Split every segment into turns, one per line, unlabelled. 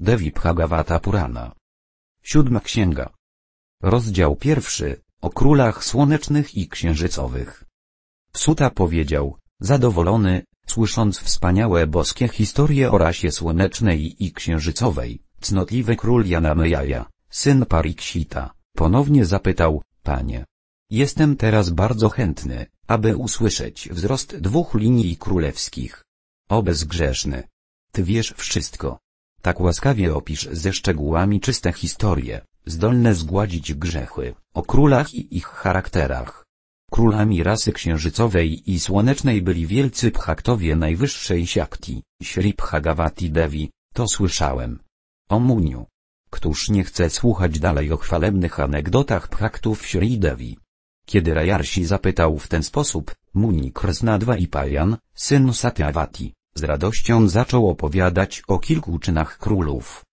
Devi Bhagavata Purana. Siódma księga. Rozdział pierwszy, o królach słonecznych i księżycowych. Suta powiedział, zadowolony, słysząc wspaniałe boskie historie o rasie słonecznej i księżycowej, cnotliwy król Janamejaja, syn Pariksita, ponownie zapytał, panie. Jestem teraz bardzo chętny, aby usłyszeć wzrost dwóch linii królewskich. O bezgrzeszny. Ty wiesz wszystko. Tak łaskawie opisz ze szczegółami czyste historie, zdolne zgładzić grzechy, o królach i ich charakterach. Królami rasy księżycowej i słonecznej byli wielcy pchaktowie najwyższej siakti, Śri Bhagavati Devi, to słyszałem. O Muniu. Któż nie chce słuchać dalej o chwalebnych anegdotach pchaktów Śri Devi? Kiedy Rajarsi zapytał w ten sposób, Muni Krsnadwa i Pajan, syn Satyavati, z radością zaczął opowiadać o kilku czynach królów.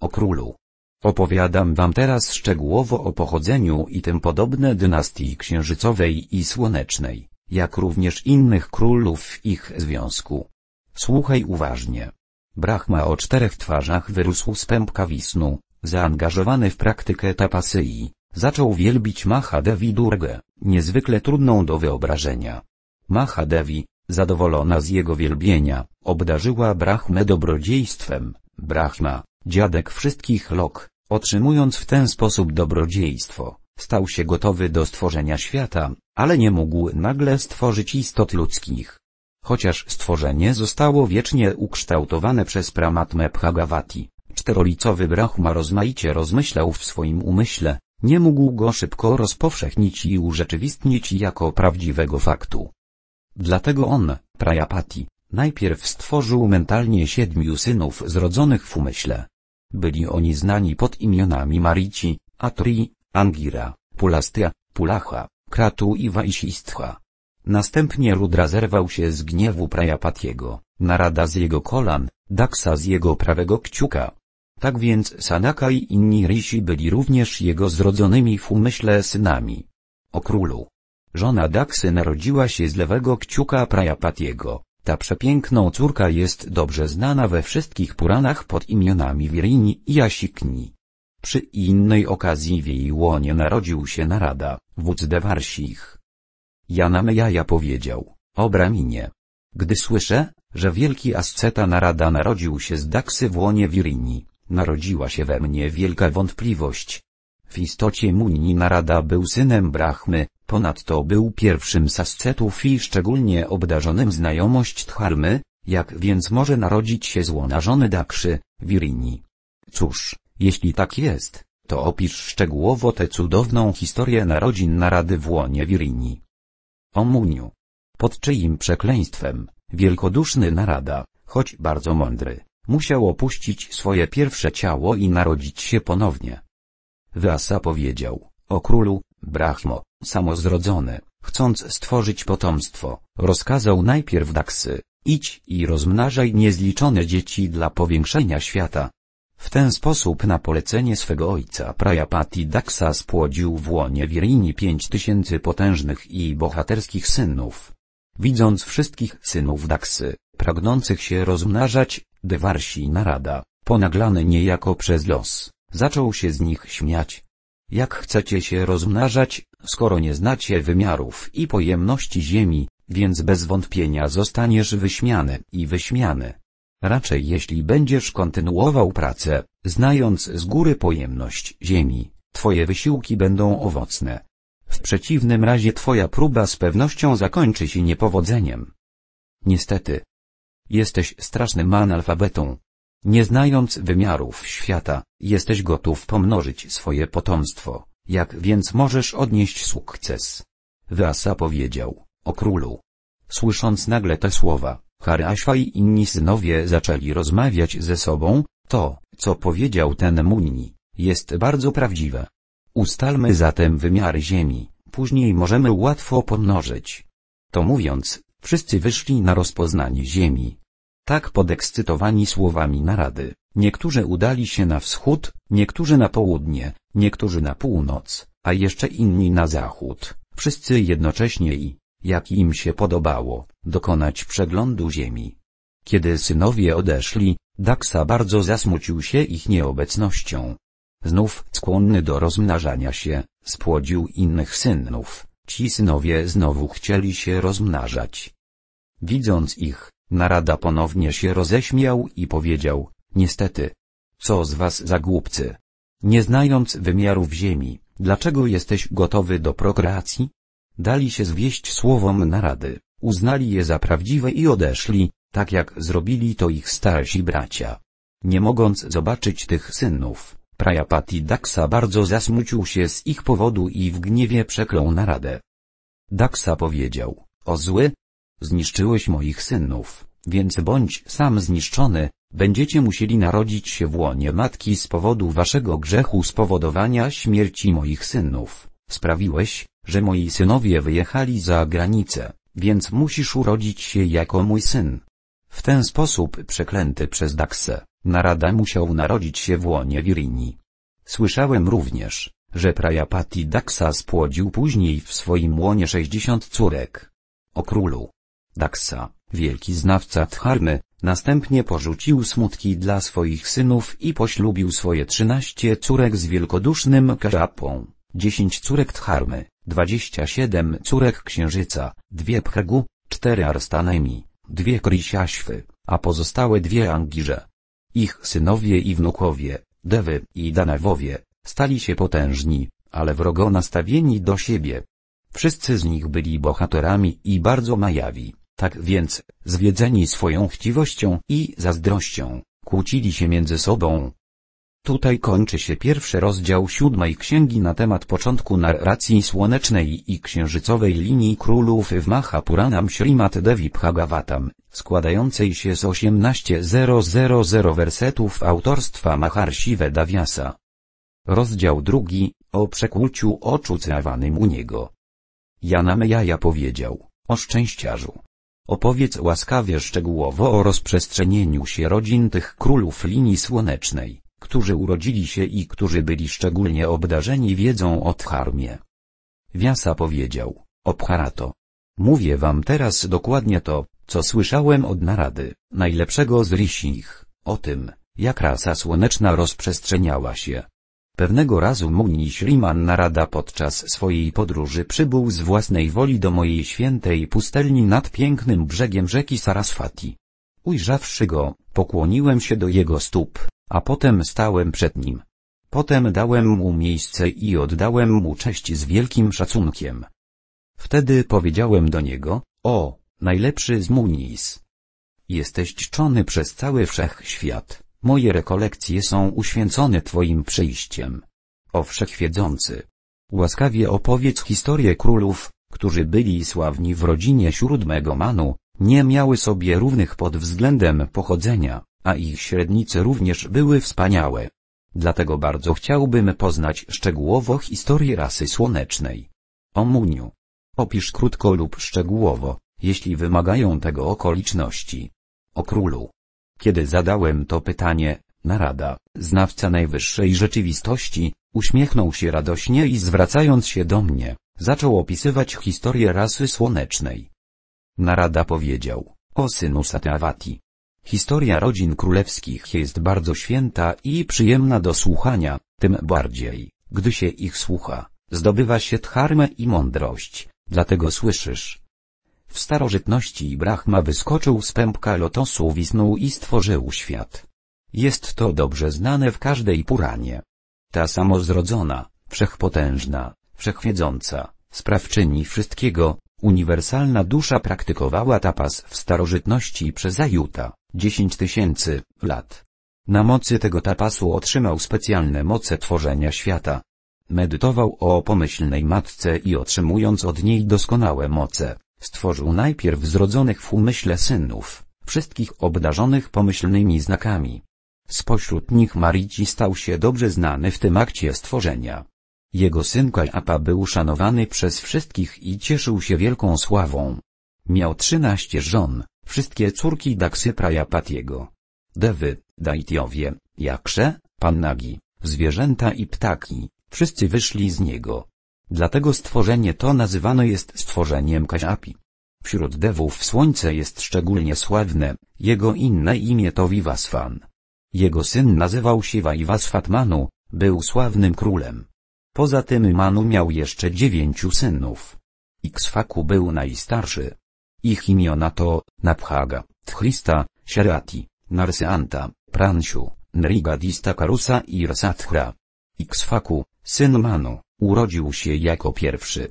O królu. Opowiadam wam teraz szczegółowo o pochodzeniu i tym podobne dynastii księżycowej i słonecznej, jak również innych królów w ich związku. Słuchaj uważnie. Brahma o czterech twarzach wyrósł z pępka Wisnu, zaangażowany w praktykę tapasyi, zaczął wielbić Mahadevi Durgę, niezwykle trudną do wyobrażenia. Mahadevi, zadowolona z jego wielbienia, obdarzyła Brahmę dobrodziejstwem, Brahma, dziadek wszystkich lok, otrzymując w ten sposób dobrodziejstwo, stał się gotowy do stworzenia świata, ale nie mógł nagle stworzyć istot ludzkich. Chociaż stworzenie zostało wiecznie ukształtowane przez Pramatme Bhagavati, czterolicowy Brahma rozmaicie rozmyślał w swoim umyśle, nie mógł go szybko rozpowszechnić i urzeczywistnić jako prawdziwego faktu. Dlatego on, Prajapati, najpierw stworzył mentalnie siedmiu synów zrodzonych w umyśle. Byli oni znani pod imionami Marici, Atri, Angira, Pulastya, Pulacha, Kratu i Waisistha. Następnie Rudra zerwał się z gniewu Prajapatiego, Narada z jego kolan, Daksa z jego prawego kciuka. Tak więc Sanaka i inni Rishi byli również jego zrodzonymi w umyśle synami. O królu, Żona Daksy narodziła się z lewego kciuka Prajapatiego. Ta przepiękną córka jest dobrze znana we wszystkich Puranach pod imionami Wirini i Asikni. Przy innej okazji w jej łonie narodził się Narada, wódz Dewarsich. Janamejaja powiedział, o Brahminie. Gdy słyszę, że wielki asceta Narada narodził się z Daksy w łonie Wirini, narodziła się we mnie wielka wątpliwość. W istocie Muni Narada był synem Brahmy, Ponadto był pierwszym z ascetów i szczególnie obdarzonym znajomość dharmy, jak więc może narodzić się żony Dakszy, Wirini. Cóż, jeśli tak jest, to opisz szczegółowo tę cudowną historię narodzin narady w łonie Wirini. O Muniu. Pod czyim przekleństwem, wielkoduszny narada, choć bardzo mądry, musiał opuścić swoje pierwsze ciało i narodzić się ponownie. Vasa powiedział, o królu, Brahmo, samozrodzony, chcąc stworzyć potomstwo, rozkazał najpierw Daksy, idź i rozmnażaj niezliczone dzieci dla powiększenia świata. W ten sposób na polecenie swego ojca Prajapati Daksa spłodził w łonie Wirini pięć tysięcy potężnych i bohaterskich synów. Widząc wszystkich synów Daksy, pragnących się rozmnażać, Dewarsi Narada, ponaglany niejako przez los, zaczął się z nich śmiać, jak chcecie się rozmnażać, skoro nie znacie wymiarów i pojemności ziemi, więc bez wątpienia zostaniesz wyśmiany i wyśmiany. Raczej jeśli będziesz kontynuował pracę, znając z góry pojemność ziemi, twoje wysiłki będą owocne. W przeciwnym razie twoja próba z pewnością zakończy się niepowodzeniem. Niestety. Jesteś strasznym analfabetą. Nie znając wymiarów świata, jesteś gotów pomnożyć swoje potomstwo, jak więc możesz odnieść sukces? Wyasa powiedział, o królu. Słysząc nagle te słowa, Haraśwa i inni synowie zaczęli rozmawiać ze sobą, to, co powiedział ten Muni, jest bardzo prawdziwe. Ustalmy zatem wymiary ziemi, później możemy łatwo pomnożyć. To mówiąc, wszyscy wyszli na rozpoznanie ziemi, tak podekscytowani słowami narady. Niektórzy udali się na wschód, niektórzy na południe, niektórzy na północ, a jeszcze inni na zachód. Wszyscy jednocześnie i, jak im się podobało, dokonać przeglądu ziemi. Kiedy synowie odeszli, Daksa bardzo zasmucił się ich nieobecnością. Znów skłonny do rozmnażania się, spłodził innych synów. Ci synowie znowu chcieli się rozmnażać. Widząc ich, Narada ponownie się roześmiał i powiedział, niestety. Co z was za głupcy? Nie znając wymiarów ziemi, dlaczego jesteś gotowy do prokreacji? Dali się zwieść słowom narady, uznali je za prawdziwe i odeszli, tak jak zrobili to ich starsi bracia. Nie mogąc zobaczyć tych synów, Prajapati Daksa bardzo zasmucił się z ich powodu i w gniewie przeklął naradę. Daksa powiedział, o zły, Zniszczyłeś moich synów, więc bądź sam zniszczony, będziecie musieli narodzić się w łonie matki z powodu waszego grzechu spowodowania śmierci moich synów. Sprawiłeś, że moi synowie wyjechali za granicę, więc musisz urodzić się jako mój syn. W ten sposób przeklęty przez Daxę, Narada musiał narodzić się w łonie Wirini. Słyszałem również, że Prajapati Daksa spłodził później w swoim łonie sześćdziesiąt córek. O królu, Daksa, wielki znawca Dharmy, następnie porzucił smutki dla swoich synów i poślubił swoje trzynaście córek z wielkodusznym Kerapą, dziesięć córek Dharmy, dwadzieścia siedem córek Księżyca, dwie Pchagu, cztery Arstanemi, dwie Krisiaśwy, a pozostałe dwie Angirze. Ich synowie i wnukowie, Dewy i Danawowie, stali się potężni, ale wrogo nastawieni do siebie. Wszyscy z nich byli bohaterami i bardzo majawi. Tak więc, zwiedzeni swoją chciwością i zazdrością, kłócili się między sobą. Tutaj kończy się pierwszy rozdział siódmej księgi na temat początku narracji słonecznej i księżycowej linii królów w Mahapuranam Srimad Devi Bhagavatam, składającej się z 18.000 wersetów autorstwa Maharshi Vedavyasa. Rozdział drugi, o przekłuciu oczu cawany mu niego. Janamejaja powiedział, o szczęściarzu, Opowiedz łaskawie szczegółowo o rozprzestrzenieniu się rodzin tych królów linii słonecznej, którzy urodzili się i którzy byli szczególnie obdarzeni wiedzą o Tcharmie. Wiasa powiedział, Obharato. Mówię wam teraz dokładnie to, co słyszałem od narady, najlepszego z Risich, o tym, jak rasa słoneczna rozprzestrzeniała się, Pewnego razu Muni Sriman Narada podczas swojej podróży przybył z własnej woli do mojej świętej pustelni nad pięknym brzegiem rzeki Saraswati. Ujrzawszy go, pokłoniłem się do jego stóp, a potem stałem przed nim. Potem dałem mu miejsce i oddałem mu cześć z wielkim szacunkiem. Wtedy powiedziałem do niego, o, najlepszy z Munis. Jesteś czczony przez cały wszechświat. Moje rekolekcje są uświęcone Twoim przyjściem. O Wszechwiedzący. Łaskawie opowiedz historię królów, którzy byli sławni w rodzinie siódmego Manu, nie miały sobie równych pod względem pochodzenia, a ich średnice również były wspaniałe. Dlatego bardzo chciałbym poznać szczegółowo historię rasy słonecznej. O Muniu. Opisz krótko lub szczegółowo, jeśli wymagają tego okoliczności. O królu. Kiedy zadałem to pytanie, narada, znawca najwyższej rzeczywistości, uśmiechnął się radośnie i zwracając się do mnie, zaczął opisywać historię rasy słonecznej. Narada powiedział, o synu Satyavati. Historia rodzin królewskich jest bardzo święta i przyjemna do słuchania, tym bardziej, gdy się ich słucha, zdobywa się dharmę i mądrość, dlatego słyszysz, w starożytności Brahma wyskoczył z pępka lotosu wisnął i stworzył świat. Jest to dobrze znane w każdej Puranie. Ta samozrodzona, wszechpotężna, wszechwiedząca, sprawczyni wszystkiego, uniwersalna dusza praktykowała tapas w starożytności przez Ajuta, 10 tysięcy lat. Na mocy tego tapasu otrzymał specjalne moce tworzenia świata. Medytował o pomyślnej matce i otrzymując od niej doskonałe moce, Stworzył najpierw zrodzonych w umyśle synów, wszystkich obdarzonych pomyślnymi znakami. Spośród nich Marici stał się dobrze znany w tym akcie stworzenia. Jego syn Kajapa był szanowany przez wszystkich i cieszył się wielką sławą. Miał trzynaście żon, wszystkie córki Daksy Prajapatiego. Dewy, Daitiowie, Jakrze, Pannagi, zwierzęta i ptaki, wszyscy wyszli z niego. Dlatego stworzenie to nazywane jest stworzeniem Kasiapi. Wśród dewów słońce jest szczególnie sławne, jego inne imię to Vivasvan. Jego syn nazywał się Vivasvat Manu, był sławnym królem. Poza tym Manu miał jeszcze dziewięciu synów. Iksfaku był najstarszy. Ich imiona to Naphaga, Tchlista, Sharati, Narsyanta, Pransiu, Nrigadista Karusa i Rasathra. Iksfaku, syn Manu, Urodził się jako pierwszy.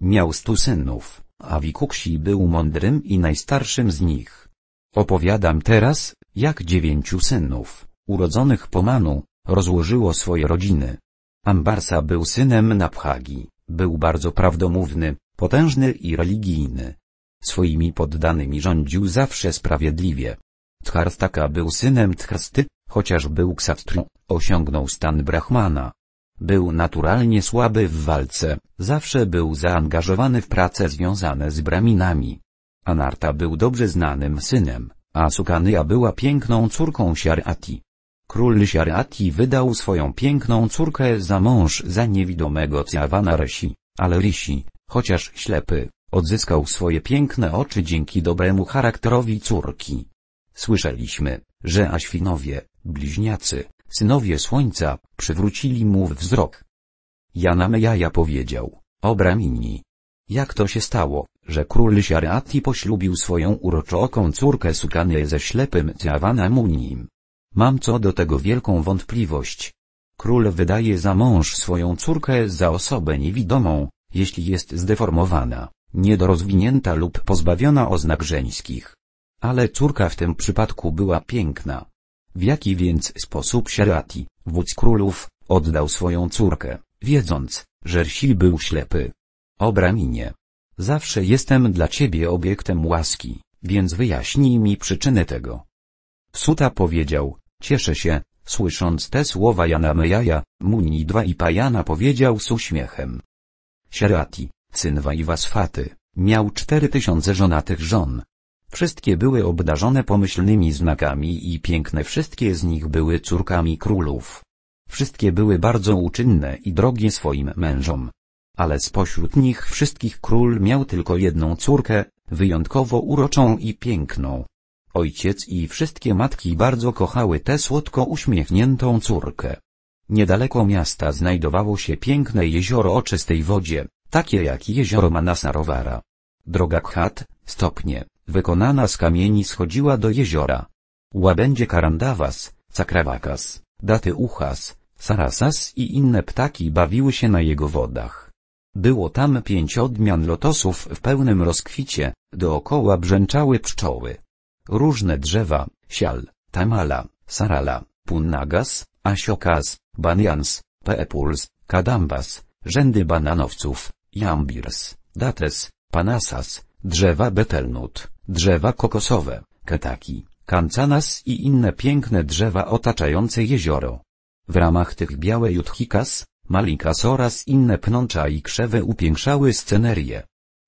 Miał stu synów, a Wikuksi był mądrym i najstarszym z nich. Opowiadam teraz, jak dziewięciu synów, urodzonych po Manu, rozłożyło swoje rodziny. Ambarsa był synem Naphagi, był bardzo prawdomówny, potężny i religijny. Swoimi poddanymi rządził zawsze sprawiedliwie. Tcharstaka był synem Tcharsty, chociaż był ksatrą, osiągnął stan Brahmana. Był naturalnie słaby w walce, zawsze był zaangażowany w prace związane z braminami. Anarta był dobrze znanym synem, a Sukanya była piękną córką Siarati. Król Siarati wydał swoją piękną córkę za mąż za niewidomego Cjawana Rysi, ale Rysi, chociaż ślepy, odzyskał swoje piękne oczy dzięki dobremu charakterowi córki. Słyszeliśmy, że Aświnowie, bliźniacy, synowie słońca, przywrócili mu wzrok. Jana Mejaja powiedział, Obramini. Jak to się stało, że król Siarati poślubił swoją uroczoką córkę sukany ze ślepym Tiawana Munim? Mam co do tego wielką wątpliwość. Król wydaje za mąż swoją córkę za osobę niewidomą, jeśli jest zdeformowana, niedorozwinięta lub pozbawiona oznak żeńskich. Ale córka w tym przypadku była piękna, w jaki więc sposób Sierati, wódz królów, oddał swoją córkę, wiedząc, że Rsi był ślepy? O Brahminie. Zawsze jestem dla ciebie obiektem łaski, więc wyjaśnij mi przyczynę tego. Suta powiedział, cieszę się, słysząc te słowa Jana Mejaja, Muni dwa i Pajana powiedział z uśmiechem. Sierati, syn Vajvasfaty, miał cztery tysiące żonatych żon, Wszystkie były obdarzone pomyślnymi znakami i piękne wszystkie z nich były córkami królów. Wszystkie były bardzo uczynne i drogie swoim mężom. Ale spośród nich wszystkich król miał tylko jedną córkę, wyjątkowo uroczą i piękną. Ojciec i wszystkie matki bardzo kochały tę słodko uśmiechniętą córkę. Niedaleko miasta znajdowało się piękne jezioro o czystej wodzie, takie jak jezioro Manasarowara. Droga Khat, stopnie, wykonana z kamieni schodziła do jeziora. Łabędzie karandawas, cakrawakas, daty uchas, sarasas i inne ptaki bawiły się na jego wodach. Było tam pięć odmian lotosów w pełnym rozkwicie, dookoła brzęczały pszczoły. Różne drzewa, sial, tamala, sarala, punnagas, asiokas, banians, peepuls, kadambas, rzędy bananowców, jambirs, dates, panasas, drzewa betelnut drzewa kokosowe, ketaki, kancanas i inne piękne drzewa otaczające jezioro. W ramach tych białe jutchikas, malikas oraz inne pnącza i krzewy upiększały scenerię.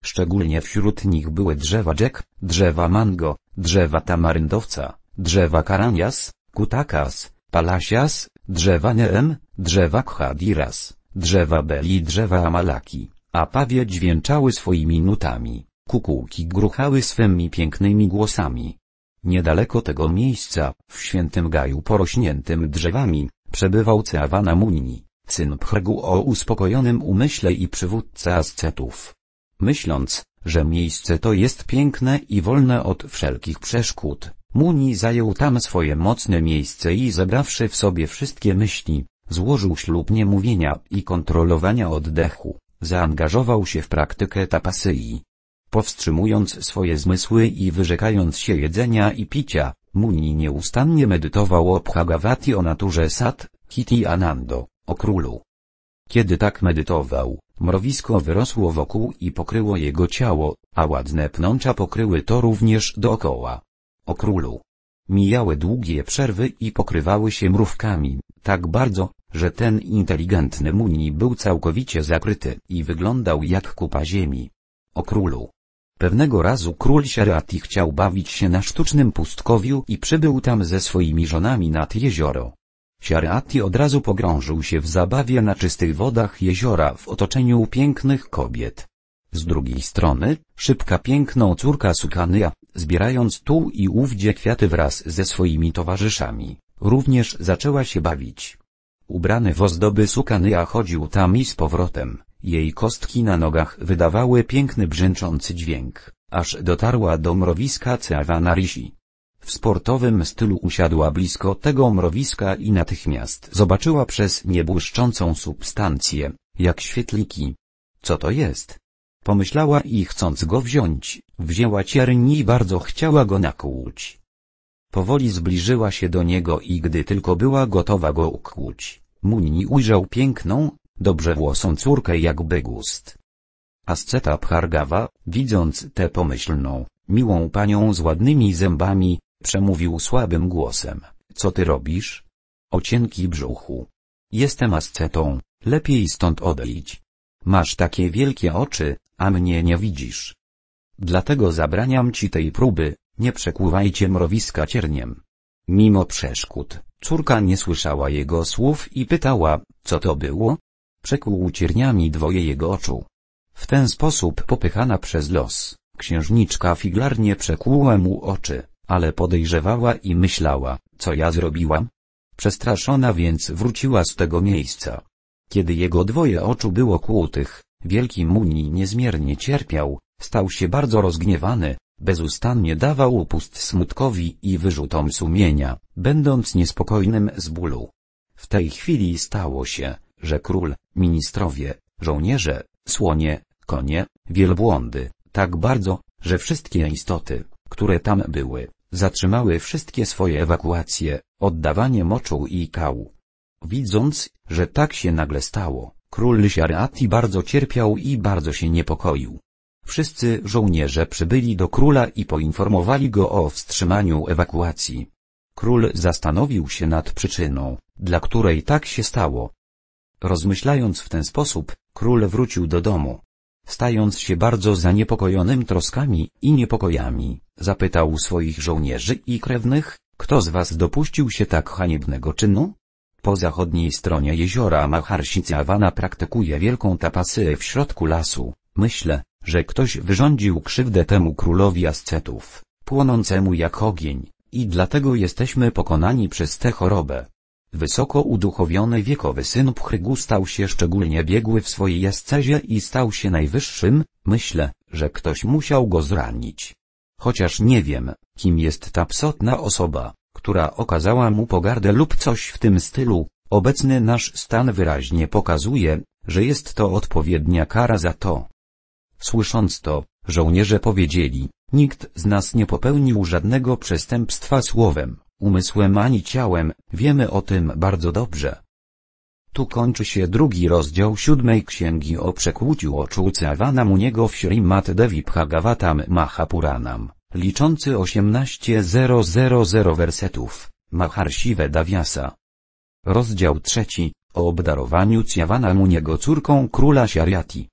Szczególnie wśród nich były drzewa jack, drzewa mango, drzewa tamaryndowca, drzewa karanias, kutakas, palasias, drzewa neem, drzewa khadiras, drzewa beli i drzewa amalaki, a pawie dźwięczały swoimi nutami. Kukułki gruchały swymi pięknymi głosami. Niedaleko tego miejsca, w świętym gaju porośniętym drzewami, przebywał Ceawana Muni, syn Pchregu o uspokojonym umyśle i przywódca ascetów. Myśląc, że miejsce to jest piękne i wolne od wszelkich przeszkód, Muni zajął tam swoje mocne miejsce i zebrawszy w sobie wszystkie myśli, złożył ślub niemówienia i kontrolowania oddechu, zaangażował się w praktykę tapasyi, Powstrzymując swoje zmysły i wyrzekając się jedzenia i picia, Muni nieustannie medytował o Bhagavati o naturze Sat, Kiti Anando, o królu. Kiedy tak medytował, mrowisko wyrosło wokół i pokryło jego ciało, a ładne pnącza pokryły to również dookoła. O królu. Mijały długie przerwy i pokrywały się mrówkami, tak bardzo, że ten inteligentny Muni był całkowicie zakryty i wyglądał jak kupa ziemi. O królu. Pewnego razu król Siarati chciał bawić się na sztucznym pustkowiu i przybył tam ze swoimi żonami nad jezioro. Siarati od razu pogrążył się w zabawie na czystych wodach jeziora w otoczeniu pięknych kobiet. Z drugiej strony, szybka piękną córka Sukanya, zbierając tu i ówdzie kwiaty wraz ze swoimi towarzyszami, również zaczęła się bawić. Ubrany w ozdoby Sukanya chodził tam i z powrotem, jej kostki na nogach wydawały piękny brzęczący dźwięk, aż dotarła do mrowiska Ceavanarisi. W sportowym stylu usiadła blisko tego mrowiska i natychmiast zobaczyła przez niebłyszczącą substancję, jak świetliki. Co to jest? Pomyślała i chcąc go wziąć, wzięła cierni i bardzo chciała go nakłuć. Powoli zbliżyła się do niego i gdy tylko była gotowa go ukłuć, Munni ujrzał piękną, dobrze włosą córkę jakby gust. Asceta pchargawa, widząc tę pomyślną, miłą panią z ładnymi zębami, przemówił słabym głosem, co ty robisz? O cienki brzuchu. Jestem ascetą, lepiej stąd odejdź. Masz takie wielkie oczy, a mnie nie widzisz. Dlatego zabraniam ci tej próby, nie przekłuwajcie mrowiska cierniem. Mimo przeszkód, córka nie słyszała jego słów i pytała, co to było? przekłuł cierniami dwoje jego oczu. W ten sposób popychana przez los, księżniczka figlarnie przekłuła mu oczy, ale podejrzewała i myślała, co ja zrobiłam? Przestraszona więc wróciła z tego miejsca. Kiedy jego dwoje oczu było kłutych, wielki Muni niezmiernie cierpiał, stał się bardzo rozgniewany, bezustannie dawał upust smutkowi i wyrzutom sumienia, będąc niespokojnym z bólu. W tej chwili stało się, że król, ministrowie, żołnierze, słonie, konie, wielbłądy, tak bardzo, że wszystkie istoty, które tam były, zatrzymały wszystkie swoje ewakuacje, oddawanie moczu i kału. Widząc, że tak się nagle stało, król Lysiariati bardzo cierpiał i bardzo się niepokoił. Wszyscy żołnierze przybyli do króla i poinformowali go o wstrzymaniu ewakuacji. Król zastanowił się nad przyczyną, dla której tak się stało, Rozmyślając w ten sposób, król wrócił do domu. Stając się bardzo zaniepokojonym troskami i niepokojami, zapytał swoich żołnierzy i krewnych, kto z was dopuścił się tak haniebnego czynu? Po zachodniej stronie jeziora Maharsicawana praktykuje wielką tapasy w środku lasu. Myślę, że ktoś wyrządził krzywdę temu królowi ascetów, płonącemu jak ogień, i dlatego jesteśmy pokonani przez tę chorobę. Wysoko uduchowiony wiekowy syn Pchrygu stał się szczególnie biegły w swojej ascezie i stał się najwyższym, myślę, że ktoś musiał go zranić. Chociaż nie wiem, kim jest ta psotna osoba, która okazała mu pogardę lub coś w tym stylu, obecny nasz stan wyraźnie pokazuje, że jest to odpowiednia kara za to. Słysząc to, żołnierze powiedzieli, nikt z nas nie popełnił żadnego przestępstwa słowem, umysłem ani ciałem, wiemy o tym bardzo dobrze. Tu kończy się drugi rozdział siódmej księgi o przekłuciu oczu Cawana Muniego w Srimat Devi Bhagavatam Mahapuranam, liczący 18.000 wersetów, Maharsi Daviasa. Rozdział trzeci, o obdarowaniu Cawana Muniego córką króla Siariati.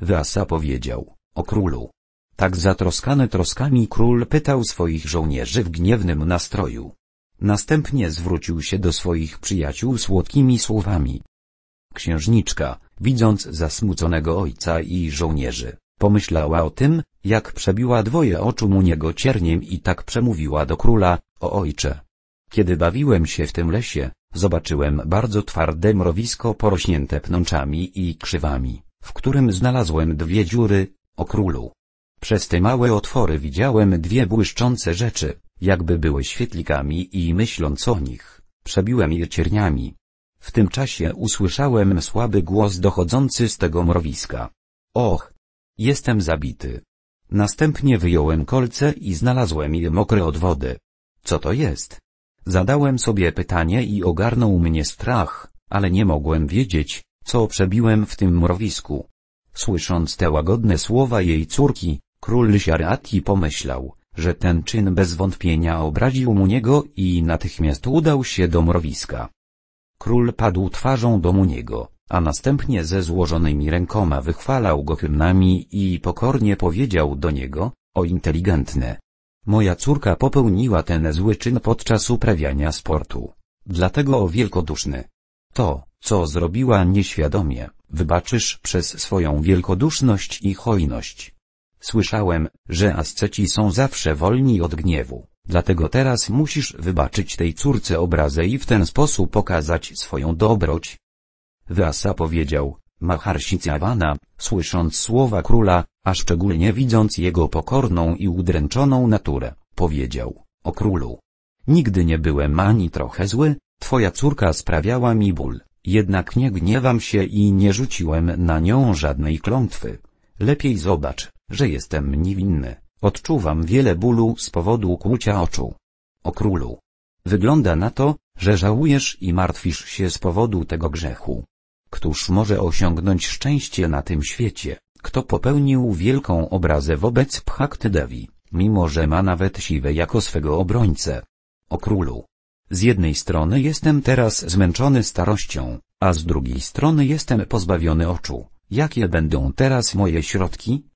Vyasa powiedział, o królu, tak zatroskany troskami król pytał swoich żołnierzy w gniewnym nastroju. Następnie zwrócił się do swoich przyjaciół słodkimi słowami. Księżniczka, widząc zasmuconego ojca i żołnierzy, pomyślała o tym, jak przebiła dwoje oczu mu niego cierniem i tak przemówiła do króla, o ojcze. Kiedy bawiłem się w tym lesie, zobaczyłem bardzo twarde mrowisko porośnięte pnączami i krzywami, w którym znalazłem dwie dziury, o królu. Przez te małe otwory widziałem dwie błyszczące rzeczy, jakby były świetlikami i myśląc o nich, przebiłem je cierniami. W tym czasie usłyszałem słaby głos dochodzący z tego mrowiska. Och! Jestem zabity. Następnie wyjąłem kolce i znalazłem je mokre od wody. Co to jest? Zadałem sobie pytanie i ogarnął mnie strach, ale nie mogłem wiedzieć, co przebiłem w tym mrowisku. Słysząc te łagodne słowa jej córki, Król Siarati pomyślał, że ten czyn bez wątpienia obraził mu niego i natychmiast udał się do mrowiska. Król padł twarzą do mu niego, a następnie ze złożonymi rękoma wychwalał go hymnami i pokornie powiedział do niego, o inteligentne. Moja córka popełniła ten zły czyn podczas uprawiania sportu. Dlatego o wielkoduszny. To, co zrobiła nieświadomie, wybaczysz przez swoją wielkoduszność i hojność. Słyszałem, że asceci są zawsze wolni od gniewu, dlatego teraz musisz wybaczyć tej córce obrazę i w ten sposób pokazać swoją dobroć. Wyasa powiedział, Maharsicjavana, słysząc słowa króla, a szczególnie widząc jego pokorną i udręczoną naturę, powiedział, o królu. Nigdy nie byłem ani trochę zły, twoja córka sprawiała mi ból, jednak nie gniewam się i nie rzuciłem na nią żadnej klątwy. Lepiej zobacz, że jestem niewinny. Odczuwam wiele bólu z powodu kłucia oczu. O królu. Wygląda na to, że żałujesz i martwisz się z powodu tego grzechu. Któż może osiągnąć szczęście na tym świecie, kto popełnił wielką obrazę wobec Devi, mimo że ma nawet siwe jako swego obrońcę? O królu. Z jednej strony jestem teraz zmęczony starością, a z drugiej strony jestem pozbawiony oczu. Jakie będą teraz moje środki?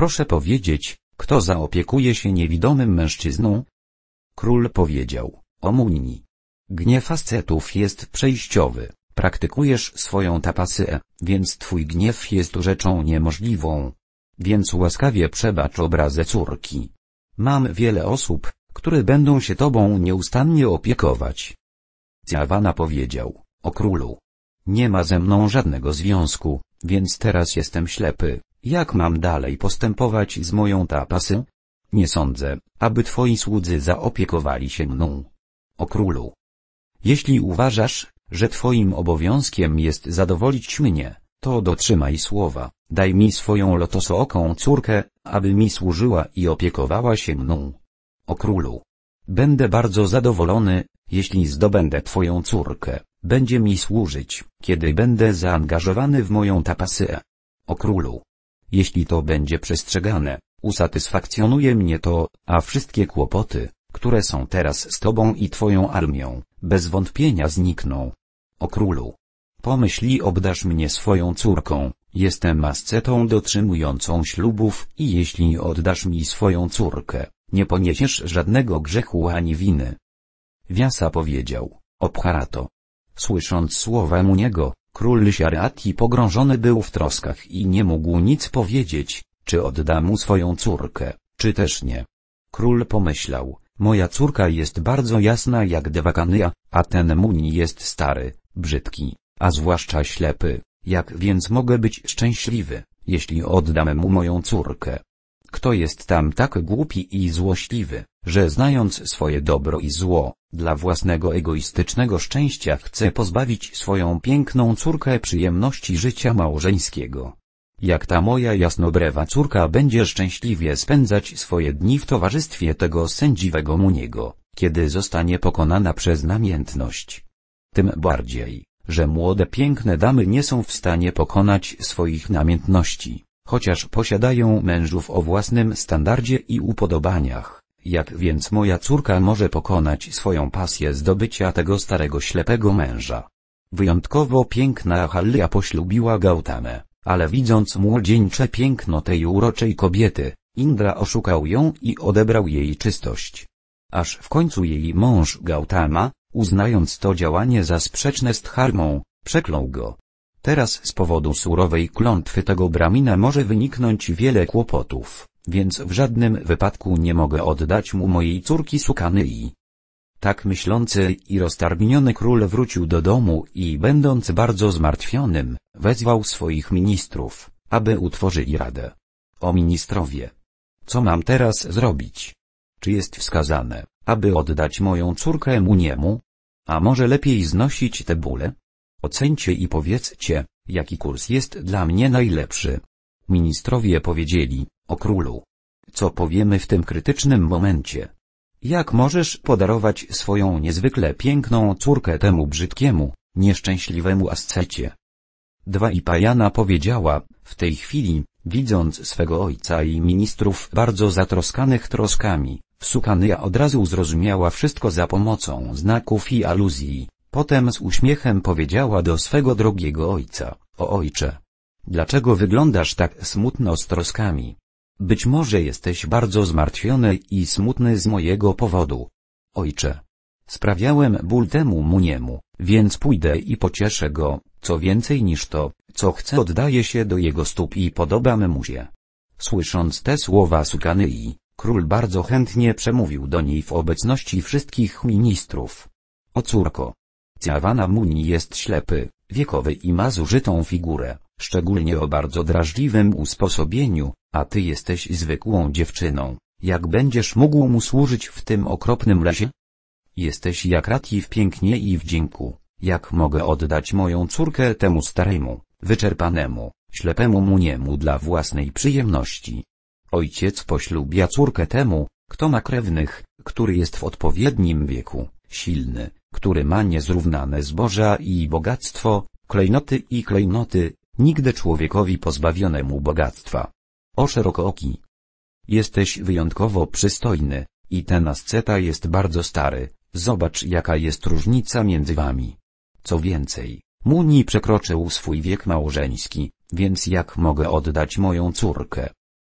Proszę powiedzieć, kto zaopiekuje się niewidomym mężczyzną? Król powiedział, Omunni. Gniew facetów jest przejściowy, praktykujesz swoją tapasyę, więc twój gniew jest rzeczą niemożliwą. Więc łaskawie przebacz obrazę córki. Mam wiele osób, które będą się tobą nieustannie opiekować. Ziawana powiedział, o królu. Nie ma ze mną żadnego związku, więc teraz jestem ślepy. Jak mam dalej postępować z moją tapasy? Nie sądzę, aby twoi słudzy zaopiekowali się mną. O królu. Jeśli uważasz, że twoim obowiązkiem jest zadowolić mnie, to dotrzymaj słowa, daj mi swoją lotosooką córkę, aby mi służyła i opiekowała się mną. O królu. Będę bardzo zadowolony, jeśli zdobędę twoją córkę, będzie mi służyć, kiedy będę zaangażowany w moją tapasyę. O królu. Jeśli to będzie przestrzegane, usatysfakcjonuje mnie to, a wszystkie kłopoty, które są teraz z tobą i twoją armią, bez wątpienia znikną. O królu. Pomyśli obdasz mnie swoją córką, jestem mascetą dotrzymującą ślubów i jeśli oddasz mi swoją córkę, nie poniesiesz żadnego grzechu ani winy. Wiasa powiedział, Obharato. Słysząc słowa niego. Król Lysiariati pogrążony był w troskach i nie mógł nic powiedzieć, czy odda mu swoją córkę, czy też nie. Król pomyślał, moja córka jest bardzo jasna jak dewakanyja, a ten muni jest stary, brzydki, a zwłaszcza ślepy, jak więc mogę być szczęśliwy, jeśli oddam mu moją córkę. Kto jest tam tak głupi i złośliwy, że znając swoje dobro i zło, dla własnego egoistycznego szczęścia chce pozbawić swoją piękną córkę przyjemności życia małżeńskiego? Jak ta moja jasnobrewa córka będzie szczęśliwie spędzać swoje dni w towarzystwie tego sędziwego muniego, kiedy zostanie pokonana przez namiętność? Tym bardziej, że młode piękne damy nie są w stanie pokonać swoich namiętności chociaż posiadają mężów o własnym standardzie i upodobaniach. Jak więc moja córka może pokonać swoją pasję zdobycia tego starego ślepego męża? Wyjątkowo piękna Hallia poślubiła Gautamę, ale widząc młodzieńcze piękno tej uroczej kobiety, Indra oszukał ją i odebrał jej czystość. Aż w końcu jej mąż Gautama, uznając to działanie za sprzeczne z dharmą, przeklął go. Teraz z powodu surowej klątwy tego bramina może wyniknąć wiele kłopotów, więc w żadnym wypadku nie mogę oddać mu mojej córki Sukanyi. Tak myślący i roztargniony król wrócił do domu i będąc bardzo zmartwionym, wezwał swoich ministrów, aby utworzyli radę. O ministrowie! Co mam teraz zrobić? Czy jest wskazane, aby oddać moją córkę mu niemu? A może lepiej znosić te bóle? Ocencie i powiedzcie, jaki kurs jest dla mnie najlepszy. Ministrowie powiedzieli, o królu. Co powiemy w tym krytycznym momencie? Jak możesz podarować swoją niezwykle piękną córkę temu brzydkiemu, nieszczęśliwemu ascecie? Dwa i Pajana powiedziała, w tej chwili, widząc swego ojca i ministrów bardzo zatroskanych troskami, Sukanya od razu zrozumiała wszystko za pomocą znaków i aluzji. Potem z uśmiechem powiedziała do swego drogiego ojca, o ojcze. Dlaczego wyglądasz tak smutno z troskami? Być może jesteś bardzo zmartwiony i smutny z mojego powodu. Ojcze. Sprawiałem ból temu muniemu, więc pójdę i pocieszę go, co więcej niż to, co chcę oddaję się do jego stóp i podobam mu się. Słysząc te słowa Sukanyi, król bardzo chętnie przemówił do niej w obecności wszystkich ministrów. O córko, Ciawana Muni jest ślepy, wiekowy i ma zużytą figurę, szczególnie o bardzo drażliwym usposobieniu, a ty jesteś zwykłą dziewczyną, jak będziesz mógł mu służyć w tym okropnym lesie? Jesteś jak rati w pięknie i wdzięku, jak mogę oddać moją córkę temu staremu, wyczerpanemu, ślepemu muniemu dla własnej przyjemności. Ojciec poślubia córkę temu, kto ma krewnych, który jest w odpowiednim wieku, silny, który ma niezrównane zboża i bogactwo, klejnoty i klejnoty, nigdy człowiekowi pozbawionemu bogactwa. O szerokooki. Jesteś wyjątkowo przystojny, i ten asceta jest bardzo stary, zobacz jaka jest różnica między wami. Co więcej, Muni przekroczył swój wiek małżeński, więc jak mogę oddać moją córkę?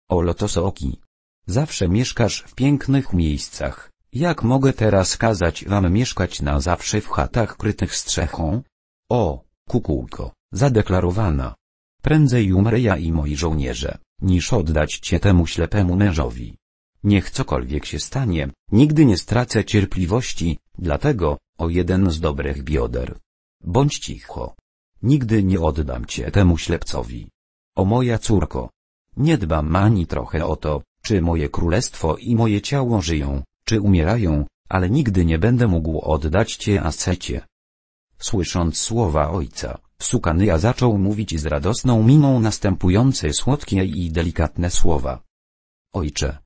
O Lotosooki. Zawsze mieszkasz w pięknych miejscach, jak mogę teraz kazać wam mieszkać na zawsze w chatach krytych strzechą? O, kukułko, zadeklarowana. Prędzej umrę ja i moi żołnierze, niż oddać cię temu ślepemu mężowi. Niech cokolwiek się stanie, nigdy nie stracę cierpliwości, dlatego, o jeden z dobrych bioder. Bądź cicho. Nigdy nie oddam cię temu ślepcowi. O moja córko. Nie dbam ani trochę o to, czy moje królestwo i moje ciało żyją, czy umierają, ale nigdy nie będę mógł oddać cię ascecie. Słysząc słowa ojca, Sukanya zaczął mówić z radosną miną następujące słodkie i delikatne słowa. Ojcze!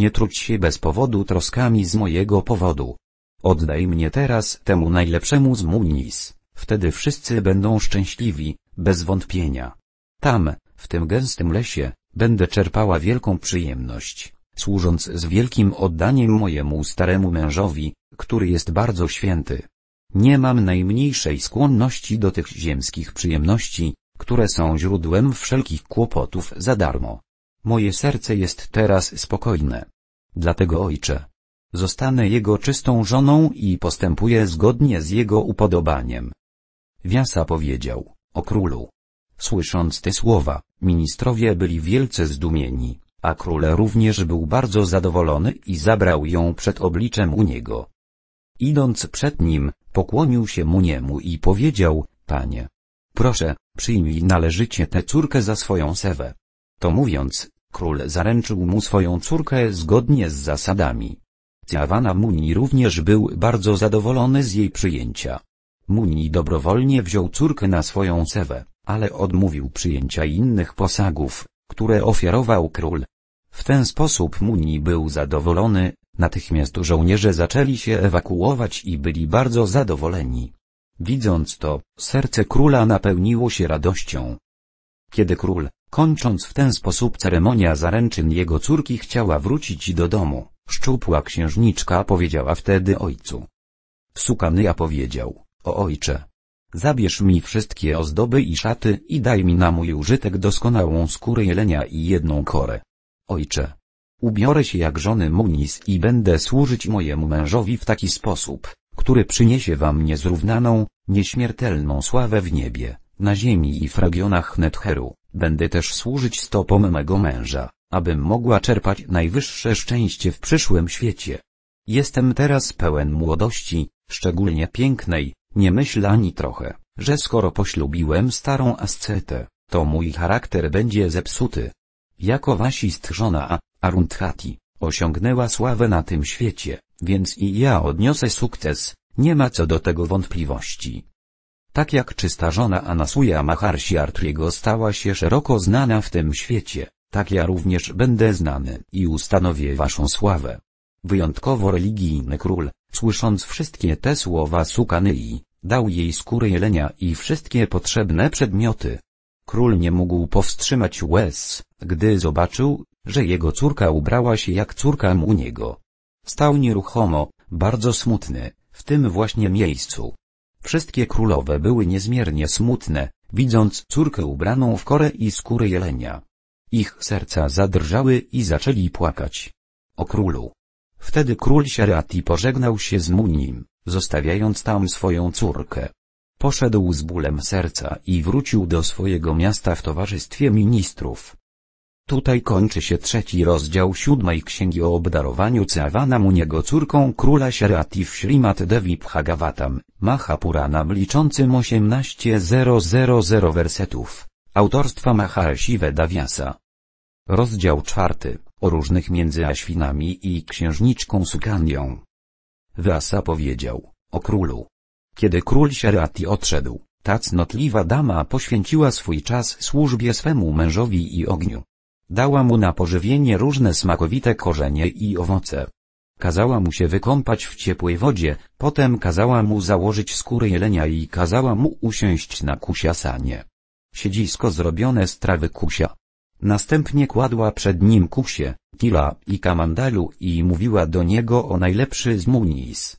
Nie trudź się bez powodu troskami z mojego powodu. Oddaj mnie teraz temu najlepszemu z Munis, wtedy wszyscy będą szczęśliwi, bez wątpienia. Tam, w tym gęstym lesie, będę czerpała wielką przyjemność służąc z wielkim oddaniem mojemu staremu mężowi, który jest bardzo święty. Nie mam najmniejszej skłonności do tych ziemskich przyjemności, które są źródłem wszelkich kłopotów za darmo. Moje serce jest teraz spokojne. Dlatego Ojcze, zostanę Jego czystą żoną i postępuję zgodnie z Jego upodobaniem. Wiasa powiedział, o królu. Słysząc te słowa, ministrowie byli wielce zdumieni, a król również był bardzo zadowolony i zabrał ją przed obliczem u niego. Idąc przed nim, pokłonił się mu niemu i powiedział, panie, proszę, przyjmij należycie tę córkę za swoją sewę. To mówiąc, król zaręczył mu swoją córkę zgodnie z zasadami. Ciawana Muni również był bardzo zadowolony z jej przyjęcia. Muni dobrowolnie wziął córkę na swoją sewę, ale odmówił przyjęcia innych posagów, które ofiarował król, w ten sposób Muni był zadowolony, natychmiast żołnierze zaczęli się ewakuować i byli bardzo zadowoleni. Widząc to, serce króla napełniło się radością. Kiedy król, kończąc w ten sposób ceremonia zaręczyn jego córki chciała wrócić do domu, szczupła księżniczka powiedziała wtedy ojcu. Sukanya powiedział, o ojcze. Zabierz mi wszystkie ozdoby i szaty i daj mi na mój użytek doskonałą skórę jelenia i jedną korę. Ojcze. Ubiorę się jak żony Munis i będę służyć mojemu mężowi w taki sposób, który przyniesie wam niezrównaną, nieśmiertelną sławę w niebie, na ziemi i w regionach Netheru. Będę też służyć stopom mego męża, abym mogła czerpać najwyższe szczęście w przyszłym świecie. Jestem teraz pełen młodości, szczególnie pięknej, nie myślę ani trochę, że skoro poślubiłem starą ascetę, to mój charakter będzie zepsuty. Jako wasistrzona, Arundhati, osiągnęła sławę na tym świecie, więc i ja odniosę sukces, nie ma co do tego wątpliwości. Tak jak czysta żona Anasuya Maharshi Artriego stała się szeroko znana w tym świecie, tak ja również będę znany i ustanowię waszą sławę. Wyjątkowo religijny król, słysząc wszystkie te słowa Sukanyi, dał jej skórę jelenia i wszystkie potrzebne przedmioty. Król nie mógł powstrzymać łez, gdy zobaczył, że jego córka ubrała się jak córka mu niego. Stał nieruchomo, bardzo smutny, w tym właśnie miejscu. Wszystkie królowe były niezmiernie smutne, widząc córkę ubraną w korę i skórę jelenia. Ich serca zadrżały i zaczęli płakać. O królu. Wtedy król Siarati pożegnał się z Munim, zostawiając tam swoją córkę. Poszedł z bólem serca i wrócił do swojego miasta w towarzystwie ministrów. Tutaj kończy się trzeci rozdział siódmej księgi o obdarowaniu Cavanam niego córką króla Sharatif Srimat Devi Bhagavatam, Mahapuranam liczącym 18.000 wersetów, autorstwa Mahasive Daviasa. Rozdział czwarty, o różnych między Aświnami i księżniczką Sukanią. Vyasa powiedział, o królu. Kiedy król Sharati odszedł, ta cnotliwa dama poświęciła swój czas służbie swemu mężowi i ogniu. Dała mu na pożywienie różne smakowite korzenie i owoce. Kazała mu się wykąpać w ciepłej wodzie, potem kazała mu założyć skórę jelenia i kazała mu usiąść na kusiasanie. Siedzisko zrobione z trawy kusia. Następnie kładła przed nim kusie, kila i kamandalu i mówiła do niego o najlepszy z munis.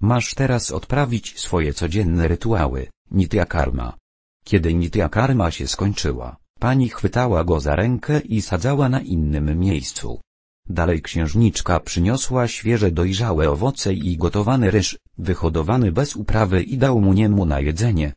Masz teraz odprawić swoje codzienne rytuały, nitya karma. Kiedy nitya karma się skończyła, Pani chwytała go za rękę i sadzała na innym miejscu. Dalej księżniczka przyniosła świeże dojrzałe owoce i gotowany ryż, wyhodowany bez uprawy i dał mu niemu na jedzenie.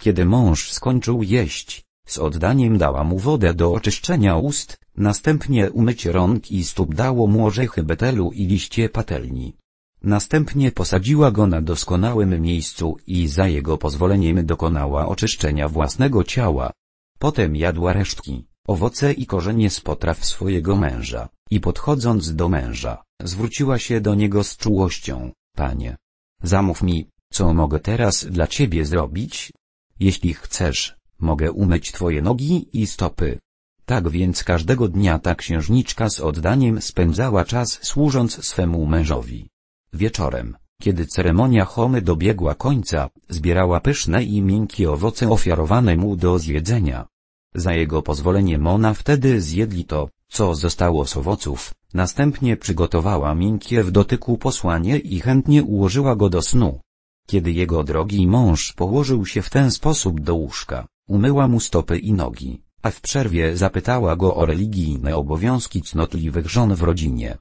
Kiedy mąż skończył jeść, z oddaniem dała mu wodę do oczyszczenia ust, następnie umycie rąk i stóp dało mu orzechy betelu i liście patelni. Następnie posadziła go na doskonałym miejscu i za jego pozwoleniem dokonała oczyszczenia własnego ciała. Potem jadła resztki, owoce i korzenie z potraw swojego męża, i podchodząc do męża, zwróciła się do niego z czułością, panie. Zamów mi, co mogę teraz dla ciebie zrobić? Jeśli chcesz, mogę umyć twoje nogi i stopy. Tak więc każdego dnia ta księżniczka z oddaniem spędzała czas służąc swemu mężowi. Wieczorem, kiedy ceremonia homy dobiegła końca, zbierała pyszne i miękkie owoce ofiarowane mu do zjedzenia. Za jego pozwoleniem ona wtedy zjedli to, co zostało z owoców, następnie przygotowała miękkie w dotyku posłanie i chętnie ułożyła go do snu. Kiedy jego drogi mąż położył się w ten sposób do łóżka, umyła mu stopy i nogi, a w przerwie zapytała go o religijne obowiązki cnotliwych żon w rodzinie.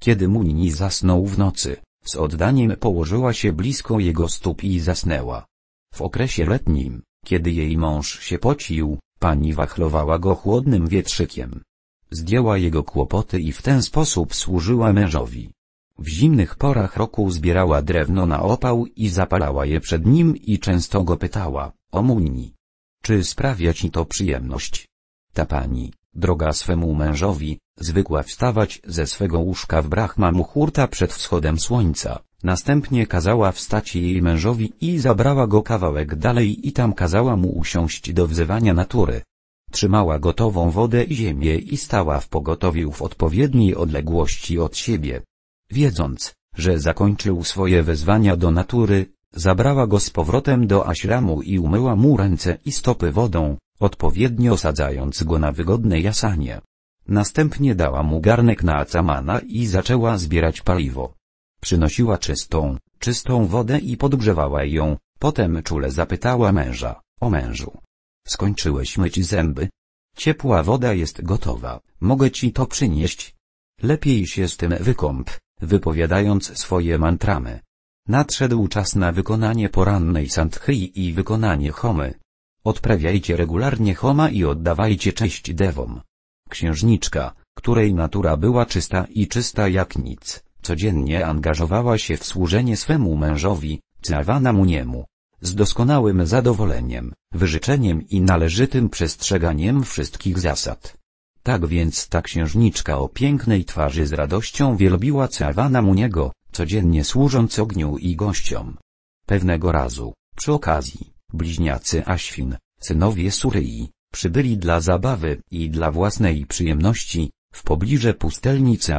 Kiedy nie zasnął w nocy, z oddaniem położyła się blisko jego stóp i zasnęła. W okresie letnim, kiedy jej mąż się pocił, pani wachlowała go chłodnym wietrzykiem. Zdjęła jego kłopoty i w ten sposób służyła mężowi. W zimnych porach roku zbierała drewno na opał i zapalała je przed nim i często go pytała, o muni. Czy sprawia ci to przyjemność? Ta pani, droga swemu mężowi, Zwykła wstawać ze swego łóżka w Brahma Muhurta przed wschodem słońca, następnie kazała wstać jej mężowi i zabrała go kawałek dalej i tam kazała mu usiąść do wzywania natury. Trzymała gotową wodę i ziemię i stała w pogotowiu w odpowiedniej odległości od siebie. Wiedząc, że zakończył swoje wezwania do natury, zabrała go z powrotem do aśramu i umyła mu ręce i stopy wodą, odpowiednio osadzając go na wygodne jasanie. Następnie dała mu garnek na acamana i zaczęła zbierać paliwo. Przynosiła czystą, czystą wodę i podgrzewała ją, potem czule zapytała męża, o mężu. Skończyłeś myć zęby? Ciepła woda jest gotowa, mogę ci to przynieść? Lepiej się z tym wykąp, wypowiadając swoje mantramy. Nadszedł czas na wykonanie porannej santhy i wykonanie homy. Odprawiajcie regularnie homa i oddawajcie cześć dewom. Księżniczka, której natura była czysta i czysta jak nic, codziennie angażowała się w służenie swemu mężowi, Cawana mu niemu. Z doskonałym zadowoleniem, wyżyczeniem i należytym przestrzeganiem wszystkich zasad. Tak więc ta księżniczka o pięknej twarzy z radością wielbiła Cawana mu niego, codziennie służąc ogniu i gościom. Pewnego razu, przy okazji, bliźniacy Aświn, synowie Suryi, Przybyli dla zabawy i dla własnej przyjemności, w pobliże pustelnicy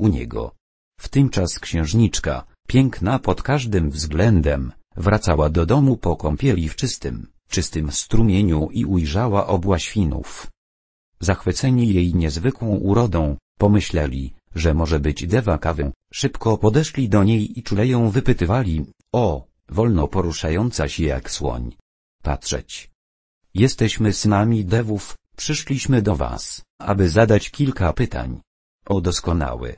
u niego. W tym czas księżniczka, piękna pod każdym względem, wracała do domu po kąpieli w czystym, czystym strumieniu i ujrzała obła świnów. Zachwyceni jej niezwykłą urodą, pomyśleli, że może być dewa kawę, szybko podeszli do niej i czule ją wypytywali, o, wolno poruszająca się jak słoń. Patrzeć, Jesteśmy synami Dewów, przyszliśmy do Was, aby zadać kilka pytań. O doskonały.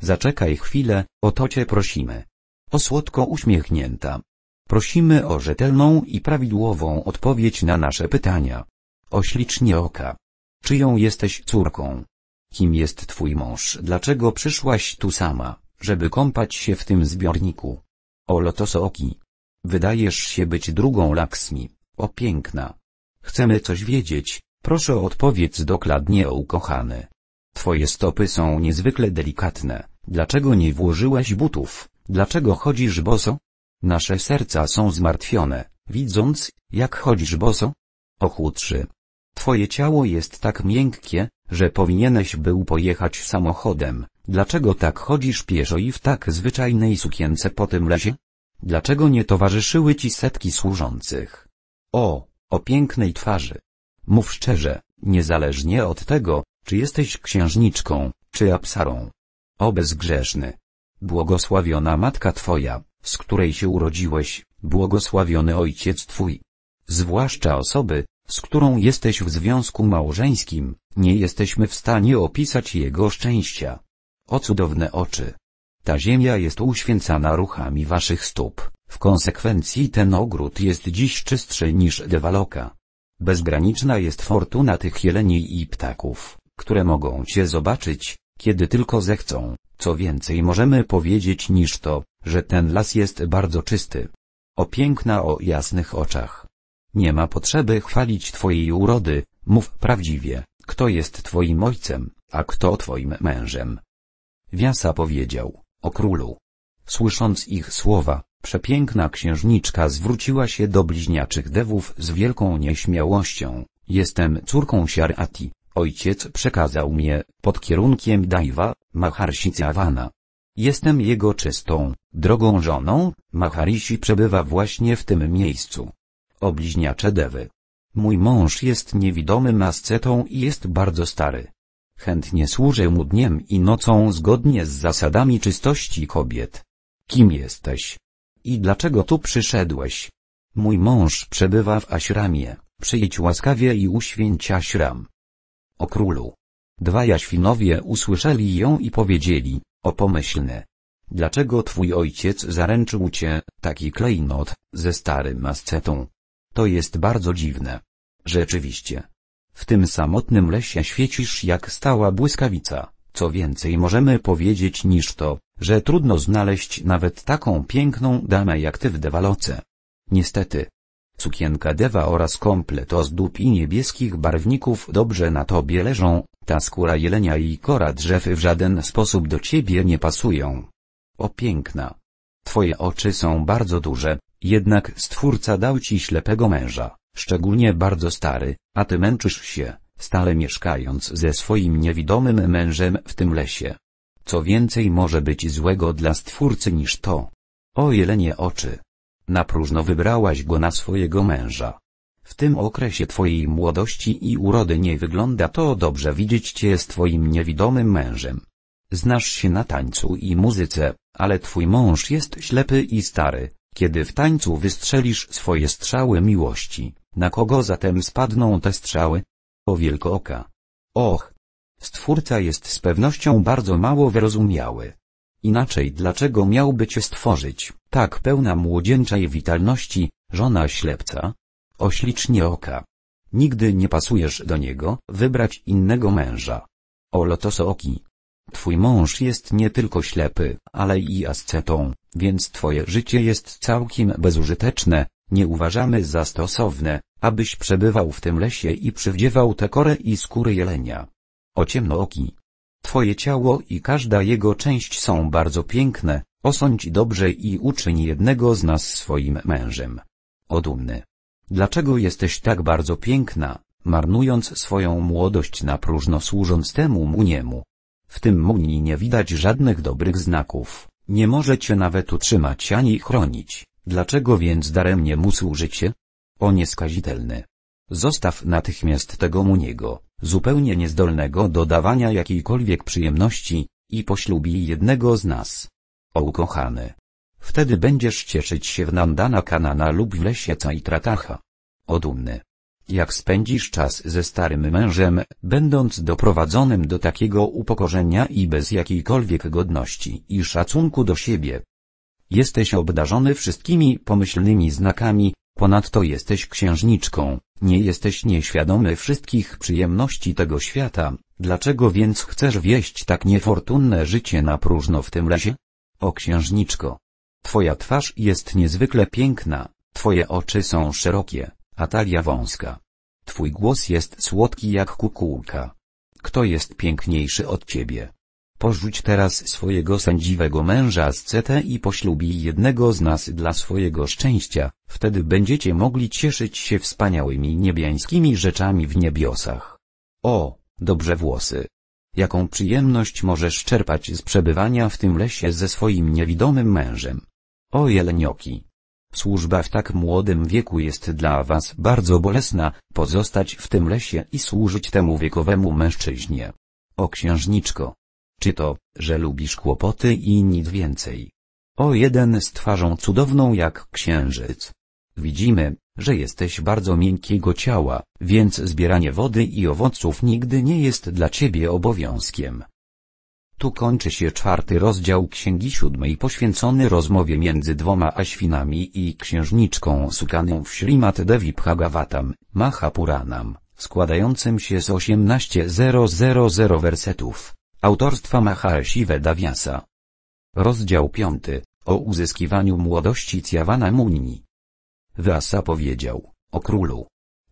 Zaczekaj chwilę, o to Cię prosimy. O słodko uśmiechnięta. Prosimy o rzetelną i prawidłową odpowiedź na nasze pytania. O ślicznie oka. Czyją jesteś córką? Kim jest Twój mąż? Dlaczego przyszłaś tu sama, żeby kąpać się w tym zbiorniku? O lotoso Wydajesz się być drugą Laksmi. O piękna. Chcemy coś wiedzieć, proszę odpowiedz dokładnie o ukochany. Twoje stopy są niezwykle delikatne, dlaczego nie włożyłaś butów, dlaczego chodzisz boso? Nasze serca są zmartwione, widząc, jak chodzisz boso. Ochłódszy. Twoje ciało jest tak miękkie, że powinieneś był pojechać samochodem. Dlaczego tak chodzisz pieszo i w tak zwyczajnej sukience po tym lesie? Dlaczego nie towarzyszyły ci setki służących? O, o pięknej twarzy. Mów szczerze, niezależnie od tego, czy jesteś księżniczką, czy absarą. O bezgrzeszny. Błogosławiona matka twoja, z której się urodziłeś, błogosławiony ojciec twój. Zwłaszcza osoby, z którą jesteś w związku małżeńskim, nie jesteśmy w stanie opisać jego szczęścia. O cudowne oczy. Ta ziemia jest uświęcana ruchami waszych stóp. W konsekwencji ten ogród jest dziś czystszy niż Dewaloka. Bezgraniczna jest fortuna tych jeleni i ptaków, które mogą cię zobaczyć, kiedy tylko zechcą. Co więcej możemy powiedzieć niż to, że ten las jest bardzo czysty. O piękna o jasnych oczach. Nie ma potrzeby chwalić twojej urody, mów prawdziwie, kto jest twoim ojcem, a kto twoim mężem. Wiasa powiedział, o królu. Słysząc ich słowa, Przepiękna księżniczka zwróciła się do bliźniaczych dewów z wielką nieśmiałością. Jestem córką Siarati, ojciec przekazał mnie, pod kierunkiem Dajwa, Maharsicjawana. Jestem jego czystą, drogą żoną, Maharishi przebywa właśnie w tym miejscu. O bliźniacze dewy. Mój mąż jest niewidomym ascetą i jest bardzo stary. Chętnie służę mu dniem i nocą zgodnie z zasadami czystości kobiet. Kim jesteś? I dlaczego tu przyszedłeś? Mój mąż przebywa w Aśramie, przyjdź łaskawie i uświęć Aśram. O królu. dwa Aświnowie usłyszeli ją i powiedzieli, o pomyślne. Dlaczego twój ojciec zaręczył cię, taki klejnot, ze starym ascetą? To jest bardzo dziwne. Rzeczywiście. W tym samotnym lesie świecisz jak stała błyskawica. Co więcej możemy powiedzieć niż to, że trudno znaleźć nawet taką piękną damę jak ty w dewaloce. Niestety. Sukienka dewa oraz komplet ozdób i niebieskich barwników dobrze na tobie leżą, ta skóra jelenia i kora drzew w żaden sposób do ciebie nie pasują. O piękna. Twoje oczy są bardzo duże, jednak stwórca dał ci ślepego męża, szczególnie bardzo stary, a ty męczysz się stale mieszkając ze swoim niewidomym mężem w tym lesie. Co więcej może być złego dla Stwórcy niż to. O jelenie oczy. Na próżno wybrałaś go na swojego męża. W tym okresie twojej młodości i urody nie wygląda to dobrze widzieć cię z twoim niewidomym mężem. Znasz się na tańcu i muzyce, ale twój mąż jest ślepy i stary, kiedy w tańcu wystrzelisz swoje strzały miłości, na kogo zatem spadną te strzały? o oka. Och! Stwórca jest z pewnością bardzo mało wyrozumiały. Inaczej dlaczego miałby cię stworzyć, tak pełna młodzieńczej witalności, żona ślepca? Oślicznie oka. Nigdy nie pasujesz do niego, wybrać innego męża. O oki. Twój mąż jest nie tylko ślepy, ale i ascetą, więc twoje życie jest całkiem bezużyteczne, nie uważamy za stosowne, abyś przebywał w tym lesie i przywdziewał te korę i skóry jelenia. O ciemnooki. Twoje ciało i każda jego część są bardzo piękne, osądź dobrze i uczyń jednego z nas swoim mężem. O dumny. Dlaczego jesteś tak bardzo piękna, marnując swoją młodość na próżno służąc temu muniemu? W tym muni nie widać żadnych dobrych znaków, nie może cię nawet utrzymać ani chronić, dlaczego więc daremnie mu służycie? O nieskazitelny. Zostaw natychmiast tego muniego, zupełnie niezdolnego do dawania jakiejkolwiek przyjemności, i poślubi jednego z nas. O ukochany. Wtedy będziesz cieszyć się w Nandana Kanana lub w lesie Caitrataha. O dumny. Jak spędzisz czas ze starym mężem, będąc doprowadzonym do takiego upokorzenia i bez jakiejkolwiek godności i szacunku do siebie. Jesteś obdarzony wszystkimi pomyślnymi znakami, Ponadto jesteś księżniczką, nie jesteś nieświadomy wszystkich przyjemności tego świata, dlaczego więc chcesz wieść tak niefortunne życie na próżno w tym lesie? O księżniczko! Twoja twarz jest niezwykle piękna, twoje oczy są szerokie, a talia wąska. Twój głos jest słodki jak kukułka. Kto jest piękniejszy od ciebie? Porzuć teraz swojego sędziwego męża z CT i poślubij jednego z nas dla swojego szczęścia, wtedy będziecie mogli cieszyć się wspaniałymi niebiańskimi rzeczami w niebiosach. O, dobrze włosy! Jaką przyjemność możesz czerpać z przebywania w tym lesie ze swoim niewidomym mężem? O jelenioki! Służba w tak młodym wieku jest dla was bardzo bolesna, pozostać w tym lesie i służyć temu wiekowemu mężczyźnie. O księżniczko! Czy to, że lubisz kłopoty i nic więcej? O jeden z twarzą cudowną jak księżyc. Widzimy, że jesteś bardzo miękkiego ciała, więc zbieranie wody i owoców nigdy nie jest dla ciebie obowiązkiem. Tu kończy się czwarty rozdział Księgi Siódmej poświęcony rozmowie między dwoma aświnami i księżniczką sukaną w Srimad Devi Bhagavatam, Mahapuranam, składającym się z 18.000 wersetów. Autorstwa Mahasive Dawiasa. Rozdział 5. O uzyskiwaniu młodości Cjawana muni. Vyasa powiedział, o królu.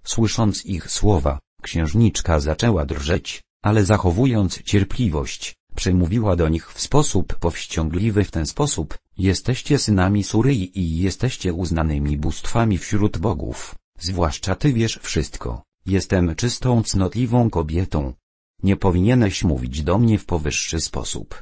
Słysząc ich słowa, księżniczka zaczęła drżeć, ale zachowując cierpliwość, przemówiła do nich w sposób powściągliwy w ten sposób, jesteście synami Suryi i jesteście uznanymi bóstwami wśród bogów, zwłaszcza ty wiesz wszystko, jestem czystą cnotliwą kobietą, nie powinieneś mówić do mnie w powyższy sposób.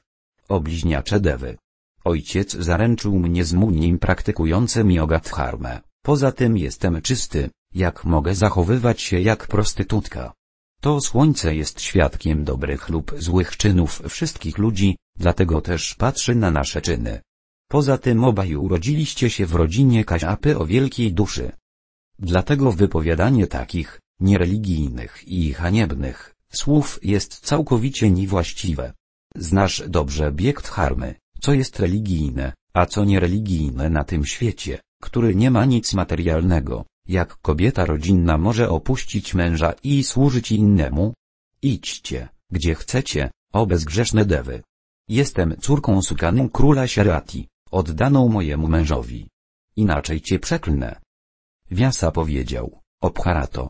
O bliźniacze dewy. Ojciec zaręczył mnie z munnim praktykującym jogatharmę, poza tym jestem czysty, jak mogę zachowywać się jak prostytutka. To słońce jest świadkiem dobrych lub złych czynów wszystkich ludzi, dlatego też patrzy na nasze czyny. Poza tym obaj urodziliście się w rodzinie kajapy o wielkiej duszy. Dlatego wypowiadanie takich, niereligijnych i haniebnych, słów jest całkowicie niewłaściwe. Znasz dobrze bieg dharmy, co jest religijne, a co niereligijne na tym świecie, który nie ma nic materialnego, jak kobieta rodzinna może opuścić męża i służyć innemu? Idźcie, gdzie chcecie, o bezgrzeszne dewy. Jestem córką sukaną króla Sierati, oddaną mojemu mężowi. Inaczej cię przeklnę. Wiasa powiedział, Obharato,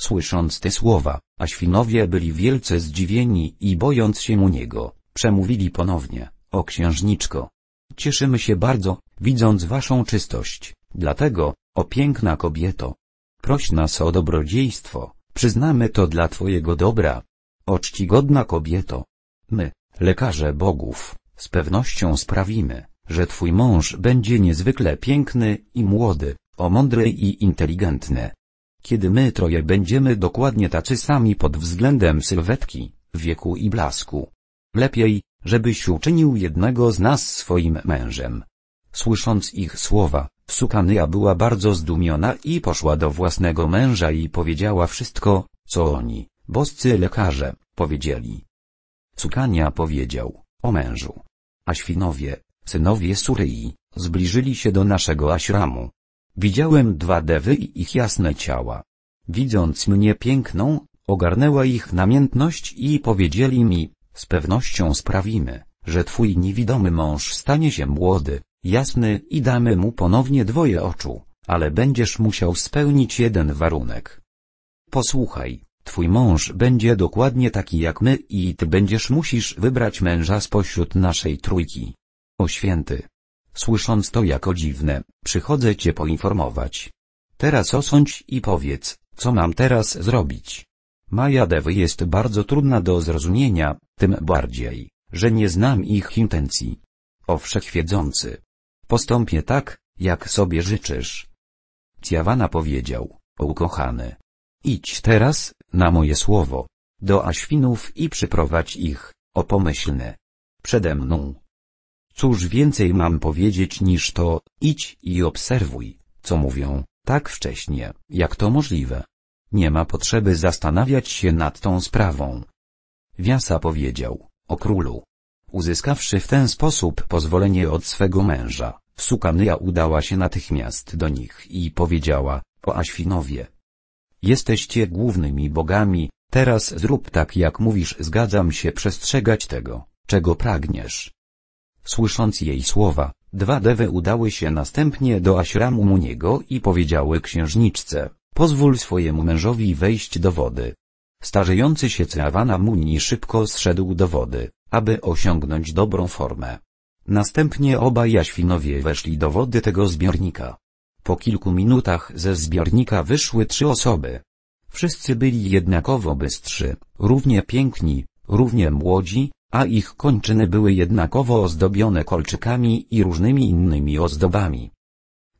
Słysząc te słowa, a świnowie byli wielce zdziwieni i bojąc się mu niego, przemówili ponownie, o księżniczko. Cieszymy się bardzo, widząc waszą czystość, dlatego, o piękna kobieto. Proś nas o dobrodziejstwo, przyznamy to dla twojego dobra. O czcigodna kobieto. My, lekarze bogów, z pewnością sprawimy, że twój mąż będzie niezwykle piękny i młody, o mądry i inteligentny. Kiedy my troje będziemy dokładnie tacy sami pod względem sylwetki, wieku i blasku. Lepiej, żebyś uczynił jednego z nas swoim mężem. Słysząc ich słowa, Sukanya była bardzo zdumiona i poszła do własnego męża i powiedziała wszystko, co oni, boscy lekarze, powiedzieli. Sukania powiedział, o mężu. A świnowie, synowie Suryi, zbliżyli się do naszego aśramu, Widziałem dwa dewy i ich jasne ciała. Widząc mnie piękną, ogarnęła ich namiętność i powiedzieli mi, z pewnością sprawimy, że twój niewidomy mąż stanie się młody, jasny i damy mu ponownie dwoje oczu, ale będziesz musiał spełnić jeden warunek. Posłuchaj, twój mąż będzie dokładnie taki jak my i ty będziesz musisz wybrać męża spośród naszej trójki. O święty, Słysząc to jako dziwne, przychodzę cię poinformować. Teraz osądź i powiedz, co mam teraz zrobić. Maja Dewy jest bardzo trudna do zrozumienia, tym bardziej, że nie znam ich intencji. O wszechwiedzący. Postąpię tak, jak sobie życzysz. Ciawana powiedział, o ukochany. Idź teraz, na moje słowo, do Aświnów i przyprowadź ich, o pomyślne. Przede mną. Cóż więcej mam powiedzieć niż to, idź i obserwuj, co mówią, tak wcześnie, jak to możliwe. Nie ma potrzeby zastanawiać się nad tą sprawą. Wiasa powiedział, o królu. Uzyskawszy w ten sposób pozwolenie od swego męża, Sukanya udała się natychmiast do nich i powiedziała, o Aświnowie. Jesteście głównymi bogami, teraz zrób tak jak mówisz zgadzam się przestrzegać tego, czego pragniesz. Słysząc jej słowa, dwa dewy udały się następnie do aśramu Muniego i powiedziały księżniczce, pozwól swojemu mężowi wejść do wody. Starzejący się Cawana Muni szybko zszedł do wody, aby osiągnąć dobrą formę. Następnie obaj jaświnowie weszli do wody tego zbiornika. Po kilku minutach ze zbiornika wyszły trzy osoby. Wszyscy byli jednakowo bystrzy, równie piękni, równie młodzi, a ich kończyny były jednakowo ozdobione kolczykami i różnymi innymi ozdobami.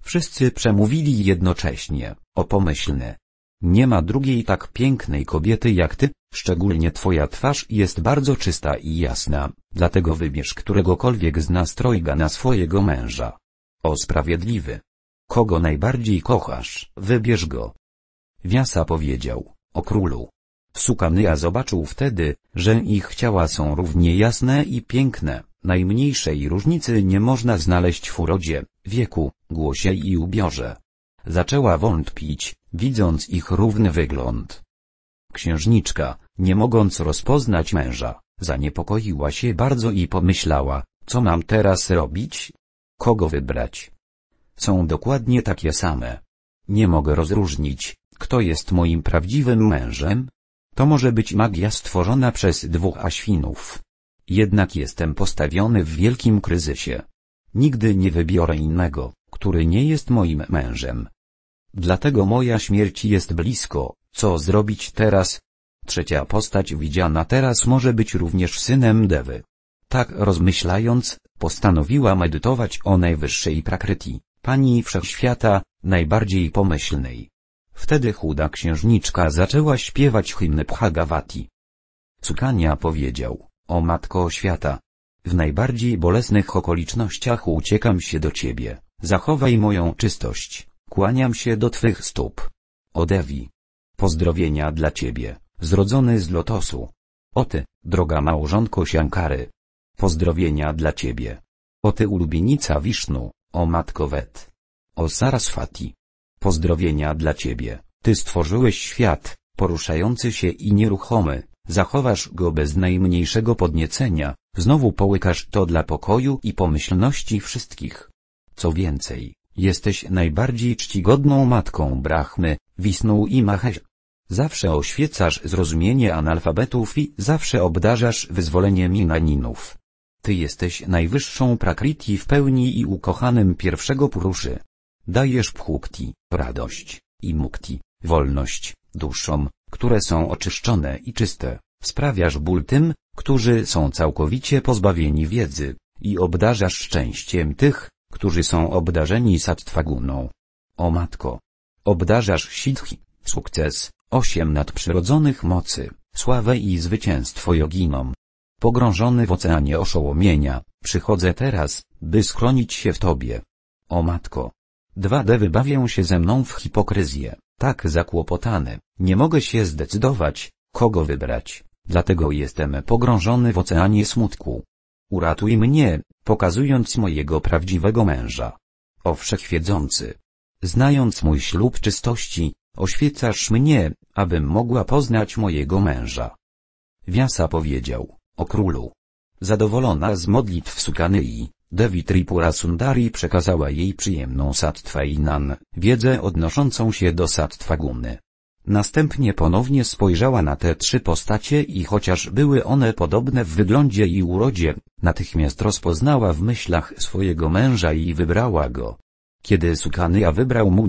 Wszyscy przemówili jednocześnie, o pomyślny. Nie ma drugiej tak pięknej kobiety jak ty, szczególnie twoja twarz jest bardzo czysta i jasna, dlatego wybierz któregokolwiek z nas trojga na swojego męża. O sprawiedliwy. Kogo najbardziej kochasz, wybierz go. Wiasa powiedział, o królu, Sukanya zobaczył wtedy, że ich ciała są równie jasne i piękne, najmniejszej różnicy nie można znaleźć w urodzie, wieku, głosie i ubiorze. Zaczęła wątpić, widząc ich równy wygląd. Księżniczka, nie mogąc rozpoznać męża, zaniepokoiła się bardzo i pomyślała, co mam teraz robić? Kogo wybrać? Są dokładnie takie same. Nie mogę rozróżnić, kto jest moim prawdziwym mężem, to może być magia stworzona przez dwóch aświnów. Jednak jestem postawiony w wielkim kryzysie. Nigdy nie wybiorę innego, który nie jest moim mężem. Dlatego moja śmierć jest blisko, co zrobić teraz? Trzecia postać widziana teraz może być również synem Dewy. Tak rozmyślając, postanowiła medytować o najwyższej prakryti, pani wszechświata, najbardziej pomyślnej, Wtedy chuda księżniczka zaczęła śpiewać hymny Bhagavati. Cukania powiedział, o matko świata. W najbardziej bolesnych okolicznościach uciekam się do ciebie, zachowaj moją czystość, kłaniam się do twych stóp. O Devi. Pozdrowienia dla ciebie, zrodzony z lotosu. O ty, droga małżonko Siankary. Pozdrowienia dla ciebie. O ty ulubienica Wisznu, o matko Wet. O Saraswati. Pozdrowienia dla Ciebie, Ty stworzyłeś świat, poruszający się i nieruchomy, zachowasz go bez najmniejszego podniecenia, znowu połykasz to dla pokoju i pomyślności wszystkich. Co więcej, jesteś najbardziej czcigodną matką Brahmy, Wisnu i Mahesh. Zawsze oświecasz zrozumienie analfabetów i zawsze obdarzasz wyzwoleniem inaninów. Ty jesteś najwyższą prakriti w pełni i ukochanym pierwszego puruszy. Dajesz bhukti, radość, i mukti, wolność, duszom, które są oczyszczone i czyste. Sprawiasz ból tym, którzy są całkowicie pozbawieni wiedzy, i obdarzasz szczęściem tych, którzy są obdarzeni sattwaguną. O Matko! Obdarzasz siddhi, sukces, osiem nadprzyrodzonych mocy, sławę i zwycięstwo joginom. Pogrążony w oceanie oszołomienia, przychodzę teraz, by schronić się w Tobie. O Matko! Dwa dewy bawią się ze mną w hipokryzję, tak zakłopotany, nie mogę się zdecydować, kogo wybrać, dlatego jestem pogrążony w oceanie smutku. Uratuj mnie, pokazując mojego prawdziwego męża. O wszechwiedzący. Znając mój ślub czystości, oświecasz mnie, abym mogła poznać mojego męża. Wiasa powiedział, o królu. Zadowolona z modlitw Sukanyi, Devi Tripura Sundari przekazała jej przyjemną sattwa Inan, wiedzę odnoszącą się do sattwa guny. Następnie ponownie spojrzała na te trzy postacie i chociaż były one podobne w wyglądzie i urodzie, natychmiast rozpoznała w myślach swojego męża i wybrała go. Kiedy Sukanya wybrał mu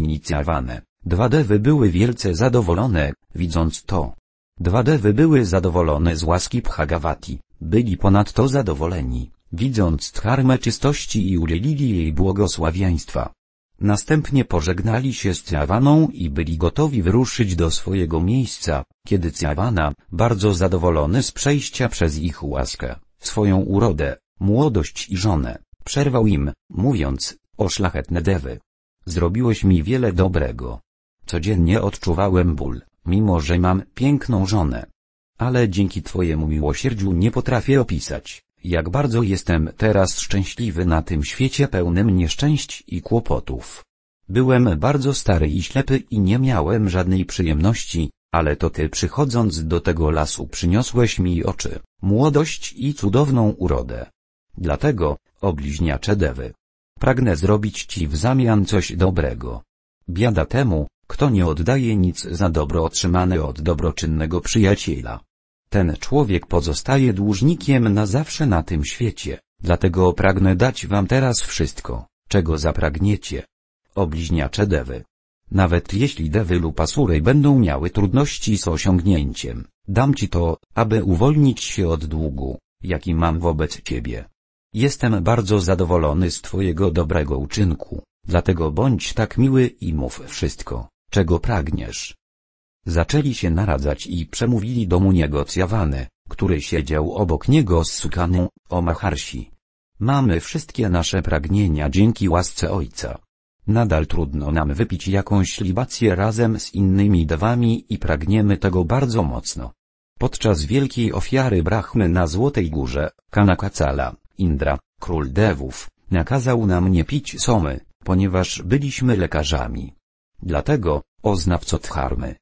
dwa dewy były wielce zadowolone, widząc to. Dwa dewy były zadowolone z łaski Bhagavati, byli ponadto zadowoleni, widząc karmę czystości i udzielili jej błogosławieństwa. Następnie pożegnali się z Cjawaną i byli gotowi wyruszyć do swojego miejsca, kiedy Cjawana, bardzo zadowolony z przejścia przez ich łaskę, swoją urodę, młodość i żonę, przerwał im, mówiąc, o szlachetne dewy. Zrobiłeś mi wiele dobrego. Codziennie odczuwałem ból, mimo że mam piękną żonę. Ale dzięki Twojemu miłosierdziu nie potrafię opisać, jak bardzo jestem teraz szczęśliwy na tym świecie pełnym nieszczęść i kłopotów. Byłem bardzo stary i ślepy i nie miałem żadnej przyjemności, ale to ty przychodząc do tego lasu przyniosłeś mi oczy, młodość i cudowną urodę. Dlatego, o bliźniacze dewy, pragnę zrobić ci w zamian coś dobrego. Biada temu, kto nie oddaje nic za dobro otrzymane od dobroczynnego przyjaciela. Ten człowiek pozostaje dłużnikiem na zawsze na tym świecie, dlatego pragnę dać wam teraz wszystko, czego zapragniecie. O bliźniacze dewy. Nawet jeśli dewy lub asury będą miały trudności z osiągnięciem, dam ci to, aby uwolnić się od długu, jaki mam wobec ciebie. Jestem bardzo zadowolony z twojego dobrego uczynku, dlatego bądź tak miły i mów wszystko, czego pragniesz. Zaczęli się naradzać i przemówili do mu negocjawany, który siedział obok niego z sukaną, o Maharsi. Mamy wszystkie nasze pragnienia dzięki łasce Ojca. Nadal trudno nam wypić jakąś libację razem z innymi dawami i pragniemy tego bardzo mocno. Podczas wielkiej ofiary Brahmy na Złotej Górze, Kanakacala, Indra, król Dewów, nakazał nam nie pić somy, ponieważ byliśmy lekarzami. Dlatego, o znawco Dharmy,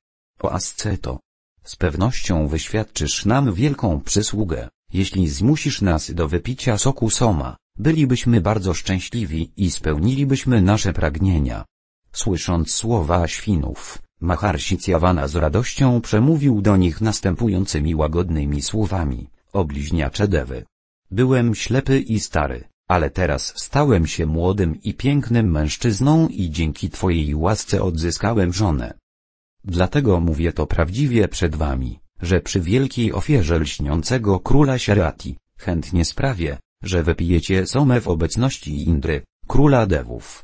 o asceto, z pewnością wyświadczysz nam wielką przysługę, jeśli zmusisz nas do wypicia soku soma, bylibyśmy bardzo szczęśliwi i spełnilibyśmy nasze pragnienia. Słysząc słowa świnów, Maharsicjavana z radością przemówił do nich następującymi łagodnymi słowami, o bliźniacze dewy. Byłem ślepy i stary, ale teraz stałem się młodym i pięknym mężczyzną i dzięki Twojej łasce odzyskałem żonę. Dlatego mówię to prawdziwie przed wami, że przy wielkiej ofierze lśniącego króla Siarati, chętnie sprawię, że wypijecie somę w obecności Indry, króla Dewów.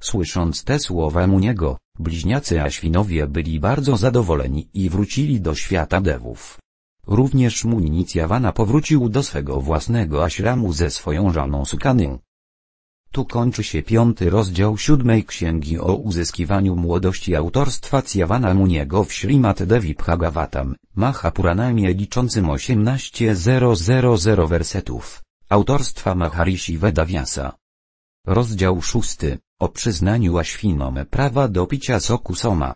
Słysząc te słowa mu niego, bliźniacy Aświnowie byli bardzo zadowoleni i wrócili do świata Dewów. Również Muninicjawana powrócił do swego własnego aśramu ze swoją żoną Sukanyą, tu kończy się piąty rozdział siódmej księgi o uzyskiwaniu młodości autorstwa Cjawana Muniego w Srimad Devi Bhagavatam, Mahapuranamie liczącym 18.000 wersetów, autorstwa Maharishi Vedavyasa. Rozdział szósty, o przyznaniu Aświnome prawa do picia soku soma.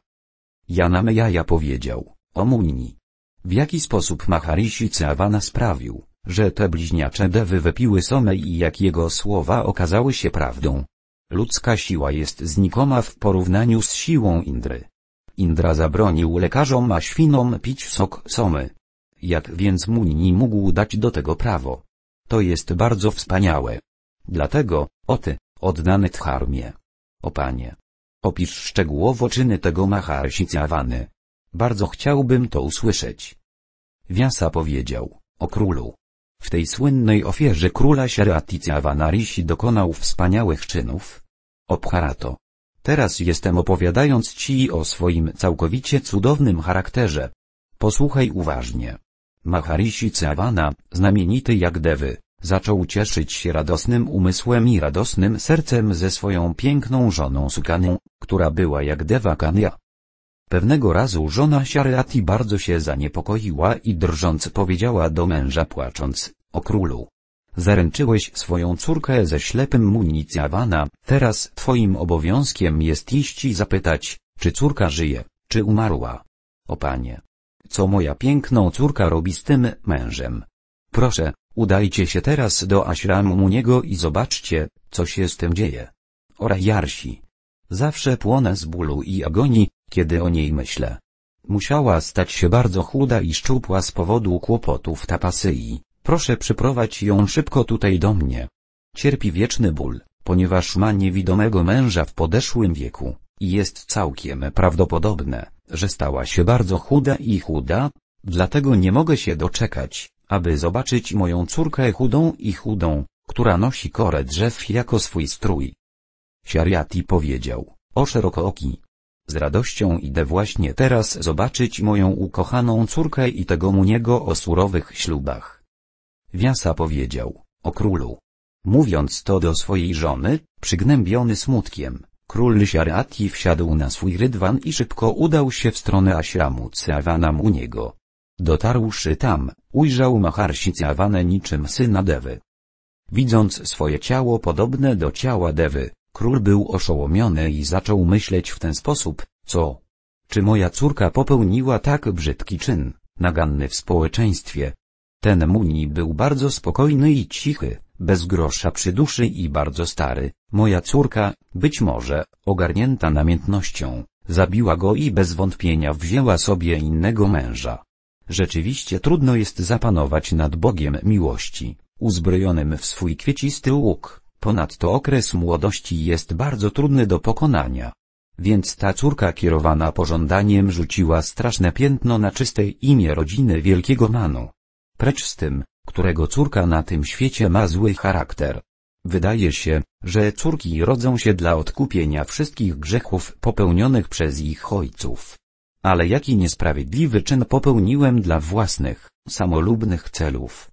Janamejaja powiedział, o Muni. W jaki sposób Maharishi Cjavana sprawił, że te bliźniacze dewy wypiły Somej i jak jego słowa okazały się prawdą. Ludzka siła jest znikoma w porównaniu z siłą Indry. Indra zabronił lekarzom a świnom pić sok Somy. Jak więc Muni mógł dać do tego prawo? To jest bardzo wspaniałe. Dlatego, o ty, oddany dharmie. O panie. Opisz szczegółowo czyny tego Maharshicawany. Bardzo chciałbym to usłyszeć. Wiasa powiedział, o królu, w tej słynnej ofierze króla Sieratica Vanarisi dokonał wspaniałych czynów. Obharato. Teraz jestem opowiadając ci o swoim całkowicie cudownym charakterze. Posłuchaj uważnie. Maharishi Cavana, znamienity jak Dewy, zaczął cieszyć się radosnym umysłem i radosnym sercem ze swoją piękną żoną Sukaną, która była jak Dewa Kania. Pewnego razu żona Siarati bardzo się zaniepokoiła i drżąc powiedziała do męża płacząc, o królu. Zaręczyłeś swoją córkę ze ślepym municjawana, teraz twoim obowiązkiem jest iść i zapytać, czy córka żyje, czy umarła. O panie! Co moja piękną córka robi z tym mężem? Proszę, udajcie się teraz do Aśramu Muniego i zobaczcie, co się z tym dzieje. Ora Jarsi! Zawsze płonę z bólu i agonii, kiedy o niej myślę. Musiała stać się bardzo chuda i szczupła z powodu kłopotów tapasyi, proszę przyprowadź ją szybko tutaj do mnie. Cierpi wieczny ból, ponieważ ma niewidomego męża w podeszłym wieku, i jest całkiem prawdopodobne, że stała się bardzo chuda i chuda, dlatego nie mogę się doczekać, aby zobaczyć moją córkę chudą i chudą, która nosi korę drzew jako swój strój. Siariati powiedział, o szerokooki, z radością idę właśnie teraz zobaczyć moją ukochaną córkę i tego muniego o surowych ślubach. Wiasa powiedział, o królu. Mówiąc to do swojej żony, przygnębiony smutkiem, król Siarati wsiadł na swój rydwan i szybko udał się w stronę Ashramu Cawana Muniego. Dotarłszy tam, ujrzał Maharsi Cawanę niczym syna Dewy. Widząc swoje ciało podobne do ciała Dewy, Król był oszołomiony i zaczął myśleć w ten sposób, co? Czy moja córka popełniła tak brzydki czyn, naganny w społeczeństwie? Ten Muni był bardzo spokojny i cichy, bez grosza przy duszy i bardzo stary, moja córka, być może, ogarnięta namiętnością, zabiła go i bez wątpienia wzięła sobie innego męża. Rzeczywiście trudno jest zapanować nad Bogiem miłości, uzbrojonym w swój kwiecisty łuk, Ponadto okres młodości jest bardzo trudny do pokonania. Więc ta córka kierowana pożądaniem rzuciła straszne piętno na czyste imię rodziny wielkiego Manu. Precz z tym, którego córka na tym świecie ma zły charakter. Wydaje się, że córki rodzą się dla odkupienia wszystkich grzechów popełnionych przez ich ojców. Ale jaki niesprawiedliwy czyn popełniłem dla własnych, samolubnych celów.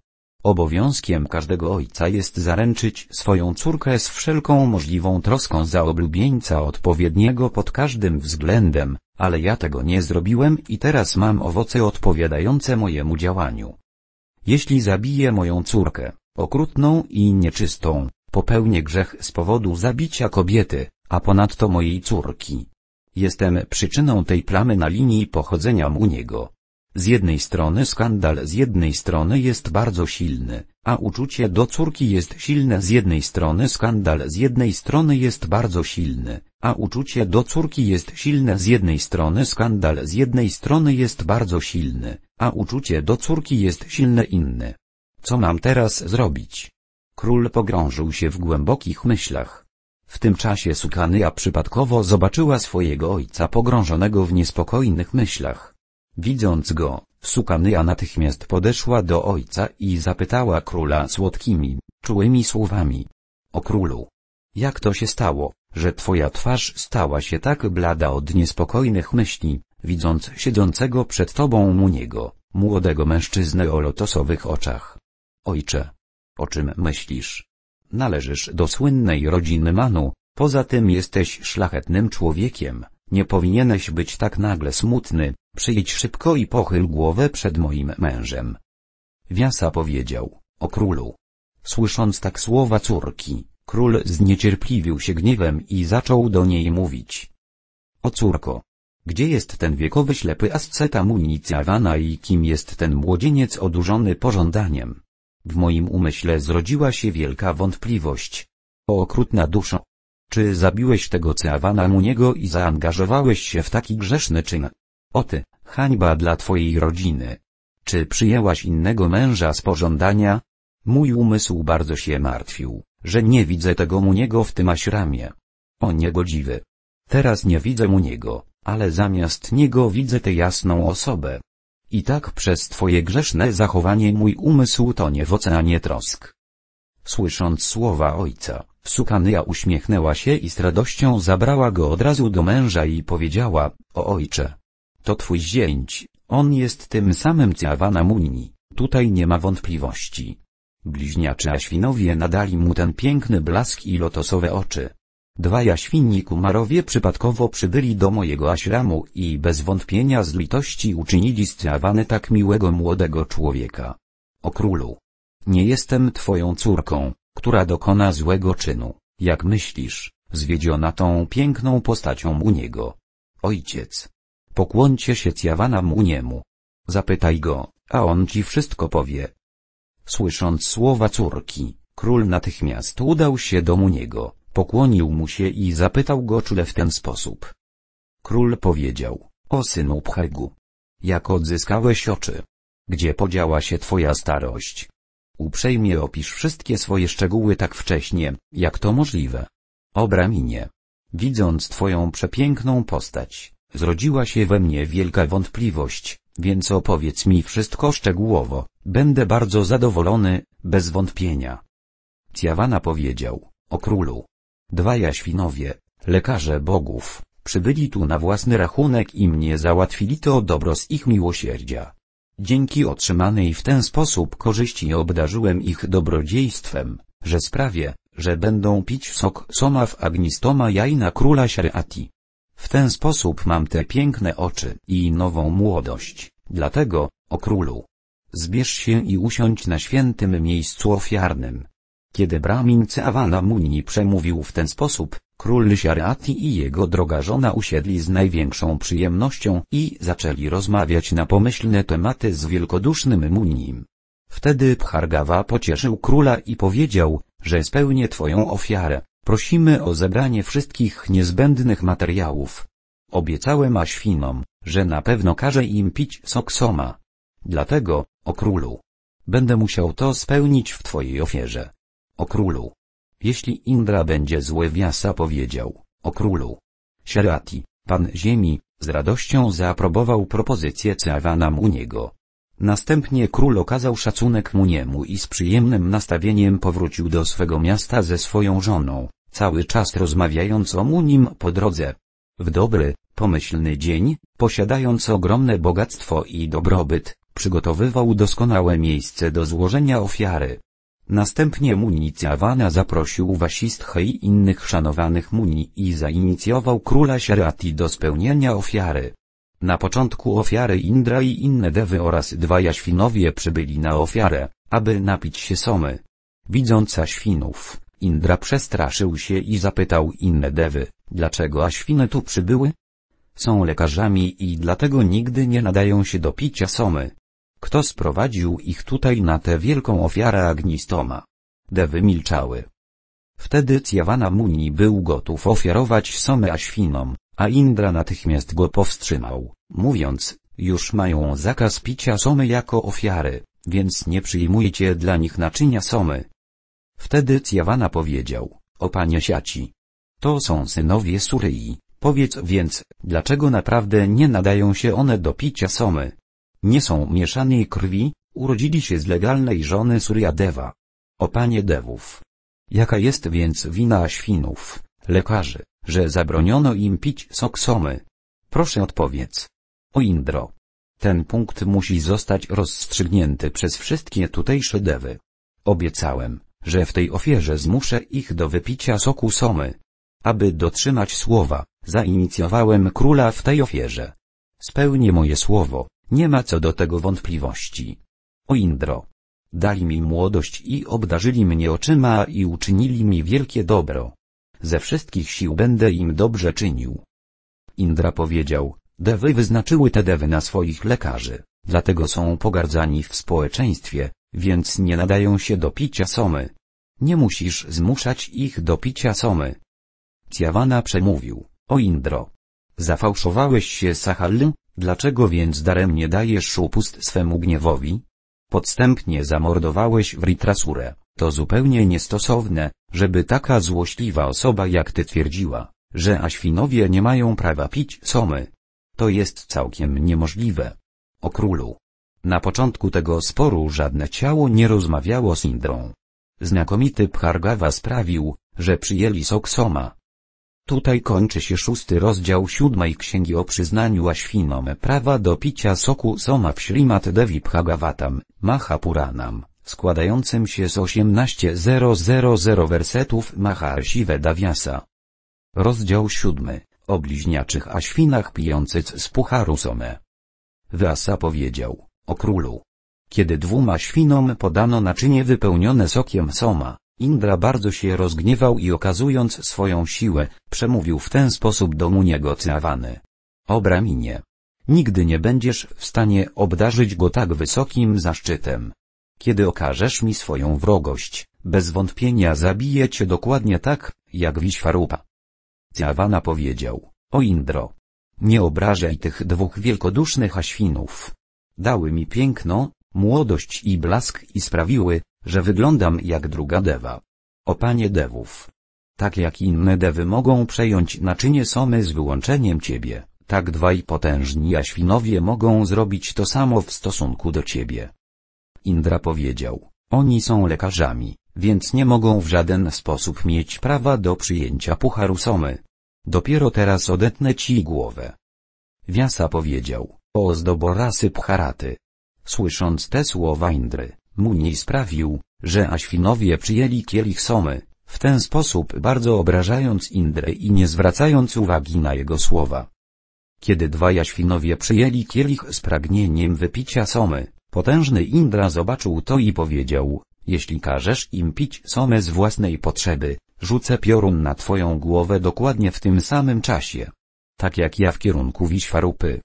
Obowiązkiem każdego ojca jest zaręczyć swoją córkę z wszelką możliwą troską za oblubieńca odpowiedniego pod każdym względem, ale ja tego nie zrobiłem i teraz mam owoce odpowiadające mojemu działaniu. Jeśli zabiję moją córkę, okrutną i nieczystą, popełnię grzech z powodu zabicia kobiety, a ponadto mojej córki. Jestem przyczyną tej plamy na linii pochodzenia mu niego. Z jednej strony skandal z jednej strony jest bardzo silny, a uczucie do córki jest silne z jednej strony skandal z jednej strony jest bardzo silny, a uczucie do córki jest silne z jednej strony skandal z jednej strony jest bardzo silny, a uczucie do córki jest silne inne. Co mam teraz zrobić? Król pogrążył się w głębokich myślach. W tym czasie Sukanya przypadkowo zobaczyła swojego ojca pogrążonego w niespokojnych myślach. Widząc go, Sukanya natychmiast podeszła do ojca i zapytała króla słodkimi, czułymi słowami. O królu! Jak to się stało, że twoja twarz stała się tak blada od niespokojnych myśli, widząc siedzącego przed tobą Muniego, młodego mężczyznę o lotosowych oczach? Ojcze! O czym myślisz? Należysz do słynnej rodziny Manu, poza tym jesteś szlachetnym człowiekiem, nie powinieneś być tak nagle smutny, Przyjdź szybko i pochyl głowę przed moim mężem. Wiasa powiedział, o królu. Słysząc tak słowa córki, król zniecierpliwił się gniewem i zaczął do niej mówić. O córko! Gdzie jest ten wiekowy ślepy asceta municjawana i kim jest ten młodzieniec odurzony pożądaniem? W moim umyśle zrodziła się wielka wątpliwość. O okrutna duszo! Czy zabiłeś tego Ceawana Muniego i zaangażowałeś się w taki grzeszny czyn? O ty, hańba dla twojej rodziny. Czy przyjęłaś innego męża z pożądania? Mój umysł bardzo się martwił, że nie widzę tego mu niego w tym aśramie. O niegodziwy. Teraz nie widzę mu niego, ale zamiast niego widzę tę jasną osobę. I tak przez twoje grzeszne zachowanie mój umysł tonie w oceanie trosk. Słysząc słowa ojca, sukanya uśmiechnęła się i z radością zabrała go od razu do męża i powiedziała, o ojcze, to twój zięć, on jest tym samym Ciawana muni. tutaj nie ma wątpliwości. Bliźniacze jaświnowie nadali mu ten piękny blask i lotosowe oczy. Dwa jaświnni kumarowie przypadkowo przybyli do mojego aśramu i bez wątpienia z litości uczynili z Ciawany tak miłego młodego człowieka. O królu! Nie jestem twoją córką, która dokona złego czynu, jak myślisz, zwiedziona tą piękną postacią u niego. Ojciec, Pokłoncie się mu niemu. Zapytaj go, a on ci wszystko powie. Słysząc słowa córki, król natychmiast udał się do Muniego, pokłonił mu się i zapytał go czule w ten sposób. Król powiedział, o synu Pchegu. Jak odzyskałeś oczy? Gdzie podziała się twoja starość? Uprzejmie opisz wszystkie swoje szczegóły tak wcześnie, jak to możliwe. Obraminie. Widząc twoją przepiękną postać, Zrodziła się we mnie wielka wątpliwość, więc opowiedz mi wszystko szczegółowo, będę bardzo zadowolony, bez wątpienia. Ciawana powiedział, o królu. dwa jaświnowie, lekarze bogów, przybyli tu na własny rachunek i mnie załatwili to dobro z ich miłosierdzia. Dzięki otrzymanej w ten sposób korzyści obdarzyłem ich dobrodziejstwem, że sprawię, że będą pić sok soma w agnistoma jajna króla Shariati. W ten sposób mam te piękne oczy i nową młodość, dlatego, o królu. Zbierz się i usiądź na świętym miejscu ofiarnym. Kiedy bramin Cawana Muni przemówił w ten sposób, król Siarati i jego droga żona usiedli z największą przyjemnością i zaczęli rozmawiać na pomyślne tematy z wielkodusznym Munim. Wtedy Pchargawa pocieszył króla i powiedział, że spełnię twoją ofiarę, Prosimy o zebranie wszystkich niezbędnych materiałów. Obiecałem Aświnom, że na pewno każę im pić sok soma. Dlatego, o królu. Będę musiał to spełnić w twojej ofierze. O królu. Jeśli Indra będzie zły wiasa powiedział, o królu. Sierati, pan ziemi, z radością zaaprobował propozycję Cawana niego. Następnie król okazał szacunek mu niemu i z przyjemnym nastawieniem powrócił do swego miasta ze swoją żoną cały czas rozmawiając o mu nim po drodze. W dobry, pomyślny dzień, posiadając ogromne bogactwo i dobrobyt, przygotowywał doskonałe miejsce do złożenia ofiary. Następnie Municjawana zaprosił Wasistchę i innych szanowanych Muni i zainicjował króla Sierati do spełnienia ofiary. Na początku ofiary Indra i inne dewy oraz dwa świnowie przybyli na ofiarę, aby napić się somy. Widząca świnów, Indra przestraszył się i zapytał inne dewy, dlaczego aświny tu przybyły? Są lekarzami i dlatego nigdy nie nadają się do picia somy. Kto sprowadził ich tutaj na tę wielką ofiarę Agnistoma? Dewy milczały. Wtedy Cjawana Muni był gotów ofiarować somę aświnom, a Indra natychmiast go powstrzymał, mówiąc, już mają zakaz picia somy jako ofiary, więc nie przyjmujcie dla nich naczynia somy. Wtedy Cjawana powiedział, o panie siaci. To są synowie Suryi, powiedz więc, dlaczego naprawdę nie nadają się one do picia somy? Nie są mieszanej krwi, urodzili się z legalnej żony Suryadewa. O panie Dewów. Jaka jest więc wina świnów, lekarzy, że zabroniono im pić sok somy? Proszę odpowiedz. O Indro. Ten punkt musi zostać rozstrzygnięty przez wszystkie tutejsze dewy. Obiecałem, że w tej ofierze zmuszę ich do wypicia soku somy. Aby dotrzymać słowa, zainicjowałem króla w tej ofierze. Spełnię moje słowo, nie ma co do tego wątpliwości. O Indro. Dali mi młodość i obdarzyli mnie oczyma i uczynili mi wielkie dobro. Ze wszystkich sił będę im dobrze czynił. Indra powiedział, dewy wyznaczyły te dewy na swoich lekarzy, dlatego są pogardzani w społeczeństwie, więc nie nadają się do picia somy. Nie musisz zmuszać ich do picia somy. Ciawana przemówił, o Indro. Zafałszowałeś się Sahalym, dlaczego więc daremnie dajesz upust swemu gniewowi? Podstępnie zamordowałeś Vritrasure. to zupełnie niestosowne, żeby taka złośliwa osoba jak ty twierdziła, że Aświnowie nie mają prawa pić somy. To jest całkiem niemożliwe. O królu. Na początku tego sporu żadne ciało nie rozmawiało z Indrą. Znakomity Pchargawa sprawił, że przyjęli Soksoma. Tutaj kończy się szósty rozdział siódmej księgi o przyznaniu Aświnom prawa do picia soku Soma w Srimad Devi Bhagavatam, Mahapuranam, składającym się z 18.000 wersetów Maharshi Daviasa. Rozdział siódmy, o bliźniaczych Aświnach pijących z pucharu Somę. Vyasa powiedział, o królu, kiedy dwoma świnom podano naczynie wypełnione sokiem soma, Indra bardzo się rozgniewał i okazując swoją siłę, przemówił w ten sposób do Muniegocjawany. O Brahminie! Nigdy nie będziesz w stanie obdarzyć go tak wysokim zaszczytem. Kiedy okażesz mi swoją wrogość, bez wątpienia zabiję cię dokładnie tak, jak Wiśwarupa. Ciawana powiedział, o Indro. Nie obrażaj tych dwóch wielkodusznych aświnów. Dały mi piękno, Młodość i blask i sprawiły, że wyglądam jak druga dewa. O panie dewów. Tak jak inne dewy mogą przejąć naczynie somy z wyłączeniem ciebie, tak dwaj potężni jaświnowie mogą zrobić to samo w stosunku do ciebie. Indra powiedział, oni są lekarzami, więc nie mogą w żaden sposób mieć prawa do przyjęcia pucharu somy. Dopiero teraz odetnę ci głowę. Wiasa powiedział, o zdoborasy pcharaty, Słysząc te słowa Indry, Muni sprawił, że Aświnowie przyjęli kielich somy, w ten sposób bardzo obrażając Indrę i nie zwracając uwagi na jego słowa. Kiedy dwaj Aświnowie przyjęli kielich z pragnieniem wypicia somy, potężny Indra zobaczył to i powiedział, jeśli każesz im pić somę z własnej potrzeby, rzucę piorun na twoją głowę dokładnie w tym samym czasie. Tak jak ja w kierunku Wiśwarupy.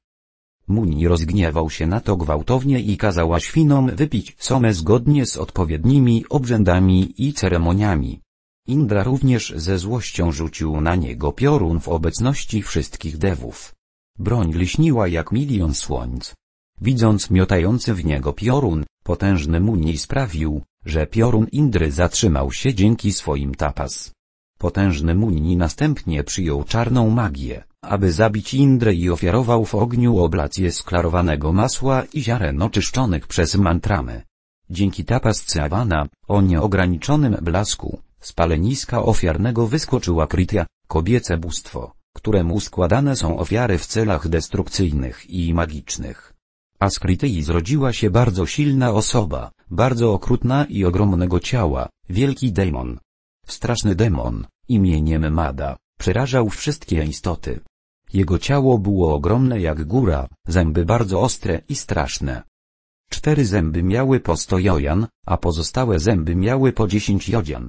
Muni rozgniewał się na to gwałtownie i kazała świnom wypić somę zgodnie z odpowiednimi obrzędami i ceremoniami. Indra również ze złością rzucił na niego piorun w obecności wszystkich dewów. Broń liśniła jak milion słońc. Widząc miotający w niego piorun, potężny Muni sprawił, że piorun Indry zatrzymał się dzięki swoim tapas. Potężny Muni następnie przyjął czarną magię aby zabić Indrę i ofiarował w ogniu oblację sklarowanego masła i ziaren oczyszczonych przez mantramę. Dzięki tapasce Awana, o nieograniczonym blasku, z paleniska ofiarnego wyskoczyła Kritia, kobiece bóstwo, któremu składane są ofiary w celach destrukcyjnych i magicznych. A z Krytyi zrodziła się bardzo silna osoba, bardzo okrutna i ogromnego ciała, wielki demon. Straszny demon, imieniem Mada, przerażał wszystkie istoty, jego ciało było ogromne jak góra, zęby bardzo ostre i straszne. Cztery zęby miały po sto jojan, a pozostałe zęby miały po dziesięć jodzian.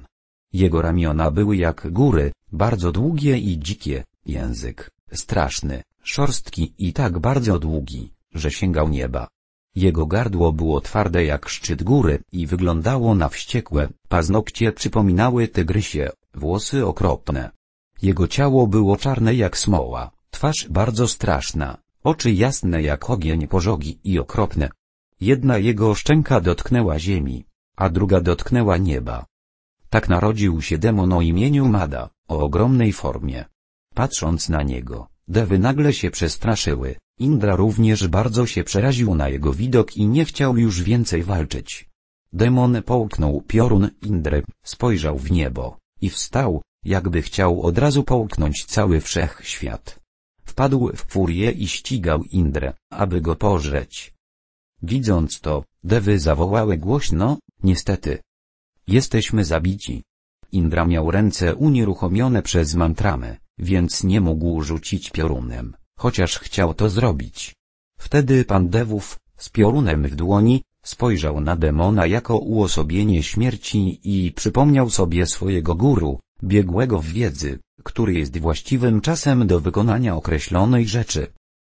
Jego ramiona były jak góry, bardzo długie i dzikie, język, straszny, szorstki i tak bardzo długi, że sięgał nieba. Jego gardło było twarde jak szczyt góry i wyglądało na wściekłe, paznokcie przypominały tygrysie, włosy okropne. Jego ciało było czarne jak smoła, Twarz bardzo straszna, oczy jasne jak ogień pożogi i okropne. Jedna jego szczęka dotknęła ziemi, a druga dotknęła nieba. Tak narodził się demon o imieniu Mada, o ogromnej formie. Patrząc na niego, dewy nagle się przestraszyły, Indra również bardzo się przeraził na jego widok i nie chciał już więcej walczyć. Demon połknął piorun Indry, spojrzał w niebo i wstał, jakby chciał od razu połknąć cały wszechświat. Wpadł w furię i ścigał Indrę, aby go pożreć. Widząc to, dewy zawołały głośno, niestety. Jesteśmy zabici. Indra miał ręce unieruchomione przez mantramy, więc nie mógł rzucić piorunem, chociaż chciał to zrobić. Wtedy pan Dewów, z piorunem w dłoni, spojrzał na demona jako uosobienie śmierci i przypomniał sobie swojego guru, biegłego w wiedzy, który jest właściwym czasem do wykonania określonej rzeczy.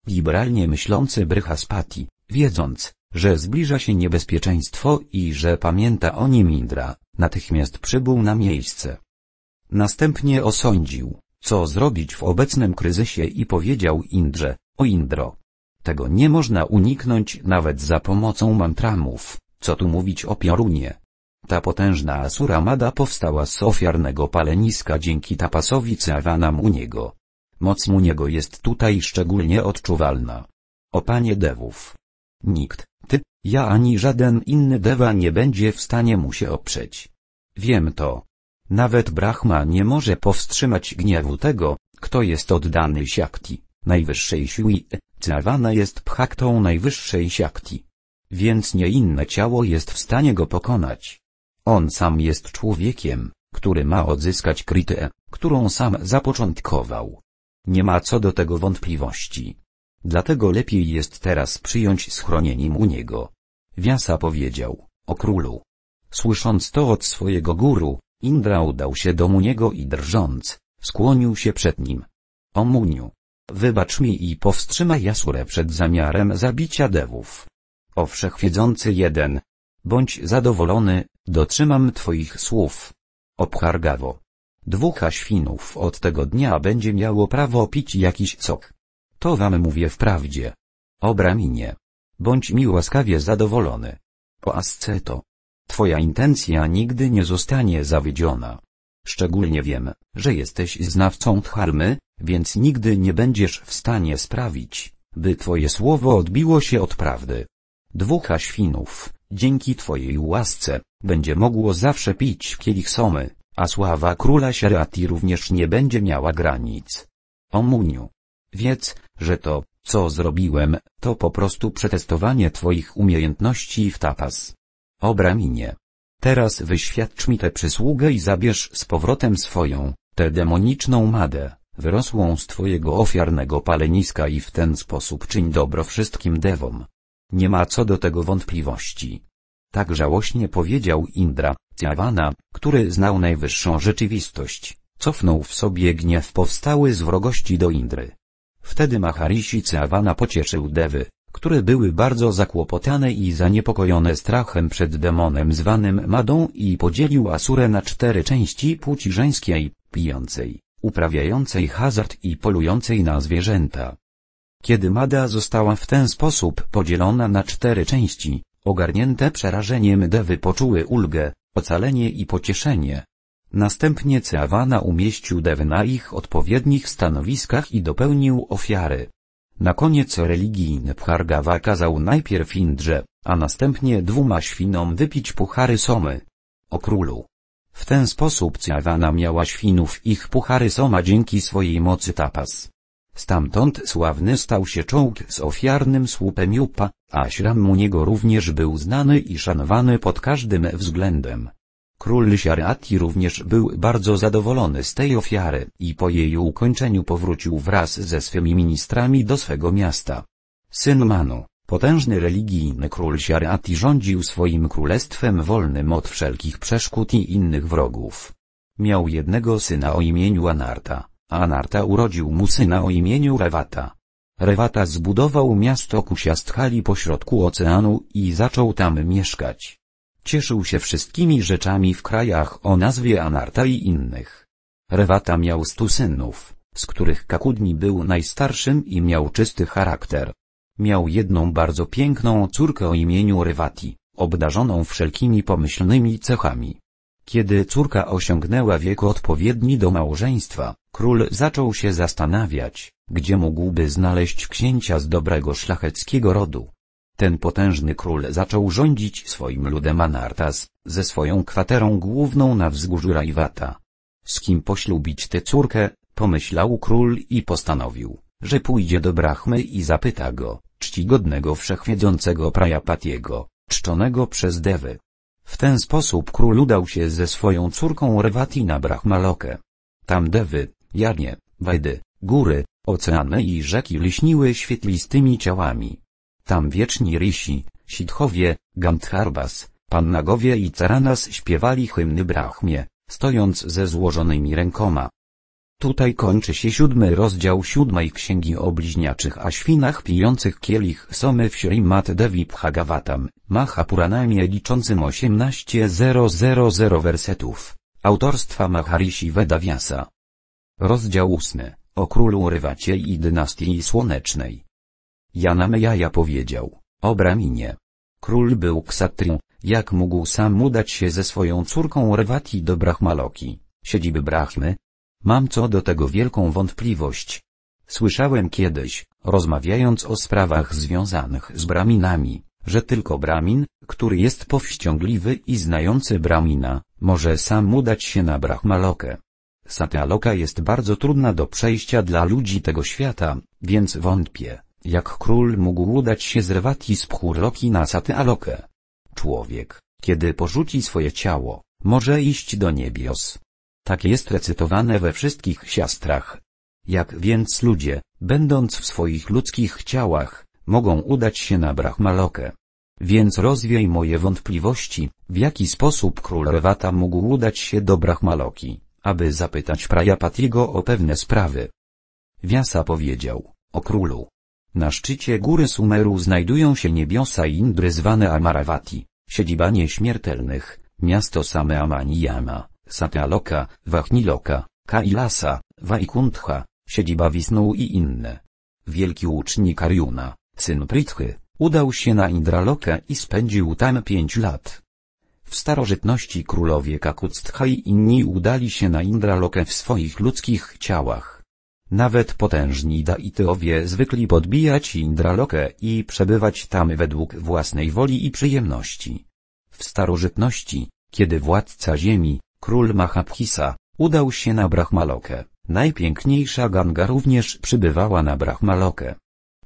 Liberalnie myślący Bryhaspati, wiedząc, że zbliża się niebezpieczeństwo i że pamięta o nim Indra, natychmiast przybył na miejsce. Następnie osądził, co zrobić w obecnym kryzysie i powiedział Indrze, o Indro. Tego nie można uniknąć nawet za pomocą mantramów, co tu mówić o piorunie. Ta potężna Asura Mada powstała z ofiarnego paleniska dzięki tapasowi Cawana Muniego. Moc Muniego jest tutaj szczególnie odczuwalna. O panie dewów. Nikt, ty, ja ani żaden inny dewa nie będzie w stanie mu się oprzeć. Wiem to. Nawet Brahma nie może powstrzymać gniewu tego, kto jest oddany Siakti, najwyższej siły, Cawana jest pchaktą najwyższej Siakti. Więc nie inne ciało jest w stanie go pokonać. On sam jest człowiekiem, który ma odzyskać krytę, którą sam zapoczątkował. Nie ma co do tego wątpliwości. Dlatego lepiej jest teraz przyjąć schronieniem u niego. Wiasa powiedział, o królu. Słysząc to od swojego guru, Indra udał się do Muniego i drżąc, skłonił się przed nim. O Muniu! Wybacz mi i powstrzymaj Jasurę przed zamiarem zabicia dewów. O wszechwiedzący jeden, Bądź zadowolony, dotrzymam twoich słów. Obhargawo. Dwóch świnów od tego dnia będzie miało prawo pić jakiś sok. To wam mówię wprawdzie. Obraminie. Bądź mi łaskawie zadowolony. O asceto. Twoja intencja nigdy nie zostanie zawiedziona. Szczególnie wiem, że jesteś znawcą dharmy, więc nigdy nie będziesz w stanie sprawić, by twoje słowo odbiło się od prawdy. Dwóch świnów dzięki Twojej łasce, będzie mogło zawsze pić kielich somy, a sława króla Sierati również nie będzie miała granic. O Muniu. Wiedz, że to, co zrobiłem, to po prostu przetestowanie Twoich umiejętności w tapas. O Braminie. Teraz wyświadcz mi tę przysługę i zabierz z powrotem swoją, tę demoniczną madę, wyrosłą z Twojego ofiarnego paleniska i w ten sposób czyń dobro wszystkim dewom. Nie ma co do tego wątpliwości. Tak żałośnie powiedział Indra, Cjavana, który znał najwyższą rzeczywistość, cofnął w sobie gniew powstały z wrogości do Indry. Wtedy Maharishi Cjavana pocieszył Dewy, które były bardzo zakłopotane i zaniepokojone strachem przed demonem zwanym Madą i podzielił Asurę na cztery części płci żeńskiej, pijącej, uprawiającej hazard i polującej na zwierzęta. Kiedy Mada została w ten sposób podzielona na cztery części, ogarnięte przerażeniem dewy poczuły ulgę, ocalenie i pocieszenie. Następnie Ceawana umieścił dewy na ich odpowiednich stanowiskach i dopełnił ofiary. Na koniec religijny Phargava kazał najpierw Indrze, a następnie dwoma świnom wypić puchary somy. O królu. W ten sposób Ciawana miała świnów ich puchary soma dzięki swojej mocy tapas. Stamtąd sławny stał się czołg z ofiarnym słupem Jupa, a śram mu niego również był znany i szanowany pod każdym względem. Król Siarati również był bardzo zadowolony z tej ofiary i po jej ukończeniu powrócił wraz ze swymi ministrami do swego miasta. Syn Manu, potężny religijny król Siarati rządził swoim królestwem wolnym od wszelkich przeszkód i innych wrogów. Miał jednego syna o imieniu Anarta Anarta urodził mu syna o imieniu Rewata. Rewata zbudował miasto Kusiasthali pośrodku oceanu i zaczął tam mieszkać. Cieszył się wszystkimi rzeczami w krajach o nazwie Anarta i innych. Rewata miał stu synów, z których Kakudni był najstarszym i miał czysty charakter. Miał jedną bardzo piękną córkę o imieniu Revati, obdarzoną wszelkimi pomyślnymi cechami. Kiedy córka osiągnęła wiek odpowiedni do małżeństwa, Król zaczął się zastanawiać, gdzie mógłby znaleźć księcia z dobrego szlacheckiego rodu. Ten potężny król zaczął rządzić swoim ludem Anartas, ze swoją kwaterą główną na wzgórzu Rajwata. Z kim poślubić tę córkę, pomyślał król i postanowił, że pójdzie do Brahmy i zapyta go, czcigodnego wszechwiedzącego Prajapatiego, czczonego przez Dewy. W ten sposób król udał się ze swoją córką Rewati na Brahmalokę. Tam Dewy, Jarnie, wajdy, góry, oceany i rzeki lśniły świetlistymi ciałami. Tam wieczni rysi, Sidhowie, Gandharbas, Pannagowie i Caranas śpiewali hymny Brahmie, stojąc ze złożonymi rękoma. Tutaj kończy się siódmy rozdział siódmej księgi o bliźniaczych świnach pijących kielich somy w Srimad Devi Bhagavatam, Mahapuranamie liczącym 18.000 wersetów, autorstwa Maharishi Vedavyasa. Rozdział 8. O królu Rywacie i dynastii słonecznej. Janam Jaja powiedział, o Braminie. Król był ksatrią, jak mógł sam udać się ze swoją córką Rywati do Brahmaloki, siedziby Brahmy? Mam co do tego wielką wątpliwość. Słyszałem kiedyś, rozmawiając o sprawach związanych z Braminami, że tylko Bramin, który jest powściągliwy i znający Bramina, może sam udać się na Brahmalokę. Satyaloka jest bardzo trudna do przejścia dla ludzi tego świata, więc wątpię, jak król mógł udać się z Rewati z Pchurloki na Satyalokę. Człowiek, kiedy porzuci swoje ciało, może iść do niebios. Tak jest recytowane we wszystkich siastrach. Jak więc ludzie, będąc w swoich ludzkich ciałach, mogą udać się na Brahmalokę. Więc rozwiej moje wątpliwości, w jaki sposób król Rewata mógł udać się do Brahmaloki aby zapytać Prajapatiego o pewne sprawy. Wiasa powiedział, o królu. Na szczycie góry Sumeru znajdują się niebiosa Indry zwane Amaravati, siedziba nieśmiertelnych, miasto same Amaniyama, Satyaloka, Wahniloka, Kailasa, Vaikuntha, siedziba Wisnu i inne. Wielki ucznik Arjuna, syn Prithy, udał się na Indraloka i spędził tam pięć lat. W starożytności królowie Kakuctha i inni udali się na Indralokę w swoich ludzkich ciałach. Nawet potężni Daityowie zwykli podbijać Indralokę i przebywać tam według własnej woli i przyjemności. W starożytności, kiedy władca ziemi, król Mahapkisa, udał się na Brahmalokę, najpiękniejsza Ganga również przybywała na Brahmalokę.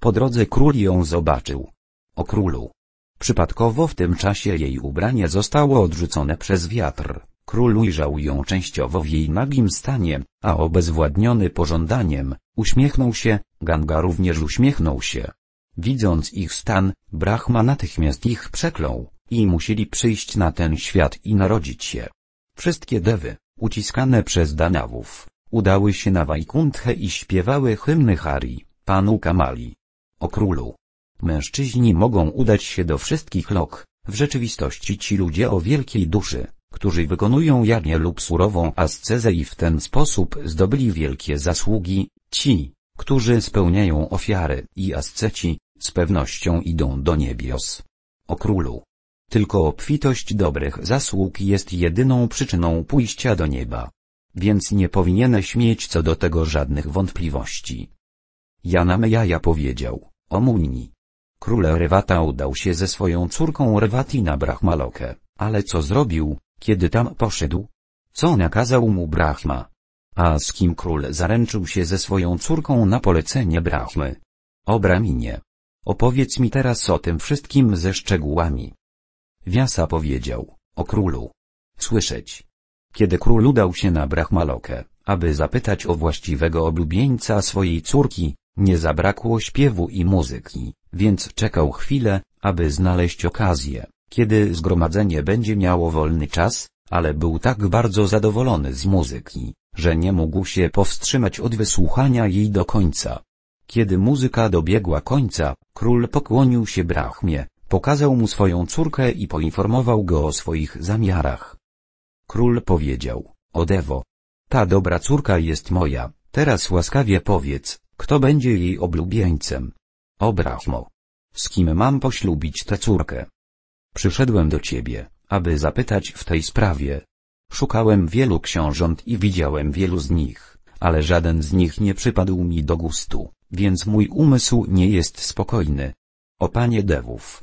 Po drodze król ją zobaczył. O królu, Przypadkowo w tym czasie jej ubranie zostało odrzucone przez wiatr. Król ujrzał ją częściowo w jej nagim stanie, a obezwładniony pożądaniem, uśmiechnął się, Ganga również uśmiechnął się. Widząc ich stan, Brahma natychmiast ich przeklął, i musieli przyjść na ten świat i narodzić się. Wszystkie dewy, uciskane przez Danawów, udały się na Wajkunthę i śpiewały hymny Hari, panu Kamali. O królu, Mężczyźni mogą udać się do wszystkich lok, w rzeczywistości ci ludzie o wielkiej duszy, którzy wykonują jagnię lub surową ascezę i w ten sposób zdobyli wielkie zasługi, ci, którzy spełniają ofiary i asceci, z pewnością idą do niebios. O królu. Tylko obfitość dobrych zasług jest jedyną przyczyną pójścia do nieba. Więc nie powinieneś mieć co do tego żadnych wątpliwości. Jana Mejaja powiedział, o muni. Król Rywata udał się ze swoją córką Rywati na Brahmalokę, ale co zrobił, kiedy tam poszedł? Co nakazał mu Brahma? A z kim król zaręczył się ze swoją córką na polecenie Brahmy? O Brahminie. Opowiedz mi teraz o tym wszystkim ze szczegółami. Wiasa powiedział, o królu. Słyszeć. Kiedy król udał się na Brahmalokę, aby zapytać o właściwego oblubieńca swojej córki, nie zabrakło śpiewu i muzyki, więc czekał chwilę, aby znaleźć okazję, kiedy zgromadzenie będzie miało wolny czas, ale był tak bardzo zadowolony z muzyki, że nie mógł się powstrzymać od wysłuchania jej do końca. Kiedy muzyka dobiegła końca, król pokłonił się Brahmie, pokazał mu swoją córkę i poinformował go o swoich zamiarach. Król powiedział, Odewo, ta dobra córka jest moja, teraz łaskawie powiedz, kto będzie jej oblubieńcem. Brahmo! Z kim mam poślubić tę córkę? Przyszedłem do ciebie, aby zapytać w tej sprawie. Szukałem wielu książąt i widziałem wielu z nich, ale żaden z nich nie przypadł mi do gustu, więc mój umysł nie jest spokojny. O panie Dewów.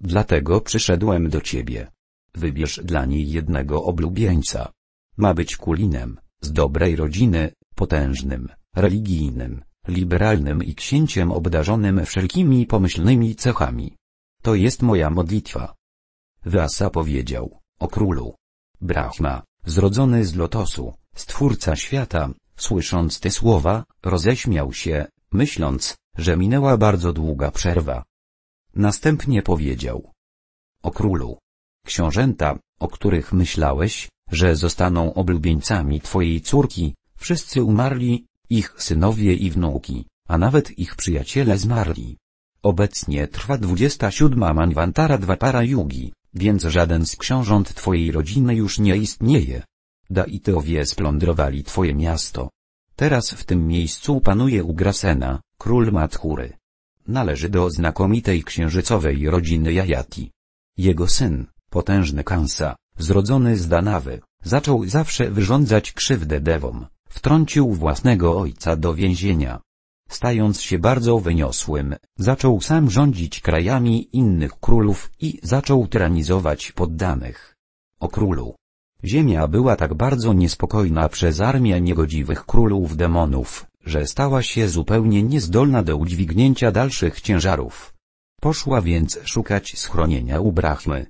Dlatego przyszedłem do ciebie. Wybierz dla niej jednego oblubieńca. Ma być kulinem, z dobrej rodziny, potężnym, religijnym, liberalnym i księciem obdarzonym wszelkimi pomyślnymi cechami. To jest moja modlitwa. Vyasa powiedział, o królu. Brahma, zrodzony z lotosu, stwórca świata, słysząc te słowa, roześmiał się, myśląc, że minęła bardzo długa przerwa. Następnie powiedział. O królu. Książęta, o których myślałeś, że zostaną oblubieńcami twojej córki, wszyscy umarli, ich synowie i wnuki, a nawet ich przyjaciele zmarli. Obecnie trwa 27 Manwantara Dwapara Yugi, więc żaden z książąt twojej rodziny już nie istnieje. Daityowie splądrowali twoje miasto. Teraz w tym miejscu panuje Ugrasena, król Mathury. Należy do znakomitej księżycowej rodziny Jajati. Jego syn, potężny Kansa, zrodzony z Danawy, zaczął zawsze wyrządzać krzywdę Dewom, Wtrącił własnego ojca do więzienia. Stając się bardzo wyniosłym, zaczął sam rządzić krajami innych królów i zaczął tyranizować poddanych. O królu. Ziemia była tak bardzo niespokojna przez armię niegodziwych królów demonów, że stała się zupełnie niezdolna do udźwignięcia dalszych ciężarów. Poszła więc szukać schronienia u Brahmy.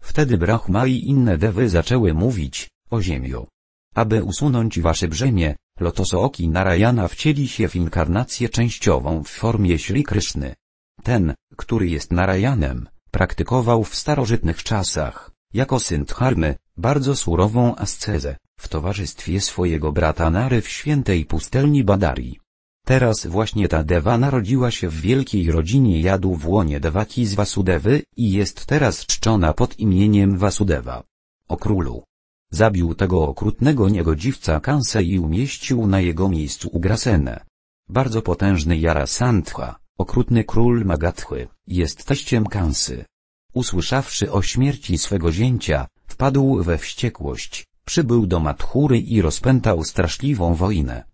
Wtedy Brahma i inne dewy zaczęły mówić, o ziemiu. Aby usunąć wasze brzemię, lotosooki Narayana wcieli się w inkarnację częściową w formie śli Kryszny. Ten, który jest Narayanem, praktykował w starożytnych czasach, jako syn Dharmy, bardzo surową ascezę, w towarzystwie swojego brata Nary w świętej pustelni Badari. Teraz właśnie ta dewa narodziła się w wielkiej rodzinie jadł w łonie dewaki z Wasudewy i jest teraz czczona pod imieniem Wasudewa. O królu, Zabił tego okrutnego niegodziwca Kansę i umieścił na jego miejscu Ugrasenę. Bardzo potężny Jarasandha, okrutny król Magatchy, jest teściem Kansy. Usłyszawszy o śmierci swego zięcia, wpadł we wściekłość, przybył do Mathury i rozpętał straszliwą wojnę.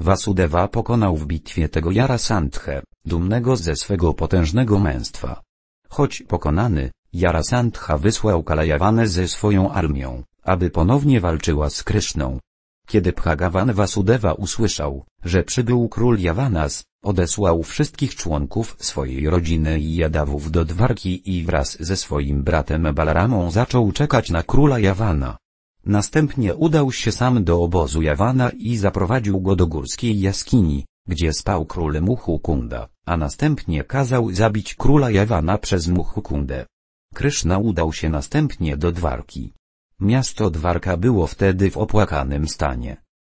Vasudeva pokonał w bitwie tego Jarasandhę, dumnego ze swego potężnego męstwa. Choć pokonany, Jarasandha wysłał Kalajawanę ze swoją armią aby ponownie walczyła z Kryszną. Kiedy Bhagavan Vasudeva usłyszał, że przybył król Javanas, odesłał wszystkich członków swojej rodziny i jadawów do Dwarki i wraz ze swoim bratem Balaramą zaczął czekać na króla Javana. Następnie udał się sam do obozu Javana i zaprowadził go do górskiej jaskini, gdzie spał król Muhukunda, a następnie kazał zabić króla Javana przez Muhukundę. Kryszna udał się następnie do Dwarki Miasto Dwarka było wtedy w opłakanym stanie.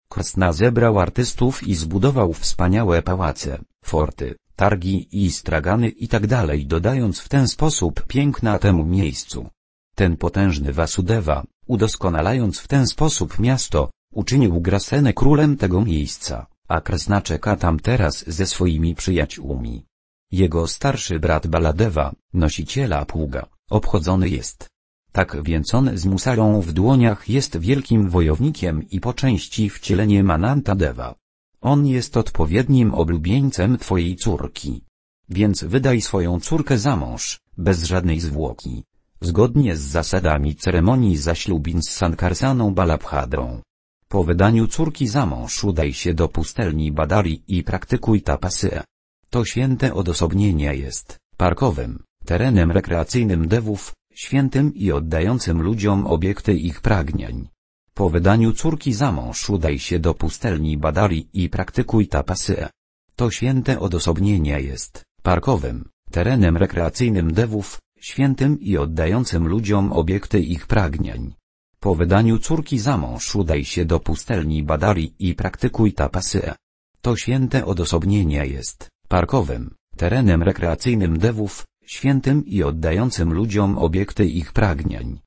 Krasna zebrał artystów i zbudował wspaniałe pałace, forty, targi i stragany itd. Tak dodając w ten sposób piękna temu miejscu. Ten potężny Wasudewa, udoskonalając w ten sposób miasto, uczynił Grasenę królem tego miejsca, a Krasna czeka tam teraz ze swoimi przyjaciółmi. Jego starszy brat Baladewa, nosiciela pługa, obchodzony jest tak więc on z musarą w dłoniach jest wielkim wojownikiem i po części wcieleniem Deva. On jest odpowiednim oblubieńcem twojej córki. Więc wydaj swoją córkę za mąż, bez żadnej zwłoki. Zgodnie z zasadami ceremonii zaślubin z Sankarsaną Balabhadrą. Po wydaniu córki za mąż udaj się do pustelni Badari i praktykuj tapasy. To święte odosobnienie jest parkowym, terenem rekreacyjnym dewów, świętym i oddającym ludziom obiekty ich pragnień. Po wydaniu córki za mąż udaj się do pustelni Badari i praktykuj tapasy. To święte odosobnienie jest parkowym, terenem rekreacyjnym dewów, świętym i oddającym ludziom obiekty ich pragnień. Po wydaniu córki za mąż udaj się do pustelni Badari i praktykuj tapasy. To święte odosobnienie jest parkowym, terenem rekreacyjnym dewów, świętym i oddającym ludziom obiekty ich pragnień.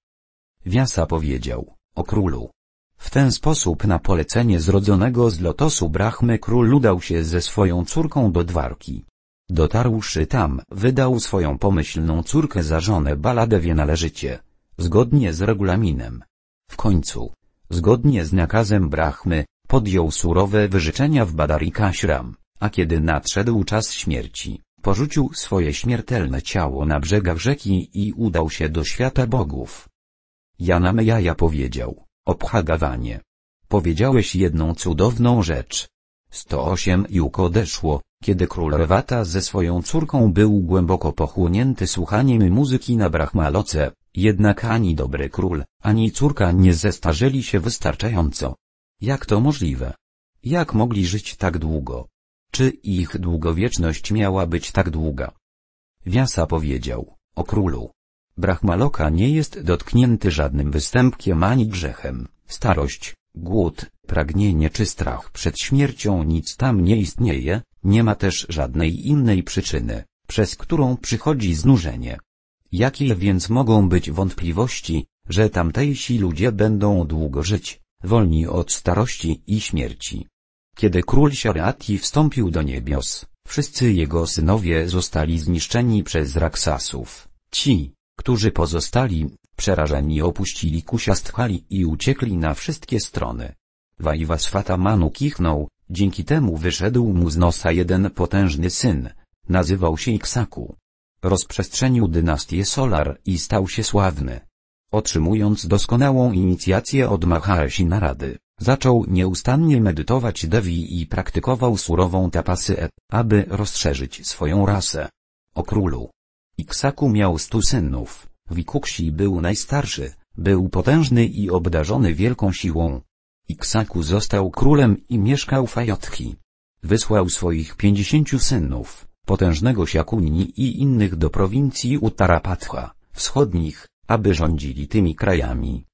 Wiasa powiedział, o królu. W ten sposób na polecenie zrodzonego z lotosu Brahmy król udał się ze swoją córką do Dwarki. Dotarłszy tam, wydał swoją pomyślną córkę za żonę Baladewie należycie, zgodnie z regulaminem. W końcu, zgodnie z nakazem Brahmy, podjął surowe wyrzeczenia w Badarikaśram, a kiedy nadszedł czas śmierci, porzucił swoje śmiertelne ciało na brzegach rzeki i udał się do świata bogów. Janamejaja powiedział, „Obchagowanie. Powiedziałeś jedną cudowną rzecz. 108 Juk odeszło, kiedy król Rwata ze swoją córką był głęboko pochłonięty słuchaniem muzyki na brachmaloce, jednak ani dobry król, ani córka nie zestarzeli się wystarczająco. Jak to możliwe? Jak mogli żyć tak długo? Czy ich długowieczność miała być tak długa? Wiasa powiedział, o królu. Brahmaloka nie jest dotknięty żadnym występkiem ani grzechem, starość, głód, pragnienie czy strach przed śmiercią nic tam nie istnieje, nie ma też żadnej innej przyczyny, przez którą przychodzi znużenie. Jakie więc mogą być wątpliwości, że tamtejsi ludzie będą długo żyć, wolni od starości i śmierci? Kiedy król Siarati wstąpił do niebios, wszyscy jego synowie zostali zniszczeni przez Raksasów. Ci, którzy pozostali, przerażeni opuścili Kusiastchali i uciekli na wszystkie strony. Wajwaswata Manu kichnął, dzięki temu wyszedł mu z nosa jeden potężny syn, nazywał się Iksaku. Rozprzestrzenił dynastię Solar i stał się sławny. Otrzymując doskonałą inicjację od Maharshi Narady, Zaczął nieustannie medytować Devi i praktykował surową tapasy, aby rozszerzyć swoją rasę. O królu. Iksaku miał stu synów, Wikuksi był najstarszy, był potężny i obdarzony wielką siłą. Iksaku został królem i mieszkał w Ajotchi. Wysłał swoich pięćdziesięciu synów, potężnego Siakuni i innych do prowincji Uttarapatha, wschodnich, aby rządzili tymi krajami.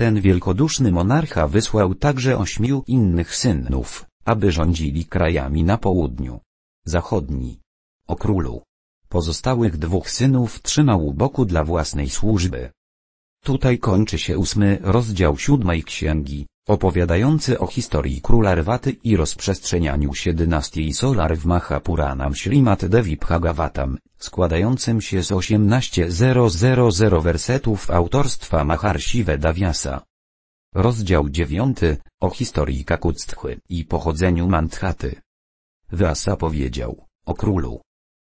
Ten wielkoduszny monarcha wysłał także ośmiu innych synów, aby rządzili krajami na południu. Zachodni. O królu. Pozostałych dwóch synów trzymał u boku dla własnej służby. Tutaj kończy się ósmy rozdział siódmej księgi, opowiadający o historii króla Rwaty i rozprzestrzenianiu się dynastii Solar w Mahapuranam Srimad Devi Bhagavatam, składającym się z 18.000 wersetów autorstwa Maharshi Vedavyasa. Rozdział 9, o historii Kakuctchy i pochodzeniu Mantchaty. Vyasa powiedział, o królu.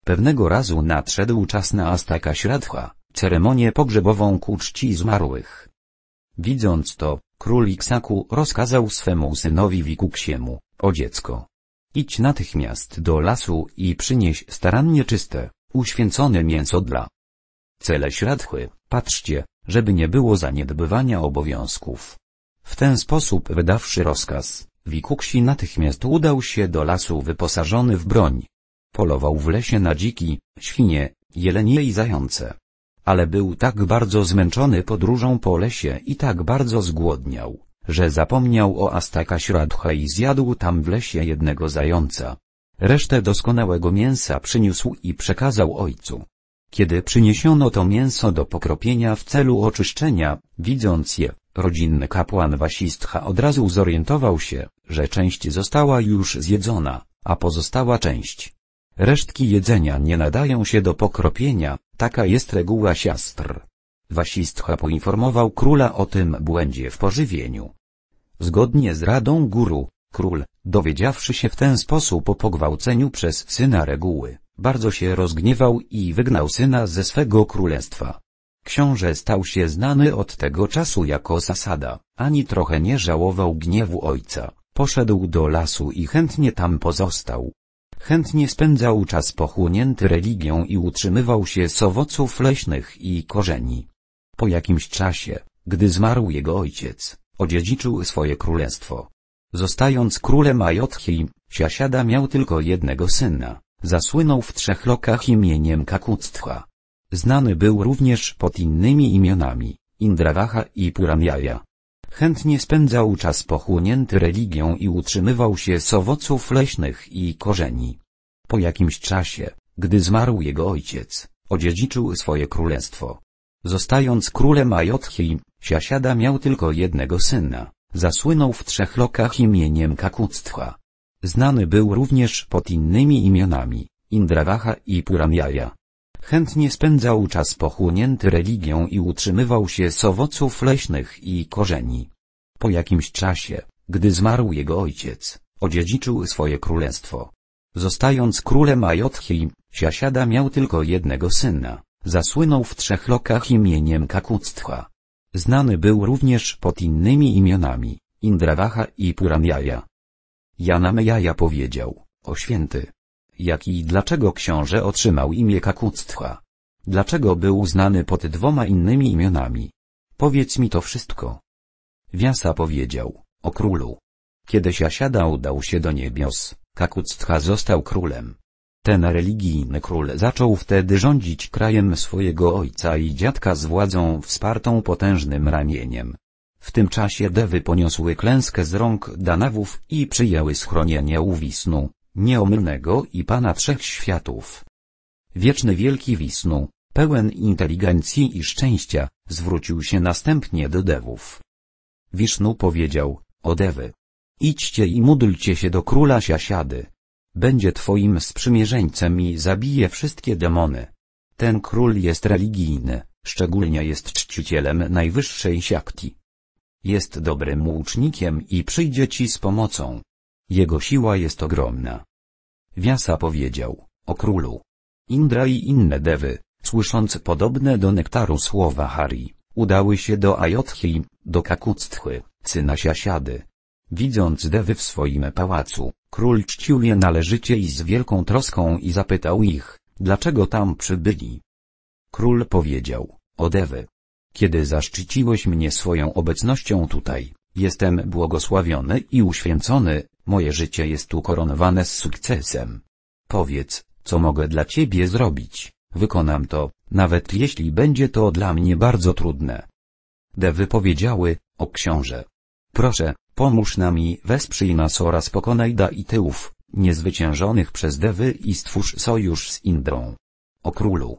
Pewnego razu nadszedł czas na Astaka Śradha, ceremonię pogrzebową ku czci zmarłych. Widząc to, Król Iksaku rozkazał swemu synowi Wikuksiemu, o dziecko. Idź natychmiast do lasu i przynieś starannie czyste, uświęcone mięso dla cele śradchły, patrzcie, żeby nie było zaniedbywania obowiązków. W ten sposób wydawszy rozkaz, Wikuksi natychmiast udał się do lasu wyposażony w broń. Polował w lesie na dziki, świnie, jelenie i zające ale był tak bardzo zmęczony podróżą po lesie i tak bardzo zgłodniał, że zapomniał o Astaka Śradcha i zjadł tam w lesie jednego zająca. Resztę doskonałego mięsa przyniósł i przekazał ojcu. Kiedy przyniesiono to mięso do pokropienia w celu oczyszczenia, widząc je, rodzinny kapłan Wasistha od razu zorientował się, że część została już zjedzona, a pozostała część Resztki jedzenia nie nadają się do pokropienia, taka jest reguła siastr. Wasistcha poinformował króla o tym błędzie w pożywieniu. Zgodnie z radą guru, król, dowiedziawszy się w ten sposób o pogwałceniu przez syna reguły, bardzo się rozgniewał i wygnał syna ze swego królestwa. Książę stał się znany od tego czasu jako Sasada, ani trochę nie żałował gniewu ojca, poszedł do lasu i chętnie tam pozostał. Chętnie spędzał czas pochłonięty religią i utrzymywał się z owoców leśnych i korzeni. Po jakimś czasie, gdy zmarł jego ojciec, odziedziczył swoje królestwo. Zostając królem Ajotchi, Siasiada miał tylko jednego syna, zasłynął w trzech lokach imieniem Kakuctha. Znany był również pod innymi imionami, Indrawaha i Puranjaya. Chętnie spędzał czas pochłonięty religią i utrzymywał się z owoców leśnych i korzeni. Po jakimś czasie, gdy zmarł jego ojciec, odziedziczył swoje królestwo. Zostając królem Ajotchi, Siasiada miał tylko jednego syna, zasłynął w trzech lokach imieniem Kakuctwa. Znany był również pod innymi imionami, Indrawaha i Puramjaya. Chętnie spędzał czas pochłonięty religią i utrzymywał się z owoców leśnych i korzeni. Po jakimś czasie, gdy zmarł jego ojciec, odziedziczył swoje królestwo. Zostając królem Ajotchi, Siasiada miał tylko jednego syna, zasłynął w trzech lokach imieniem Kakuctha. Znany był również pod innymi imionami, Indrawaha i Puranjaja. Janamejaja powiedział, o święty, jak i dlaczego książę otrzymał imię Kakuctwa? Dlaczego był znany pod dwoma innymi imionami? Powiedz mi to wszystko. Wiasa powiedział, o królu. Kiedy Asiada udał się do niebios, Kakuctha został królem. Ten religijny król zaczął wtedy rządzić krajem swojego ojca i dziadka z władzą wspartą potężnym ramieniem. W tym czasie dewy poniosły klęskę z rąk Danawów i przyjęły schronienie u Wisnu, nieomylnego i Pana Trzech Światów. Wieczny Wielki Wisnu, pełen inteligencji i szczęścia, zwrócił się następnie do Dewów. Wisznu powiedział, o Dewy. Idźcie i módlcie się do króla Siasiady. Będzie twoim sprzymierzeńcem i zabije wszystkie demony. Ten król jest religijny, szczególnie jest czcicielem najwyższej siakti. Jest dobrym łucznikiem i przyjdzie ci z pomocą. Jego siła jest ogromna. Wiasa powiedział, o królu. Indra i inne dewy, słysząc podobne do nektaru słowa Hari, udały się do Ajodhi, do Kakucthy, syna Siasiady. Widząc dewy w swoim pałacu, król czcił je należycie i z wielką troską i zapytał ich, dlaczego tam przybyli. Król powiedział, o dewy. Kiedy zaszczyciłeś mnie swoją obecnością tutaj, jestem błogosławiony i uświęcony, Moje życie jest ukoronowane z sukcesem. Powiedz, co mogę dla ciebie zrobić, wykonam to, nawet jeśli będzie to dla mnie bardzo trudne. Dewy powiedziały, o książę. Proszę, pomóż nam i wesprzyj nas oraz pokonaj Daityów, niezwyciężonych przez Dewy i stwórz sojusz z Indrą. O królu.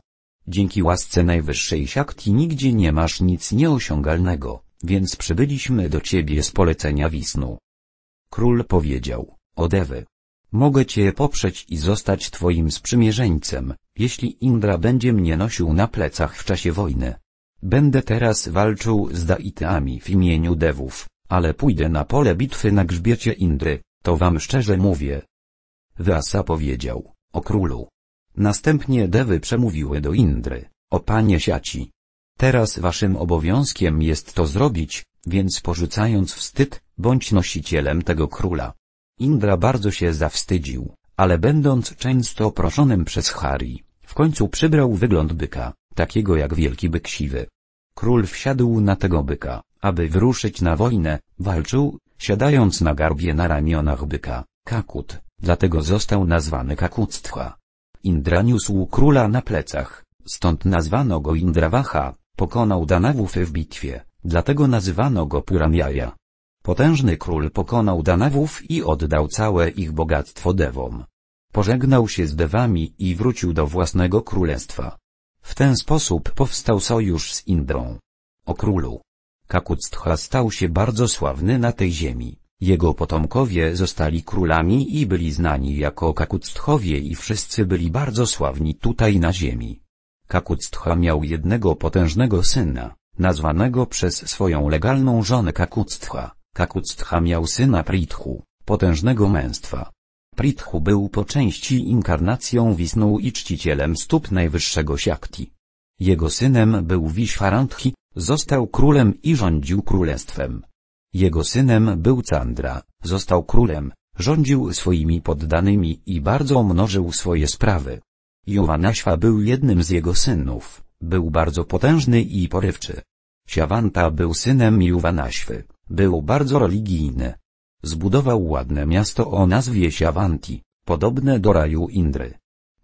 Dzięki łasce najwyższej Siakti nigdzie nie masz nic nieosiągalnego, więc przybyliśmy do ciebie z polecenia Wisnu. Król powiedział, Odewy. Mogę cię poprzeć i zostać twoim sprzymierzeńcem, jeśli Indra będzie mnie nosił na plecach w czasie wojny. Będę teraz walczył z Daitami w imieniu Dewów, ale pójdę na pole bitwy na grzbiecie Indry, to wam szczerze mówię. Vyasa powiedział, o królu. Następnie Dewy przemówiły do Indry, o panie siaci. Teraz waszym obowiązkiem jest to zrobić, więc porzucając wstyd, bądź nosicielem tego króla. Indra bardzo się zawstydził, ale będąc często proszonym przez Hari, w końcu przybrał wygląd byka, takiego jak wielki byk siwy. Król wsiadł na tego byka, aby wyruszyć na wojnę, walczył, siadając na garbie na ramionach byka, kakut, dlatego został nazwany kakuctwa. Indra niósł króla na plecach, stąd nazwano go Indrawacha. pokonał Danawów w bitwie, dlatego nazywano go Puranjaja. Potężny król pokonał Danawów i oddał całe ich bogactwo Dewom. Pożegnał się z Dewami i wrócił do własnego królestwa. W ten sposób powstał sojusz z Indrą. O królu. Kakutstha stał się bardzo sławny na tej ziemi. Jego potomkowie zostali królami i byli znani jako Kakutsthowie i wszyscy byli bardzo sławni tutaj na ziemi. Kakutstha miał jednego potężnego syna, nazwanego przez swoją legalną żonę Kakutstha. Kakutstha miał syna Prithu, potężnego męstwa. Prithu był po części inkarnacją Wisnu i czcicielem stóp najwyższego Siakti. Jego synem był Vishwarandhi, został królem i rządził królestwem. Jego synem był Candra, został królem, rządził swoimi poddanymi i bardzo mnożył swoje sprawy. Jovanaśwa był jednym z jego synów, był bardzo potężny i porywczy. Siawanta był synem Juvanaśwy. Był bardzo religijny. Zbudował ładne miasto o nazwie Siawanti, podobne do raju Indry.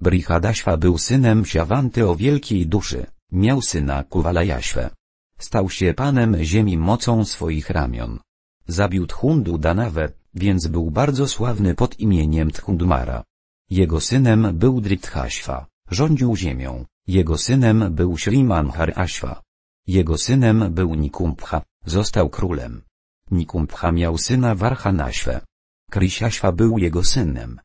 Brihadaśwa był synem Siawanty o wielkiej duszy, miał syna Kuwalajaśwę. Stał się panem ziemi mocą swoich ramion. Zabił Tchundu Danawę, więc był bardzo sławny pod imieniem Tchundmara. Jego synem był Drithaśwa, rządził ziemią, jego synem był Sriman Haraśwa. Jego synem był Nikumpha, został królem. Nikumpcha miał syna Warchanaśwe. Krysiaśwa był jego synem.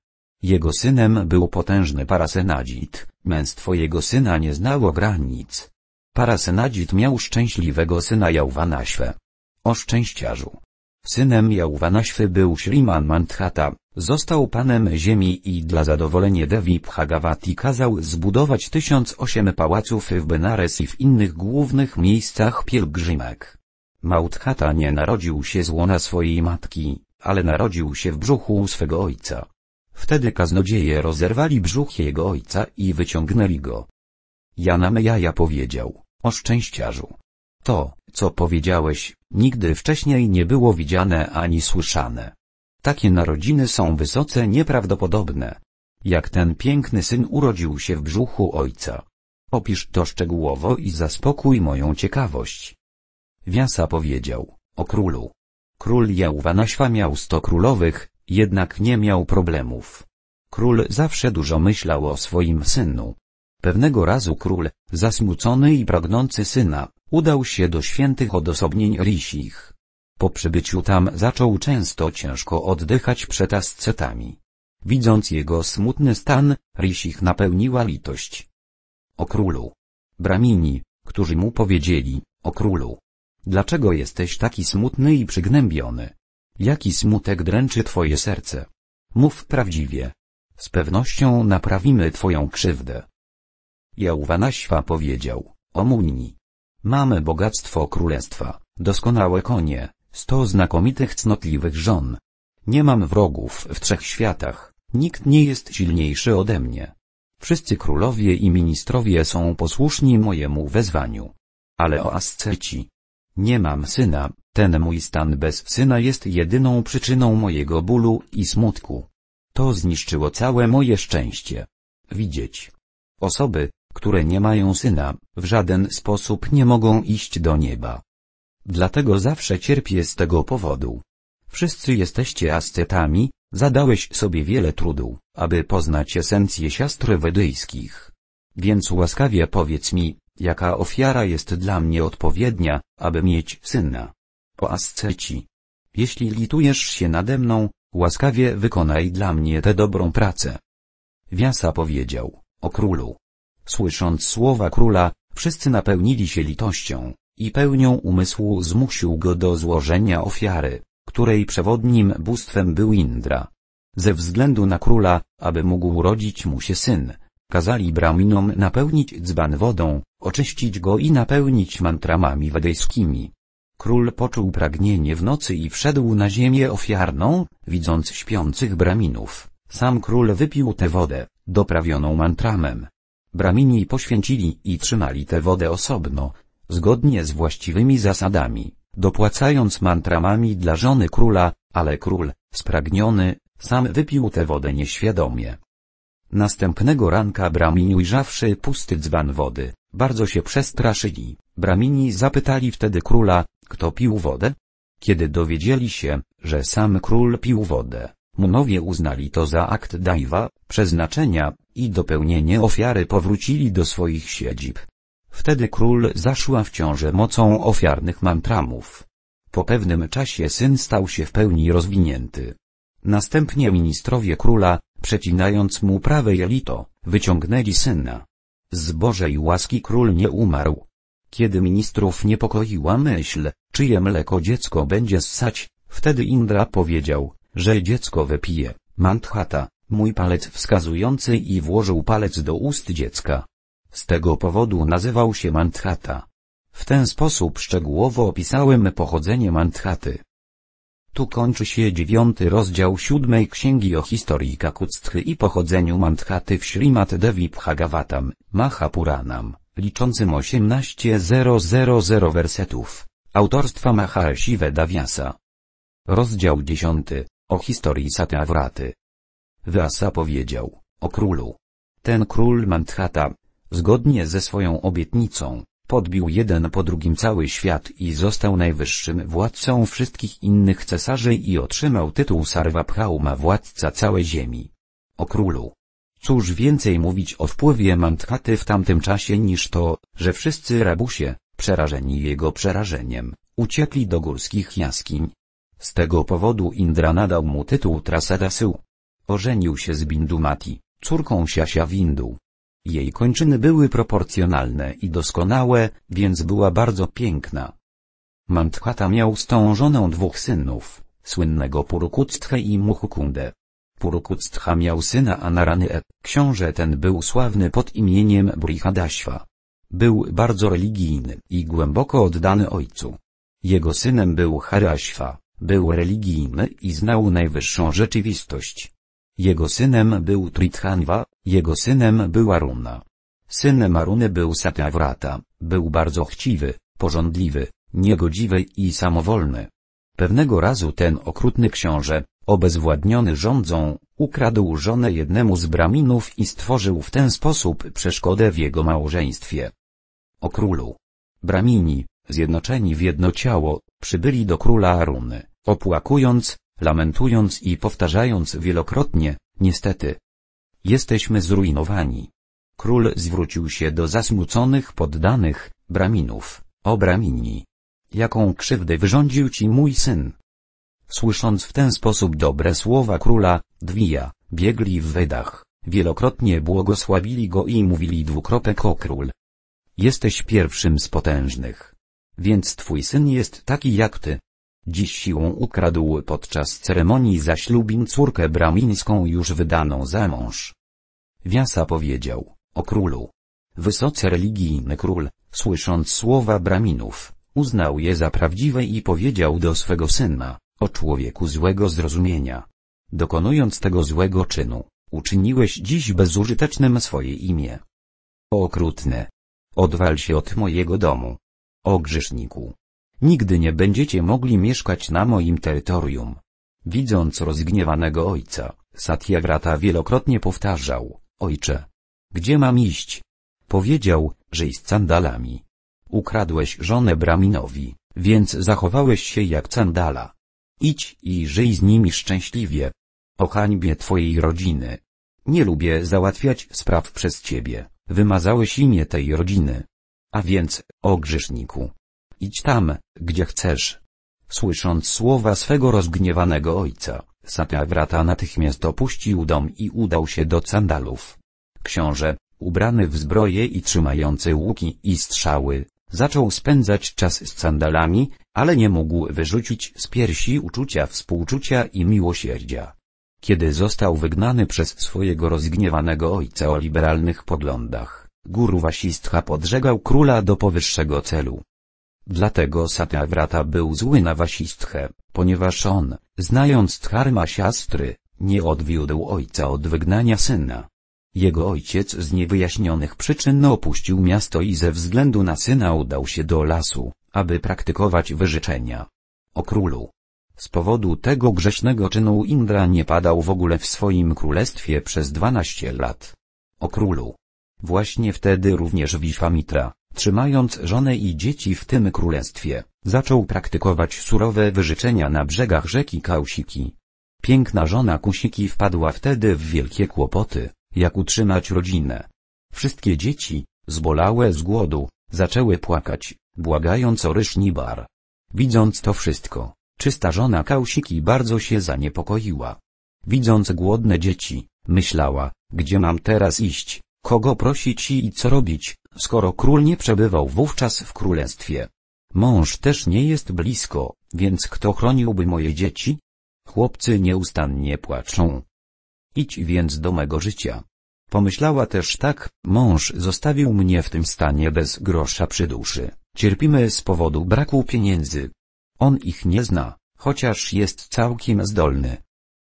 Jego synem był potężny Parasenadzit, męstwo jego syna nie znało granic. Parasenadzit miał szczęśliwego syna Jałwanaśwę. O szczęściarzu. Synem Jałwanaśwy był Śriman Mandhata, został panem ziemi i dla zadowolenia Devi Bhagavati kazał zbudować 1008 pałaców w Benares i w innych głównych miejscach pielgrzymek. Małdhata nie narodził się z łona swojej matki, ale narodził się w brzuchu swego ojca. Wtedy kaznodzieje rozerwali brzuch jego ojca i wyciągnęli go. Janamejaja powiedział, o szczęściarzu. To, co powiedziałeś, nigdy wcześniej nie było widziane ani słyszane. Takie narodziny są wysoce nieprawdopodobne. Jak ten piękny syn urodził się w brzuchu ojca. Opisz to szczegółowo i zaspokój moją ciekawość. Wiasa powiedział, o królu. Król Jałwanaśwa miał sto królowych, jednak nie miał problemów. Król zawsze dużo myślał o swoim synu. Pewnego razu król, zasmucony i pragnący syna, udał się do świętych odosobnień risich. Po przybyciu tam zaczął często ciężko oddychać przed ascetami. Widząc jego smutny stan, risich napełniła litość. O królu. Bramini, którzy mu powiedzieli, o królu. Dlaczego jesteś taki smutny i przygnębiony? Jaki smutek dręczy twoje serce? Mów prawdziwie. Z pewnością naprawimy twoją krzywdę. Jałwanaśwa powiedział, Muni. Mamy bogactwo królestwa, doskonałe konie, sto znakomitych cnotliwych żon. Nie mam wrogów w trzech światach, nikt nie jest silniejszy ode mnie. Wszyscy królowie i ministrowie są posłuszni mojemu wezwaniu. Ale o asceci, nie mam syna, ten mój stan bez syna jest jedyną przyczyną mojego bólu i smutku. To zniszczyło całe moje szczęście. Widzieć. Osoby, które nie mają syna, w żaden sposób nie mogą iść do nieba. Dlatego zawsze cierpię z tego powodu. Wszyscy jesteście ascetami, zadałeś sobie wiele trudu, aby poznać esencję siastry wedyjskich. Więc łaskawie powiedz mi, Jaka ofiara jest dla mnie odpowiednia, aby mieć syna? O asceci. Jeśli litujesz się nade mną, łaskawie wykonaj dla mnie tę dobrą pracę. Wiasa powiedział, o królu. Słysząc słowa króla, wszyscy napełnili się litością, i pełnią umysłu zmusił go do złożenia ofiary, której przewodnim bóstwem był Indra. Ze względu na króla, aby mógł urodzić mu się syn, kazali brahminom napełnić dzban wodą, oczyścić go i napełnić mantramami wedejskimi. Król poczuł pragnienie w nocy i wszedł na ziemię ofiarną, widząc śpiących braminów. Sam król wypił tę wodę, doprawioną mantramem. Bramini poświęcili i trzymali tę wodę osobno, zgodnie z właściwymi zasadami, dopłacając mantramami dla żony króla, ale król, spragniony, sam wypił tę wodę nieświadomie. Następnego ranka Bramin ujrzawszy pusty dzban wody, bardzo się przestraszyli. Bramini zapytali wtedy króla, kto pił wodę? Kiedy dowiedzieli się, że sam król pił wodę, Munowie uznali to za akt dajwa, przeznaczenia i dopełnienie ofiary powrócili do swoich siedzib. Wtedy król zaszła w ciążę mocą ofiarnych mantramów. Po pewnym czasie syn stał się w pełni rozwinięty. Następnie ministrowie króla, przecinając mu prawe jelito, wyciągnęli syna. Z Bożej łaski król nie umarł. Kiedy ministrów niepokoiła myśl, czyje mleko dziecko będzie ssać, wtedy Indra powiedział, że dziecko wypije, Manthata, mój palec wskazujący i włożył palec do ust dziecka. Z tego powodu nazywał się Manthata. W ten sposób szczegółowo opisałem pochodzenie Manthaty. Tu kończy się dziewiąty rozdział siódmej księgi o historii Kakucthy i pochodzeniu Mandhaty w Srimad Devi Bhagavatam, Mahapuranam, liczącym 18.000 wersetów, autorstwa Mahasive Daviasa. Rozdział dziesiąty, o historii Satyavraty. Vyasa powiedział, o królu. Ten król Mandhata, zgodnie ze swoją obietnicą, Podbił jeden po drugim cały świat i został najwyższym władcą wszystkich innych cesarzy i otrzymał tytuł Sarvabhauma władca całej ziemi. O królu. Cóż więcej mówić o wpływie Mantkaty w tamtym czasie niż to, że wszyscy rabusie, przerażeni jego przerażeniem, uciekli do górskich jaskiń. Z tego powodu Indra nadał mu tytuł Trasadasu. Ożenił się z Bindumati, córką Siasia Windu. Jej kończyny były proporcjonalne i doskonałe, więc była bardzo piękna. Manthata miał z tą żoną dwóch synów, słynnego Purukucthe i Muhukunde. Purukuctha miał syna Anaranye, książę ten był sławny pod imieniem Brihadaśwa. Był bardzo religijny i głęboko oddany ojcu. Jego synem był Haraśwa, był religijny i znał najwyższą rzeczywistość. Jego synem był Trithanva, jego synem była Runa. Synem Aruny był Satyavrata, był bardzo chciwy, porządliwy, niegodziwy i samowolny. Pewnego razu ten okrutny książę, obezwładniony rządzą, ukradł żonę jednemu z braminów i stworzył w ten sposób przeszkodę w jego małżeństwie. O królu. Bramini, zjednoczeni w jedno ciało, przybyli do króla Aruny, opłakując, lamentując i powtarzając wielokrotnie, niestety. Jesteśmy zrujnowani. Król zwrócił się do zasmuconych poddanych, braminów, o bramini. Jaką krzywdę wyrządził ci mój syn? Słysząc w ten sposób dobre słowa króla, dwija, biegli w wydach, wielokrotnie błogosławili go i mówili dwukropek o król. Jesteś pierwszym z potężnych. Więc twój syn jest taki jak ty. Dziś siłą ukradł podczas ceremonii zaślubin córkę bramińską już wydaną za mąż. Wiasa powiedział, o królu. Wysoce religijny król, słysząc słowa braminów, uznał je za prawdziwe i powiedział do swego syna, o człowieku złego zrozumienia. Dokonując tego złego czynu, uczyniłeś dziś bezużytecznym swoje imię. O okrutne! Odwal się od mojego domu. O grzeszniku! Nigdy nie będziecie mogli mieszkać na moim terytorium. Widząc rozgniewanego ojca, Satyagrata wielokrotnie powtarzał, ojcze, gdzie mam iść? Powiedział, że i z sandalami. Ukradłeś żonę Braminowi, więc zachowałeś się jak sandala. Idź i żyj z nimi szczęśliwie. O hańbie twojej rodziny. Nie lubię załatwiać spraw przez ciebie, wymazałeś imię tej rodziny. A więc, o grzeszniku, idź tam, gdzie chcesz. Słysząc słowa swego rozgniewanego ojca, Satyawrata natychmiast opuścił dom i udał się do sandalów. Książę, ubrany w zbroję i trzymający łuki i strzały, zaczął spędzać czas z sandalami, ale nie mógł wyrzucić z piersi uczucia współczucia i miłosierdzia. Kiedy został wygnany przez swojego rozgniewanego ojca o liberalnych poglądach, guru Wasistha podżegał króla do powyższego celu. Dlatego Satyavrata był zły na wasistchę, ponieważ on, znając dharma siastry, nie odwiódł ojca od wygnania syna. Jego ojciec z niewyjaśnionych przyczyn opuścił miasto i ze względu na syna udał się do lasu, aby praktykować wyrzeczenia. O królu. Z powodu tego grześnego czynu Indra nie padał w ogóle w swoim królestwie przez 12 lat. O królu. Właśnie wtedy również Wiśwamitra, trzymając żonę i dzieci w tym królestwie, zaczął praktykować surowe wyrzeczenia na brzegach rzeki Kausiki. Piękna żona Kusiki wpadła wtedy w wielkie kłopoty, jak utrzymać rodzinę. Wszystkie dzieci, zbolałe z głodu, zaczęły płakać, błagając o ryż Nibar. Widząc to wszystko, czysta żona Kausiki bardzo się zaniepokoiła. Widząc głodne dzieci, myślała, gdzie mam teraz iść, kogo prosić i co robić, skoro król nie przebywał wówczas w królestwie. Mąż też nie jest blisko, więc kto chroniłby moje dzieci? Chłopcy nieustannie płaczą. Idź więc do mego życia. Pomyślała też tak, mąż zostawił mnie w tym stanie bez grosza przy duszy, cierpimy z powodu braku pieniędzy. On ich nie zna, chociaż jest całkiem zdolny.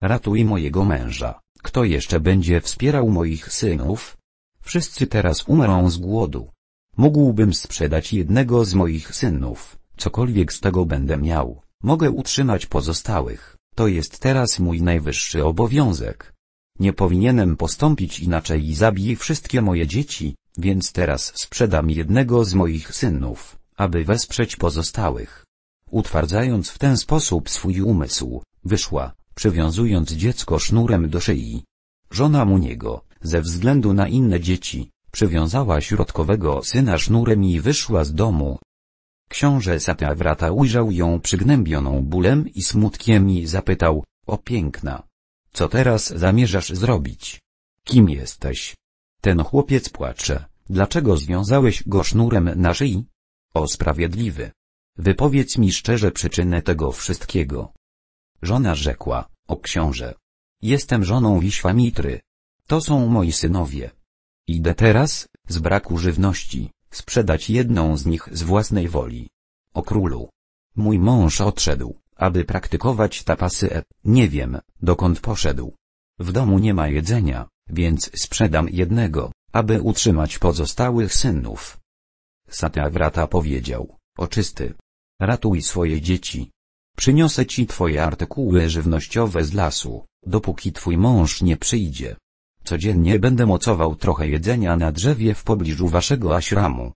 Ratuj mojego męża, kto jeszcze będzie wspierał moich synów? Wszyscy teraz umarą z głodu. Mógłbym sprzedać jednego z moich synów, cokolwiek z tego będę miał, mogę utrzymać pozostałych, to jest teraz mój najwyższy obowiązek. Nie powinienem postąpić inaczej i zabij wszystkie moje dzieci, więc teraz sprzedam jednego z moich synów, aby wesprzeć pozostałych. Utwardzając w ten sposób swój umysł, wyszła, przywiązując dziecko sznurem do szyi. Żona mu niego, ze względu na inne dzieci, przywiązała środkowego syna sznurem i wyszła z domu. Książę Satawrata ujrzał ją przygnębioną bólem i smutkiem i zapytał, o piękna. Co teraz zamierzasz zrobić? Kim jesteś? Ten chłopiec płacze, dlaczego związałeś go sznurem na szyi? O sprawiedliwy. Wypowiedz mi szczerze przyczynę tego wszystkiego. Żona rzekła, o książę. Jestem żoną Wiśwamitry, to są moi synowie. Idę teraz, z braku żywności, sprzedać jedną z nich z własnej woli. O królu. Mój mąż odszedł, aby praktykować tapasy. E. Nie wiem, dokąd poszedł. W domu nie ma jedzenia, więc sprzedam jednego, aby utrzymać pozostałych synów. Satyavrata powiedział, oczysty. Ratuj swoje dzieci. Przyniosę ci twoje artykuły żywnościowe z lasu, dopóki twój mąż nie przyjdzie. Codziennie będę mocował trochę jedzenia na drzewie w pobliżu waszego aśramu.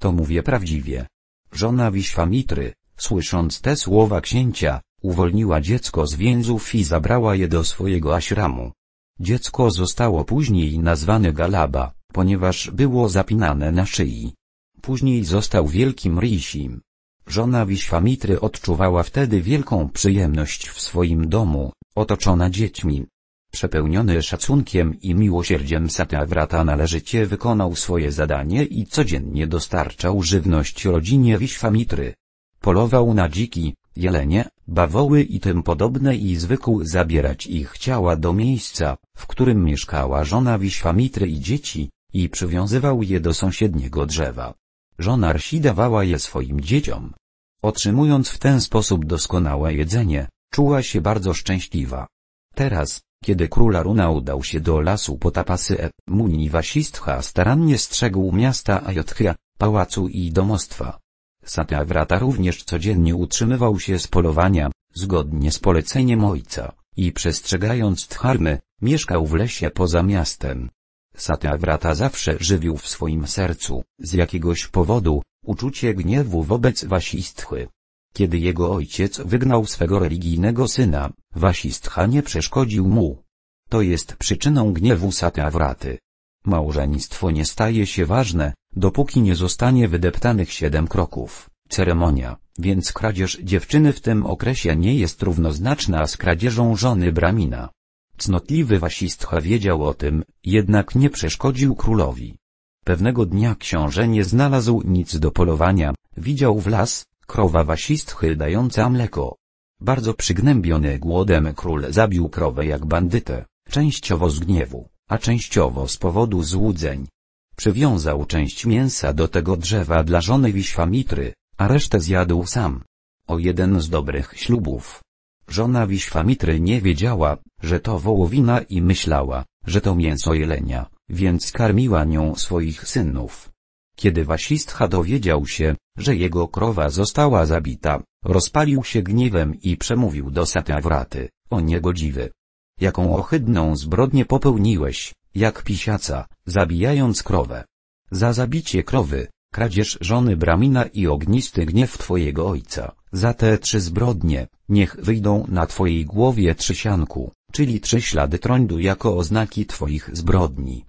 To mówię prawdziwie. Żona Wiśwamitry, słysząc te słowa księcia, uwolniła dziecko z więzów i zabrała je do swojego aśramu. Dziecko zostało później nazwane Galaba, ponieważ było zapinane na szyi. Później został wielkim Rishim. Żona Wiśwamitry odczuwała wtedy wielką przyjemność w swoim domu, otoczona dziećmi. Przepełniony szacunkiem i miłosierdziem satyavrata należycie wykonał swoje zadanie i codziennie dostarczał żywność rodzinie Wiśwamitry. Polował na dziki, jelenie, bawoły i tym podobne i zwykł zabierać ich ciała do miejsca, w którym mieszkała żona Wiśwamitry i dzieci, i przywiązywał je do sąsiedniego drzewa. Żona Rsi dawała je swoim dzieciom. Otrzymując w ten sposób doskonałe jedzenie, czuła się bardzo szczęśliwa. Teraz, kiedy król Aruna udał się do lasu Potapasy, e, Muni Wasistha starannie strzegł miasta Ajotchya, pałacu i domostwa. Satyavrata również codziennie utrzymywał się z polowania, zgodnie z poleceniem ojca, i przestrzegając dharmy, mieszkał w lesie poza miastem. Satyavrata zawsze żywił w swoim sercu, z jakiegoś powodu, uczucie gniewu wobec Wasistchy. Kiedy jego ojciec wygnał swego religijnego syna, Wasistha nie przeszkodził mu. To jest przyczyną gniewu Satyawraty. Małżeństwo nie staje się ważne, dopóki nie zostanie wydeptanych siedem kroków. Ceremonia, więc kradzież dziewczyny w tym okresie nie jest równoznaczna z kradzieżą żony Bramina. Cnotliwy Wasistha wiedział o tym, jednak nie przeszkodził królowi. Pewnego dnia książę nie znalazł nic do polowania, widział w las, Krowa wasistchy dająca mleko. Bardzo przygnębiony głodem król zabił krowę jak bandytę, częściowo z gniewu, a częściowo z powodu złudzeń. Przywiązał część mięsa do tego drzewa dla żony Wiśwamitry, a resztę zjadł sam. O jeden z dobrych ślubów. Żona Wiśwamitry nie wiedziała, że to wołowina i myślała, że to mięso jelenia, więc karmiła nią swoich synów. Kiedy Wasistcha dowiedział się, że jego krowa została zabita, rozpalił się gniewem i przemówił do Satawraty, o niegodziwy. Jaką ohydną zbrodnię popełniłeś, jak pisiaca, zabijając krowę. Za zabicie krowy, kradzież żony Bramina i ognisty gniew twojego ojca, za te trzy zbrodnie, niech wyjdą na twojej głowie trzy sianku, czyli trzy ślady trądu jako oznaki twoich zbrodni.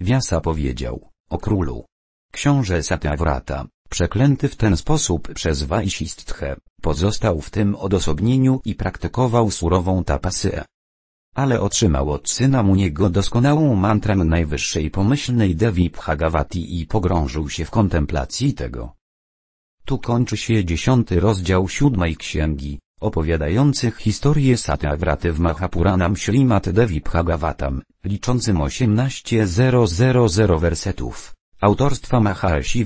Wiasa powiedział, o królu. Książę Satawrata, Przeklęty w ten sposób przez Waisisthe, pozostał w tym odosobnieniu i praktykował surową tapasyę. Ale otrzymał od syna mu niego doskonałą mantrę najwyższej pomyślnej Devi Bhagavati i pogrążył się w kontemplacji tego. Tu kończy się dziesiąty rozdział siódmej księgi, opowiadających historię Satyavraty w Mahapuranam Ślimat Devi Bhagavatam, liczącym 18.000 wersetów, autorstwa Maharishi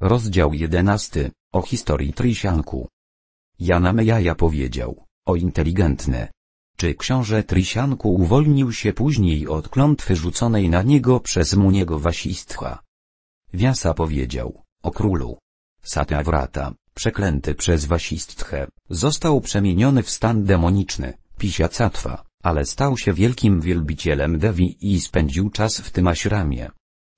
Rozdział 11. O historii Trisianku. Jana Mejaja powiedział, o inteligentne. Czy książę Trisianku uwolnił się później od klątwy rzuconej na niego przez Muniego Wasistcha? Wiasa powiedział, o królu. Satyavrata, przeklęty przez wasistwę, został przemieniony w stan demoniczny, catwa, ale stał się wielkim wielbicielem Dewi i spędził czas w tym aśramie.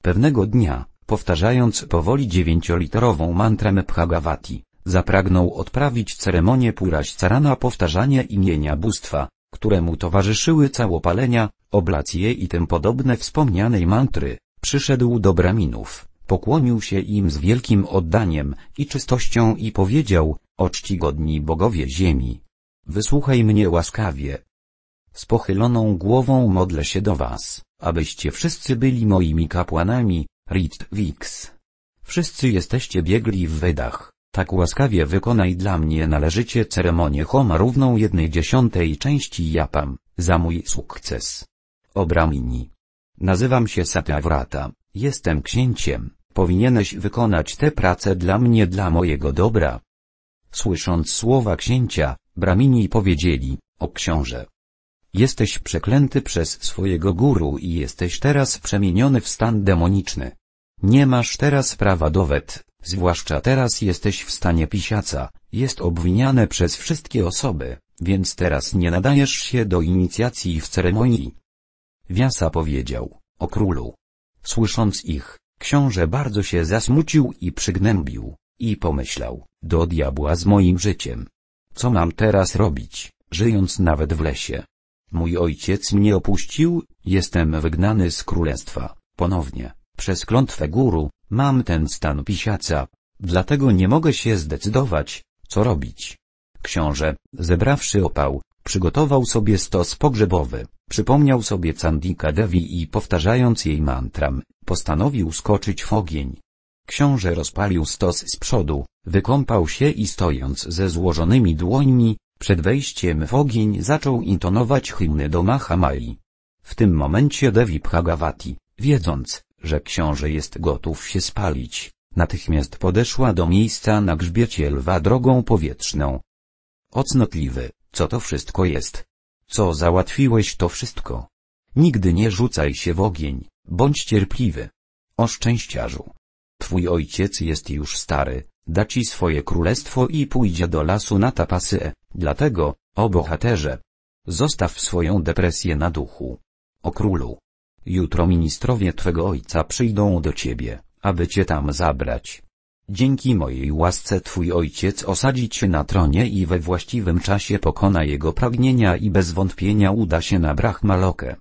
Pewnego dnia, powtarzając powoli dziewięcioliterową mantrę Bhagavati, zapragnął odprawić ceremonię Puraścarana powtarzanie imienia bóstwa, któremu towarzyszyły całopalenia, oblacje i tym podobne wspomnianej mantry, przyszedł do braminów, pokłonił się im z wielkim oddaniem i czystością i powiedział, o czcigodni bogowie ziemi. Wysłuchaj mnie łaskawie. Z pochyloną głową modlę się do was, abyście wszyscy byli moimi kapłanami, Ritwiks. Wszyscy jesteście biegli w wydach, tak łaskawie wykonaj dla mnie należycie ceremonię Homa równą jednej dziesiątej części Japam, za mój sukces. Obramini. Nazywam się Satyavrata, jestem księciem, powinieneś wykonać tę pracę dla mnie dla mojego dobra. Słysząc słowa księcia, Bramini powiedzieli, o książę. Jesteś przeklęty przez swojego guru i jesteś teraz przemieniony w stan demoniczny. Nie masz teraz prawa do wet, zwłaszcza teraz jesteś w stanie pisiaca, jest obwiniane przez wszystkie osoby, więc teraz nie nadajesz się do inicjacji w ceremonii. Wiasa powiedział, o królu. Słysząc ich, książę bardzo się zasmucił i przygnębił, i pomyślał, do diabła z moim życiem. Co mam teraz robić, żyjąc nawet w lesie? Mój ojciec mnie opuścił, jestem wygnany z królestwa, ponownie. Przez klątwę guru, mam ten stan pisiaca. Dlatego nie mogę się zdecydować, co robić. Książę, zebrawszy opał, przygotował sobie stos pogrzebowy, przypomniał sobie Candika Devi i powtarzając jej mantram, postanowił skoczyć w ogień. Książę rozpalił stos z przodu, wykąpał się i stojąc ze złożonymi dłońmi, przed wejściem w ogień zaczął intonować hymny do Mahamali. W tym momencie Devi Bhagavati, wiedząc, że książę jest gotów się spalić, natychmiast podeszła do miejsca na grzbiecie lwa drogą powietrzną. O cnotliwy, co to wszystko jest? Co załatwiłeś to wszystko? Nigdy nie rzucaj się w ogień, bądź cierpliwy. O szczęściarzu. Twój ojciec jest już stary, da ci swoje królestwo i pójdzie do lasu na tapasy, dlatego, o bohaterze, zostaw swoją depresję na duchu. O królu, Jutro ministrowie twego ojca przyjdą do ciebie, aby cię tam zabrać. Dzięki mojej łasce twój ojciec osadzi cię na tronie i we właściwym czasie pokona jego pragnienia i bez wątpienia uda się na Brahmalokę.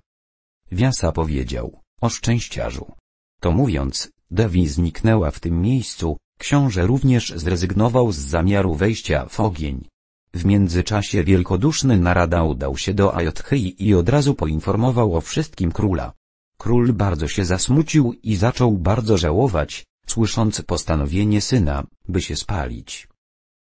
Wiasa powiedział, o szczęściarzu. To mówiąc, Dewi zniknęła w tym miejscu, książę również zrezygnował z zamiaru wejścia w ogień. W międzyczasie wielkoduszny narada udał się do Ajodhyi i od razu poinformował o wszystkim króla. Król bardzo się zasmucił i zaczął bardzo żałować, słysząc postanowienie syna, by się spalić.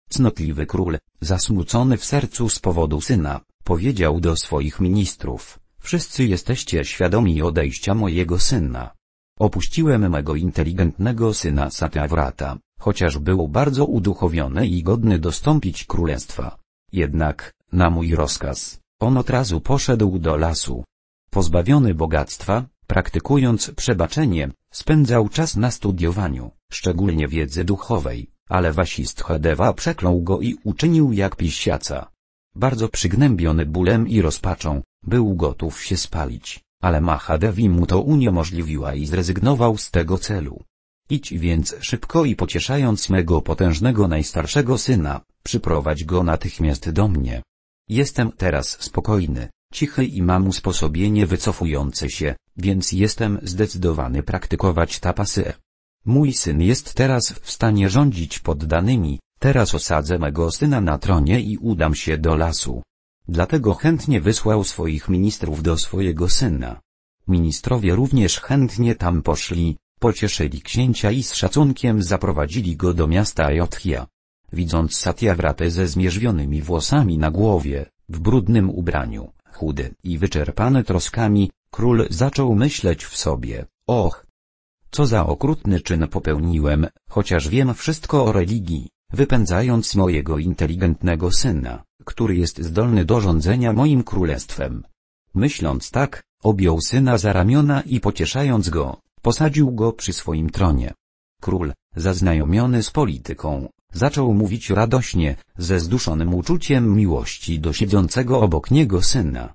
Cnotliwy król, zasmucony w sercu z powodu syna, powiedział do swoich ministrów, wszyscy jesteście świadomi odejścia mojego syna. Opuściłem mego inteligentnego syna Satyavrata, chociaż był bardzo uduchowiony i godny dostąpić królestwa. Jednak, na mój rozkaz, on od razu poszedł do lasu. Pozbawiony bogactwa, Praktykując przebaczenie, spędzał czas na studiowaniu, szczególnie wiedzy duchowej, ale Wasisthadewa przeklął go i uczynił jak pisiaca. Bardzo przygnębiony bólem i rozpaczą, był gotów się spalić, ale Mahadevi mu to uniemożliwiła i zrezygnował z tego celu. Idź więc szybko i pocieszając mego potężnego najstarszego syna, przyprowadź go natychmiast do mnie. Jestem teraz spokojny, Cichy i mam usposobienie wycofujące się, więc jestem zdecydowany praktykować tapasy. Mój syn jest teraz w stanie rządzić poddanymi, teraz osadzę mego syna na tronie i udam się do lasu. Dlatego chętnie wysłał swoich ministrów do swojego syna. Ministrowie również chętnie tam poszli, pocieszyli księcia i z szacunkiem zaprowadzili go do miasta Jothia. Widząc Satyavratę ze zmierzwionymi włosami na głowie, w brudnym ubraniu, chudy i wyczerpany troskami, król zaczął myśleć w sobie, och, co za okrutny czyn popełniłem, chociaż wiem wszystko o religii, wypędzając mojego inteligentnego syna, który jest zdolny do rządzenia moim królestwem. Myśląc tak, objął syna za ramiona i pocieszając go, posadził go przy swoim tronie. Król, zaznajomiony z polityką, Zaczął mówić radośnie, ze zduszonym uczuciem miłości do siedzącego obok niego syna.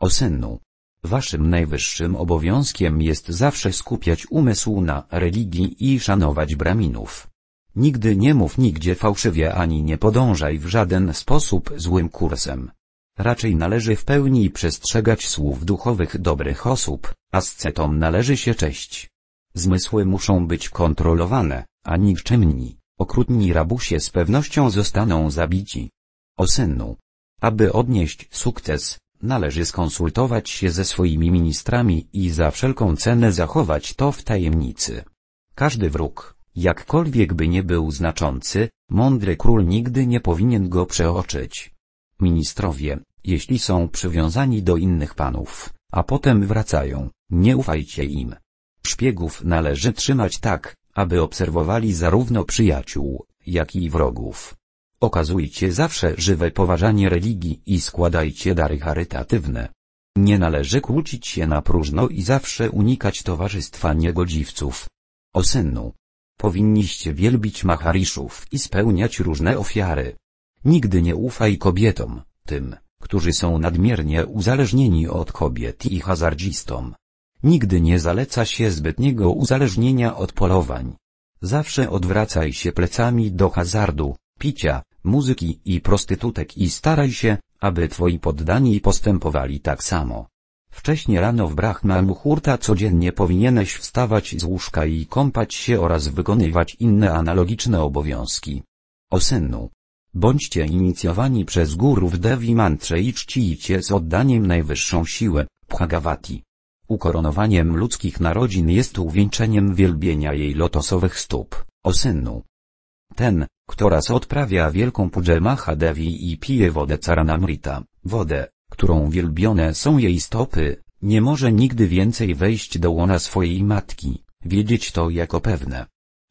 O synu. Waszym najwyższym obowiązkiem jest zawsze skupiać umysł na religii i szanować braminów. Nigdy nie mów nigdzie fałszywie ani nie podążaj w żaden sposób złym kursem. Raczej należy w pełni przestrzegać słów duchowych dobrych osób, ascetom należy się cześć. Zmysły muszą być kontrolowane, a nikczemni okrutni rabusie z pewnością zostaną zabici. O synu. Aby odnieść sukces, należy skonsultować się ze swoimi ministrami i za wszelką cenę zachować to w tajemnicy. Każdy wróg, jakkolwiek by nie był znaczący, mądry król nigdy nie powinien go przeoczyć. Ministrowie, jeśli są przywiązani do innych panów, a potem wracają, nie ufajcie im. Szpiegów należy trzymać tak, aby obserwowali zarówno przyjaciół, jak i wrogów. Okazujcie zawsze żywe poważanie religii i składajcie dary charytatywne. Nie należy kłócić się na próżno i zawsze unikać towarzystwa niegodziwców. O synu. Powinniście wielbić machariszów i spełniać różne ofiary. Nigdy nie ufaj kobietom, tym, którzy są nadmiernie uzależnieni od kobiet i hazardzistom. Nigdy nie zaleca się zbytniego uzależnienia od polowań. Zawsze odwracaj się plecami do hazardu, picia, muzyki i prostytutek i staraj się, aby twoi poddani postępowali tak samo. Wcześnie rano w Brahma Muhurta codziennie powinieneś wstawać z łóżka i kąpać się oraz wykonywać inne analogiczne obowiązki. synu. Bądźcie inicjowani przez górów Devi Mantrze i czcijcie z oddaniem najwyższą siłę, Bhagavati. Ukoronowaniem ludzkich narodzin jest uwieńczeniem wielbienia jej lotosowych stóp, o synu. Ten, kto raz odprawia wielką pudżę Mahadevi i pije wodę Caranamrita, wodę, którą wielbione są jej stopy, nie może nigdy więcej wejść do łona swojej matki, wiedzieć to jako pewne.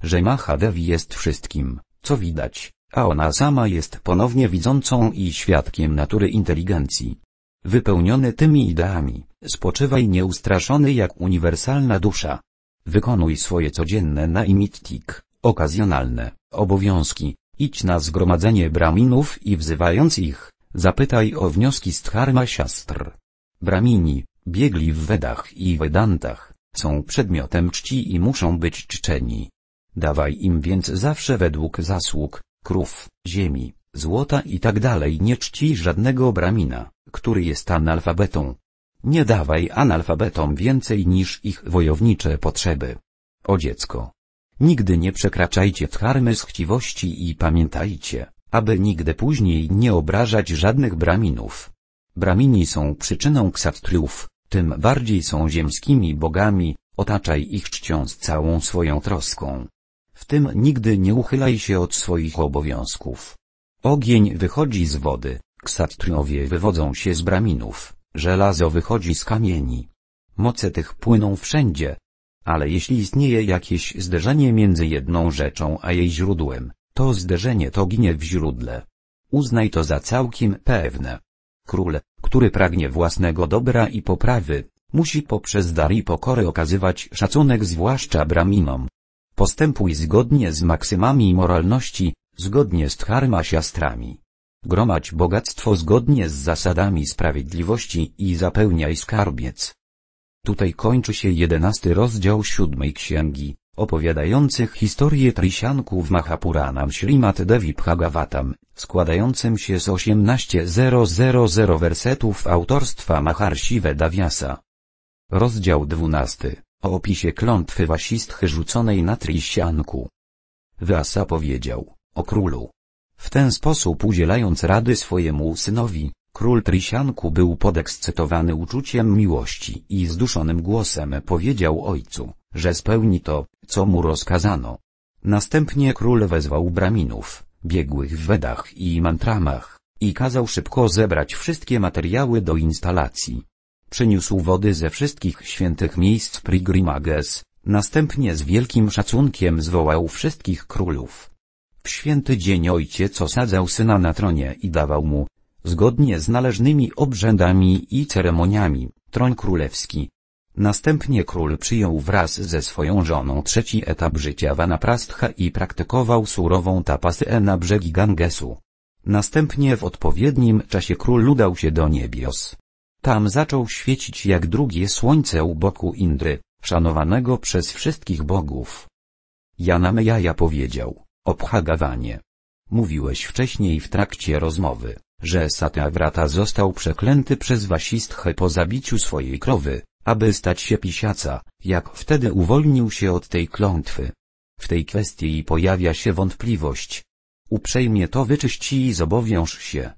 Że Mahadewi jest wszystkim, co widać, a ona sama jest ponownie widzącą i świadkiem natury inteligencji. Wypełniony tymi ideami, spoczywaj nieustraszony jak uniwersalna dusza. Wykonuj swoje codzienne imitik, okazjonalne, obowiązki, idź na zgromadzenie braminów i wzywając ich, zapytaj o wnioski z dharma siastr. Bramini, biegli w Wedach i Vedantach, są przedmiotem czci i muszą być czczeni. Dawaj im więc zawsze według zasług, krów, ziemi, złota i tak dalej nie czci żadnego bramina który jest analfabetą. Nie dawaj analfabetom więcej niż ich wojownicze potrzeby. O dziecko. Nigdy nie przekraczajcie tcharmy z chciwości i pamiętajcie, aby nigdy później nie obrażać żadnych braminów. Bramini są przyczyną ksatriów, tym bardziej są ziemskimi bogami, otaczaj ich czcią z całą swoją troską. W tym nigdy nie uchylaj się od swoich obowiązków. Ogień wychodzi z wody, Ksatriowie wywodzą się z braminów, żelazo wychodzi z kamieni. Moce tych płyną wszędzie. Ale jeśli istnieje jakieś zderzenie między jedną rzeczą a jej źródłem, to zderzenie to ginie w źródle. Uznaj to za całkiem pewne. Król, który pragnie własnego dobra i poprawy, musi poprzez dar i pokory okazywać szacunek zwłaszcza braminom. Postępuj zgodnie z maksymami moralności, zgodnie z dharma siastrami gromadź bogactwo zgodnie z zasadami sprawiedliwości i zapełniaj skarbiec. Tutaj kończy się jedenasty rozdział siódmej księgi, opowiadających historię Trisianków Mahapuranam Srimat Devi Bhagavatam, składającym się z 18.000 wersetów autorstwa Maharshi Vedavyasa. Rozdział dwunasty o opisie klątwy wasistchy rzuconej na Trisianku. Vyasa powiedział, o królu, w ten sposób udzielając rady swojemu synowi, król Trisianku był podekscytowany uczuciem miłości i zduszonym głosem powiedział ojcu, że spełni to, co mu rozkazano. Następnie król wezwał braminów, biegłych w wedach i mantramach, i kazał szybko zebrać wszystkie materiały do instalacji. Przyniósł wody ze wszystkich świętych miejsc Prigrimages, następnie z wielkim szacunkiem zwołał wszystkich królów, w święty dzień ojciec osadzał syna na tronie i dawał mu, zgodnie z należnymi obrzędami i ceremoniami, tron królewski. Następnie król przyjął wraz ze swoją żoną trzeci etap życia Vanaprastha i praktykował surową tapasyę e na brzegi Gangesu. Następnie w odpowiednim czasie król udał się do niebios. Tam zaczął świecić jak drugie słońce u boku Indry, szanowanego przez wszystkich bogów. Janamejaja powiedział Obhagawanie. Mówiłeś wcześniej w trakcie rozmowy, że Satyavrata został przeklęty przez Wasistchę po zabiciu swojej krowy, aby stać się pisiaca, jak wtedy uwolnił się od tej klątwy. W tej kwestii pojawia się wątpliwość. Uprzejmie to wyczyści i zobowiąż się.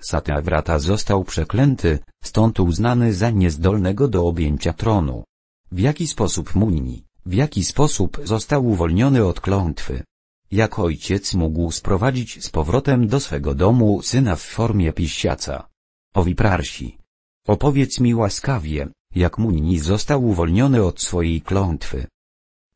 Satyavrata został przeklęty, stąd uznany za niezdolnego do objęcia tronu. W jaki sposób Muni, w jaki sposób został uwolniony od klątwy? Jak ojciec mógł sprowadzić z powrotem do swego domu syna w formie pisiaca? Owi prarsi. Opowiedz mi łaskawie, jak Munni został uwolniony od swojej klątwy.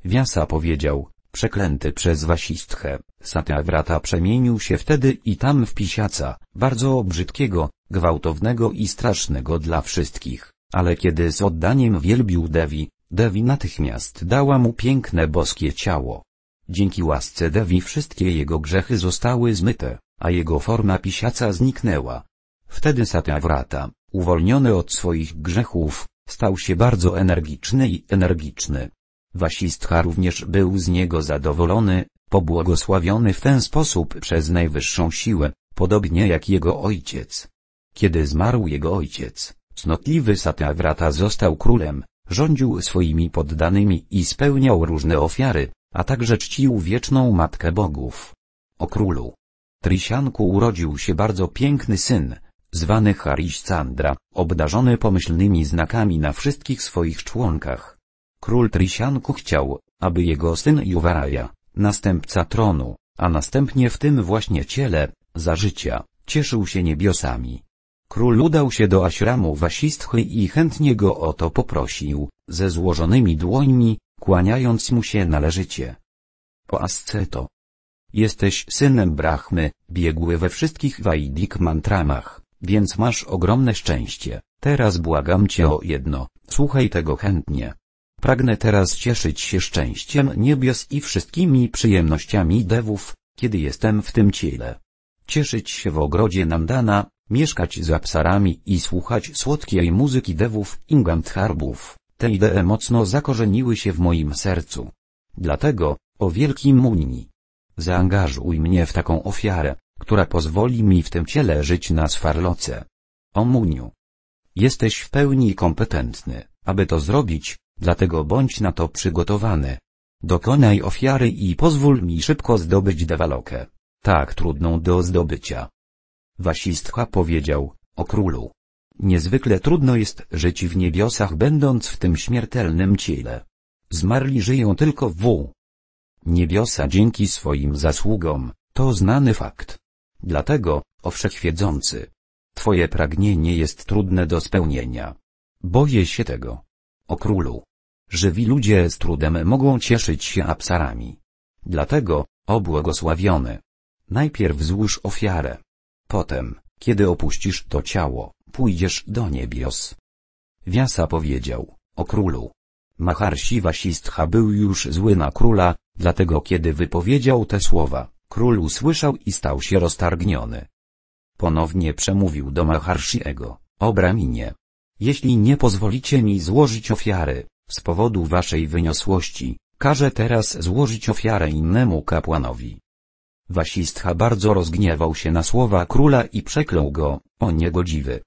Wiasa powiedział, przeklęty przez wasistchę, satyavrata przemienił się wtedy i tam w pisiaca, bardzo brzydkiego, gwałtownego i strasznego dla wszystkich, ale kiedy z oddaniem wielbił Devi, Devi natychmiast dała mu piękne boskie ciało. Dzięki łasce Dewi wszystkie jego grzechy zostały zmyte, a jego forma pisiaca zniknęła. Wtedy Satyavrata, uwolniony od swoich grzechów, stał się bardzo energiczny i energiczny. Wasistha również był z niego zadowolony, pobłogosławiony w ten sposób przez najwyższą siłę, podobnie jak jego ojciec. Kiedy zmarł jego ojciec, cnotliwy Satyavrata został królem, rządził swoimi poddanymi i spełniał różne ofiary, a także czcił wieczną Matkę Bogów. O królu. Trisianku urodził się bardzo piękny syn, zwany Hariscandra, obdarzony pomyślnymi znakami na wszystkich swoich członkach. Król Trisianku chciał, aby jego syn Juwaraja, następca tronu, a następnie w tym właśnie ciele, za życia, cieszył się niebiosami. Król udał się do aśramu Wasistchy i chętnie go o to poprosił, ze złożonymi dłońmi, kłaniając mu się należycie. O asceto. Jesteś synem Brahmy, biegły we wszystkich Vaidik mantramach, więc masz ogromne szczęście. Teraz błagam cię o jedno, słuchaj tego chętnie. Pragnę teraz cieszyć się szczęściem niebios i wszystkimi przyjemnościami dewów, kiedy jestem w tym ciele. Cieszyć się w ogrodzie Nandana, mieszkać za psarami i słuchać słodkiej muzyki dewów i gandharbów. Te idee mocno zakorzeniły się w moim sercu. Dlatego, o wielki muni, zaangażuj mnie w taką ofiarę, która pozwoli mi w tym ciele żyć na swarloce. O muniu. Jesteś w pełni kompetentny, aby to zrobić, dlatego bądź na to przygotowany. Dokonaj ofiary i pozwól mi szybko zdobyć dewalokę, tak trudną do zdobycia. Wasistcha powiedział, o królu, Niezwykle trudno jest żyć w niebiosach będąc w tym śmiertelnym ciele. Zmarli żyją tylko w niebiosa dzięki swoim zasługom, to znany fakt. Dlatego, o wszechwiedzący, Twoje pragnienie jest trudne do spełnienia. Boję się tego. O królu. Żywi ludzie z trudem mogą cieszyć się absarami. Dlatego, o błogosławiony. Najpierw złóż ofiarę. Potem, kiedy opuścisz to ciało, pójdziesz do niebios. Wiasa powiedział, o królu. Mahar Wasistha był już zły na króla, dlatego kiedy wypowiedział te słowa, król usłyszał i stał się roztargniony. Ponownie przemówił do Maharshiego, o braminie. Jeśli nie pozwolicie mi złożyć ofiary, z powodu waszej wyniosłości, każę teraz złożyć ofiarę innemu kapłanowi. Wasistha bardzo rozgniewał się na słowa króla i przeklął go, o niegodziwy.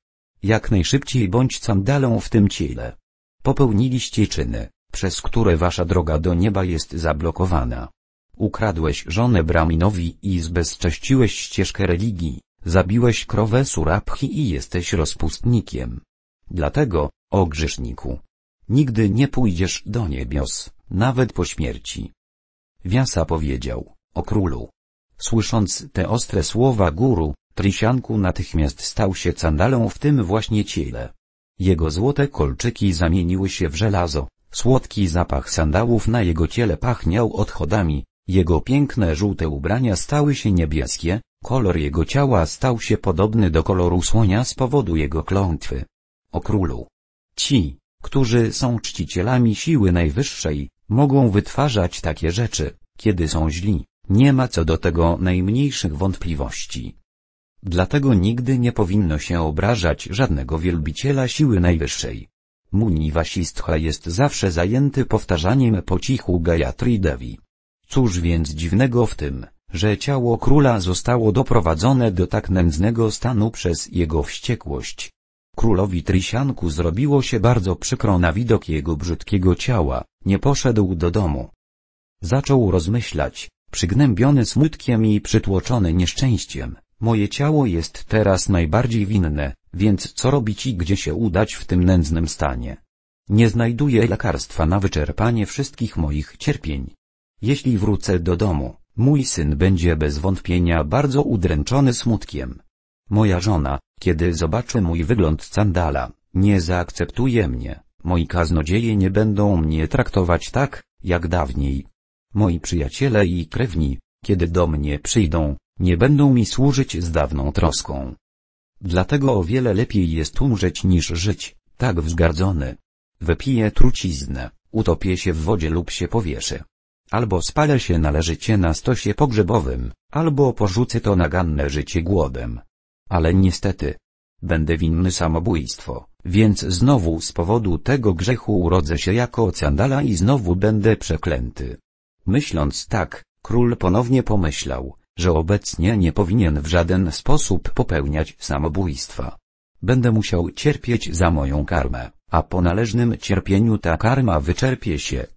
Jak najszybciej bądź sandalą w tym ciele. Popełniliście czyny, przez które wasza droga do nieba jest zablokowana. Ukradłeś żonę Braminowi i zbezcześciłeś ścieżkę religii, zabiłeś krowę Surabhi i jesteś rozpustnikiem. Dlatego, o grzeszniku, nigdy nie pójdziesz do niebios, nawet po śmierci. Wiasa powiedział, o królu. Słysząc te ostre słowa guru, Trisianku natychmiast stał się candalą w tym właśnie ciele. Jego złote kolczyki zamieniły się w żelazo, słodki zapach sandałów na jego ciele pachniał odchodami, jego piękne żółte ubrania stały się niebieskie, kolor jego ciała stał się podobny do koloru słonia z powodu jego klątwy. O królu! Ci, którzy są czcicielami siły najwyższej, mogą wytwarzać takie rzeczy, kiedy są źli, nie ma co do tego najmniejszych wątpliwości. Dlatego nigdy nie powinno się obrażać żadnego wielbiciela siły najwyższej. Muniwasistha jest zawsze zajęty powtarzaniem po cichu Gayatri Devi. Cóż więc dziwnego w tym, że ciało króla zostało doprowadzone do tak nędznego stanu przez jego wściekłość. Królowi Trisianku zrobiło się bardzo przykro na widok jego brzydkiego ciała, nie poszedł do domu. Zaczął rozmyślać, przygnębiony smutkiem i przytłoczony nieszczęściem Moje ciało jest teraz najbardziej winne, więc co robić i gdzie się udać w tym nędznym stanie? Nie znajduję lekarstwa na wyczerpanie wszystkich moich cierpień. Jeśli wrócę do domu, mój syn będzie bez wątpienia bardzo udręczony smutkiem. Moja żona, kiedy zobaczy mój wygląd sandala, nie zaakceptuje mnie, moi kaznodzieje nie będą mnie traktować tak, jak dawniej. Moi przyjaciele i krewni, kiedy do mnie przyjdą, nie będą mi służyć z dawną troską. Dlatego o wiele lepiej jest umrzeć niż żyć, tak wzgardzony. Wypiję truciznę, utopię się w wodzie lub się powieszę. Albo spalę się należycie na stosie pogrzebowym, albo porzucę to naganne życie głodem. Ale niestety, będę winny samobójstwo, więc znowu z powodu tego grzechu urodzę się jako candala i znowu będę przeklęty. Myśląc tak, król ponownie pomyślał, że obecnie nie powinien w żaden sposób popełniać samobójstwa. Będę musiał cierpieć za moją karmę, a po należnym cierpieniu ta karma wyczerpie się.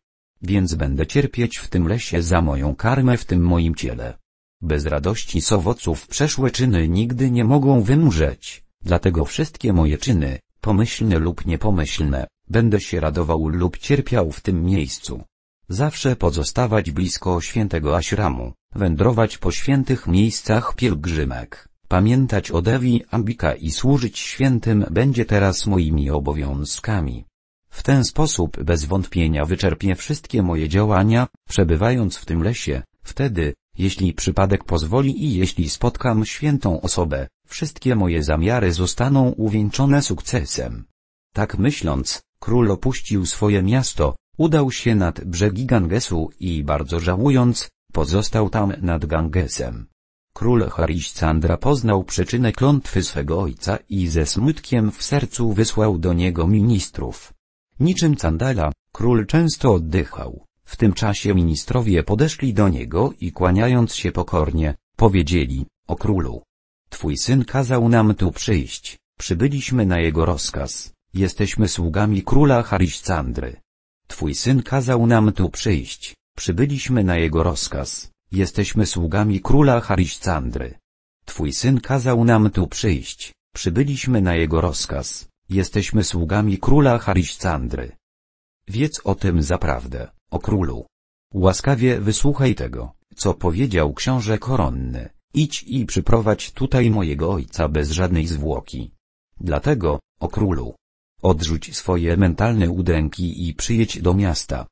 Więc będę cierpieć w tym lesie za moją karmę w tym moim ciele. Bez radości z owoców przeszłe czyny nigdy nie mogą wymrzeć, dlatego wszystkie moje czyny, pomyślne lub niepomyślne, będę się radował lub cierpiał w tym miejscu. Zawsze pozostawać blisko świętego Aśramu, wędrować po świętych miejscach pielgrzymek, pamiętać o Dewi Ambika i służyć świętym będzie teraz moimi obowiązkami. W ten sposób bez wątpienia wyczerpię wszystkie moje działania, przebywając w tym lesie, wtedy, jeśli przypadek pozwoli i jeśli spotkam świętą osobę, wszystkie moje zamiary zostaną uwieńczone sukcesem. Tak myśląc, król opuścił swoje miasto, Udał się nad brzegi Gangesu i bardzo żałując, pozostał tam nad Gangesem. Król Harishchandra poznał przyczynę klątwy swego ojca i ze smutkiem w sercu wysłał do niego ministrów. Niczym Candala, król często oddychał. W tym czasie ministrowie podeszli do niego i kłaniając się pokornie, powiedzieli, o królu. Twój syn kazał nam tu przyjść, przybyliśmy na jego rozkaz, jesteśmy sługami króla Harishchandry. Twój syn kazał nam tu przyjść, przybyliśmy na jego rozkaz, jesteśmy sługami króla Hariscandry. Twój syn kazał nam tu przyjść, przybyliśmy na jego rozkaz, jesteśmy sługami króla Hariscandry. Wiedz o tym zaprawdę, o królu. Łaskawie wysłuchaj tego, co powiedział książę koronny, idź i przyprowadź tutaj mojego ojca bez żadnej zwłoki. Dlatego, o królu, Odrzuć swoje mentalne udręki i przyjedź do miasta.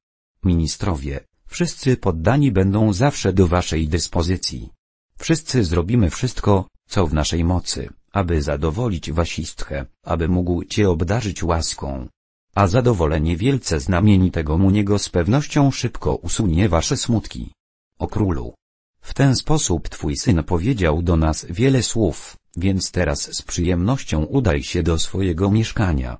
Ministrowie, wszyscy poddani będą zawsze do waszej dyspozycji. Wszyscy zrobimy wszystko, co w naszej mocy, aby zadowolić wasistkę, aby mógł cię obdarzyć łaską. A zadowolenie wielce znamienitego mu niego z pewnością szybko usunie wasze smutki. O królu. W ten sposób twój syn powiedział do nas wiele słów, więc teraz z przyjemnością udaj się do swojego mieszkania.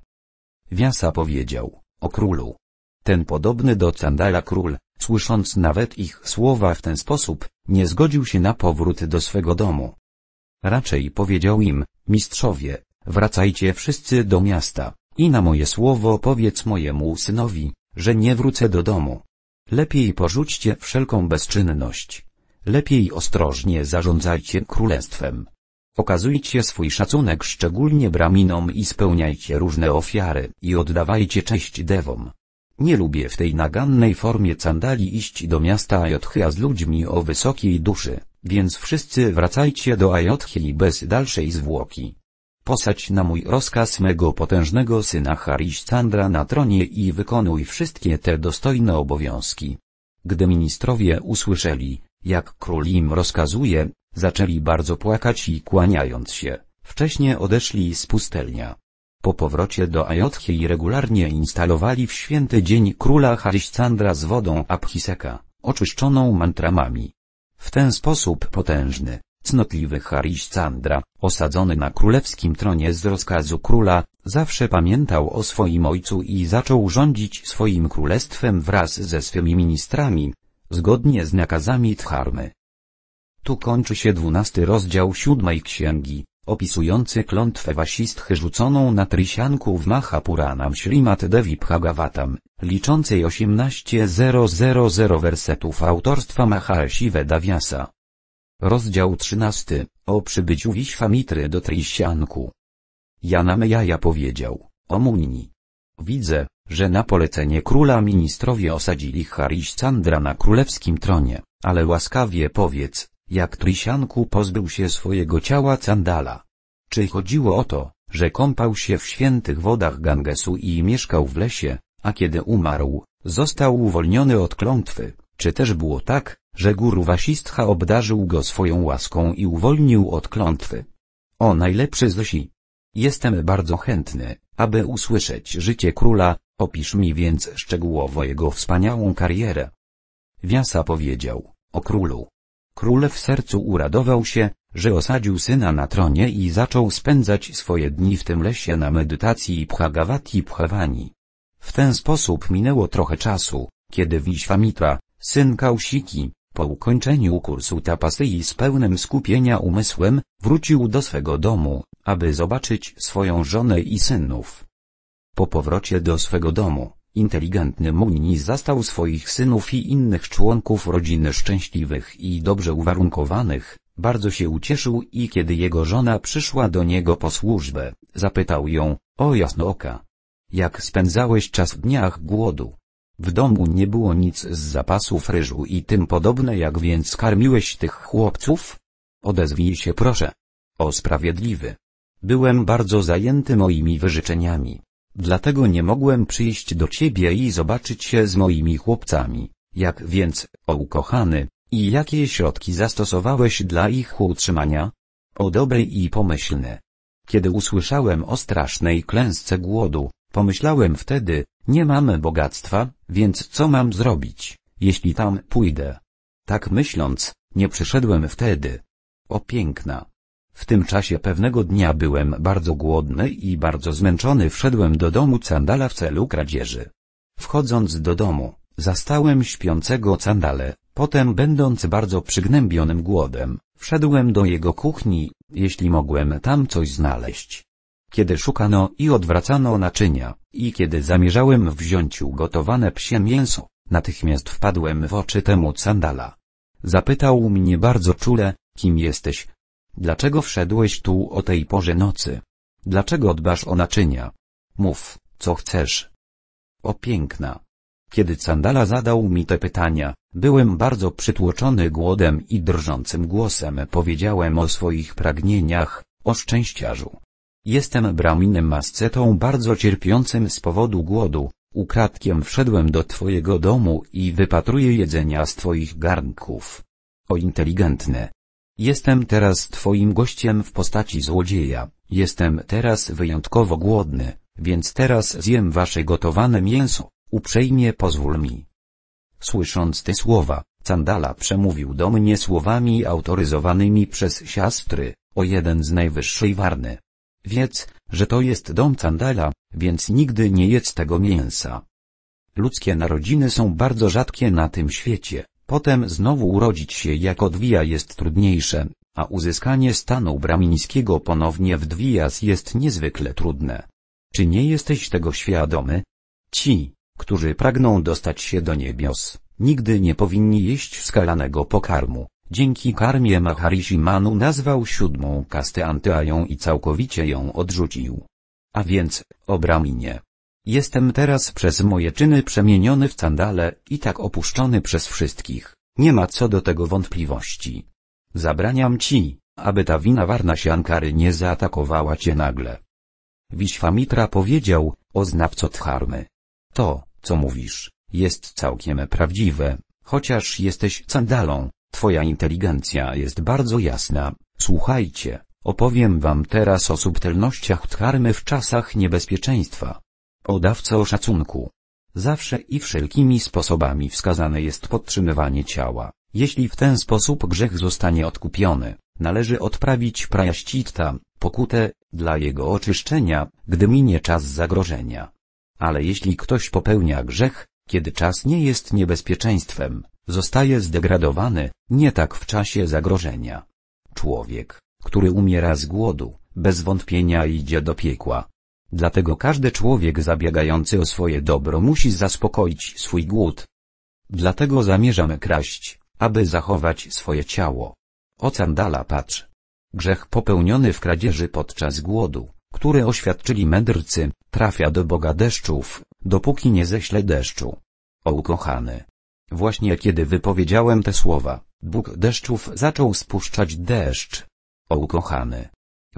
Wiasa powiedział, o królu. Ten podobny do Candala król, słysząc nawet ich słowa w ten sposób, nie zgodził się na powrót do swego domu. Raczej powiedział im, mistrzowie, wracajcie wszyscy do miasta, i na moje słowo powiedz mojemu synowi, że nie wrócę do domu. Lepiej porzućcie wszelką bezczynność. Lepiej ostrożnie zarządzajcie królestwem. Okazujcie swój szacunek szczególnie braminom i spełniajcie różne ofiary i oddawajcie cześć dewom. Nie lubię w tej nagannej formie sandali iść do miasta Ajotchya z ludźmi o wysokiej duszy, więc wszyscy wracajcie do Ajotchyi bez dalszej zwłoki. Posać na mój rozkaz mego potężnego syna Harishchandra na tronie i wykonuj wszystkie te dostojne obowiązki. Gdy ministrowie usłyszeli, jak król im rozkazuje, Zaczęli bardzo płakać i kłaniając się, wcześniej odeszli z pustelnia. Po powrocie do Ajotchi regularnie instalowali w święty dzień króla Hariscandra z wodą Abhiseka, oczyszczoną mantramami. W ten sposób potężny, cnotliwy Hariscandra, osadzony na królewskim tronie z rozkazu króla, zawsze pamiętał o swoim ojcu i zaczął rządzić swoim królestwem wraz ze swymi ministrami, zgodnie z nakazami Dharmy. Tu kończy się dwunasty rozdział siódmej księgi, opisujący klątwę wasistchy rzuconą na Trisianku w Mahapuranam Śrimat Devi Bhagavatam, liczącej 18.000 wersetów autorstwa Mahaesi Vedavyasa. Rozdział 13, o przybyciu Wiśwamitry do Trisianku. Janamejaja powiedział, o Munini. Widzę, że na polecenie króla ministrowie osadzili Harish Chandra na królewskim tronie, ale łaskawie powiedz, jak Trisianku pozbył się swojego ciała Candala. Czy chodziło o to, że kąpał się w świętych wodach Gangesu i mieszkał w lesie, a kiedy umarł, został uwolniony od klątwy, czy też było tak, że guru Wasistha obdarzył go swoją łaską i uwolnił od klątwy? O najlepszy Zosi! Jestem bardzo chętny, aby usłyszeć życie króla, opisz mi więc szczegółowo jego wspaniałą karierę. Wiasa powiedział, o królu, Król w sercu uradował się, że osadził syna na tronie i zaczął spędzać swoje dni w tym lesie na medytacji Bhagavati Bhavani. W ten sposób minęło trochę czasu, kiedy Wiśwamitra, syn Kausiki, po ukończeniu kursu tapasyi z pełnym skupienia umysłem, wrócił do swego domu, aby zobaczyć swoją żonę i synów. Po powrocie do swego domu, Inteligentny Munni zastał swoich synów i innych członków rodziny szczęśliwych i dobrze uwarunkowanych, bardzo się ucieszył i kiedy jego żona przyszła do niego po służbę, zapytał ją, o oka. Jak spędzałeś czas w dniach głodu? W domu nie było nic z zapasów ryżu i tym podobne jak więc karmiłeś tych chłopców? Odezwij się proszę. O sprawiedliwy. Byłem bardzo zajęty moimi wyrzeczeniami. Dlatego nie mogłem przyjść do ciebie i zobaczyć się z moimi chłopcami. Jak więc, o ukochany, i jakie środki zastosowałeś dla ich utrzymania? O dobre i pomyślne. Kiedy usłyszałem o strasznej klęsce głodu, pomyślałem wtedy, nie mamy bogactwa, więc co mam zrobić, jeśli tam pójdę? Tak myśląc, nie przyszedłem wtedy. O piękna, w tym czasie pewnego dnia byłem bardzo głodny i bardzo zmęczony wszedłem do domu Candala w celu kradzieży. Wchodząc do domu, zastałem śpiącego Candale, potem będąc bardzo przygnębionym głodem, wszedłem do jego kuchni, jeśli mogłem tam coś znaleźć. Kiedy szukano i odwracano naczynia, i kiedy zamierzałem wziąć ugotowane psie mięso, natychmiast wpadłem w oczy temu Candala. Zapytał mnie bardzo czule, kim jesteś, Dlaczego wszedłeś tu o tej porze nocy? Dlaczego dbasz o naczynia? Mów, co chcesz. O piękna. Kiedy Candala zadał mi te pytania, byłem bardzo przytłoczony głodem i drżącym głosem powiedziałem o swoich pragnieniach, o szczęściarzu. Jestem braminem mascetą bardzo cierpiącym z powodu głodu, ukradkiem wszedłem do twojego domu i wypatruję jedzenia z twoich garnków. O inteligentne. Jestem teraz twoim gościem w postaci złodzieja, jestem teraz wyjątkowo głodny, więc teraz zjem wasze gotowane mięso, uprzejmie pozwól mi. Słysząc te słowa, Candala przemówił do mnie słowami autoryzowanymi przez siastry, o jeden z najwyższej warny. Wiedz, że to jest dom Candala, więc nigdy nie jedz tego mięsa. Ludzkie narodziny są bardzo rzadkie na tym świecie, Potem znowu urodzić się jako dwija jest trudniejsze, a uzyskanie stanu bramińskiego ponownie w dwijas jest niezwykle trudne. Czy nie jesteś tego świadomy? Ci, którzy pragną dostać się do niebios, nigdy nie powinni jeść skalanego pokarmu. Dzięki karmie Maharishi Manu nazwał siódmą kastę Antyają i całkowicie ją odrzucił. A więc, o braminie. Jestem teraz przez moje czyny przemieniony w sandale i tak opuszczony przez wszystkich, nie ma co do tego wątpliwości. Zabraniam ci, aby ta wina warna siankary nie zaatakowała cię nagle. Wiśwamitra powiedział, o znawco dharmy. To, co mówisz, jest całkiem prawdziwe, chociaż jesteś sandalą, twoja inteligencja jest bardzo jasna, słuchajcie, opowiem wam teraz o subtelnościach dharmy w czasach niebezpieczeństwa. Odawca o szacunku. Zawsze i wszelkimi sposobami wskazane jest podtrzymywanie ciała. Jeśli w ten sposób grzech zostanie odkupiony, należy odprawić prajaścitta, pokutę, dla jego oczyszczenia, gdy minie czas zagrożenia. Ale jeśli ktoś popełnia grzech, kiedy czas nie jest niebezpieczeństwem, zostaje zdegradowany, nie tak w czasie zagrożenia. Człowiek, który umiera z głodu, bez wątpienia idzie do piekła, Dlatego każdy człowiek zabiegający o swoje dobro musi zaspokoić swój głód. Dlatego zamierzamy kraść, aby zachować swoje ciało. Ocandala patrz. Grzech popełniony w kradzieży podczas głodu, który oświadczyli mędrcy, trafia do Boga deszczów, dopóki nie ześle deszczu. O ukochany. Właśnie kiedy wypowiedziałem te słowa, Bóg deszczów zaczął spuszczać deszcz. O ukochany.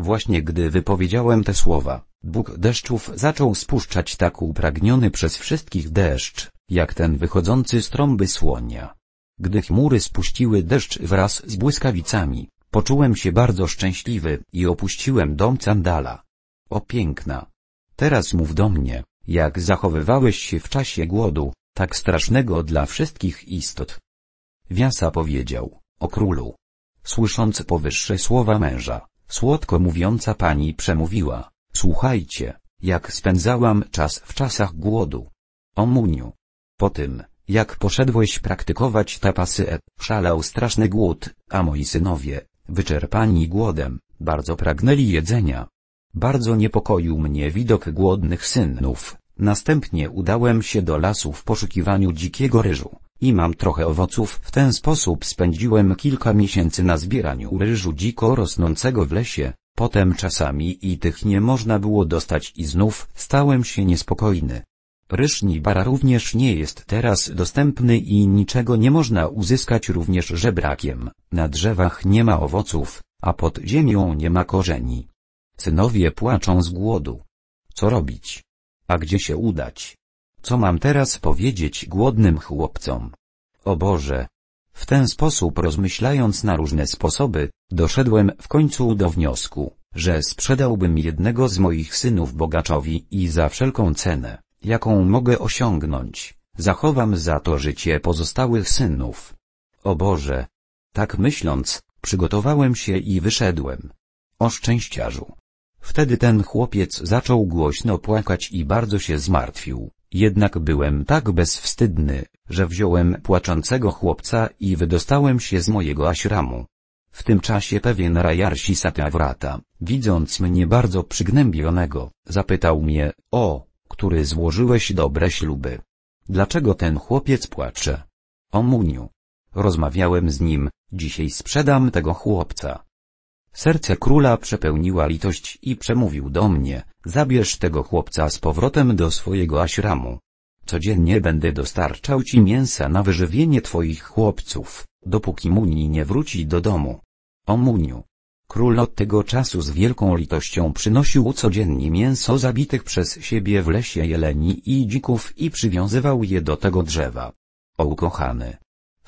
Właśnie gdy wypowiedziałem te słowa, Bóg deszczów zaczął spuszczać tak upragniony przez wszystkich deszcz, jak ten wychodzący z trąby słonia. Gdy chmury spuściły deszcz wraz z błyskawicami, poczułem się bardzo szczęśliwy i opuściłem dom Candala. O piękna! Teraz mów do mnie, jak zachowywałeś się w czasie głodu, tak strasznego dla wszystkich istot. Wiasa powiedział, o królu. Słysząc powyższe słowa męża, Słodko mówiąca pani przemówiła, słuchajcie, jak spędzałam czas w czasach głodu. O muniu. Po tym, jak poszedłeś praktykować tapasy, e, szalał straszny głód, a moi synowie, wyczerpani głodem, bardzo pragnęli jedzenia. Bardzo niepokoił mnie widok głodnych synów, następnie udałem się do lasu w poszukiwaniu dzikiego ryżu i mam trochę owoców. W ten sposób spędziłem kilka miesięcy na zbieraniu ryżu dziko rosnącego w lesie, potem czasami i tych nie można było dostać i znów stałem się niespokojny. Ryż Nibara również nie jest teraz dostępny i niczego nie można uzyskać również żebrakiem. Na drzewach nie ma owoców, a pod ziemią nie ma korzeni. Synowie płaczą z głodu. Co robić? A gdzie się udać? Co mam teraz powiedzieć głodnym chłopcom? O Boże! W ten sposób rozmyślając na różne sposoby, doszedłem w końcu do wniosku, że sprzedałbym jednego z moich synów bogaczowi i za wszelką cenę, jaką mogę osiągnąć, zachowam za to życie pozostałych synów. O Boże! Tak myśląc, przygotowałem się i wyszedłem. O szczęściarzu! Wtedy ten chłopiec zaczął głośno płakać i bardzo się zmartwił. Jednak byłem tak bezwstydny, że wziąłem płaczącego chłopca i wydostałem się z mojego aśramu. W tym czasie pewien Rajarsi Satawrata, widząc mnie bardzo przygnębionego, zapytał mnie, o, który złożyłeś dobre śluby. Dlaczego ten chłopiec płacze? O Muniu. Rozmawiałem z nim, dzisiaj sprzedam tego chłopca. Serce króla przepełniła litość i przemówił do mnie, zabierz tego chłopca z powrotem do swojego aśramu. Codziennie będę dostarczał ci mięsa na wyżywienie twoich chłopców, dopóki Muni nie wróci do domu. O Muniu. Król od tego czasu z wielką litością przynosił codziennie mięso zabitych przez siebie w lesie jeleni i dzików i przywiązywał je do tego drzewa. O ukochany,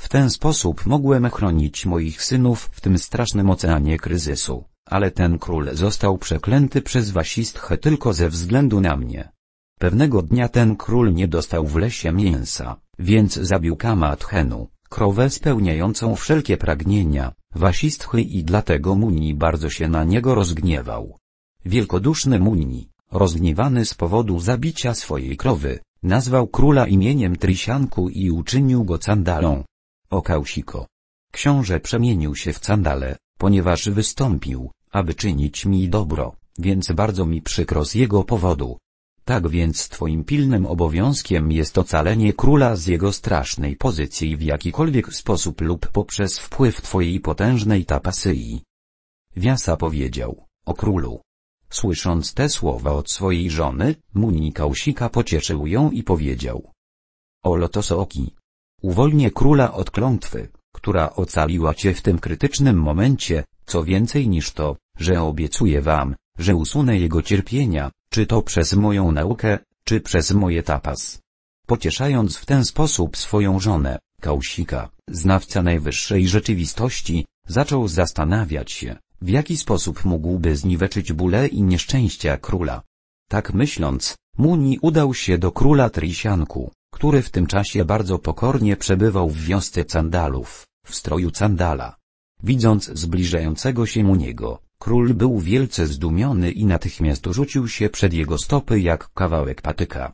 w ten sposób mogłem chronić moich synów w tym strasznym oceanie kryzysu, ale ten król został przeklęty przez wasistchę tylko ze względu na mnie. Pewnego dnia ten król nie dostał w lesie mięsa, więc zabił kama tchenu, krowę spełniającą wszelkie pragnienia, wasistchy i dlatego Muni bardzo się na niego rozgniewał. Wielkoduszny Muni, rozgniewany z powodu zabicia swojej krowy, nazwał króla imieniem Trisianku i uczynił go candalą, Okausiko. Książę przemienił się w sandale, ponieważ wystąpił, aby czynić mi dobro, więc bardzo mi przykro z jego powodu. Tak więc twoim pilnym obowiązkiem jest ocalenie króla z jego strasznej pozycji w jakikolwiek sposób lub poprzez wpływ twojej potężnej tapasyi. Wiasa powiedział, o królu. Słysząc te słowa od swojej żony, muni Kausika pocieszył ją i powiedział. O lotosoki, Uwolnię króla od klątwy, która ocaliła cię w tym krytycznym momencie, co więcej niż to, że obiecuję wam, że usunę jego cierpienia, czy to przez moją naukę, czy przez moje tapas. Pocieszając w ten sposób swoją żonę, Kausika, znawca najwyższej rzeczywistości, zaczął zastanawiać się, w jaki sposób mógłby zniweczyć bóle i nieszczęścia króla. Tak myśląc, Muni udał się do króla Trisianku, który w tym czasie bardzo pokornie przebywał w wiosce Candalów, w stroju Candala. Widząc zbliżającego się mu niego, król był wielce zdumiony i natychmiast rzucił się przed jego stopy jak kawałek patyka.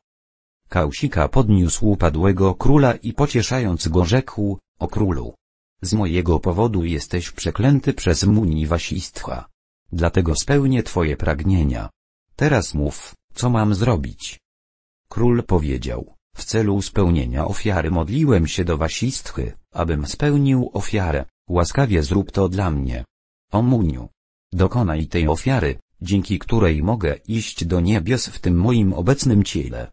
Kausika podniósł upadłego króla i pocieszając go rzekł, o królu. Z mojego powodu jesteś przeklęty przez muni wasistwa. Dlatego spełnię twoje pragnienia. Teraz mów, co mam zrobić. Król powiedział, w celu spełnienia ofiary modliłem się do wasistchy, abym spełnił ofiarę, łaskawie zrób to dla mnie. O Muniu. Dokonaj tej ofiary, dzięki której mogę iść do niebios w tym moim obecnym ciele.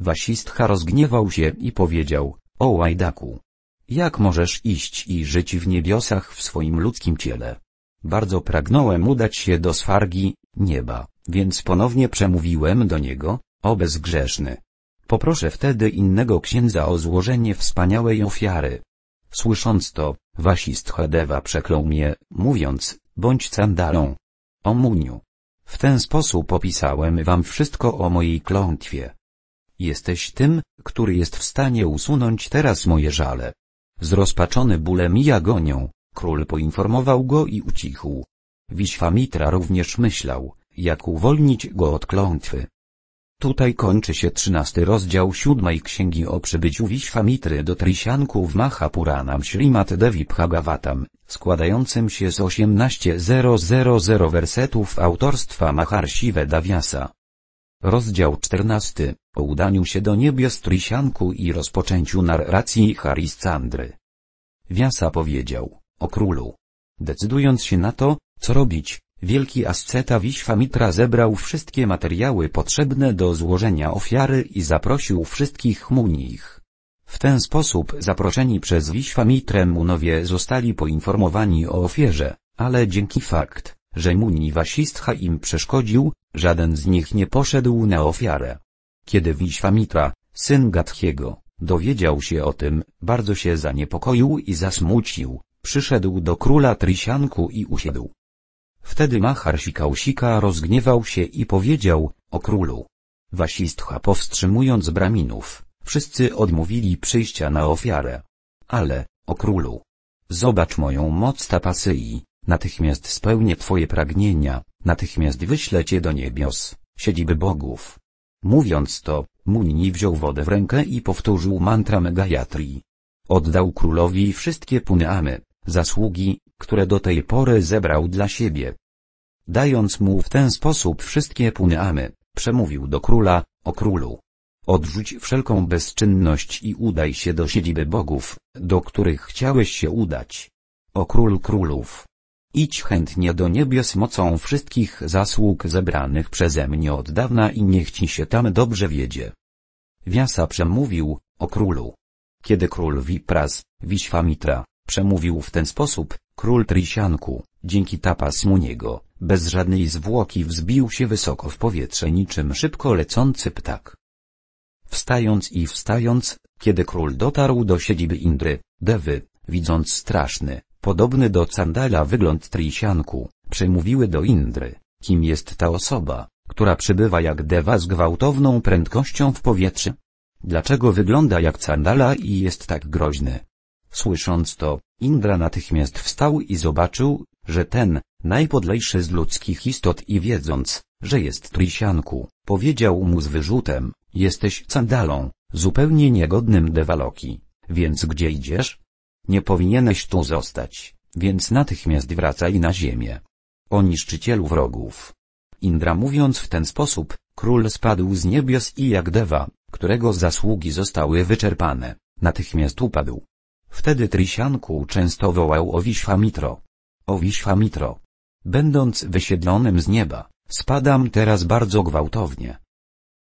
Wasistcha rozgniewał się i powiedział, o łajdaku. Jak możesz iść i żyć w niebiosach w swoim ludzkim ciele? Bardzo pragnąłem udać się do swargi, nieba, więc ponownie przemówiłem do niego, o bezgrzeszny, Poproszę wtedy innego księdza o złożenie wspaniałej ofiary. Słysząc to, Wasist Hedewa przeklął mnie, mówiąc, bądź candalą. O muniu. W ten sposób opisałem wam wszystko o mojej klątwie. Jesteś tym, który jest w stanie usunąć teraz moje żale. Zrozpaczony bólem i agonią, król poinformował go i ucichł. Wiśwamitra również myślał, jak uwolnić go od klątwy. Tutaj kończy się trzynasty rozdział siódmej księgi o przybyciu Wiśwamitry do Trisianku w Mahapuranam Śrimat Devi Bhagavatam, składającym się z 18.000 wersetów autorstwa Maharsive Daviasa. Rozdział czternasty. o udaniu się do niebios Trisianku i rozpoczęciu narracji Hariscandry. Vyasa powiedział, o królu. Decydując się na to, co robić, Wielki asceta Wiśwamitra zebrał wszystkie materiały potrzebne do złożenia ofiary i zaprosił wszystkich munich. W ten sposób zaproszeni przez Wiśwamitrę munowie zostali poinformowani o ofierze, ale dzięki fakt, że muni wasistha im przeszkodził, żaden z nich nie poszedł na ofiarę. Kiedy Wiśwamitra, syn Gadhiego, dowiedział się o tym, bardzo się zaniepokoił i zasmucił, przyszedł do króla Trisianku i usiadł. Wtedy Macharsi Kausika rozgniewał się i powiedział, o królu. Wasistcha powstrzymując braminów, wszyscy odmówili przyjścia na ofiarę. Ale, o królu. Zobacz moją moc tapasyi, natychmiast spełnię twoje pragnienia, natychmiast wyślę cię do niebios, siedziby bogów. Mówiąc to, Munni wziął wodę w rękę i powtórzył mantra Gayatri. Oddał królowi wszystkie punyamy, zasługi, które do tej pory zebrał dla siebie. Dając mu w ten sposób wszystkie puneamy, przemówił do króla, o królu. Odrzuć wszelką bezczynność i udaj się do siedziby bogów, do których chciałeś się udać. O król królów. Idź chętnie do niebios mocą wszystkich zasług zebranych przeze mnie od dawna i niech ci się tam dobrze wiedzie. Wiasa przemówił, o królu. Kiedy król Wipras, Wiśwamitra, przemówił w ten sposób, Król Trisianku, dzięki tapas muniego, bez żadnej zwłoki wzbił się wysoko w powietrze niczym szybko lecący ptak. Wstając i wstając, kiedy król dotarł do siedziby Indry, dewy, widząc straszny, podobny do candala wygląd Trisianku, przemówiły do Indry, kim jest ta osoba, która przybywa jak dewa z gwałtowną prędkością w powietrze? Dlaczego wygląda jak candala i jest tak groźny? Słysząc to, Indra natychmiast wstał i zobaczył, że ten, najpodlejszy z ludzkich istot i wiedząc, że jest Trisianku, powiedział mu z wyrzutem, jesteś sandalą, zupełnie niegodnym dewaloki, więc gdzie idziesz? Nie powinieneś tu zostać, więc natychmiast wracaj na ziemię. O niszczycielu wrogów. Indra mówiąc w ten sposób, król spadł z niebios i jak dewa, którego zasługi zostały wyczerpane, natychmiast upadł. Wtedy Trysianku często wołał o Wiśwamitro. O Wiśwamitro. Będąc wysiedlonym z nieba, spadam teraz bardzo gwałtownie.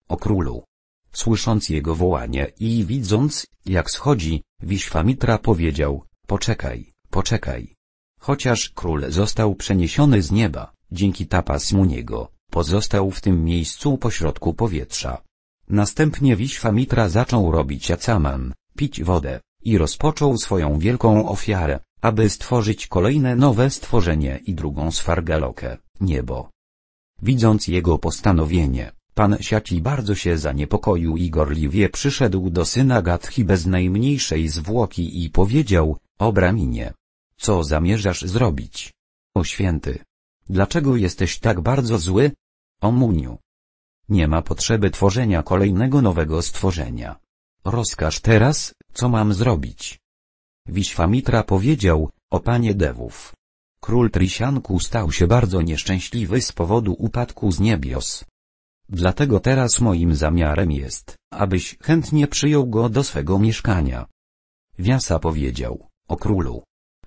O królu. Słysząc jego wołanie i widząc, jak schodzi, Wiśwamitra powiedział, poczekaj, poczekaj. Chociaż król został przeniesiony z nieba, dzięki tapas niego, pozostał w tym miejscu pośrodku powietrza. Następnie Wiśwamitra zaczął robić acaman, pić wodę, i rozpoczął swoją wielką ofiarę, aby stworzyć kolejne nowe stworzenie i drugą sfargalokę, niebo. Widząc jego postanowienie, pan Siaci bardzo się zaniepokoił i gorliwie przyszedł do syna Gadhi bez najmniejszej zwłoki i powiedział, Obraminie, co zamierzasz zrobić? O święty, dlaczego jesteś tak bardzo zły? O Muniu. Nie ma potrzeby tworzenia kolejnego nowego stworzenia. Rozkaż teraz, co mam zrobić? Wiśwamitra powiedział, o panie Dewów. Król Trisianku stał się bardzo nieszczęśliwy z powodu upadku z niebios. Dlatego teraz moim zamiarem jest, abyś chętnie przyjął go do swego mieszkania. Wiasa powiedział, o królu.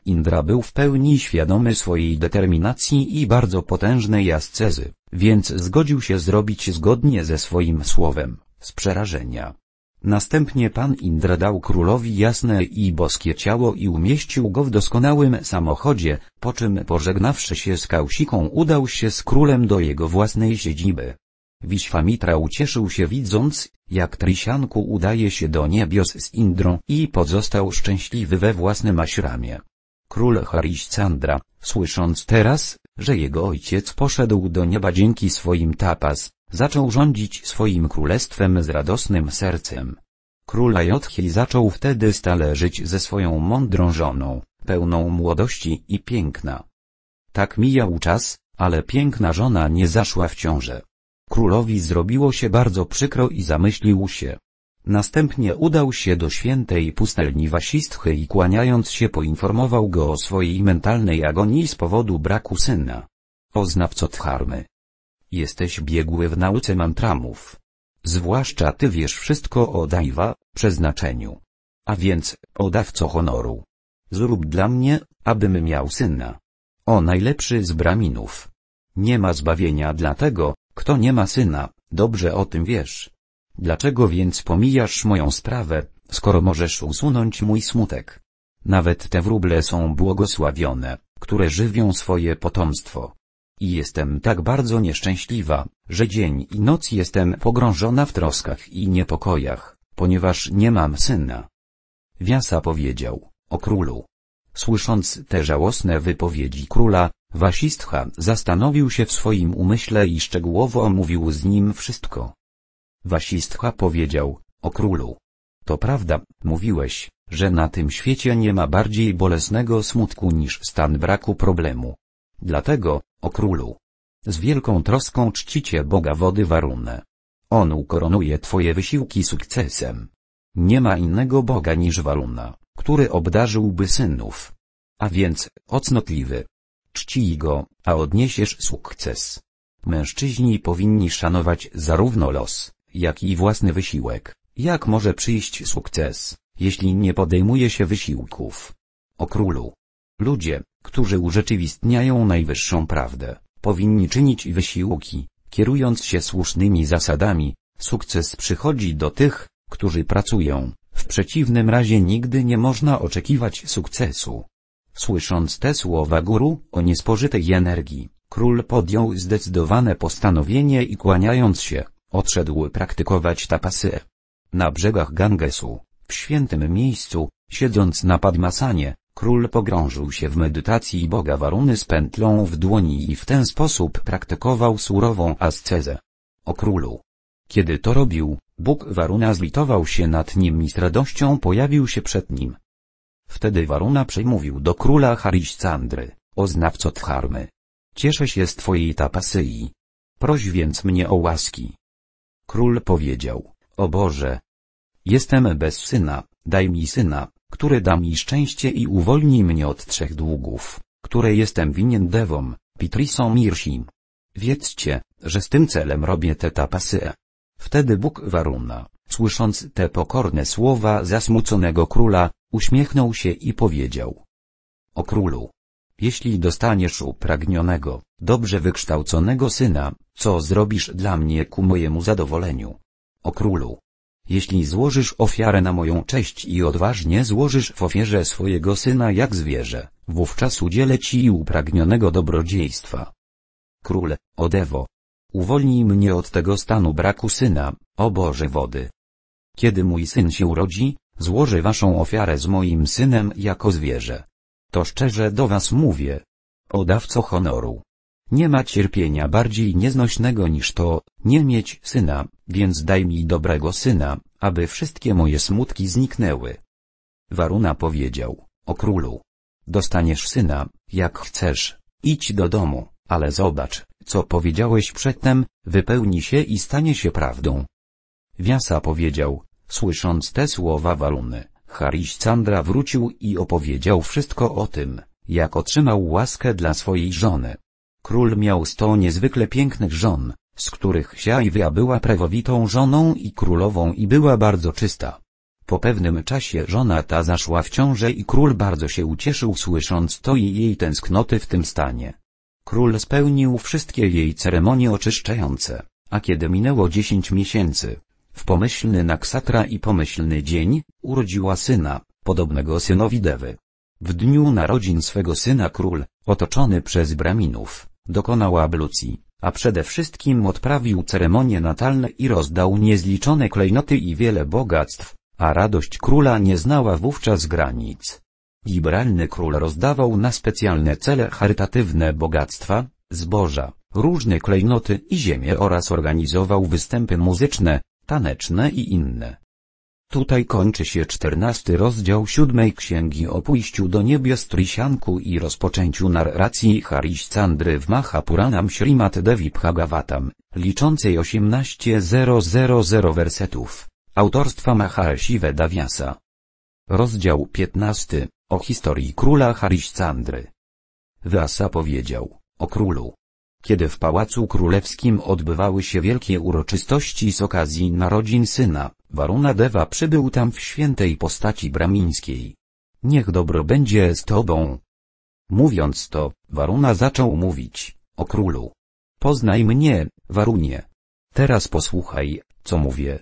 Indra był w pełni świadomy swojej determinacji i bardzo potężnej ascezy, więc zgodził się zrobić zgodnie ze swoim słowem, z przerażenia. Następnie pan Indra dał królowi jasne i boskie ciało i umieścił go w doskonałym samochodzie, po czym pożegnawszy się z Kausiką udał się z królem do jego własnej siedziby. Wiśwamitra ucieszył się widząc, jak Trisianku udaje się do niebios z Indrą i pozostał szczęśliwy we własnym aśramie. Król Hariscandra, słysząc teraz, że jego ojciec poszedł do nieba dzięki swoim tapas, Zaczął rządzić swoim królestwem z radosnym sercem. Król Jodhi zaczął wtedy stale żyć ze swoją mądrą żoną, pełną młodości i piękna. Tak mijał czas, ale piękna żona nie zaszła w ciąże. Królowi zrobiło się bardzo przykro i zamyślił się. Następnie udał się do świętej pustelni Wasistchy i kłaniając się poinformował go o swojej mentalnej agonii z powodu braku syna. Oznawcot harmy. Jesteś biegły w nauce mantramów. Zwłaszcza ty wiesz wszystko o dajwa, przeznaczeniu. A więc, o dawco honoru. Zrób dla mnie, abym miał syna. O najlepszy z braminów. Nie ma zbawienia dla tego, kto nie ma syna, dobrze o tym wiesz. Dlaczego więc pomijasz moją sprawę, skoro możesz usunąć mój smutek? Nawet te wróble są błogosławione, które żywią swoje potomstwo. I jestem tak bardzo nieszczęśliwa, że dzień i noc jestem pogrążona w troskach i niepokojach, ponieważ nie mam syna. Wiasa powiedział, o królu. Słysząc te żałosne wypowiedzi króla, Wasistcha zastanowił się w swoim umyśle i szczegółowo omówił z nim wszystko. Wasistcha powiedział, o królu. To prawda, mówiłeś, że na tym świecie nie ma bardziej bolesnego smutku niż stan braku problemu, Dlatego, o królu, z wielką troską czcicie Boga wody Warunę. On ukoronuje twoje wysiłki sukcesem. Nie ma innego Boga niż Waruna, który obdarzyłby synów. A więc, o cnotliwy. Czcij go, a odniesiesz sukces. Mężczyźni powinni szanować zarówno los, jak i własny wysiłek. Jak może przyjść sukces, jeśli nie podejmuje się wysiłków? O królu. Ludzie, którzy urzeczywistniają najwyższą prawdę, powinni czynić wysiłki, kierując się słusznymi zasadami, sukces przychodzi do tych, którzy pracują, w przeciwnym razie nigdy nie można oczekiwać sukcesu. Słysząc te słowa guru o niespożytej energii, król podjął zdecydowane postanowienie i kłaniając się, odszedł praktykować tapasy. Na brzegach Gangesu, w świętym miejscu, siedząc na Padmasanie, Król pogrążył się w medytacji Boga Waruny z pętlą w dłoni i w ten sposób praktykował surową ascezę. O królu! Kiedy to robił, Bóg Waruna zlitował się nad nim i z radością pojawił się przed nim. Wtedy Waruna przemówił do króla Hariscandry, oznawco Dharmy. Cieszę się z twojej tapasyi. Proś więc mnie o łaski. Król powiedział, o Boże! Jestem bez syna, daj mi syna, które da mi szczęście i uwolni mnie od trzech długów, które jestem winien dewom, pitrisom irsim. Wiedzcie, że z tym celem robię te tapasy. Wtedy Bóg Waruna, słysząc te pokorne słowa zasmuconego króla, uśmiechnął się i powiedział. O królu! Jeśli dostaniesz upragnionego, dobrze wykształconego syna, co zrobisz dla mnie ku mojemu zadowoleniu? O królu! Jeśli złożysz ofiarę na moją cześć i odważnie złożysz w ofierze swojego syna jak zwierzę, wówczas udzielę ci upragnionego dobrodziejstwa. Król, Odewo. Uwolnij mnie od tego stanu braku syna, o Boże wody. Kiedy mój syn się urodzi, złożę waszą ofiarę z moim synem jako zwierzę. To szczerze do was mówię. O dawco honoru. Nie ma cierpienia bardziej nieznośnego niż to, nie mieć syna, więc daj mi dobrego syna, aby wszystkie moje smutki zniknęły. Waruna powiedział, o królu. Dostaniesz syna, jak chcesz, idź do domu, ale zobacz, co powiedziałeś przedtem, wypełni się i stanie się prawdą. Wiasa powiedział, słysząc te słowa Waruny, Hariscandra wrócił i opowiedział wszystko o tym, jak otrzymał łaskę dla swojej żony. Król miał sto niezwykle pięknych żon, z których Siajwia była prawowitą żoną i królową i była bardzo czysta. Po pewnym czasie żona ta zaszła w ciążę i król bardzo się ucieszył słysząc to i jej tęsknoty w tym stanie. Król spełnił wszystkie jej ceremonie oczyszczające, a kiedy minęło dziesięć miesięcy, w pomyślny naksatra i pomyślny dzień, urodziła syna, podobnego synowi Dewy. W dniu narodzin swego syna król, otoczony przez braminów, dokonał ablucji a przede wszystkim odprawił ceremonie natalne i rozdał niezliczone klejnoty i wiele bogactw, a radość króla nie znała wówczas granic. Liberalny król rozdawał na specjalne cele charytatywne bogactwa, zboża, różne klejnoty i ziemię oraz organizował występy muzyczne, taneczne i inne. Tutaj kończy się czternasty rozdział siódmej księgi o pójściu do niebios Trisianku i rozpoczęciu narracji Harishcandry w Mahapuranam Srimad Devi Bhagavatam, liczącej 18.000 wersetów, autorstwa Mahasive Daviasa. Rozdział 15, o historii króla Harishcandry. Vyasa powiedział, o królu, kiedy w Pałacu Królewskim odbywały się wielkie uroczystości z okazji narodzin syna, Waruna Deva przybył tam w świętej postaci bramińskiej. Niech dobro będzie z tobą. Mówiąc to, Waruna zaczął mówić, o królu. Poznaj mnie, Warunie. Teraz posłuchaj, co mówię.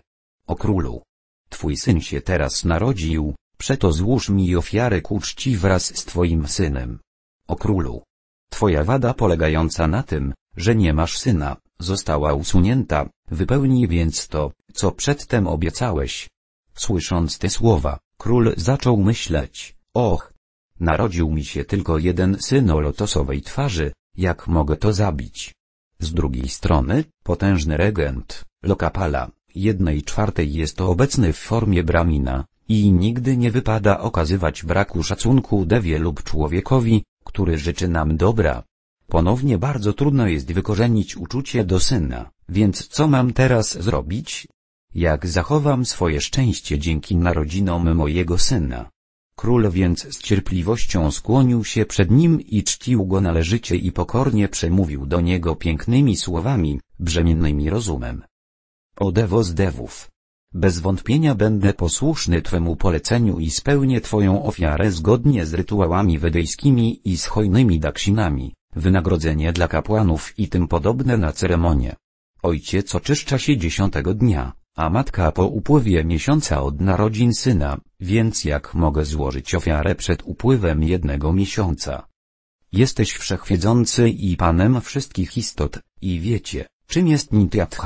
O królu. Twój syn się teraz narodził, przeto złóż mi ofiary ku czci wraz z twoim synem. O królu. Twoja wada polegająca na tym, że nie masz syna, została usunięta, wypełnij więc to, co przedtem obiecałeś. Słysząc te słowa, król zaczął myśleć, och, narodził mi się tylko jeden syn o lotosowej twarzy, jak mogę to zabić? Z drugiej strony, potężny regent, Lokapala, jednej czwartej jest obecny w formie Bramina, i nigdy nie wypada okazywać braku szacunku dewie lub człowiekowi, który życzy nam dobra. Ponownie bardzo trudno jest wykorzenić uczucie do syna, więc co mam teraz zrobić? Jak zachowam swoje szczęście dzięki narodzinom mojego syna? Król więc z cierpliwością skłonił się przed nim i czcił go należycie i pokornie przemówił do niego pięknymi słowami, brzemiennymi rozumem. O dewo z dewów, bez wątpienia będę posłuszny Twemu poleceniu i spełnię Twoją ofiarę zgodnie z rytuałami wedyjskimi i z hojnymi daksinami, wynagrodzenie dla kapłanów i tym podobne na ceremonie. Ojciec oczyszcza się dziesiątego dnia, a matka po upływie miesiąca od narodzin syna, więc jak mogę złożyć ofiarę przed upływem jednego miesiąca? Jesteś wszechwiedzący i Panem wszystkich istot, i wiecie, czym jest Nityat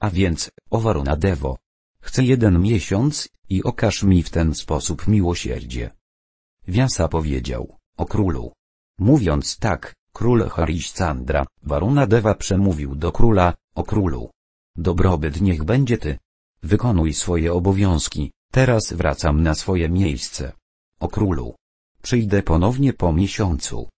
A więc, o devo. Chcę jeden miesiąc, i okaż mi w ten sposób miłosierdzie. Wiasa powiedział, o królu. Mówiąc tak, król Harishchandra, Varuna Deva przemówił do króla, o królu. Dobrobyt niech będzie ty. Wykonuj swoje obowiązki, teraz wracam na swoje miejsce. O królu. Przyjdę ponownie po miesiącu.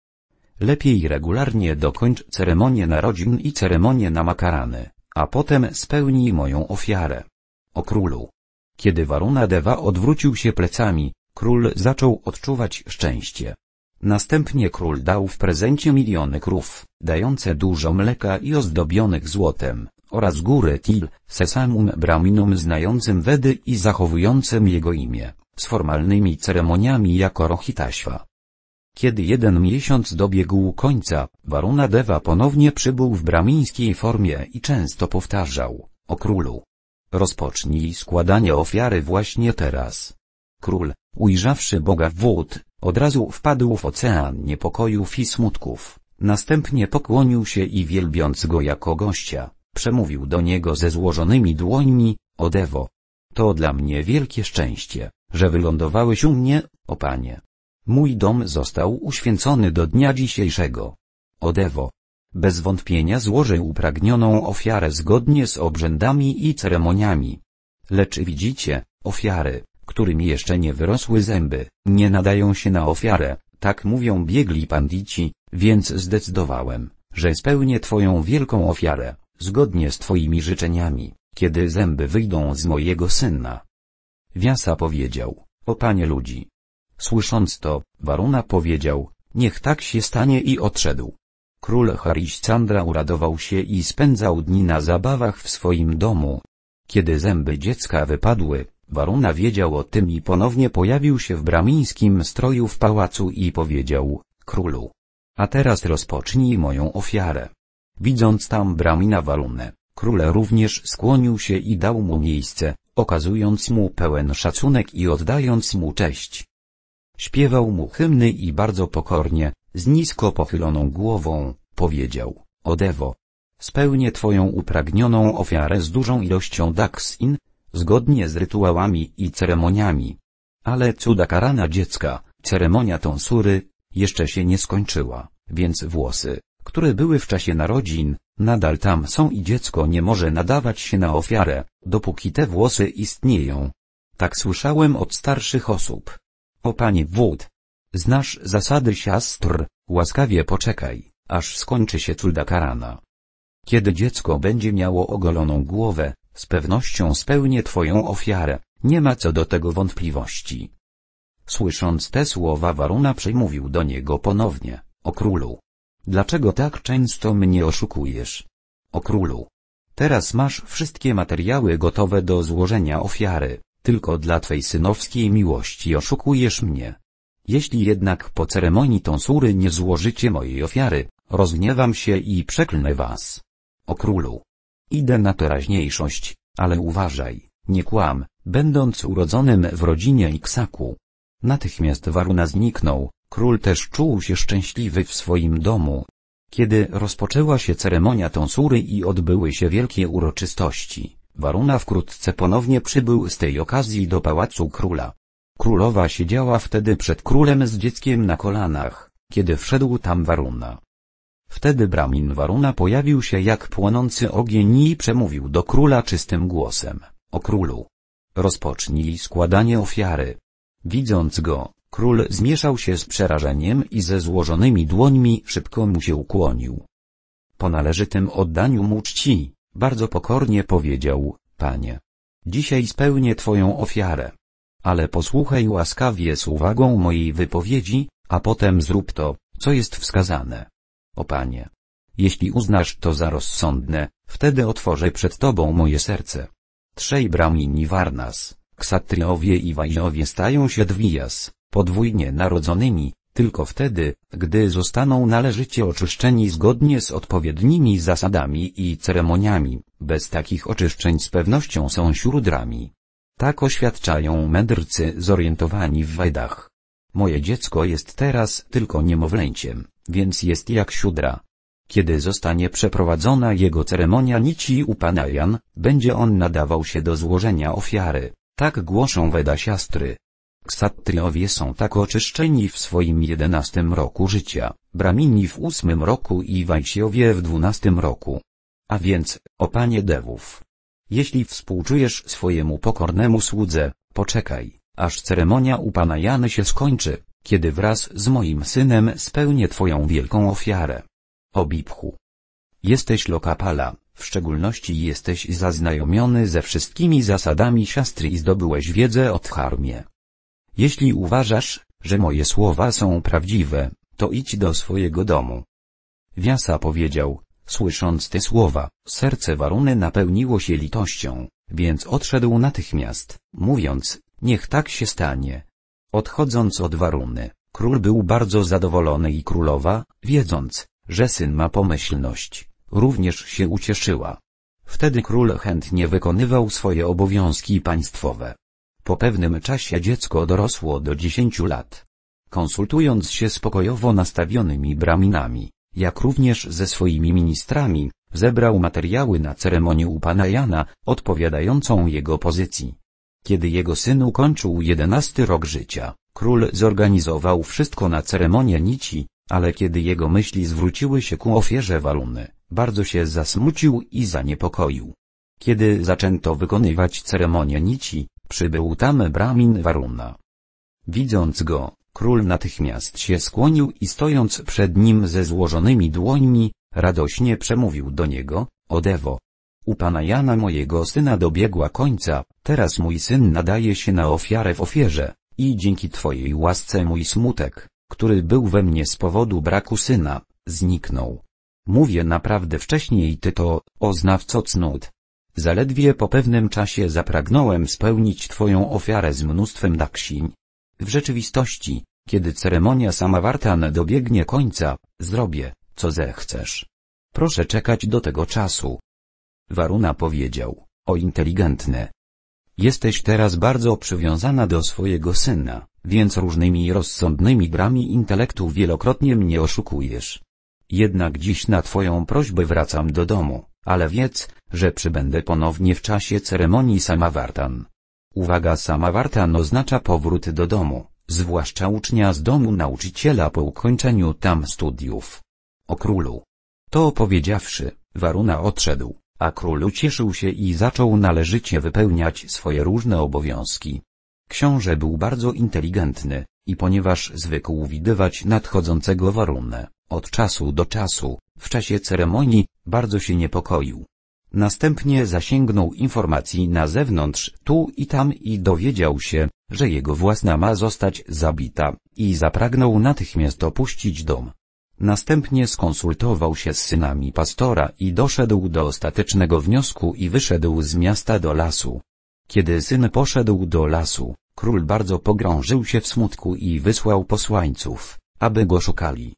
Lepiej regularnie dokończ ceremonię narodzin i ceremonię na makarany, a potem spełnij moją ofiarę. O królu. Kiedy Varuna Deva odwrócił się plecami, król zaczął odczuwać szczęście. Następnie król dał w prezencie miliony krów, dające dużo mleka i ozdobionych złotem, oraz góry Til, sesamum braminum znającym Wedy i zachowującym jego imię, z formalnymi ceremoniami jako Rohitaśwa. Kiedy jeden miesiąc dobiegł końca, Varuna Deva ponownie przybył w bramińskiej formie i często powtarzał, o królu, Rozpocznij składanie ofiary właśnie teraz. Król, ujrzawszy Boga wód, od razu wpadł w ocean niepokojów i smutków, następnie pokłonił się i wielbiąc go jako gościa, przemówił do niego ze złożonymi dłońmi, o To dla mnie wielkie szczęście, że wylądowałeś u mnie, o panie. Mój dom został uświęcony do dnia dzisiejszego. O bez wątpienia złoży upragnioną ofiarę zgodnie z obrzędami i ceremoniami. Lecz widzicie, ofiary, którym jeszcze nie wyrosły zęby, nie nadają się na ofiarę, tak mówią biegli pandici, więc zdecydowałem, że spełnię Twoją wielką ofiarę, zgodnie z Twoimi życzeniami, kiedy zęby wyjdą z mojego syna. Wiasa powiedział, o panie ludzi. Słysząc to, Waruna powiedział, niech tak się stanie i odszedł. Król Hariscandra uradował się i spędzał dni na zabawach w swoim domu. Kiedy zęby dziecka wypadły, Waruna wiedział o tym i ponownie pojawił się w bramińskim stroju w pałacu i powiedział, królu. A teraz rozpocznij moją ofiarę. Widząc tam bramina Warunę, król również skłonił się i dał mu miejsce, okazując mu pełen szacunek i oddając mu cześć. Śpiewał mu hymny i bardzo pokornie, z nisko pochyloną głową, powiedział, Odewo. Spełnię twoją upragnioną ofiarę z dużą ilością daksin, zgodnie z rytuałami i ceremoniami. Ale cuda karana dziecka, ceremonia tonsury, jeszcze się nie skończyła, więc włosy, które były w czasie narodzin, nadal tam są i dziecko nie może nadawać się na ofiarę, dopóki te włosy istnieją. Tak słyszałem od starszych osób. O pani wód. Znasz zasady siastr, łaskawie poczekaj, aż skończy się cuda karana. Kiedy dziecko będzie miało ogoloną głowę, z pewnością spełnię twoją ofiarę, nie ma co do tego wątpliwości. Słysząc te słowa Waruna przemówił do niego ponownie, o królu. Dlaczego tak często mnie oszukujesz? O królu. Teraz masz wszystkie materiały gotowe do złożenia ofiary, tylko dla twej synowskiej miłości oszukujesz mnie, jeśli jednak po ceremonii tonsury nie złożycie mojej ofiary, rozgniewam się i przeklnę was. O królu. Idę na teraźniejszość, ale uważaj, nie kłam, będąc urodzonym w rodzinie Iksaku. Natychmiast Waruna zniknął, król też czuł się szczęśliwy w swoim domu. Kiedy rozpoczęła się ceremonia tonsury i odbyły się wielkie uroczystości, Waruna wkrótce ponownie przybył z tej okazji do pałacu króla. Królowa siedziała wtedy przed królem z dzieckiem na kolanach, kiedy wszedł tam Waruna. Wtedy Bramin Waruna pojawił się jak płonący ogień i przemówił do króla czystym głosem, o królu. Rozpocznij składanie ofiary. Widząc go, król zmieszał się z przerażeniem i ze złożonymi dłońmi szybko mu się ukłonił. Po należytym oddaniu mu czci, bardzo pokornie powiedział, panie. Dzisiaj spełnię twoją ofiarę ale posłuchaj łaskawie z uwagą mojej wypowiedzi, a potem zrób to, co jest wskazane. O Panie! Jeśli uznasz to za rozsądne, wtedy otworzę przed Tobą moje serce. Trzej bramini Warnas, Ksatriowie i Wajowie stają się dwijas, podwójnie narodzonymi, tylko wtedy, gdy zostaną należycie oczyszczeni zgodnie z odpowiednimi zasadami i ceremoniami, bez takich oczyszczeń z pewnością są śródrami. Tak oświadczają mędrcy zorientowani w Wejdach. Moje dziecko jest teraz tylko niemowlęciem, więc jest jak siódra. Kiedy zostanie przeprowadzona jego ceremonia nici upanayan, będzie on nadawał się do złożenia ofiary. Tak głoszą Weda siastry. Ksatryowie są tak oczyszczeni w swoim jedenastym roku życia, Bramini w ósmym roku i Wajsiowie w dwunastym roku. A więc, o panie Dewów, jeśli współczujesz swojemu pokornemu słudze, poczekaj, aż ceremonia u pana Jany się skończy, kiedy wraz z moim synem spełnię twoją wielką ofiarę. Obibchu. Jesteś lokapala, w szczególności jesteś zaznajomiony ze wszystkimi zasadami siastry i zdobyłeś wiedzę o dharmie. Jeśli uważasz, że moje słowa są prawdziwe, to idź do swojego domu. Wiasa powiedział, Słysząc te słowa, serce Waruny napełniło się litością, więc odszedł natychmiast, mówiąc, niech tak się stanie. Odchodząc od Waruny, król był bardzo zadowolony i królowa, wiedząc, że syn ma pomyślność, również się ucieszyła. Wtedy król chętnie wykonywał swoje obowiązki państwowe. Po pewnym czasie dziecko dorosło do dziesięciu lat. Konsultując się z pokojowo nastawionymi braminami, jak również ze swoimi ministrami, zebrał materiały na ceremonię u pana Jana, odpowiadającą jego pozycji. Kiedy jego syn ukończył jedenasty rok życia, król zorganizował wszystko na ceremonię nici, ale kiedy jego myśli zwróciły się ku ofierze waluny, bardzo się zasmucił i zaniepokoił. Kiedy zaczęto wykonywać ceremonię nici, przybył tam Bramin Waruna. Widząc go, Król natychmiast się skłonił i stojąc przed nim ze złożonymi dłońmi, radośnie przemówił do niego, Odewo. U pana Jana mojego syna dobiegła końca, teraz mój syn nadaje się na ofiarę w ofierze, i dzięki twojej łasce mój smutek, który był we mnie z powodu braku syna, zniknął. Mówię naprawdę wcześniej ty to, o znawco cnót. Zaledwie po pewnym czasie zapragnąłem spełnić twoją ofiarę z mnóstwem daksiń, w rzeczywistości, kiedy ceremonia samawartana dobiegnie końca, zrobię, co zechcesz. Proszę czekać do tego czasu. Waruna powiedział, o inteligentne. Jesteś teraz bardzo przywiązana do swojego syna, więc różnymi rozsądnymi brami intelektu wielokrotnie mnie oszukujesz. Jednak dziś na twoją prośbę wracam do domu, ale wiedz, że przybędę ponownie w czasie ceremonii Samawartan. Uwaga sama Samawartan no oznacza powrót do domu, zwłaszcza ucznia z domu nauczyciela po ukończeniu tam studiów. O królu. To powiedziawszy, Waruna odszedł, a król ucieszył się i zaczął należycie wypełniać swoje różne obowiązki. Książę był bardzo inteligentny, i ponieważ zwykł widywać nadchodzącego warunę, od czasu do czasu, w czasie ceremonii, bardzo się niepokoił. Następnie zasięgnął informacji na zewnątrz tu i tam i dowiedział się, że jego własna ma zostać zabita i zapragnął natychmiast opuścić dom. Następnie skonsultował się z synami pastora i doszedł do ostatecznego wniosku i wyszedł z miasta do lasu. Kiedy syn poszedł do lasu, król bardzo pogrążył się w smutku i wysłał posłańców, aby go szukali.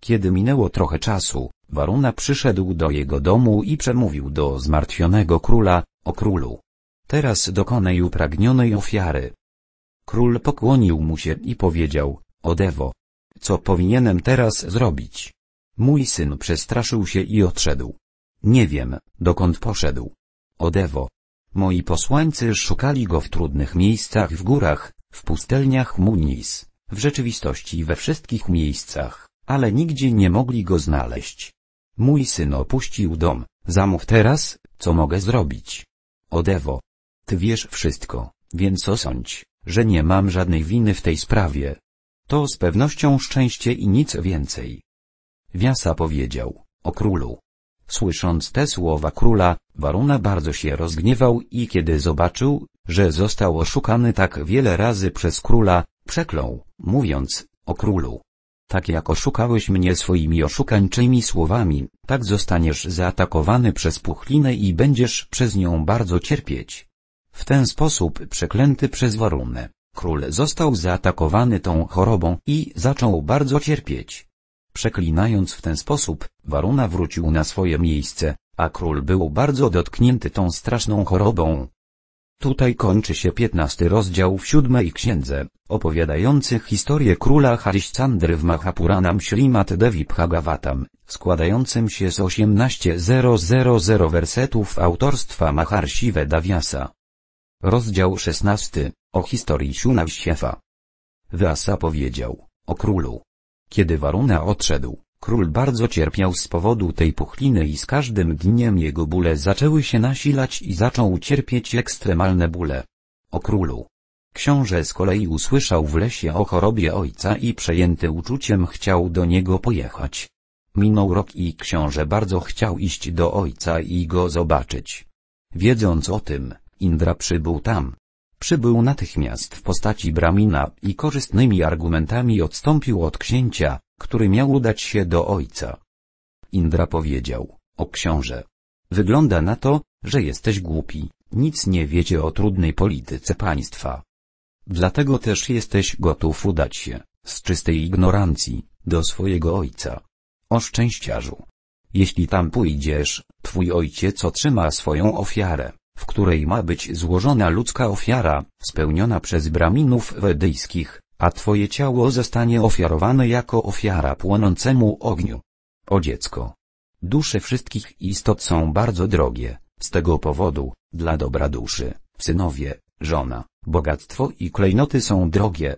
Kiedy minęło trochę czasu, Waruna przyszedł do jego domu i przemówił do zmartwionego króla, o królu. Teraz dokonaj upragnionej ofiary. Król pokłonił mu się i powiedział, o dewo. Co powinienem teraz zrobić? Mój syn przestraszył się i odszedł. Nie wiem, dokąd poszedł. O dewo. Moi posłańcy szukali go w trudnych miejscach w górach, w pustelniach Munis, w rzeczywistości we wszystkich miejscach, ale nigdzie nie mogli go znaleźć. Mój syn opuścił dom, zamów teraz, co mogę zrobić. Odewo. Ty wiesz wszystko, więc osądź, że nie mam żadnej winy w tej sprawie. To z pewnością szczęście i nic więcej. Wiasa powiedział, o królu. Słysząc te słowa króla, Waruna bardzo się rozgniewał i kiedy zobaczył, że został oszukany tak wiele razy przez króla, przeklął, mówiąc, o królu, tak jak oszukałeś mnie swoimi oszukańczymi słowami, tak zostaniesz zaatakowany przez puchlinę i będziesz przez nią bardzo cierpieć. W ten sposób przeklęty przez warunę, król został zaatakowany tą chorobą i zaczął bardzo cierpieć. Przeklinając w ten sposób, Waruna wrócił na swoje miejsce, a król był bardzo dotknięty tą straszną chorobą. Tutaj kończy się piętnasty rozdział w siódmej księdze, opowiadający historię króla Harishchandry w Mahapuranam Srimad Devi Bhagavatam, składającym się z 18.000 wersetów autorstwa Maharshi Vedavyasa. Rozdział szesnasty o historii Shunavsiefa. Vyasa powiedział, o królu. Kiedy Waruna odszedł, Król bardzo cierpiał z powodu tej puchliny i z każdym dniem jego bóle zaczęły się nasilać i zaczął cierpieć ekstremalne bóle. O królu. Książę z kolei usłyszał w lesie o chorobie ojca i przejęty uczuciem chciał do niego pojechać. Minął rok i książę bardzo chciał iść do ojca i go zobaczyć. Wiedząc o tym, Indra przybył tam. Przybył natychmiast w postaci Bramina i korzystnymi argumentami odstąpił od księcia, który miał udać się do ojca. Indra powiedział, o książę. Wygląda na to, że jesteś głupi, nic nie wiecie o trudnej polityce państwa. Dlatego też jesteś gotów udać się, z czystej ignorancji, do swojego ojca. O szczęściarzu. Jeśli tam pójdziesz, twój ojciec otrzyma swoją ofiarę, w której ma być złożona ludzka ofiara, spełniona przez braminów wedyjskich, a twoje ciało zostanie ofiarowane jako ofiara płonącemu ogniu. O dziecko. Dusze wszystkich istot są bardzo drogie, z tego powodu, dla dobra duszy, synowie, żona, bogactwo i klejnoty są drogie.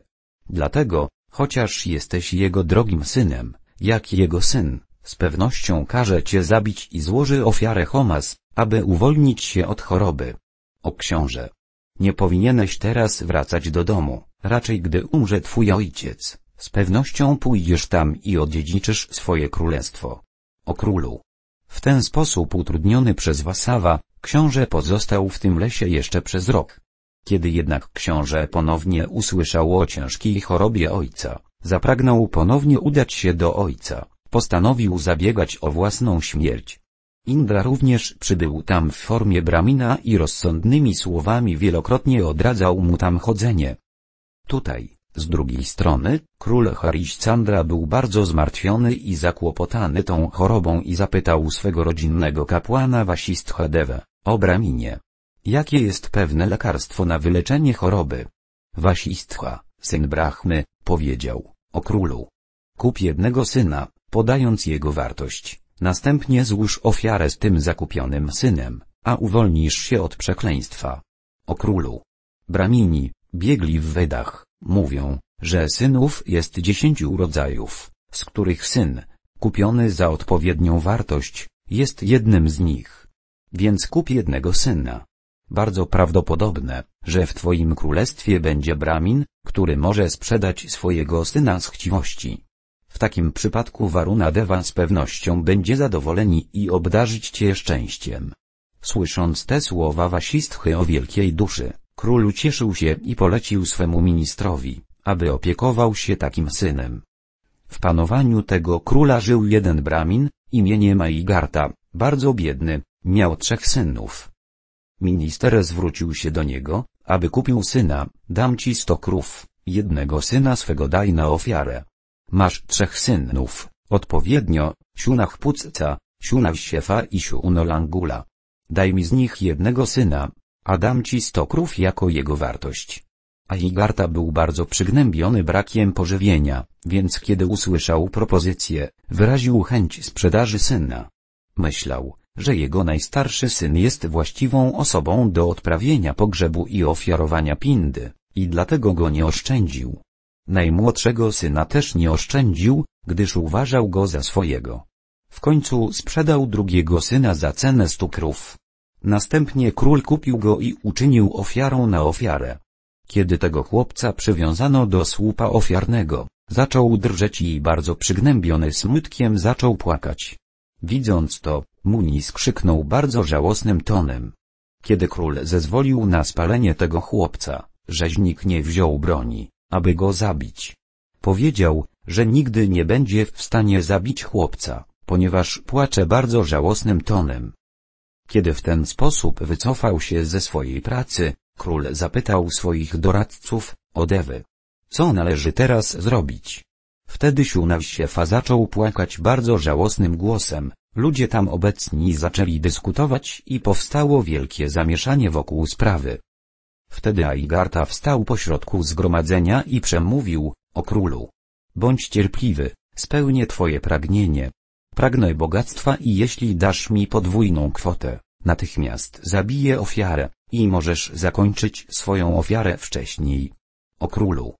Dlatego, chociaż jesteś jego drogim synem, jak jego syn, z pewnością każe cię zabić i złoży ofiarę Homas, aby uwolnić się od choroby. O książę, nie powinieneś teraz wracać do domu, raczej gdy umrze twój ojciec, z pewnością pójdziesz tam i odziedziczysz swoje królestwo. O królu. W ten sposób utrudniony przez Wasawa, książę pozostał w tym lesie jeszcze przez rok. Kiedy jednak książę ponownie usłyszał o ciężkiej chorobie ojca, zapragnął ponownie udać się do ojca, postanowił zabiegać o własną śmierć. Indra również przybył tam w formie bramina i rozsądnymi słowami wielokrotnie odradzał mu tam chodzenie. Tutaj, z drugiej strony, król Chandra był bardzo zmartwiony i zakłopotany tą chorobą i zapytał swego rodzinnego kapłana Wasisthadewa, o braminie. Jakie jest pewne lekarstwo na wyleczenie choroby? Wasistha, syn Brahmy, powiedział, o królu. Kup jednego syna, podając jego wartość Następnie złóż ofiarę z tym zakupionym synem, a uwolnisz się od przekleństwa. O królu. Bramini, biegli w wydach mówią, że synów jest dziesięciu rodzajów, z których syn, kupiony za odpowiednią wartość, jest jednym z nich. Więc kup jednego syna. Bardzo prawdopodobne, że w twoim królestwie będzie bramin, który może sprzedać swojego syna z chciwości. W takim przypadku Varuna Deva z pewnością będzie zadowoleni i obdarzyć cię szczęściem. Słysząc te słowa Wasistchy o wielkiej duszy, król ucieszył się i polecił swemu ministrowi, aby opiekował się takim synem. W panowaniu tego króla żył jeden bramin, imieniem Aigarta, bardzo biedny, miał trzech synów. Minister zwrócił się do niego, aby kupił syna, dam ci sto krów, jednego syna swego daj na ofiarę, Masz trzech synów, odpowiednio, Siunach Pucca, Siunach Siefa i Siunolangula. Daj mi z nich jednego syna, a dam ci sto krów jako jego wartość. Aigarta był bardzo przygnębiony brakiem pożywienia, więc kiedy usłyszał propozycję, wyraził chęć sprzedaży syna. Myślał, że jego najstarszy syn jest właściwą osobą do odprawienia pogrzebu i ofiarowania pindy, i dlatego go nie oszczędził. Najmłodszego syna też nie oszczędził, gdyż uważał go za swojego. W końcu sprzedał drugiego syna za cenę stu krów. Następnie król kupił go i uczynił ofiarą na ofiarę. Kiedy tego chłopca przywiązano do słupa ofiarnego, zaczął drżeć i bardzo przygnębiony smutkiem zaczął płakać. Widząc to, Muniz krzyknął bardzo żałosnym tonem. Kiedy król zezwolił na spalenie tego chłopca, rzeźnik nie wziął broni aby go zabić. Powiedział, że nigdy nie będzie w stanie zabić chłopca, ponieważ płacze bardzo żałosnym tonem. Kiedy w ten sposób wycofał się ze swojej pracy, król zapytał swoich doradców, Odewy. Co należy teraz zrobić? Wtedy Siunasiefa zaczął płakać bardzo żałosnym głosem, ludzie tam obecni zaczęli dyskutować i powstało wielkie zamieszanie wokół sprawy. Wtedy Aigarta wstał pośrodku zgromadzenia i przemówił, o królu. Bądź cierpliwy, spełnię twoje pragnienie. Pragnę bogactwa i jeśli dasz mi podwójną kwotę, natychmiast zabiję ofiarę, i możesz zakończyć swoją ofiarę wcześniej. O królu.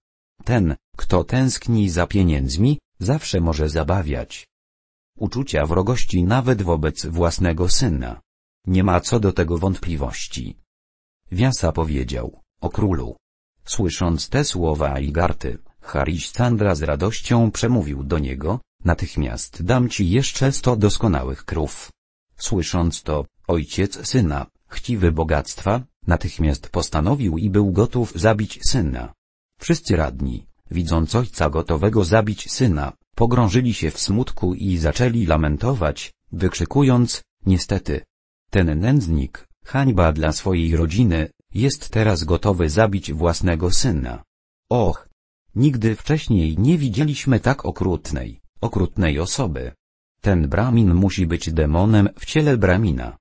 Ten, kto tęskni za pieniędzmi, zawsze może zabawiać uczucia wrogości nawet wobec własnego syna. Nie ma co do tego wątpliwości. Wiasa powiedział, o królu. Słysząc te słowa garty, Harishchandra z radością przemówił do niego, natychmiast dam ci jeszcze sto doskonałych krów. Słysząc to, ojciec syna, chciwy bogactwa, natychmiast postanowił i był gotów zabić syna. Wszyscy radni, widząc ojca gotowego zabić syna, pogrążyli się w smutku i zaczęli lamentować, wykrzykując, niestety. Ten nędznik, Hańba dla swojej rodziny, jest teraz gotowy zabić własnego syna. Och! Nigdy wcześniej nie widzieliśmy tak okrutnej, okrutnej osoby. Ten bramin musi być demonem w ciele bramina.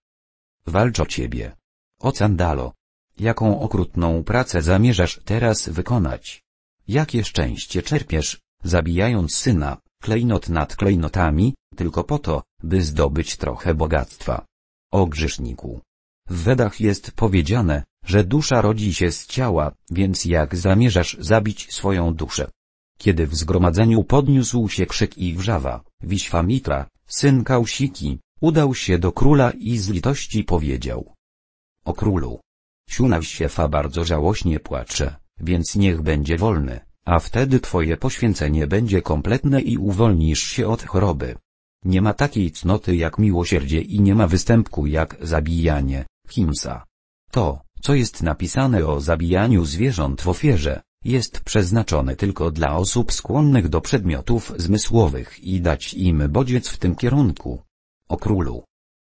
Walcz o ciebie. O Candalo. Jaką okrutną pracę zamierzasz teraz wykonać? Jakie szczęście czerpiesz, zabijając syna, klejnot nad klejnotami, tylko po to, by zdobyć trochę bogactwa. O grzeszniku. W Wedach jest powiedziane, że dusza rodzi się z ciała, więc jak zamierzasz zabić swoją duszę? Kiedy w zgromadzeniu podniósł się krzyk i wrzawa, Wiśwamitra, syn Kausiki, udał się do króla i z litości powiedział. O królu! Siunawsiefa bardzo żałośnie płacze, więc niech będzie wolny, a wtedy twoje poświęcenie będzie kompletne i uwolnisz się od choroby. Nie ma takiej cnoty jak miłosierdzie i nie ma występku jak zabijanie, Himsa. To, co jest napisane o zabijaniu zwierząt w ofierze, jest przeznaczone tylko dla osób skłonnych do przedmiotów zmysłowych i dać im bodziec w tym kierunku. O królu.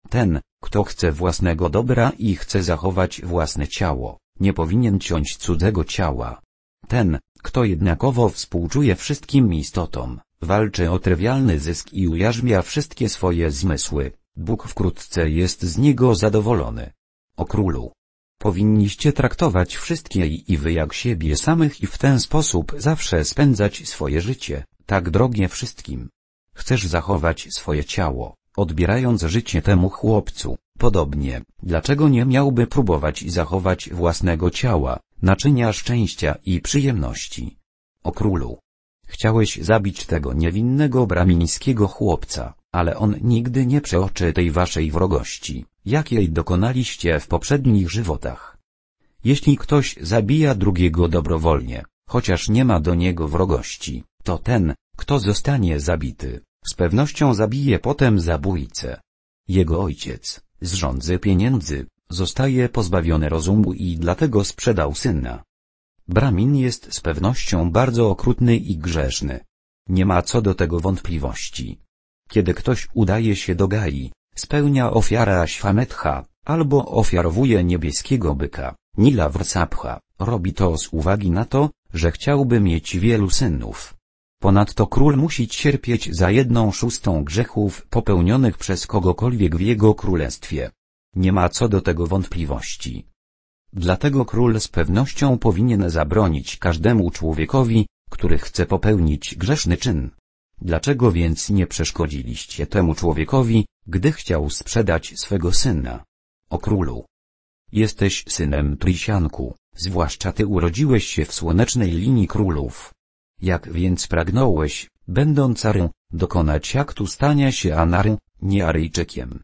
Ten, kto chce własnego dobra i chce zachować własne ciało, nie powinien ciąć cudzego ciała. Ten, kto jednakowo współczuje wszystkim istotom, walczy o trywialny zysk i ujarzmia wszystkie swoje zmysły, Bóg wkrótce jest z niego zadowolony. O królu. Powinniście traktować wszystkie i wy jak siebie samych i w ten sposób zawsze spędzać swoje życie, tak drogie wszystkim. Chcesz zachować swoje ciało, odbierając życie temu chłopcu, podobnie, dlaczego nie miałby próbować zachować własnego ciała, naczynia szczęścia i przyjemności? O królu. Chciałeś zabić tego niewinnego bramińskiego chłopca, ale on nigdy nie przeoczy tej waszej wrogości jakiej dokonaliście w poprzednich żywotach. Jeśli ktoś zabija drugiego dobrowolnie, chociaż nie ma do niego wrogości, to ten, kto zostanie zabity, z pewnością zabije potem zabójcę. Jego ojciec, z rządzy pieniędzy, zostaje pozbawiony rozumu i dlatego sprzedał syna. Bramin jest z pewnością bardzo okrutny i grzeszny. Nie ma co do tego wątpliwości. Kiedy ktoś udaje się do Gai, spełnia ofiarę Śwametcha, albo ofiarowuje niebieskiego byka, Nila Wrsapcha, robi to z uwagi na to, że chciałby mieć wielu synów. Ponadto król musi cierpieć za jedną szóstą grzechów popełnionych przez kogokolwiek w jego królestwie. Nie ma co do tego wątpliwości. Dlatego król z pewnością powinien zabronić każdemu człowiekowi, który chce popełnić grzeszny czyn, Dlaczego więc nie przeszkodziliście temu człowiekowi, gdy chciał sprzedać swego syna? O królu! Jesteś synem Trisianku, zwłaszcza ty urodziłeś się w słonecznej linii królów. Jak więc pragnąłeś, będąc Arym, dokonać aktu stania się Anarym, nie Aryjczykiem?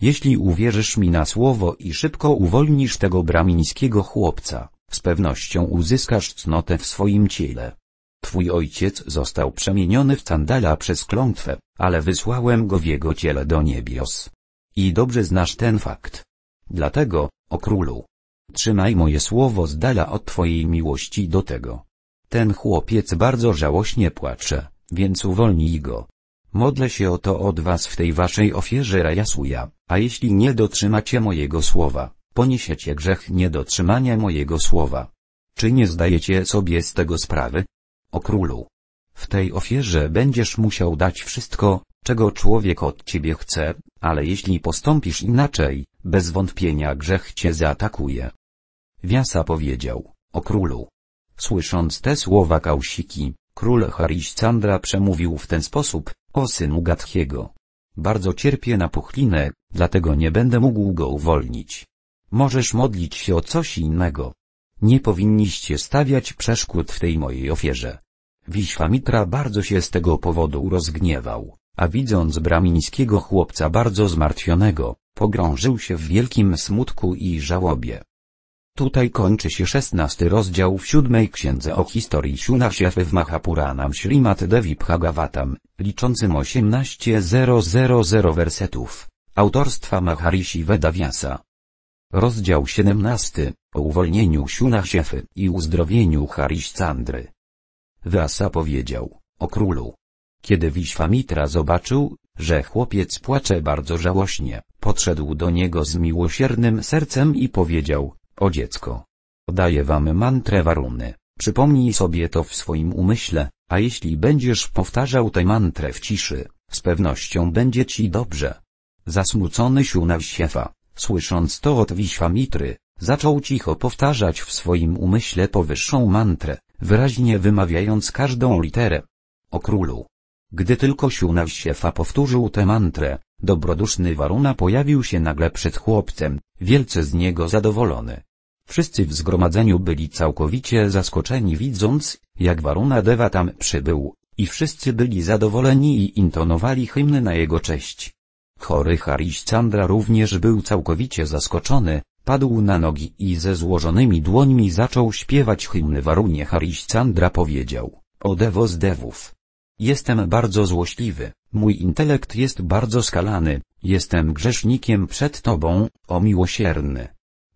Jeśli uwierzysz mi na słowo i szybko uwolnisz tego bramińskiego chłopca, z pewnością uzyskasz cnotę w swoim ciele. Twój ojciec został przemieniony w sandala przez klątwę, ale wysłałem go w jego ciele do niebios. I dobrze znasz ten fakt. Dlatego, o królu, trzymaj moje słowo z dala od twojej miłości do tego. Ten chłopiec bardzo żałośnie płacze, więc uwolnij go. Modlę się o to od was w tej waszej ofierze Rajasuja, a jeśli nie dotrzymacie mojego słowa, poniesiecie grzech niedotrzymania mojego słowa. Czy nie zdajecie sobie z tego sprawy? o królu. W tej ofierze będziesz musiał dać wszystko, czego człowiek od ciebie chce, ale jeśli postąpisz inaczej, bez wątpienia grzech cię zaatakuje. Wiasa powiedział, o królu. Słysząc te słowa Kausiki, król Hariscandra przemówił w ten sposób, o synu Gadhiego. Bardzo cierpię na puchlinę, dlatego nie będę mógł go uwolnić. Możesz modlić się o coś innego. Nie powinniście stawiać przeszkód w tej mojej ofierze. Wiśwamitra bardzo się z tego powodu rozgniewał, a widząc bramińskiego chłopca bardzo zmartwionego, pogrążył się w wielkim smutku i żałobie. Tutaj kończy się szesnasty rozdział w siódmej księdze o historii Shunasiafy w Mahapuranam Srimad Devi Bhagavatam, liczącym 18.000 wersetów, autorstwa Maharishi Vedavyasa. Rozdział 17 o uwolnieniu Siunasiefy i uzdrowieniu Hariścandry. Wyasa powiedział, o królu. Kiedy Wiśwamitra zobaczył, że chłopiec płacze bardzo żałośnie, podszedł do niego z miłosiernym sercem i powiedział, o dziecko. Daję wam mantrę waruny, przypomnij sobie to w swoim umyśle, a jeśli będziesz powtarzał tę mantrę w ciszy, z pewnością będzie ci dobrze. Zasmucony Siunasiefa, Słysząc to od Wiśwamitry, zaczął cicho powtarzać w swoim umyśle powyższą mantrę, wyraźnie wymawiając każdą literę. O królu. Gdy tylko Siunawsiefa powtórzył tę mantrę, dobroduszny Waruna pojawił się nagle przed chłopcem, wielce z niego zadowolony. Wszyscy w zgromadzeniu byli całkowicie zaskoczeni widząc, jak Waruna deva tam przybył, i wszyscy byli zadowoleni i intonowali hymny na jego cześć. Chory Chandra również był całkowicie zaskoczony, padł na nogi i ze złożonymi dłońmi zaczął śpiewać hymny Warunie Chandra powiedział, o dewo z dewów. Jestem bardzo złośliwy, mój intelekt jest bardzo skalany, jestem grzesznikiem przed Tobą, o miłosierny.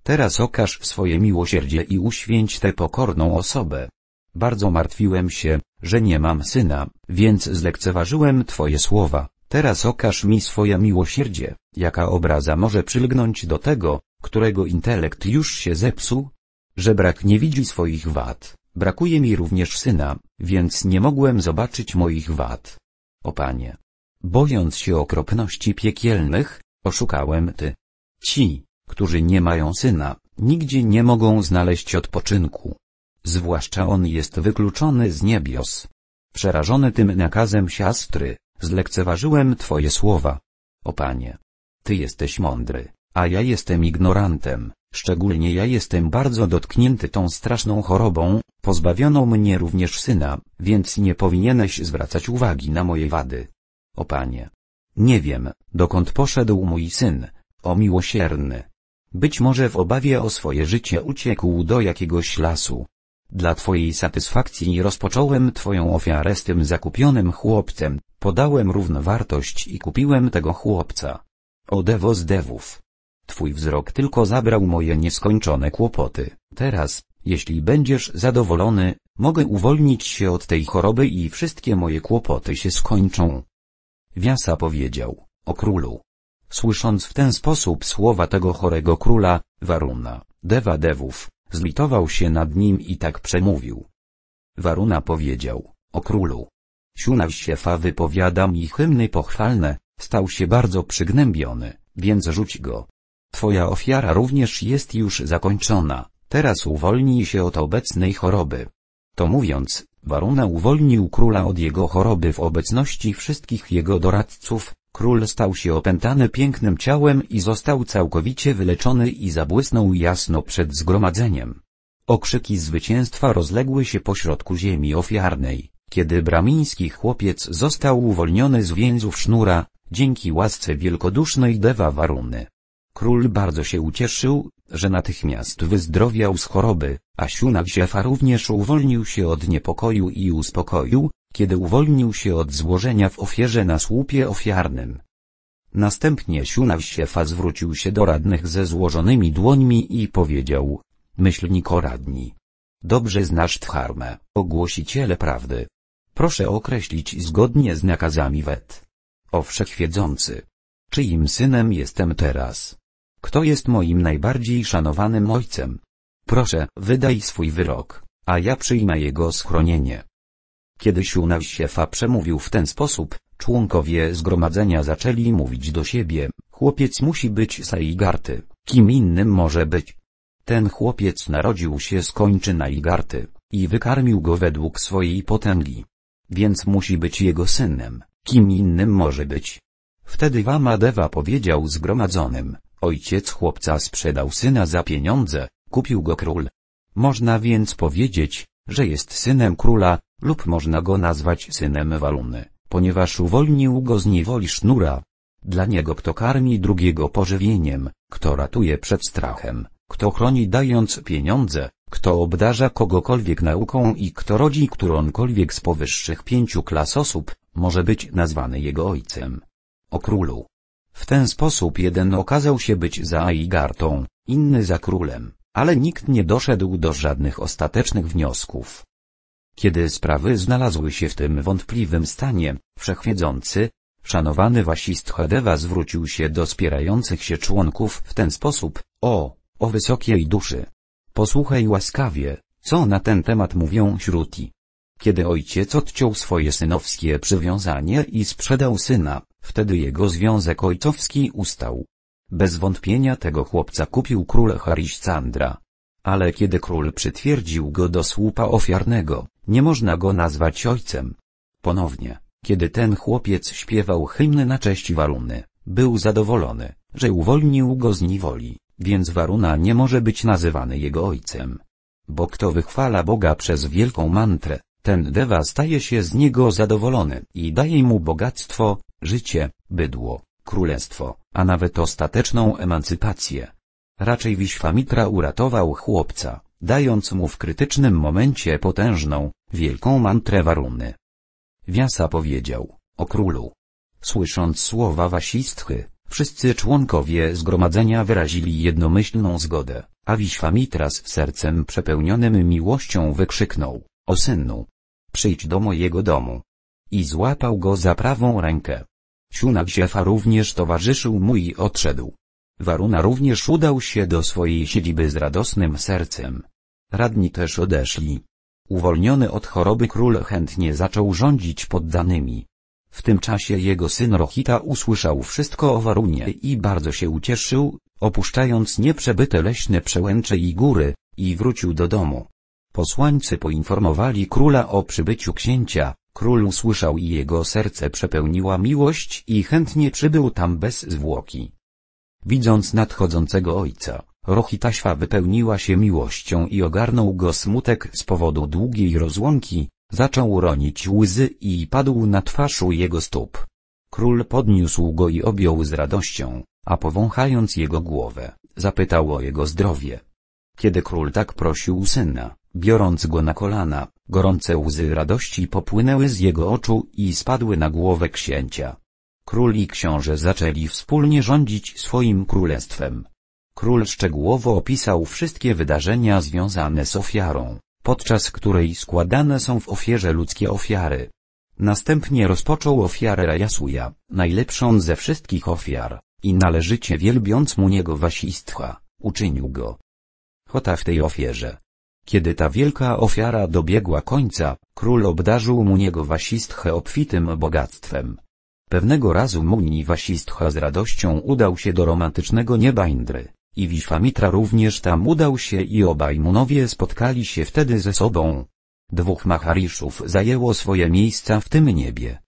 Teraz okaż swoje miłosierdzie i uświęć tę pokorną osobę. Bardzo martwiłem się, że nie mam syna, więc zlekceważyłem Twoje słowa. Teraz okaż mi swoje miłosierdzie, jaka obraza może przylgnąć do tego, którego intelekt już się zepsuł? Żebrak nie widzi swoich wad, brakuje mi również syna, więc nie mogłem zobaczyć moich wad. O Panie! Bojąc się okropności piekielnych, oszukałem Ty. Ci, którzy nie mają syna, nigdzie nie mogą znaleźć odpoczynku. Zwłaszcza on jest wykluczony z niebios. Przerażony tym nakazem siastry, Zlekceważyłem Twoje słowa. O Panie! Ty jesteś mądry, a ja jestem ignorantem, szczególnie ja jestem bardzo dotknięty tą straszną chorobą, pozbawioną mnie również syna, więc nie powinieneś zwracać uwagi na moje wady. O Panie! Nie wiem, dokąd poszedł mój syn, o miłosierny. Być może w obawie o swoje życie uciekł do jakiegoś lasu. Dla twojej satysfakcji rozpocząłem twoją ofiarę z tym zakupionym chłopcem, podałem równowartość i kupiłem tego chłopca. O dewo z dewów. Twój wzrok tylko zabrał moje nieskończone kłopoty. Teraz, jeśli będziesz zadowolony, mogę uwolnić się od tej choroby i wszystkie moje kłopoty się skończą. Wiasa powiedział, o królu. Słysząc w ten sposób słowa tego chorego króla, Waruna, dewa dewów, Zlitował się nad nim i tak przemówił. Waruna powiedział, o królu. Siunaw siefa wypowiada mi hymny pochwalne, stał się bardzo przygnębiony, więc rzuć go. Twoja ofiara również jest już zakończona, teraz uwolnij się od obecnej choroby. To mówiąc, Waruna uwolnił króla od jego choroby w obecności wszystkich jego doradców, Król stał się opętany pięknym ciałem i został całkowicie wyleczony i zabłysnął jasno przed zgromadzeniem. Okrzyki zwycięstwa rozległy się pośrodku ziemi ofiarnej, kiedy bramiński chłopiec został uwolniony z więzów sznura, dzięki łasce wielkodusznej Dewa Waruny. Król bardzo się ucieszył, że natychmiast wyzdrowiał z choroby, a Siunagsiafa również uwolnił się od niepokoju i uspokoił, kiedy uwolnił się od złożenia w ofierze na słupie ofiarnym. Następnie Siunawsiefa zwrócił się do radnych ze złożonymi dłońmi i powiedział, myślniko radni. Dobrze znasz Tcharmę, ogłosiciele prawdy. Proszę określić zgodnie z nakazami wet. O wszechwiedzący. Czyim synem jestem teraz? Kto jest moim najbardziej szanowanym ojcem? Proszę, wydaj swój wyrok, a ja przyjmę jego schronienie. Kiedy Siuna Siefa przemówił w ten sposób, członkowie zgromadzenia zaczęli mówić do siebie, chłopiec musi być Saigarty, kim innym może być. Ten chłopiec narodził się z kończyna Igarty, i wykarmił go według swojej potęgi. Więc musi być jego synem, kim innym może być. Wtedy Wamadeva powiedział zgromadzonym, ojciec chłopca sprzedał syna za pieniądze, kupił go król. Można więc powiedzieć, że jest synem króla, lub można go nazwać synem Waluny, ponieważ uwolnił go z niewoli sznura. Dla niego kto karmi drugiego pożywieniem, kto ratuje przed strachem, kto chroni dając pieniądze, kto obdarza kogokolwiek nauką i kto rodzi którąkolwiek z powyższych pięciu klas osób, może być nazwany jego ojcem. O królu. W ten sposób jeden okazał się być za Aigartą, inny za królem, ale nikt nie doszedł do żadnych ostatecznych wniosków. Kiedy sprawy znalazły się w tym wątpliwym stanie, wszechwiedzący, szanowany Wasisthadewa zwrócił się do spierających się członków w ten sposób, o, o wysokiej duszy. Posłuchaj łaskawie, co na ten temat mówią śruti. Kiedy ojciec odciął swoje synowskie przywiązanie i sprzedał syna, wtedy jego związek ojcowski ustał. Bez wątpienia tego chłopca kupił król Harishchandra, ale kiedy król przytwierdził go do słupa ofiarnego, nie można go nazwać ojcem. Ponownie, kiedy ten chłopiec śpiewał hymny na cześć Waruny, był zadowolony, że uwolnił go z niewoli, więc Waruna nie może być nazywany jego ojcem. Bo kto wychwala Boga przez wielką mantrę, ten dewa staje się z niego zadowolony i daje mu bogactwo, życie, bydło, królestwo, a nawet ostateczną emancypację. Raczej Wiśwamitra uratował chłopca, dając mu w krytycznym momencie potężną, wielką mantrę Waruny. Wiasa powiedział, o królu. Słysząc słowa Wasistchy, wszyscy członkowie zgromadzenia wyrazili jednomyślną zgodę, a Wiśwamitra z sercem przepełnionym miłością wykrzyknął, o synu, przyjdź do mojego domu. I złapał go za prawą rękę. Ziefa również towarzyszył mu i odszedł. Waruna również udał się do swojej siedziby z radosnym sercem. Radni też odeszli. Uwolniony od choroby król chętnie zaczął rządzić poddanymi. W tym czasie jego syn Rohita usłyszał wszystko o Warunie i bardzo się ucieszył, opuszczając nieprzebyte leśne przełęcze i góry, i wrócił do domu. Posłańcy poinformowali króla o przybyciu księcia, król usłyszał i jego serce przepełniła miłość i chętnie przybył tam bez zwłoki. Widząc nadchodzącego ojca, Rohitaśwa wypełniła się miłością i ogarnął go smutek z powodu długiej rozłąki, zaczął ronić łzy i padł na twarz u jego stóp. Król podniósł go i objął z radością, a powąchając jego głowę, zapytał o jego zdrowie. Kiedy król tak prosił syna, biorąc go na kolana, gorące łzy radości popłynęły z jego oczu i spadły na głowę księcia. Król i książę zaczęli wspólnie rządzić swoim królestwem. Król szczegółowo opisał wszystkie wydarzenia związane z ofiarą, podczas której składane są w ofierze ludzkie ofiary. Następnie rozpoczął ofiarę Rajasuja, najlepszą ze wszystkich ofiar, i należycie wielbiąc mu niego wasistcha, uczynił go. Chota w tej ofierze. Kiedy ta wielka ofiara dobiegła końca, król obdarzył mu niego wasistchę obfitym bogactwem. Pewnego razu Muni Wasistha z radością udał się do romantycznego nieba Indry, i Wiśwamitra również tam udał się i obaj Munowie spotkali się wtedy ze sobą. Dwóch Mahariszów zajęło swoje miejsca w tym niebie.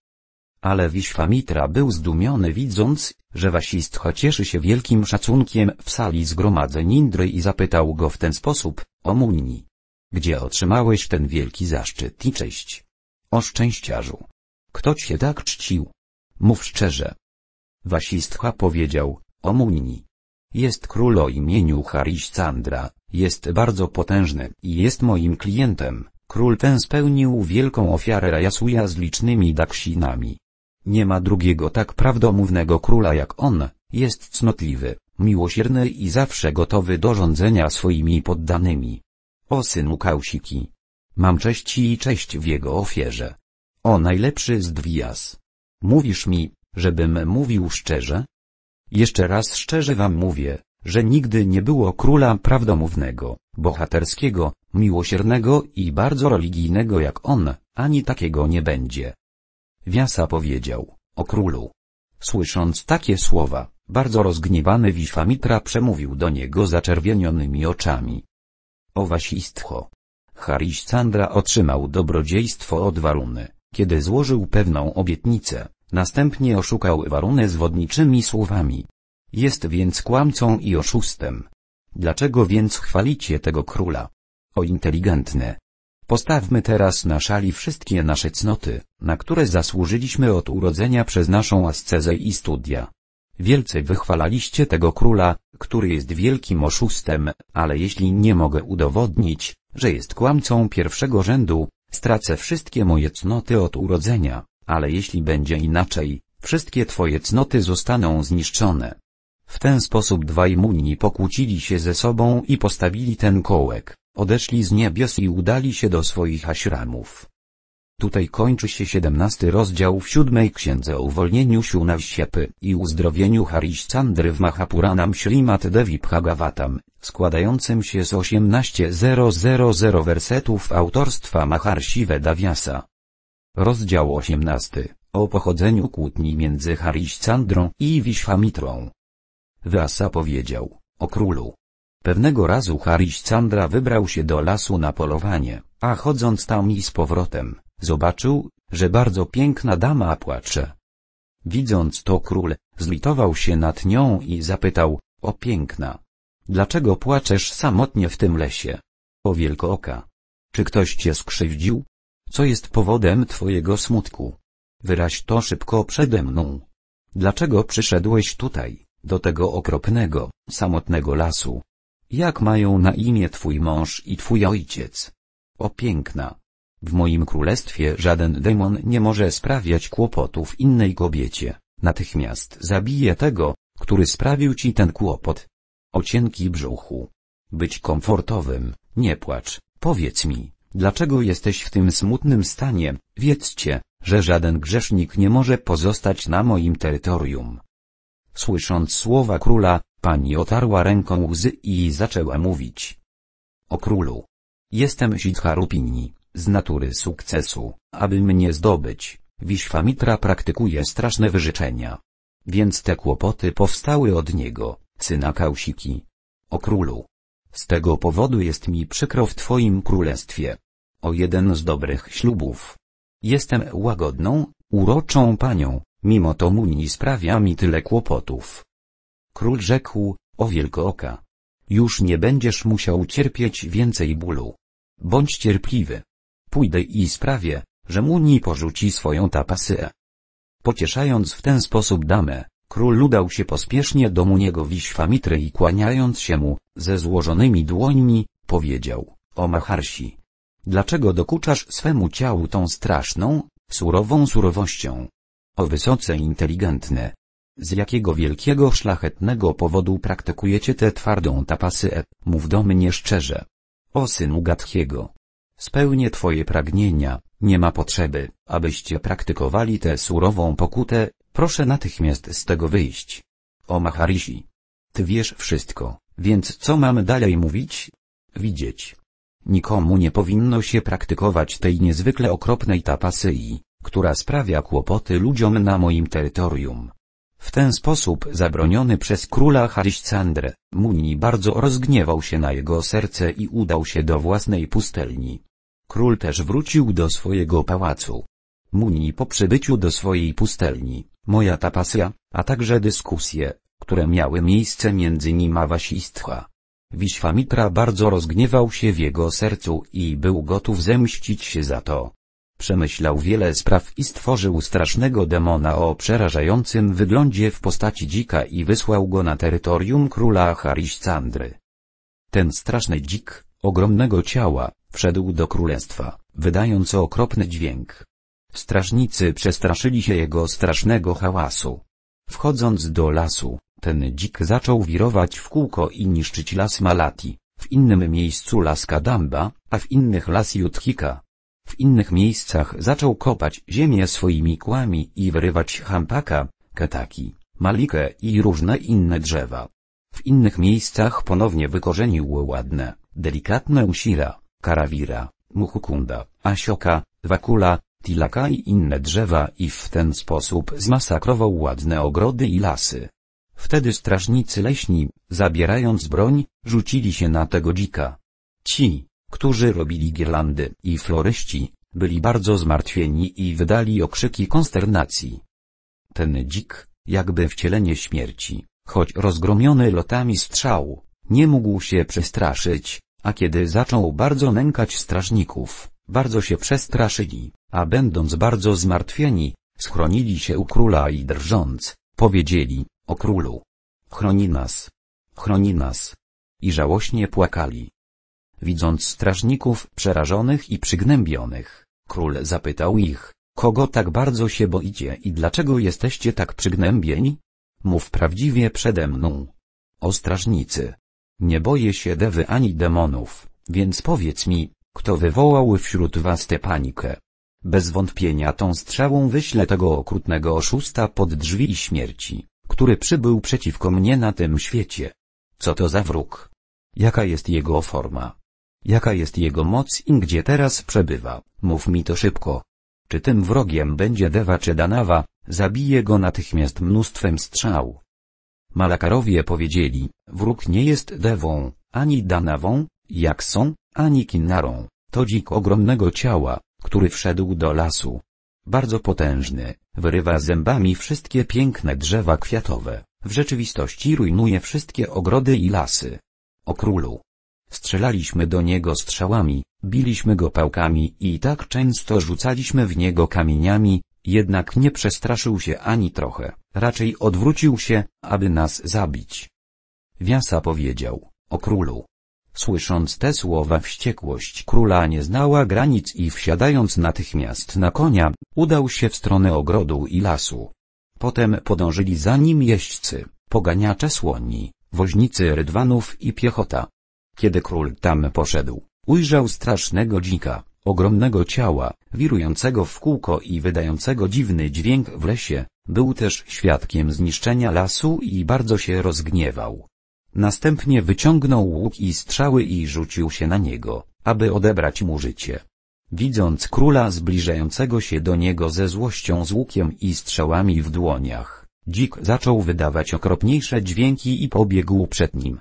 Ale Wiśwamitra był zdumiony widząc, że Wasistha cieszy się wielkim szacunkiem w sali zgromadzeń Indry i zapytał go w ten sposób, o Muni. Gdzie otrzymałeś ten wielki zaszczyt i cześć? O szczęściarzu. Kto cię tak czcił? Mów szczerze. Wasistcha powiedział, o Omunni. Jest król o imieniu Harishcandra, jest bardzo potężny i jest moim klientem. Król ten spełnił wielką ofiarę Rajasuja z licznymi daksinami. Nie ma drugiego tak prawdomównego króla jak on, jest cnotliwy, miłosierny i zawsze gotowy do rządzenia swoimi poddanymi. O synu Kausiki! Mam cześć i cześć w jego ofierze. O najlepszy z Dwias! Mówisz mi, żebym mówił szczerze? Jeszcze raz szczerze wam mówię, że nigdy nie było króla prawdomównego, bohaterskiego, miłosiernego i bardzo religijnego jak on, ani takiego nie będzie. Wiasa powiedział, o królu. Słysząc takie słowa, bardzo rozgniewany Wiszwamitra przemówił do niego zaczerwienionymi oczami. O wasistcho. Harishchandra otrzymał dobrodziejstwo od Waruny. Kiedy złożył pewną obietnicę, następnie oszukał Warunę zwodniczymi słowami. Jest więc kłamcą i oszustem. Dlaczego więc chwalicie tego króla? O inteligentne. Postawmy teraz na szali wszystkie nasze cnoty, na które zasłużyliśmy od urodzenia przez naszą ascezę i studia. Wielce wychwalaliście tego króla, który jest wielkim oszustem, ale jeśli nie mogę udowodnić, że jest kłamcą pierwszego rzędu, Stracę wszystkie moje cnoty od urodzenia, ale jeśli będzie inaczej, wszystkie twoje cnoty zostaną zniszczone. W ten sposób dwaj muni pokłócili się ze sobą i postawili ten kołek, odeszli z niebios i udali się do swoich aśramów. Tutaj kończy się 17 rozdział w siódmej księdze o uwolnieniu Siunaśiepy i uzdrowieniu Harishcandry w Mahapuranam Srimad Devi Bhagavatam, składającym się z 18.000 wersetów autorstwa Maharshi Vedavyasa. Rozdział 18 o pochodzeniu kłótni między Harishcandrą i Wiśwamitrą. Vyasa powiedział, o królu. Pewnego razu Harishcandra wybrał się do lasu na polowanie, a chodząc tam i z powrotem, Zobaczył, że bardzo piękna dama płacze. Widząc to król, zlitował się nad nią i zapytał, o piękna. Dlaczego płaczesz samotnie w tym lesie? O oka, Czy ktoś cię skrzywdził? Co jest powodem twojego smutku? Wyraź to szybko przede mną. Dlaczego przyszedłeś tutaj, do tego okropnego, samotnego lasu? Jak mają na imię twój mąż i twój ojciec? O piękna. W moim królestwie żaden demon nie może sprawiać kłopotów innej kobiecie, natychmiast zabije tego, który sprawił ci ten kłopot. O cienki brzuchu. Być komfortowym, nie płacz, powiedz mi, dlaczego jesteś w tym smutnym stanie, wiedzcie, że żaden grzesznik nie może pozostać na moim terytorium. Słysząc słowa króla, pani otarła ręką łzy i zaczęła mówić. O królu. Jestem Sidharupini z natury sukcesu, aby mnie zdobyć, Wiśwamitra praktykuje straszne wyrzeczenia. Więc te kłopoty powstały od niego, syna Kausiki. O królu. Z tego powodu jest mi przykro w twoim królestwie. O jeden z dobrych ślubów. Jestem łagodną, uroczą panią, mimo to Muni sprawia mi tyle kłopotów. Król rzekł, o wielko oka, Już nie będziesz musiał cierpieć więcej bólu. Bądź cierpliwy. Pójdę i sprawię, że Muni porzuci swoją tapasyę. Pocieszając w ten sposób damę, król udał się pospiesznie do Muniego Wiśwamitry i kłaniając się mu, ze złożonymi dłońmi, powiedział, o Maharsi. Dlaczego dokuczasz swemu ciału tą straszną, surową surowością? O wysoce inteligentne, Z jakiego wielkiego szlachetnego powodu praktykujecie tę twardą tapasyę, mów do mnie szczerze. O synu Gadhiego, spełnię Twoje pragnienia, nie ma potrzeby, abyście praktykowali tę surową pokutę, proszę natychmiast z tego wyjść. O Maharishi. Ty wiesz wszystko, więc co mam dalej mówić? Widzieć. Nikomu nie powinno się praktykować tej niezwykle okropnej tapasyi, która sprawia kłopoty ludziom na moim terytorium. W ten sposób zabroniony przez króla Harishcandrę, Muni bardzo rozgniewał się na jego serce i udał się do własnej pustelni. Król też wrócił do swojego pałacu. Muni po przybyciu do swojej pustelni, moja tapasja, a także dyskusje, które miały miejsce między nim a Wasistcha. Wiśwamitra bardzo rozgniewał się w jego sercu i był gotów zemścić się za to. Przemyślał wiele spraw i stworzył strasznego demona o przerażającym wyglądzie w postaci dzika i wysłał go na terytorium króla Hariścandry. Ten straszny dzik, ogromnego ciała, Wszedł do królestwa, wydając okropny dźwięk. Strażnicy przestraszyli się jego strasznego hałasu. Wchodząc do lasu, ten dzik zaczął wirować w kółko i niszczyć las Malati, w innym miejscu las Kadamba, a w innych las Jutkika. W innych miejscach zaczął kopać ziemię swoimi kłami i wyrywać hampaka, kataki, malikę i różne inne drzewa. W innych miejscach ponownie wykorzenił ładne, delikatne usira karawira, muchukunda, asioka, wakula, tilaka i inne drzewa i w ten sposób zmasakrował ładne ogrody i lasy. Wtedy strażnicy leśni, zabierając broń, rzucili się na tego dzika. Ci, którzy robili girlandy i floryści, byli bardzo zmartwieni i wydali okrzyki konsternacji. Ten dzik, jakby wcielenie śmierci, choć rozgromiony lotami strzału, nie mógł się przestraszyć, a kiedy zaczął bardzo nękać strażników, bardzo się przestraszyli, a będąc bardzo zmartwieni, schronili się u króla i drżąc, powiedzieli, o królu, chroni nas, chroni nas. I żałośnie płakali. Widząc strażników przerażonych i przygnębionych, król zapytał ich, kogo tak bardzo się boicie i dlaczego jesteście tak przygnębieni? Mów prawdziwie przede mną. O strażnicy, nie boję się dewy ani demonów, więc powiedz mi, kto wywołał wśród was tę panikę. Bez wątpienia tą strzałą wyślę tego okrutnego oszusta pod drzwi i śmierci, który przybył przeciwko mnie na tym świecie. Co to za wróg? Jaka jest jego forma? Jaka jest jego moc i gdzie teraz przebywa? Mów mi to szybko. Czy tym wrogiem będzie Dewa czy Danawa, zabiję go natychmiast mnóstwem strzał. Malakarowie powiedzieli, wróg nie jest dewą, ani danawą, jak są, ani kinnarą, to dzik ogromnego ciała, który wszedł do lasu. Bardzo potężny, wyrywa zębami wszystkie piękne drzewa kwiatowe, w rzeczywistości rujnuje wszystkie ogrody i lasy. O królu. Strzelaliśmy do niego strzałami, biliśmy go pałkami i tak często rzucaliśmy w niego kamieniami, jednak nie przestraszył się ani trochę, raczej odwrócił się, aby nas zabić. Wiasa powiedział, o królu. Słysząc te słowa wściekłość króla nie znała granic i wsiadając natychmiast na konia, udał się w stronę ogrodu i lasu. Potem podążyli za nim jeźdźcy, poganiacze słoni, woźnicy rydwanów i piechota. Kiedy król tam poszedł, ujrzał strasznego dzika, ogromnego ciała, wirującego w kółko i wydającego dziwny dźwięk w lesie, był też świadkiem zniszczenia lasu i bardzo się rozgniewał. Następnie wyciągnął łuk i strzały i rzucił się na niego, aby odebrać mu życie. Widząc króla zbliżającego się do niego ze złością z łukiem i strzałami w dłoniach, dzik zaczął wydawać okropniejsze dźwięki i pobiegł przed nim.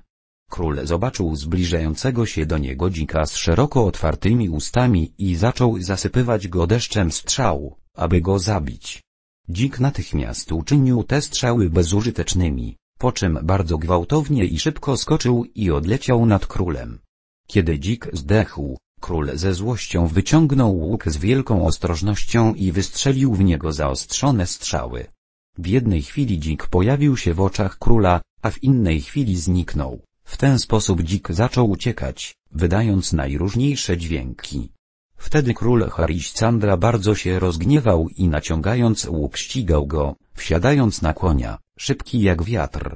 Król zobaczył zbliżającego się do niego dzika z szeroko otwartymi ustami i zaczął zasypywać go deszczem strzał, aby go zabić. Dzik natychmiast uczynił te strzały bezużytecznymi, po czym bardzo gwałtownie i szybko skoczył i odleciał nad królem. Kiedy dzik zdechł, król ze złością wyciągnął łuk z wielką ostrożnością i wystrzelił w niego zaostrzone strzały. W jednej chwili dzik pojawił się w oczach króla, a w innej chwili zniknął. W ten sposób dzik zaczął uciekać, wydając najróżniejsze dźwięki. Wtedy król Harisandra bardzo się rozgniewał i naciągając łuk ścigał go, wsiadając na konia, szybki jak wiatr.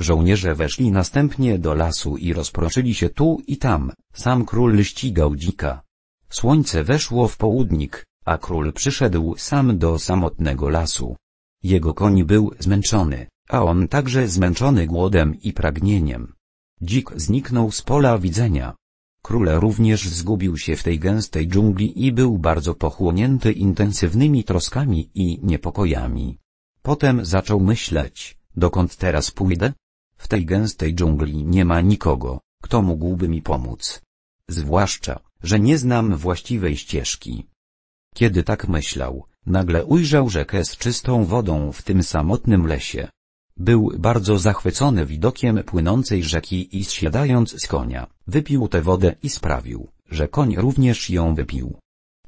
Żołnierze weszli następnie do lasu i rozproszyli się tu i tam, sam król ścigał dzika. Słońce weszło w południk, a król przyszedł sam do samotnego lasu. Jego koń był zmęczony, a on także zmęczony głodem i pragnieniem. Dzik zniknął z pola widzenia. Król również zgubił się w tej gęstej dżungli i był bardzo pochłonięty intensywnymi troskami i niepokojami. Potem zaczął myśleć, dokąd teraz pójdę? W tej gęstej dżungli nie ma nikogo, kto mógłby mi pomóc. Zwłaszcza, że nie znam właściwej ścieżki. Kiedy tak myślał, nagle ujrzał rzekę z czystą wodą w tym samotnym lesie. Był bardzo zachwycony widokiem płynącej rzeki i zsiadając z konia, wypił tę wodę i sprawił, że koń również ją wypił.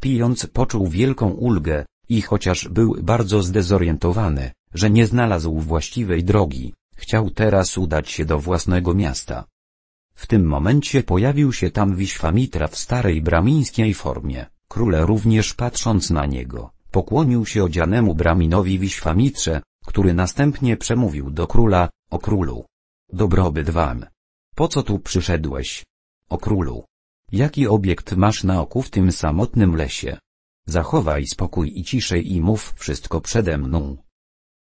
Pijąc poczuł wielką ulgę, i chociaż był bardzo zdezorientowany, że nie znalazł właściwej drogi, chciał teraz udać się do własnego miasta. W tym momencie pojawił się tam Wiśwamitra w starej bramińskiej formie, król również patrząc na niego, pokłonił się odzianemu braminowi Wiśwamitrze, który następnie przemówił do króla, o królu. Dobrobyt wam. Po co tu przyszedłeś? O królu. Jaki obiekt masz na oku w tym samotnym lesie? Zachowaj spokój i ciszę i mów wszystko przede mną.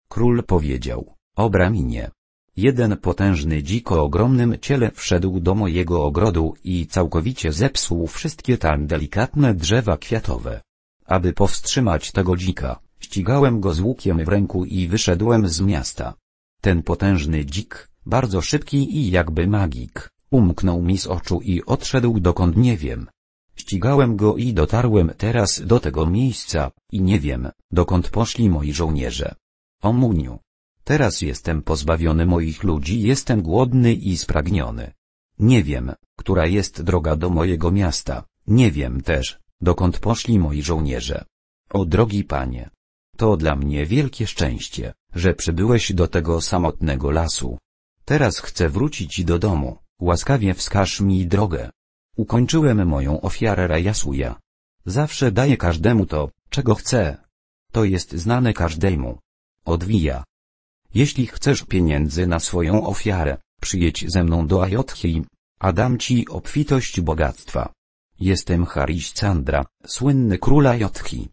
Król powiedział, braminie. Jeden potężny dziko ogromnym ciele wszedł do mojego ogrodu i całkowicie zepsuł wszystkie tam delikatne drzewa kwiatowe. Aby powstrzymać tego dzika, Ścigałem go z łukiem w ręku i wyszedłem z miasta. Ten potężny dzik, bardzo szybki i jakby magik, umknął mi z oczu i odszedł dokąd nie wiem. Ścigałem go i dotarłem teraz do tego miejsca, i nie wiem, dokąd poszli moi żołnierze. O muniu. Teraz jestem pozbawiony moich ludzi, jestem głodny i spragniony. Nie wiem, która jest droga do mojego miasta, nie wiem też, dokąd poszli moi żołnierze. O drogi panie, to dla mnie wielkie szczęście, że przybyłeś do tego samotnego lasu. Teraz chcę wrócić do domu, łaskawie wskaż mi drogę. Ukończyłem moją ofiarę Rajasuja. Zawsze daję każdemu to, czego chcę. To jest znane każdemu. Odwija. Jeśli chcesz pieniędzy na swoją ofiarę, przyjedź ze mną do Ajotchi, a dam ci obfitość bogactwa. Jestem Harish Chandra, słynny król Jotchi.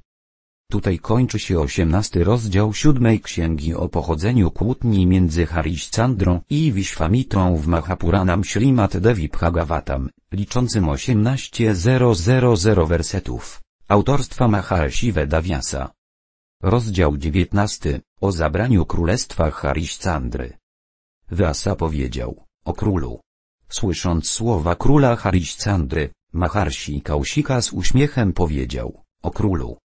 Tutaj kończy się osiemnasty rozdział siódmej księgi o pochodzeniu kłótni między Hariscandrą i Wiśwamitą w Mahapuranam Srimat Devi Bhagavatam, liczącym 18.000 wersetów, autorstwa Maharshi Daviasa. Rozdział dziewiętnasty. o zabraniu królestwa Harishchandry. Vyasa powiedział, o królu. Słysząc słowa króla Harishchandry, Maharshi Kausika z uśmiechem powiedział, o królu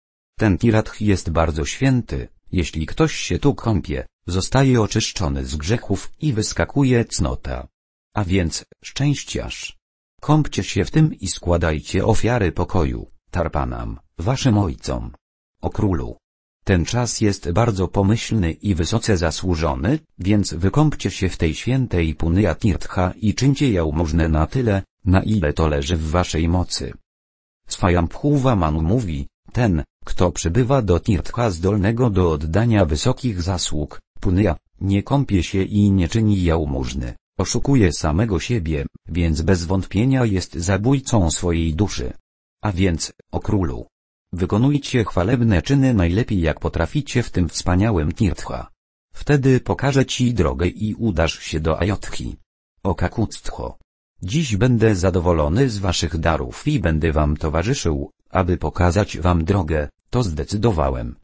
ten tiratch jest bardzo święty, jeśli ktoś się tu kąpie, zostaje oczyszczony z grzechów i wyskakuje cnota. A więc, szczęściarz. Kąpcie się w tym i składajcie ofiary pokoju, tarpanam, waszym ojcom. O królu. Ten czas jest bardzo pomyślny i wysoce zasłużony, więc wykąpcie się w tej świętej punyja Tirtha i czyńcie jałmużnę na tyle, na ile to leży w waszej mocy. Swajam man mówi, ten, kto przybywa do Tirtha zdolnego do oddania wysokich zasług, punyja, nie kąpie się i nie czyni jałmużny, oszukuje samego siebie, więc bez wątpienia jest zabójcą swojej duszy. A więc, o królu, wykonujcie chwalebne czyny najlepiej jak potraficie w tym wspaniałym Tirtha. Wtedy pokażę ci drogę i udasz się do Ajotchi. O Kakuctho. Dziś będę zadowolony z waszych darów i będę wam towarzyszył, aby pokazać wam drogę, to zdecydowałem.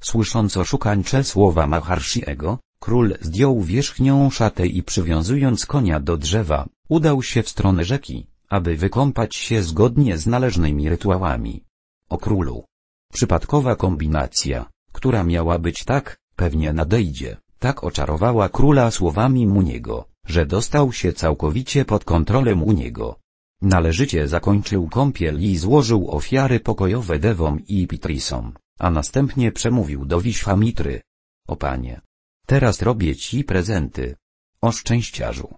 Słysząc oszukańcze słowa Maharshiego, król zdjął wierzchnią szatę i przywiązując konia do drzewa, udał się w stronę rzeki, aby wykąpać się zgodnie z należnymi rytuałami. O królu. Przypadkowa kombinacja, która miała być tak, pewnie nadejdzie, tak oczarowała króla słowami Muniego, że dostał się całkowicie pod kontrolę Muniego. Należycie zakończył kąpiel i złożył ofiary pokojowe Dewom i Pitrisom, a następnie przemówił do Wiśwamitry. O panie! Teraz robię ci prezenty. O szczęściarzu!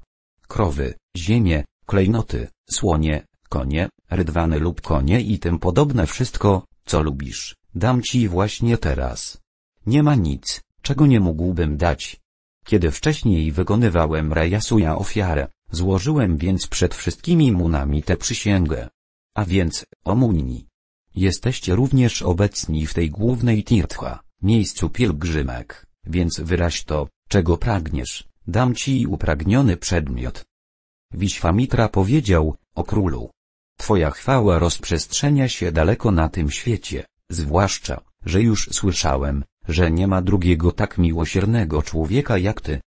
Krowy, ziemie, klejnoty, słonie, konie, rydwany lub konie i tym podobne wszystko, co lubisz, dam ci właśnie teraz. Nie ma nic, czego nie mógłbym dać. Kiedy wcześniej wykonywałem rejasuja ofiarę, Złożyłem więc przed wszystkimi munami tę przysięgę. A więc, o munni. Jesteście również obecni w tej głównej tirtcha, miejscu pielgrzymek, więc wyraź to, czego pragniesz, dam ci upragniony przedmiot. Wiśwamitra powiedział, o królu. Twoja chwała rozprzestrzenia się daleko na tym świecie, zwłaszcza, że już słyszałem, że nie ma drugiego tak miłosiernego człowieka jak ty.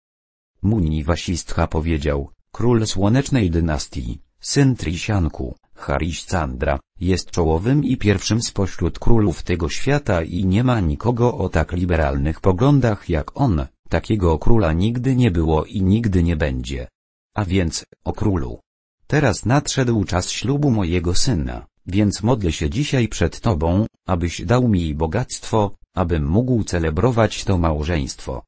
Muni Wasistha powiedział, król słonecznej dynastii, syn Trisianku, Hariscandra, jest czołowym i pierwszym spośród królów tego świata i nie ma nikogo o tak liberalnych poglądach jak on, takiego króla nigdy nie było i nigdy nie będzie. A więc, o królu. Teraz nadszedł czas ślubu mojego syna, więc modlę się dzisiaj przed Tobą, abyś dał mi bogactwo, abym mógł celebrować to małżeństwo.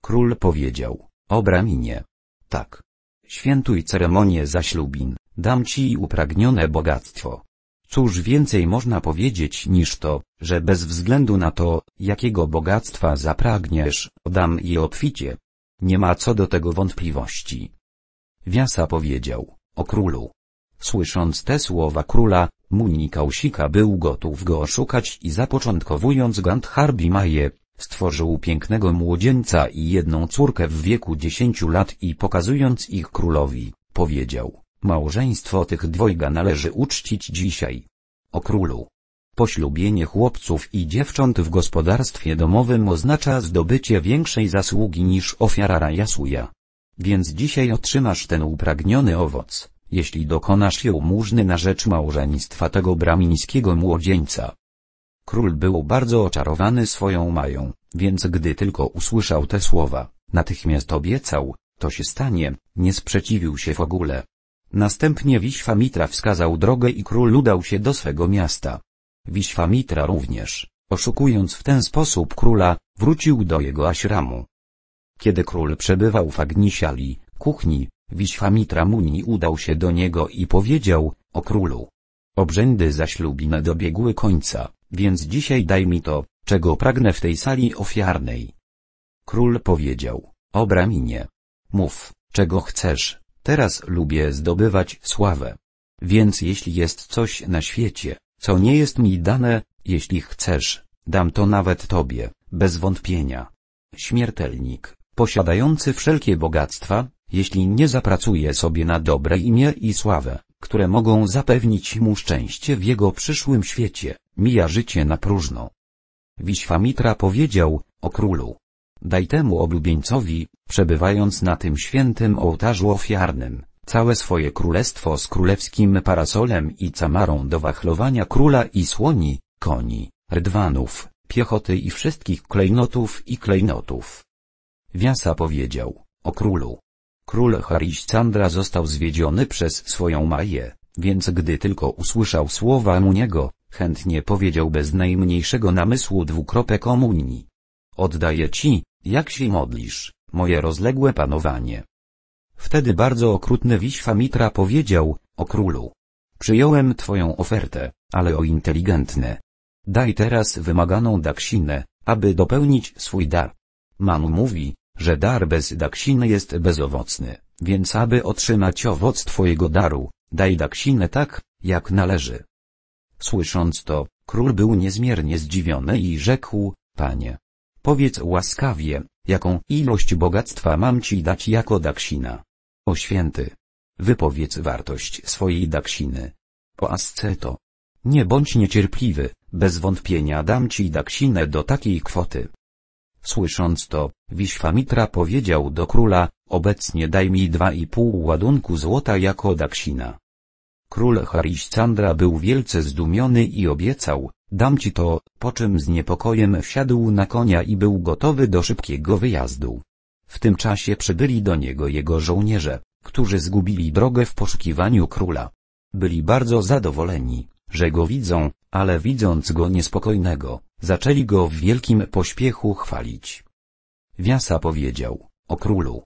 Król powiedział, obraminie. Tak. Świętuj ceremonię zaślubin, dam ci upragnione bogactwo. Cóż więcej można powiedzieć niż to, że bez względu na to, jakiego bogactwa zapragniesz, dam je obficie. Nie ma co do tego wątpliwości. Wiasa powiedział, o królu. Słysząc te słowa króla, Muni Usika był gotów go oszukać i zapoczątkowując Gandharbi Maje, Stworzył pięknego młodzieńca i jedną córkę w wieku dziesięciu lat i pokazując ich królowi, powiedział, małżeństwo tych dwojga należy uczcić dzisiaj. O królu. Poślubienie chłopców i dziewcząt w gospodarstwie domowym oznacza zdobycie większej zasługi niż ofiara Rajasuja. Więc dzisiaj otrzymasz ten upragniony owoc, jeśli dokonasz jałmużny na rzecz małżeństwa tego bramińskiego młodzieńca. Król był bardzo oczarowany swoją mają, więc gdy tylko usłyszał te słowa, natychmiast obiecał, to się stanie, nie sprzeciwił się w ogóle. Następnie Wiśwamitra wskazał drogę i król udał się do swego miasta. Wiśwamitra również, oszukując w ten sposób króla, wrócił do jego aśramu. Kiedy król przebywał w Agnisiali, kuchni, Wiśwamitra Muni udał się do niego i powiedział, o królu. Obrzędy zaślubine dobiegły końca. Więc dzisiaj daj mi to, czego pragnę w tej sali ofiarnej. Król powiedział, Obraminie. Mów, czego chcesz, teraz lubię zdobywać sławę. Więc jeśli jest coś na świecie, co nie jest mi dane, jeśli chcesz, dam to nawet tobie, bez wątpienia. Śmiertelnik, posiadający wszelkie bogactwa, jeśli nie zapracuje sobie na dobre imię i sławę, które mogą zapewnić mu szczęście w jego przyszłym świecie, Mija życie na próżno. Wiśwamitra powiedział, o królu. Daj temu oblubieńcowi, przebywając na tym świętym ołtarzu ofiarnym, całe swoje królestwo z królewskim parasolem i camarą do wachlowania króla i słoni, koni, rydwanów, piechoty i wszystkich klejnotów i klejnotów. Wiasa powiedział, o królu. Król Hariscandra został zwiedziony przez swoją maję, więc gdy tylko usłyszał słowa mu niego, chętnie powiedział bez najmniejszego namysłu dwukropek komuni Oddaję ci, jak się modlisz, moje rozległe panowanie. Wtedy bardzo okrutny Wiśwamitra powiedział, o królu. Przyjąłem twoją ofertę, ale o inteligentne. Daj teraz wymaganą daksinę, aby dopełnić swój dar. Manu mówi, że dar bez daksiny jest bezowocny, więc aby otrzymać owoc twojego daru, daj daksinę tak, jak należy. Słysząc to, król był niezmiernie zdziwiony i rzekł, panie, powiedz łaskawie, jaką ilość bogactwa mam ci dać jako daksina. O święty! Wypowiedz wartość swojej daksiny. O asceto! Nie bądź niecierpliwy, bez wątpienia dam ci daksinę do takiej kwoty. Słysząc to, Wiśwamitra powiedział do króla, obecnie daj mi dwa i pół ładunku złota jako daksina. Król Harisandra był wielce zdumiony i obiecał, dam ci to, po czym z niepokojem wsiadł na konia i był gotowy do szybkiego wyjazdu. W tym czasie przybyli do niego jego żołnierze, którzy zgubili drogę w poszukiwaniu króla. Byli bardzo zadowoleni, że go widzą, ale widząc go niespokojnego, zaczęli go w wielkim pośpiechu chwalić. Wiasa powiedział, o królu.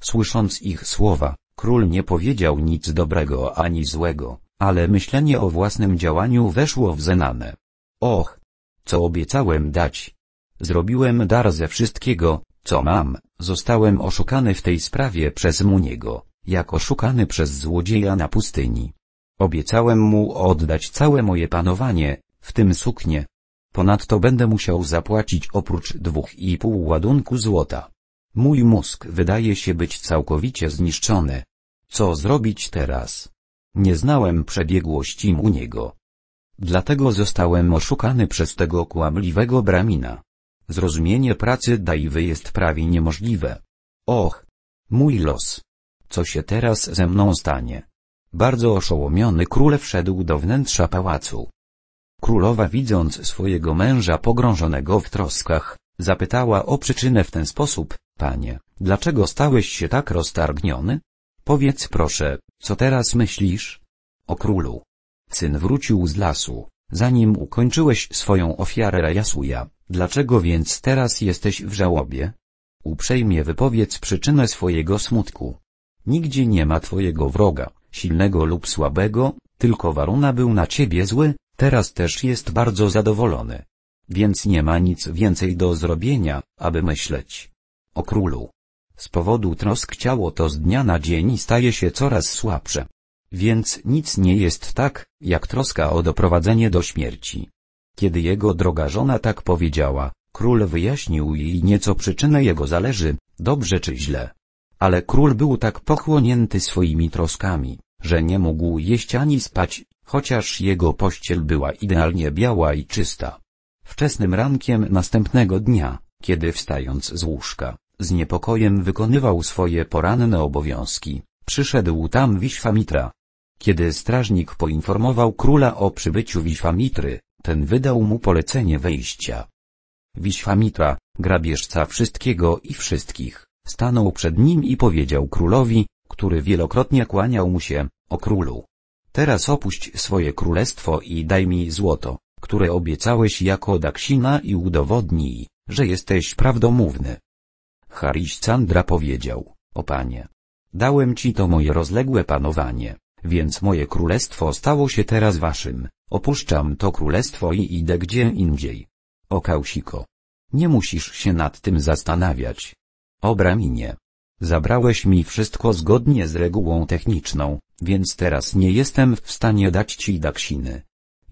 Słysząc ich słowa, Król nie powiedział nic dobrego ani złego, ale myślenie o własnym działaniu weszło w zenane. Och! Co obiecałem dać? Zrobiłem dar ze wszystkiego, co mam, zostałem oszukany w tej sprawie przez Muniego, jak oszukany przez złodzieja na pustyni. Obiecałem mu oddać całe moje panowanie, w tym suknie. Ponadto będę musiał zapłacić oprócz dwóch i pół ładunku złota Mój mózg wydaje się być całkowicie zniszczony. Co zrobić teraz? Nie znałem przebiegłości u niego. Dlatego zostałem oszukany przez tego kłamliwego bramina. Zrozumienie pracy Dajwy jest prawie niemożliwe. Och! Mój los! Co się teraz ze mną stanie? Bardzo oszołomiony król wszedł do wnętrza pałacu. Królowa widząc swojego męża pogrążonego w troskach, zapytała o przyczynę w ten sposób, Panie, dlaczego stałeś się tak roztargniony? Powiedz proszę, co teraz myślisz? O królu. Syn wrócił z lasu. Zanim ukończyłeś swoją ofiarę Rajasuja, dlaczego więc teraz jesteś w żałobie? Uprzejmie wypowiedz przyczynę swojego smutku. Nigdzie nie ma twojego wroga, silnego lub słabego, tylko Waruna był na ciebie zły, teraz też jest bardzo zadowolony. Więc nie ma nic więcej do zrobienia, aby myśleć. O królu. Z powodu trosk ciało to z dnia na dzień staje się coraz słabsze. Więc nic nie jest tak, jak troska o doprowadzenie do śmierci. Kiedy jego droga żona tak powiedziała, król wyjaśnił jej nieco przyczynę jego zależy, dobrze czy źle. Ale król był tak pochłonięty swoimi troskami, że nie mógł jeść ani spać, chociaż jego pościel była idealnie biała i czysta. Wczesnym rankiem następnego dnia, kiedy wstając z łóżka, z niepokojem wykonywał swoje poranne obowiązki. Przyszedł tam Wiśwamitra. Kiedy strażnik poinformował króla o przybyciu Wiśwamitry, ten wydał mu polecenie wejścia. Wiśwamitra, grabieżca wszystkiego i wszystkich, stanął przed nim i powiedział królowi, który wielokrotnie kłaniał mu się, o królu. Teraz opuść swoje królestwo i daj mi złoto, które obiecałeś jako Daksina i udowodnij, że jesteś prawdomówny. Harisandra powiedział, o panie. Dałem ci to moje rozległe panowanie, więc moje królestwo stało się teraz waszym, opuszczam to królestwo i idę gdzie indziej. O Kausiko. Nie musisz się nad tym zastanawiać. Obraminie. Zabrałeś mi wszystko zgodnie z regułą techniczną, więc teraz nie jestem w stanie dać ci daksiny.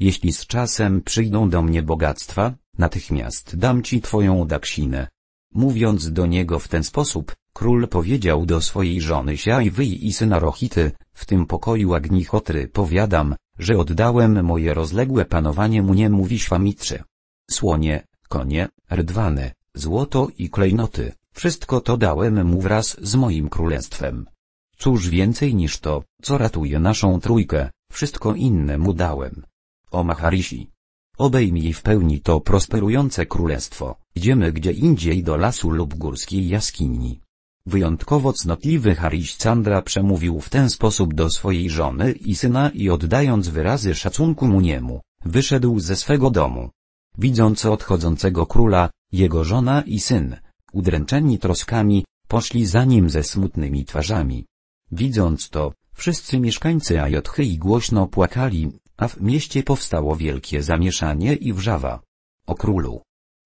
Jeśli z czasem przyjdą do mnie bogactwa, natychmiast dam ci twoją daksinę, Mówiąc do niego w ten sposób, król powiedział do swojej żony Siajwy i syna Rochity, w tym pokoju Agnichotry powiadam, że oddałem moje rozległe panowanie mu nie mówi Świamitrze. Słonie, konie, rdwany, złoto i klejnoty, wszystko to dałem mu wraz z moim królestwem. Cóż więcej niż to, co ratuje naszą trójkę, wszystko inne mu dałem. O Maharisi. Obejmij w pełni to prosperujące królestwo. Idziemy gdzie indziej do lasu lub górskiej jaskini. Wyjątkowo cnotliwy Hariścandra przemówił w ten sposób do swojej żony i syna i oddając wyrazy szacunku mu niemu, wyszedł ze swego domu. Widząc odchodzącego króla, jego żona i syn, udręczeni troskami, poszli za nim ze smutnymi twarzami. Widząc to, wszyscy mieszkańcy Ajotchy głośno płakali, a w mieście powstało wielkie zamieszanie i wrzawa. O królu,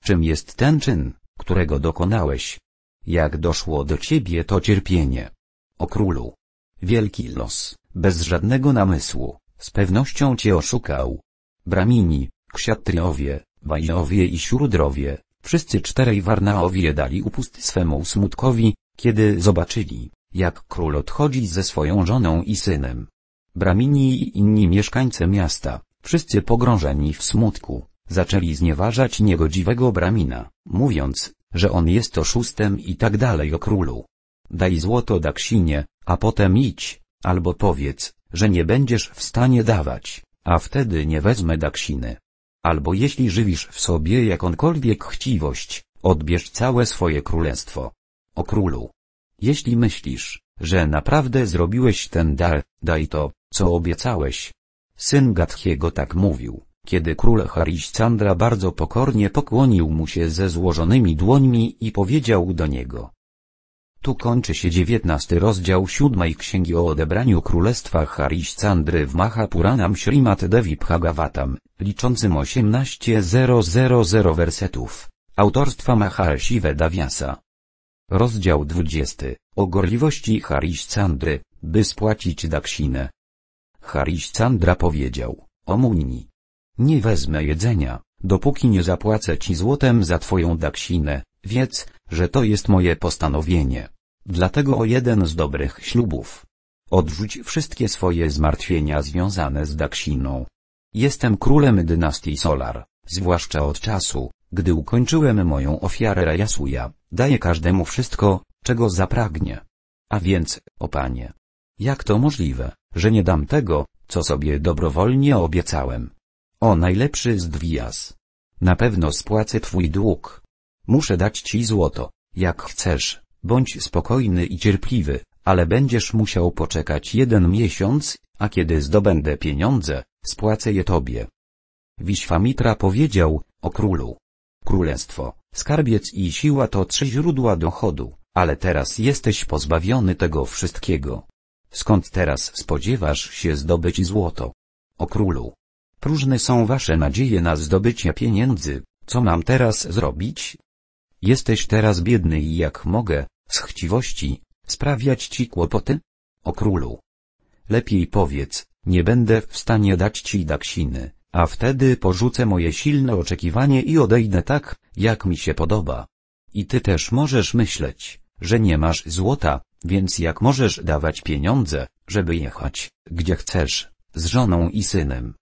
Czym jest ten czyn, którego dokonałeś? Jak doszło do ciebie to cierpienie? O królu! Wielki los, bez żadnego namysłu, z pewnością cię oszukał. Bramini, ksiatriowie, bajowie i śródrowie, wszyscy czterej warnaowie dali upust swemu smutkowi, kiedy zobaczyli, jak król odchodzi ze swoją żoną i synem. Bramini i inni mieszkańcy miasta, wszyscy pogrążeni w smutku, Zaczęli znieważać niegodziwego Bramina, mówiąc, że on jest oszustem i tak dalej o królu. Daj złoto Daksinie, a potem idź, albo powiedz, że nie będziesz w stanie dawać, a wtedy nie wezmę Daksiny. Albo jeśli żywisz w sobie jakąkolwiek chciwość, odbierz całe swoje królestwo. O królu. Jeśli myślisz, że naprawdę zrobiłeś ten dar, daj to, co obiecałeś. Syn Gadchiego tak mówił. Kiedy król Harisandra bardzo pokornie pokłonił mu się ze złożonymi dłońmi i powiedział do niego. Tu kończy się dziewiętnasty rozdział siódmej księgi o odebraniu królestwa Harisandry w Mahapuranam Srimad Devi Bhagavatam, liczącym 18.000 wersetów, autorstwa Maharshive Daviasa. Rozdział 20. O gorliwości Harisandry, by spłacić Daksinę. Harisandra powiedział, o Muni, nie wezmę jedzenia, dopóki nie zapłacę ci złotem za twoją daksinę, wiedz, że to jest moje postanowienie. Dlatego o jeden z dobrych ślubów. Odrzuć wszystkie swoje zmartwienia związane z daksiną. Jestem królem dynastii Solar, zwłaszcza od czasu, gdy ukończyłem moją ofiarę Rajasuja, daję każdemu wszystko, czego zapragnie. A więc, o panie. Jak to możliwe, że nie dam tego, co sobie dobrowolnie obiecałem? O najlepszy zdwias, Na pewno spłacę twój dług. Muszę dać ci złoto, jak chcesz, bądź spokojny i cierpliwy, ale będziesz musiał poczekać jeden miesiąc, a kiedy zdobędę pieniądze, spłacę je tobie. Wiśwamitra powiedział, o królu. Królestwo, skarbiec i siła to trzy źródła dochodu, ale teraz jesteś pozbawiony tego wszystkiego. Skąd teraz spodziewasz się zdobyć złoto? O królu, Próżne są wasze nadzieje na zdobycie pieniędzy, co mam teraz zrobić? Jesteś teraz biedny i jak mogę, z chciwości, sprawiać ci kłopoty? O królu. Lepiej powiedz, nie będę w stanie dać ci daksiny, a wtedy porzucę moje silne oczekiwanie i odejdę tak, jak mi się podoba. I ty też możesz myśleć, że nie masz złota, więc jak możesz dawać pieniądze, żeby jechać, gdzie chcesz, z żoną i synem?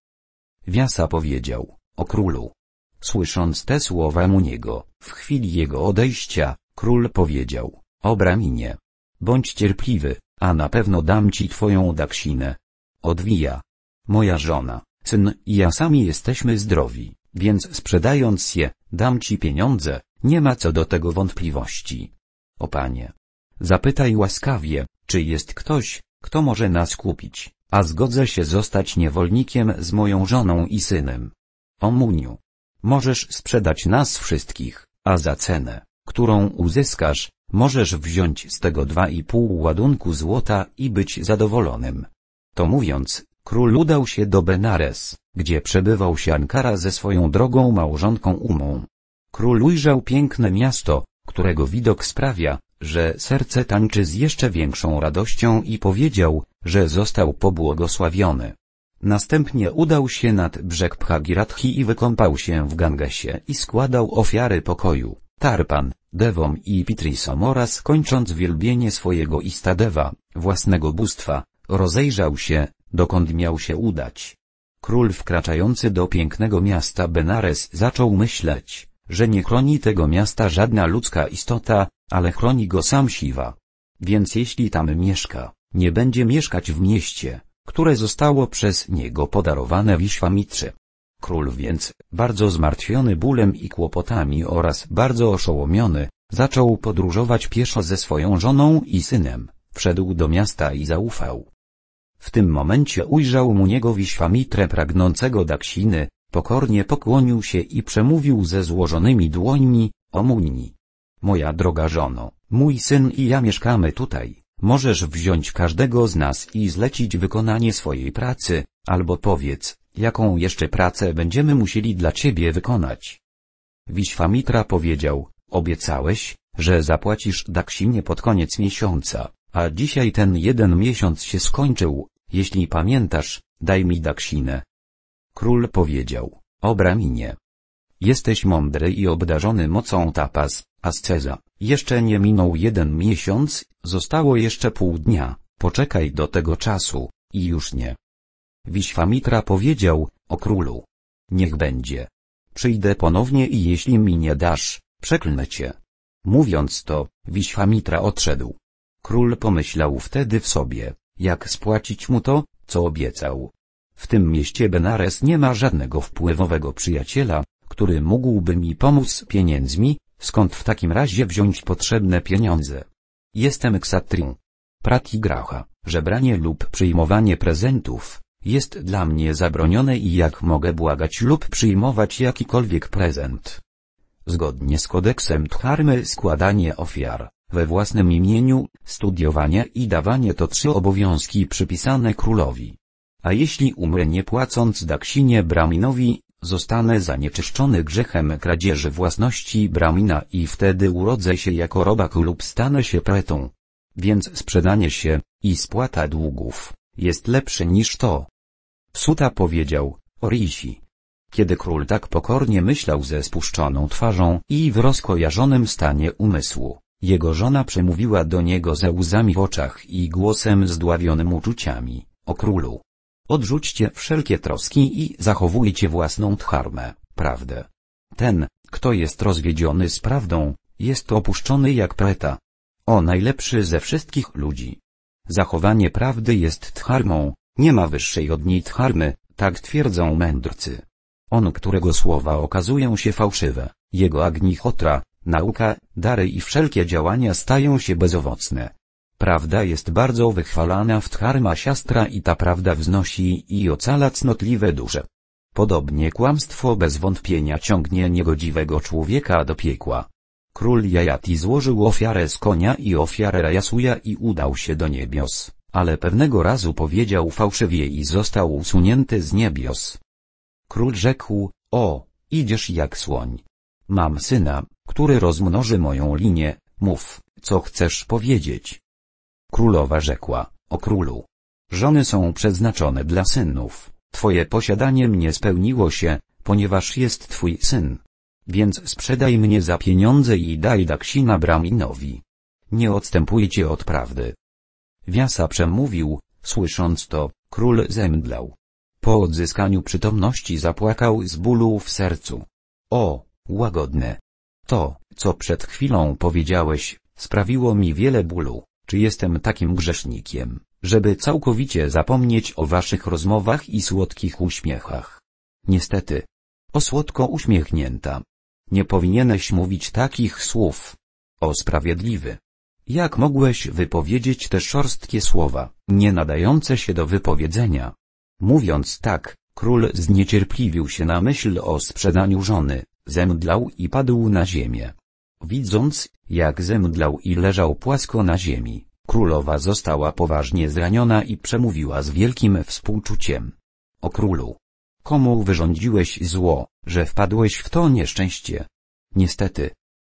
Wiasa powiedział, o królu. Słysząc te słowa mu niego, w chwili jego odejścia, król powiedział, o Braminie. Bądź cierpliwy, a na pewno dam ci twoją daksinę. Odwija. Moja żona, syn i ja sami jesteśmy zdrowi, więc sprzedając je, dam ci pieniądze, nie ma co do tego wątpliwości. O panie. Zapytaj łaskawie, czy jest ktoś, kto może nas kupić, a zgodzę się zostać niewolnikiem z moją żoną i synem? O Muniu. Możesz sprzedać nas wszystkich, a za cenę, którą uzyskasz, możesz wziąć z tego dwa i pół ładunku złota i być zadowolonym. To mówiąc, król udał się do Benares, gdzie przebywał się Ankara ze swoją drogą małżonką Umą. Król ujrzał piękne miasto, którego widok sprawia, że serce tańczy z jeszcze większą radością i powiedział, że został pobłogosławiony. Następnie udał się nad brzeg Bhagirathi i wykąpał się w Gangesie i składał ofiary pokoju, Tarpan, Devom i Pitrisom oraz kończąc wielbienie swojego Istadewa, własnego bóstwa, rozejrzał się, dokąd miał się udać. Król wkraczający do pięknego miasta Benares zaczął myśleć, że nie chroni tego miasta żadna ludzka istota, ale chroni go sam Siwa. Więc jeśli tam mieszka, nie będzie mieszkać w mieście, które zostało przez niego podarowane Wiśwamitrze. Król więc, bardzo zmartwiony bólem i kłopotami oraz bardzo oszołomiony, zaczął podróżować pieszo ze swoją żoną i synem, wszedł do miasta i zaufał. W tym momencie ujrzał mu niego Wiśwamitrę pragnącego Daksiny, Pokornie pokłonił się i przemówił ze złożonymi dłońmi, Omunni. Moja droga żono, mój syn i ja mieszkamy tutaj. Możesz wziąć każdego z nas i zlecić wykonanie swojej pracy, albo powiedz, jaką jeszcze pracę będziemy musieli dla ciebie wykonać. Wiśwamitra powiedział, obiecałeś, że zapłacisz Daksinie pod koniec miesiąca, a dzisiaj ten jeden miesiąc się skończył, jeśli pamiętasz, daj mi Daksinę, Król powiedział, Obraminie. Jesteś mądry i obdarzony mocą tapas, asceza. Jeszcze nie minął jeden miesiąc, zostało jeszcze pół dnia, poczekaj do tego czasu, i już nie. Wiśwamitra powiedział, o królu. Niech będzie. Przyjdę ponownie i jeśli mi nie dasz, przeklnę cię. Mówiąc to, Wiśwamitra odszedł. Król pomyślał wtedy w sobie, jak spłacić mu to, co obiecał, w tym mieście Benares nie ma żadnego wpływowego przyjaciela, który mógłby mi pomóc pieniędzmi, skąd w takim razie wziąć potrzebne pieniądze? Jestem ksatrią. gracha, żebranie lub przyjmowanie prezentów, jest dla mnie zabronione i jak mogę błagać lub przyjmować jakikolwiek prezent. Zgodnie z kodeksem Dharmy składanie ofiar, we własnym imieniu, studiowanie i dawanie to trzy obowiązki przypisane królowi a jeśli umrę nie płacąc Daksinie Braminowi, zostanę zanieczyszczony grzechem kradzieży własności Bramina i wtedy urodzę się jako robak lub stanę się pretą. Więc sprzedanie się, i spłata długów, jest lepsze niż to. Suta powiedział, Orisi. Kiedy król tak pokornie myślał ze spuszczoną twarzą i w rozkojarzonym stanie umysłu, jego żona przemówiła do niego ze łzami w oczach i głosem zdławionym uczuciami, o królu, Odrzućcie wszelkie troski i zachowujcie własną dharmę, prawdę. Ten, kto jest rozwiedziony z prawdą, jest opuszczony jak preta. O najlepszy ze wszystkich ludzi. Zachowanie prawdy jest dharmą, nie ma wyższej od niej dharmy, tak twierdzą mędrcy. On, którego słowa okazują się fałszywe, jego agnichotra, nauka, dary i wszelkie działania stają się bezowocne. Prawda jest bardzo wychwalana w dharma siastra i ta prawda wznosi i ocala cnotliwe duże. Podobnie kłamstwo bez wątpienia ciągnie niegodziwego człowieka do piekła. Król Jajati złożył ofiarę z konia i ofiarę Rajasuja i udał się do niebios, ale pewnego razu powiedział fałszywie i został usunięty z niebios. Król rzekł, o, idziesz jak słoń. Mam syna, który rozmnoży moją linię, mów, co chcesz powiedzieć. Królowa rzekła, o królu. Żony są przeznaczone dla synów, twoje posiadanie mnie spełniło się, ponieważ jest twój syn. Więc sprzedaj mnie za pieniądze i daj Daksina Braminowi. Nie odstępujcie od prawdy. Wiasa przemówił, słysząc to, król zemdlał. Po odzyskaniu przytomności zapłakał z bólu w sercu. O, łagodne. To, co przed chwilą powiedziałeś, sprawiło mi wiele bólu. Czy jestem takim grzesznikiem, żeby całkowicie zapomnieć o waszych rozmowach i słodkich uśmiechach? Niestety. O słodko uśmiechnięta. Nie powinieneś mówić takich słów. O sprawiedliwy. Jak mogłeś wypowiedzieć te szorstkie słowa, nie nadające się do wypowiedzenia? Mówiąc tak, król zniecierpliwił się na myśl o sprzedaniu żony, zemdlał i padł na ziemię. Widząc, jak zemdlał i leżał płasko na ziemi, królowa została poważnie zraniona i przemówiła z wielkim współczuciem. O królu! Komu wyrządziłeś zło, że wpadłeś w to nieszczęście? Niestety.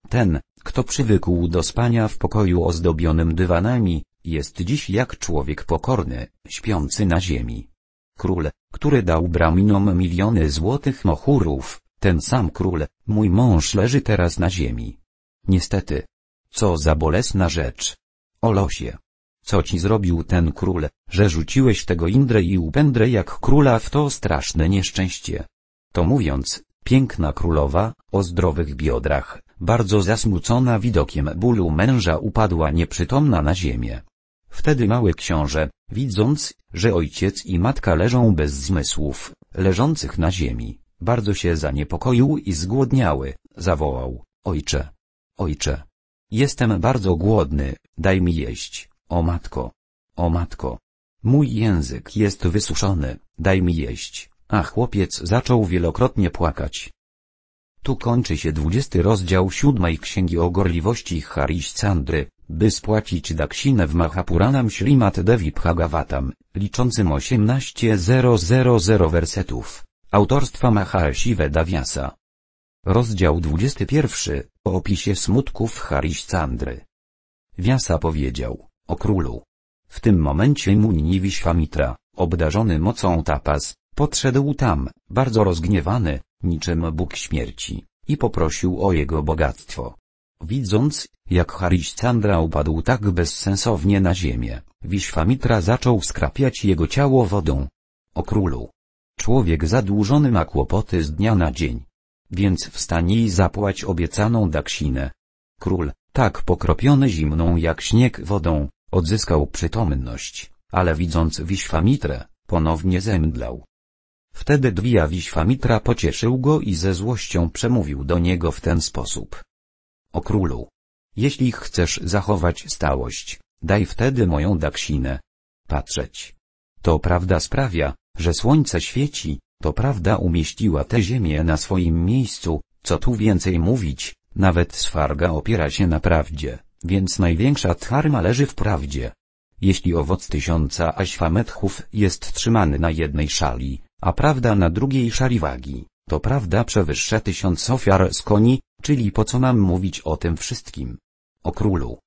Ten, kto przywykł do spania w pokoju ozdobionym dywanami, jest dziś jak człowiek pokorny, śpiący na ziemi. Król, który dał braminom miliony złotych mochurów, ten sam król, mój mąż leży teraz na ziemi. Niestety. Co za bolesna rzecz. O losie. Co ci zrobił ten król, że rzuciłeś tego Indrę i upędrę jak króla w to straszne nieszczęście. To mówiąc, piękna królowa, o zdrowych biodrach, bardzo zasmucona widokiem bólu męża upadła nieprzytomna na ziemię. Wtedy mały książę, widząc, że ojciec i matka leżą bez zmysłów, leżących na ziemi, bardzo się zaniepokoił i zgłodniały, zawołał, ojcze, Ojcze! Jestem bardzo głodny, daj mi jeść, o matko! O matko! Mój język jest wysuszony, daj mi jeść, a chłopiec zaczął wielokrotnie płakać. Tu kończy się dwudziesty rozdział siódmej Księgi o Gorliwości Hariścandry, by spłacić daksinę w Mahapuranam Śrimat Devi Bhagavatam, liczącym 18.000 wersetów, autorstwa Mahasive Daviasa. Rozdział 21. O opisie smutków Hariscandry. Wiasa powiedział, o królu. W tym momencie Munini Wiśwamitra, obdarzony mocą tapas, podszedł tam, bardzo rozgniewany, niczym Bóg śmierci, i poprosił o jego bogactwo. Widząc, jak Hariscandra upadł tak bezsensownie na ziemię, Wiśwamitra zaczął skrapiać jego ciało wodą. O królu. Człowiek zadłużony ma kłopoty z dnia na dzień więc wstań i zapłać obiecaną daksinę. Król, tak pokropiony zimną jak śnieg wodą, odzyskał przytomność, ale widząc Wiśwamitrę, ponownie zemdlał. Wtedy Dwija Wiśwamitra pocieszył go i ze złością przemówił do niego w ten sposób. O królu! Jeśli chcesz zachować stałość, daj wtedy moją daksinę. Patrzeć. To prawda sprawia, że słońce świeci, to prawda umieściła tę ziemię na swoim miejscu, co tu więcej mówić, nawet swarga opiera się na prawdzie, więc największa dharma leży w prawdzie. Jeśli owoc tysiąca aśwametchów jest trzymany na jednej szali, a prawda na drugiej szali wagi, to prawda przewyższa tysiąc ofiar z koni, czyli po co mam mówić o tym wszystkim? O królu.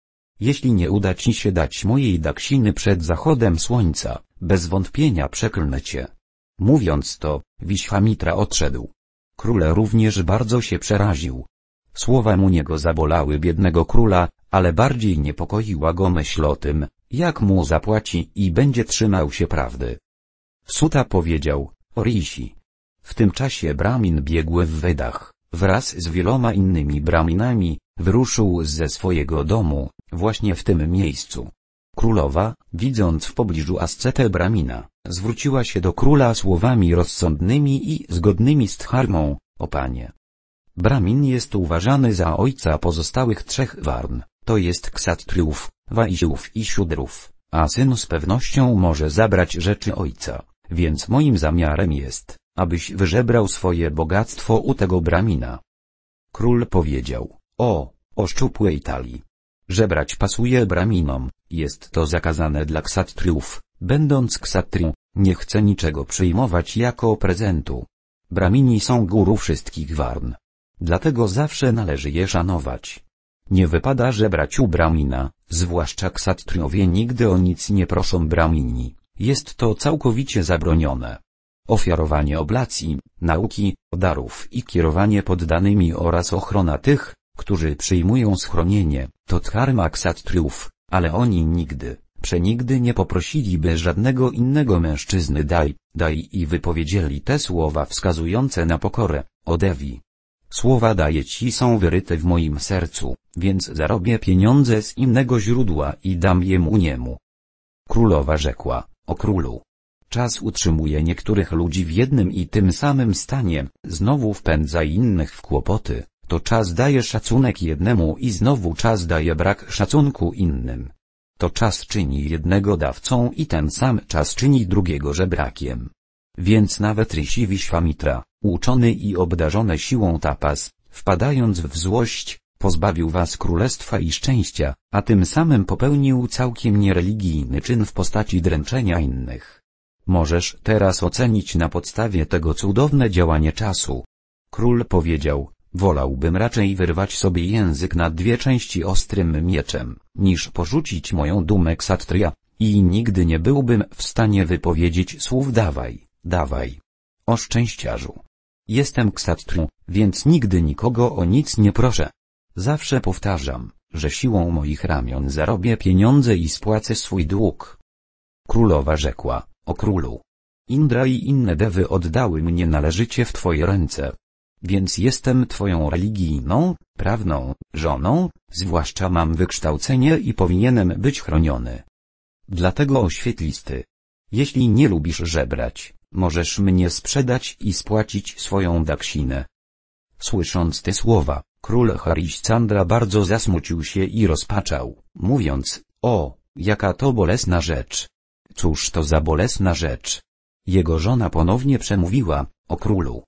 Jeśli nie uda ci się dać mojej daksiny przed zachodem słońca, bez wątpienia przeklnę cię. Mówiąc to, Wiśwamitra odszedł. Król również bardzo się przeraził. Słowa mu niego zabolały biednego króla, ale bardziej niepokoiła go myśl o tym, jak mu zapłaci i będzie trzymał się prawdy. Suta powiedział, "Rishi, W tym czasie Bramin biegły w wydach, wraz z wieloma innymi Braminami, wyruszył ze swojego domu, właśnie w tym miejscu. Królowa, widząc w pobliżu ascetę Bramina, Zwróciła się do króla słowami rozsądnymi i zgodnymi z dharmą, o panie. Bramin jest uważany za ojca pozostałych trzech warn, to jest ksatriów, wajziów i siudrów, a syn z pewnością może zabrać rzeczy ojca, więc moim zamiarem jest, abyś wyżebrał swoje bogactwo u tego Bramina. Król powiedział, o, szczupłej talii. Żebrać pasuje Braminom, jest to zakazane dla ksatriów, Będąc ksatrią, nie chce niczego przyjmować jako prezentu. Bramini są guru wszystkich warn. Dlatego zawsze należy je szanować. Nie wypada żebrać u bramina, zwłaszcza ksatriowie nigdy o nic nie proszą bramini. Jest to całkowicie zabronione. Ofiarowanie oblacji, nauki, darów i kierowanie poddanymi oraz ochrona tych, którzy przyjmują schronienie, to dharma ksatriów, ale oni nigdy przenigdy nie poprosiliby żadnego innego mężczyzny daj, daj i wypowiedzieli te słowa wskazujące na pokorę, odewi. Słowa daję ci są wyryte w moim sercu, więc zarobię pieniądze z innego źródła i dam je mu niemu. Królowa rzekła, o królu. Czas utrzymuje niektórych ludzi w jednym i tym samym stanie, znowu wpędza innych w kłopoty, to czas daje szacunek jednemu i znowu czas daje brak szacunku innym to czas czyni jednego dawcą i ten sam czas czyni drugiego żebrakiem. Więc nawet Rishi Vishwamitra, uczony i obdarzony siłą tapas, wpadając w złość, pozbawił was królestwa i szczęścia, a tym samym popełnił całkiem niereligijny czyn w postaci dręczenia innych. Możesz teraz ocenić na podstawie tego cudowne działanie czasu. Król powiedział, Wolałbym raczej wyrwać sobie język na dwie części ostrym mieczem, niż porzucić moją dumę ksatria, i nigdy nie byłbym w stanie wypowiedzieć słów dawaj, dawaj. O szczęściarzu. Jestem ksatrią, więc nigdy nikogo o nic nie proszę. Zawsze powtarzam, że siłą moich ramion zarobię pieniądze i spłacę swój dług. Królowa rzekła, o królu. Indra i inne dewy oddały mnie należycie w twoje ręce, więc jestem twoją religijną, prawną, żoną, zwłaszcza mam wykształcenie i powinienem być chroniony. Dlatego oświetlisty. Jeśli nie lubisz żebrać, możesz mnie sprzedać i spłacić swoją daksinę. Słysząc te słowa, król Harisandra bardzo zasmucił się i rozpaczał, mówiąc, o, jaka to bolesna rzecz. Cóż to za bolesna rzecz. Jego żona ponownie przemówiła, o królu,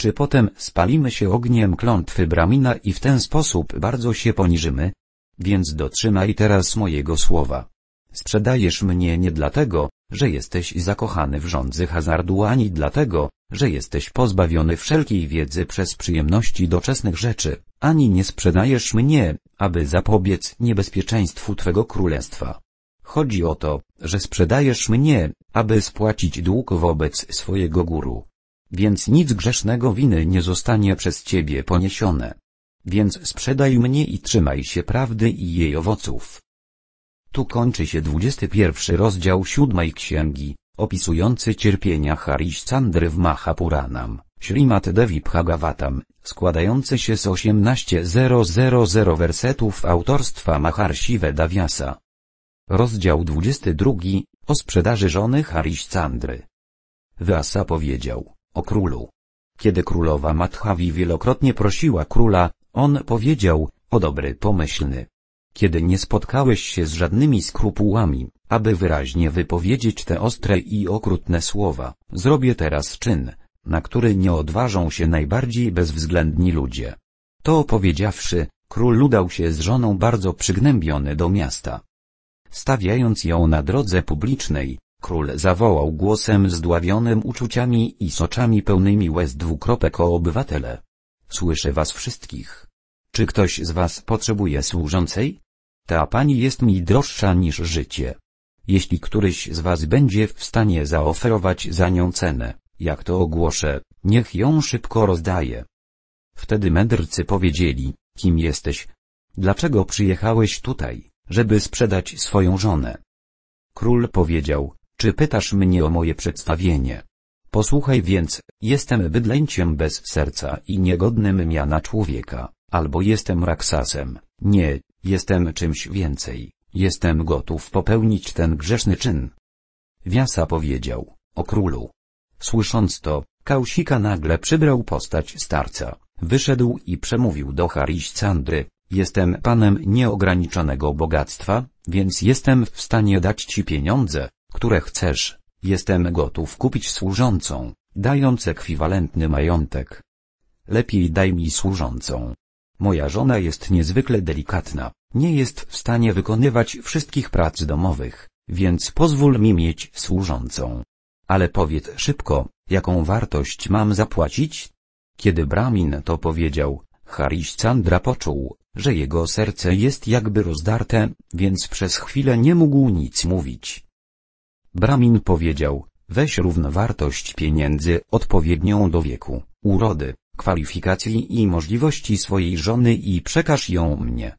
czy potem spalimy się ogniem klątwy Bramina i w ten sposób bardzo się poniżymy? Więc dotrzymaj teraz mojego słowa. Sprzedajesz mnie nie dlatego, że jesteś zakochany w rządzy hazardu ani dlatego, że jesteś pozbawiony wszelkiej wiedzy przez przyjemności doczesnych rzeczy, ani nie sprzedajesz mnie, aby zapobiec niebezpieczeństwu Twego królestwa. Chodzi o to, że sprzedajesz mnie, aby spłacić dług wobec swojego guru. Więc nic grzesznego winy nie zostanie przez ciebie poniesione. Więc sprzedaj mnie i trzymaj się prawdy i jej owoców. Tu kończy się 21 rozdział siódmej księgi, opisujący cierpienia Hariścandry w Mahapuranam, Srimad Devi Bhagavatam, składający się z 18.000 wersetów autorstwa Maharshi Vedavyasa. Rozdział 22, o sprzedaży żony Hariścandry. Vyasa powiedział o królu. Kiedy królowa Madhavi wielokrotnie prosiła króla, on powiedział, o dobry pomyślny. Kiedy nie spotkałeś się z żadnymi skrupułami, aby wyraźnie wypowiedzieć te ostre i okrutne słowa, zrobię teraz czyn, na który nie odważą się najbardziej bezwzględni ludzie. To powiedziawszy, król udał się z żoną bardzo przygnębiony do miasta. Stawiając ją na drodze publicznej, Król zawołał głosem zdławionym uczuciami i soczami pełnymi łez dwukropek o obywatele. Słyszę was wszystkich. Czy ktoś z was potrzebuje służącej? Ta pani jest mi droższa niż życie. Jeśli któryś z was będzie w stanie zaoferować za nią cenę, jak to ogłoszę, niech ją szybko rozdaje. Wtedy mędrcy powiedzieli, kim jesteś? Dlaczego przyjechałeś tutaj, żeby sprzedać swoją żonę? Król powiedział, czy pytasz mnie o moje przedstawienie? Posłuchaj więc, jestem bydlęciem bez serca i niegodnym miana człowieka, albo jestem raksasem, nie, jestem czymś więcej, jestem gotów popełnić ten grzeszny czyn. Wiasa powiedział, o królu. Słysząc to, Kausika nagle przybrał postać starca, wyszedł i przemówił do Chariścandry: jestem panem nieograniczonego bogactwa, więc jestem w stanie dać ci pieniądze, które chcesz, jestem gotów kupić służącą, dając ekwiwalentny majątek. Lepiej daj mi służącą. Moja żona jest niezwykle delikatna, nie jest w stanie wykonywać wszystkich prac domowych, więc pozwól mi mieć służącą. Ale powiedz szybko, jaką wartość mam zapłacić? Kiedy Bramin to powiedział, Harish Chandra poczuł, że jego serce jest jakby rozdarte, więc przez chwilę nie mógł nic mówić. Bramin powiedział, weź równowartość pieniędzy odpowiednią do wieku, urody, kwalifikacji i możliwości swojej żony i przekaż ją mnie.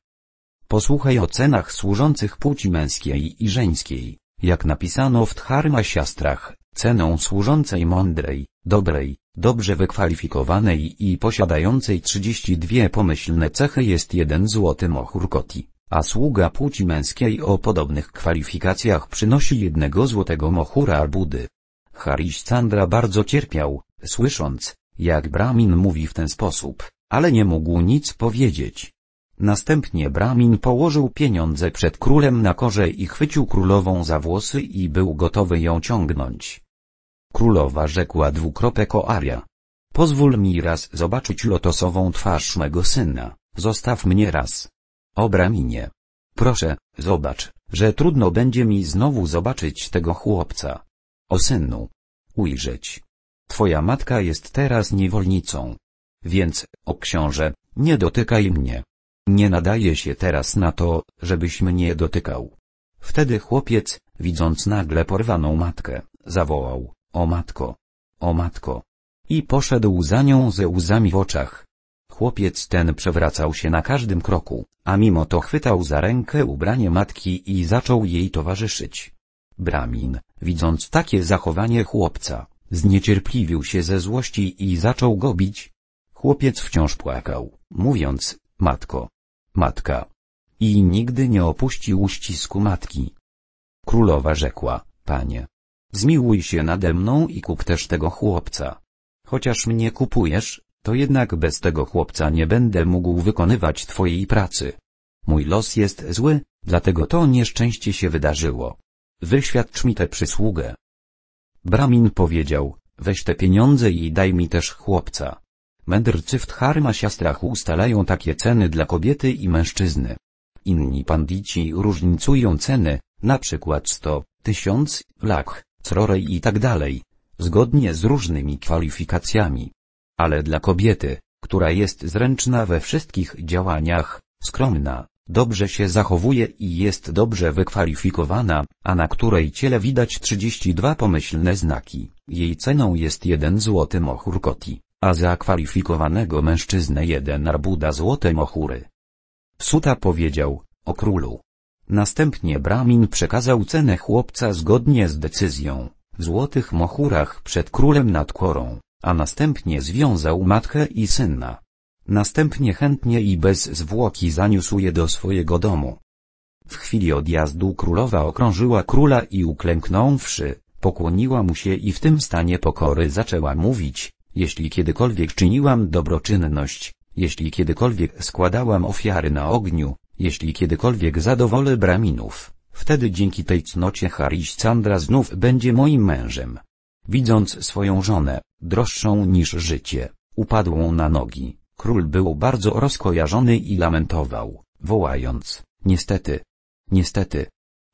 Posłuchaj o cenach służących płci męskiej i żeńskiej, jak napisano w Dharma Siastrach, ceną służącej mądrej, dobrej, dobrze wykwalifikowanej i posiadającej 32 pomyślne cechy jest jeden złoty mochur koti a sługa płci męskiej o podobnych kwalifikacjach przynosi jednego złotego mochura budy. Harishchandra bardzo cierpiał, słysząc, jak Brahmin mówi w ten sposób, ale nie mógł nic powiedzieć. Następnie Brahmin położył pieniądze przed królem na korze i chwycił królową za włosy i był gotowy ją ciągnąć. Królowa rzekła dwukropek o Aria. Pozwól mi raz zobaczyć lotosową twarz mego syna, zostaw mnie raz. Obraminie. Proszę, zobacz, że trudno będzie mi znowu zobaczyć tego chłopca. O synu. Ujrzeć. Twoja matka jest teraz niewolnicą. Więc, o książę, nie dotykaj mnie. Nie nadaje się teraz na to, żebyś mnie dotykał. Wtedy chłopiec, widząc nagle porwaną matkę, zawołał, o matko, o matko. I poszedł za nią ze łzami w oczach. Chłopiec ten przewracał się na każdym kroku, a mimo to chwytał za rękę ubranie matki i zaczął jej towarzyszyć. Bramin, widząc takie zachowanie chłopca, zniecierpliwił się ze złości i zaczął go bić. Chłopiec wciąż płakał, mówiąc, matko, matka. I nigdy nie opuścił uścisku matki. Królowa rzekła, panie, zmiłuj się nade mną i kup też tego chłopca. Chociaż mnie kupujesz, to jednak bez tego chłopca nie będę mógł wykonywać twojej pracy. Mój los jest zły, dlatego to nieszczęście się wydarzyło. Wyświadcz mi tę przysługę. Bramin powiedział, weź te pieniądze i daj mi też chłopca. Mędrcy w Dharma Siastrach ustalają takie ceny dla kobiety i mężczyzny. Inni pandici różnicują ceny, na przykład 100, 1000, lakh, crore i tak dalej, zgodnie z różnymi kwalifikacjami ale dla kobiety, która jest zręczna we wszystkich działaniach, skromna, dobrze się zachowuje i jest dobrze wykwalifikowana, a na której ciele widać 32 pomyślne znaki. Jej ceną jest jeden złoty mochur koti, a za kwalifikowanego mężczyznę jeden arbuda złote mochury. Suta powiedział, o królu. Następnie Bramin przekazał cenę chłopca zgodnie z decyzją, w złotych mochurach przed królem nad korą a następnie związał matkę i syna. Następnie chętnie i bez zwłoki zaniósł je do swojego domu. W chwili odjazdu królowa okrążyła króla i uklęknąwszy, pokłoniła mu się i w tym stanie pokory zaczęła mówić, jeśli kiedykolwiek czyniłam dobroczynność, jeśli kiedykolwiek składałam ofiary na ogniu, jeśli kiedykolwiek zadowolę braminów, wtedy dzięki tej cnocie Harish Chandra znów będzie moim mężem. Widząc swoją żonę, droższą niż życie, upadłą na nogi, król był bardzo rozkojarzony i lamentował, wołając, niestety, niestety.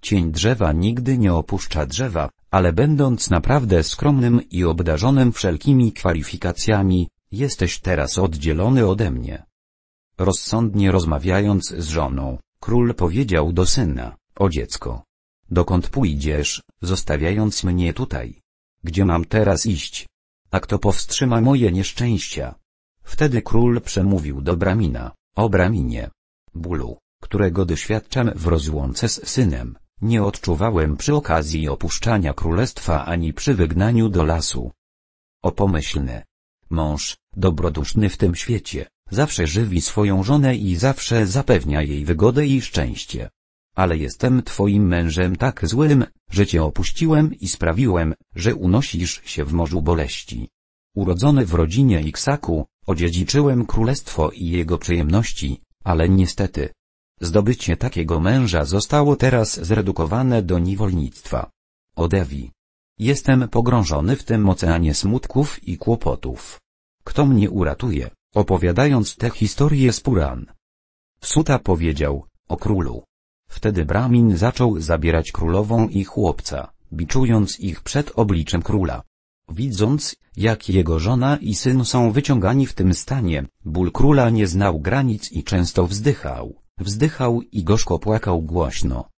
Cień drzewa nigdy nie opuszcza drzewa, ale będąc naprawdę skromnym i obdarzonym wszelkimi kwalifikacjami, jesteś teraz oddzielony ode mnie. Rozsądnie rozmawiając z żoną, król powiedział do syna, o dziecko. Dokąd pójdziesz, zostawiając mnie tutaj? Gdzie mam teraz iść? A tak kto powstrzyma moje nieszczęścia? Wtedy król przemówił do Bramina, o Braminie. Bólu, którego doświadczam w rozłące z synem, nie odczuwałem przy okazji opuszczania królestwa ani przy wygnaniu do lasu. O pomyślny. Mąż, dobroduszny w tym świecie, zawsze żywi swoją żonę i zawsze zapewnia jej wygodę i szczęście ale jestem twoim mężem tak złym, że cię opuściłem i sprawiłem, że unosisz się w morzu boleści. Urodzony w rodzinie Iksaku, odziedziczyłem królestwo i jego przyjemności, ale niestety. Zdobycie takiego męża zostało teraz zredukowane do niewolnictwa. Odewi. Jestem pogrążony w tym oceanie smutków i kłopotów. Kto mnie uratuje, opowiadając te historie z Puran? Suta powiedział, o królu, Wtedy Bramin zaczął zabierać królową i chłopca, biczując ich przed obliczem króla. Widząc, jak jego żona i syn są wyciągani w tym stanie, ból króla nie znał granic i często wzdychał, wzdychał i gorzko płakał głośno.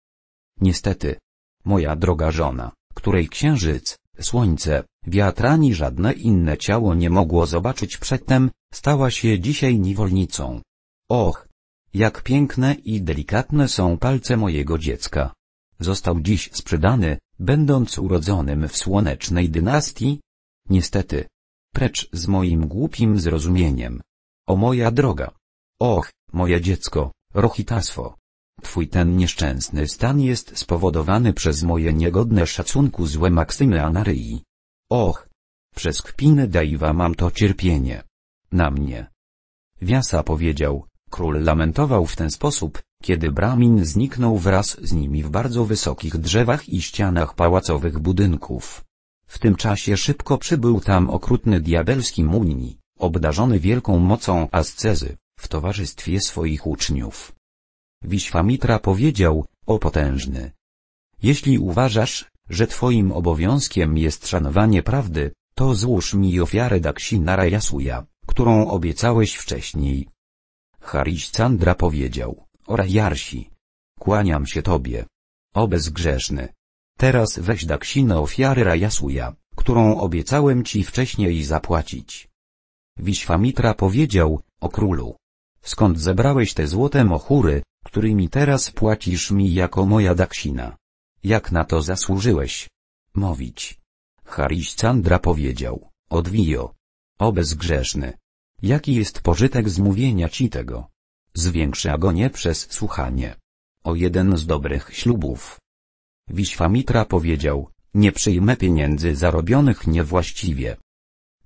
Niestety, moja droga żona, której księżyc, słońce, wiatr ani żadne inne ciało nie mogło zobaczyć przedtem, stała się dzisiaj niewolnicą. Och, jak piękne i delikatne są palce mojego dziecka. Został dziś sprzedany, będąc urodzonym w słonecznej dynastii? Niestety. Precz z moim głupim zrozumieniem. O moja droga. Och, moje dziecko, rochitaswo. Twój ten nieszczęsny stan jest spowodowany przez moje niegodne szacunku złe maksymy anaryi. Och! Przez kpiny daiva mam to cierpienie. Na mnie. Wiasa powiedział, Król lamentował w ten sposób, kiedy Bramin zniknął wraz z nimi w bardzo wysokich drzewach i ścianach pałacowych budynków. W tym czasie szybko przybył tam okrutny diabelski muni, obdarzony wielką mocą ascezy, w towarzystwie swoich uczniów. Wiśwamitra powiedział, o potężny. Jeśli uważasz, że twoim obowiązkiem jest szanowanie prawdy, to złóż mi ofiarę Daksinarajasuja, którą obiecałeś wcześniej. Harisandra powiedział, Ora Jarsi, kłaniam się Tobie. O bezgrzeszny. Teraz weź daksinę ofiary Rajasuja, którą obiecałem Ci wcześniej zapłacić. Wiśwamitra powiedział, o królu. Skąd zebrałeś te złote mochury, którymi teraz płacisz mi jako moja daksina? Jak na to zasłużyłeś? Mówić. Harisandra powiedział, odwijo. O bezgrzeszny. Jaki jest pożytek z mówienia ci tego? Zwiększy agonię przez słuchanie. O jeden z dobrych ślubów. Wiśwamitra powiedział, nie przyjmę pieniędzy zarobionych niewłaściwie.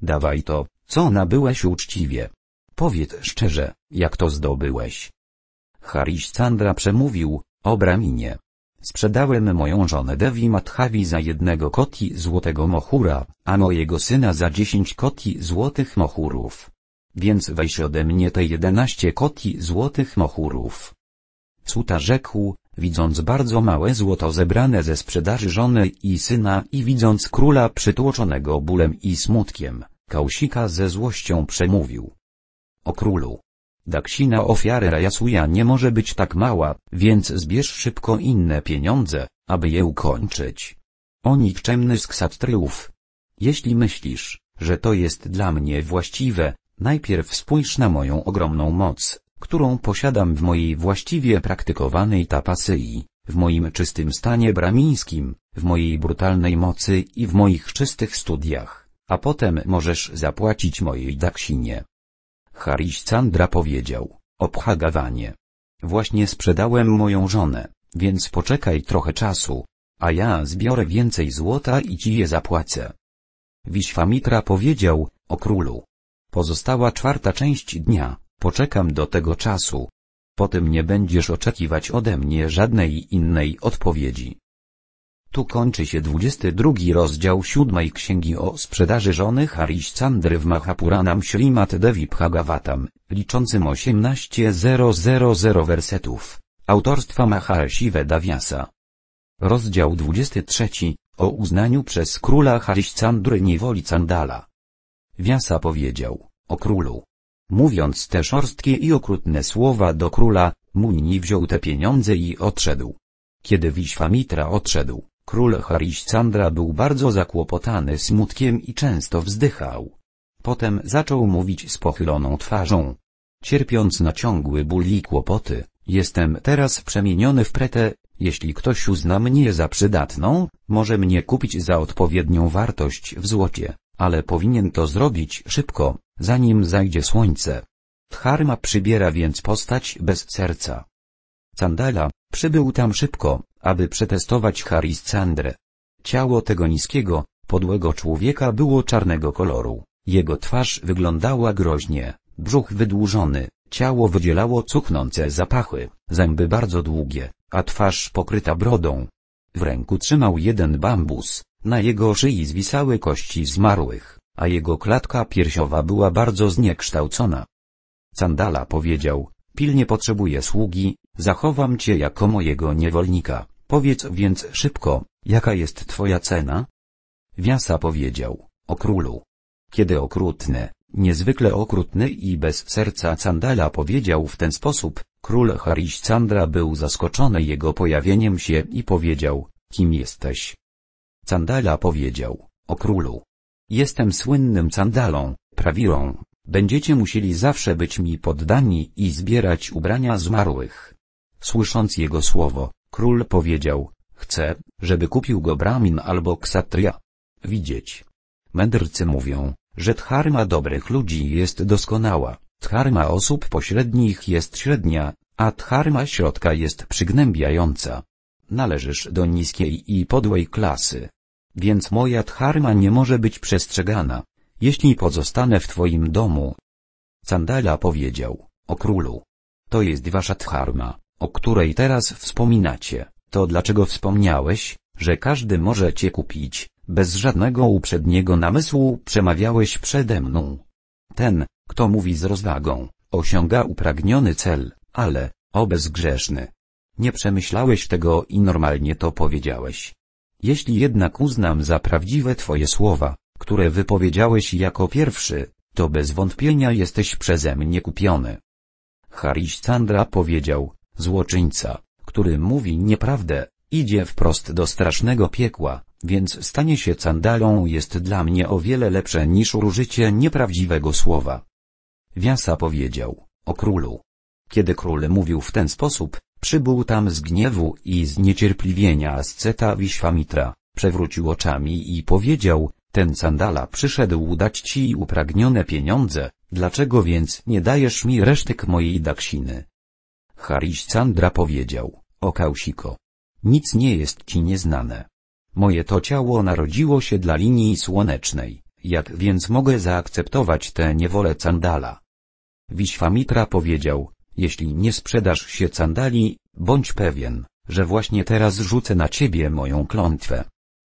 Dawaj to, co nabyłeś uczciwie. Powiedz szczerze, jak to zdobyłeś. Harishchandra przemówił, o Braminie. Sprzedałem moją żonę Devi Mathavi za jednego koti złotego mochura, a mojego syna za dziesięć koti złotych mochurów. Więc weź ode mnie te jedenaście koti złotych mochurów. Suta rzekł, widząc bardzo małe złoto zebrane ze sprzedaży żony i syna i widząc króla przytłoczonego bólem i smutkiem, Kausika ze złością przemówił. O królu! Daksina ofiary Rajasuja nie może być tak mała, więc zbierz szybko inne pieniądze, aby je ukończyć. O nikczemny z ksatryów. Jeśli myślisz, że to jest dla mnie właściwe, Najpierw spójrz na moją ogromną moc, którą posiadam w mojej właściwie praktykowanej tapasyi, w moim czystym stanie bramińskim, w mojej brutalnej mocy i w moich czystych studiach, a potem możesz zapłacić mojej daksinie. Harish Chandra powiedział, obhagawanie. Właśnie sprzedałem moją żonę, więc poczekaj trochę czasu, a ja zbiorę więcej złota i ci je zapłacę. Wiśwamitra powiedział, o królu, Pozostała czwarta część dnia, poczekam do tego czasu. Potem nie będziesz oczekiwać ode mnie żadnej innej odpowiedzi. Tu kończy się 22 rozdział 7 Księgi o sprzedaży żony Hariścandry w Mahapuranam Srimat Devi Bhagavatam, liczącym 18.000 wersetów, autorstwa Maharshi Daviasa. Rozdział 23, o uznaniu przez króla Hariścandry niewoli Candala. Wiasa powiedział, o królu. Mówiąc te szorstkie i okrutne słowa do króla, Munni wziął te pieniądze i odszedł. Kiedy Wiśwamitra odszedł, król Harisandra był bardzo zakłopotany smutkiem i często wzdychał. Potem zaczął mówić z pochyloną twarzą. Cierpiąc na ciągły ból i kłopoty, jestem teraz przemieniony w pretę, jeśli ktoś uzna mnie za przydatną, może mnie kupić za odpowiednią wartość w złocie ale powinien to zrobić szybko, zanim zajdzie słońce. Dharma przybiera więc postać bez serca. Candala, przybył tam szybko, aby przetestować Hariscandrę. Ciało tego niskiego, podłego człowieka było czarnego koloru. Jego twarz wyglądała groźnie, brzuch wydłużony, ciało wydzielało cuchnące zapachy, zęby bardzo długie, a twarz pokryta brodą. W ręku trzymał jeden bambus, na jego szyi zwisały kości zmarłych, a jego klatka piersiowa była bardzo zniekształcona. Candala powiedział, pilnie potrzebuję sługi, zachowam cię jako mojego niewolnika, powiedz więc szybko, jaka jest twoja cena? Wiasa powiedział, o królu. Kiedy okrutny, niezwykle okrutny i bez serca Candala powiedział w ten sposób, król Hariscandra był zaskoczony jego pojawieniem się i powiedział, kim jesteś? Candala powiedział, o królu. Jestem słynnym candalą, prawirą, będziecie musieli zawsze być mi poddani i zbierać ubrania zmarłych. Słysząc jego słowo, król powiedział, chcę, żeby kupił go bramin albo Ksatria. Widzieć. Mędrcy mówią, że tcharma dobrych ludzi jest doskonała, tcharma osób pośrednich jest średnia, a tcharma środka jest przygnębiająca należysz do niskiej i podłej klasy. Więc moja dharma nie może być przestrzegana, jeśli pozostanę w twoim domu. Candala powiedział, o królu. To jest wasza dharma, o której teraz wspominacie, to dlaczego wspomniałeś, że każdy może cię kupić, bez żadnego uprzedniego namysłu przemawiałeś przede mną. Ten, kto mówi z rozwagą, osiąga upragniony cel, ale, o bezgrzeszny, nie przemyślałeś tego i normalnie to powiedziałeś. Jeśli jednak uznam za prawdziwe twoje słowa, które wypowiedziałeś jako pierwszy, to bez wątpienia jesteś przeze mnie kupiony. Candra powiedział, złoczyńca, który mówi nieprawdę, idzie wprost do strasznego piekła, więc stanie się Candalą jest dla mnie o wiele lepsze niż użycie nieprawdziwego słowa. Wiasa powiedział, o królu. Kiedy król mówił w ten sposób, Przybył tam z gniewu i zniecierpliwienia asceta Wiśwamitra, przewrócił oczami i powiedział, ten sandala przyszedł dać ci upragnione pieniądze, dlaczego więc nie dajesz mi resztek mojej daksiny? Chariścandra powiedział, o Kausiko. Nic nie jest ci nieznane. Moje to ciało narodziło się dla linii słonecznej, jak więc mogę zaakceptować tę niewolę sandala? Wiśwamitra powiedział, jeśli nie sprzedasz się sandali, bądź pewien, że właśnie teraz rzucę na ciebie moją klątwę.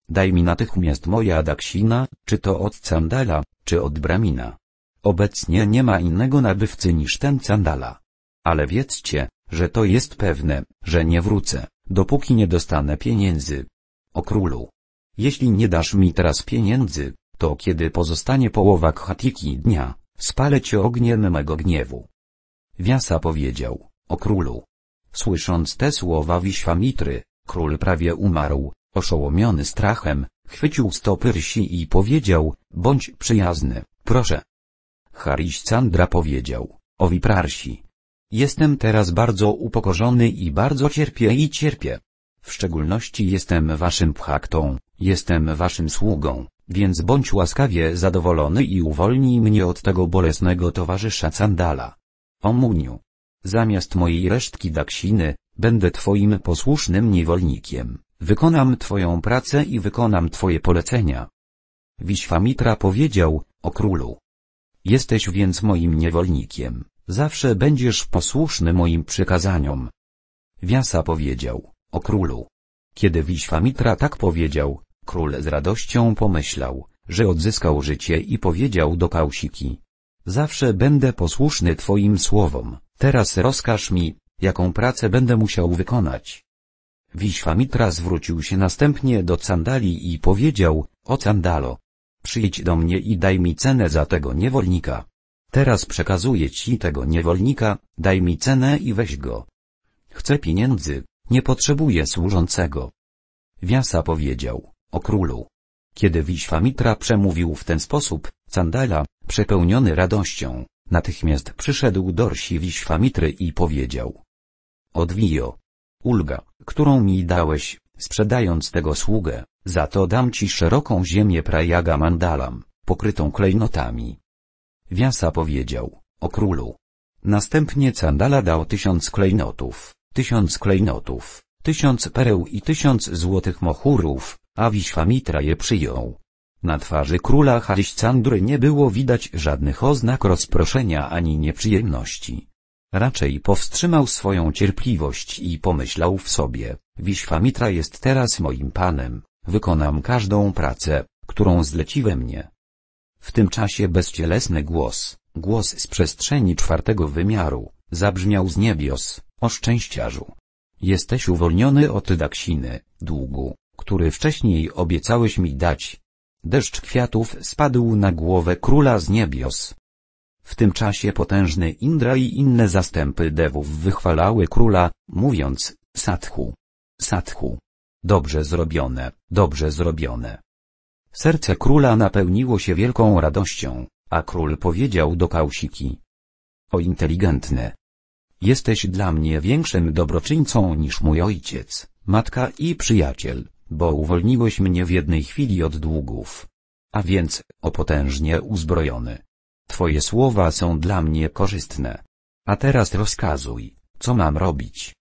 Daj mi natychmiast moja daksina, czy to od sandala, czy od bramina. Obecnie nie ma innego nabywcy niż ten sandala. Ale wiedzcie, że to jest pewne, że nie wrócę, dopóki nie dostanę pieniędzy. O królu. Jeśli nie dasz mi teraz pieniędzy, to kiedy pozostanie połowa khatiki dnia, spalę cię ogniem mego gniewu. Wiasa powiedział, o królu. Słysząc te słowa Wiśwamitry, król prawie umarł, oszołomiony strachem, chwycił stopy rsi i powiedział, bądź przyjazny, proszę. Chariścandra powiedział, o wiprarsi. Jestem teraz bardzo upokorzony i bardzo cierpię i cierpię. W szczególności jestem waszym pchaktą, jestem waszym sługą, więc bądź łaskawie zadowolony i uwolnij mnie od tego bolesnego towarzysza Candala. Omuniu. Zamiast mojej resztki daksiny, będę twoim posłusznym niewolnikiem, wykonam twoją pracę i wykonam twoje polecenia. Wiśwamitra powiedział, o królu. Jesteś więc moim niewolnikiem, zawsze będziesz posłuszny moim przykazaniom. Wiasa powiedział, o królu. Kiedy Wiśwamitra tak powiedział, król z radością pomyślał, że odzyskał życie i powiedział do Kausiki, Zawsze będę posłuszny Twoim słowom, teraz rozkaż mi, jaką pracę będę musiał wykonać. Wiśwamitra zwrócił się następnie do Candali i powiedział, o Candalo, przyjdź do mnie i daj mi cenę za tego niewolnika. Teraz przekazuję ci tego niewolnika, daj mi cenę i weź go. Chcę pieniędzy, nie potrzebuję służącego. Wiasa powiedział, o królu. Kiedy Wiśwamitra przemówił w ten sposób, Candala, przepełniony radością, natychmiast przyszedł do rsi Wiśwamitry i powiedział. Odwijo. Ulga, którą mi dałeś, sprzedając tego sługę, za to dam ci szeroką ziemię Prajaga Mandalam, pokrytą klejnotami. Wiasa powiedział, o królu. Następnie Candala dał tysiąc klejnotów, tysiąc klejnotów, tysiąc pereł i tysiąc złotych mochurów, a Wiśwamitra je przyjął. Na twarzy króla Haliścandry nie było widać żadnych oznak rozproszenia ani nieprzyjemności. Raczej powstrzymał swoją cierpliwość i pomyślał w sobie, Wiśwamitra jest teraz moim panem, wykonam każdą pracę, którą zleci we mnie. W tym czasie bezcielesny głos, głos z przestrzeni czwartego wymiaru, zabrzmiał z niebios, o szczęściarzu. Jesteś uwolniony od daksiny, długu, który wcześniej obiecałeś mi dać, Deszcz kwiatów spadł na głowę króla z niebios. W tym czasie potężny Indra i inne zastępy dewów wychwalały króla, mówiąc, Satchu. Satchu. Dobrze zrobione, dobrze zrobione. Serce króla napełniło się wielką radością, a król powiedział do kausiki. O inteligentny. Jesteś dla mnie większym dobroczyńcą niż mój ojciec, matka i przyjaciel bo uwolniłeś mnie w jednej chwili od długów. A więc, o potężnie uzbrojony. Twoje słowa są dla mnie korzystne. A teraz rozkazuj, co mam robić.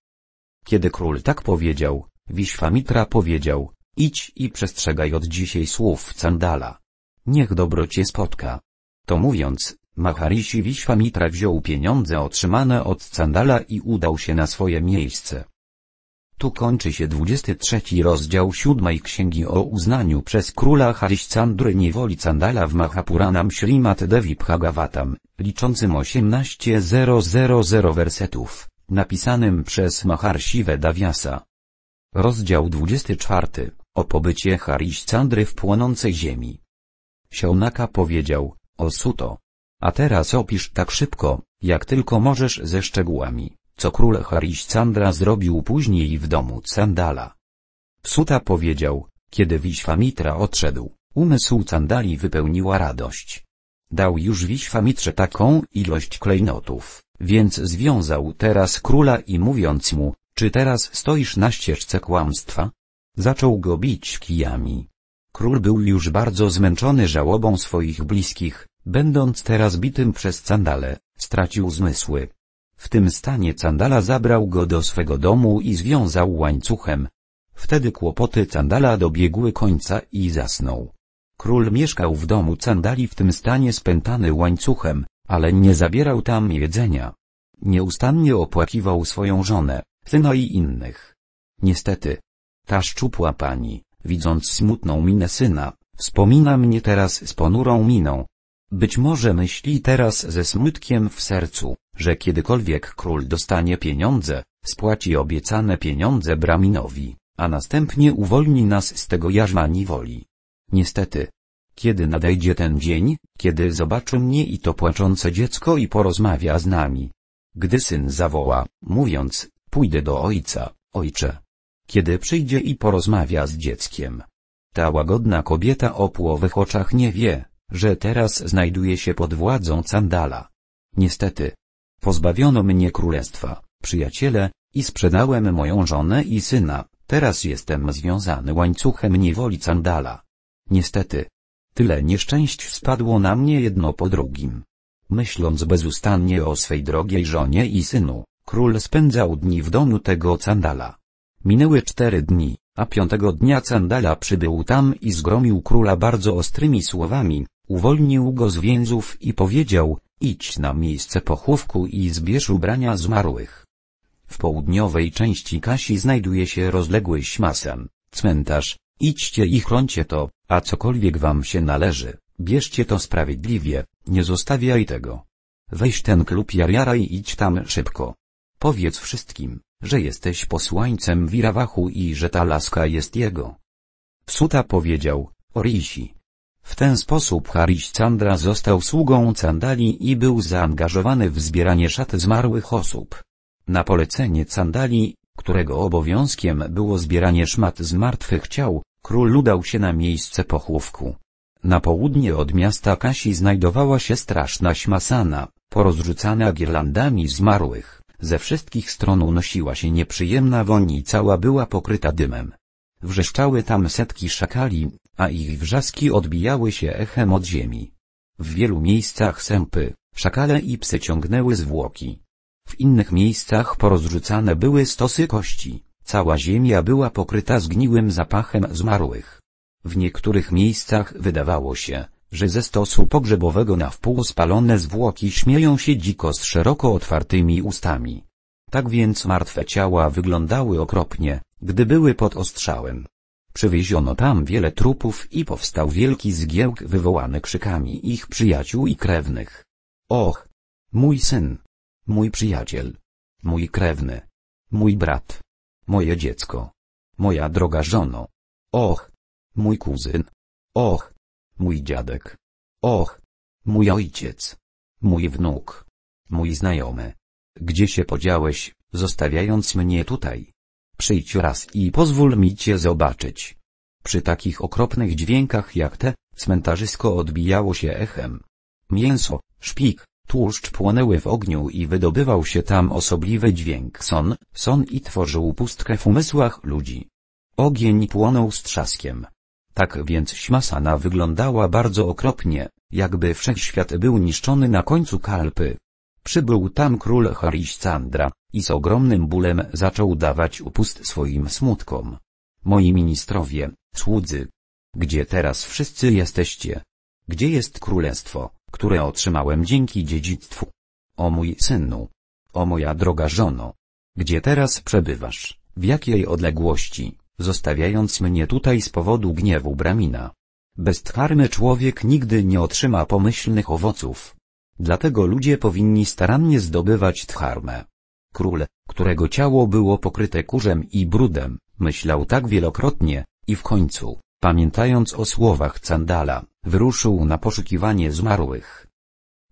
Kiedy król tak powiedział, Wiśwamitra powiedział, idź i przestrzegaj od dzisiaj słów Candala. Niech dobro cię spotka. To mówiąc, Maharishi Wiśwamitra wziął pieniądze otrzymane od Candala i udał się na swoje miejsce. Tu kończy się 23 rozdział 7 Księgi o uznaniu przez króla Hariscandry niewoli Candala w Mahapuranam Srimad Devi Bhagavatam, liczącym 18.000 wersetów, napisanym przez Maharsive Daviasa. Rozdział 24 o pobycie Hariscandry w płonącej ziemi. Sionaka powiedział, o suto. A teraz opisz tak szybko, jak tylko możesz ze szczegółami, co król Candra zrobił później w domu Candala. Suta powiedział, kiedy Wiśwamitra odszedł, umysł Candali wypełniła radość. Dał już Wiśwamitrze taką ilość klejnotów, więc związał teraz króla i mówiąc mu, czy teraz stoisz na ścieżce kłamstwa? Zaczął go bić kijami. Król był już bardzo zmęczony żałobą swoich bliskich, będąc teraz bitym przez Candale, stracił zmysły. W tym stanie Candala zabrał go do swego domu i związał łańcuchem. Wtedy kłopoty Candala dobiegły końca i zasnął. Król mieszkał w domu Candali w tym stanie spętany łańcuchem, ale nie zabierał tam jedzenia. Nieustannie opłakiwał swoją żonę, syna i
innych.
Niestety. Ta szczupła pani, widząc smutną minę syna, wspomina mnie teraz z ponurą miną, być może myśli teraz ze smutkiem w sercu, że kiedykolwiek król dostanie pieniądze, spłaci obiecane pieniądze Braminowi, a następnie uwolni nas z tego jarzma niewoli. Niestety. Kiedy nadejdzie ten dzień, kiedy zobaczy mnie i to płaczące dziecko i porozmawia z nami. Gdy syn zawoła, mówiąc, pójdę do ojca, ojcze. Kiedy przyjdzie i porozmawia z dzieckiem. Ta łagodna kobieta o płowych oczach nie wie, że teraz znajduję się pod władzą Candala. Niestety. Pozbawiono mnie królestwa, przyjaciele, i sprzedałem moją żonę i syna, teraz jestem związany łańcuchem niewoli Candala. Niestety. Tyle nieszczęść spadło na mnie jedno po drugim. Myśląc bezustannie o swej drogiej żonie i synu, król spędzał dni w domu tego Candala. Minęły cztery dni, a piątego dnia Candala przybył tam i zgromił króla bardzo ostrymi słowami, Uwolnił go z więzów i powiedział, idź na miejsce pochówku i zbierz ubrania zmarłych. W południowej części Kasi znajduje się rozległy śmasan, cmentarz, idźcie i chroncie to, a cokolwiek wam się należy, bierzcie to sprawiedliwie, nie zostawiaj tego. Weź ten klub jariara i idź tam szybko. Powiedz wszystkim, że jesteś posłańcem Wirawachu i że ta laska jest jego. Suta powiedział, Orisi, w ten sposób Harishchandra został sługą Candali i był zaangażowany w zbieranie szat zmarłych osób. Na polecenie Candali, którego obowiązkiem było zbieranie szmat z martwych ciał, król udał się na miejsce pochówku. Na południe od miasta Kasi znajdowała się straszna śmasana, porozrzucana girlandami zmarłych, ze wszystkich stron unosiła się nieprzyjemna woń i cała była pokryta dymem. Wrzeszczały tam setki szakali, a ich wrzaski odbijały się echem od ziemi. W wielu miejscach sępy, szakale i psy ciągnęły zwłoki. W innych miejscach porozrzucane były stosy kości, cała ziemia była pokryta zgniłym zapachem zmarłych. W niektórych miejscach wydawało się, że ze stosu pogrzebowego na wpół spalone zwłoki śmieją się dziko z szeroko otwartymi ustami. Tak więc martwe ciała wyglądały okropnie, gdy były pod ostrzałem. Przywieziono tam wiele trupów i powstał wielki zgiełk wywołany krzykami ich przyjaciół i krewnych. Och! Mój syn! Mój przyjaciel! Mój krewny! Mój brat! Moje dziecko! Moja droga żono! Och! Mój kuzyn! Och! Mój dziadek! Och! Mój ojciec! Mój wnuk! Mój znajomy! Gdzie się podziałeś, zostawiając mnie tutaj? Przyjdź raz i pozwól mi cię zobaczyć. Przy takich okropnych dźwiękach jak te, cmentarzysko odbijało się echem. Mięso, szpik, tłuszcz płonęły w ogniu i wydobywał się tam osobliwy dźwięk son, son i tworzył pustkę w umysłach ludzi. Ogień płonął z trzaskiem. Tak więc śmasana wyglądała bardzo okropnie, jakby wszechświat był niszczony na końcu kalpy. Przybył tam król Hariscandra i z ogromnym bólem zaczął dawać upust swoim smutkom. Moi ministrowie, słudzy, gdzie teraz wszyscy jesteście? Gdzie jest królestwo, które otrzymałem dzięki dziedzictwu? O mój synu, o moja droga żono, gdzie teraz przebywasz, w jakiej odległości, zostawiając mnie tutaj z powodu gniewu Bramina? Bez karmy człowiek nigdy nie otrzyma pomyślnych owoców. Dlatego ludzie powinni starannie zdobywać dharmę. Król, którego ciało było pokryte kurzem i brudem, myślał tak wielokrotnie, i w końcu, pamiętając o słowach Candala, wyruszył na poszukiwanie zmarłych.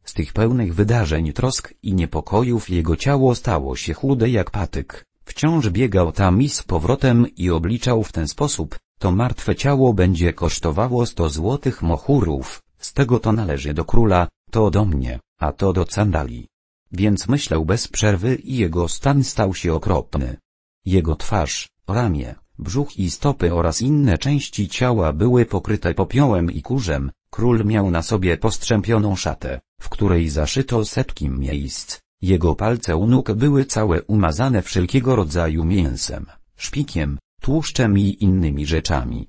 Z tych pełnych wydarzeń trosk i niepokojów jego ciało stało się chude jak patyk, wciąż biegał tam i z powrotem i obliczał w ten sposób, to martwe ciało będzie kosztowało sto złotych mochurów, z tego to należy do króla, to do mnie, a to do sandali. Więc myślał bez przerwy i jego stan stał się okropny. Jego twarz, ramię, brzuch i stopy oraz inne części ciała były pokryte popiołem i kurzem, król miał na sobie postrzępioną szatę, w której zaszyto setki miejsc, jego palce u nóg były całe umazane wszelkiego rodzaju mięsem, szpikiem, tłuszczem i innymi rzeczami.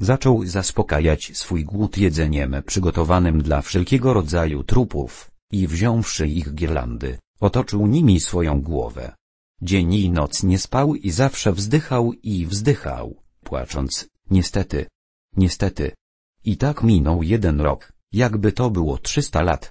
Zaczął zaspokajać swój głód jedzeniem przygotowanym dla wszelkiego rodzaju trupów i wziąwszy ich girlandy, otoczył nimi swoją głowę. Dzień i noc nie spał i zawsze wzdychał i wzdychał, płacząc, niestety, niestety. I tak minął jeden rok, jakby to było trzysta lat.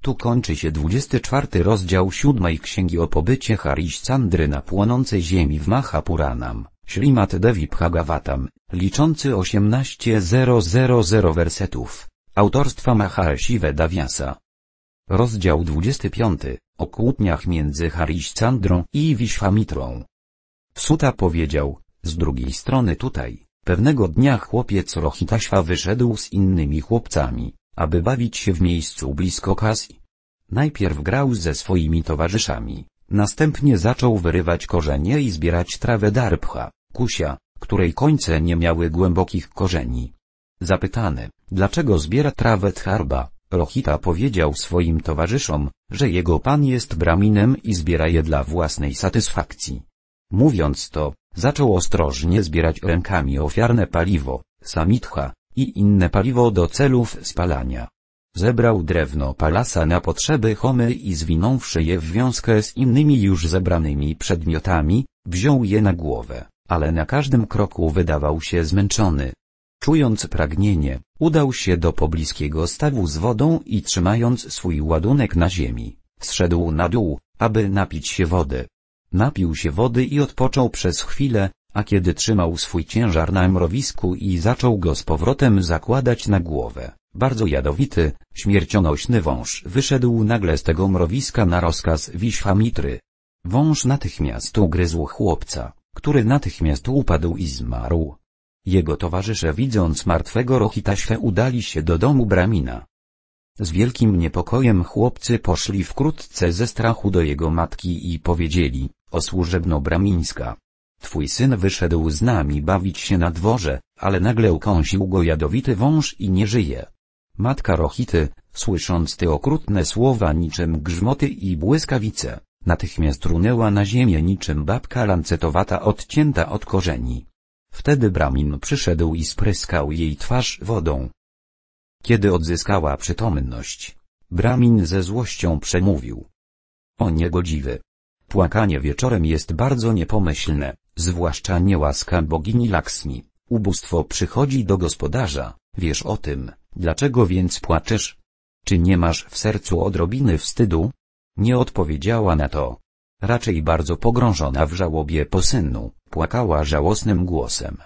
Tu kończy się 24 rozdział siódmej Księgi o pobycie Harish Candry na płonącej ziemi w Mahapuranam. Ślimat Devi Bhagavatam, liczący 18.000 wersetów, autorstwa Maharshi Daviasa. Rozdział 25, o kłótniach między Harishcandrą i Wiśwamitrą. Suta powiedział, z drugiej strony tutaj, pewnego dnia chłopiec Rohitaśwa wyszedł z innymi chłopcami, aby bawić się w miejscu blisko Kasi. Najpierw grał ze swoimi towarzyszami, następnie zaczął wyrywać korzenie i zbierać trawę darpcha. Kusia, której końce nie miały głębokich korzeni. Zapytany, dlaczego zbiera trawę tcharba, Rohita powiedział swoim towarzyszom, że jego pan jest braminem i zbiera je dla własnej satysfakcji. Mówiąc to, zaczął ostrożnie zbierać rękami ofiarne paliwo, samitcha, i inne paliwo do celów spalania. Zebrał drewno palasa na potrzeby homy i zwinąwszy je w wiązkę z innymi już zebranymi przedmiotami, wziął je na głowę ale na każdym kroku wydawał się zmęczony. Czując pragnienie, udał się do pobliskiego stawu z wodą i trzymając swój ładunek na ziemi, zszedł na dół, aby napić się wody. Napił się wody i odpoczął przez chwilę, a kiedy trzymał swój ciężar na mrowisku i zaczął go z powrotem zakładać na głowę, bardzo jadowity, śmiercionośny wąż wyszedł nagle z tego mrowiska na rozkaz Wiśwamitry. Wąż natychmiast ugryzł chłopca, który natychmiast upadł i zmarł. Jego towarzysze widząc martwego Rohitaśwe udali się do domu Bramina. Z wielkim niepokojem chłopcy poszli wkrótce ze strachu do jego matki i powiedzieli, o służebno bramińska. Twój syn wyszedł z nami bawić się na dworze, ale nagle ukąsił go jadowity wąż i nie żyje. Matka Rohity, słysząc te okrutne słowa niczym grzmoty i błyskawice, natychmiast runęła na ziemię niczym babka lancetowata odcięta od korzeni. Wtedy Bramin przyszedł i spryskał jej twarz wodą. Kiedy odzyskała przytomność, Bramin ze złością przemówił. O niegodziwy! Płakanie wieczorem jest bardzo niepomyślne, zwłaszcza niełaska bogini Laksmi. Ubóstwo przychodzi do gospodarza, wiesz o tym, dlaczego więc płaczesz? Czy nie masz w sercu odrobiny wstydu? Nie odpowiedziała na to. Raczej bardzo pogrążona w żałobie po synu, płakała żałosnym głosem.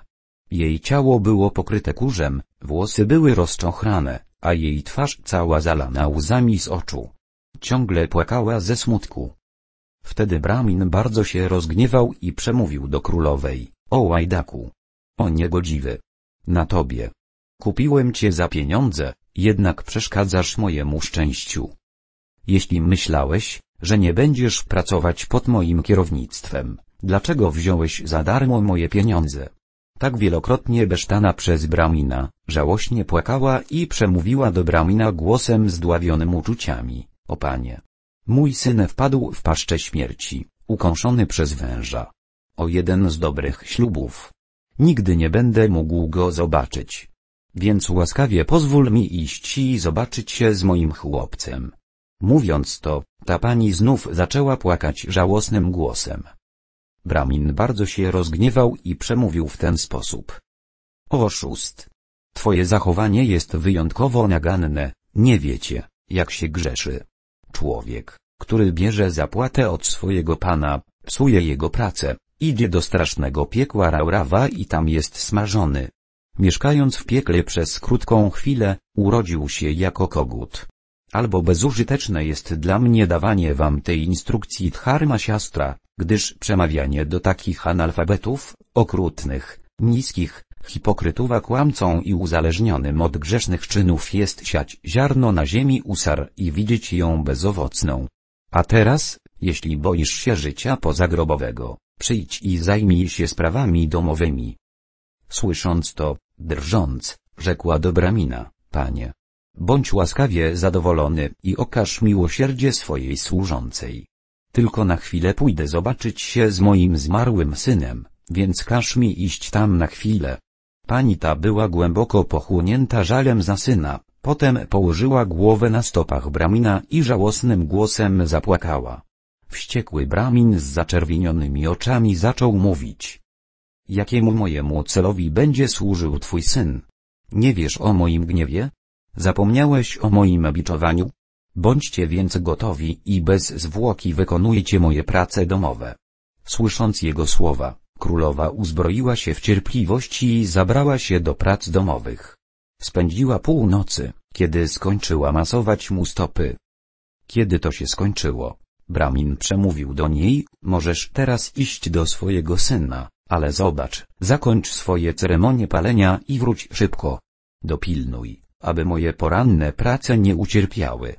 Jej ciało było pokryte kurzem, włosy były rozczochrane, a jej twarz cała zalana łzami z oczu. Ciągle płakała ze smutku. Wtedy Bramin bardzo się rozgniewał i przemówił do królowej, o łajdaku. O niegodziwy. Na tobie. Kupiłem cię za pieniądze, jednak przeszkadzasz mojemu szczęściu. Jeśli myślałeś, że nie będziesz pracować pod moim kierownictwem, dlaczego wziąłeś za darmo moje pieniądze? Tak wielokrotnie besztana przez Bramina, żałośnie płakała i przemówiła do Bramina głosem zdławionym uczuciami, o panie. Mój syn wpadł w paszczę śmierci, ukąszony przez węża. O jeden z dobrych ślubów. Nigdy nie będę mógł go zobaczyć. Więc łaskawie pozwól mi iść i zobaczyć się z moim chłopcem. Mówiąc to, ta pani znów zaczęła płakać żałosnym głosem. Bramin bardzo się rozgniewał i przemówił w ten sposób. Oszust! Twoje zachowanie jest wyjątkowo naganne, nie wiecie, jak się grzeszy. Człowiek, który bierze zapłatę od swojego pana, psuje jego pracę, idzie do strasznego piekła Raurawa i tam jest smażony. Mieszkając w piekle przez krótką chwilę, urodził się jako kogut, albo bezużyteczne jest dla mnie dawanie wam tej instrukcji dharma siastra, gdyż przemawianie do takich analfabetów, okrutnych, niskich, hipokrytów a kłamcą i uzależnionym od grzesznych czynów jest siać ziarno na ziemi usar i widzieć ją bezowocną. A teraz, jeśli boisz się życia pozagrobowego, przyjdź i zajmij się sprawami domowymi. Słysząc to, drżąc, rzekła do bramina, panie, Bądź łaskawie zadowolony i okaż miłosierdzie swojej służącej. Tylko na chwilę pójdę zobaczyć się z moim zmarłym synem, więc każ mi iść tam na chwilę. Pani ta była głęboko pochłonięta żalem za syna, potem położyła głowę na stopach Bramina i żałosnym głosem zapłakała. Wściekły Bramin z zaczerwienionymi oczami zaczął mówić. Jakiemu mojemu celowi będzie służył twój syn? Nie wiesz o moim gniewie? Zapomniałeś o moim biczowaniu? Bądźcie więc gotowi i bez zwłoki wykonujcie moje prace domowe. Słysząc jego słowa, królowa uzbroiła się w cierpliwość i zabrała się do prac domowych. Spędziła północy, kiedy skończyła masować mu stopy. Kiedy to się skończyło, Bramin przemówił do niej, możesz teraz iść do swojego syna, ale zobacz, zakończ swoje ceremonie palenia i wróć szybko. Dopilnuj, aby moje poranne prace nie ucierpiały.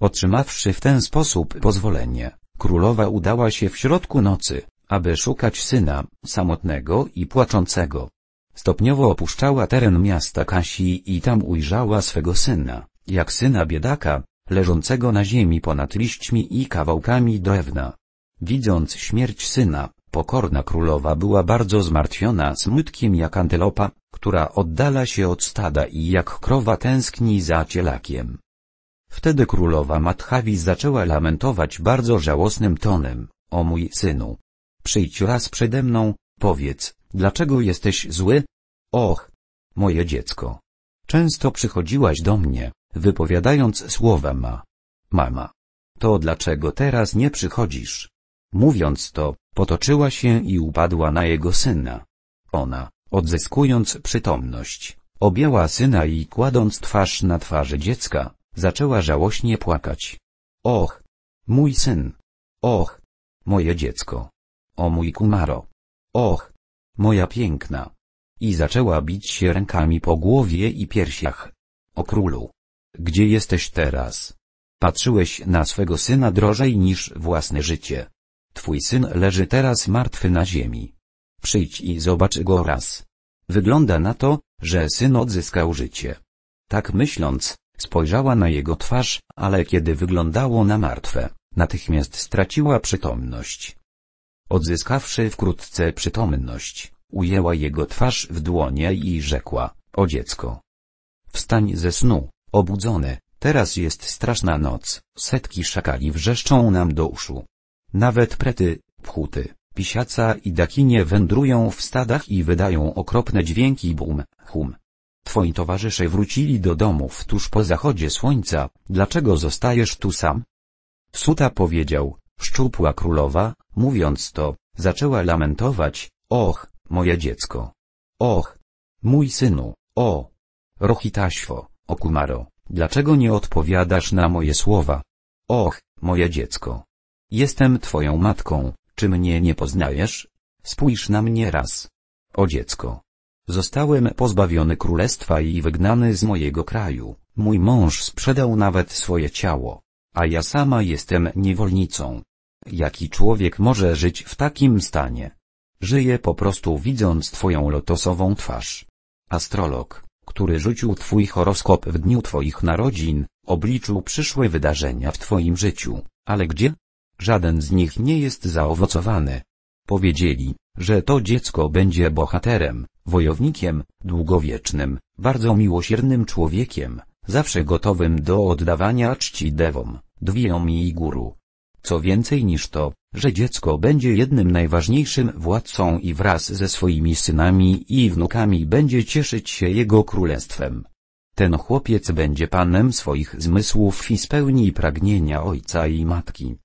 Otrzymawszy w ten sposób pozwolenie, królowa udała się w środku nocy, aby szukać syna, samotnego i płaczącego. Stopniowo opuszczała teren miasta Kasi i tam ujrzała swego syna, jak syna biedaka, leżącego na ziemi ponad liśćmi i kawałkami drewna. Widząc śmierć syna, pokorna królowa była bardzo zmartwiona smutkiem jak antylopa, która oddala się od stada i jak krowa tęskni za cielakiem. Wtedy królowa Matchawi zaczęła lamentować bardzo żałosnym tonem, o mój synu. Przyjdź raz przede mną, powiedz, dlaczego jesteś zły? Och, moje dziecko. Często przychodziłaś do mnie, wypowiadając słowa ma. Mama. To dlaczego teraz nie przychodzisz? Mówiąc to, potoczyła się i upadła na jego syna. Ona, Odzyskując przytomność, objęła syna i kładąc twarz na twarzy dziecka, zaczęła żałośnie płakać. Och! Mój syn! Och! Moje dziecko! O mój kumaro! Och! Moja piękna! I zaczęła bić się rękami po głowie i piersiach. O królu! Gdzie jesteś teraz? Patrzyłeś na swego syna drożej niż własne życie. Twój syn leży teraz martwy na ziemi. Przyjdź i zobacz go raz. Wygląda na to, że syn odzyskał życie. Tak myśląc, spojrzała na jego twarz, ale kiedy wyglądało na martwe, natychmiast straciła przytomność. Odzyskawszy wkrótce przytomność, ujęła jego twarz w dłonie i rzekła, o dziecko. Wstań ze snu, obudzony, teraz jest straszna noc, setki szakali wrzeszczą nam do uszu. Nawet prety, pchuty, Pisiaca i dakinie wędrują w stadach i wydają okropne dźwięki bum, hum. Twoi towarzysze wrócili do domów tuż po zachodzie słońca, dlaczego zostajesz tu sam? Suta powiedział, szczupła królowa, mówiąc to, zaczęła lamentować, och, moje dziecko. Och, mój synu, o. Rohitaśwo, okumaro, dlaczego nie odpowiadasz na moje słowa? Och, moje dziecko. Jestem twoją matką, czy mnie nie poznajesz? Spójrz na mnie raz. O dziecko. Zostałem pozbawiony królestwa i wygnany z mojego kraju, mój mąż sprzedał nawet swoje ciało. A ja sama jestem niewolnicą. Jaki człowiek może żyć w takim stanie? Żyję po prostu widząc twoją lotosową twarz. Astrolog, który rzucił twój horoskop w dniu twoich narodzin, obliczył przyszłe wydarzenia w twoim życiu, ale gdzie? Żaden z nich nie jest zaowocowany. Powiedzieli, że to dziecko będzie bohaterem, wojownikiem, długowiecznym, bardzo miłosiernym człowiekiem, zawsze gotowym do oddawania czci dewom, dwiom i guru. Co więcej niż to, że dziecko będzie jednym najważniejszym władcą i wraz ze swoimi synami i wnukami będzie cieszyć się jego królestwem. Ten chłopiec będzie panem swoich zmysłów i spełni pragnienia ojca i matki.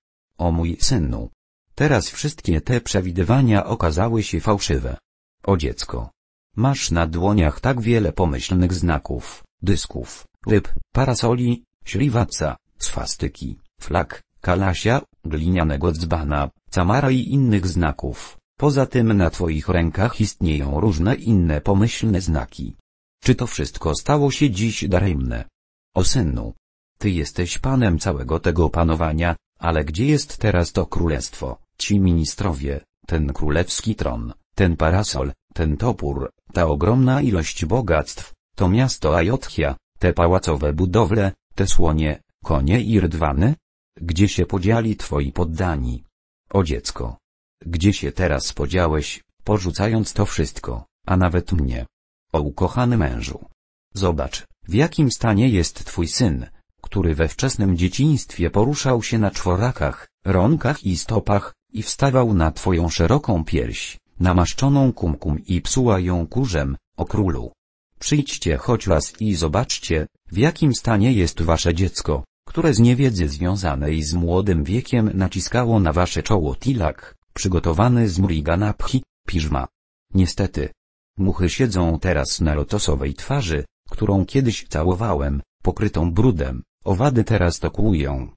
O mój synu. Teraz wszystkie te przewidywania okazały się fałszywe. O dziecko. Masz na dłoniach tak wiele pomyślnych znaków, dysków, ryb, parasoli, śliwaca, swastyki, flag, kalasia, glinianego dzbana, camara i innych znaków. Poza tym na twoich rękach istnieją różne inne pomyślne znaki. Czy to wszystko stało się dziś daremne? O synu. Ty jesteś panem całego tego panowania, ale gdzie jest teraz to królestwo, ci ministrowie, ten królewski tron, ten parasol, ten topór, ta ogromna ilość bogactw, to miasto Ajotchia, te pałacowe budowle, te słonie, konie i rdwany? Gdzie się podzieli twoi poddani? O dziecko. Gdzie się teraz podziałeś, porzucając to wszystko, a nawet mnie? O ukochany mężu. Zobacz, w jakim stanie jest twój syn, który we wczesnym dzieciństwie poruszał się na czworakach, rąkach i stopach, i wstawał na twoją szeroką pierś, namaszczoną kumkum i psuła ją kurzem, o królu. Przyjdźcie choć raz i zobaczcie, w jakim stanie jest wasze dziecko, które z niewiedzy związanej z młodym wiekiem naciskało na wasze czoło tilak, przygotowany z mriganapchi, piżma. Niestety. Muchy siedzą teraz na lotosowej twarzy, którą kiedyś całowałem, pokrytą brudem. Owady teraz to kłują.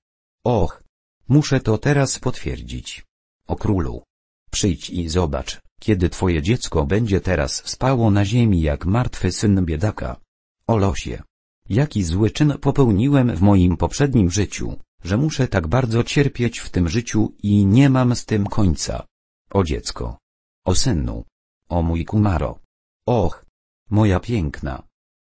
Och. Muszę to teraz potwierdzić. O królu. Przyjdź i zobacz, kiedy twoje dziecko będzie teraz spało na ziemi jak martwy syn biedaka. O losie. Jaki zły czyn popełniłem w moim poprzednim życiu, że muszę tak bardzo cierpieć w tym życiu i nie mam z tym końca. O dziecko. O synu. O mój kumaro. Och. Moja piękna.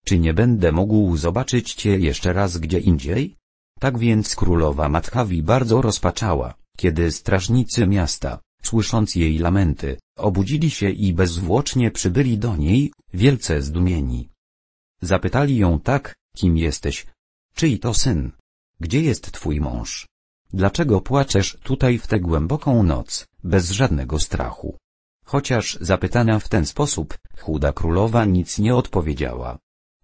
Czy nie będę mógł zobaczyć cię jeszcze raz gdzie indziej? Tak więc królowa Matkawi bardzo rozpaczała, kiedy strażnicy miasta, słysząc jej lamenty, obudzili się i bezwłocznie przybyli do niej, wielce zdumieni. Zapytali ją tak, kim jesteś? Czyj to syn? Gdzie jest twój mąż? Dlaczego płaczesz tutaj w tę głęboką noc, bez żadnego strachu? Chociaż zapytana w ten sposób, chuda królowa nic nie odpowiedziała.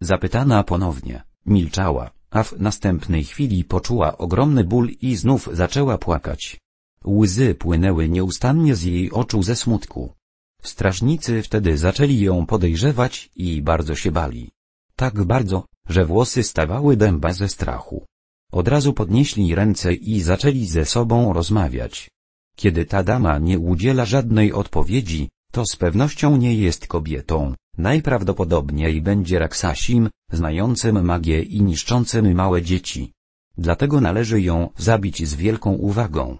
Zapytana ponownie, milczała, a w następnej chwili poczuła ogromny ból i znów zaczęła płakać. Łzy płynęły nieustannie z jej oczu ze smutku. Strażnicy wtedy zaczęli ją podejrzewać i bardzo się bali. Tak bardzo, że włosy stawały dęba ze strachu. Od razu podnieśli ręce i zaczęli ze sobą rozmawiać. Kiedy ta dama nie udziela żadnej odpowiedzi, to z pewnością nie jest kobietą. Najprawdopodobniej będzie raksasim, znającym magię i niszczącym małe dzieci. Dlatego należy ją zabić z wielką uwagą.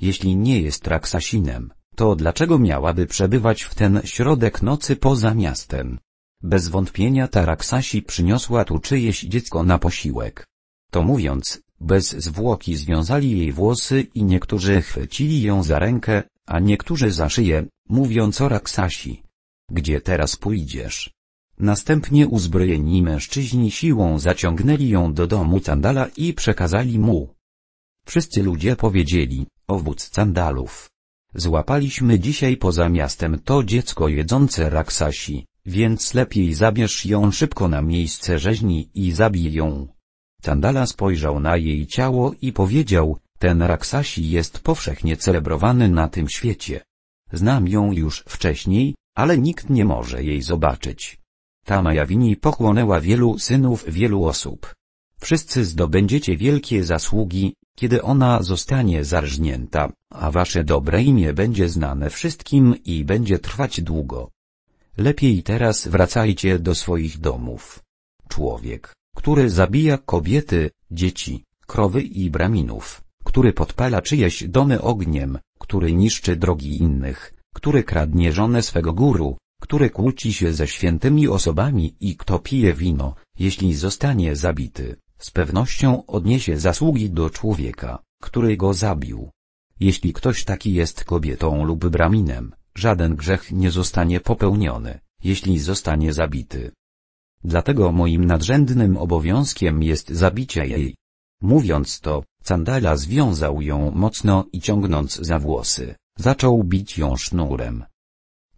Jeśli nie jest raksasinem, to dlaczego miałaby przebywać w ten środek nocy poza miastem? Bez wątpienia ta raksasi przyniosła tu czyjeś dziecko na posiłek. To mówiąc, bez zwłoki związali jej włosy i niektórzy chwycili ją za rękę, a niektórzy za szyję, mówiąc o raksasi. Gdzie teraz pójdziesz? Następnie uzbrojeni mężczyźni siłą zaciągnęli ją do domu Candala i przekazali mu. Wszyscy ludzie powiedzieli, o wódz Candalów. Złapaliśmy dzisiaj poza miastem to dziecko jedzące raksasi, więc lepiej zabierz ją szybko na miejsce rzeźni i zabij ją. Candala spojrzał na jej ciało i powiedział, ten raksasi jest powszechnie celebrowany na tym świecie. Znam ją już wcześniej, ale nikt nie może jej zobaczyć. Ta Majawini pochłonęła wielu synów wielu osób. Wszyscy zdobędziecie wielkie zasługi, kiedy ona zostanie zarżnięta, a wasze dobre imię będzie znane wszystkim i będzie trwać długo. Lepiej teraz wracajcie do swoich domów. Człowiek, który zabija kobiety, dzieci, krowy i braminów, który podpala czyjeś domy ogniem, który niszczy drogi innych, który kradnie żonę swego guru, który kłóci się ze świętymi osobami i kto pije wino, jeśli zostanie zabity, z pewnością odniesie zasługi do człowieka, który go zabił. Jeśli ktoś taki jest kobietą lub braminem, żaden grzech nie zostanie popełniony, jeśli zostanie zabity. Dlatego moim nadrzędnym obowiązkiem jest zabicie jej. Mówiąc to, Candala związał ją mocno i ciągnąc za włosy, Zaczął bić ją sznurem.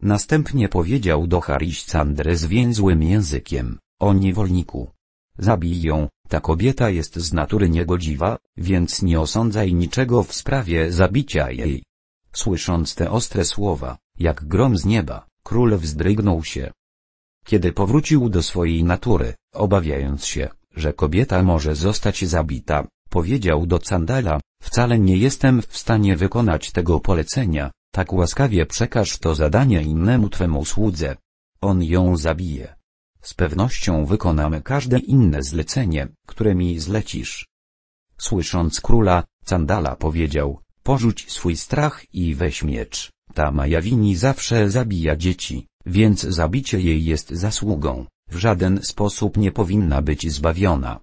Następnie powiedział do Harisandry zwięzłym językiem, o niewolniku. Zabij ją, ta kobieta jest z natury niegodziwa, więc nie osądzaj niczego w sprawie zabicia jej. Słysząc te ostre słowa, jak grom z nieba, król wzdrygnął się. Kiedy powrócił do swojej natury, obawiając się, że kobieta może zostać zabita, powiedział do Candela, wcale nie jestem w stanie wykonać tego polecenia, tak łaskawie przekaż to zadanie innemu twemu słudze. On ją zabije. Z pewnością wykonamy każde inne zlecenie, które mi zlecisz. Słysząc króla, Candala powiedział, porzuć swój strach i weź miecz, ta Majawini zawsze zabija dzieci, więc zabicie jej jest zasługą, w żaden sposób nie powinna być zbawiona.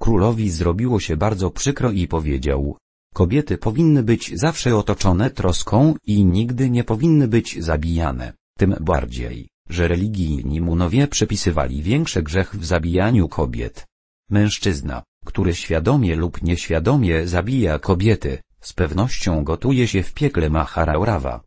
Królowi zrobiło się bardzo przykro i powiedział, kobiety powinny być zawsze otoczone troską i nigdy nie powinny być zabijane, tym bardziej, że religijni munowie przepisywali większy grzech w zabijaniu kobiet. Mężczyzna, który świadomie lub nieświadomie zabija kobiety, z pewnością gotuje się w piekle Maharaurawa.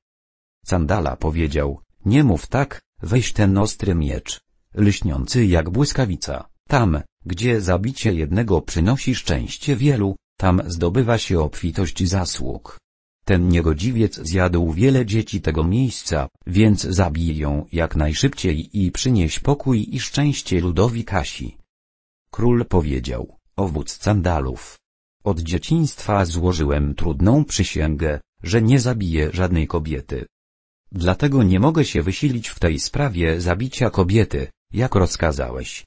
Candala powiedział, nie mów tak, weź ten ostry miecz, lśniący jak błyskawica, tam, gdzie zabicie jednego przynosi szczęście wielu, tam zdobywa się obfitość zasług. Ten niegodziwiec zjadł wiele dzieci tego miejsca, więc zabij ją jak najszybciej i przynieś pokój i szczęście ludowi Kasi. Król powiedział, owódz sandalów. Od dzieciństwa złożyłem trudną przysięgę, że nie zabiję żadnej kobiety. Dlatego nie mogę się wysilić w tej sprawie zabicia kobiety, jak rozkazałeś.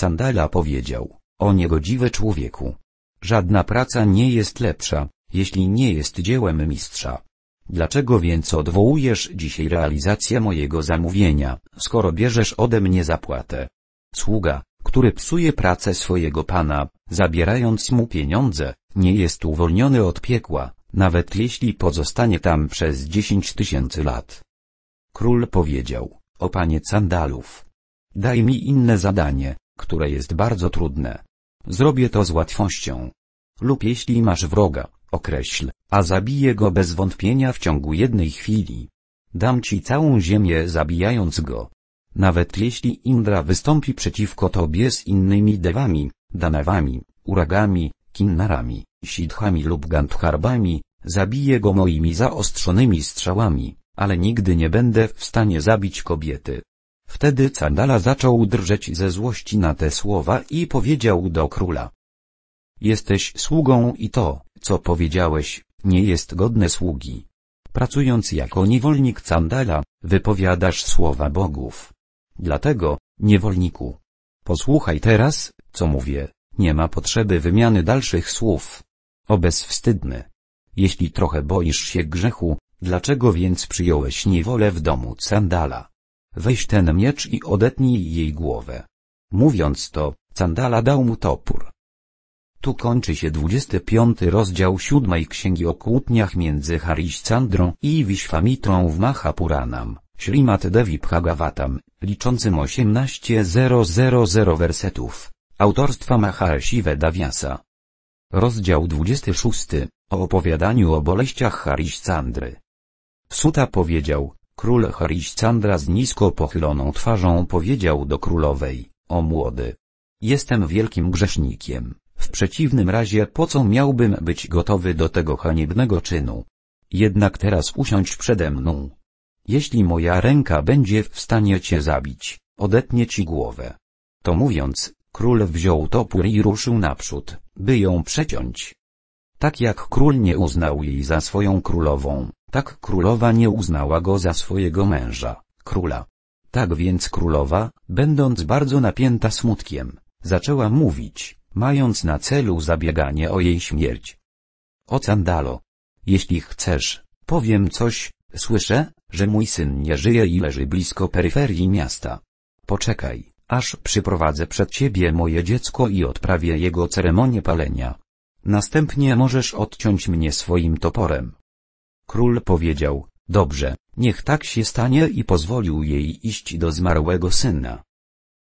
Candala powiedział, o niegodziwy człowieku. Żadna praca nie jest lepsza, jeśli nie jest dziełem mistrza. Dlaczego więc odwołujesz dzisiaj realizację mojego zamówienia, skoro bierzesz ode mnie zapłatę? Sługa, który psuje pracę swojego pana, zabierając mu pieniądze, nie jest uwolniony od piekła, nawet jeśli pozostanie tam przez dziesięć tysięcy lat. Król powiedział, o panie sandalów. Daj mi inne zadanie, które jest bardzo trudne. Zrobię to z łatwością. Lub jeśli masz wroga, określ, a zabiję go bez wątpienia w ciągu jednej chwili. Dam ci całą ziemię zabijając go. Nawet jeśli Indra wystąpi przeciwko tobie z innymi dewami, danewami, uragami, kinnarami, sidhami lub gandharbami, zabiję go moimi zaostrzonymi strzałami, ale nigdy nie będę w stanie zabić kobiety. Wtedy Candala zaczął drżeć ze złości na te słowa i powiedział do króla. Jesteś sługą i to, co powiedziałeś, nie jest godne sługi. Pracując jako niewolnik Candala, wypowiadasz słowa bogów. Dlatego, niewolniku, posłuchaj teraz, co mówię, nie ma potrzeby wymiany dalszych słów. O bezwstydny. Jeśli trochę boisz się grzechu, dlaczego więc przyjąłeś niewolę w domu Candala? weź ten miecz i odetnij jej głowę. Mówiąc to, Candala dał mu topór. Tu kończy się 25 rozdział siódmej księgi o kłótniach między Hariscandrą i Wiśwamitą w Mahapuranam, Śrimat Devi Bhagavatam, liczącym 18.000 wersetów, autorstwa Maharshi Daviasa. Rozdział 26, o opowiadaniu o boleściach Hariścandry. Suta powiedział, Król Hariscandra z nisko pochyloną twarzą powiedział do królowej, o młody. Jestem wielkim grzesznikiem, w przeciwnym razie po co miałbym być gotowy do tego haniebnego czynu? Jednak teraz usiądź przede mną. Jeśli moja ręka będzie w stanie cię zabić, odetnie ci głowę. To mówiąc, król wziął topór i ruszył naprzód, by ją przeciąć. Tak jak król nie uznał jej za swoją królową, tak królowa nie uznała go za swojego męża, króla. Tak więc królowa, będąc bardzo napięta smutkiem, zaczęła mówić, mając na celu zabieganie o jej śmierć. O Candalo. Jeśli chcesz, powiem coś, słyszę, że mój syn nie żyje i leży blisko peryferii miasta. Poczekaj, aż przyprowadzę przed ciebie moje dziecko i odprawię jego ceremonię palenia. Następnie możesz odciąć mnie swoim toporem. Król powiedział, dobrze, niech tak się stanie i pozwolił jej iść do zmarłego syna.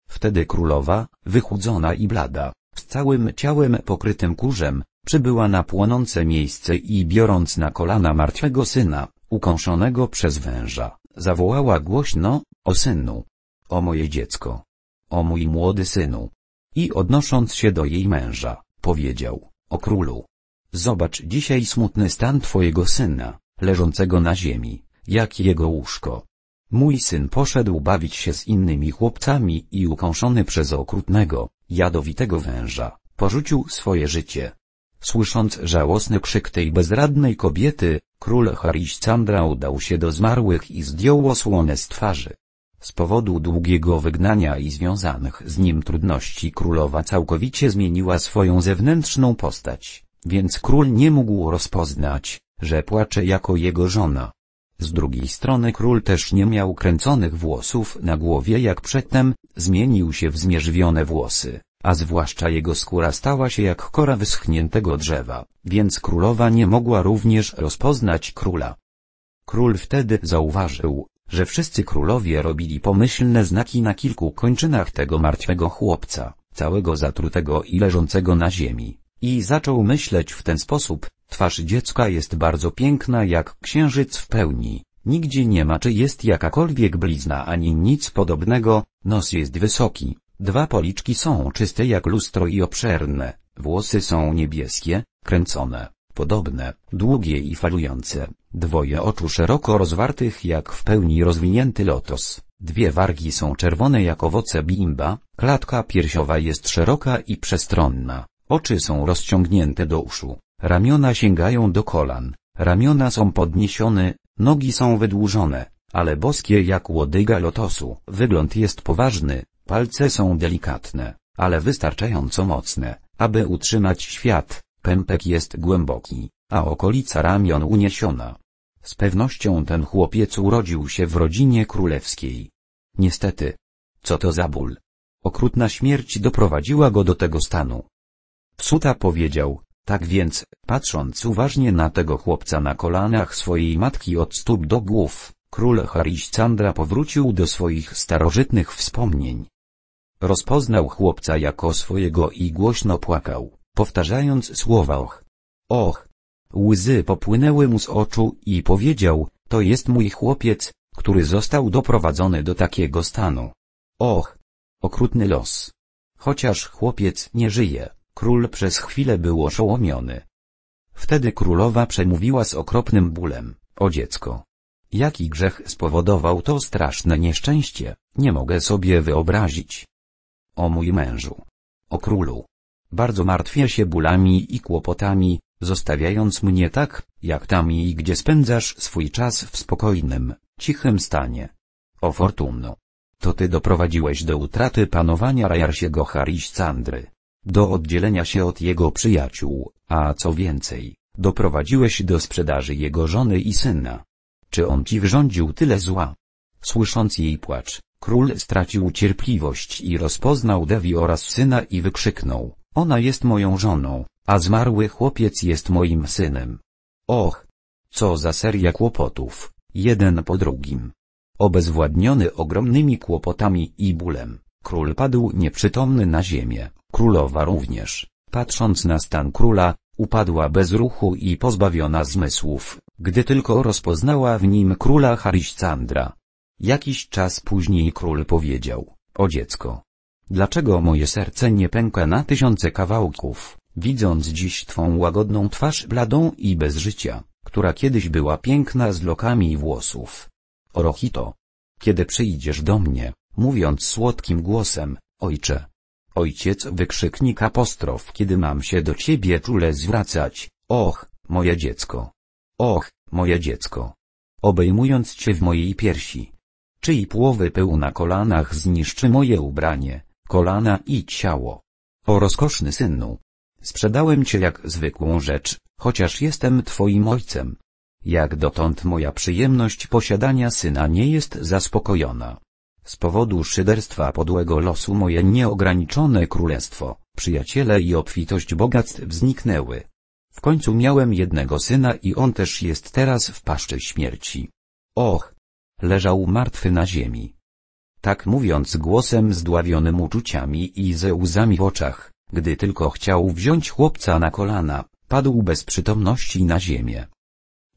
Wtedy królowa, wychudzona i blada, z całym ciałem pokrytym kurzem, przybyła na płonące miejsce i biorąc na kolana martwego syna, ukąszonego przez węża, zawołała głośno, o synu, o moje dziecko, o mój młody synu. I odnosząc się do jej męża, powiedział, o królu, zobacz dzisiaj smutny stan twojego syna leżącego na ziemi, jak jego łóżko. Mój syn poszedł bawić się z innymi chłopcami i ukąszony przez okrutnego, jadowitego węża, porzucił swoje życie. Słysząc żałosny krzyk tej bezradnej kobiety, król Hariscandra udał się do zmarłych i zdjął osłonę z twarzy. Z powodu długiego wygnania i związanych z nim trudności królowa całkowicie zmieniła swoją zewnętrzną postać, więc król nie mógł rozpoznać, że płacze jako jego żona. Z drugiej strony król też nie miał kręconych włosów na głowie jak przedtem, zmienił się w zmierzwione włosy, a zwłaszcza jego skóra stała się jak kora wyschniętego drzewa, więc królowa nie mogła również rozpoznać króla. Król wtedy zauważył, że wszyscy królowie robili pomyślne znaki na kilku kończynach tego martwego chłopca, całego zatrutego i leżącego na ziemi, i zaczął myśleć w ten sposób, Twarz dziecka jest bardzo piękna jak księżyc w pełni, nigdzie nie ma czy jest jakakolwiek blizna ani nic podobnego, nos jest wysoki, dwa policzki są czyste jak lustro i obszerne, włosy są niebieskie, kręcone, podobne, długie i falujące, dwoje oczu szeroko rozwartych jak w pełni rozwinięty lotos. Dwie wargi są czerwone jak owoce bimba, klatka piersiowa jest szeroka i przestronna, oczy są rozciągnięte do uszu, Ramiona sięgają do kolan, ramiona są podniesione, nogi są wydłużone, ale boskie jak łodyga lotosu. Wygląd jest poważny, palce są delikatne, ale wystarczająco mocne, aby utrzymać świat. Pępek jest głęboki, a okolica ramion uniesiona. Z pewnością ten chłopiec urodził się w rodzinie królewskiej. Niestety. Co to za ból? Okrutna śmierć doprowadziła go do tego stanu. Psuta powiedział, tak więc, patrząc uważnie na tego chłopca na kolanach swojej matki od stóp do głów, król Harisandra powrócił do swoich starożytnych wspomnień. Rozpoznał chłopca jako swojego i głośno płakał, powtarzając słowa och. Och! Łzy popłynęły mu z oczu i powiedział, to jest mój chłopiec, który został doprowadzony do takiego stanu. Och! Okrutny los. Chociaż chłopiec nie żyje Król przez chwilę był oszołomiony. Wtedy królowa przemówiła z okropnym bólem, o dziecko. Jaki grzech spowodował to straszne nieszczęście, nie mogę sobie wyobrazić. O mój mężu. O królu. Bardzo martwię się bólami i kłopotami, zostawiając mnie tak, jak tam i gdzie spędzasz swój czas w spokojnym, cichym stanie. O fortunno. To ty doprowadziłeś do utraty panowania Rajarsiego Hariścandry do oddzielenia się od jego przyjaciół, a co więcej, doprowadziłeś do sprzedaży jego żony i syna. Czy on ci wyrządził tyle zła? Słysząc jej płacz, król stracił cierpliwość i rozpoznał Dewi oraz syna i wykrzyknął, ona jest moją żoną, a zmarły chłopiec jest moim synem. Och! Co za seria kłopotów, jeden po drugim. Obezwładniony ogromnymi kłopotami i bólem, król padł nieprzytomny na ziemię. Królowa również, patrząc na stan króla, upadła bez ruchu i pozbawiona zmysłów, gdy tylko rozpoznała w nim króla Hariscandra. Jakiś czas później król powiedział, o dziecko. Dlaczego moje serce nie pęka na tysiące kawałków, widząc dziś twą łagodną twarz bladą i bez życia, która kiedyś była piękna z lokami włosów? Orochito. Kiedy przyjdziesz do mnie, mówiąc słodkim głosem, ojcze, Ojciec wykrzyknik apostrof kiedy mam się do ciebie czule zwracać, och, moje dziecko. Och, moje dziecko. Obejmując cię w mojej piersi. Czy i płowy pył na kolanach zniszczy moje ubranie, kolana i ciało. O rozkoszny synu. Sprzedałem cię jak zwykłą rzecz, chociaż jestem twoim ojcem. Jak dotąd moja przyjemność posiadania syna nie jest zaspokojona. Z powodu szyderstwa podłego losu moje nieograniczone królestwo, przyjaciele i obfitość bogactw zniknęły. W końcu miałem jednego syna i on też jest teraz w paszczy śmierci. Och! Leżał martwy na ziemi. Tak mówiąc głosem zdławionym uczuciami i ze łzami w oczach, gdy tylko chciał wziąć chłopca na kolana, padł bez przytomności na ziemię.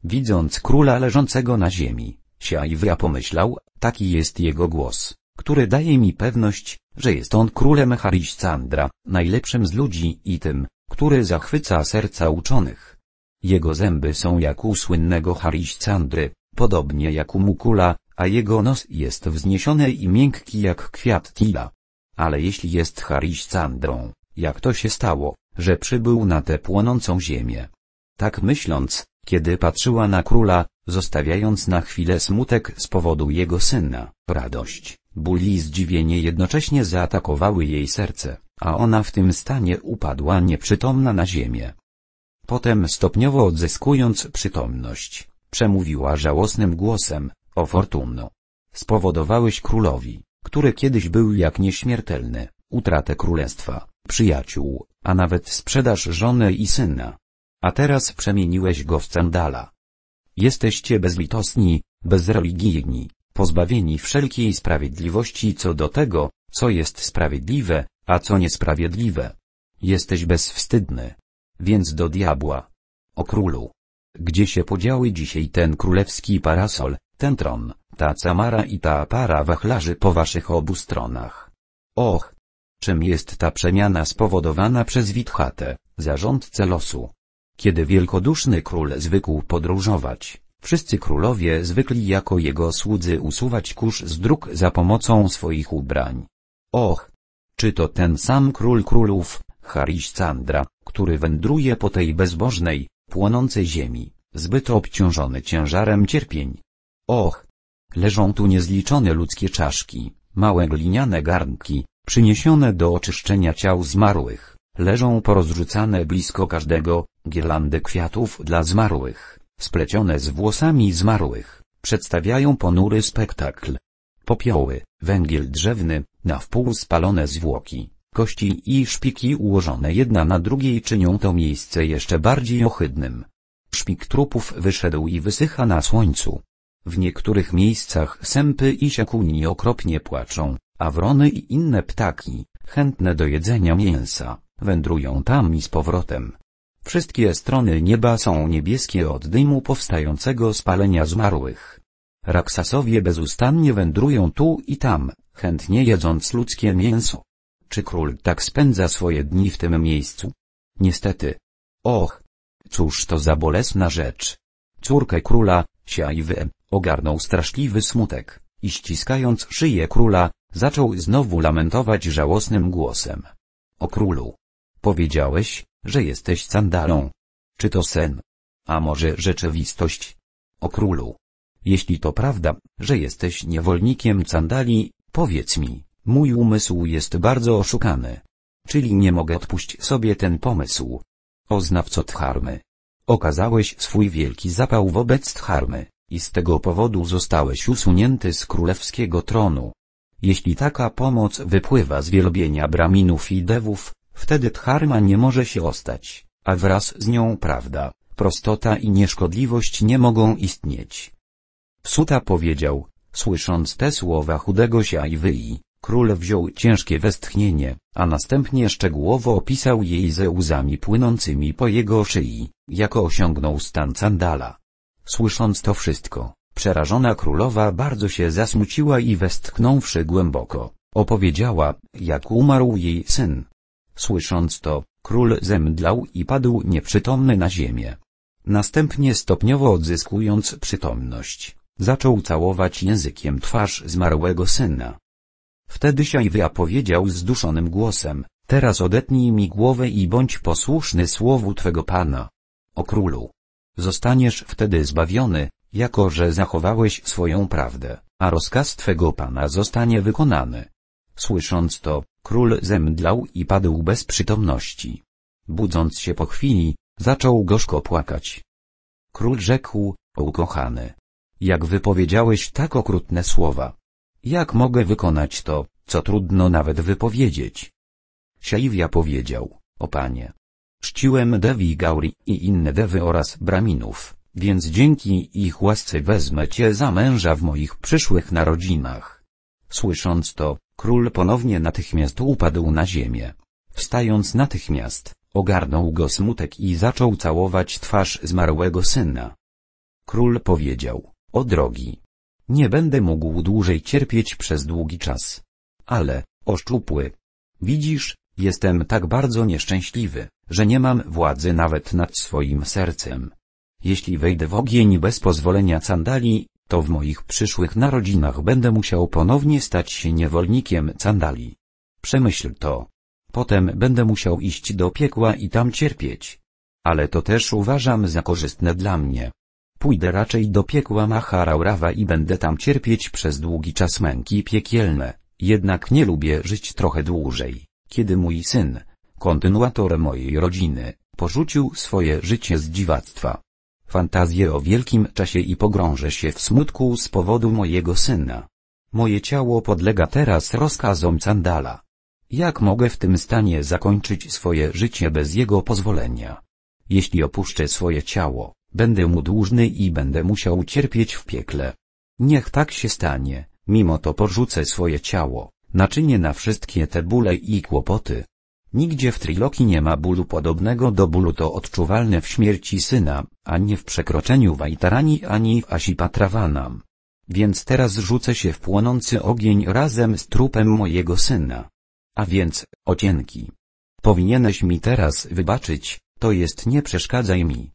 Widząc króla leżącego na ziemi, Siajwra pomyślał, Taki jest jego głos, który daje mi pewność, że jest on królem Harisandra, najlepszym z ludzi i tym, który zachwyca serca uczonych. Jego zęby są jak u słynnego Harisandry, podobnie jak u Mukula, a jego nos jest wzniesiony i miękki jak kwiat tila. Ale jeśli jest Harisandrą, jak to się stało, że przybył na tę płonącą ziemię? Tak myśląc, kiedy patrzyła na króla, zostawiając na chwilę smutek z powodu jego syna, radość, ból i zdziwienie jednocześnie zaatakowały jej serce, a ona w tym stanie upadła nieprzytomna na ziemię. Potem stopniowo odzyskując przytomność, przemówiła żałosnym głosem, o fortunno. Spowodowałeś królowi, który kiedyś był jak nieśmiertelny, utratę królestwa, przyjaciół, a nawet sprzedaż żony i syna a teraz przemieniłeś go w sandala. Jesteście bezlitosni, bezreligijni, pozbawieni wszelkiej sprawiedliwości co do tego, co jest sprawiedliwe, a co niesprawiedliwe. Jesteś bezwstydny. Więc do diabła. O królu. Gdzie się podziały dzisiaj ten królewski parasol, ten tron, ta camara i ta para wachlarzy po waszych obu stronach? Och! Czym jest ta przemiana spowodowana przez Witchatę, zarządcę losu? Kiedy wielkoduszny król zwykł podróżować, wszyscy królowie zwykli jako jego słudzy usuwać kurz z dróg za pomocą swoich ubrań. Och! Czy to ten sam król królów, Harisandra, który wędruje po tej bezbożnej, płonącej ziemi, zbyt obciążony ciężarem cierpień. Och! Leżą tu niezliczone ludzkie czaszki, małe gliniane garnki, przyniesione do oczyszczenia ciał zmarłych. Leżą porozrzucane blisko każdego, girlandy kwiatów dla zmarłych, splecione z włosami zmarłych, przedstawiają ponury spektakl. Popioły, węgiel drzewny, na wpół spalone zwłoki, kości i szpiki ułożone jedna na drugiej czynią to miejsce jeszcze bardziej ohydnym. Szpik trupów wyszedł i wysycha na słońcu. W niektórych miejscach sępy i siakuni okropnie płaczą, a wrony i inne ptaki, chętne do jedzenia mięsa, wędrują tam i z powrotem. Wszystkie strony nieba są niebieskie od dymu powstającego z palenia zmarłych. Raksasowie bezustannie wędrują tu i tam, chętnie jedząc ludzkie mięso. Czy król tak spędza swoje dni w tym miejscu? Niestety. Och! Cóż to za bolesna rzecz. Córkę króla, Siajwę, ogarnął straszliwy smutek i ściskając szyję króla, zaczął znowu lamentować żałosnym głosem. O królu! Powiedziałeś, że jesteś sandalą. Czy to sen? A może rzeczywistość? O królu. Jeśli to prawda, że jesteś niewolnikiem sandali, powiedz mi, mój umysł jest bardzo oszukany. Czyli nie mogę odpuść sobie ten pomysł. O znawco Dharmy. Okazałeś swój wielki zapał wobec tcharmy i z tego powodu zostałeś usunięty z królewskiego tronu. Jeśli taka pomoc wypływa z wielbienia braminów i dewów, Wtedy dharma nie może się ostać, a wraz z nią prawda, prostota i nieszkodliwość nie mogą istnieć. Suta powiedział, słysząc te słowa chudego Siajwyi, król wziął ciężkie westchnienie, a następnie szczegółowo opisał jej ze łzami płynącymi po jego szyi, jako osiągnął stan sandala. Słysząc to wszystko, przerażona królowa bardzo się zasmuciła i westchnąwszy głęboko, opowiedziała, jak umarł jej syn, Słysząc to, król zemdlał i padł nieprzytomny na ziemię. Następnie stopniowo odzyskując przytomność, zaczął całować językiem twarz zmarłego syna. Wtedy Siajwya powiedział zduszonym głosem, teraz odetnij mi głowę i bądź posłuszny słowu Twego Pana. O królu! Zostaniesz wtedy zbawiony, jako że zachowałeś swoją prawdę, a rozkaz Twego Pana zostanie wykonany. Słysząc to, Król zemdlał i padł bez przytomności. Budząc się po chwili, zaczął gorzko płakać. Król rzekł, o ukochany. Jak wypowiedziałeś tak okrutne słowa? Jak mogę wykonać to, co trudno nawet wypowiedzieć? Siaivia powiedział, o panie. Czciłem Devi Gauri i inne dewy oraz braminów, więc dzięki ich łasce wezmę cię za męża w moich przyszłych narodzinach. Słysząc to, Król ponownie natychmiast upadł na ziemię. Wstając natychmiast, ogarnął go smutek i zaczął całować twarz zmarłego syna. Król powiedział, o drogi, nie będę mógł dłużej cierpieć przez długi czas. Ale, oszczupły, widzisz, jestem tak bardzo nieszczęśliwy, że nie mam władzy nawet nad swoim sercem. Jeśli wejdę w ogień bez pozwolenia sandali, to w moich przyszłych narodzinach będę musiał ponownie stać się niewolnikiem sandali. Przemyśl to. Potem będę musiał iść do piekła i tam cierpieć. Ale to też uważam za korzystne dla mnie. Pójdę raczej do piekła Maharaurawa i będę tam cierpieć przez długi czas męki piekielne, jednak nie lubię żyć trochę dłużej, kiedy mój syn, kontynuator mojej rodziny, porzucił swoje życie z dziwactwa fantazję o wielkim czasie i pogrążę się w smutku z powodu mojego syna. Moje ciało podlega teraz rozkazom Candala. Jak mogę w tym stanie zakończyć swoje życie bez jego pozwolenia? Jeśli opuszczę swoje ciało, będę mu dłużny i będę musiał cierpieć w piekle. Niech tak się stanie, mimo to porzucę swoje ciało, naczynie na wszystkie te bóle i kłopoty. Nigdzie w trilogii nie ma bólu podobnego do bólu to odczuwalne w śmierci syna, ani w przekroczeniu Wajtarani ani w Asipatrawana. Więc teraz rzucę się w płonący ogień razem z trupem mojego syna. A więc, ocienki. Powinieneś mi teraz wybaczyć, to jest nie przeszkadzaj mi.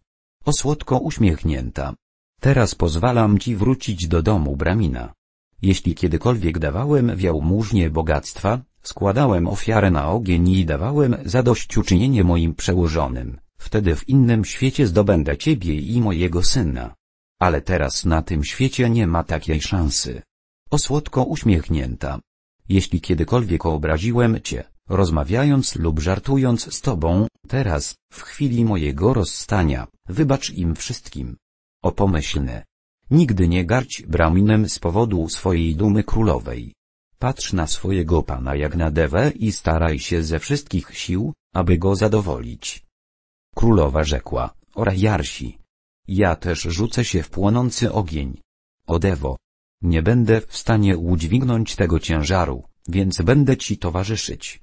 O słodko uśmiechnięta. Teraz pozwalam ci wrócić do domu Bramina. Jeśli kiedykolwiek dawałem wiałmużnie bogactwa, Składałem ofiarę na ogień i dawałem zadośćuczynienie moim przełożonym, wtedy w innym świecie zdobędę ciebie i mojego syna. Ale teraz na tym świecie nie ma takiej szansy. O słodko uśmiechnięta. Jeśli kiedykolwiek obraziłem cię, rozmawiając lub żartując z tobą, teraz, w chwili mojego rozstania, wybacz im wszystkim. O pomyślne. Nigdy nie garć braminem z powodu swojej dumy królowej. Patrz na swojego pana jak na dewę i staraj się ze wszystkich sił, aby go zadowolić. Królowa rzekła, ora Jarsi. Ja też rzucę się w płonący ogień. O dewo. Nie będę w stanie udźwignąć tego ciężaru, więc będę ci towarzyszyć.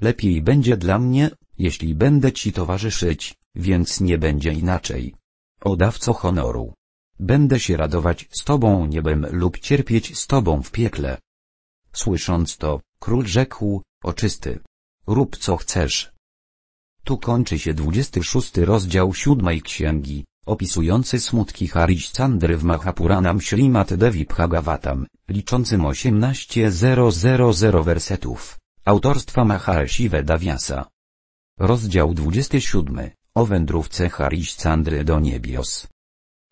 Lepiej będzie dla mnie, jeśli będę ci towarzyszyć, więc nie będzie inaczej. O dawco honoru. Będę się radować z tobą niebem lub cierpieć z tobą w piekle. Słysząc to, król rzekł, oczysty. Rób co chcesz. Tu kończy się 26 rozdział siódmej księgi, opisujący smutki Harishchandry w Mahapuranam Srimat Devi Bhagavatam, liczącym 18.000 wersetów, autorstwa Maharshi Daviasa. Rozdział 27. O wędrówce Harishchandry do niebios.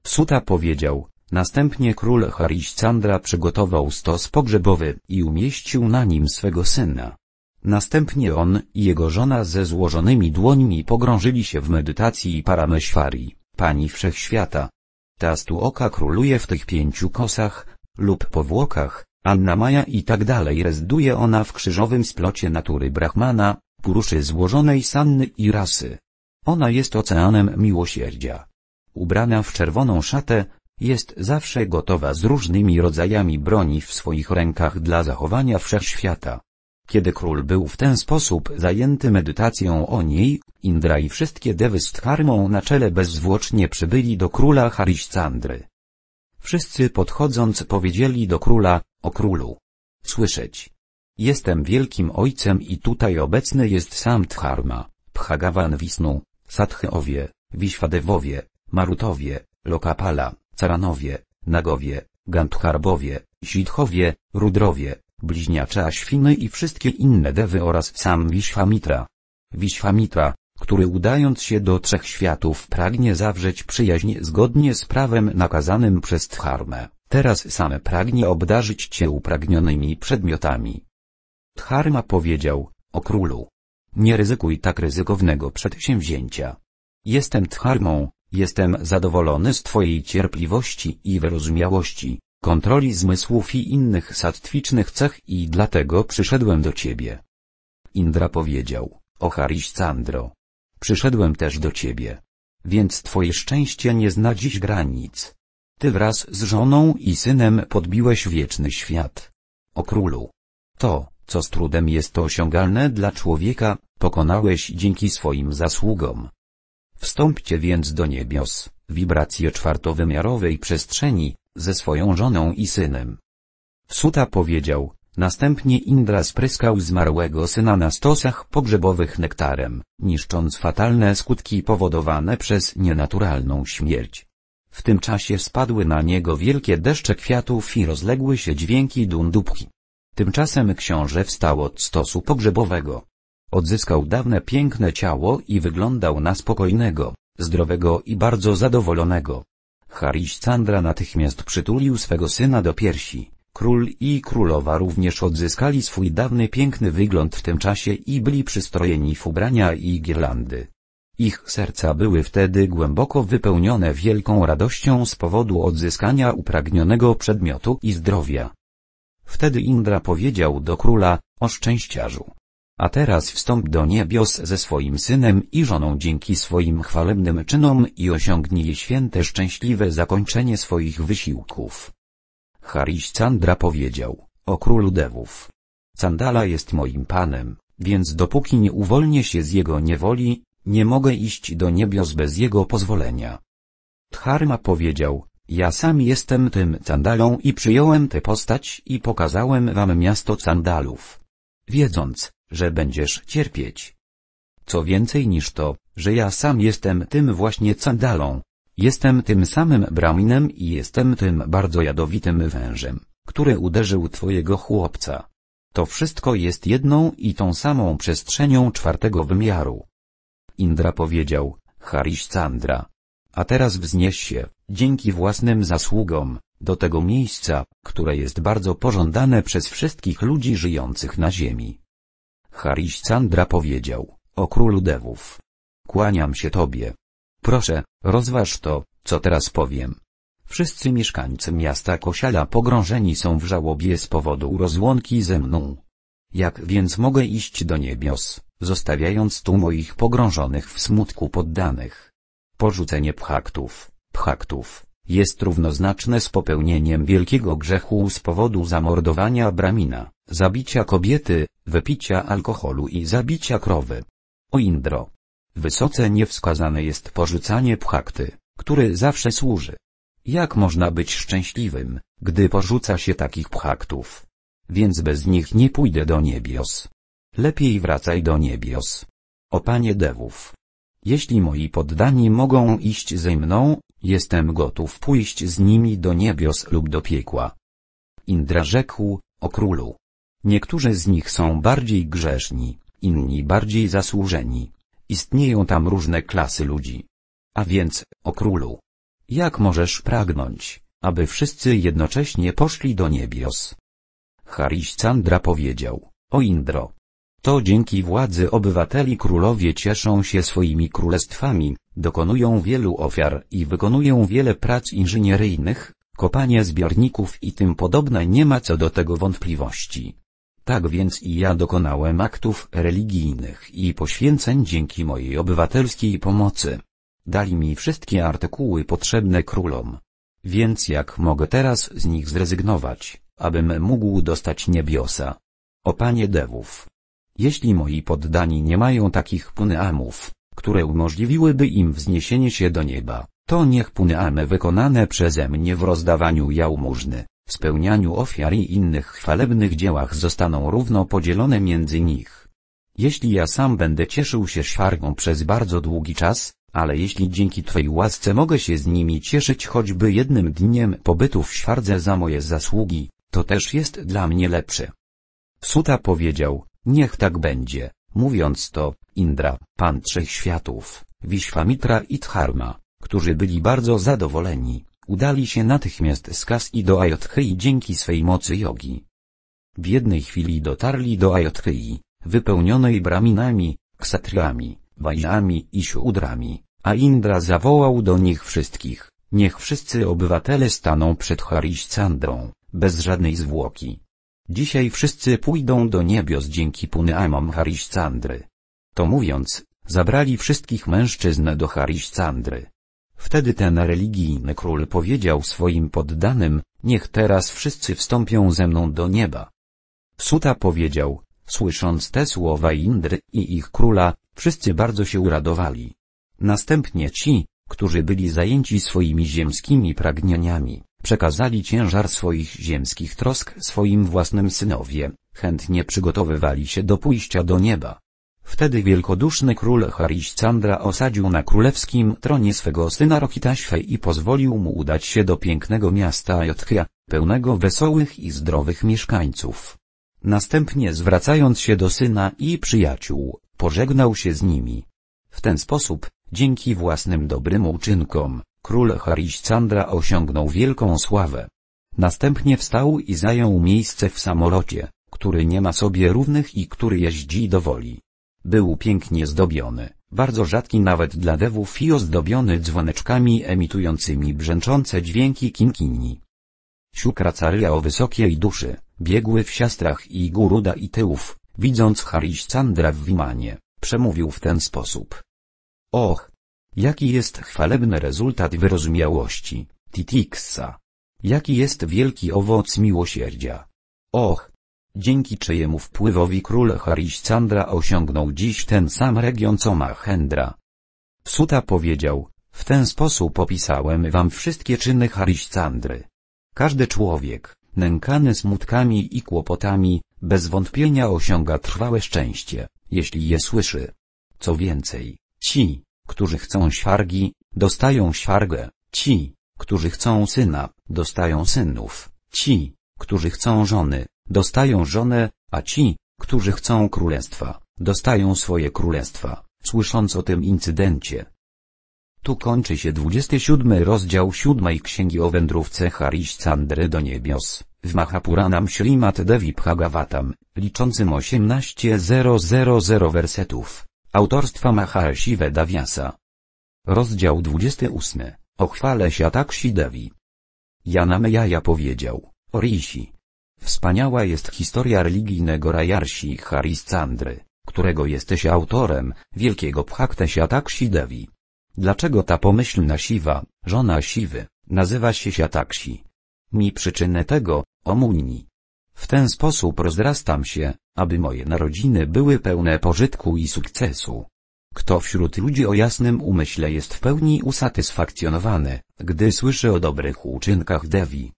Suta powiedział, Następnie król Hariscandra przygotował stos pogrzebowy i umieścił na nim swego syna. Następnie on i jego żona ze złożonymi dłońmi pogrążyli się w medytacji i parameshwari, pani wszechświata. Ta stuoka króluje w tych pięciu kosach, lub powłokach, Anna Maja i tak dalej rezduje ona w krzyżowym splocie natury Brahmana, puruszy złożonej sanny i rasy. Ona jest oceanem miłosierdzia. Ubrana w czerwoną szatę, jest zawsze gotowa z różnymi rodzajami broni w swoich rękach dla zachowania wszechświata. Kiedy król był w ten sposób zajęty medytacją o niej, Indra i wszystkie dewy z Dharmą na czele bezzwłocznie przybyli do króla Harishcandry. Wszyscy podchodząc powiedzieli do króla, o królu. Słyszeć. Jestem wielkim ojcem i tutaj obecny jest sam Dharma, Bhagavan Wisnu, Satchyowie, Wiśwadewowie, Marutowie, Lokapala, Caranowie, Nagowie, Gandharbowie, Sidhowie, Rudrowie, bliźniacze Aświny i wszystkie inne dewy oraz sam Wiśwamitra. Wiśwamitra, który udając się do trzech światów pragnie zawrzeć przyjaźń zgodnie z prawem nakazanym przez Dharmę, teraz sam pragnie obdarzyć cię upragnionymi przedmiotami. Dharma powiedział, o królu. Nie ryzykuj tak ryzykownego przedsięwzięcia. Jestem Dharmą, Jestem zadowolony z Twojej cierpliwości i wyrozumiałości, kontroli zmysłów i innych sattwicznych cech i dlatego przyszedłem do Ciebie. Indra powiedział, o Harishcandro. Przyszedłem też do Ciebie. Więc Twoje szczęście nie zna dziś granic. Ty wraz z żoną i synem podbiłeś wieczny świat. O królu. To, co z trudem jest osiągalne dla człowieka, pokonałeś dzięki swoim zasługom. Wstąpcie więc do niebios, wibracje czwartowymiarowej przestrzeni, ze swoją żoną i synem. Suta powiedział, następnie Indra spryskał zmarłego syna na stosach pogrzebowych nektarem, niszcząc fatalne skutki powodowane przez nienaturalną śmierć. W tym czasie spadły na niego wielkie deszcze kwiatów i rozległy się dźwięki dundupki. Tymczasem książę wstał od stosu pogrzebowego, Odzyskał dawne piękne ciało i wyglądał na spokojnego, zdrowego i bardzo zadowolonego. Harish Chandra natychmiast przytulił swego syna do piersi. Król i królowa również odzyskali swój dawny piękny wygląd w tym czasie i byli przystrojeni w ubrania i girlandy. Ich serca były wtedy głęboko wypełnione wielką radością z powodu odzyskania upragnionego przedmiotu i zdrowia. Wtedy Indra powiedział do króla, o szczęściarzu, a teraz wstąp do niebios ze swoim synem i żoną dzięki swoim chwalebnym czynom i osiągnij święte szczęśliwe zakończenie swoich wysiłków. Harish Chandra powiedział, o królu dewów. Candala jest moim panem, więc dopóki nie uwolnię się z jego niewoli, nie mogę iść do niebios bez jego pozwolenia. Dharma powiedział, ja sam jestem tym Candalą i przyjąłem tę postać i pokazałem wam miasto Candalów. Wiedząc, że będziesz cierpieć. Co więcej niż to, że ja sam jestem tym właśnie sandalą. Jestem tym samym braminem i jestem tym bardzo jadowitym wężem, który uderzył twojego chłopca. To wszystko jest jedną i tą samą przestrzenią czwartego wymiaru. Indra powiedział, Harish Chandra. A teraz wznieś się, dzięki własnym zasługom, do tego miejsca, które jest bardzo pożądane przez wszystkich ludzi żyjących na ziemi. Sandra powiedział, o królu dewów. Kłaniam się tobie. Proszę, rozważ to, co teraz powiem. Wszyscy mieszkańcy miasta Kosiala pogrążeni są w żałobie z powodu rozłąki ze mną. Jak więc mogę iść do niebios, zostawiając tu moich pogrążonych w smutku poddanych? Porzucenie pchaktów, pchaktów, jest równoznaczne z popełnieniem wielkiego grzechu z powodu zamordowania Bramina zabicia kobiety, wypicia alkoholu i zabicia krowy. O Indro, Wysoce niewskazane jest porzucanie pchakty, który zawsze służy. Jak można być szczęśliwym, gdy porzuca się takich pchaktów? Więc bez nich nie pójdę do niebios. Lepiej wracaj do niebios. O panie dewów. Jeśli moi poddani mogą iść ze mną, jestem gotów pójść z nimi do niebios lub do piekła. Indra rzekł, o królu. Niektórzy z nich są bardziej grzeszni, inni bardziej zasłużeni. Istnieją tam różne klasy ludzi. A więc, o królu, jak możesz pragnąć, aby wszyscy jednocześnie poszli do niebios? Chariścandra powiedział, o Indro. To dzięki władzy obywateli królowie cieszą się swoimi królestwami, dokonują wielu ofiar i wykonują wiele prac inżynieryjnych, kopanie zbiorników i tym podobne nie ma co do tego wątpliwości. Tak więc i ja dokonałem aktów religijnych i poświęceń dzięki mojej obywatelskiej pomocy. Dali mi wszystkie artykuły potrzebne królom. Więc jak mogę teraz z nich zrezygnować, abym mógł dostać niebiosa? O panie Dewów! Jeśli moi poddani nie mają takich punyamów, które umożliwiłyby im wzniesienie się do nieba, to niech punyamy wykonane przeze mnie w rozdawaniu jałmużny w spełnianiu ofiar i innych chwalebnych dziełach zostaną równo podzielone między nich. Jeśli ja sam będę cieszył się śwargą przez bardzo długi czas, ale jeśli dzięki Twojej łasce mogę się z nimi cieszyć choćby jednym dniem pobytu w świardze za moje zasługi, to też jest dla mnie lepsze. Suta powiedział, niech tak będzie, mówiąc to, Indra, pan trzech światów, Wiśwamitra i Dharma, którzy byli bardzo zadowoleni, Udali się natychmiast z Kasi do Ajotchyi dzięki swej mocy jogi. W jednej chwili dotarli do Ajotchyi, wypełnionej braminami, ksatriami, wajami i siudrami, a Indra zawołał do nich wszystkich, niech wszyscy obywatele staną przed Hariścandrą, bez żadnej zwłoki. Dzisiaj wszyscy pójdą do niebios dzięki punyamom Hariścandry. To mówiąc, zabrali wszystkich mężczyzn do Hariścandry. Wtedy ten religijny król powiedział swoim poddanym, niech teraz wszyscy wstąpią ze mną do nieba. Suta powiedział, słysząc te słowa Indry i ich króla, wszyscy bardzo się uradowali. Następnie ci, którzy byli zajęci swoimi ziemskimi pragnieniami, przekazali ciężar swoich ziemskich trosk swoim własnym synowie, chętnie przygotowywali się do pójścia do nieba. Wtedy wielkoduszny król Hariscandra osadził na królewskim tronie swego syna Rokitaśwej i pozwolił mu udać się do pięknego miasta Jotchia, pełnego wesołych i zdrowych mieszkańców. Następnie zwracając się do syna i przyjaciół, pożegnał się z nimi. W ten sposób, dzięki własnym dobrym uczynkom, król Hariscandra osiągnął wielką sławę. Następnie wstał i zajął miejsce w samolocie, który nie ma sobie równych i który jeździ do woli. Był pięknie zdobiony, bardzo rzadki nawet dla dewów i ozdobiony dzwoneczkami emitującymi brzęczące dźwięki kinkini. Siukra caryja o wysokiej duszy, biegły w siastrach i guruda i tyłów, widząc Hariścandra w Wimanie, przemówił w ten sposób. Och! Jaki jest chwalebny rezultat wyrozumiałości, Titiksa! Jaki jest wielki owoc miłosierdzia! Och! dzięki czyjemu wpływowi król Hariscandra osiągnął dziś ten sam region co Mahendra. Suta powiedział, w ten sposób opisałem wam wszystkie czyny Hariscandry. Każdy człowiek, nękany smutkami i kłopotami, bez wątpienia osiąga trwałe szczęście, jeśli je słyszy. Co więcej, ci, którzy chcą świargi, dostają świargę, ci, którzy chcą syna, dostają synów, ci, którzy chcą żony, dostają żonę, a ci, którzy chcą królestwa, dostają swoje królestwa, słysząc o tym incydencie. Tu kończy się 27 rozdział 7 Księgi o wędrówce Harishcandre do niebios, w Mahapuranam Srimat Devi Bhagavatam, liczącym 18.000 wersetów, autorstwa Maharshi Daviasa. Rozdział 28. O chwale Siataksi Devi. Janamejaja powiedział, Orisi, Wspaniała jest historia religijnego Rajarsi Harisandry, którego jesteś autorem, wielkiego Bhaktesia Devi. Dlaczego ta pomyślna Siwa, żona Siwy, nazywa się Siataksi? Mi przyczynę tego, omuni. W ten sposób rozrastam się, aby moje narodziny były pełne pożytku i sukcesu. Kto wśród ludzi o jasnym umyśle jest w pełni usatysfakcjonowany, gdy słyszy o dobrych uczynkach Devi,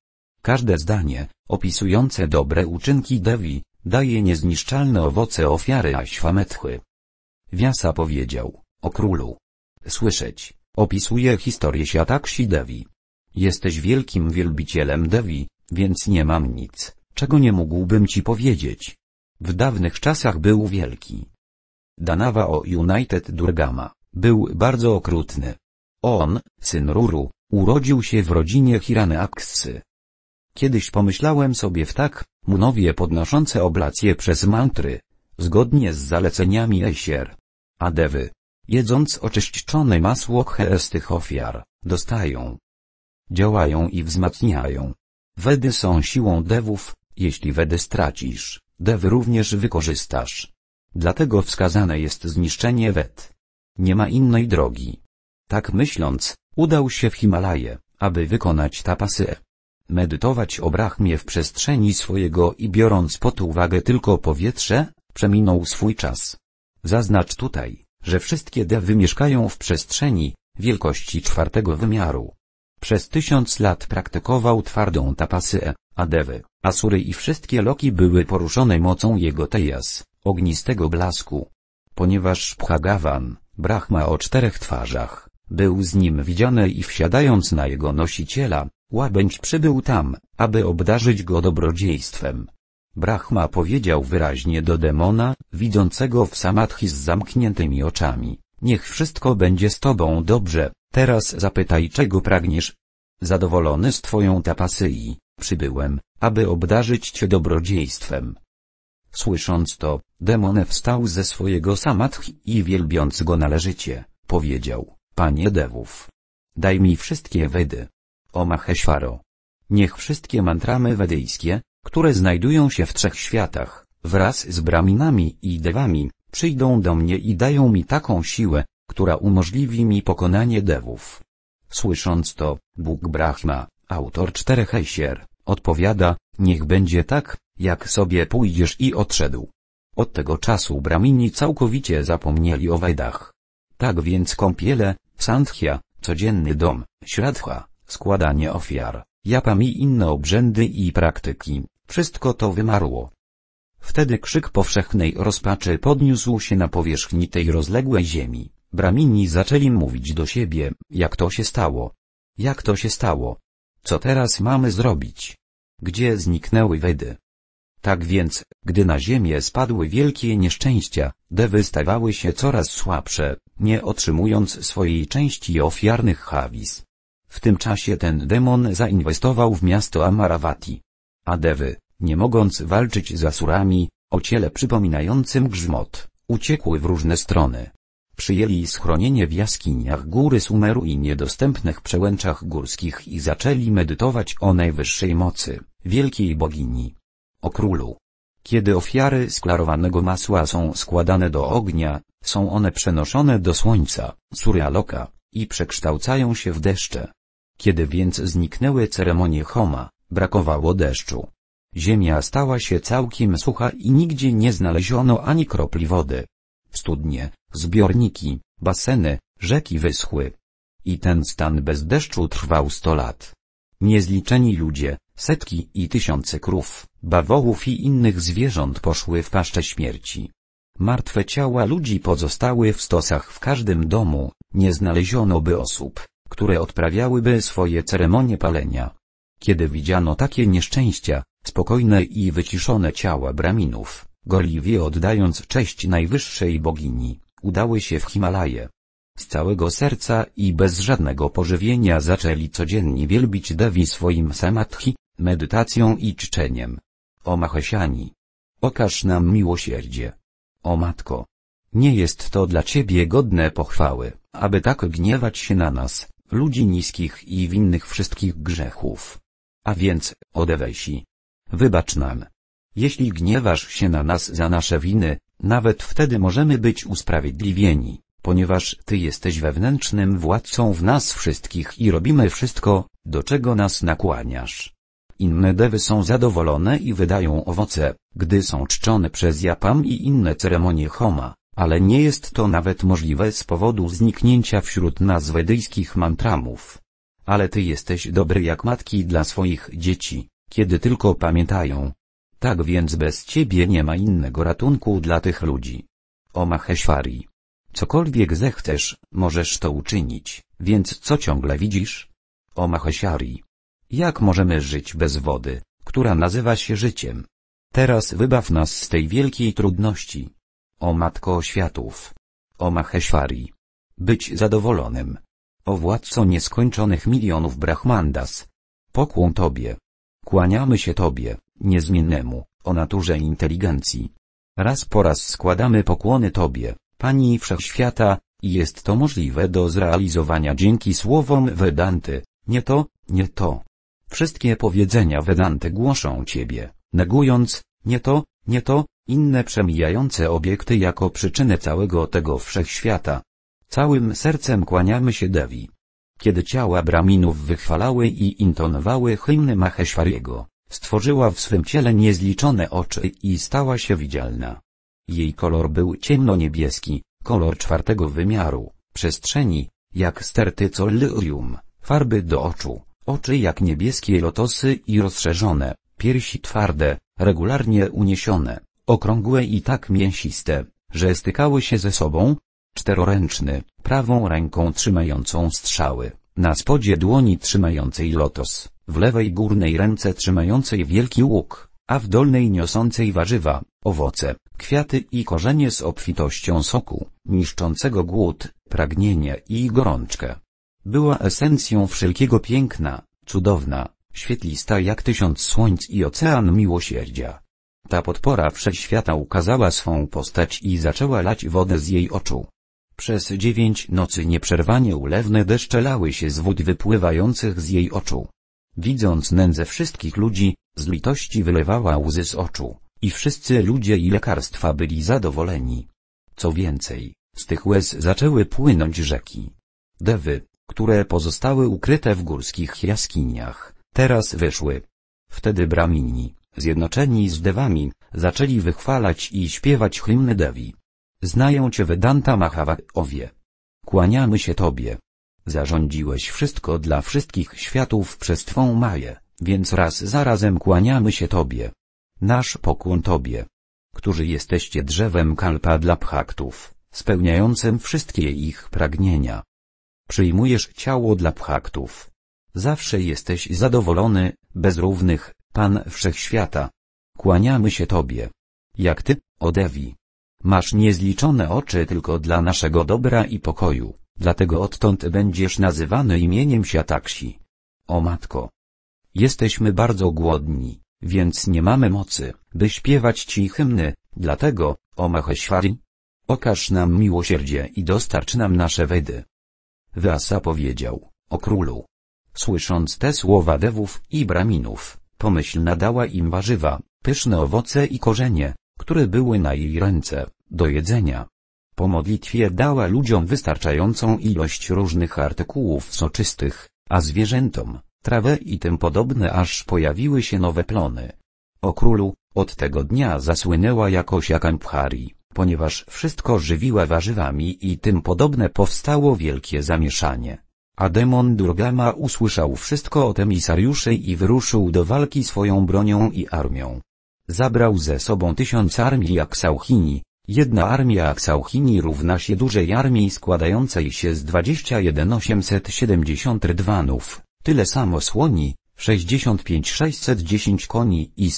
Każde zdanie, opisujące dobre uczynki Devi daje niezniszczalne owoce ofiary Aśwametchy. Wiasa powiedział, o królu. Słyszeć, opisuje historię Siatakshi Devi. Jesteś wielkim wielbicielem Devi, więc nie mam nic, czego nie mógłbym ci powiedzieć. W dawnych czasach był wielki. Danawa o United Durgama, był bardzo okrutny. On, syn Ruru, urodził się w rodzinie Aksy, Kiedyś pomyślałem sobie w tak, mnowie podnoszące oblacje przez mantry, zgodnie z zaleceniami Esier. A dewy, jedząc oczyszczone masło chhe z tych ofiar, dostają, działają i wzmacniają. Wedy są siłą dewów, jeśli wedy stracisz, dewy również wykorzystasz. Dlatego wskazane jest zniszczenie wed. Nie ma innej drogi. Tak myśląc, udał się w Himalaje, aby wykonać tapasy medytować o Brahmie w przestrzeni swojego i biorąc pod uwagę tylko powietrze, przeminął swój czas. Zaznacz tutaj, że wszystkie dewy mieszkają w przestrzeni, wielkości czwartego wymiaru. Przez tysiąc lat praktykował twardą tapasy, a dewy, asury i wszystkie loki były poruszone mocą jego tejas, ognistego blasku. Ponieważ Phagawan, Brahma o czterech twarzach, był z nim widziany i wsiadając na jego nosiciela, Łabędź przybył tam, aby obdarzyć go dobrodziejstwem. Brahma powiedział wyraźnie do demona, widzącego w samadhi z zamkniętymi oczami, niech wszystko będzie z tobą dobrze, teraz zapytaj czego pragniesz. Zadowolony z twoją tapasyi, przybyłem, aby obdarzyć cię dobrodziejstwem. Słysząc to, demon wstał ze swojego samadhi i wielbiąc go należycie, powiedział, panie dewów. Daj mi wszystkie wydy.” o Maheshwaro. Niech wszystkie mantramy wedyjskie, które znajdują się w trzech światach, wraz z braminami i dewami, przyjdą do mnie i dają mi taką siłę, która umożliwi mi pokonanie dewów. Słysząc to, Bóg Brahma, autor czterech Ejsier, odpowiada, niech będzie tak, jak sobie pójdziesz i odszedł. Od tego czasu bramini całkowicie zapomnieli o Wedach. Tak więc kąpiele, Sandhya, codzienny dom, Śradha, składanie ofiar, mi inne obrzędy i praktyki, wszystko to wymarło. Wtedy krzyk powszechnej rozpaczy podniósł się na powierzchni tej rozległej ziemi. Bramini zaczęli mówić do siebie, jak to się stało? Jak to się stało? Co teraz mamy zrobić? Gdzie zniknęły Wedy? Tak więc, gdy na ziemię spadły wielkie nieszczęścia, dewy stawały się coraz słabsze, nie otrzymując swojej części ofiarnych hawis. W tym czasie ten demon zainwestował w miasto Amaravati. A dewy, nie mogąc walczyć z asurami, o ciele przypominającym grzmot, uciekły w różne strony. Przyjęli schronienie w jaskiniach góry Sumeru i niedostępnych przełęczach górskich i zaczęli medytować o najwyższej mocy, wielkiej bogini. O królu. Kiedy ofiary sklarowanego masła są składane do ognia, są one przenoszone do słońca, suryaloka, i przekształcają się w deszcze. Kiedy więc zniknęły ceremonie Homa, brakowało deszczu. Ziemia stała się całkiem sucha i nigdzie nie znaleziono ani kropli wody. Studnie, zbiorniki, baseny, rzeki wyschły. I ten stan bez deszczu trwał sto lat. Niezliczeni ludzie, setki i tysiące krów, bawołów i innych zwierząt poszły w paszczę śmierci. Martwe ciała ludzi pozostały w stosach w każdym domu, nie znaleziono by osób, które odprawiałyby swoje ceremonie palenia. Kiedy widziano takie nieszczęścia, spokojne i wyciszone ciała braminów, goliwie oddając cześć najwyższej bogini, udały się w Himalaje. Z całego serca i bez żadnego pożywienia zaczęli codziennie wielbić devi swoim samadhi, medytacją i czczeniem. O Mahesiani! Okaż nam miłosierdzie. O Matko! Nie jest to dla Ciebie godne pochwały, aby tak gniewać się na nas, ludzi niskich i winnych wszystkich grzechów. A więc, odewejsi. Wybacz nam. Jeśli gniewasz się na nas za nasze winy, nawet wtedy możemy być usprawiedliwieni, ponieważ Ty jesteś wewnętrznym władcą w nas wszystkich i robimy wszystko, do czego nas nakłaniasz. Inne dewy są zadowolone i wydają owoce, gdy są czczone przez Japam i inne ceremonie Homa ale nie jest to nawet możliwe z powodu zniknięcia wśród nas wedyjskich mantramów. Ale ty jesteś dobry jak matki dla swoich dzieci, kiedy tylko pamiętają. Tak więc bez ciebie nie ma innego ratunku dla tych ludzi. O Maheshwari. Cokolwiek zechcesz, możesz to uczynić, więc co ciągle widzisz? O Maheshwari. Jak możemy żyć bez wody, która nazywa się życiem? Teraz wybaw nas z tej wielkiej trudności. O Matko Światów! O Maheshwari! Być zadowolonym! O Władco nieskończonych milionów Brahmandas! Pokłon Tobie! Kłaniamy się Tobie, niezmiennemu, o naturze inteligencji. Raz po raz składamy pokłony Tobie, Pani Wszechświata, i jest to możliwe do zrealizowania dzięki słowom Vedanty, nie to, nie to. Wszystkie powiedzenia Vedanty głoszą Ciebie, negując, nie to, nie to, inne przemijające obiekty jako przyczynę całego tego wszechświata. Całym sercem kłaniamy się Devi, Kiedy ciała braminów wychwalały i intonowały hymny Maheshwariego, stworzyła w swym ciele niezliczone oczy i stała się widzialna. Jej kolor był ciemno-niebieski, kolor czwartego wymiaru, przestrzeni, jak sterty Collyrium, farby do oczu, oczy jak niebieskie lotosy i rozszerzone, piersi twarde, regularnie uniesione, okrągłe i tak mięsiste, że stykały się ze sobą, czteroręczny, prawą ręką trzymającą strzały, na spodzie dłoni trzymającej lotos, w lewej górnej ręce trzymającej wielki łuk, a w dolnej niosącej warzywa, owoce, kwiaty i korzenie z obfitością soku, niszczącego głód, pragnienie i gorączkę. Była esencją wszelkiego piękna, cudowna, świetlista jak tysiąc słońc i ocean miłosierdzia. Ta podpora wszechświata ukazała swą postać i zaczęła lać wodę z jej oczu. Przez dziewięć nocy nieprzerwanie ulewne deszcze lały się z wód wypływających z jej oczu. Widząc nędzę wszystkich ludzi, z litości wylewała łzy z oczu, i wszyscy ludzie i lekarstwa byli zadowoleni. Co więcej, z tych łez zaczęły płynąć rzeki. Dewy, które pozostały ukryte w górskich jaskiniach, teraz wyszły. Wtedy bramini, zjednoczeni z dewami, zaczęli wychwalać i śpiewać hymny dewi. Znają cię Vedanta Mahavaowie. Kłaniamy się tobie. Zarządziłeś wszystko dla wszystkich światów przez twą maję, więc raz za razem kłaniamy się tobie. Nasz pokłon tobie. Którzy jesteście drzewem kalpa dla pchaktów, spełniającym wszystkie ich pragnienia. Przyjmujesz ciało dla pchaktów. Zawsze jesteś zadowolony, bez równych, Pan Wszechświata. Kłaniamy się Tobie. Jak Ty, Odewi. Masz niezliczone oczy tylko dla naszego dobra i pokoju, dlatego odtąd będziesz nazywany imieniem Siataksi. O Matko! Jesteśmy bardzo głodni, więc nie mamy mocy, by śpiewać Ci hymny, dlatego, o Maheshwari, okaż nam miłosierdzie i dostarcz nam nasze wedy. Wyasa powiedział, o królu. Słysząc te słowa dewów i braminów, Pomyśl nadała im warzywa, pyszne owoce i korzenie, które były na jej ręce, do jedzenia. Po modlitwie dała ludziom wystarczającą ilość różnych artykułów soczystych, a zwierzętom, trawę i tym podobne aż pojawiły się nowe plony. O królu, od tego dnia zasłynęła jako Siakamphari, ponieważ wszystko żywiła warzywami i tym podobne powstało wielkie zamieszanie. Ademon Durgama usłyszał wszystko o temisariuszy i wyruszył do walki swoją bronią i armią. Zabrał ze sobą tysiąc armii Aksauchini, jedna armia Aksauchini równa się dużej armii składającej się z 21872 nów, tyle samo słoni, sześćset dziesięć koni i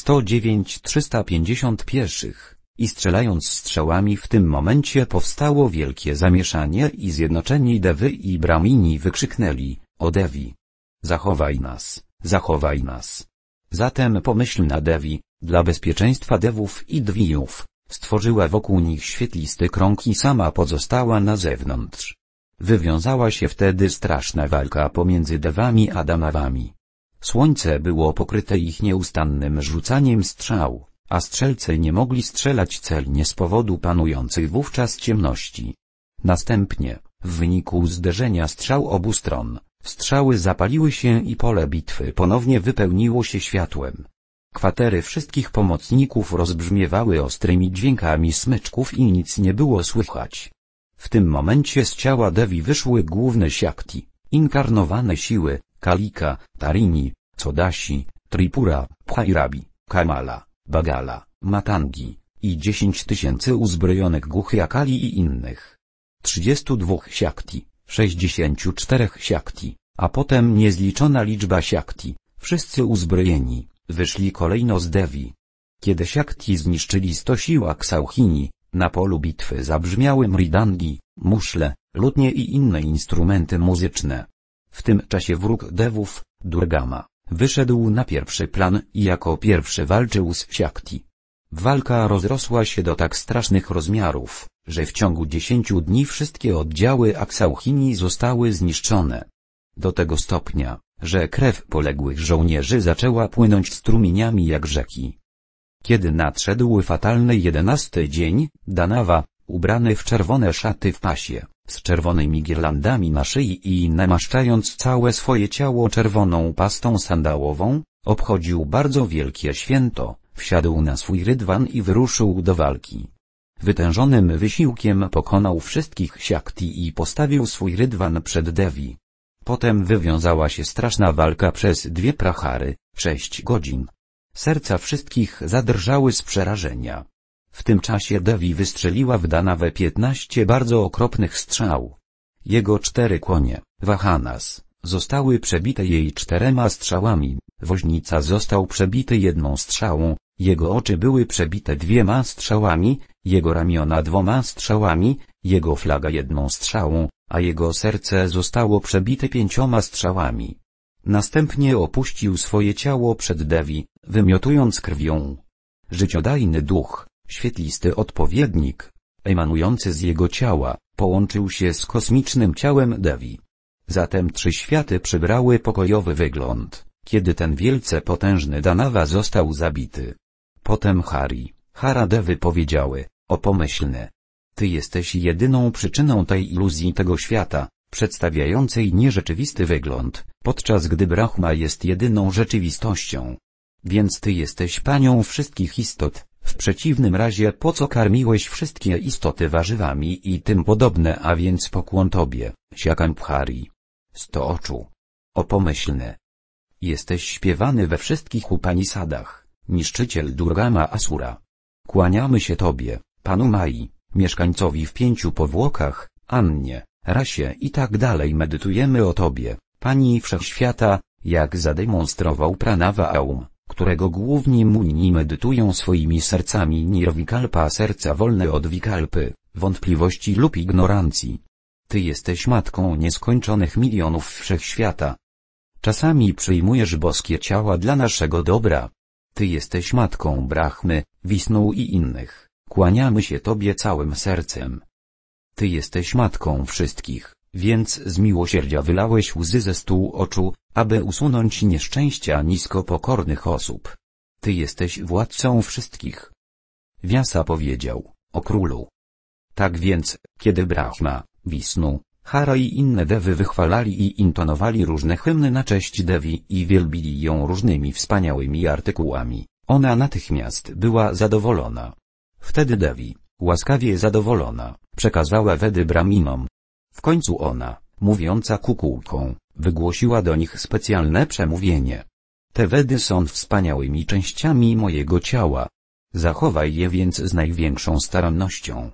trzysta pięćdziesiąt pieszych i strzelając strzałami w tym momencie powstało wielkie zamieszanie i zjednoczeni Dewy i Bramini wykrzyknęli, o Dewi! Zachowaj nas, zachowaj nas! Zatem pomyślna Dewi, dla bezpieczeństwa Dewów i Dwijów, stworzyła wokół nich świetlisty krąg i sama pozostała na zewnątrz. Wywiązała się wtedy straszna walka pomiędzy Dewami a Damawami. Słońce było pokryte ich nieustannym rzucaniem strzał a strzelcy nie mogli strzelać celnie z powodu panującej wówczas ciemności. Następnie, w wyniku zderzenia strzał obu stron, strzały zapaliły się i pole bitwy ponownie wypełniło się światłem. Kwatery wszystkich pomocników rozbrzmiewały ostrymi dźwiękami smyczków i nic nie było słychać. W tym momencie z ciała Devi wyszły główne siakti, inkarnowane siły, Kalika, Tarini, Codasi, Tripura, Bhairabi, Kamala. Bagala, Matangi i 10 tysięcy uzbrojonych Guchyakali i innych. 32 siakti, 64 siakti, a potem niezliczona liczba siakti, wszyscy uzbrojeni, wyszli kolejno z Devi. Kiedy siakti zniszczyli sto siła Aksauchini, na polu bitwy zabrzmiały mridangi, muszle, lutnie i inne instrumenty muzyczne. W tym czasie wróg Dewów, Durgama, Wyszedł na pierwszy plan i jako pierwszy walczył z Siakti. Walka rozrosła się do tak strasznych rozmiarów, że w ciągu dziesięciu dni wszystkie oddziały Aksauchini zostały zniszczone. Do tego stopnia, że krew poległych żołnierzy zaczęła płynąć strumieniami jak rzeki. Kiedy nadszedł fatalny jedenasty dzień, Danawa, ubrany w czerwone szaty w pasie, z czerwonymi girlandami na szyi i namaszczając całe swoje ciało czerwoną pastą sandałową, obchodził bardzo wielkie święto, wsiadł na swój rydwan i wyruszył do walki. Wytężonym wysiłkiem pokonał wszystkich siakti i postawił swój rydwan przed Devi. Potem wywiązała się straszna walka przez dwie prachary, sześć godzin. Serca wszystkich zadrżały z przerażenia. W tym czasie Devi wystrzeliła w Danawę 15 bardzo okropnych strzał. Jego cztery konie, Wahanas, zostały przebite jej czterema strzałami, woźnica został przebity jedną strzałą, jego oczy były przebite dwiema strzałami, jego ramiona dwoma strzałami, jego flaga jedną strzałą, a jego serce zostało przebite pięcioma strzałami. Następnie opuścił swoje ciało przed Devi, wymiotując krwią. Życiodajny duch, Świetlisty odpowiednik, emanujący z jego ciała, połączył się z kosmicznym ciałem Devi. Zatem trzy światy przybrały pokojowy wygląd, kiedy ten wielce potężny Danawa został zabity. Potem Hari, Hara Dewy powiedziały, o pomyślne. Ty jesteś jedyną przyczyną tej iluzji tego świata, przedstawiającej nierzeczywisty wygląd, podczas gdy Brahma jest jedyną rzeczywistością. Więc ty jesteś panią wszystkich istot, w przeciwnym razie po co karmiłeś wszystkie istoty warzywami i tym podobne, a więc pokłon tobie, pchari. Sto oczu. O pomyślne. Jesteś śpiewany we wszystkich upanisadach, niszczyciel Durgama Asura. Kłaniamy się tobie, panu Mai, mieszkańcowi w pięciu powłokach, Annie, rasie i tak dalej medytujemy o tobie, pani wszechświata, jak zademonstrował Pranava Aum którego główni muni medytują swoimi sercami nirwikalpa serca wolne od wikalpy, wątpliwości lub ignorancji. Ty jesteś matką nieskończonych milionów wszechświata. Czasami przyjmujesz boskie ciała dla naszego dobra. Ty jesteś matką Brahmy, Wisnu i innych, kłaniamy się Tobie całym sercem. Ty jesteś matką wszystkich. Więc z miłosierdzia wylałeś łzy ze stół oczu, aby usunąć nieszczęścia nisko pokornych osób. Ty jesteś władcą wszystkich. Wiasa powiedział, o królu. Tak więc, kiedy Brahma, Wisnu, Hara i inne dewy wychwalali i intonowali różne hymny na cześć Dewi i wielbili ją różnymi wspaniałymi artykułami, ona natychmiast była zadowolona. Wtedy Dewi, łaskawie zadowolona, przekazała Wedy Brahminom, w końcu ona, mówiąca kukułką, wygłosiła do nich specjalne przemówienie. Te wedy są wspaniałymi częściami mojego ciała. Zachowaj je więc z największą starannością.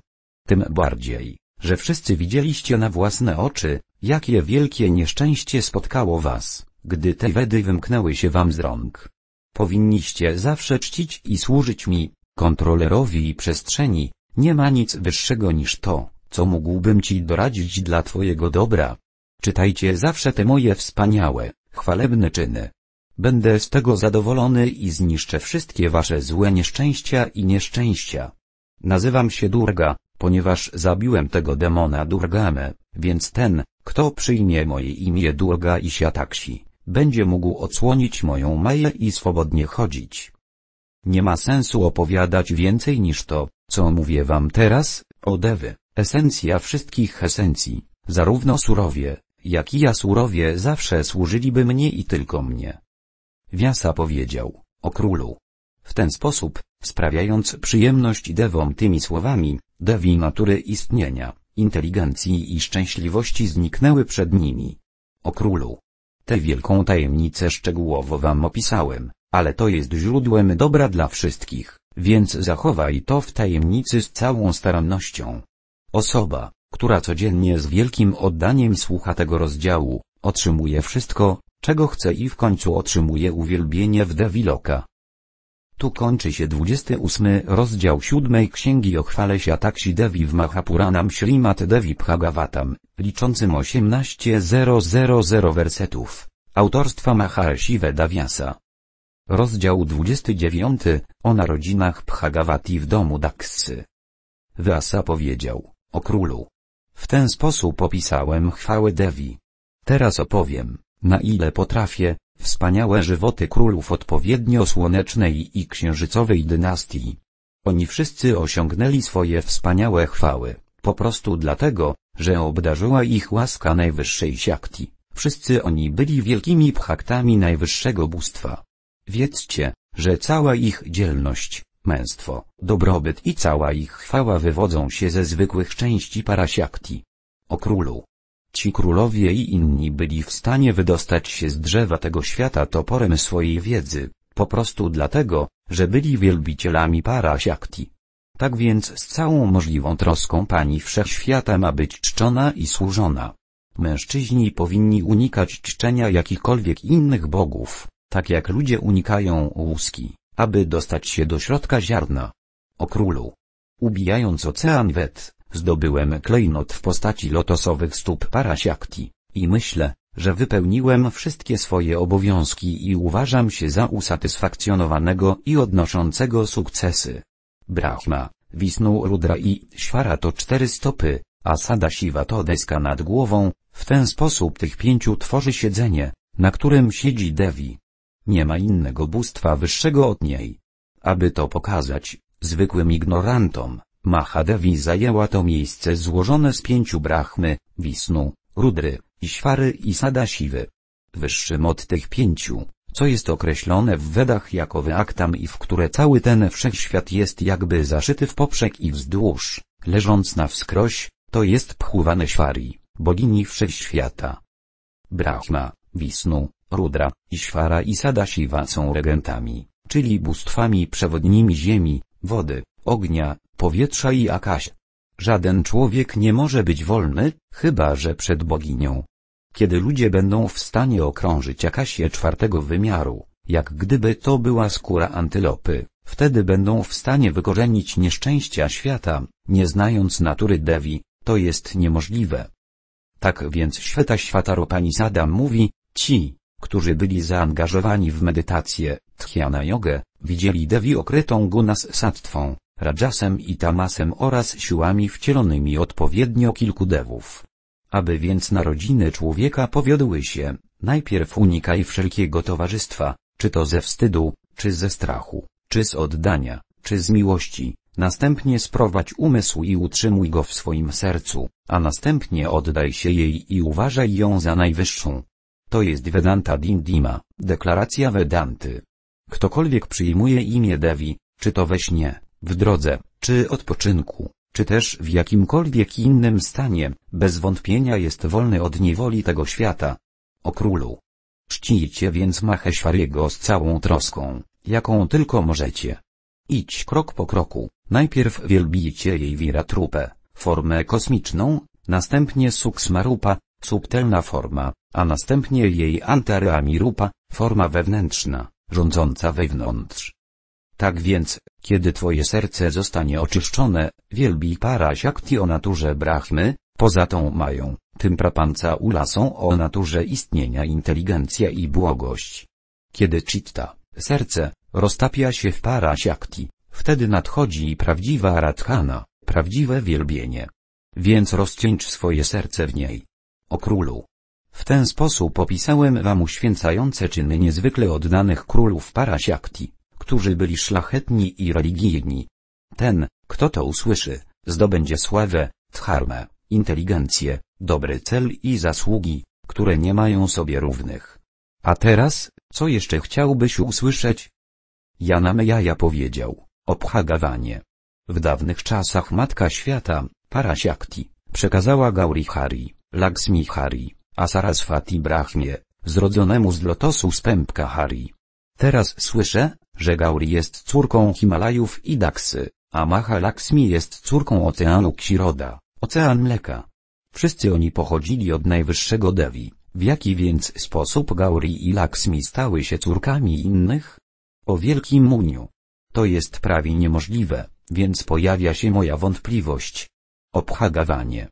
Tym bardziej, że wszyscy widzieliście na własne oczy, jakie wielkie nieszczęście spotkało was, gdy te wedy wymknęły się wam z rąk. Powinniście zawsze czcić i służyć mi, kontrolerowi przestrzeni, nie ma nic wyższego niż to co mógłbym ci doradzić dla twojego dobra. Czytajcie zawsze te moje wspaniałe, chwalebne czyny. Będę z tego zadowolony i zniszczę wszystkie wasze złe nieszczęścia i nieszczęścia. Nazywam się Durga, ponieważ zabiłem tego demona Durgamę, więc ten, kto przyjmie moje imię Durga i Siataksi, będzie mógł odsłonić moją maję i swobodnie chodzić. Nie ma sensu opowiadać więcej niż to, co mówię wam teraz, o dewy. Esencja wszystkich esencji, zarówno surowie, jak i ja surowie zawsze służyliby mnie i tylko mnie. Wiasa powiedział, o królu. W ten sposób, sprawiając przyjemność dewom tymi słowami, dewi natury istnienia, inteligencji i szczęśliwości zniknęły przed nimi. O królu. Tę wielką tajemnicę szczegółowo wam opisałem, ale to jest źródłem dobra dla wszystkich, więc zachowaj to w tajemnicy z całą starannością. Osoba, która codziennie z wielkim oddaniem słucha tego rozdziału, otrzymuje wszystko, czego chce i w końcu otrzymuje uwielbienie w Deviloka. Tu kończy się 28 rozdział 7 Księgi o chwale Siataksi Devi w Mahapuranam Srimat Devi Bhagavatam, liczącym 18.000 wersetów, autorstwa Maharshi Daviasa. Rozdział 29 o narodzinach Bhagavati w domu Daksy. Vyasa powiedział o królu. W ten sposób opisałem chwały Devi. Teraz opowiem, na ile potrafię, wspaniałe żywoty królów odpowiednio słonecznej i księżycowej dynastii. Oni wszyscy osiągnęli swoje wspaniałe chwały, po prostu dlatego, że obdarzyła ich łaska najwyższej siakti. Wszyscy oni byli wielkimi pchaktami najwyższego bóstwa. Wiedzcie, że cała ich dzielność, męstwo, dobrobyt i cała ich chwała wywodzą się ze zwykłych części parasiakti. O królu. Ci królowie i inni byli w stanie wydostać się z drzewa tego świata toporem swojej wiedzy, po prostu dlatego, że byli wielbicielami parasiakti. Tak więc z całą możliwą troską Pani Wszechświata ma być czczona i służona. Mężczyźni powinni unikać czczenia jakichkolwiek innych bogów, tak jak ludzie unikają łuski aby dostać się do środka ziarna. O królu. Ubijając ocean wet, zdobyłem klejnot w postaci lotosowych stóp parasiakti i myślę, że wypełniłem wszystkie swoje obowiązki i uważam się za usatysfakcjonowanego i odnoszącego sukcesy. Brahma, Wisnu Rudra i Świara to cztery stopy, a Sada Siwa to deska nad głową, w ten sposób tych pięciu tworzy siedzenie, na którym siedzi Devi. Nie ma innego bóstwa wyższego od niej. Aby to pokazać, zwykłym ignorantom, Mahadevi zajęła to miejsce złożone z pięciu brachmy, Wisnu, Rudry, Iśwary i Sadasiwy. Wyższym od tych pięciu, co jest określone w Wedach jako wyaktam i w które cały ten wszechświat jest jakby zaszyty w poprzek i wzdłuż, leżąc na wskroś, to jest Pchuwaneshwari, bogini wszechświata. Brahma, Wisnu, Rudra, Ishvara i Sadasiwa są regentami, czyli bóstwami przewodnimi ziemi, wody, ognia, powietrza i akaś. Żaden człowiek nie może być wolny, chyba że przed boginią. Kiedy ludzie będą w stanie okrążyć akasię czwartego wymiaru, jak gdyby to była skóra antylopy, wtedy będą w stanie wykorzenić nieszczęścia świata, nie znając natury Devi. to jest niemożliwe. Tak więc Świata Świataropani Sada mówi, ci, którzy byli zaangażowani w medytację, dhyana jogę, widzieli Devi okrytą gunas sattwą, rajasem i tamasem oraz siłami wcielonymi odpowiednio kilku dewów. Aby więc narodziny człowieka powiodły się, najpierw unikaj wszelkiego towarzystwa, czy to ze wstydu, czy ze strachu, czy z oddania, czy z miłości, następnie sprowadź umysł i utrzymuj go w swoim sercu, a następnie oddaj się jej i uważaj ją za najwyższą. To jest Vedanta Dindima, deklaracja Vedanty. Ktokolwiek przyjmuje imię Devi, czy to we śnie, w drodze, czy odpoczynku, czy też w jakimkolwiek innym stanie, bez wątpienia jest wolny od niewoli tego świata. O królu. Czcijcie więc Maheshwariego z całą troską, jaką tylko możecie. Idź krok po kroku, najpierw wielbijcie jej wiratrupę, formę kosmiczną, następnie suksmarupa, subtelna forma, a następnie jej antareamirupa, forma wewnętrzna, rządząca wewnątrz. Tak więc, kiedy twoje serce zostanie oczyszczone, wielbi para siakti o naturze brahmy, poza tą mają, tym prapanca ulasą o naturze istnienia inteligencja i błogość. Kiedy citta, serce, roztapia się w para siakti, wtedy nadchodzi prawdziwa radhana, prawdziwe wielbienie. Więc rozcieńcz swoje serce w niej. O królu. W ten sposób opisałem wam uświęcające czyny niezwykle oddanych królów Parasiakti, którzy byli szlachetni i religijni. Ten, kto to usłyszy, zdobędzie sławę, dharmę, inteligencję, dobry cel i zasługi, które nie mają sobie równych. A teraz, co jeszcze chciałbyś usłyszeć? Janamejaja powiedział, obhagawanie. W dawnych czasach Matka Świata, Parasiakti, przekazała Gauri Hari, Laksmi Hari, a Saraswati Brahmie, zrodzonemu z lotosu z pępka Hari. Teraz słyszę, że Gauri jest córką Himalajów i Daksy, a Maha Laksmi jest córką oceanu Ksiroda, ocean mleka. Wszyscy oni pochodzili od najwyższego Devi, w jaki więc sposób Gauri i Laksmi stały się córkami innych? O wielkim muniu. To jest prawie niemożliwe, więc pojawia się moja wątpliwość. Obhagawanie.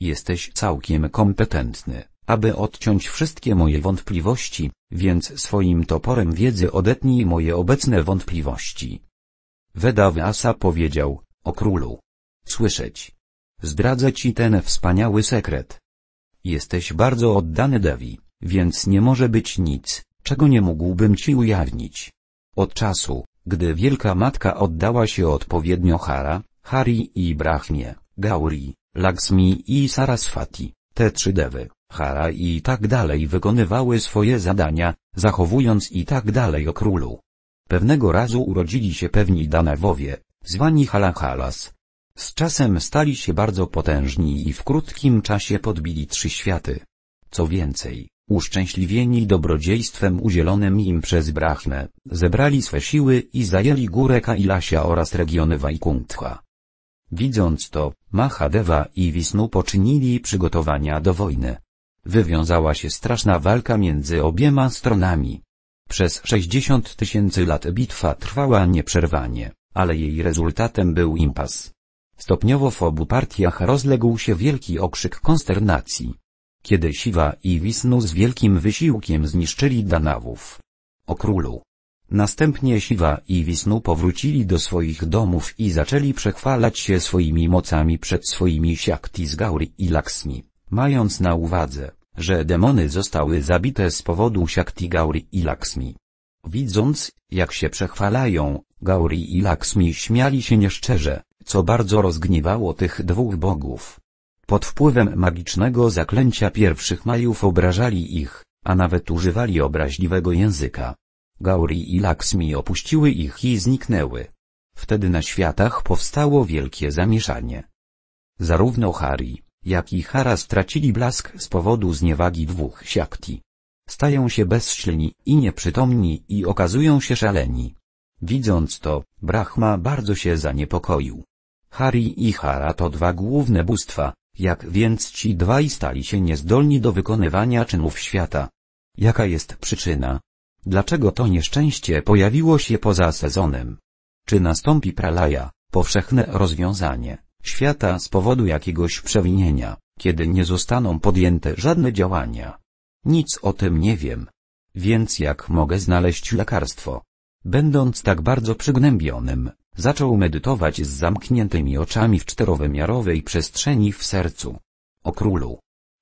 Jesteś całkiem kompetentny, aby odciąć wszystkie moje wątpliwości, więc swoim toporem wiedzy odetnij moje obecne wątpliwości. Weda Vyasa powiedział, o królu. Słyszeć. Zdradzę ci ten wspaniały sekret. Jesteś bardzo oddany Devi, więc nie może być nic, czego nie mógłbym ci ujawnić. Od czasu, gdy Wielka Matka oddała się odpowiednio Hara, Hari i Brahmie, Gauri, Laksmi i Saraswati, te trzy dewy, Hara i tak dalej wykonywały swoje zadania, zachowując i tak dalej o królu. Pewnego razu urodzili się pewni Danawowie, zwani Halahalas. Z czasem stali się bardzo potężni i w krótkim czasie podbili trzy światy. Co więcej, uszczęśliwieni dobrodziejstwem udzielonym im przez Brahmę, zebrali swe siły i zajęli górę Kailasia oraz regiony Wajkuntha. Widząc to, Mahadeva i Wisnu poczynili przygotowania do wojny. Wywiązała się straszna walka między obiema stronami. Przez 60 tysięcy lat bitwa trwała nieprzerwanie, ale jej rezultatem był impas. Stopniowo w obu partiach rozległ się wielki okrzyk konsternacji. Kiedy Siwa i Wisnu z wielkim wysiłkiem zniszczyli Danawów. O królu, Następnie Siwa i Wisnu powrócili do swoich domów i zaczęli przechwalać się swoimi mocami przed swoimi Siakti z Gauri i Laksmi, mając na uwadze, że demony zostały zabite z powodu Siakti Gauri i Laksmi. Widząc, jak się przechwalają, Gauri i Laksmi śmiali się nieszczerze, co bardzo rozgniewało tych dwóch bogów. Pod wpływem magicznego zaklęcia pierwszych majów obrażali ich, a nawet używali obraźliwego języka. Gauri i Laksmi opuściły ich i zniknęły. Wtedy na światach powstało wielkie zamieszanie. Zarówno Hari, jak i Hara stracili blask z powodu zniewagi dwóch siakti. Stają się bezsilni i nieprzytomni i okazują się szaleni. Widząc to, Brahma bardzo się zaniepokoił. Hari i Hara to dwa główne bóstwa, jak więc ci dwaj stali się niezdolni do wykonywania czynów świata. Jaka jest przyczyna? Dlaczego to nieszczęście pojawiło się poza sezonem? Czy nastąpi pralaja, powszechne rozwiązanie świata z powodu jakiegoś przewinienia, kiedy nie zostaną podjęte żadne działania? Nic o tym nie wiem. Więc jak mogę znaleźć lekarstwo? Będąc tak bardzo przygnębionym, zaczął medytować z zamkniętymi oczami w czterowymiarowej przestrzeni w sercu. O królu,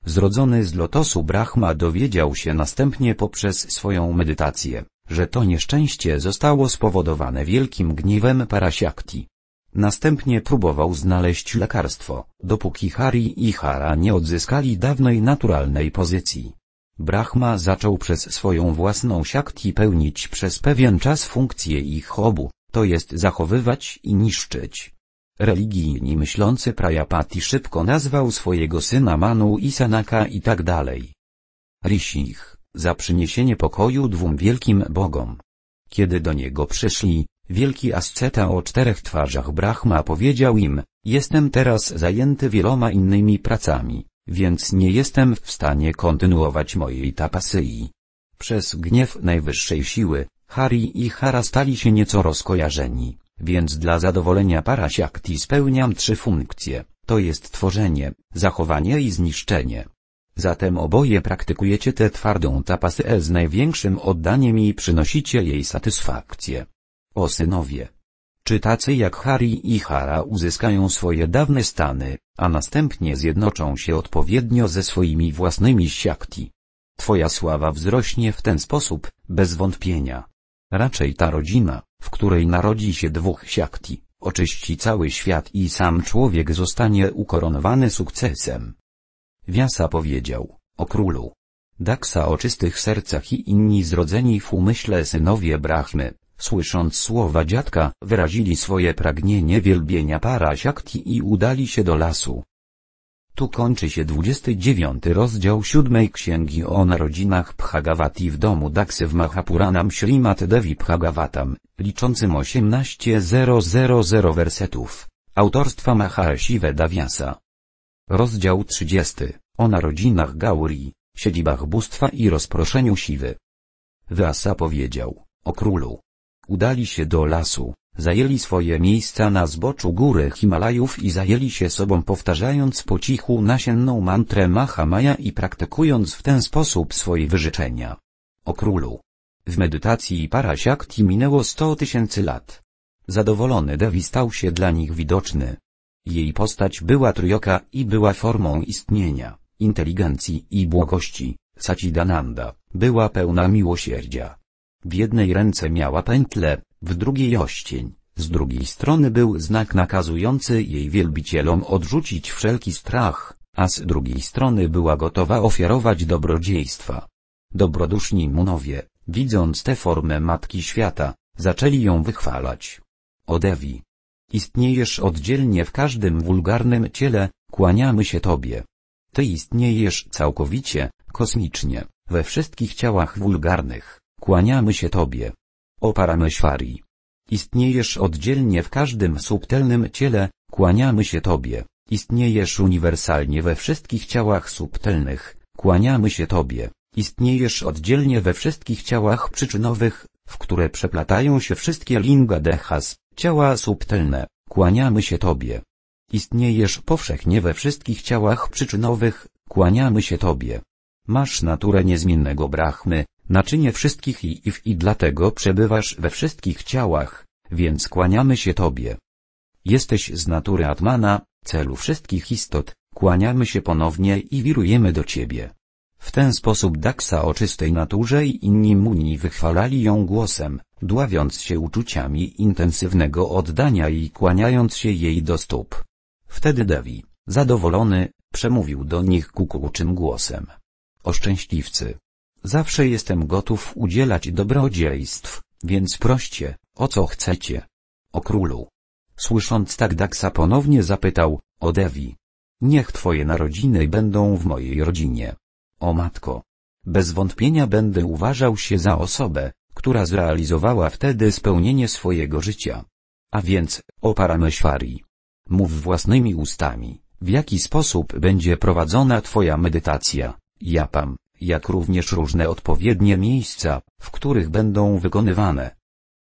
zrodzony z lotosu Brahma dowiedział się następnie poprzez swoją medytację, że to nieszczęście zostało spowodowane wielkim gniewem Parasiakti. Następnie próbował znaleźć lekarstwo, dopóki Hari i Hara nie odzyskali dawnej naturalnej pozycji. Brahma zaczął przez swoją własną siakti pełnić przez pewien czas funkcję ich obu, to jest zachowywać i niszczyć. Religijni myślący Prajapati szybko nazwał swojego syna Manu i Sanaka i tak dalej. Rishich, za przyniesienie pokoju dwóm wielkim bogom. Kiedy do niego przyszli, wielki asceta o czterech twarzach Brahma powiedział im, jestem teraz zajęty wieloma innymi pracami, więc nie jestem w stanie kontynuować mojej tapasyi. Przez gniew najwyższej siły, Hari i Hara stali się nieco rozkojarzeni, więc dla zadowolenia parasiakti spełniam trzy funkcje, to jest tworzenie, zachowanie i zniszczenie. Zatem oboje praktykujecie tę twardą tapasę e z największym oddaniem i przynosicie jej satysfakcję. O synowie! Czy tacy jak Hari i Hara uzyskają swoje dawne stany, a następnie zjednoczą się odpowiednio ze swoimi własnymi siakti? Twoja sława wzrośnie w ten sposób, bez wątpienia. Raczej ta rodzina, w której narodzi się dwóch siakti, oczyści cały świat i sam człowiek zostanie ukoronowany sukcesem. Wiasa powiedział, o królu. Daksa o czystych sercach i inni zrodzeni w umyśle synowie Brahmy, słysząc słowa dziadka, wyrazili swoje pragnienie wielbienia para siakti i udali się do lasu. Tu kończy się 29 rozdział 7 Księgi o narodzinach Bhagavati w domu Daksy w Mahapuranam Srimat Devi Bhagavatam, liczącym 18000 wersetów, autorstwa Mahasive Daviasa. Rozdział 30, o narodzinach Gauri, siedzibach bóstwa i rozproszeniu Siwy. Vyasa powiedział, o królu. Udali się do lasu, Zajęli swoje miejsca na zboczu góry Himalajów i zajęli się sobą powtarzając po cichu nasienną mantrę Mahamaya i praktykując w ten sposób swoje wyrzeczenia. O królu. W medytacji Parasiakti minęło sto tysięcy lat. Zadowolony Devi stał się dla nich widoczny. Jej postać była trójoka i była formą istnienia, inteligencji i błogości. Sacidananda była pełna miłosierdzia. W jednej ręce miała pętlę, w drugiej oścień. Z drugiej strony był znak nakazujący jej wielbicielom odrzucić wszelki strach, a z drugiej strony była gotowa ofiarować dobrodziejstwa. Dobroduszni munowie, widząc tę formę Matki Świata, zaczęli ją wychwalać. Odewi. Istniejesz oddzielnie w każdym wulgarnym ciele, kłaniamy się Tobie. Ty istniejesz całkowicie, kosmicznie, we wszystkich ciałach wulgarnych, kłaniamy się Tobie o Parameshwari. Istniejesz oddzielnie w każdym subtelnym ciele, kłaniamy się Tobie. Istniejesz uniwersalnie we wszystkich ciałach subtelnych, kłaniamy się Tobie. Istniejesz oddzielnie we wszystkich ciałach przyczynowych, w które przeplatają się wszystkie linga dehas, ciała subtelne, kłaniamy się Tobie. Istniejesz powszechnie we wszystkich ciałach przyczynowych, kłaniamy się Tobie. Masz naturę niezmiennego Brahmy, naczynie wszystkich i i i dlatego przebywasz we wszystkich ciałach, więc kłaniamy się Tobie. Jesteś z natury Atmana, celu wszystkich istot, kłaniamy się ponownie i wirujemy do Ciebie. W ten sposób Daksa o czystej naturze i inni muni wychwalali ją głosem, dławiąc się uczuciami intensywnego oddania i kłaniając się jej do stóp. Wtedy Devi, zadowolony, przemówił do nich kukułczym głosem. O szczęśliwcy, Zawsze jestem gotów udzielać dobrodziejstw, więc proście, o co chcecie. O królu. Słysząc tak daksa ponownie zapytał, o Devi. Niech twoje narodziny będą w mojej rodzinie. O matko. Bez wątpienia będę uważał się za osobę, która zrealizowała wtedy spełnienie swojego życia. A więc, o Parameshwari. Mów własnymi ustami, w jaki sposób będzie prowadzona twoja medytacja, japam jak również różne odpowiednie miejsca, w których będą wykonywane.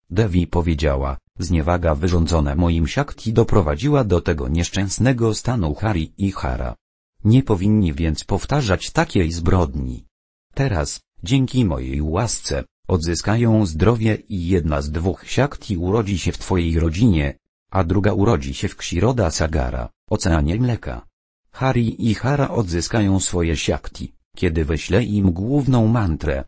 Devi powiedziała, zniewaga wyrządzona moim siakti doprowadziła do tego nieszczęsnego stanu Hari i Hara. Nie powinni więc powtarzać takiej zbrodni. Teraz, dzięki mojej łasce, odzyskają zdrowie i jedna z dwóch siakti urodzi się w twojej rodzinie, a druga urodzi się w Ksiroda Sagara, Oceanie Mleka. Hari i Hara odzyskają swoje siakti kiedy wyślę im główną mantrę.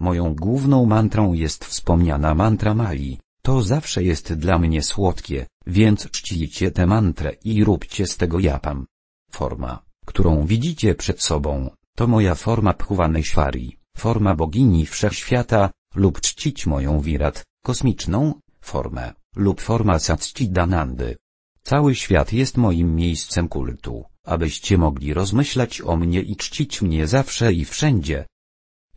Moją główną mantrą jest wspomniana mantra Mali, to zawsze jest dla mnie słodkie, więc czcijcie tę mantrę i róbcie z tego japam. Forma, którą widzicie przed sobą, to moja forma Pchuvaneshwari, forma bogini wszechświata, lub czcić moją wirat, kosmiczną, formę, lub forma Satschidanandy. Cały świat jest moim miejscem kultu abyście mogli rozmyślać o mnie i czcić mnie zawsze i wszędzie.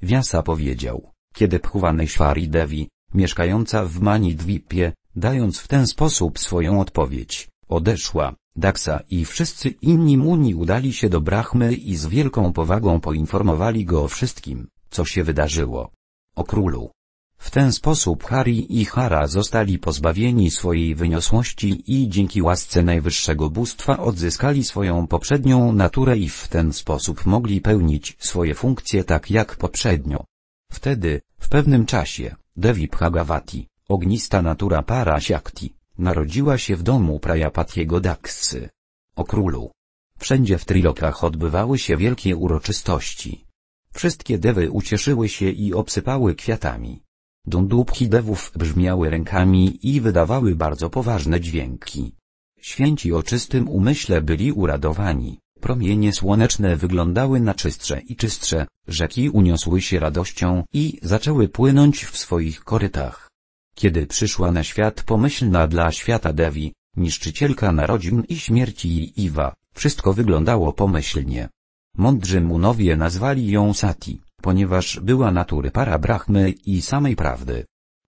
Wiasa powiedział, kiedy Shwari Devi, mieszkająca w Manidwipie, dając w ten sposób swoją odpowiedź, odeszła, Daksa i wszyscy inni muni udali się do Brahmy i z wielką powagą poinformowali go o wszystkim, co się wydarzyło. O królu, w ten sposób Hari i Hara zostali pozbawieni swojej wyniosłości i dzięki łasce Najwyższego Bóstwa odzyskali swoją poprzednią naturę i w ten sposób mogli pełnić swoje funkcje tak jak poprzednio. Wtedy, w pewnym czasie, Devi Bhagavati, ognista natura Parasiakti, narodziła się w domu Prajapatiego Daksy. O królu. Wszędzie w trilokach odbywały się wielkie uroczystości. Wszystkie dewy ucieszyły się i obsypały kwiatami. Dundupki dewów brzmiały rękami i wydawały bardzo poważne dźwięki. Święci o czystym umyśle byli uradowani, promienie słoneczne wyglądały na czystsze i czystsze, rzeki uniosły się radością i zaczęły płynąć w swoich korytach. Kiedy przyszła na świat pomyślna dla świata Dewi, niszczycielka narodzin i śmierci i Iwa, wszystko wyglądało pomyślnie. Mądrzy Munowie nazwali ją Sati ponieważ była natury para Brahmy i samej prawdy.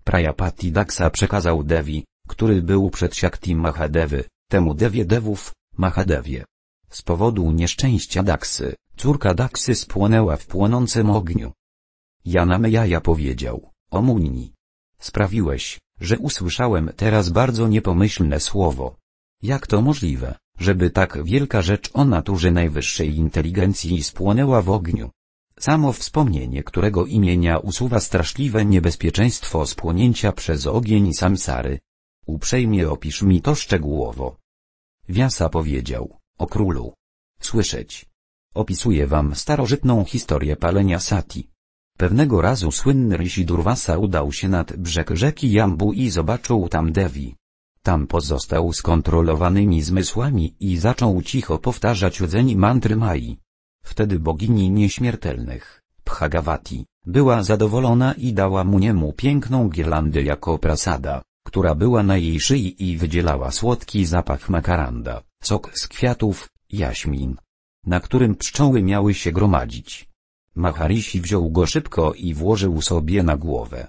Prajapati Daksa przekazał Devi, który był przed Shakti Mahadewy, temu Dewie Dewów, Mahadewie. Z powodu nieszczęścia Daksy, córka Daksy spłonęła w płonącym ogniu. Janamejaja powiedział, o Sprawiłeś, że usłyszałem teraz bardzo niepomyślne słowo. Jak to możliwe, żeby tak wielka rzecz o naturze najwyższej inteligencji spłonęła w ogniu? Samo wspomnienie którego imienia usuwa straszliwe niebezpieczeństwo spłonięcia przez ogień samsary. Uprzejmie opisz mi to szczegółowo. Wiasa powiedział, o królu. Słyszeć. Opisuję wam starożytną historię palenia sati. Pewnego razu słynny Rishi Durvasa udał się nad brzeg rzeki Jambu i zobaczył tam Devi. Tam pozostał skontrolowanymi zmysłami i zaczął cicho powtarzać rdzeń mantry Mai. Wtedy bogini nieśmiertelnych, Bhagavati, była zadowolona i dała mu niemu piękną girlandę jako prasada, która była na jej szyi i wydzielała słodki zapach makaranda, sok z kwiatów, jaśmin, na którym pszczoły miały się gromadzić. Maharishi wziął go szybko i włożył sobie na głowę.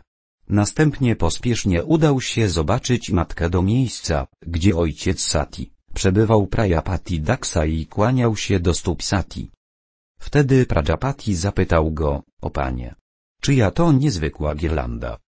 Następnie pospiesznie udał się zobaczyć matkę do miejsca, gdzie ojciec Sati przebywał Prajapati Daksa i kłaniał się do stóp Sati. Wtedy Prajapati zapytał go, o panie. Czyja to niezwykła girlanda?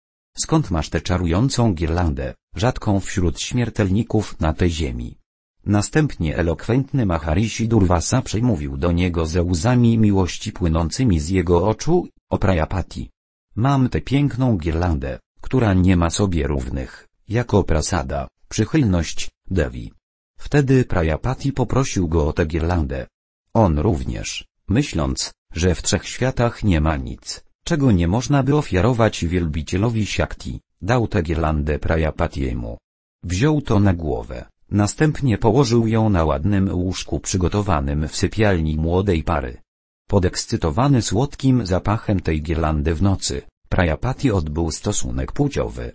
Skąd masz tę czarującą girlandę, rzadką wśród śmiertelników na tej ziemi? Następnie elokwentny Maharishi Durvasa przemówił do niego ze łzami miłości płynącymi z jego oczu, o Prajapati. Mam tę piękną girlandę, która nie ma sobie równych, jako prasada, przychylność, Devi. Wtedy Prajapati poprosił go o tę girlandę. On również, myśląc, że w trzech światach nie ma nic, czego nie można by ofiarować wielbicielowi Siakti, dał tę girlandę Prajapatiemu. Wziął to na głowę, następnie położył ją na ładnym łóżku przygotowanym w sypialni młodej pary. Podekscytowany słodkim zapachem tej girlandy w nocy, Prajapati odbył stosunek płciowy.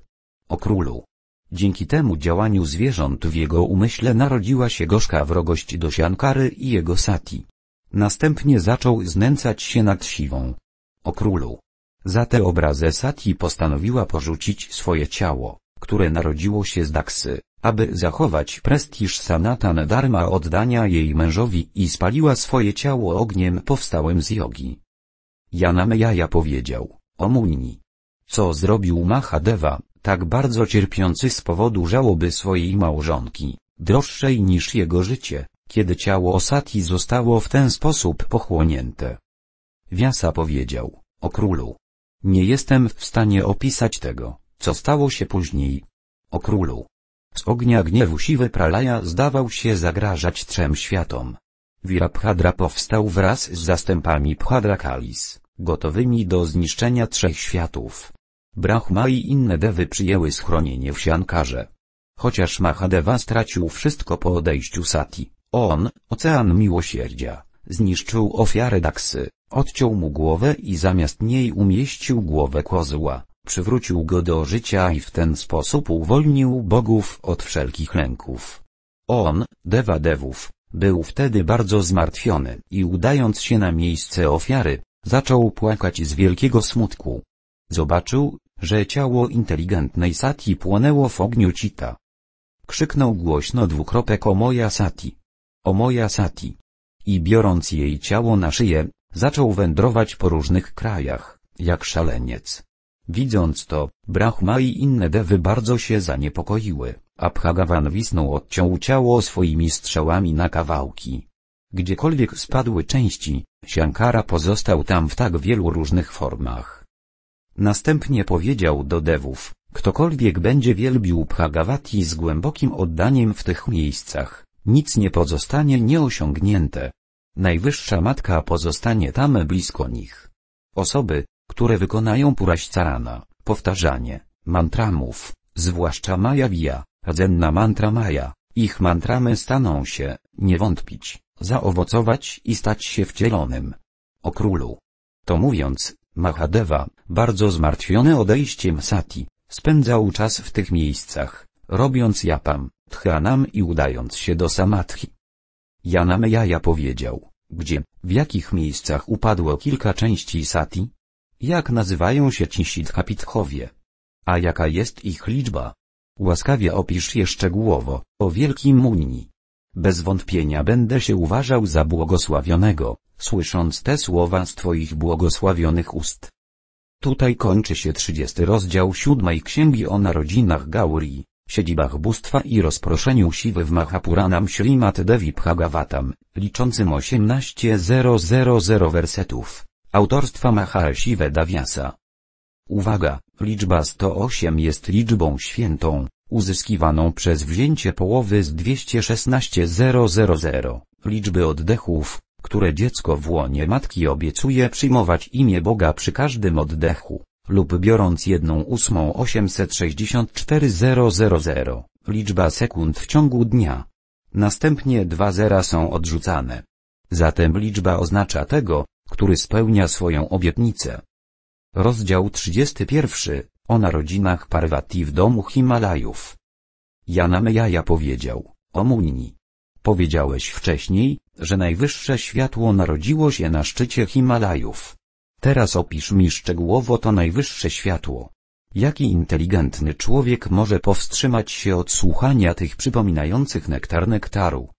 O królu. Dzięki temu działaniu zwierząt w jego umyśle narodziła się gorzka wrogość do Siankary i jego sati. Następnie zaczął znęcać się nad siwą. O królu. Za tę obrazę Sati postanowiła porzucić swoje ciało, które narodziło się z Daksy, aby zachować prestiż Sanatan Dharma oddania jej mężowi i spaliła swoje ciało ogniem powstałym z jogi. Janamejaja powiedział, o Muni. Co zrobił Mahadeva, tak bardzo cierpiący z powodu żałoby swojej małżonki, droższej niż jego życie, kiedy ciało Osati zostało w ten sposób pochłonięte. Wiasa powiedział, o królu. Nie jestem w stanie opisać tego, co stało się później. O królu. Z ognia gniewu siwy Pralaja zdawał się zagrażać trzem światom. Virabhadra powstał wraz z zastępami Phadrakalis, gotowymi do zniszczenia trzech światów. Brahma i inne dewy przyjęły schronienie w Siankarze. Chociaż Mahadeva stracił wszystko po odejściu Sati, on, ocean miłosierdzia, zniszczył ofiarę Daksy, odciął mu głowę i zamiast niej umieścił głowę kozła, przywrócił go do życia i w ten sposób uwolnił bogów od wszelkich lęków. On, Dewa Dewów, był wtedy bardzo zmartwiony i udając się na miejsce ofiary, zaczął płakać z wielkiego smutku. Zobaczył, że ciało inteligentnej Sati płonęło w ogniu Cita. Krzyknął głośno dwukropek o moja Sati. O moja Sati! I biorąc jej ciało na szyję, zaczął wędrować po różnych krajach, jak szaleniec. Widząc to, Brahma i inne dewy bardzo się zaniepokoiły, a Bhagavan wisnął odciął ciało swoimi strzałami na kawałki. Gdziekolwiek spadły części, Siankara pozostał tam w tak wielu różnych formach. Następnie powiedział do dewów, ktokolwiek będzie wielbił Bhagavati z głębokim oddaniem w tych miejscach, nic nie pozostanie nieosiągnięte. Najwyższa Matka pozostanie tam blisko nich. Osoby, które wykonają puraścarana, powtarzanie, mantramów, zwłaszcza Maja Via, rdzenna mantra Maja, ich mantramy staną się, nie wątpić, zaowocować i stać się wcielonym. O królu. To mówiąc, Mahadeva, bardzo zmartwiony odejściem Sati, spędzał czas w tych miejscach robiąc japam, tchanam i udając się do samadhi. Janamejaja powiedział, gdzie, w jakich miejscach upadło kilka części sati? Jak nazywają się ci siddhapitchowie? A jaka jest ich liczba? Łaskawie opisz je szczegółowo, o wielkim muni. Bez wątpienia będę się uważał za błogosławionego, słysząc te słowa z Twoich błogosławionych ust. Tutaj kończy się 30 rozdział siódmej księgi o narodzinach Gauri siedzibach bóstwa i rozproszeniu siwy w Mahapuranam Srimat Devi Bhagavatam, liczącym 18000 wersetów, autorstwa Mahasive Daviasa. Uwaga, liczba 108 jest liczbą świętą, uzyskiwaną przez wzięcie połowy z 216000, liczby oddechów, które dziecko w łonie matki obiecuje przyjmować imię Boga przy każdym oddechu lub biorąc 1 ósmą 864 000, liczba sekund w ciągu dnia. Następnie dwa zera są odrzucane. Zatem liczba oznacza tego, który spełnia swoją obietnicę. Rozdział 31 o narodzinach Parwati w domu Himalajów. Janamejaja powiedział, o Powiedziałeś wcześniej, że najwyższe światło narodziło się na szczycie Himalajów. Teraz opisz mi szczegółowo to najwyższe światło. Jaki inteligentny człowiek może powstrzymać się od słuchania tych przypominających nektar nektaru?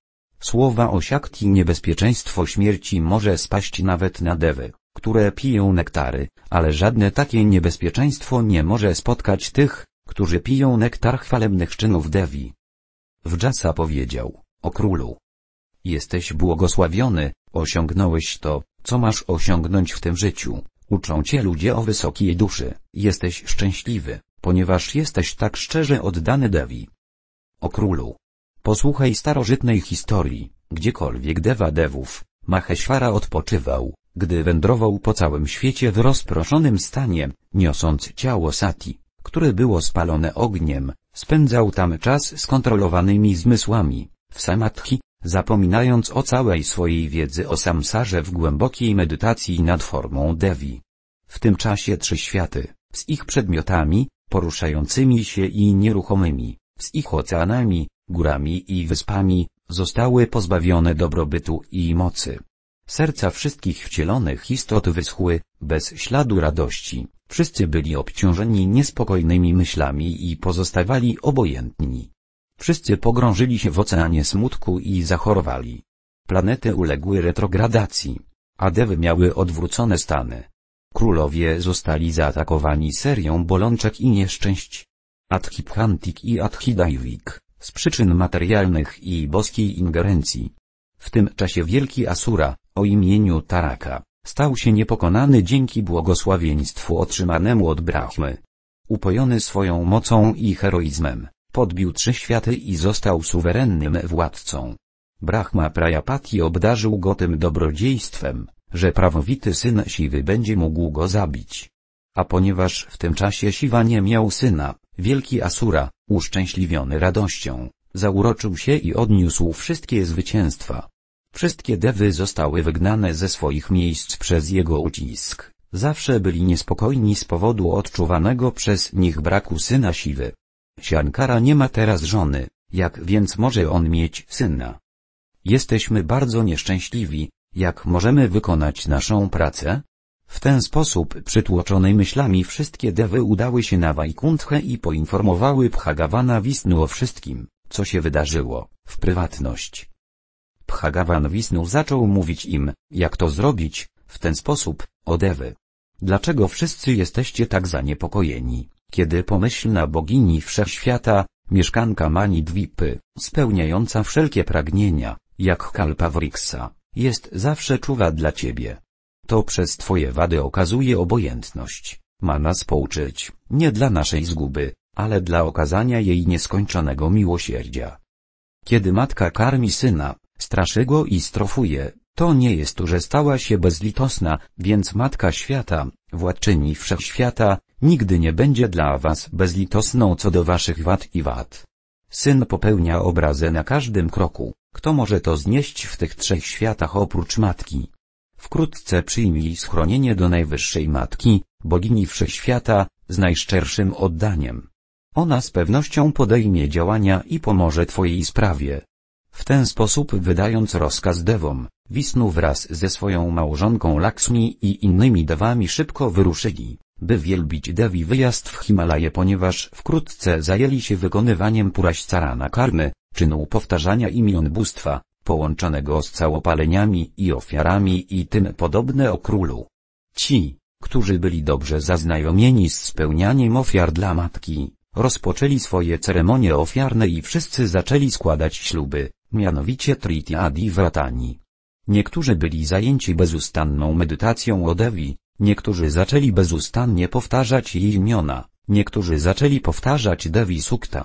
Słowa o siakti niebezpieczeństwo śmierci może spaść nawet na dewy, które piją nektary, ale żadne takie niebezpieczeństwo nie może spotkać tych, którzy piją nektar chwalebnych czynów dewi. Wdżasa powiedział, o królu. Jesteś błogosławiony, osiągnąłeś to, co masz osiągnąć w tym życiu? Uczą cię ludzie o wysokiej duszy. Jesteś szczęśliwy, ponieważ jesteś tak szczerze oddany Dewi. O królu. Posłuchaj starożytnej historii, gdziekolwiek Dewa Dewów, Maheshwara odpoczywał, gdy wędrował po całym świecie w rozproszonym stanie, niosąc ciało Sati, które było spalone ogniem, spędzał tam czas z kontrolowanymi zmysłami, w samadhi, zapominając o całej swojej wiedzy o samsarze w głębokiej medytacji nad formą Devi. W tym czasie trzy światy, z ich przedmiotami, poruszającymi się i nieruchomymi, z ich oceanami, górami i wyspami, zostały pozbawione dobrobytu i mocy. Serca wszystkich wcielonych istot wyschły, bez śladu radości. Wszyscy byli obciążeni niespokojnymi myślami i pozostawali obojętni. Wszyscy pogrążyli się w oceanie smutku i zachorowali. Planety uległy retrogradacji, a dewy miały odwrócone stany. Królowie zostali zaatakowani serią bolączek i nieszczęść. Adhiphantik i Adhidajwik, z przyczyn materialnych i boskiej ingerencji. W tym czasie wielki Asura, o imieniu Taraka, stał się niepokonany dzięki błogosławieństwu otrzymanemu od Brahmy. Upojony swoją mocą i heroizmem, podbił trzy światy i został suwerennym władcą. Brahma Prajapati obdarzył go tym dobrodziejstwem, że prawowity syn Siwy będzie mógł go zabić. A ponieważ w tym czasie Siwa nie miał syna, wielki Asura, uszczęśliwiony radością, zauroczył się i odniósł wszystkie zwycięstwa. Wszystkie dewy zostały wygnane ze swoich miejsc przez jego ucisk, zawsze byli niespokojni z powodu odczuwanego przez nich braku syna Siwy. Siankara nie ma teraz żony, jak więc może on mieć syna? Jesteśmy bardzo nieszczęśliwi, jak możemy wykonać naszą pracę? W ten sposób przytłoczony myślami wszystkie dewy udały się na Wajkunthe i poinformowały Bhagawana Wisnu o wszystkim, co się wydarzyło, w prywatność. Bhagawan Wisnu zaczął mówić im, jak to zrobić, w ten sposób, o dewy. Dlaczego wszyscy jesteście tak zaniepokojeni? Kiedy pomyślna bogini wszechświata, mieszkanka mani dwipy, spełniająca wszelkie pragnienia, jak Kalpavriksa, jest zawsze czuwa dla ciebie. To przez twoje wady okazuje obojętność, ma nas pouczyć, nie dla naszej zguby, ale dla okazania jej nieskończonego miłosierdzia. Kiedy matka karmi syna, straszy go i strofuje, to nie jest, że stała się bezlitosna, więc matka świata, władczyni wszechświata, Nigdy nie będzie dla was bezlitosną co do waszych wad i wad. Syn popełnia obrazę na każdym kroku. Kto może to znieść w tych trzech światach oprócz matki? Wkrótce przyjmij schronienie do najwyższej matki, bogini wszechświata, z najszczerszym oddaniem. Ona z pewnością podejmie działania i pomoże twojej sprawie. W ten sposób wydając rozkaz dewom, Wisnu wraz ze swoją małżonką Laksmi i innymi dewami szybko wyruszyli by wielbić Devi wyjazd w Himalaje ponieważ wkrótce zajęli się wykonywaniem puraścarana karmy, czynu powtarzania imion bóstwa, połączonego z całopaleniami i ofiarami i tym podobne o królu. Ci, którzy byli dobrze zaznajomieni z spełnianiem ofiar dla matki, rozpoczęli swoje ceremonie ofiarne i wszyscy zaczęli składać śluby, mianowicie Adi Vratani. Niektórzy byli zajęci bezustanną medytacją o Devi. Niektórzy zaczęli bezustannie powtarzać jej imiona, niektórzy zaczęli powtarzać Devi Sukta.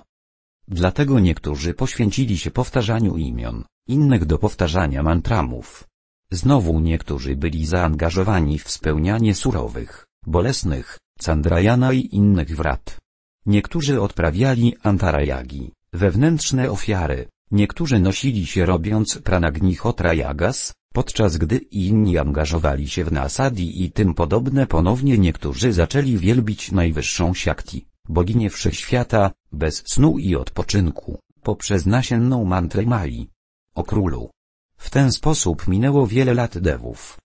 Dlatego niektórzy poświęcili się powtarzaniu imion, innych do powtarzania mantramów. Znowu niektórzy byli zaangażowani w spełnianie surowych, bolesnych, Candrayana i innych wrat. Niektórzy odprawiali antarayagi, wewnętrzne ofiary, Niektórzy nosili się robiąc pranagnichotra jagas, podczas gdy inni angażowali się w nasadi i tym podobne ponownie niektórzy zaczęli wielbić najwyższą siakti, boginię wszechświata, bez snu i odpoczynku, poprzez nasienną mantrę Mai. O królu. W ten sposób minęło wiele lat dewów.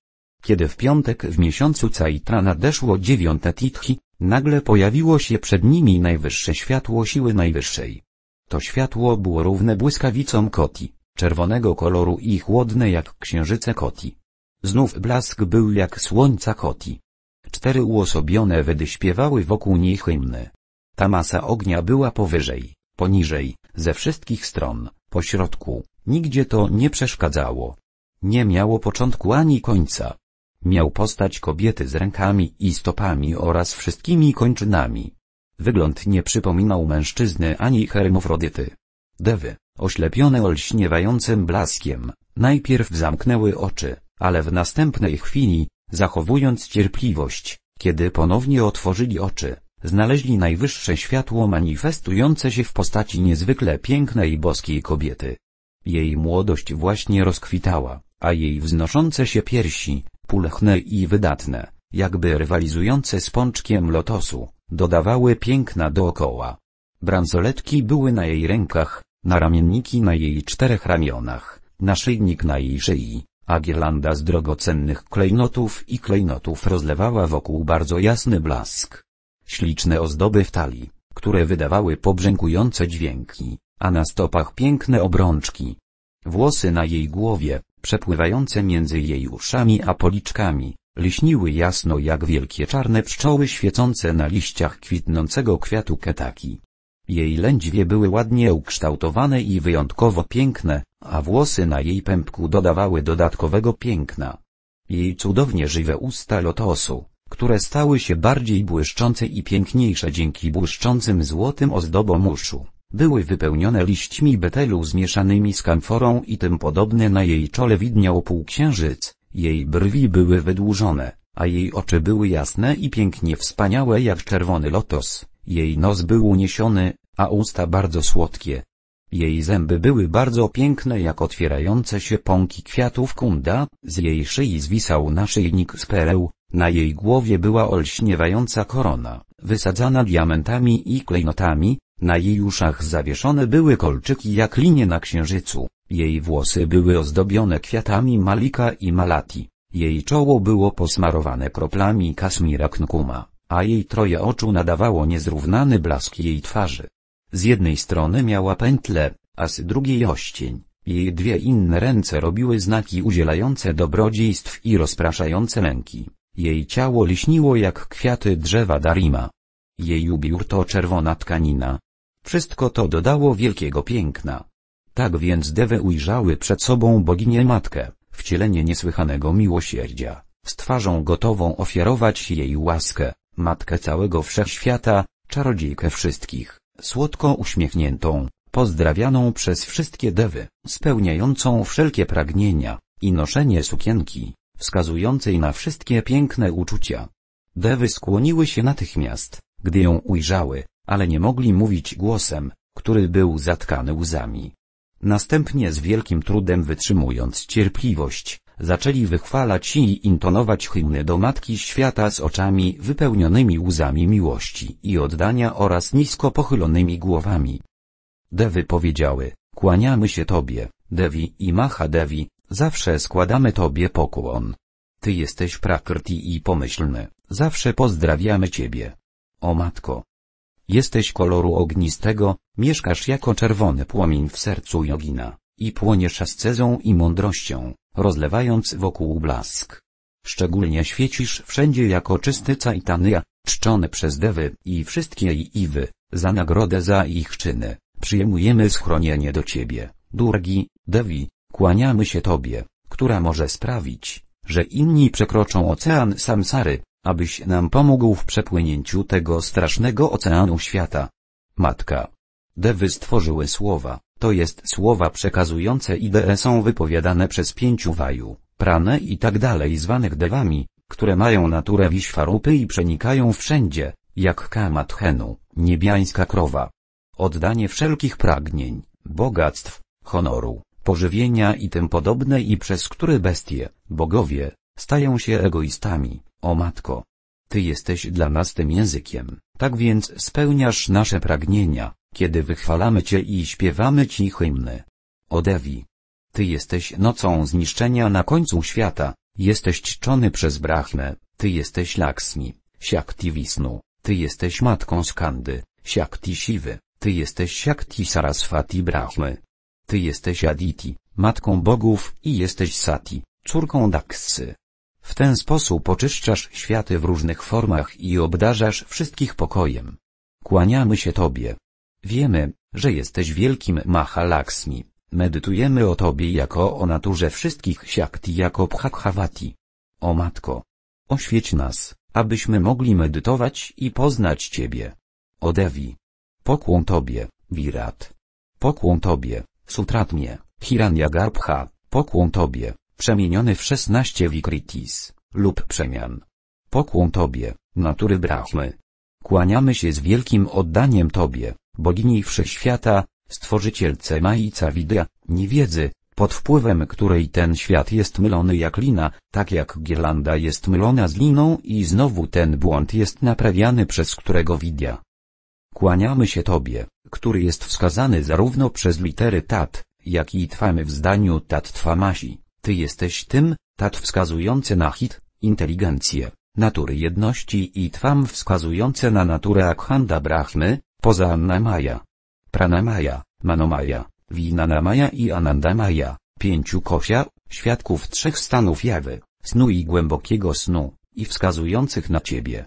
Kiedy w piątek w miesiącu Caitra nadeszło dziewiąte tithi, nagle pojawiło się przed nimi najwyższe światło siły najwyższej. To światło było równe błyskawicom koti, czerwonego koloru i chłodne jak księżyce koti. Znów blask był jak słońca koti. Cztery uosobione wedy śpiewały wokół niej hymny. Ta masa ognia była powyżej, poniżej, ze wszystkich stron, pośrodku, nigdzie to nie przeszkadzało. Nie miało początku ani końca. Miał postać kobiety z rękami i stopami oraz wszystkimi kończynami. Wygląd nie przypominał mężczyzny ani hermofrodyty. Dewy, oślepione olśniewającym blaskiem, najpierw zamknęły oczy, ale w następnej chwili, zachowując cierpliwość, kiedy ponownie otworzyli oczy, znaleźli najwyższe światło manifestujące się w postaci niezwykle pięknej boskiej kobiety. Jej młodość właśnie rozkwitała, a jej wznoszące się piersi, pulchne i wydatne, jakby rywalizujące z pączkiem lotosu, dodawały piękna dookoła. Bransoletki były na jej rękach, na ramienniki na jej czterech ramionach, na szyjnik na jej szyi, a girlanda z drogocennych klejnotów i klejnotów rozlewała wokół bardzo jasny blask. Śliczne ozdoby w talii, które wydawały pobrzękujące dźwięki, a na stopach piękne obrączki. Włosy na jej głowie, przepływające między jej uszami a policzkami, Liśniły jasno jak wielkie czarne pszczoły świecące na liściach kwitnącego kwiatu ketaki. Jej lędźwie były ładnie ukształtowane i wyjątkowo piękne, a włosy na jej pępku dodawały dodatkowego piękna. Jej cudownie żywe usta lotosu, które stały się bardziej błyszczące i piękniejsze dzięki błyszczącym złotym ozdobom uszu, były wypełnione liśćmi betelu zmieszanymi z kamforą i tym podobne na jej czole widniał półksiężyc, jej brwi były wydłużone, a jej oczy były jasne i pięknie wspaniałe jak czerwony lotos, jej nos był uniesiony, a usta bardzo słodkie. Jej zęby były bardzo piękne jak otwierające się pąki kwiatów kunda, z jej szyi zwisał naszyjnik z pereł, na jej głowie była olśniewająca korona, wysadzana diamentami i klejnotami, na jej uszach zawieszone były kolczyki jak linie na księżycu, jej włosy były ozdobione kwiatami malika i malati, jej czoło było posmarowane kroplami kasmira knkuma, a jej troje oczu nadawało niezrównany blask jej twarzy. Z jednej strony miała pętle, a z drugiej oścień. Jej dwie inne ręce robiły znaki udzielające dobrodziejstw i rozpraszające męki. Jej ciało liśniło jak kwiaty drzewa Darima. Jej ubiór to czerwona tkanina. Wszystko to dodało wielkiego piękna. Tak więc Dewy ujrzały przed sobą boginię matkę, wcielenie niesłychanego miłosierdzia, z twarzą gotową ofiarować jej łaskę, matkę całego wszechświata, czarodziejkę wszystkich, słodko uśmiechniętą, pozdrawianą przez wszystkie dewy, spełniającą wszelkie pragnienia, i noszenie sukienki, wskazującej na wszystkie piękne uczucia. Dewy skłoniły się natychmiast, gdy ją ujrzały, ale nie mogli mówić głosem, który był zatkany łzami. Następnie z wielkim trudem wytrzymując cierpliwość, zaczęli wychwalać i intonować hymny do Matki Świata z oczami wypełnionymi łzami miłości i oddania oraz nisko pochylonymi głowami. Dewy powiedziały, kłaniamy się Tobie, Devi i Maha zawsze składamy Tobie pokłon. Ty jesteś prakrti i pomyślny, zawsze pozdrawiamy Ciebie. O Matko, Jesteś koloru ognistego, mieszkasz jako czerwony płomień w sercu jogina, i płoniesz ascezą i mądrością, rozlewając wokół blask. Szczególnie świecisz wszędzie jako czysty cajtanyja, czczony przez dewy i wszystkie jej iwy, za nagrodę za ich czyny, przyjmujemy schronienie do Ciebie, Durgi, Dewi, kłaniamy się Tobie, która może sprawić, że inni przekroczą ocean samsary, abyś nam pomógł w przepłynięciu tego strasznego oceanu świata. Matka. Dewy stworzyły słowa, to jest słowa przekazujące idee są wypowiadane przez pięciu waju, prane i tak dalej zwanych dewami, które mają naturę wiśwarupy i przenikają wszędzie, jak kamat niebiańska krowa. Oddanie wszelkich pragnień, bogactw, honoru, pożywienia i tym podobne i przez które bestie, bogowie, stają się egoistami, o Matko! Ty jesteś dla nas tym językiem, tak więc spełniasz nasze pragnienia, kiedy wychwalamy Cię i śpiewamy Ci hymny. O Dewi! Ty jesteś nocą zniszczenia na końcu świata, jesteś czczony przez Brahmę, Ty jesteś Laksmi, Siakti Wisnu, Ty jesteś matką Skandy, Siakti Siwy, Ty jesteś Siakti Saraswati Brahmy. Ty jesteś Aditi, matką bogów i jesteś Sati, córką Daksy. W ten sposób oczyszczasz światy w różnych formach i obdarzasz wszystkich pokojem. Kłaniamy się Tobie. Wiemy, że jesteś wielkim Mahalaksmi. Medytujemy o Tobie jako o naturze wszystkich siakti jako Bhakhavati. O Matko! Oświeć nas, abyśmy mogli medytować i poznać Ciebie. O Devi! Pokłon Tobie, Virat! Pokłon Tobie, Sutratmie, Hiranyagarbha, pokłon Tobie, przemieniony w szesnaście wikritis, lub przemian. Pokłon Tobie, natury Brahmy. Kłaniamy się z wielkim oddaniem Tobie, bogini wszechświata, stworzycielce Maica Widya, niewiedzy, pod wpływem której ten świat jest mylony jak lina, tak jak girlanda jest mylona z liną i znowu ten błąd jest naprawiany przez którego Widya. Kłaniamy się Tobie, który jest wskazany zarówno przez litery tat, jak i twamy w zdaniu tat twamasi. Ty jesteś tym, tat wskazujący na hit, inteligencję, natury jedności i twam wskazujące na naturę Akhanda Brahmy, poza Annamaya. Pranamaya, Manomaya, Vinanamaya i Anandamaya, pięciu kosia, świadków trzech stanów jawy, snu i głębokiego snu, i wskazujących na ciebie.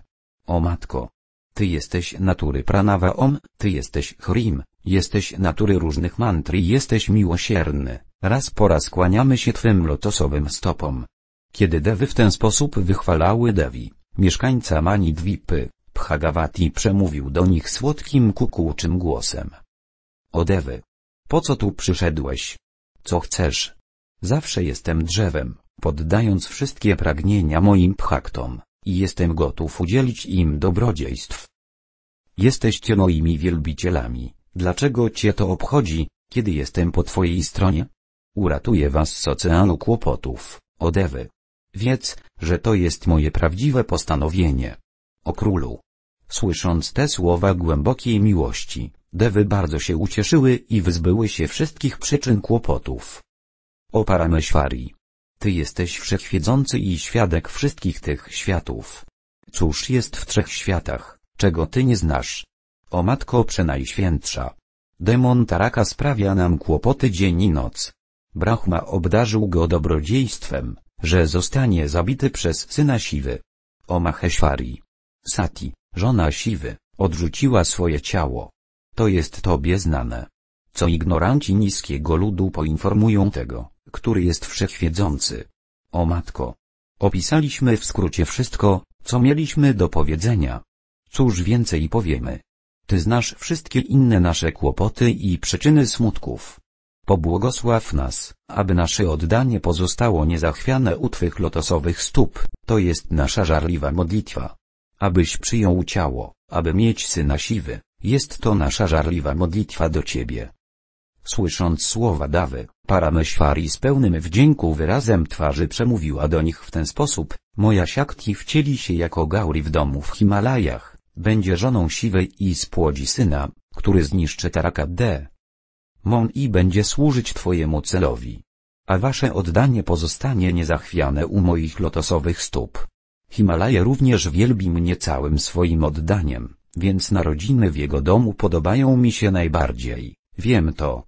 O matko! Ty jesteś natury Pranava om, ty jesteś hrim, jesteś natury różnych mantry, jesteś miłosierny, raz po raz kłaniamy się Twym lotosowym stopom. Kiedy dewy w ten sposób wychwalały Dewi, mieszkańca Manidwipy, Bhagavati przemówił do nich słodkim kukułczym głosem. O dewy! Po co tu przyszedłeś? Co chcesz? Zawsze jestem drzewem, poddając wszystkie pragnienia moim pchaktom, i jestem gotów udzielić im dobrodziejstw. Jesteście moimi wielbicielami, dlaczego cię to obchodzi, kiedy jestem po twojej stronie? Uratuje was z oceanu kłopotów, odewy. Wiedz, że to jest moje prawdziwe postanowienie. O królu. Słysząc te słowa głębokiej miłości, dewy bardzo się ucieszyły i wyzbyły się wszystkich przyczyn kłopotów. O Parameshwari. Ty jesteś wszechwiedzący i świadek wszystkich tych światów. Cóż jest w trzech światach, czego ty nie znasz? O Matko Przenajświętsza. Demon Taraka sprawia nam kłopoty dzień i noc. Brahma obdarzył go dobrodziejstwem, że zostanie zabity przez syna Siwy. O Maheshwari. Sati, żona Siwy, odrzuciła swoje ciało. To jest tobie znane. Co ignoranci niskiego ludu poinformują tego, który jest wszechwiedzący. O matko. Opisaliśmy w skrócie wszystko, co mieliśmy do powiedzenia. Cóż więcej powiemy? Ty znasz wszystkie inne nasze kłopoty i przyczyny smutków. Pobłogosław nas, aby nasze oddanie pozostało niezachwiane u Twych lotosowych stóp, to jest nasza żarliwa modlitwa. Abyś przyjął ciało, aby mieć syna siwy, jest to nasza żarliwa modlitwa do Ciebie. Słysząc słowa Dawy, Parameshwari z pełnym wdzięku wyrazem twarzy przemówiła do nich w ten sposób, moja siakti wcieli się jako Gauri w domu w Himalajach, będzie żoną siwej i spłodzi syna, który zniszczy Tarakadę. Mon i będzie służyć Twojemu celowi. A Wasze oddanie pozostanie niezachwiane u moich lotosowych stóp. Himalaya również wielbi mnie całym swoim oddaniem, więc narodziny w jego domu podobają mi się najbardziej, wiem to.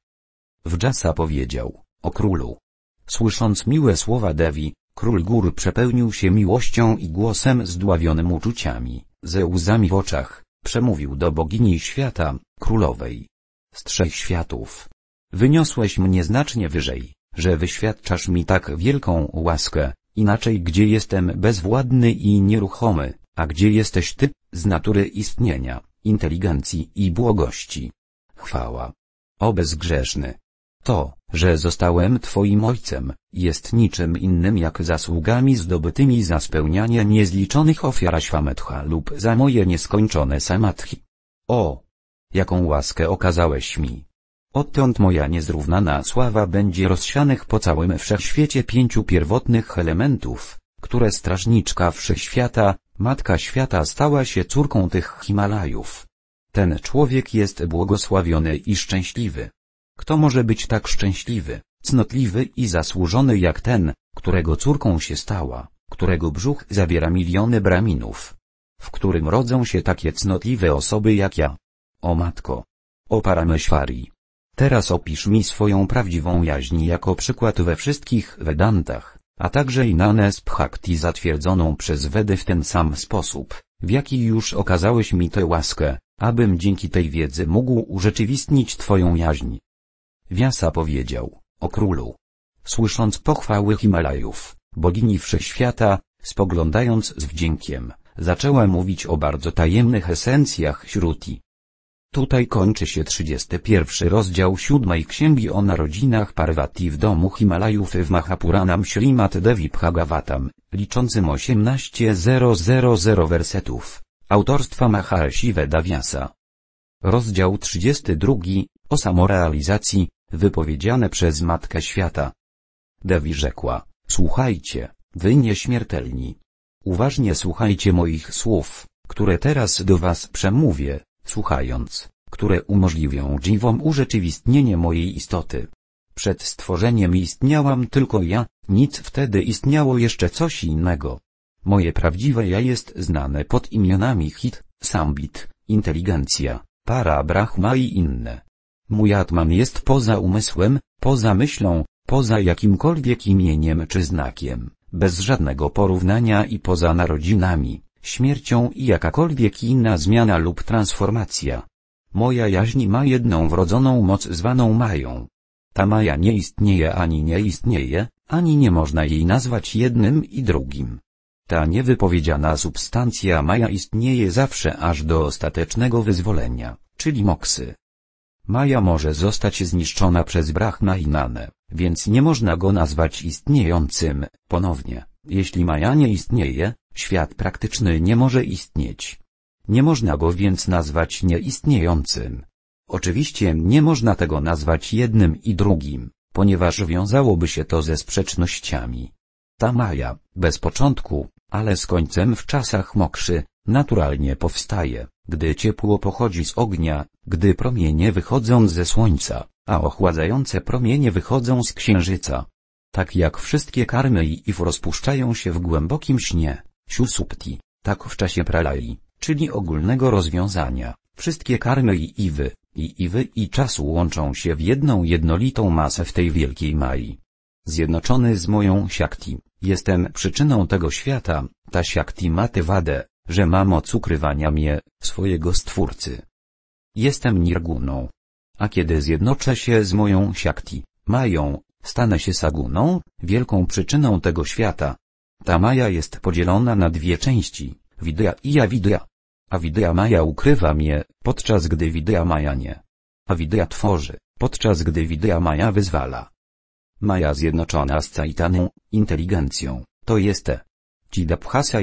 Wdżasa powiedział, o królu. Słysząc miłe słowa Devi, król gór przepełnił się miłością i głosem zdławionym uczuciami, ze łzami w oczach, przemówił do bogini świata, królowej, z trzech światów. Wyniosłeś mnie znacznie wyżej, że wyświadczasz mi tak wielką łaskę, inaczej gdzie jestem bezwładny i nieruchomy, a gdzie jesteś Ty, z natury istnienia, inteligencji i błogości. Chwała. O bezgrzeszny. To, że zostałem Twoim Ojcem, jest niczym innym jak zasługami zdobytymi za spełnianie niezliczonych ofiar Świametcha lub za moje nieskończone samadhi. O, jaką łaskę okazałeś mi. Odtąd moja niezrównana sława będzie rozsianych po całym wszechświecie pięciu pierwotnych elementów, które strażniczka wszechświata, matka świata stała się córką tych Himalajów. Ten człowiek jest błogosławiony i szczęśliwy. Kto może być tak szczęśliwy, cnotliwy i zasłużony jak ten, którego córką się stała, którego brzuch zawiera miliony braminów, w którym rodzą się takie cnotliwe osoby jak ja. O matko! O Parameshwari! Teraz opisz mi swoją prawdziwą jaźń jako przykład we wszystkich Vedantach, a także i Nanes Bhakti zatwierdzoną przez Wedy w ten sam sposób, w jaki już okazałeś mi tę łaskę, abym dzięki tej wiedzy mógł urzeczywistnić Twoją jaźń. Wiasa powiedział, o królu. Słysząc pochwały Himalajów, bogini wszechświata, spoglądając z wdziękiem, zaczęła mówić o bardzo tajemnych esencjach śruti. Tutaj kończy się 31 rozdział 7 Księgi o narodzinach Parwati w domu Himalajów w Mahapuranam Srimad Devi Bhagavatam, liczącym 18.000 wersetów, autorstwa Maharshi Daviasa. Rozdział 32, o samorealizacji, wypowiedziane przez Matkę Świata. Devi rzekła, słuchajcie, wy nieśmiertelni. Uważnie słuchajcie moich słów, które teraz do was przemówię słuchając, które umożliwią dziwom urzeczywistnienie mojej istoty. Przed stworzeniem istniałam tylko ja, nic wtedy istniało jeszcze coś innego. Moje prawdziwe ja jest znane pod imionami Hit, Sambit, Inteligencja, Para Brahma i inne. Mój Atman jest poza umysłem, poza myślą, poza jakimkolwiek imieniem czy znakiem, bez żadnego porównania i poza narodzinami śmiercią i jakakolwiek inna zmiana lub transformacja. Moja jaźń ma jedną wrodzoną moc zwaną Mają. Ta Maja nie istnieje ani nie istnieje, ani nie można jej nazwać jednym i drugim. Ta niewypowiedziana substancja Maja istnieje zawsze aż do ostatecznego wyzwolenia, czyli moksy. Maja może zostać zniszczona przez Brahma i nane, więc nie można go nazwać istniejącym, ponownie. Jeśli Maja nie istnieje, Świat praktyczny nie może istnieć. Nie można go więc nazwać nieistniejącym. Oczywiście nie można tego nazwać jednym i drugim, ponieważ wiązałoby się to ze sprzecznościami. Ta Maja, bez początku, ale z końcem w czasach mokrzy, naturalnie powstaje, gdy ciepło pochodzi z ognia, gdy promienie wychodzą ze słońca, a ochładzające promienie wychodzą z księżyca. Tak jak wszystkie karmy i if rozpuszczają się w głębokim śnie, siusupti, tak w czasie pralai, czyli ogólnego rozwiązania, wszystkie karmy i iwy, i iwy i czasu łączą się w jedną jednolitą masę w tej wielkiej mai. Zjednoczony z moją siakti, jestem przyczyną tego świata, ta siakti ma tę wadę, że mam moc ukrywania mnie, swojego stwórcy. Jestem nirguną. A kiedy zjednoczę się z moją siakti, mają, stanę się saguną, wielką przyczyną tego świata, ta Maja jest podzielona na dwie części, Widya i a Avidya Maja ukrywa mnie, podczas gdy Widya Maja nie. Avidya tworzy, podczas gdy Widya Maja wyzwala. Maja zjednoczona z Caitaną, inteligencją, to jest e.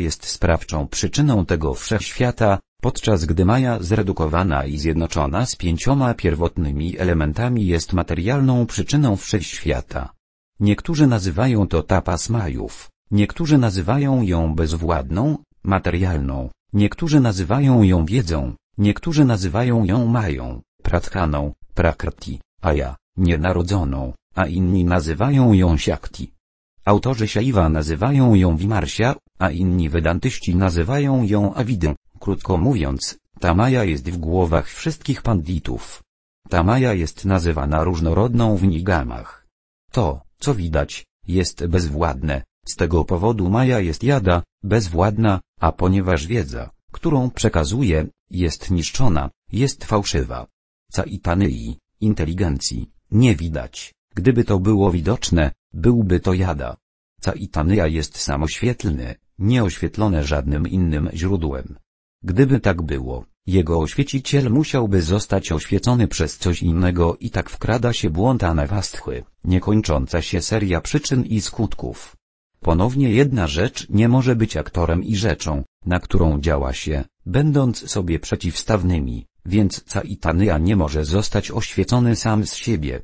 jest sprawczą przyczyną tego wszechświata, podczas gdy Maja zredukowana i zjednoczona z pięcioma pierwotnymi elementami jest materialną przyczyną wszechświata. Niektórzy nazywają to tapas Majów. Niektórzy nazywają ją bezwładną, materialną, niektórzy nazywają ją wiedzą, niektórzy nazywają ją mają, pratchaną, prakrti, a ja, nienarodzoną, a inni nazywają ją siakti. Autorzy Shaiva nazywają ją Wimarsia, a inni vedantyści nazywają ją Avidę. Krótko mówiąc, ta Maja jest w głowach wszystkich panditów. Ta Maja jest nazywana różnorodną w nigamach. To, co widać, jest bezwładne, z tego powodu Maja jest jada, bezwładna, a ponieważ wiedza, którą przekazuje, jest niszczona, jest fałszywa. Caitanyi, inteligencji, nie widać. Gdyby to było widoczne, byłby to jada. Caitanya jest samoświetlny, nieoświetlone żadnym innym źródłem. Gdyby tak było, jego oświeciciel musiałby zostać oświecony przez coś innego i tak wkrada się błąd anewastchy, niekończąca się seria przyczyn i skutków. Ponownie jedna rzecz nie może być aktorem i rzeczą, na którą działa się, będąc sobie przeciwstawnymi, więc Caitanya nie może zostać oświecony sam z siebie.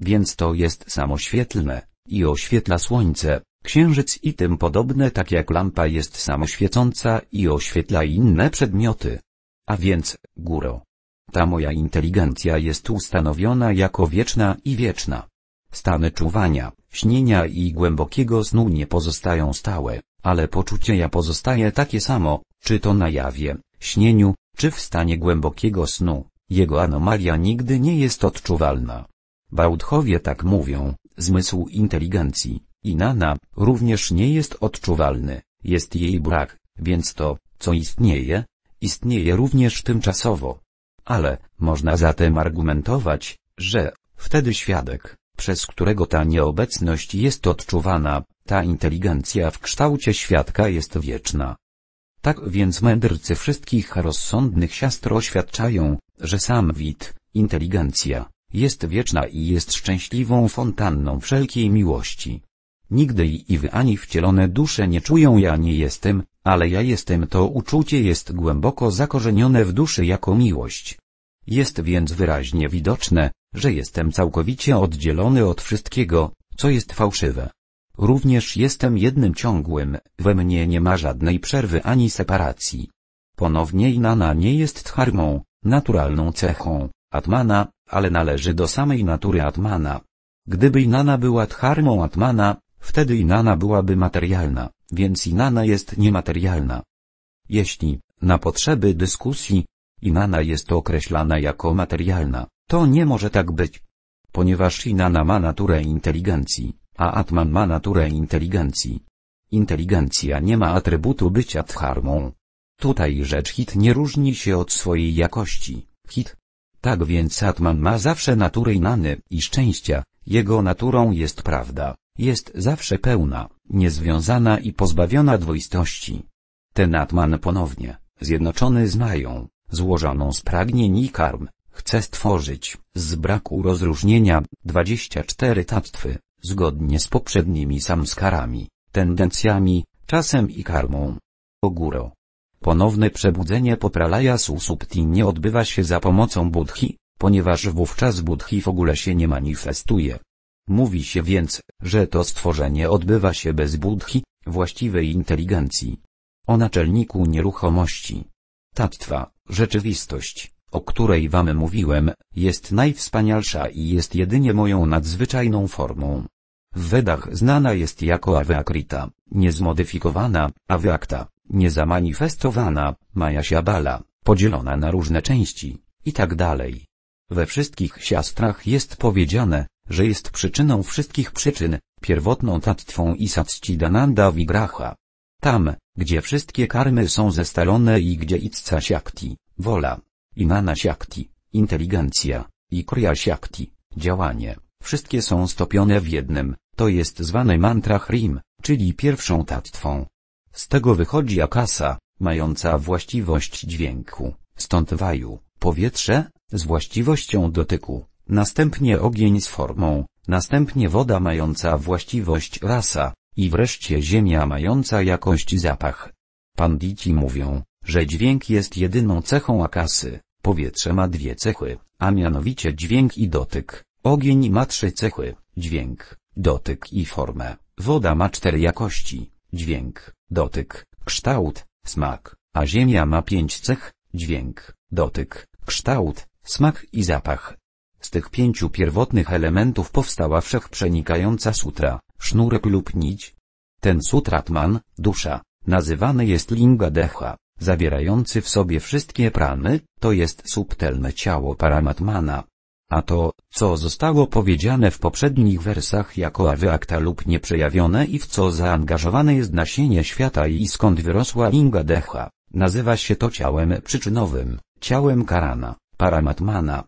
Więc to jest samoświetlne, i oświetla słońce, księżyc i tym podobne tak jak lampa jest samoświecąca i oświetla inne przedmioty. A więc, góro. Ta moja inteligencja jest ustanowiona jako wieczna i wieczna. Stany czuwania, Śnienia i głębokiego snu nie pozostają stałe, ale poczucie ja pozostaje takie samo, czy to na jawie, śnieniu, czy w stanie głębokiego snu, jego anomalia nigdy nie jest odczuwalna. Bałdchowie tak mówią, zmysł inteligencji, inana, również nie jest odczuwalny, jest jej brak, więc to, co istnieje, istnieje również tymczasowo. Ale, można zatem argumentować, że, wtedy świadek, przez którego ta nieobecność jest odczuwana, ta inteligencja w kształcie świadka jest wieczna. Tak więc mędrcy wszystkich rozsądnych siastr oświadczają, że sam wid, inteligencja, jest wieczna i jest szczęśliwą fontanną wszelkiej miłości. Nigdy i wy ani wcielone dusze nie czują ja nie jestem, ale ja jestem to uczucie jest głęboko zakorzenione w duszy jako miłość. Jest więc wyraźnie widoczne, że jestem całkowicie oddzielony od wszystkiego, co jest fałszywe. Również jestem jednym ciągłym, we mnie nie ma żadnej przerwy ani separacji. Ponownie inana nie jest dharmą, naturalną cechą, atmana, ale należy do samej natury atmana. Gdyby inana była dharmą atmana, wtedy inana byłaby materialna, więc inana jest niematerialna. Jeśli, na potrzeby dyskusji, Inana jest określana jako materialna. To nie może tak być. Ponieważ inana ma naturę inteligencji, a Atman ma naturę inteligencji. Inteligencja nie ma atrybutu bycia dharmą. Tutaj rzecz hit nie różni się od swojej jakości, hit. Tak więc Atman ma zawsze naturę Inany i szczęścia, jego naturą jest prawda, jest zawsze pełna, niezwiązana i pozbawiona dwoistości. Ten Atman ponownie, zjednoczony z Mają, złożoną z pragnień i karm, chce stworzyć, z braku rozróżnienia, 24 tactwy, zgodnie z poprzednimi samskarami, tendencjami, czasem i karmą. Oguro. Ponowne przebudzenie po susubti nie odbywa się za pomocą budhi, ponieważ wówczas budhi w ogóle się nie manifestuje. Mówi się więc, że to stworzenie odbywa się bez budhi, właściwej inteligencji. O naczelniku nieruchomości Tatwa, rzeczywistość, o której wam mówiłem, jest najwspanialsza i jest jedynie moją nadzwyczajną formą. W Wedach znana jest jako Aveakrita, niezmodyfikowana, Aveakta, niezamanifestowana, Majasiabala, podzielona na różne części, i tak dalej. We wszystkich siastrach jest powiedziane, że jest przyczyną wszystkich przyczyn, pierwotną tattwą i dananda vigraha. Tam, gdzie wszystkie karmy są zestalone i gdzie Itca Siakti, wola, Imana Siakti, inteligencja, i Kriya Siakti, działanie, wszystkie są stopione w jednym, to jest zwane mantra Hrim, czyli pierwszą tatwą. Z tego wychodzi akasa, mająca właściwość dźwięku, stąd waju, powietrze, z właściwością dotyku, następnie ogień z formą, następnie woda mająca właściwość rasa, i wreszcie ziemia mająca jakość zapach. Pandici mówią, że dźwięk jest jedyną cechą akasy, powietrze ma dwie cechy, a mianowicie dźwięk i dotyk, ogień ma trzy cechy, dźwięk, dotyk i formę, woda ma cztery jakości, dźwięk, dotyk, kształt, smak, a ziemia ma pięć cech, dźwięk, dotyk, kształt, smak i zapach. Z tych pięciu pierwotnych elementów powstała wszechprzenikająca sutra, sznurek lub nić. Ten sutratman, dusza, nazywany jest linga decha, zawierający w sobie wszystkie prany, to jest subtelne ciało paramatmana. A to, co zostało powiedziane w poprzednich wersach jako awyakta lub nieprzejawione i w co zaangażowane jest nasienie świata i skąd wyrosła linga decha, nazywa się to ciałem przyczynowym, ciałem karana, paramatmana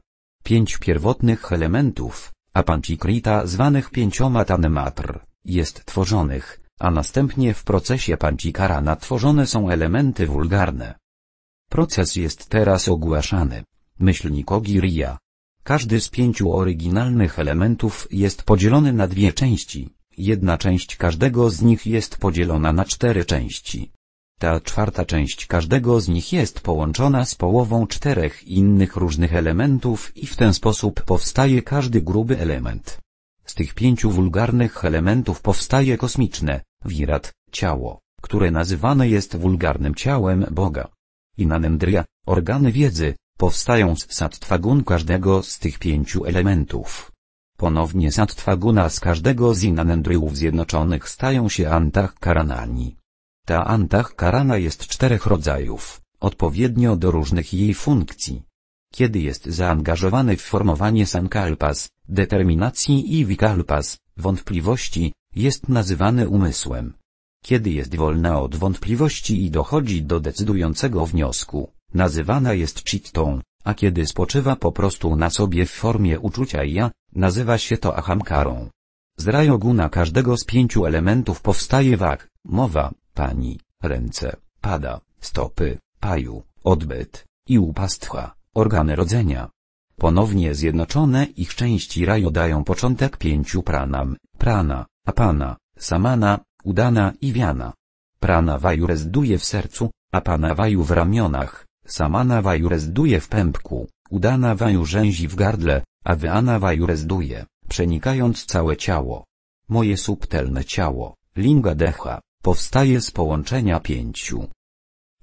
pięć pierwotnych elementów, a panchikrita zwanych pięcioma tanematr, jest tworzonych, a następnie w procesie panchikarana tworzone są elementy wulgarne. Proces jest teraz ogłaszany. Myślnik Ogiriya. Każdy z pięciu oryginalnych elementów jest podzielony na dwie części. Jedna część każdego z nich jest podzielona na cztery części. Ta czwarta część każdego z nich jest połączona z połową czterech innych różnych elementów i w ten sposób powstaje każdy gruby element. Z tych pięciu wulgarnych elementów powstaje kosmiczne, wirat, ciało, które nazywane jest wulgarnym ciałem Boga. Inanendrya, organy wiedzy, powstają z sattwagun każdego z tych pięciu elementów. Ponownie sattwaguna z każdego z inanendriów zjednoczonych stają się antach karanani. Ta antach karana jest czterech rodzajów, odpowiednio do różnych jej funkcji. Kiedy jest zaangażowany w formowanie sankalpas, determinacji i wikalpas, wątpliwości, jest nazywany umysłem. Kiedy jest wolna od wątpliwości i dochodzi do decydującego wniosku, nazywana jest cittą, a kiedy spoczywa po prostu na sobie w formie uczucia ja, nazywa się to ahamkarą. Z rajoguna każdego z pięciu elementów powstaje wak, mowa, pani, ręce, pada, stopy, paju, odbyt i upastwa, organy rodzenia. Ponownie zjednoczone ich części raju dają początek pięciu pranam, prana, apana, samana, udana i wiana. Prana waju rezduje w sercu, apana waju w ramionach, samana waju rezduje w pępku, udana waju rzęzi w gardle, a wyana waju rezduje, przenikając całe ciało. Moje subtelne ciało, linga decha, powstaje z połączenia pięciu.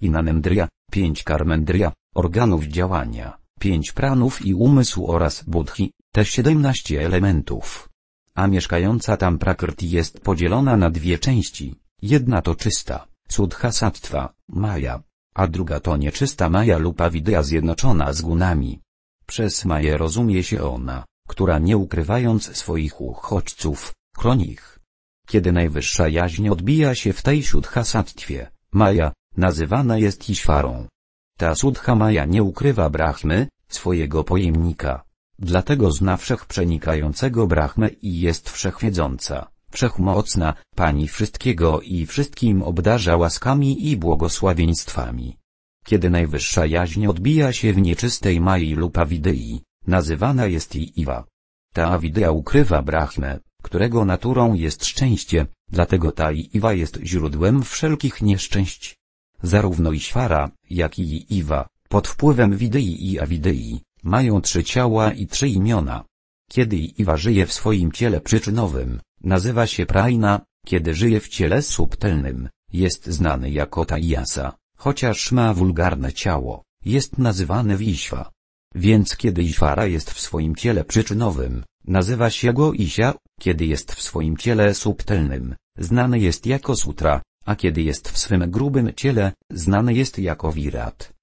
Inanendria, pięć karmendria, organów działania, pięć pranów i umysł oraz budhi, te siedemnaście elementów. A mieszkająca tam prakrti jest podzielona na dwie części, jedna to czysta, sudha sattva, maja, a druga to nieczysta maja lub awidya zjednoczona z gunami. Przez maję rozumie się ona, która nie ukrywając swoich uchodźców, chroni ich. Kiedy najwyższa jaźń odbija się w tej siddha-sattwie, maja, nazywana jest Iśwarą. Ta sudha maja nie ukrywa brahmy, swojego pojemnika. Dlatego zna wszechprzenikającego brahmę i jest wszechwiedząca, wszechmocna, pani wszystkiego i wszystkim obdarza łaskami i błogosławieństwami. Kiedy najwyższa jaźń odbija się w nieczystej maji lub awidyi, nazywana jest i iwa. Ta awidyja ukrywa brahmę, którego naturą jest szczęście, dlatego ta Iwa jest źródłem wszelkich nieszczęść. Zarówno Iśwara, jak i Iwa, pod wpływem Widei i Awidei, mają trzy ciała i trzy imiona. Kiedy Iwa żyje w swoim ciele przyczynowym, nazywa się Prajna, kiedy żyje w ciele subtelnym, jest znany jako Tajasa, chociaż ma wulgarne ciało, jest nazywany Wiśwa. Więc kiedy Iśwara jest w swoim ciele przyczynowym, Nazywa się go Isia, kiedy jest w swoim ciele subtelnym, znany jest jako sutra, a kiedy jest w swym grubym ciele, znany jest jako wirat.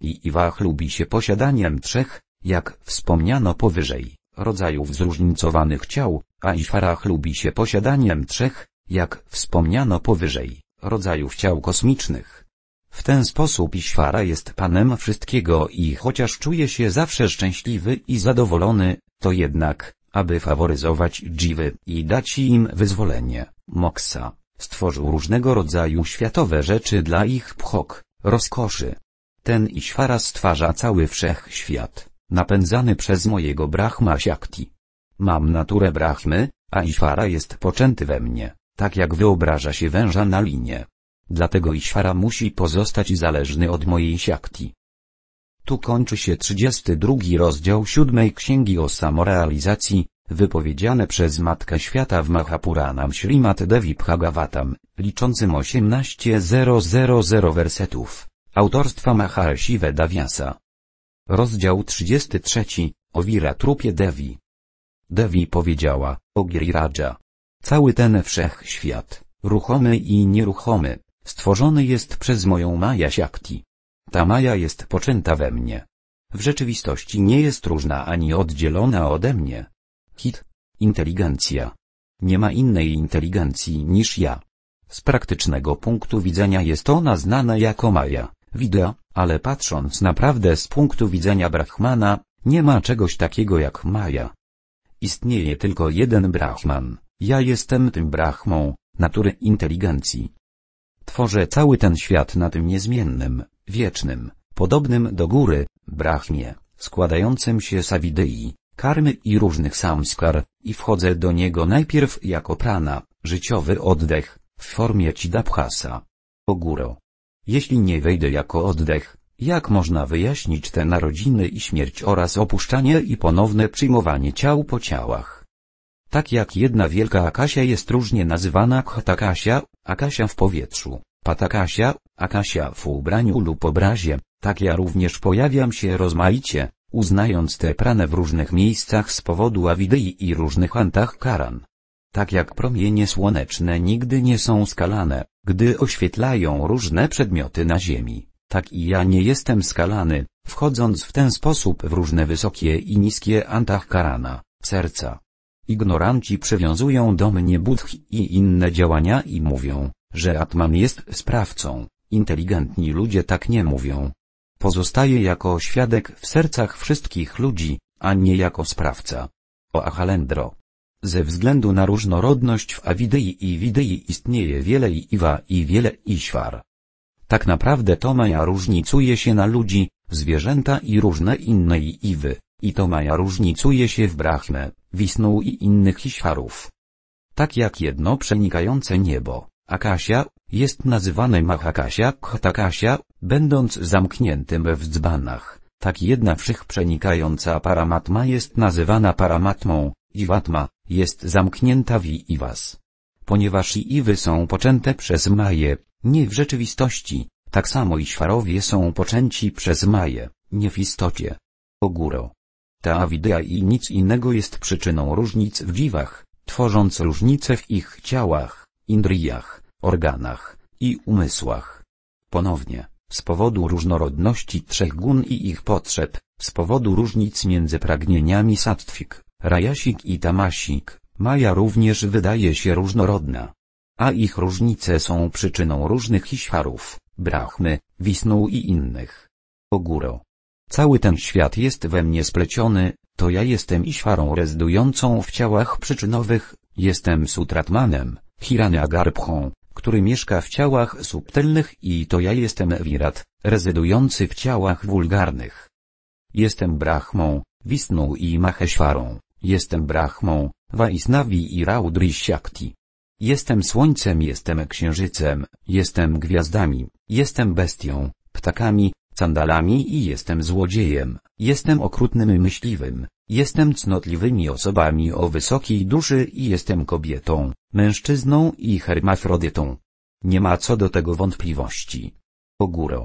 I Iwa lubi się posiadaniem trzech, jak wspomniano powyżej, rodzajów zróżnicowanych ciał, a Ishwara lubi się posiadaniem trzech, jak wspomniano powyżej, rodzajów ciał kosmicznych. W ten sposób Ishwara jest panem wszystkiego i chociaż czuje się zawsze szczęśliwy i zadowolony, to jednak, aby faworyzować dziwy i dać im wyzwolenie, Moksa, stworzył różnego rodzaju światowe rzeczy dla ich pchok, rozkoszy. Ten Ishvara stwarza cały wszechświat, napędzany przez mojego Brahma Shakti. Mam naturę Brahmy, a Ishvara jest poczęty we mnie, tak jak wyobraża się węża na linie. Dlatego Ishvara musi pozostać zależny od mojej Shakti. Tu kończy się 32 rozdział 7 Księgi o samorealizacji, wypowiedziane przez Matkę Świata w Mahapuranam Srimat Devi Bhagavatam, liczącym 18.000 wersetów, autorstwa Maharshi Daviasa. Rozdział 33, o Wira trupie Devi. Devi powiedziała, o Giriraja. Cały ten wszechświat, ruchomy i nieruchomy, stworzony jest przez moją Maja Shakti. Ta Maja jest poczęta we mnie. W rzeczywistości nie jest różna ani oddzielona ode mnie. Hit. Inteligencja. Nie ma innej inteligencji niż ja. Z praktycznego punktu widzenia jest ona znana jako Maja, Widya, ale patrząc naprawdę z punktu widzenia Brahmana, nie ma czegoś takiego jak Maja. Istnieje tylko jeden Brahman, ja jestem tym Brahmą, natury inteligencji. Tworzę cały ten świat na tym niezmiennym, wiecznym, podobnym do góry, brachmie, składającym się z awidei, karmy i różnych samskar, i wchodzę do niego najpierw jako prana, życiowy oddech, w formie Chidabhasa. O góro. Jeśli nie wejdę jako oddech, jak można wyjaśnić te narodziny i śmierć oraz opuszczanie i ponowne przyjmowanie ciał po ciałach? Tak jak jedna wielka Akasia jest różnie nazywana Khatakasia, Akasia w powietrzu, Patakasia, Akasia w ubraniu lub obrazie, tak ja również pojawiam się rozmaicie, uznając te prane w różnych miejscach z powodu awidei i różnych antach karan. Tak jak promienie słoneczne nigdy nie są skalane, gdy oświetlają różne przedmioty na ziemi, tak i ja nie jestem skalany, wchodząc w ten sposób w różne wysokie i niskie antach karana, serca. Ignoranci przywiązują do mnie budch i inne działania i mówią, że Atman jest sprawcą, inteligentni ludzie tak nie mówią. Pozostaje jako świadek w sercach wszystkich ludzi, a nie jako sprawca. O Achalendro. Ze względu na różnorodność w Awidei i Widei istnieje wiele Iwa i wiele Iśwar. Tak naprawdę to różnicuje się na ludzi, zwierzęta i różne inne Iwy, i to różnicuje się w brahme, Wisnu i innych Iśwarów. Tak jak jedno przenikające niebo, Akasia, jest nazywany Mahakasia, Khatakasia, będąc zamkniętym w dzbanach. Tak jedna wszechprzenikająca paramatma jest nazywana paramatmą, iwatma, jest zamknięta w iwas. Ponieważ iwy są poczęte przez maje, nie w rzeczywistości, tak samo i świarowie są poczęci przez maje, nie w istocie. Ogóro. Ta widea i nic innego jest przyczyną różnic w dziwach, tworząc różnice w ich ciałach indriach, organach i umysłach. Ponownie, z powodu różnorodności trzech gun i ich potrzeb, z powodu różnic między pragnieniami sadtwik, rajasik i tamasik, Maja również wydaje się różnorodna. A ich różnice są przyczyną różnych iśharów, brahmy, wisnu i innych. Ogóro. Cały ten świat jest we mnie spleciony, to ja jestem iśwarą rezydującą w ciałach przyczynowych, jestem sutratmanem, Hirania Garbhą, który mieszka w ciałach subtelnych i to ja jestem Virat, rezydujący w ciałach wulgarnych. Jestem Brahmą, Wisnu i Maheshwarą, jestem Brahmą, Vaisnavi i Raudri Shakti. Jestem słońcem, jestem księżycem, jestem gwiazdami, jestem bestią, ptakami, sandalami i jestem złodziejem, jestem okrutnym myśliwym, jestem cnotliwymi osobami o wysokiej duszy i jestem kobietą, mężczyzną i hermafrodytą. Nie ma co do tego wątpliwości. Ogóro.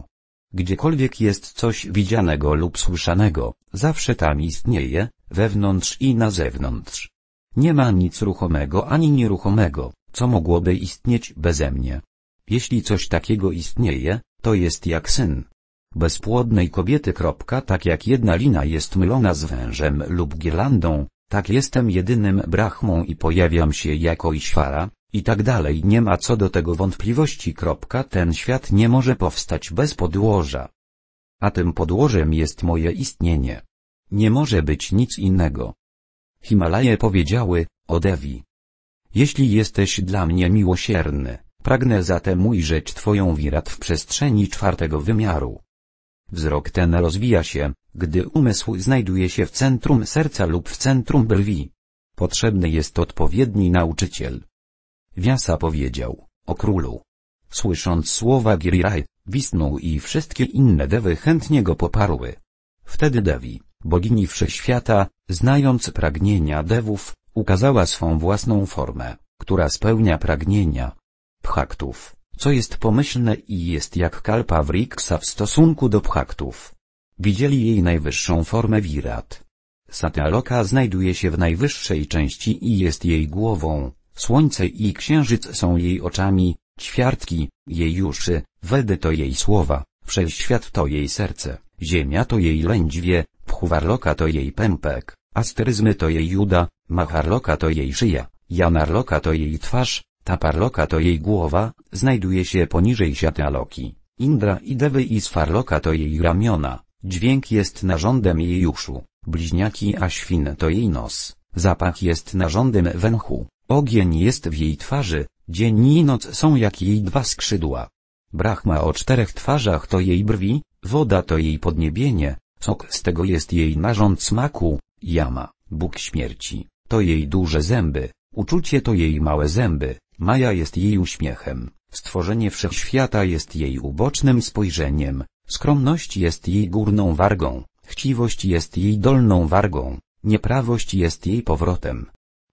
Gdziekolwiek jest coś widzianego lub słyszanego, zawsze tam istnieje, wewnątrz i na zewnątrz. Nie ma nic ruchomego ani nieruchomego, co mogłoby istnieć beze mnie. Jeśli coś takiego istnieje, to jest jak syn, bezpłodnej kobiety. Tak jak jedna lina jest mylona z wężem lub girlandą, tak jestem jedynym brahmą i pojawiam się jako Ishvara, i tak dalej nie ma co do tego wątpliwości. Ten świat nie może powstać bez podłoża. A tym podłożem jest moje istnienie. Nie może być nic innego. Himalaje powiedziały, o Devi. Jeśli jesteś dla mnie miłosierny, pragnę zatem ujrzeć Twoją wirat w przestrzeni czwartego wymiaru. Wzrok ten rozwija się, gdy umysł znajduje się w centrum serca lub w centrum brwi. Potrzebny jest odpowiedni nauczyciel. Wiasa powiedział, o królu. Słysząc słowa Giriraj, wisnął i wszystkie inne dewy chętnie go poparły. Wtedy Dewi, bogini wszechświata, znając pragnienia dewów, ukazała swą własną formę, która spełnia pragnienia. Pchaktów co jest pomyślne i jest jak kalpa Wriksa w stosunku do pchaktów. Widzieli jej najwyższą formę wirat. Satyaloka znajduje się w najwyższej części i jest jej głową, słońce i księżyc są jej oczami, ćwiartki, jej uszy, wedy to jej słowa, wszechświat to jej serce, ziemia to jej lędźwie, pchuwarloka to jej pępek, asteryzmy to jej juda, macharloka to jej szyja, janarloka to jej twarz, ta parloka to jej głowa, znajduje się poniżej siataloki. Indra i Dewy i Sfarloka to jej ramiona, dźwięk jest narządem jej uszu, bliźniaki a świn to jej nos, zapach jest narządem węchu, ogień jest w jej twarzy, dzień i noc są jak jej dwa skrzydła. Brahma o czterech twarzach to jej brwi, woda to jej podniebienie, sok z tego jest jej narząd smaku, jama, Bóg śmierci, to jej duże zęby, uczucie to jej małe zęby, Maja jest jej uśmiechem, stworzenie wszechświata jest jej ubocznym spojrzeniem, skromność jest jej górną wargą, chciwość jest jej dolną wargą, nieprawość jest jej powrotem.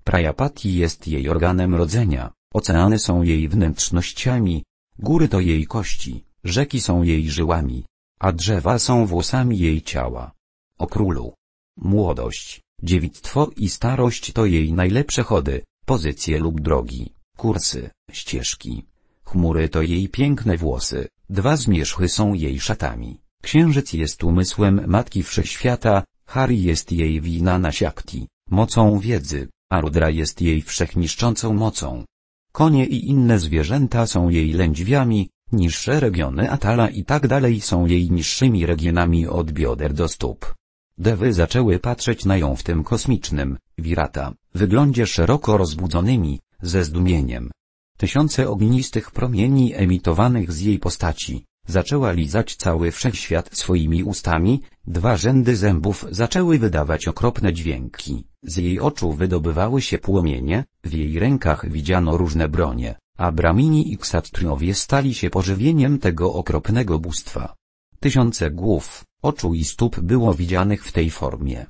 Prajapati jest jej organem rodzenia, oceany są jej wnętrznościami, góry to jej kości, rzeki są jej żyłami, a drzewa są włosami jej ciała. O królu. Młodość, dziewictwo i starość to jej najlepsze chody, pozycje lub drogi kursy, ścieżki. Chmury to jej piękne włosy, dwa zmierzchy są jej szatami. Księżyc jest umysłem Matki Wszechświata, Hari jest jej wina na siakti, mocą wiedzy, a Rudra jest jej wszechniszczącą mocą. Konie i inne zwierzęta są jej lędźwiami, niższe regiony Atala i tak dalej są jej niższymi regionami od bioder do stóp. Dewy zaczęły patrzeć na ją w tym kosmicznym, wirata, wyglądzie szeroko rozbudzonymi, ze zdumieniem. Tysiące ognistych promieni emitowanych z jej postaci, zaczęła lizać cały wszechświat swoimi ustami, dwa rzędy zębów zaczęły wydawać okropne dźwięki, z jej oczu wydobywały się płomienie, w jej rękach widziano różne bronie, a Bramini i Ksatryowie stali się pożywieniem tego okropnego bóstwa. Tysiące głów, oczu i stóp było widzianych w tej formie.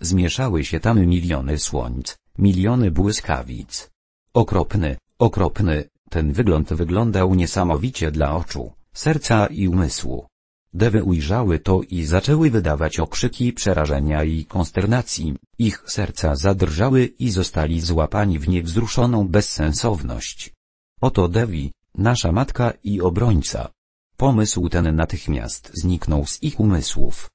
Zmieszały się tam miliony słońc, miliony błyskawic, Okropny, okropny, ten wygląd wyglądał niesamowicie dla oczu, serca i umysłu. Dewy ujrzały to i zaczęły wydawać okrzyki przerażenia i konsternacji, ich serca zadrżały i zostali złapani w niewzruszoną bezsensowność. Oto Dewi, nasza matka i obrońca. Pomysł ten natychmiast zniknął z ich umysłów.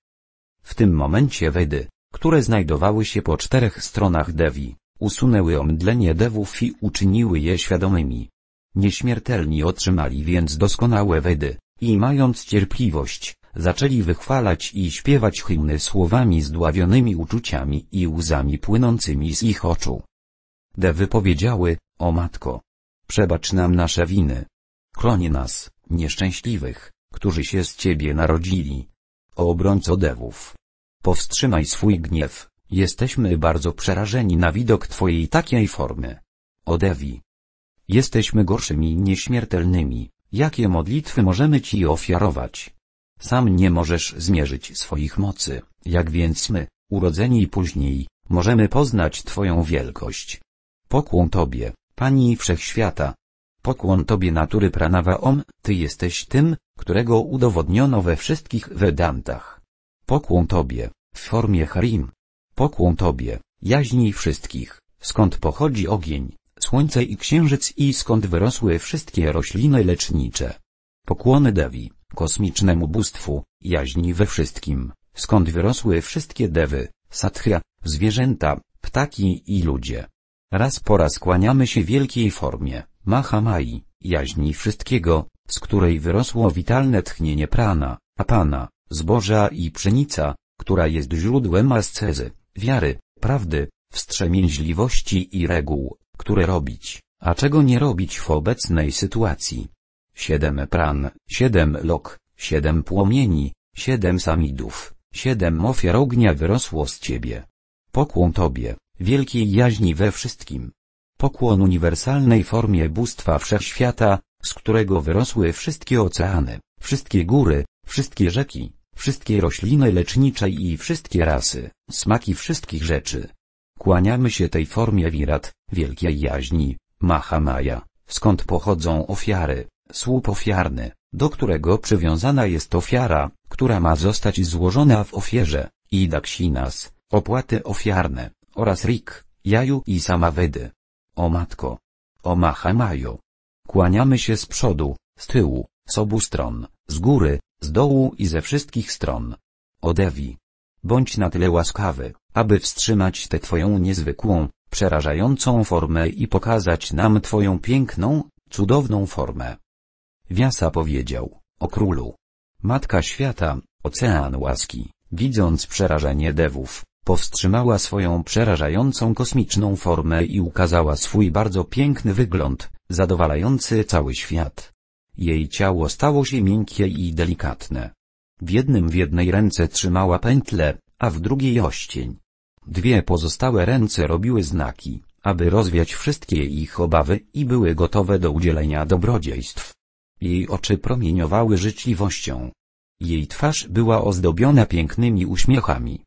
W tym momencie Wedy, które znajdowały się po czterech stronach Dewi, usunęły omdlenie dewów i uczyniły je świadomymi. Nieśmiertelni otrzymali więc doskonałe wedy, i mając cierpliwość, zaczęli wychwalać i śpiewać hymny słowami zdławionymi uczuciami i łzami płynącymi z ich oczu. Dewy powiedziały, o matko, przebacz nam nasze winy. Chroni nas, nieszczęśliwych, którzy się z ciebie narodzili. O obrońco dewów. Powstrzymaj swój gniew, Jesteśmy bardzo przerażeni na widok Twojej takiej formy. Odewi. Jesteśmy gorszymi nieśmiertelnymi, jakie modlitwy możemy Ci ofiarować? Sam nie możesz zmierzyć swoich mocy, jak więc my, urodzeni później, możemy poznać Twoją wielkość. Pokłon Tobie, Pani Wszechświata. Pokłon Tobie natury pranawa om, Ty jesteś tym, którego udowodniono we wszystkich Vedantach. Pokłon Tobie, w formie harim, pokłon Tobie, jaźni wszystkich, skąd pochodzi ogień, słońce i księżyc i skąd wyrosły wszystkie rośliny lecznicze. Pokłony Dewi, kosmicznemu bóstwu, jaźni we wszystkim, skąd wyrosły wszystkie dewy, satrya, zwierzęta, ptaki i ludzie. Raz po raz kłaniamy się wielkiej formie, Mahamai, jaźni wszystkiego, z której wyrosło witalne tchnienie prana, apana, zboża i pszenica, która jest źródłem ascezy wiary, prawdy, wstrzemięźliwości i reguł, które robić, a czego nie robić w obecnej sytuacji. Siedem pran, siedem lok, siedem płomieni, siedem samidów, siedem ofiar ognia wyrosło z ciebie. Pokłon Tobie, wielkiej jaźni we wszystkim. Pokłon uniwersalnej formie bóstwa wszechświata, z którego wyrosły wszystkie oceany, wszystkie góry, wszystkie rzeki wszystkie rośliny lecznicze i wszystkie rasy, smaki wszystkich rzeczy. Kłaniamy się tej formie wirat, wielkiej jaźni, Mahamaya, skąd pochodzą ofiary, słup ofiarny, do którego przywiązana jest ofiara, która ma zostać złożona w ofierze, i daksinas, opłaty ofiarne, oraz rik, jaju i samawedy. O matko! O Mahamajo! Kłaniamy się z przodu, z tyłu, z obu stron, z góry z dołu i ze wszystkich stron. O Devi, bądź na tyle łaskawy, aby wstrzymać tę Twoją niezwykłą, przerażającą formę i pokazać nam Twoją piękną, cudowną formę. Wiasa powiedział, o królu. Matka świata, ocean łaski, widząc przerażenie dewów, powstrzymała swoją przerażającą kosmiczną formę i ukazała swój bardzo piękny wygląd, zadowalający cały świat. Jej ciało stało się miękkie i delikatne. W jednym w jednej ręce trzymała pętlę, a w drugiej oścień. Dwie pozostałe ręce robiły znaki, aby rozwiać wszystkie ich obawy i były gotowe do udzielenia dobrodziejstw. Jej oczy promieniowały życzliwością. Jej twarz była ozdobiona pięknymi uśmiechami.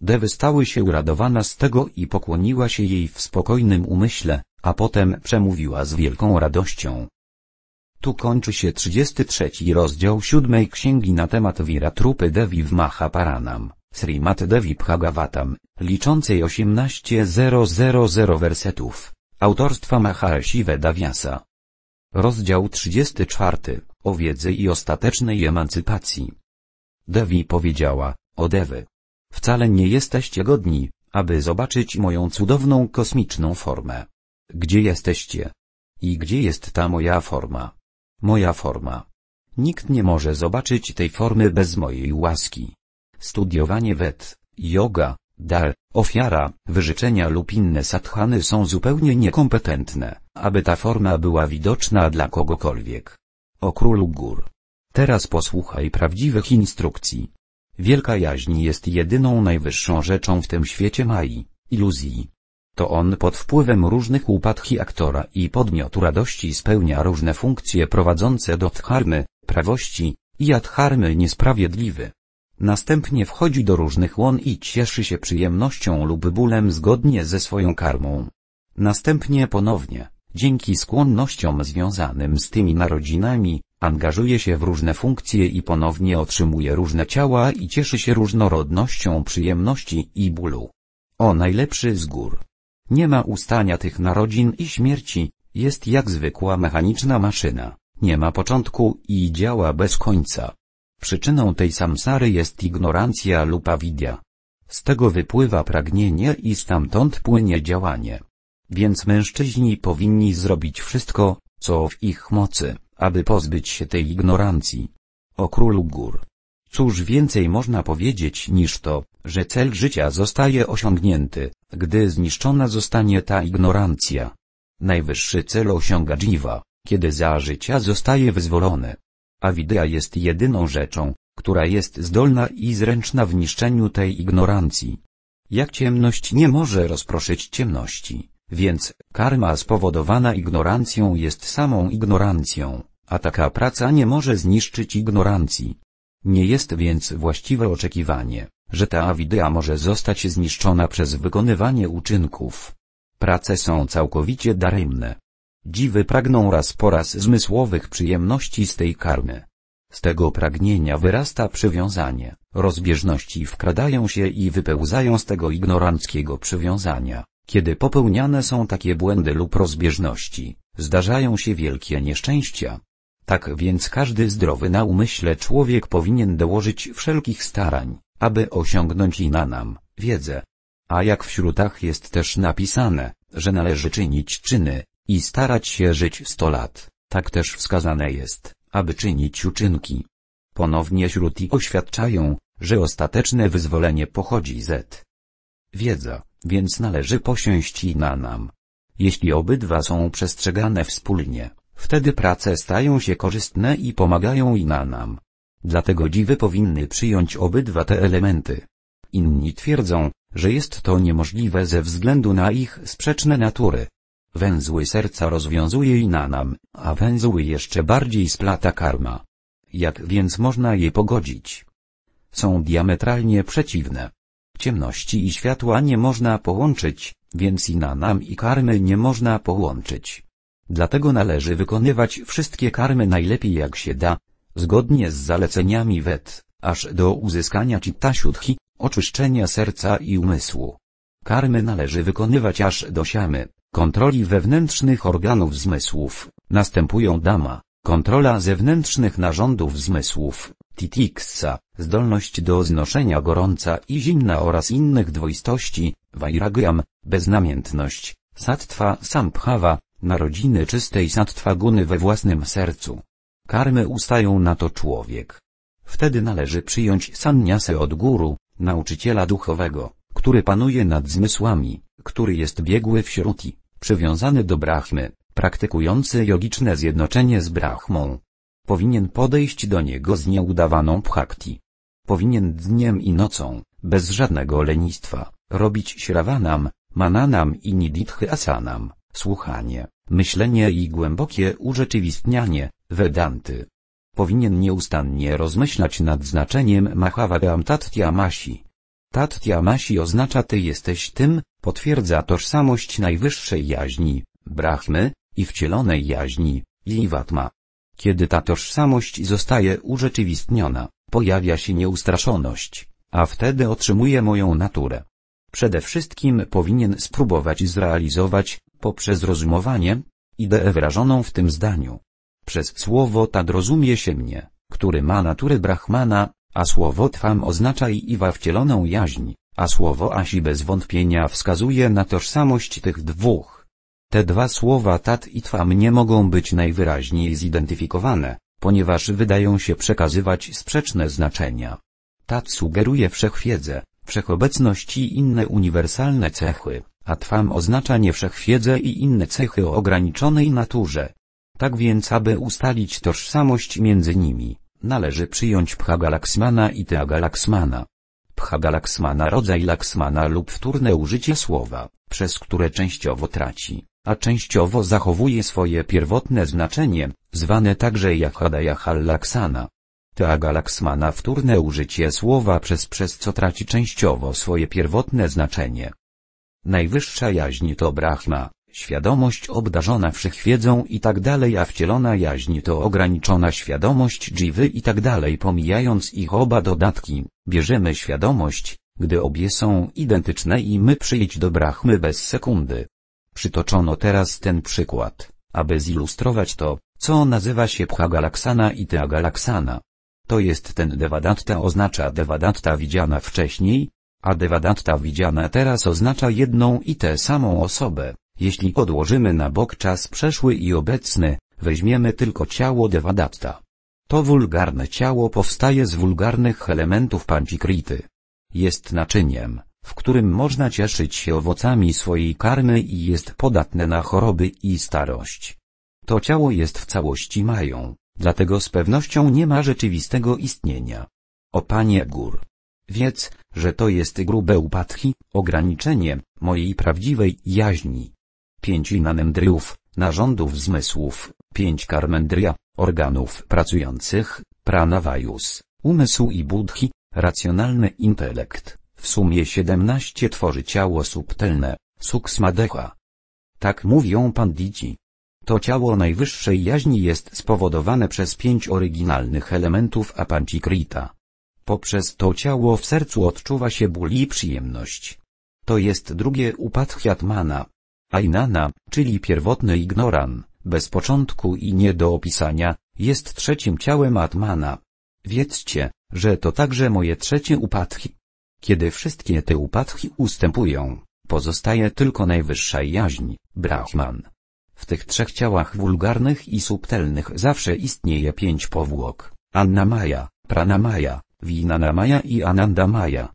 Dewy stały się uradowana z tego i pokłoniła się jej w spokojnym umyśle, a potem przemówiła z wielką radością. Tu kończy się 33 rozdział 7 księgi na temat Viratrupy Devi w Mahaparanam, Srimat Devi Bhagavatam, liczącej 18.000 wersetów, autorstwa Maharshi Daviasa. Rozdział 34, o wiedzy i ostatecznej emancypacji. Devi powiedziała, o Dewy. Wcale nie jesteście godni, aby zobaczyć moją cudowną kosmiczną formę. Gdzie jesteście? I gdzie jest ta moja forma? Moja forma. Nikt nie może zobaczyć tej formy bez mojej łaski. Studiowanie wet, yoga, dar, ofiara, wyżyczenia lub inne sadhany są zupełnie niekompetentne, aby ta forma była widoczna dla kogokolwiek. O królu gór. Teraz posłuchaj prawdziwych instrukcji. Wielka jaźń jest jedyną najwyższą rzeczą w tym świecie Mai, iluzji, to on pod wpływem różnych upadki aktora i podmiotu radości spełnia różne funkcje prowadzące do dharmy, prawości, i adharmy niesprawiedliwy. Następnie wchodzi do różnych łon i cieszy się przyjemnością lub bólem zgodnie ze swoją karmą. Następnie ponownie, dzięki skłonnościom związanym z tymi narodzinami, angażuje się w różne funkcje i ponownie otrzymuje różne ciała i cieszy się różnorodnością przyjemności i bólu. O najlepszy z gór. Nie ma ustania tych narodzin i śmierci, jest jak zwykła mechaniczna maszyna, nie ma początku i działa bez końca. Przyczyną tej samsary jest ignorancja lub awidia. Z tego wypływa pragnienie i stamtąd płynie działanie. Więc mężczyźni powinni zrobić wszystko, co w ich mocy, aby pozbyć się tej ignorancji. O królu gór. Cóż więcej można powiedzieć niż to, że cel życia zostaje osiągnięty, gdy zniszczona zostanie ta ignorancja. Najwyższy cel osiąga dziwa, kiedy za życia zostaje wyzwolony. A widya jest jedyną rzeczą, która jest zdolna i zręczna w niszczeniu tej ignorancji. Jak ciemność nie może rozproszyć ciemności, więc karma spowodowana ignorancją jest samą ignorancją, a taka praca nie może zniszczyć ignorancji. Nie jest więc właściwe oczekiwanie, że ta awidea może zostać zniszczona przez wykonywanie uczynków. Prace są całkowicie daremne. Dziwy pragną raz po raz zmysłowych przyjemności z tej karmy. Z tego pragnienia wyrasta przywiązanie, rozbieżności wkradają się i wypełzają z tego ignoranckiego przywiązania. Kiedy popełniane są takie błędy lub rozbieżności, zdarzają się wielkie nieszczęścia. Tak więc każdy zdrowy na umyśle człowiek powinien dołożyć wszelkich starań, aby osiągnąć inanam, wiedzę. A jak w śrutach jest też napisane, że należy czynić czyny, i starać się żyć sto lat, tak też wskazane jest, aby czynić uczynki. Ponownie śruti oświadczają, że ostateczne wyzwolenie pochodzi z wiedza, więc należy posiąść inanam. Jeśli obydwa są przestrzegane wspólnie, wtedy prace stają się korzystne i pomagają inanam. Dlatego dziwy powinny przyjąć obydwa te elementy. Inni twierdzą, że jest to niemożliwe ze względu na ich sprzeczne natury. Węzły serca rozwiązuje i na nam, a węzły jeszcze bardziej splata karma. Jak więc można je pogodzić? Są diametralnie przeciwne. Ciemności i światła nie można połączyć, więc i na nam i karmy nie można połączyć. Dlatego należy wykonywać wszystkie karmy najlepiej jak się da, zgodnie z zaleceniami WET, aż do uzyskania cittasiudhi, oczyszczenia serca i umysłu. Karmy należy wykonywać aż do siamy, kontroli wewnętrznych organów zmysłów, następują dama, kontrola zewnętrznych narządów zmysłów, titiksa, zdolność do znoszenia gorąca i zimna oraz innych dwoistości, vairagyam, beznamiętność, sattwa samphava, narodziny czystej sattwa guny we własnym sercu. Karmy ustają na to człowiek. Wtedy należy przyjąć sannyasę od guru, nauczyciela duchowego, który panuje nad zmysłami, który jest biegły w śruti, przywiązany do brahmy, praktykujący jogiczne zjednoczenie z brahmą. Powinien podejść do niego z nieudawaną bhakti. Powinien dniem i nocą, bez żadnego lenistwa, robić śravanam, mananam i nididhy asanam, słuchanie, myślenie i głębokie urzeczywistnianie, Vedanty. Powinien nieustannie rozmyślać nad znaczeniem Mahavadam Tatyamasi. Tatyamasi oznacza Ty jesteś tym, potwierdza tożsamość najwyższej jaźni, Brahmy, i wcielonej jaźni, Jivatma. Kiedy ta tożsamość zostaje urzeczywistniona, pojawia się nieustraszoność, a wtedy otrzymuje moją naturę. Przede wszystkim powinien spróbować zrealizować, poprzez rozumowanie, ideę wyrażoną w tym zdaniu. Przez słowo tad rozumie się mnie, który ma naturę Brahmana, a słowo Twam oznacza i Iwa wcieloną jaźń, a słowo Asi bez wątpienia wskazuje na tożsamość tych dwóch. Te dwa słowa Tat i Twam nie mogą być najwyraźniej zidentyfikowane, ponieważ wydają się przekazywać sprzeczne znaczenia. Tat sugeruje wszechwiedzę, wszechobecność i inne uniwersalne cechy, a Twam oznacza nie wszechwiedzę i inne cechy o ograniczonej naturze. Tak więc aby ustalić tożsamość między nimi, należy przyjąć pcha Galaksmana i teagalaksmana. Galaksmana. Pcha Galaksmana rodzaj Laksmana lub wtórne użycie słowa, przez które częściowo traci, a częściowo zachowuje swoje pierwotne znaczenie, zwane także Jahadajahal Laksana. Teaga Laksmana wtórne użycie słowa przez przez co traci częściowo swoje pierwotne znaczenie. Najwyższa jaźń to Brahma, świadomość obdarzona wszechwiedzą i tak dalej, a wcielona jaźń to ograniczona świadomość dziwy i tak dalej. Pomijając ich oba dodatki, bierzemy świadomość, gdy obie są identyczne i my przyjdź do brachmy bez sekundy. Przytoczono teraz ten przykład, aby zilustrować to, co nazywa się Pcha Galaksana i Tea Galaksana. To jest ten Devadatta oznacza Devadatta widziana wcześniej, a Devadatta widziana teraz oznacza jedną i tę samą osobę. Jeśli odłożymy na bok czas przeszły i obecny, weźmiemy tylko ciało Devadatta. To wulgarne ciało powstaje z wulgarnych elementów panchikrity. Jest naczyniem, w którym można cieszyć się owocami swojej karmy i jest podatne na choroby i starość. To ciało jest w całości mają, dlatego z pewnością nie ma rzeczywistego istnienia. O Panie Gór! Wiedz, że to jest grube upadki, ograniczenie mojej prawdziwej jaźni pięć inanendryów, narządów zmysłów, pięć karmendria, organów pracujących, pranavajus, umysł i budhi, racjonalny intelekt, w sumie siedemnaście tworzy ciało subtelne, suksmadecha. Tak mówią pandici. To ciało najwyższej jaźni jest spowodowane przez pięć oryginalnych elementów apancikrita. Poprzez to ciało w sercu odczuwa się ból i przyjemność. To jest drugie upadhyatmana Ainana, czyli pierwotny ignoran, bez początku i nie do opisania, jest trzecim ciałem Atmana. Wiedzcie, że to także moje trzecie upadki. Kiedy wszystkie te upadki ustępują, pozostaje tylko najwyższa jaźń, Brahman. W tych trzech ciałach wulgarnych i subtelnych zawsze istnieje pięć powłok, Annamaya, Pranamaya, Vinanamaya i Anandamaya.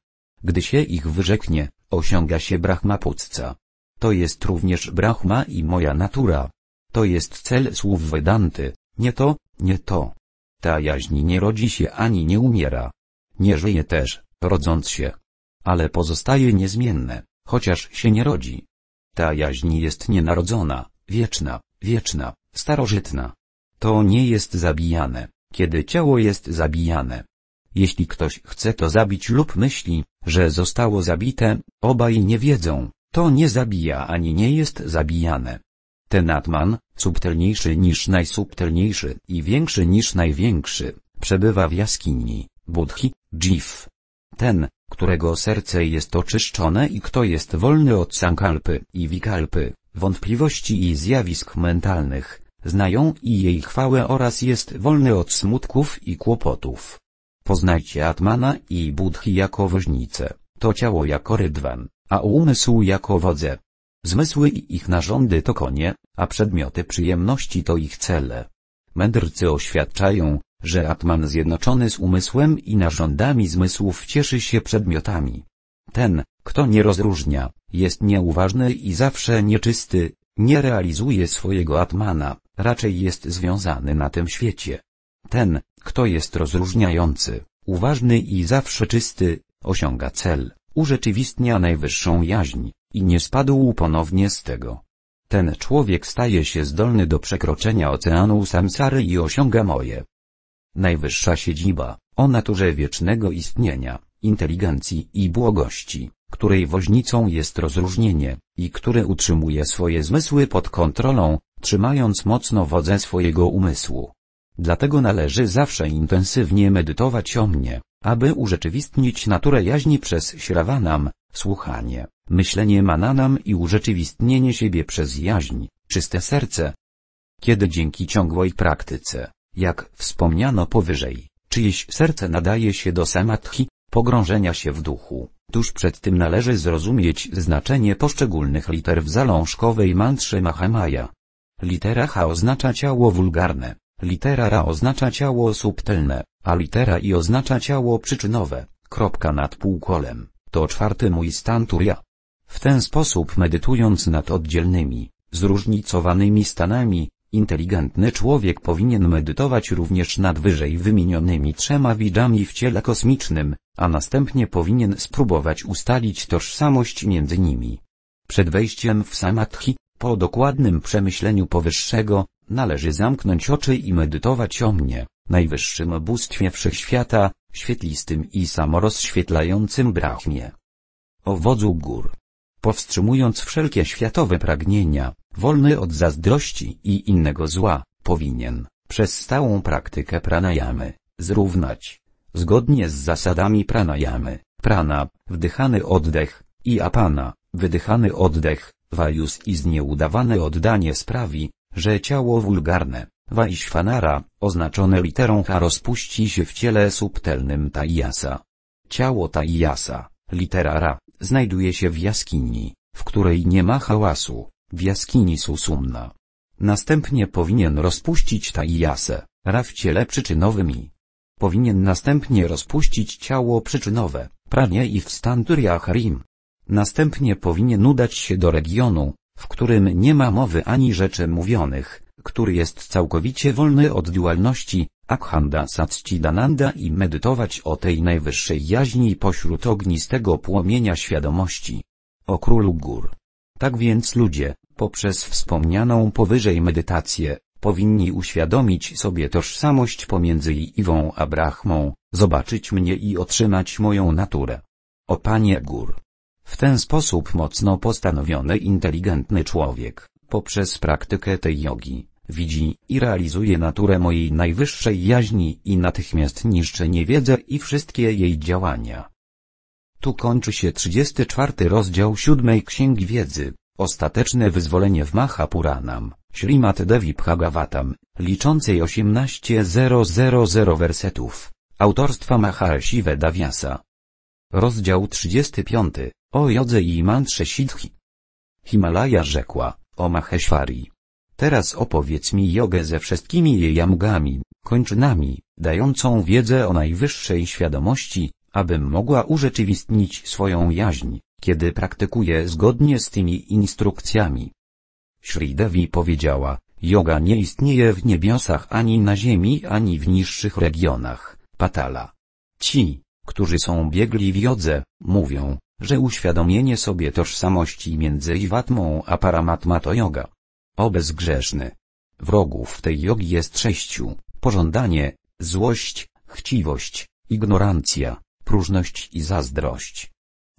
Gdy się ich wyrzeknie, osiąga się Brahmaputca. To jest również Brahma i moja natura. To jest cel słów Vedanty, nie to, nie to. Ta jaźń nie rodzi się ani nie umiera. Nie żyje też, rodząc się. Ale pozostaje niezmienne, chociaż się nie rodzi. Ta jaźń jest nienarodzona, wieczna, wieczna, starożytna. To nie jest zabijane, kiedy ciało jest zabijane. Jeśli ktoś chce to zabić lub myśli, że zostało zabite, obaj nie wiedzą, to nie zabija ani nie jest zabijane. Ten atman, subtelniejszy niż najsubtelniejszy i większy niż największy, przebywa w jaskini, budhi, dżif. Ten, którego serce jest oczyszczone i kto jest wolny od sankalpy i wikalpy, wątpliwości i zjawisk mentalnych, znają i jej chwałę oraz jest wolny od smutków i kłopotów. Poznajcie Atmana i Budhi jako woźnicę, to ciało jako rydwan, a umysł jako wodze. Zmysły i ich narządy to konie, a przedmioty przyjemności to ich cele. Mędrcy oświadczają, że Atman zjednoczony z umysłem i narządami zmysłów cieszy się przedmiotami. Ten, kto nie rozróżnia, jest nieuważny i zawsze nieczysty, nie realizuje swojego Atmana, raczej jest związany na tym świecie. Ten, kto jest rozróżniający, uważny i zawsze czysty, osiąga cel urzeczywistnia najwyższą jaźń, i nie spadł ponownie z tego. Ten człowiek staje się zdolny do przekroczenia oceanu samsary i osiąga moje. Najwyższa siedziba, o naturze wiecznego istnienia, inteligencji i błogości, której woźnicą jest rozróżnienie, i które utrzymuje swoje zmysły pod kontrolą, trzymając mocno wodze swojego umysłu. Dlatego należy zawsze intensywnie medytować o mnie, aby urzeczywistnić naturę jaźni przez śrawanam, słuchanie, myślenie mananam i urzeczywistnienie siebie przez jaźń, czyste serce. Kiedy dzięki ciągłej praktyce, jak wspomniano powyżej, czyjeś serce nadaje się do samadhi, pogrążenia się w duchu, tuż przed tym należy zrozumieć znaczenie poszczególnych liter w zalążkowej mantrze Mahamaya. Litera H oznacza ciało wulgarne, Litera Ra oznacza ciało subtelne, a litera I oznacza ciało przyczynowe, kropka nad półkolem, to czwarty mój stan Turia. W ten sposób medytując nad oddzielnymi, zróżnicowanymi stanami, inteligentny człowiek powinien medytować również nad wyżej wymienionymi trzema widzami w ciele kosmicznym, a następnie powinien spróbować ustalić tożsamość między nimi. Przed wejściem w samadhi, po dokładnym przemyśleniu powyższego, Należy zamknąć oczy i medytować o mnie, najwyższym bóstwie wszechświata, świetlistym i samorozświetlającym brahmie. O wodzu gór. Powstrzymując wszelkie światowe pragnienia, wolny od zazdrości i innego zła, powinien, przez stałą praktykę pranayamy, zrównać, zgodnie z zasadami pranayamy, prana, wdychany oddech, i apana, wydychany oddech, wajus i znieudawane oddanie sprawi, że ciało wulgarne, Vaishvanara, oznaczone literą H rozpuści się w ciele subtelnym Taijasa. Ciało Taijasa, litera Ra, znajduje się w jaskini, w której nie ma hałasu, w jaskini Susumna. Następnie powinien rozpuścić Taijasę, Ra w ciele przyczynowym i powinien następnie rozpuścić ciało przyczynowe, pranie i wstan stan Następnie powinien udać się do regionu, w którym nie ma mowy ani rzeczy mówionych, który jest całkowicie wolny od dualności, Akhanda Satchidananda i medytować o tej najwyższej jaźni pośród ognistego płomienia świadomości. O królu gór. Tak więc ludzie, poprzez wspomnianą powyżej medytację, powinni uświadomić sobie tożsamość pomiędzy Iwą a Brahmą, zobaczyć mnie i otrzymać moją naturę. O Panie Gór! W ten sposób mocno postanowiony inteligentny człowiek, poprzez praktykę tej jogi, widzi i realizuje naturę mojej najwyższej jaźni i natychmiast niszczy niewiedzę i wszystkie jej działania. Tu kończy się 34 rozdział 7 Księgi Wiedzy, ostateczne wyzwolenie w Mahapuranam, Śrimat Devi Bhagavatam, liczącej 18.000 wersetów, autorstwa Maharshi Daviasa. Rozdział 35. O jodze i mantrze Siddhi. Himalaja rzekła, o Maheshwari. Teraz opowiedz mi jogę ze wszystkimi jej jamgami, kończynami, dającą wiedzę o najwyższej świadomości, abym mogła urzeczywistnić swoją jaźń, kiedy praktykuję zgodnie z tymi instrukcjami. Sri Devi powiedziała, joga nie istnieje w niebiosach ani na ziemi ani w niższych regionach, patala. Ci, którzy są biegli w jodze, mówią, że uświadomienie sobie tożsamości między iwatmą a paramatma to yoga. O bezgrzeszny. Wrogów tej jogi jest sześciu, pożądanie, złość, chciwość, ignorancja, próżność i zazdrość.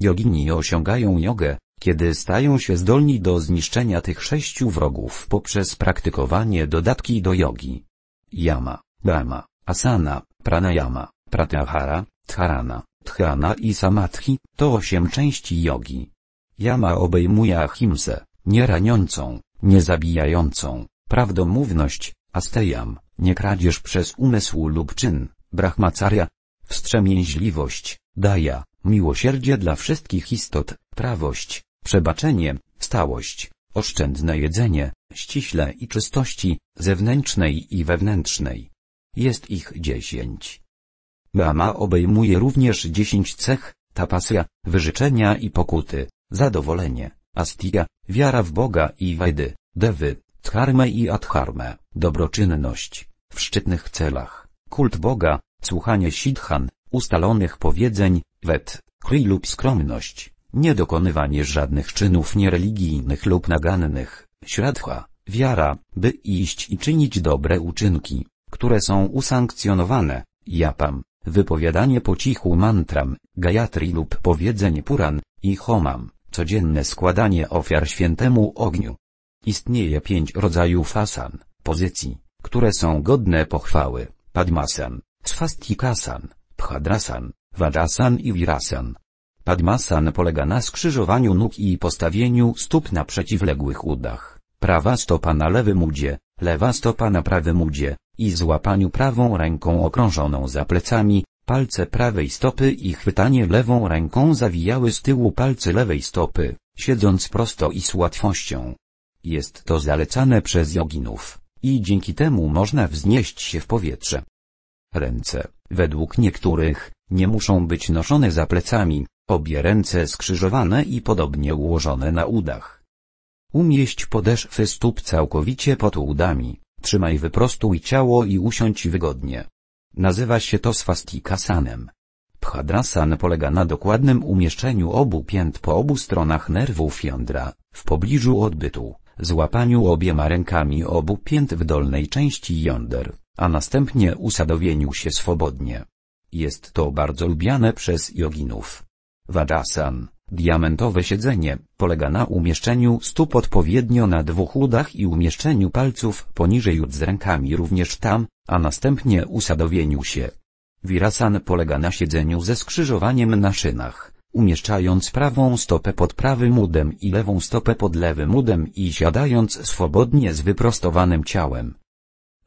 Jogini osiągają jogę, kiedy stają się zdolni do zniszczenia tych sześciu wrogów poprzez praktykowanie dodatki do jogi. Yama, Dhamma, Asana, Pranayama, Pratyahara, Dharana, Dhyana i Samadhi, to osiem części jogi. Jama obejmuje ahimsę, nieraniącą, niezabijającą, prawdomówność, astejam, niekradzież przez umysł lub czyn, Brahmacarya, wstrzemięźliwość, daja, miłosierdzie dla wszystkich istot, prawość, przebaczenie, stałość, oszczędne jedzenie, ściśle i czystości, zewnętrznej i wewnętrznej. Jest ich dziesięć. Brahma obejmuje również dziesięć cech, tapasya, wyżyczenia i pokuty, zadowolenie, astiga, wiara w Boga i wajdy, dewy, dharmę i adharma, dobroczynność, w szczytnych celach, kult Boga, słuchanie siddhan, ustalonych powiedzeń, wet, chry lub skromność, niedokonywanie żadnych czynów niereligijnych lub nagannych, śradcha, wiara, by iść i czynić dobre uczynki, które są usankcjonowane, japam, Wypowiadanie po cichu mantram, gayatri lub powiedzeń puran, i homam, codzienne składanie ofiar świętemu ogniu. Istnieje pięć rodzajów asan, pozycji, które są godne pochwały, padmasan, swastikasan, phadrasan, vadasan i virasan. Padmasan polega na skrzyżowaniu nóg i postawieniu stóp na przeciwległych udach. Prawa stopa na lewym udzie, lewa stopa na prawym udzie, i złapaniu prawą ręką okrążoną za plecami, palce prawej stopy i chwytanie lewą ręką zawijały z tyłu palce lewej stopy, siedząc prosto i z łatwością. Jest to zalecane przez joginów i dzięki temu można wznieść się w powietrze. Ręce, według niektórych, nie muszą być noszone za plecami, obie ręce skrzyżowane i podobnie ułożone na udach. Umieść podeszwy stóp całkowicie pod udami, Trzymaj wyprostuj ciało i usiądź wygodnie. Nazywa się to swastikasanem. Bhadrasan polega na dokładnym umieszczeniu obu pięt po obu stronach nerwów jądra, w pobliżu odbytu, złapaniu obiema rękami obu pięt w dolnej części jąder, a następnie usadowieniu się swobodnie. Jest to bardzo lubiane przez joginów. Vadasan Diamentowe siedzenie polega na umieszczeniu stóp odpowiednio na dwóch udach i umieszczeniu palców poniżej ud z rękami również tam, a następnie usadowieniu się. Virasan polega na siedzeniu ze skrzyżowaniem na szynach, umieszczając prawą stopę pod prawym udem i lewą stopę pod lewym udem i siadając swobodnie z wyprostowanym ciałem.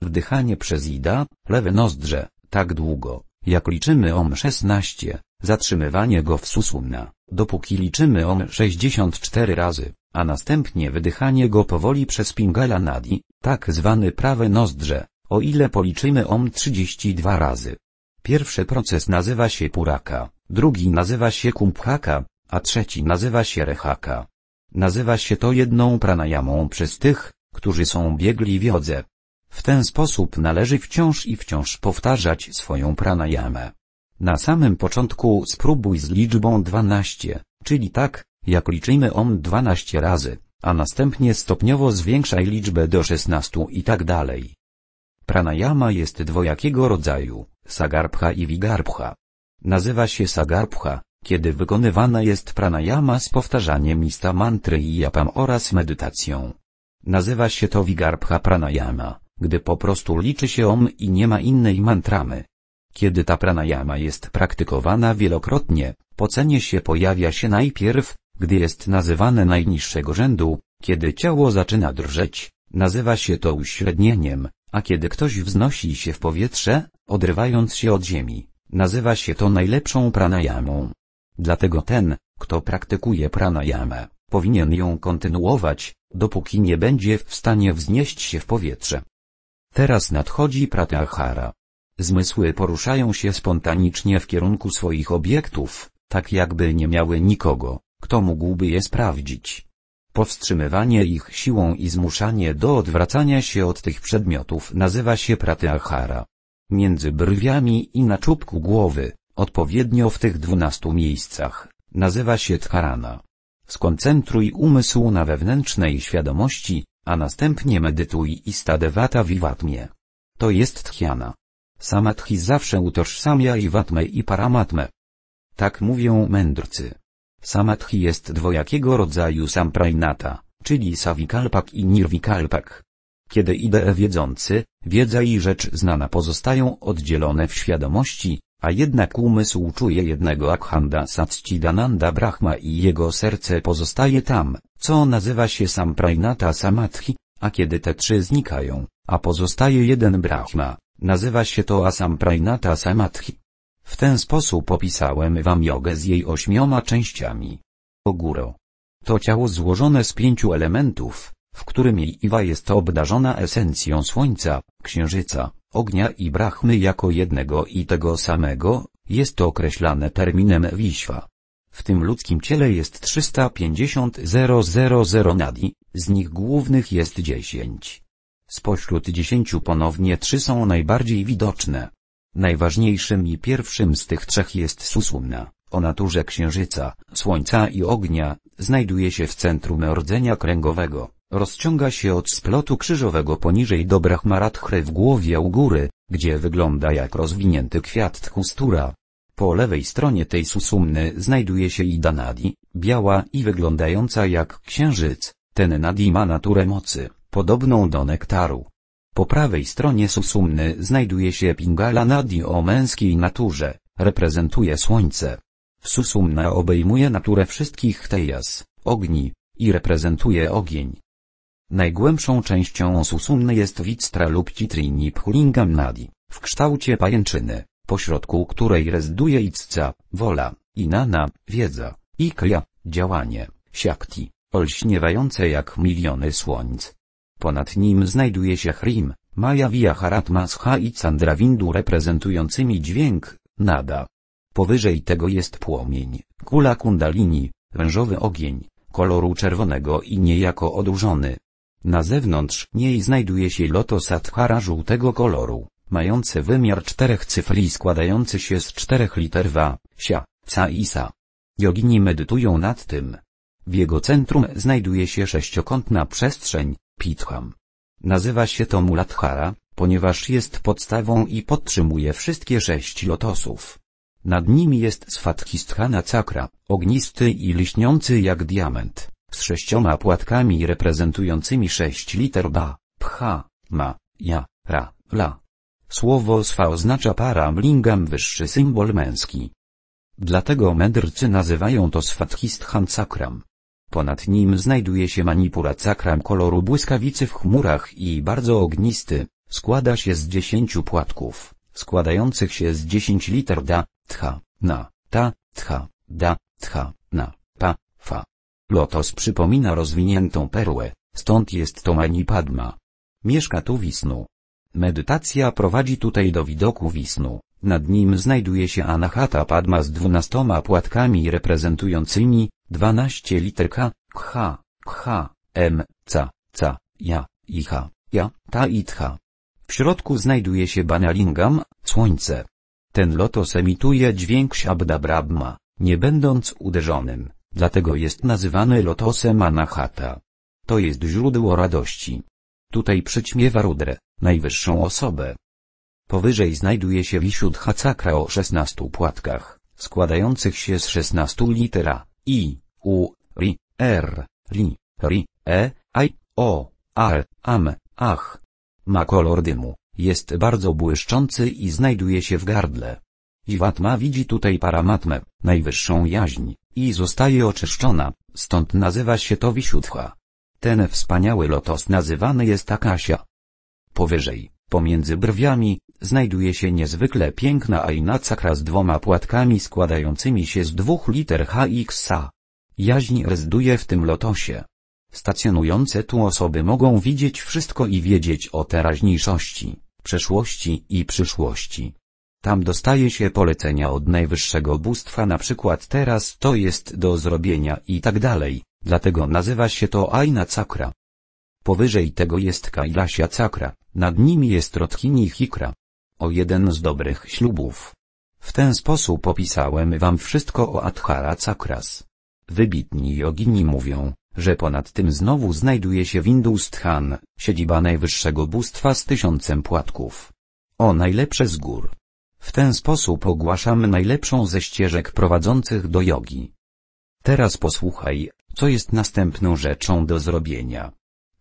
Wdychanie przez ida, lewe nozdrze, tak długo, jak liczymy om 16 Zatrzymywanie go w susumna, dopóki liczymy on 64 razy, a następnie wydychanie go powoli przez pingala nadi, tak zwany prawe nozdrze, o ile policzymy on 32 razy. Pierwszy proces nazywa się puraka, drugi nazywa się kumbhaka, a trzeci nazywa się rehaka. Nazywa się to jedną pranayamą przez tych, którzy są biegli wiodze. W ten sposób należy wciąż i wciąż powtarzać swoją pranayamę. Na samym początku spróbuj z liczbą 12, czyli tak, jak liczymy om 12 razy, a następnie stopniowo zwiększaj liczbę do 16 i tak dalej. Pranayama jest dwojakiego rodzaju, sagarbha i vigarbha. Nazywa się sagarbha, kiedy wykonywana jest pranayama z powtarzaniem ista mantry i japam oraz medytacją. Nazywa się to vigarbha pranayama, gdy po prostu liczy się om i nie ma innej mantramy. Kiedy ta pranayama jest praktykowana wielokrotnie, pocenie się pojawia się najpierw, gdy jest nazywane najniższego rzędu, kiedy ciało zaczyna drżeć, nazywa się to uśrednieniem, a kiedy ktoś wznosi się w powietrze, odrywając się od ziemi, nazywa się to najlepszą pranayamą. Dlatego ten, kto praktykuje pranayamę, powinien ją kontynuować, dopóki nie będzie w stanie wznieść się w powietrze. Teraz nadchodzi pratyahara. Zmysły poruszają się spontanicznie w kierunku swoich obiektów, tak jakby nie miały nikogo, kto mógłby je sprawdzić. Powstrzymywanie ich siłą i zmuszanie do odwracania się od tych przedmiotów nazywa się pratyachara. Między brwiami i na czubku głowy, odpowiednio w tych dwunastu miejscach, nazywa się tcharana. Skoncentruj umysł na wewnętrznej świadomości, a następnie medytuj i stadewata wiwatmie. To jest tchiana. Samadhi zawsze utożsamia i watmę i paramatmę. Tak mówią mędrcy. Samadhi jest dwojakiego rodzaju samprajnata, czyli savikalpak i nirvikalpak. Kiedy idee wiedzący, wiedza i rzecz znana pozostają oddzielone w świadomości, a jednak umysł czuje jednego Akhanda Satchidananda Brahma i jego serce pozostaje tam, co nazywa się samprajnata Samadhi, a kiedy te trzy znikają, a pozostaje jeden Brahma, Nazywa się to Asamprainata Samadhi. W ten sposób opisałem wam jogę z jej ośmioma częściami. Oguro. To ciało złożone z pięciu elementów, w którym jej iwa jest obdarzona esencją słońca, księżyca, ognia i brachmy jako jednego i tego samego, jest to określane terminem wiśwa. W tym ludzkim ciele jest 350 000 nadi, z nich głównych jest 10. Spośród dziesięciu ponownie trzy są najbardziej widoczne. Najważniejszym i pierwszym z tych trzech jest Susumna, o naturze księżyca, słońca i ognia, znajduje się w centrum rdzenia kręgowego, rozciąga się od splotu krzyżowego poniżej do Brahmaratchry w głowie u góry, gdzie wygląda jak rozwinięty kwiat tchustura. Po lewej stronie tej susumny znajduje się i Danadi, biała i wyglądająca jak księżyc, ten Nadi ma naturę mocy podobną do nektaru. Po prawej stronie susumny znajduje się Pingala Nadi o męskiej naturze, reprezentuje słońce. Susumna obejmuje naturę wszystkich tejas, ogni, i reprezentuje ogień. Najgłębszą częścią susumny jest Wictra lub Citrini Phulingam Nadi, w kształcie pajęczyny, pośrodku której rezduje Itca, wola, Inana, wiedza, Iklia, działanie, Siakti, olśniewające jak miliony słońc. Ponad nim znajduje się Hrim, Maja Viaharat Masha i sandravindu reprezentującymi dźwięk, nada. Powyżej tego jest płomień, kula kundalini, wężowy ogień, koloru czerwonego i niejako odurzony. Na zewnątrz niej znajduje się lotos adhara żółtego koloru, mający wymiar czterech cyfr i składający się z czterech liter wa, sia, sa i sa. Jogini medytują nad tym. W jego centrum znajduje się sześciokątna przestrzeń, Pitham. Nazywa się to Muladhara, ponieważ jest podstawą i podtrzymuje wszystkie sześć lotosów. Nad nimi jest Svathisthana Cakra, ognisty i liśniący jak diament, z sześcioma płatkami reprezentującymi sześć liter Ba, pcha, Ma, Ja, Ra, La. Słowo swa oznacza para, mlingam wyższy symbol męski. Dlatego mędrcy nazywają to Svathistham Cakram. Ponad nim znajduje się manipura cakram koloru błyskawicy w chmurach i bardzo ognisty, składa się z dziesięciu płatków, składających się z dziesięć liter da, tcha, na, ta, tcha, da, tcha, na, pa, fa. Lotos przypomina rozwiniętą perłę, stąd jest to manipadma. Mieszka tu Wisnu. Medytacja prowadzi tutaj do widoku Wisnu. Nad nim znajduje się Anahata Padma z dwunastoma płatkami reprezentującymi 12 liter K, Kh, Kh, M, C, C, Ja, Iha, Ja, Ta i Tha. W środku znajduje się banalingam, słońce. Ten lotos emituje dźwięk Brabma, nie będąc uderzonym, dlatego jest nazywany lotosem Anahata. To jest źródło radości. Tutaj przyćmiewa Rudrę, najwyższą osobę. Powyżej znajduje się Vishuddha Cakra o 16 płatkach, składających się z 16 litera i, u, R r, R, R e, i, o, R e, am, ach. Ma kolor dymu, jest bardzo błyszczący i znajduje się w gardle. Iwatma widzi tutaj paramatmę, najwyższą jaźń, i zostaje oczyszczona, stąd nazywa się to Wisiutwa. Ten wspaniały lotos nazywany jest Akasia. Powyżej, pomiędzy brwiami, znajduje się niezwykle piękna Aina Cakra z dwoma płatkami składającymi się z dwóch liter H i Xa. Jaźń rezduje w tym lotosie. Stacjonujące tu osoby mogą widzieć wszystko i wiedzieć o teraźniejszości, przeszłości i przyszłości. Tam dostaje się polecenia od najwyższego bóstwa na przykład teraz to jest do zrobienia i tak dalej, dlatego nazywa się to Aina Cakra. Powyżej tego jest Kailasia Cakra, nad nimi jest Rotkini Hikra o jeden z dobrych ślubów. W ten sposób opisałem wam wszystko o Adhara Cakras. Wybitni jogini mówią, że ponad tym znowu znajduje się Windusthan, siedziba najwyższego bóstwa z tysiącem płatków. O najlepsze z gór. W ten sposób ogłaszam najlepszą ze ścieżek prowadzących do jogi. Teraz posłuchaj, co jest następną rzeczą do zrobienia.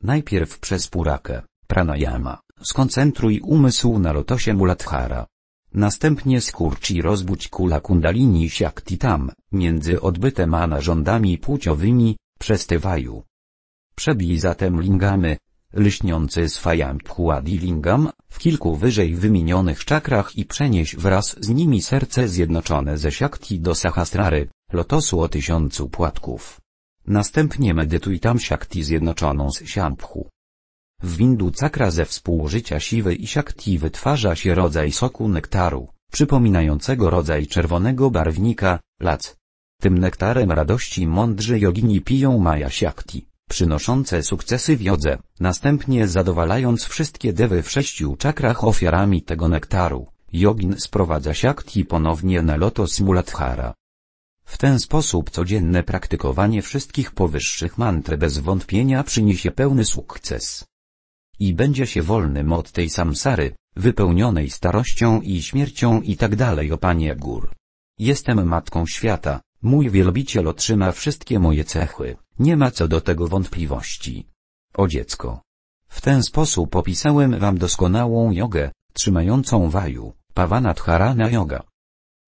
Najpierw przez purakę, pranayama, Skoncentruj umysł na lotosie Muladhara. Następnie skurcz i rozbudź kula kundalini siakti tam, między odbytem a narządami płciowymi, przestywaju. Przebij zatem lingamy, lśniący swajam adi lingam, w kilku wyżej wymienionych czakrach i przenieś wraz z nimi serce zjednoczone ze siakti do sahasrary, lotosu o tysiącu płatków. Następnie medytuj tam siakti zjednoczoną z siampchu. W windu cakra ze współżycia siwy i siakti wytwarza się rodzaj soku nektaru, przypominającego rodzaj czerwonego barwnika, lac. Tym nektarem radości mądrzy jogini piją maja siakti, przynoszące sukcesy w jodze, następnie zadowalając wszystkie dewy w sześciu czakrach ofiarami tego nektaru. Jogin sprowadza siakti ponownie na lotos Muladhara. W ten sposób codzienne praktykowanie wszystkich powyższych mantr bez wątpienia przyniesie pełny sukces i będzie się wolnym od tej samsary, wypełnionej starością i śmiercią i tak dalej o Panie Gór. Jestem Matką Świata, mój wielbiciel otrzyma wszystkie moje cechy, nie ma co do tego wątpliwości. O dziecko. W ten sposób opisałem Wam doskonałą jogę, trzymającą waju, pawana Dharana Yoga.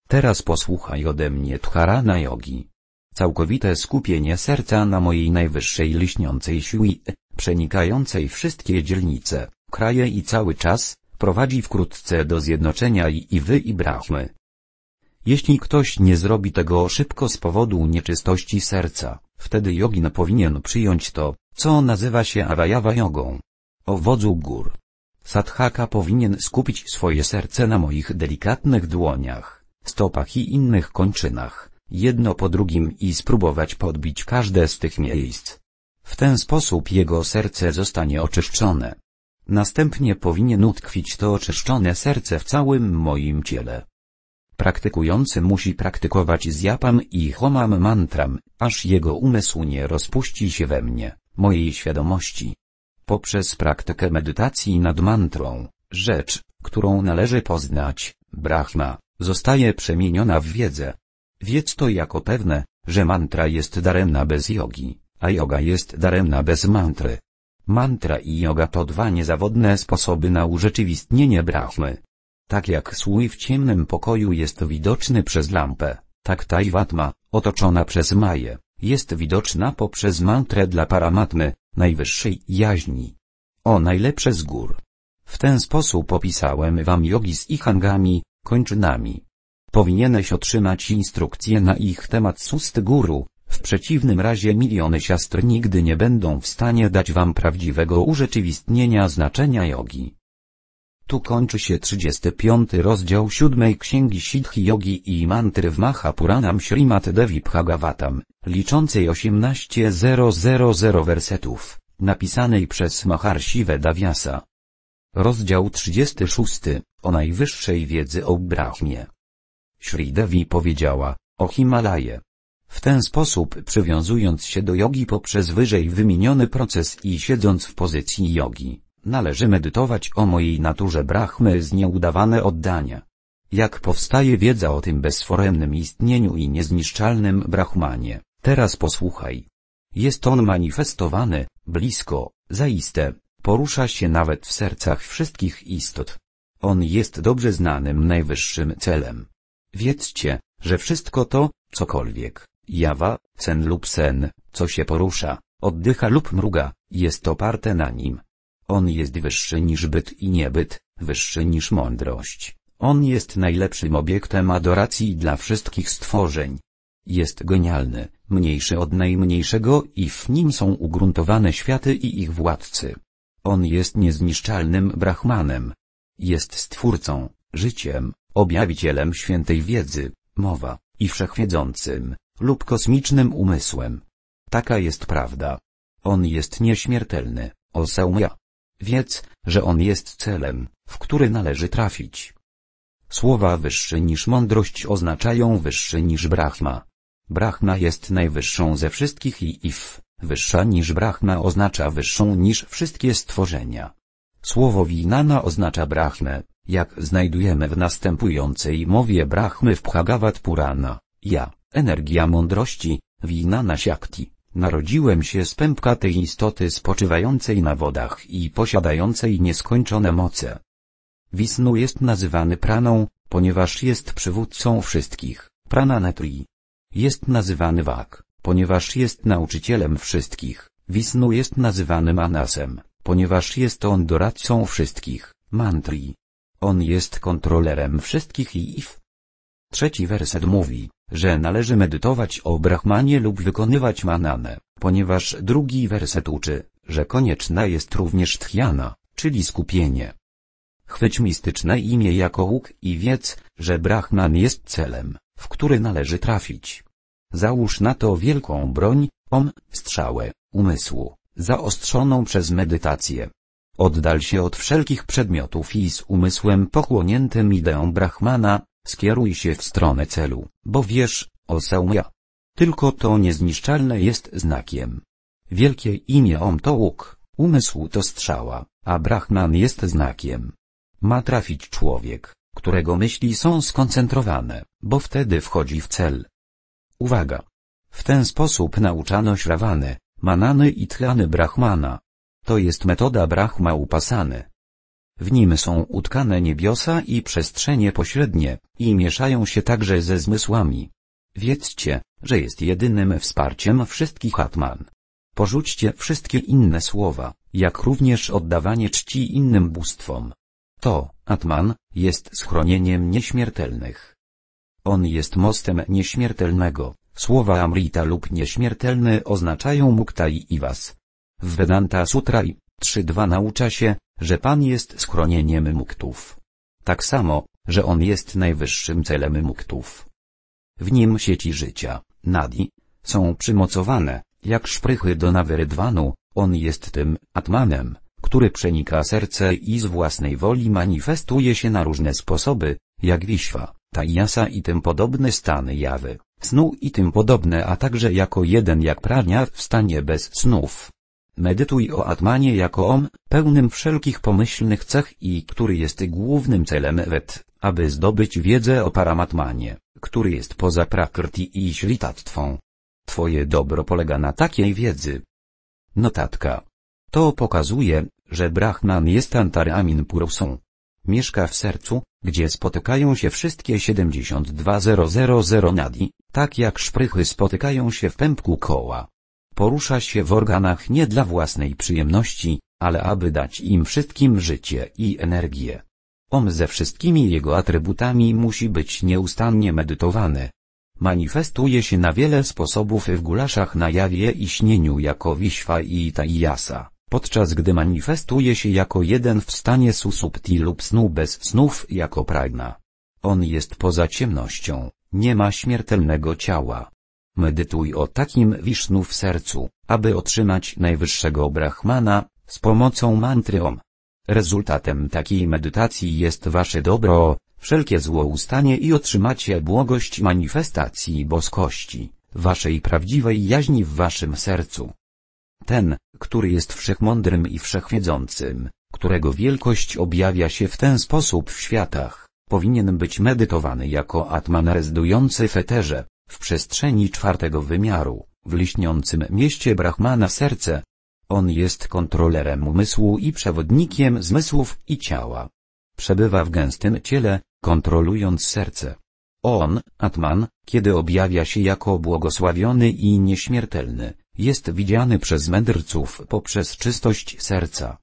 Teraz posłuchaj ode mnie Dharana Yogi. Całkowite skupienie serca na mojej najwyższej liśniącej siły, przenikającej wszystkie dzielnice, kraje i cały czas, prowadzi wkrótce do zjednoczenia i Iwy i Brahmy. Jeśli ktoś nie zrobi tego szybko z powodu nieczystości serca, wtedy jogin powinien przyjąć to, co nazywa się Avayawa jogą. Owodzu gór. Sadhaka powinien skupić swoje serce na moich delikatnych dłoniach, stopach i innych kończynach, jedno po drugim i spróbować podbić każde z tych miejsc. W ten sposób jego serce zostanie oczyszczone. Następnie powinien utkwić to oczyszczone serce w całym moim ciele. Praktykujący musi praktykować z japam i homam mantram, aż jego umysł nie rozpuści się we mnie, mojej świadomości. Poprzez praktykę medytacji nad mantrą, rzecz, którą należy poznać, brahma, zostaje przemieniona w wiedzę. Wiedz to jako pewne, że mantra jest daremna bez jogi a yoga jest daremna bez mantry. Mantra i yoga to dwa niezawodne sposoby na urzeczywistnienie brahmy. Tak jak słój w ciemnym pokoju jest widoczny przez lampę, tak tajwatma, otoczona przez maję, jest widoczna poprzez mantrę dla paramatmy, najwyższej jaźni. O najlepsze z gór. W ten sposób opisałem wam jogi z ich hangami, kończynami. Powinieneś otrzymać instrukcje na ich temat sust guru, w przeciwnym razie miliony siastr nigdy nie będą w stanie dać wam prawdziwego urzeczywistnienia znaczenia jogi. Tu kończy się 35 rozdział 7 Księgi Siddhi Yogi i Mantry w Mahapuranam Srimad Devi Bhagavatam, liczącej 18.000 wersetów, napisanej przez Maharshi Vedavyasa. Rozdział 36 o najwyższej wiedzy o Brahmie. Sri Devi powiedziała, o Himalaje, w ten sposób przywiązując się do jogi poprzez wyżej wymieniony proces i siedząc w pozycji jogi, należy medytować o mojej naturze brahmy z nieudawane oddania. Jak powstaje wiedza o tym bezforemnym istnieniu i niezniszczalnym brahmanie, teraz posłuchaj. Jest on manifestowany, blisko, zaiste, porusza się nawet w sercach wszystkich istot. On jest dobrze znanym najwyższym celem. Wiedzcie, że wszystko to, cokolwiek, jawa, sen lub sen, co się porusza, oddycha lub mruga, jest oparte na nim. On jest wyższy niż byt i niebyt, wyższy niż mądrość. On jest najlepszym obiektem adoracji dla wszystkich stworzeń. Jest genialny, mniejszy od najmniejszego i w nim są ugruntowane światy i ich władcy. On jest niezniszczalnym Brahmanem. Jest stwórcą, życiem, objawicielem świętej wiedzy, mowa, i wszechwiedzącym lub kosmicznym umysłem. Taka jest prawda. On jest nieśmiertelny, ja. Wiedz, że on jest celem, w który należy trafić. Słowa wyższy niż mądrość oznaczają wyższy niż Brahma. Brahma jest najwyższą ze wszystkich i if, wyższa niż Brahma oznacza wyższą niż wszystkie stworzenia. Słowo winana oznacza Brahmę, jak znajdujemy w następującej mowie Brahmy w Bhagavad Purana, ja. Energia mądrości, wina na siakti. Narodziłem się z pępka tej istoty spoczywającej na wodach i posiadającej nieskończone moce. Wisnu jest nazywany praną, ponieważ jest przywódcą wszystkich, prana netri. Jest nazywany wak, ponieważ jest nauczycielem wszystkich, Wisnu jest nazywany manasem, ponieważ jest on doradcą wszystkich, mantri. On jest kontrolerem wszystkich i if. Trzeci werset mówi, że należy medytować o Brahmanie lub wykonywać mananę, ponieważ drugi werset uczy, że konieczna jest również tchiana, czyli skupienie. Chwyć mistyczne imię jako łuk i wiedz, że Brahman jest celem, w który należy trafić. Załóż na to wielką broń, om, strzałę, umysłu, zaostrzoną przez medytację. Oddal się od wszelkich przedmiotów i z umysłem pochłoniętym ideą Brahmana, Skieruj się w stronę celu, bo wiesz, Oseumia. Tylko to niezniszczalne jest znakiem. Wielkie imię Om to łuk, umysł to strzała, a Brahman jest znakiem. Ma trafić człowiek, którego myśli są skoncentrowane, bo wtedy wchodzi w cel. Uwaga! W ten sposób nauczano śrawany, manany i tchany Brahmana. To jest metoda Brahma upasany. W nim są utkane niebiosa i przestrzenie pośrednie, i mieszają się także ze zmysłami. Wiedzcie, że jest jedynym wsparciem wszystkich Atman. Porzućcie wszystkie inne słowa, jak również oddawanie czci innym bóstwom. To, Atman, jest schronieniem nieśmiertelnych. On jest mostem nieśmiertelnego. Słowa Amrita lub nieśmiertelny oznaczają Mukta i Was. W Vedanta Sutra i 3.2 naucza się, że Pan jest schronieniem muktów. Tak samo, że On jest najwyższym celem muktów. W nim sieci życia, nadi, są przymocowane, jak szprychy do nawy rydwanu, On jest tym atmanem, który przenika serce i z własnej woli manifestuje się na różne sposoby, jak wiśwa, tajasa i tym podobne stany jawy, snu i tym podobne, a także jako jeden jak prania w stanie bez snów. Medytuj o Atmanie jako om, pełnym wszelkich pomyślnych cech i który jest głównym celem wet, aby zdobyć wiedzę o Paramatmanie, który jest poza Prakrti i ślitatwą. Twoje dobro polega na takiej wiedzy. Notatka. To pokazuje, że Brahman jest Antaramin Purusą. Mieszka w sercu, gdzie spotykają się wszystkie 72000 nadi, tak jak szprychy spotykają się w pępku koła. Porusza się w organach nie dla własnej przyjemności, ale aby dać im wszystkim życie i energię. On ze wszystkimi jego atrybutami musi być nieustannie medytowany. Manifestuje się na wiele sposobów w gulaszach na jawie i śnieniu jako wiśwa i tajasa, podczas gdy manifestuje się jako jeden w stanie susupti lub snu bez snów jako pragna. On jest poza ciemnością, nie ma śmiertelnego ciała, Medytuj o takim Wisznu w sercu, aby otrzymać najwyższego Brahmana, z pomocą mantryom. Rezultatem takiej medytacji jest wasze dobro, wszelkie zło ustanie i otrzymacie błogość manifestacji boskości, waszej prawdziwej jaźni w waszym sercu. Ten, który jest wszechmądrym i wszechwiedzącym, którego wielkość objawia się w ten sposób w światach, powinien być medytowany jako Atman rezydujący w eterze. W przestrzeni czwartego wymiaru, w liśniącym mieście Brahmana serce. On jest kontrolerem umysłu i przewodnikiem zmysłów i ciała. Przebywa w gęstym ciele, kontrolując serce. On, Atman, kiedy objawia się jako błogosławiony i nieśmiertelny, jest widziany przez mędrców poprzez czystość serca.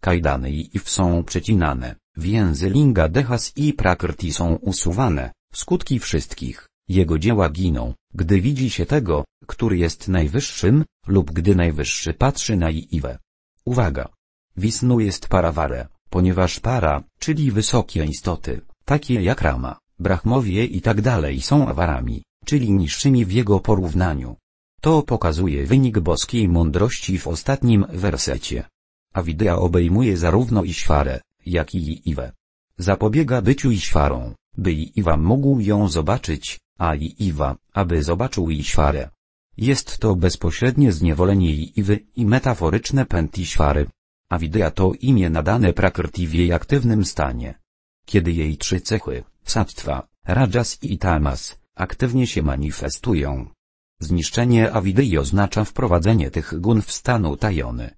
Kajdany i IF są przecinane, więzy linga dehas i prakrti są usuwane, skutki wszystkich jego dzieła giną, gdy widzi się tego, który jest najwyższym, lub gdy najwyższy patrzy na iwę. Uwaga! Wisnu jest paraware, ponieważ para, czyli wysokie istoty, takie jak Rama, Brahmowie i tak dalej są awarami, czyli niższymi w jego porównaniu. To pokazuje wynik boskiej mądrości w ostatnim wersecie. Avidya obejmuje zarówno Iśwarę, jak i Iwę. Zapobiega byciu Iśwarą, by Iwa mógł ją zobaczyć, a i Iwa, aby zobaczył Iśwarę. Jest to bezpośrednie zniewolenie Iwy i metaforyczne pęd Iśwary. Avidya to imię nadane Prakrti w jej aktywnym stanie. Kiedy jej trzy cechy, sattwa, rajas i tamas, aktywnie się manifestują. Zniszczenie Avidyi oznacza wprowadzenie tych gun w stanu tajony.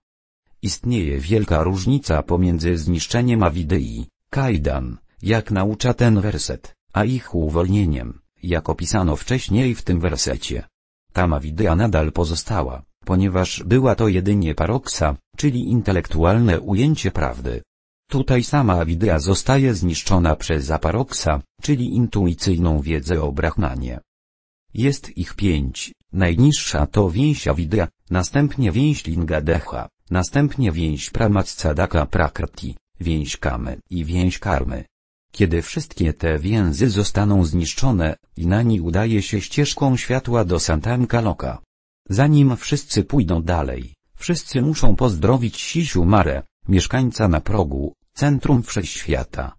Istnieje wielka różnica pomiędzy zniszczeniem Avidyi, kaidan, jak naucza ten werset, a ich uwolnieniem, jak opisano wcześniej w tym wersecie. Tama widea nadal pozostała, ponieważ była to jedynie paroksa, czyli intelektualne ujęcie prawdy. Tutaj sama widea zostaje zniszczona przez aparoksa, czyli intuicyjną wiedzę o Brahmanie. Jest ich pięć, najniższa to więź widea, następnie więź lingadecha, następnie więź pramaccadaka prakrti, więź kamy i więź karmy. Kiedy wszystkie te więzy zostaną zniszczone, Inani udaje się ścieżką światła do Santam Kaloka. Zanim wszyscy pójdą dalej, wszyscy muszą pozdrowić Sisiu Marę, mieszkańca na progu, centrum wszechświata.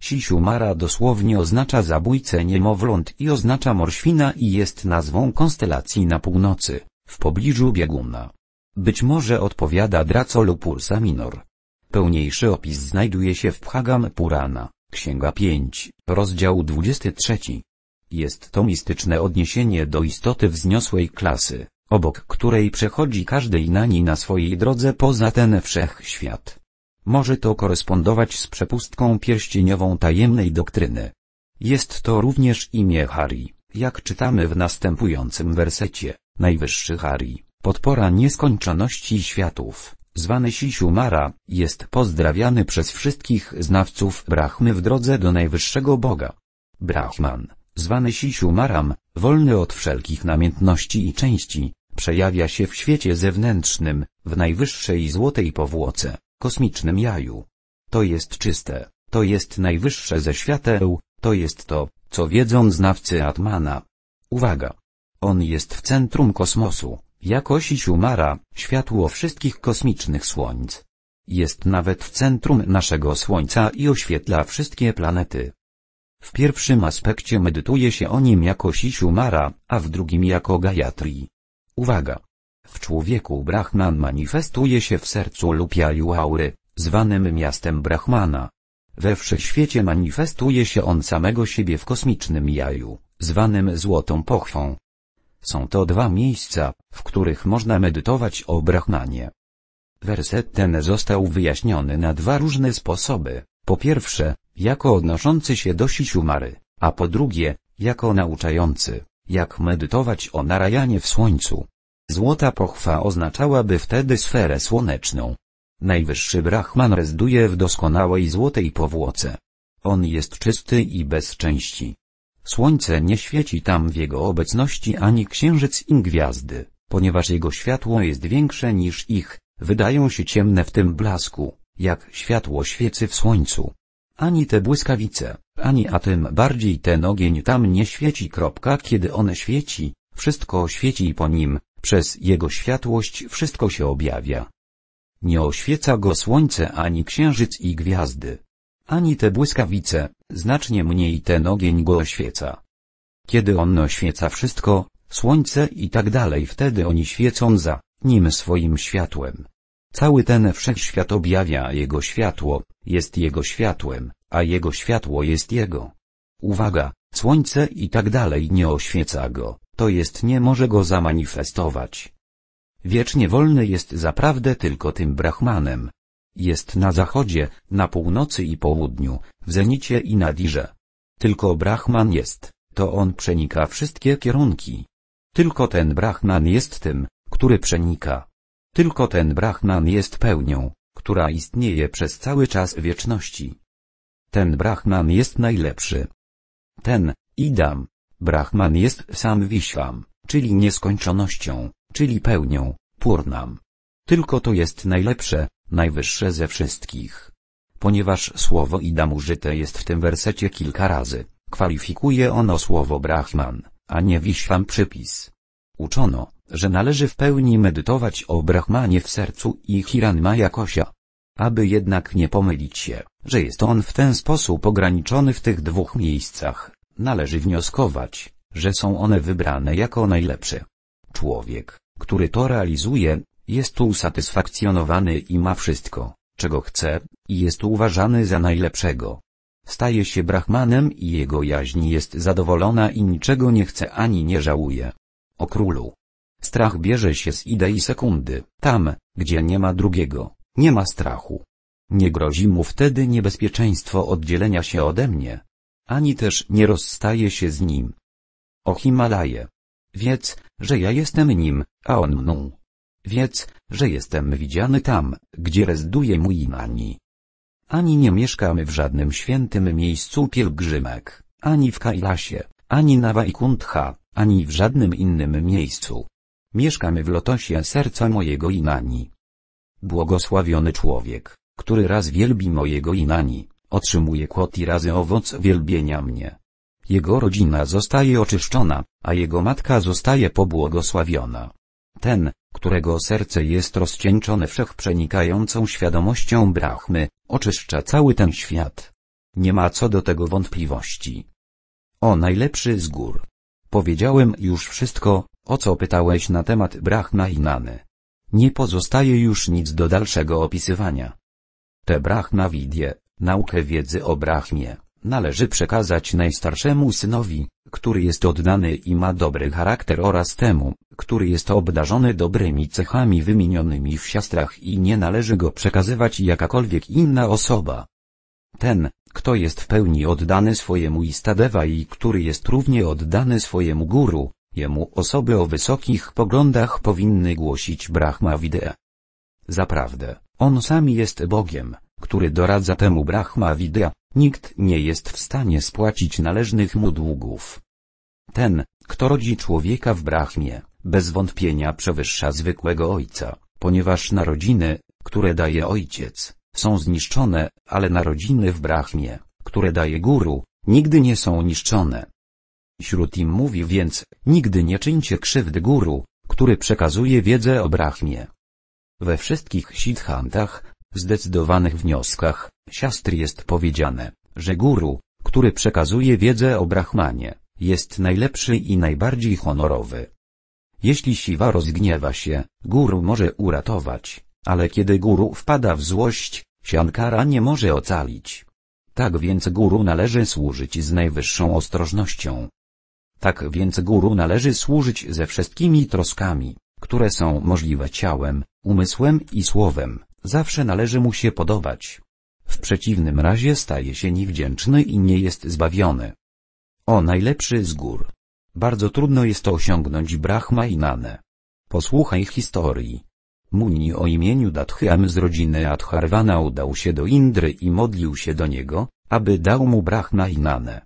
Sisiu Mara dosłownie oznacza zabójcę niemowląt i oznacza morświna i jest nazwą konstelacji na północy, w pobliżu bieguna. Być może odpowiada Dracolu Pulsa Minor. Pełniejszy opis znajduje się w Bhagam Purana. Księga 5, rozdział 23. Jest to mistyczne odniesienie do istoty wzniosłej klasy, obok której przechodzi każdy inani na swojej drodze poza ten wszechświat. Może to korespondować z przepustką pierścieniową tajemnej doktryny. Jest to również imię Hari, jak czytamy w następującym wersecie, najwyższy Hari, podpora nieskończoności światów zwany Sisiumara, jest pozdrawiany przez wszystkich znawców Brahmy w drodze do najwyższego Boga. Brahman, zwany Sisiumaram, wolny od wszelkich namiętności i części, przejawia się w świecie zewnętrznym, w najwyższej złotej powłoce, kosmicznym jaju. To jest czyste, to jest najwyższe ze świateł, to jest to, co wiedzą znawcy Atmana. Uwaga! On jest w centrum kosmosu. Jako Siumara, światło wszystkich kosmicznych słońc. Jest nawet w centrum naszego Słońca i oświetla wszystkie planety. W pierwszym aspekcie medytuje się o nim jako Siumara, a w drugim jako Gayatri. Uwaga! W człowieku Brahman manifestuje się w sercu lub jaju aury, zwanym miastem Brahmana. We wszechświecie manifestuje się on samego siebie w kosmicznym jaju, zwanym złotą pochwą. Są to dwa miejsca, w których można medytować o Brahmanie. Werset ten został wyjaśniony na dwa różne sposoby, po pierwsze, jako odnoszący się do Siśumary, a po drugie, jako nauczający, jak medytować o narajanie w słońcu. Złota pochwa oznaczałaby wtedy sferę słoneczną. Najwyższy Brahman rezduje w doskonałej złotej powłoce. On jest czysty i bez części. Słońce nie świeci tam w jego obecności ani księżyc i gwiazdy, ponieważ jego światło jest większe niż ich, wydają się ciemne w tym blasku, jak światło świecy w słońcu. Ani te błyskawice, ani a tym bardziej ten ogień tam nie świeci. Kropka, kiedy one świeci, wszystko świeci po nim, przez jego światłość wszystko się objawia. Nie oświeca go słońce ani księżyc i gwiazdy, ani te błyskawice, znacznie mniej ten ogień go oświeca. Kiedy on oświeca wszystko, słońce i tak dalej wtedy oni świecą za nim swoim światłem. Cały ten wszechświat objawia jego światło, jest jego światłem, a jego światło jest jego. Uwaga, słońce i tak dalej nie oświeca go, to jest nie może go zamanifestować. Wiecznie wolny jest zaprawdę tylko tym Brahmanem, jest na zachodzie, na północy i południu, w zenicie i dirze. Tylko Brahman jest, to on przenika wszystkie kierunki. Tylko ten Brahman jest tym, który przenika. Tylko ten Brahman jest pełnią, która istnieje przez cały czas wieczności. Ten Brahman jest najlepszy. Ten, Idam, Brahman jest sam Wiśwam, czyli nieskończonością, czyli pełnią, Purnam. Tylko to jest najlepsze, najwyższe ze wszystkich. Ponieważ słowo idam użyte jest w tym wersecie kilka razy, kwalifikuje ono słowo brahman, a nie wiślam przypis. Uczono, że należy w pełni medytować o brahmanie w sercu i hiranmaya kosia. Aby jednak nie pomylić się, że jest on w ten sposób ograniczony w tych dwóch miejscach, należy wnioskować, że są one wybrane jako najlepsze. Człowiek, który to realizuje, jest usatysfakcjonowany i ma wszystko, czego chce, i jest uważany za najlepszego. Staje się brahmanem i jego jaźń jest zadowolona i niczego nie chce ani nie żałuje. O królu. Strach bierze się z idei sekundy, tam, gdzie nie ma drugiego, nie ma strachu. Nie grozi mu wtedy niebezpieczeństwo oddzielenia się ode mnie. Ani też nie rozstaje się z nim. O Himalaje. Wiedz, że ja jestem nim, a on mną. Wiedz, że jestem widziany tam, gdzie rezduje mój nani. Ani nie mieszkamy w żadnym świętym miejscu pielgrzymek, ani w Kailasie, ani na Wajkuntha, ani w żadnym innym miejscu. Mieszkamy w lotosie serca mojego inani. Błogosławiony człowiek, który raz wielbi mojego inani, otrzymuje i razy owoc wielbienia mnie. Jego rodzina zostaje oczyszczona, a jego matka zostaje pobłogosławiona. Ten, którego serce jest rozcieńczone wszechprzenikającą świadomością Brahmy, oczyszcza cały ten świat. Nie ma co do tego wątpliwości. O najlepszy z gór. Powiedziałem już wszystko, o co pytałeś na temat Brahma i Nany. Nie pozostaje już nic do dalszego opisywania. Te Brahma widie, naukę wiedzy o Brahmie. Należy przekazać najstarszemu synowi, który jest oddany i ma dobry charakter oraz temu, który jest obdarzony dobrymi cechami wymienionymi w siastrach i nie należy go przekazywać jakakolwiek inna osoba. Ten, kto jest w pełni oddany swojemu istadewa i który jest równie oddany swojemu guru, jemu osoby o wysokich poglądach powinny głosić Brahma Vidya. Zaprawdę, on sam jest Bogiem, który doradza temu Brahma Vidya, Nikt nie jest w stanie spłacić należnych mu długów. Ten, kto rodzi człowieka w Brahmie, bez wątpienia przewyższa zwykłego ojca, ponieważ narodziny, które daje ojciec, są zniszczone, ale narodziny w Brahmie, które daje guru, nigdy nie są niszczone. Śrutim mówi więc, nigdy nie czyńcie krzywdy guru, który przekazuje wiedzę o Brahmie. We wszystkich siddhantach, w zdecydowanych wnioskach, siastry jest powiedziane, że guru, który przekazuje wiedzę o Brahmanie, jest najlepszy i najbardziej honorowy. Jeśli Siwa rozgniewa się, guru może uratować, ale kiedy guru wpada w złość, Siankara nie może ocalić. Tak więc guru należy służyć z najwyższą ostrożnością. Tak więc guru należy służyć ze wszystkimi troskami, które są możliwe ciałem, umysłem i słowem zawsze należy mu się podobać. W przeciwnym razie staje się niewdzięczny i nie jest zbawiony. O najlepszy z gór. Bardzo trudno jest osiągnąć Brahma i Nanę. Posłuchaj historii. Muni o imieniu Dathyam z rodziny Adharwana udał się do Indry i modlił się do niego, aby dał mu Brahma i Nanę.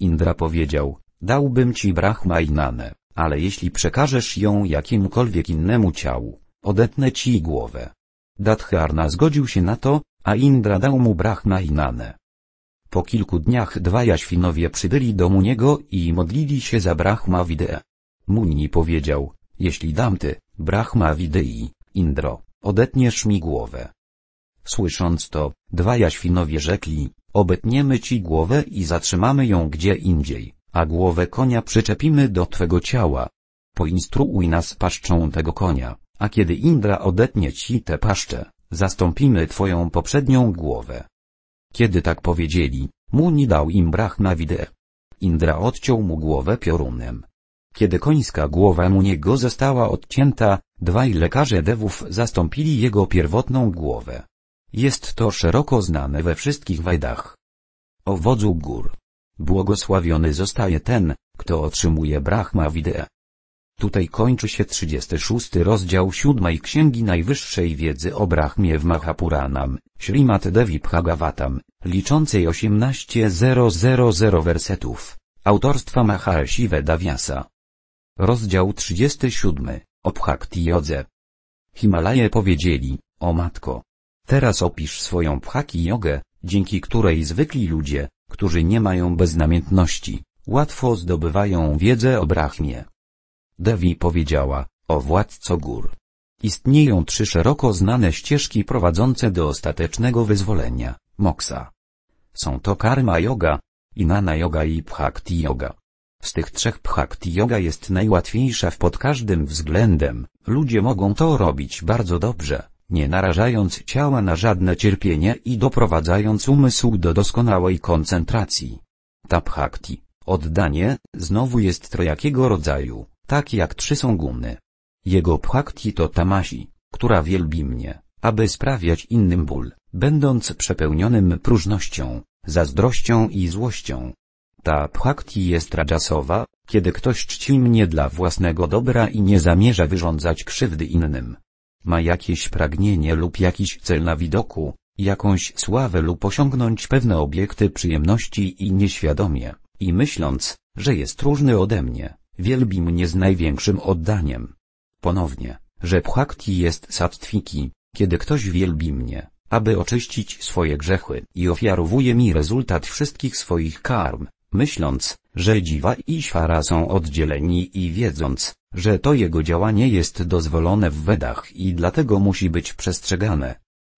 Indra powiedział, dałbym ci Brahma i Nanę, ale jeśli przekażesz ją jakiemukolwiek innemu ciału, odetnę ci głowę. Dadharna zgodził się na to, a Indra dał mu Brahma i nane. Po kilku dniach dwaj jaświnowie przybyli do Muniego i modlili się za Brahma Widee. Muni powiedział, jeśli dam ty, Brahma Widei, Indro, odetniesz mi głowę. Słysząc to, dwaj jaświnowie rzekli, obetniemy ci głowę i zatrzymamy ją gdzie indziej, a głowę konia przyczepimy do twego ciała. Poinstruuj nas paszczą tego konia. A kiedy Indra odetnie ci te paszcze, zastąpimy twoją poprzednią głowę. Kiedy tak powiedzieli, Muni dał im brachna widę. Indra odciął mu głowę piorunem. Kiedy końska głowa mu niego została odcięta, dwaj lekarze dewów zastąpili jego pierwotną głowę. Jest to szeroko znane we wszystkich wajdach. O wodzu gór. Błogosławiony zostaje ten, kto otrzymuje brachma widea. Tutaj kończy się 36 rozdział 7 Księgi Najwyższej Wiedzy o Brahmie w Mahapuranam, Srimad Devi Bhagavatam, liczącej 18.000 wersetów, autorstwa Maharshi Daviasa. Rozdział 37, o Bhakti Jodze. Himalaje powiedzieli, o matko. Teraz opisz swoją Bhakti Jogę, dzięki której zwykli ludzie, którzy nie mają beznamiętności, łatwo zdobywają wiedzę o Brahmie. Devi powiedziała, o władco gór. Istnieją trzy szeroko znane ścieżki prowadzące do ostatecznego wyzwolenia, moksa. Są to karma yoga, inana yoga i bhakti yoga. Z tych trzech bhakti yoga jest najłatwiejsza w pod każdym względem, ludzie mogą to robić bardzo dobrze, nie narażając ciała na żadne cierpienie i doprowadzając umysł do doskonałej koncentracji. Ta bhakti, oddanie, znowu jest trojakiego rodzaju tak jak trzy są gumny. Jego bhakti to tamasi, która wielbi mnie, aby sprawiać innym ból, będąc przepełnionym próżnością, zazdrością i złością. Ta bhakti jest rajasowa, kiedy ktoś czci mnie dla własnego dobra i nie zamierza wyrządzać krzywdy innym. Ma jakieś pragnienie lub jakiś cel na widoku, jakąś sławę lub osiągnąć pewne obiekty przyjemności i nieświadomie, i myśląc, że jest różny ode mnie, Wielbi mnie z największym oddaniem. Ponownie, że bhakti jest sattwiki, kiedy ktoś wielbi mnie, aby oczyścić swoje grzechy i ofiarowuje mi rezultat wszystkich swoich karm, myśląc, że dziwa i świara są oddzieleni i wiedząc, że to jego działanie jest dozwolone w Wedach i dlatego musi być przestrzegane.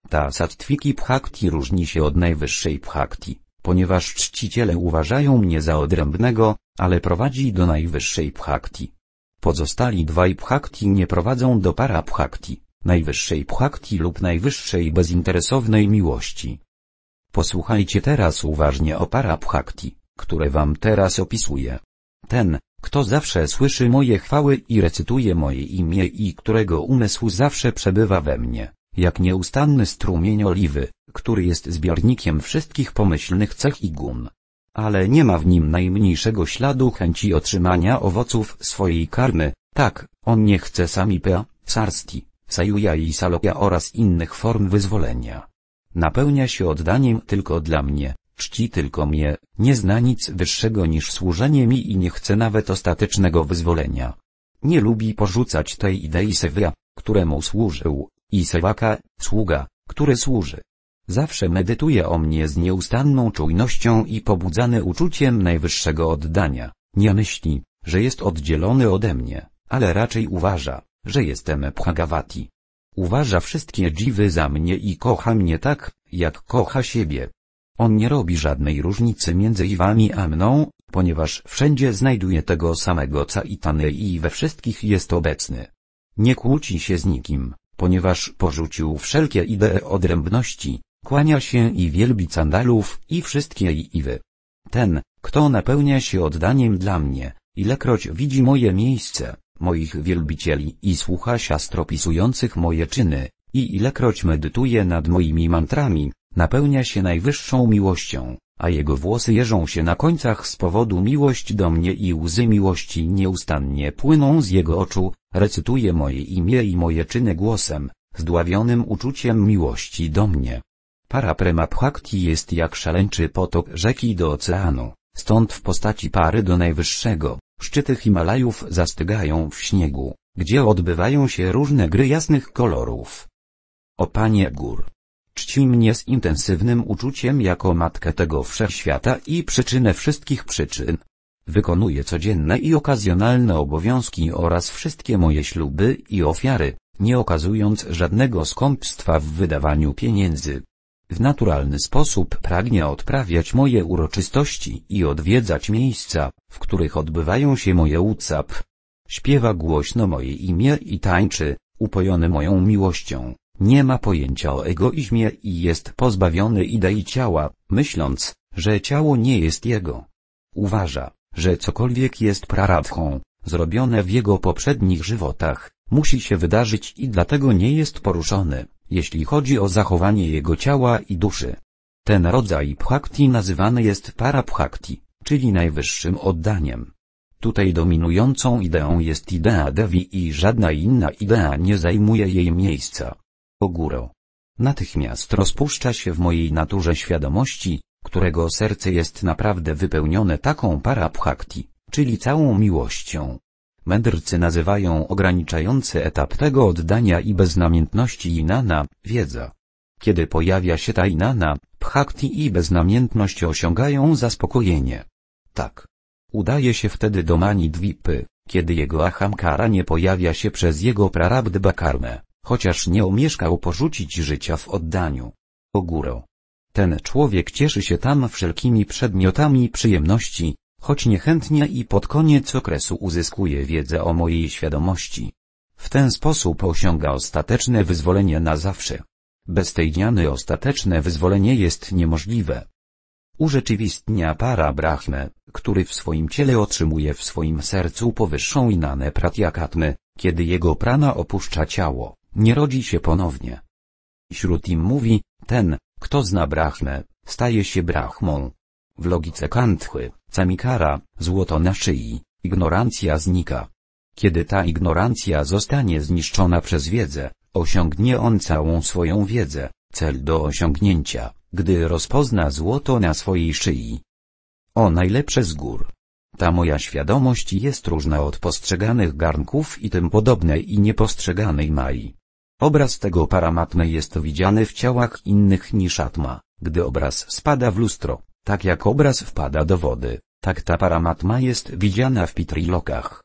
Ta sattwiki bhakti różni się od najwyższej bhakti, ponieważ czciciele uważają mnie za odrębnego, ale prowadzi do najwyższej bhakti. Pozostali dwaj bhakti nie prowadzą do para bhakti, najwyższej bhakti lub najwyższej bezinteresownej miłości. Posłuchajcie teraz uważnie o para bhakti, które wam teraz opisuję. Ten, kto zawsze słyszy moje chwały i recytuje moje imię i którego umysł zawsze przebywa we mnie, jak nieustanny strumień oliwy, który jest zbiornikiem wszystkich pomyślnych cech i gun ale nie ma w nim najmniejszego śladu chęci otrzymania owoców swojej karmy, tak, on nie chce samipea, sarski, sajuja i salopia oraz innych form wyzwolenia. Napełnia się oddaniem tylko dla mnie, czci tylko mnie, nie zna nic wyższego niż służenie mi i nie chce nawet ostatecznego wyzwolenia. Nie lubi porzucać tej idei sewia, któremu służył, i Sewaka, sługa, który służy. Zawsze medytuje o mnie z nieustanną czujnością i pobudzany uczuciem najwyższego oddania. Nie myśli, że jest oddzielony ode mnie, ale raczej uważa, że jestem Bhagavati. Uważa wszystkie dziwy za mnie i kocha mnie tak, jak kocha siebie. On nie robi żadnej różnicy między wami a mną, ponieważ wszędzie znajduje tego samego Caitany i we wszystkich jest obecny. Nie kłóci się z nikim, ponieważ porzucił wszelkie idee odrębności, kłania się i wielbi sandalów i wszystkie iwy. Ten, kto napełnia się oddaniem dla mnie, ilekroć widzi moje miejsce, moich wielbicieli i słucha siastro pisujących moje czyny, i ilekroć medytuje nad moimi mantrami, napełnia się najwyższą miłością, a jego włosy jeżą się na końcach z powodu miłość do mnie i łzy miłości nieustannie płyną z jego oczu, recytuje moje imię i moje czyny głosem, zdławionym uczuciem miłości do mnie. Para Parapremabhakti jest jak szaleńczy potok rzeki do oceanu, stąd w postaci pary do najwyższego, szczyty Himalajów zastygają w śniegu, gdzie odbywają się różne gry jasnych kolorów. O Panie Gór! Czci mnie z intensywnym uczuciem jako matkę tego wszechświata i przyczynę wszystkich przyczyn. Wykonuję codzienne i okazjonalne obowiązki oraz wszystkie moje śluby i ofiary, nie okazując żadnego skąpstwa w wydawaniu pieniędzy, w naturalny sposób pragnie odprawiać moje uroczystości i odwiedzać miejsca, w których odbywają się moje ucap. Śpiewa głośno moje imię i tańczy, upojony moją miłością. Nie ma pojęcia o egoizmie i jest pozbawiony idei ciała, myśląc, że ciało nie jest jego. Uważa, że cokolwiek jest praradhą, zrobione w jego poprzednich żywotach, musi się wydarzyć i dlatego nie jest poruszony jeśli chodzi o zachowanie jego ciała i duszy. Ten rodzaj bhakti nazywany jest parabhakti, czyli najwyższym oddaniem. Tutaj dominującą ideą jest idea Devi i żadna inna idea nie zajmuje jej miejsca. Ogóro. Natychmiast rozpuszcza się w mojej naturze świadomości, którego serce jest naprawdę wypełnione taką parabhakti, czyli całą miłością. Mędrcy nazywają ograniczający etap tego oddania i beznamiętności inana, wiedza. Kiedy pojawia się ta inana, bhakti i beznamiętność osiągają zaspokojenie. Tak. Udaje się wtedy do mani dwipy, kiedy jego ahamkara nie pojawia się przez jego prarabdba karmę, chociaż nie omieszkał porzucić życia w oddaniu. O górę. Ten człowiek cieszy się tam wszelkimi przedmiotami przyjemności, choć niechętnie i pod koniec okresu uzyskuje wiedzę o mojej świadomości. W ten sposób osiąga ostateczne wyzwolenie na zawsze. Bez tej dniany ostateczne wyzwolenie jest niemożliwe. Urzeczywistnia para Brahme, który w swoim ciele otrzymuje w swoim sercu powyższą inanę pratyakatmy, kiedy jego prana opuszcza ciało, nie rodzi się ponownie. Śrutim mówi, ten, kto zna Brahmę, staje się Brahmą. W logice kantchy, samikara, złoto na szyi, ignorancja znika. Kiedy ta ignorancja zostanie zniszczona przez wiedzę, osiągnie on całą swoją wiedzę, cel do osiągnięcia, gdy rozpozna złoto na swojej szyi. O najlepsze z gór. Ta moja świadomość jest różna od postrzeganych garnków i tym podobnej i niepostrzeganej mai. Obraz tego paramatmy jest widziany w ciałach innych niż atma, gdy obraz spada w lustro. Tak jak obraz wpada do wody, tak ta paramatma jest widziana w pitrilokach.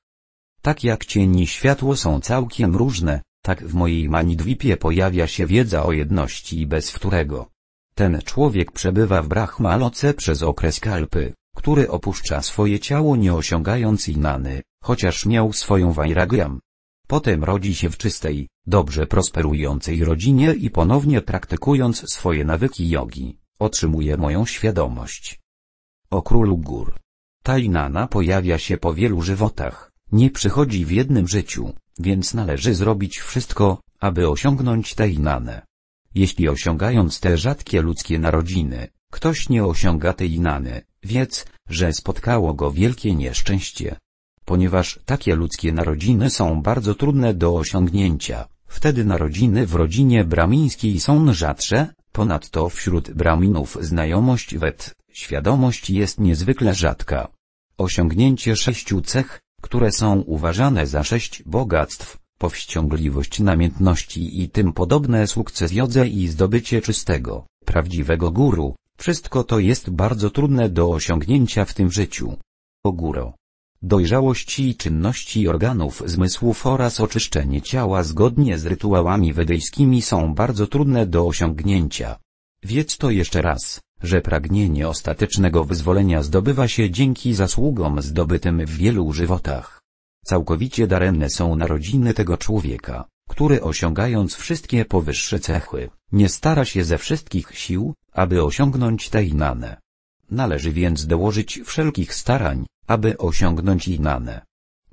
Tak jak cień i światło są całkiem różne, tak w mojej manidwipie pojawia się wiedza o jedności bez wtórego. Ten człowiek przebywa w brahmaloce przez okres kalpy, który opuszcza swoje ciało nie osiągając inany, chociaż miał swoją wajragiam. Potem rodzi się w czystej, dobrze prosperującej rodzinie i ponownie praktykując swoje nawyki jogi otrzymuje moją świadomość. O królu gór. Tainana pojawia się po wielu żywotach, nie przychodzi w jednym życiu, więc należy zrobić wszystko, aby osiągnąć Tainanę. Jeśli osiągając te rzadkie ludzkie narodziny, ktoś nie osiąga Tainany, wiedz, że spotkało go wielkie nieszczęście. Ponieważ takie ludzkie narodziny są bardzo trudne do osiągnięcia, wtedy narodziny w rodzinie bramińskiej są rzadsze, Ponadto wśród braminów znajomość wet, świadomość jest niezwykle rzadka. Osiągnięcie sześciu cech, które są uważane za sześć bogactw, powściągliwość namiętności i tym podobne sukces jodze i zdobycie czystego, prawdziwego guru, wszystko to jest bardzo trudne do osiągnięcia w tym życiu. Oguro dojrzałości czynności organów zmysłów oraz oczyszczenie ciała zgodnie z rytuałami wedyjskimi są bardzo trudne do osiągnięcia. Wiedz to jeszcze raz, że pragnienie ostatecznego wyzwolenia zdobywa się dzięki zasługom zdobytym w wielu żywotach. Całkowicie daremne są narodziny tego człowieka, który osiągając wszystkie powyższe cechy, nie stara się ze wszystkich sił, aby osiągnąć tajnane. Należy więc dołożyć wszelkich starań, aby osiągnąć Inane.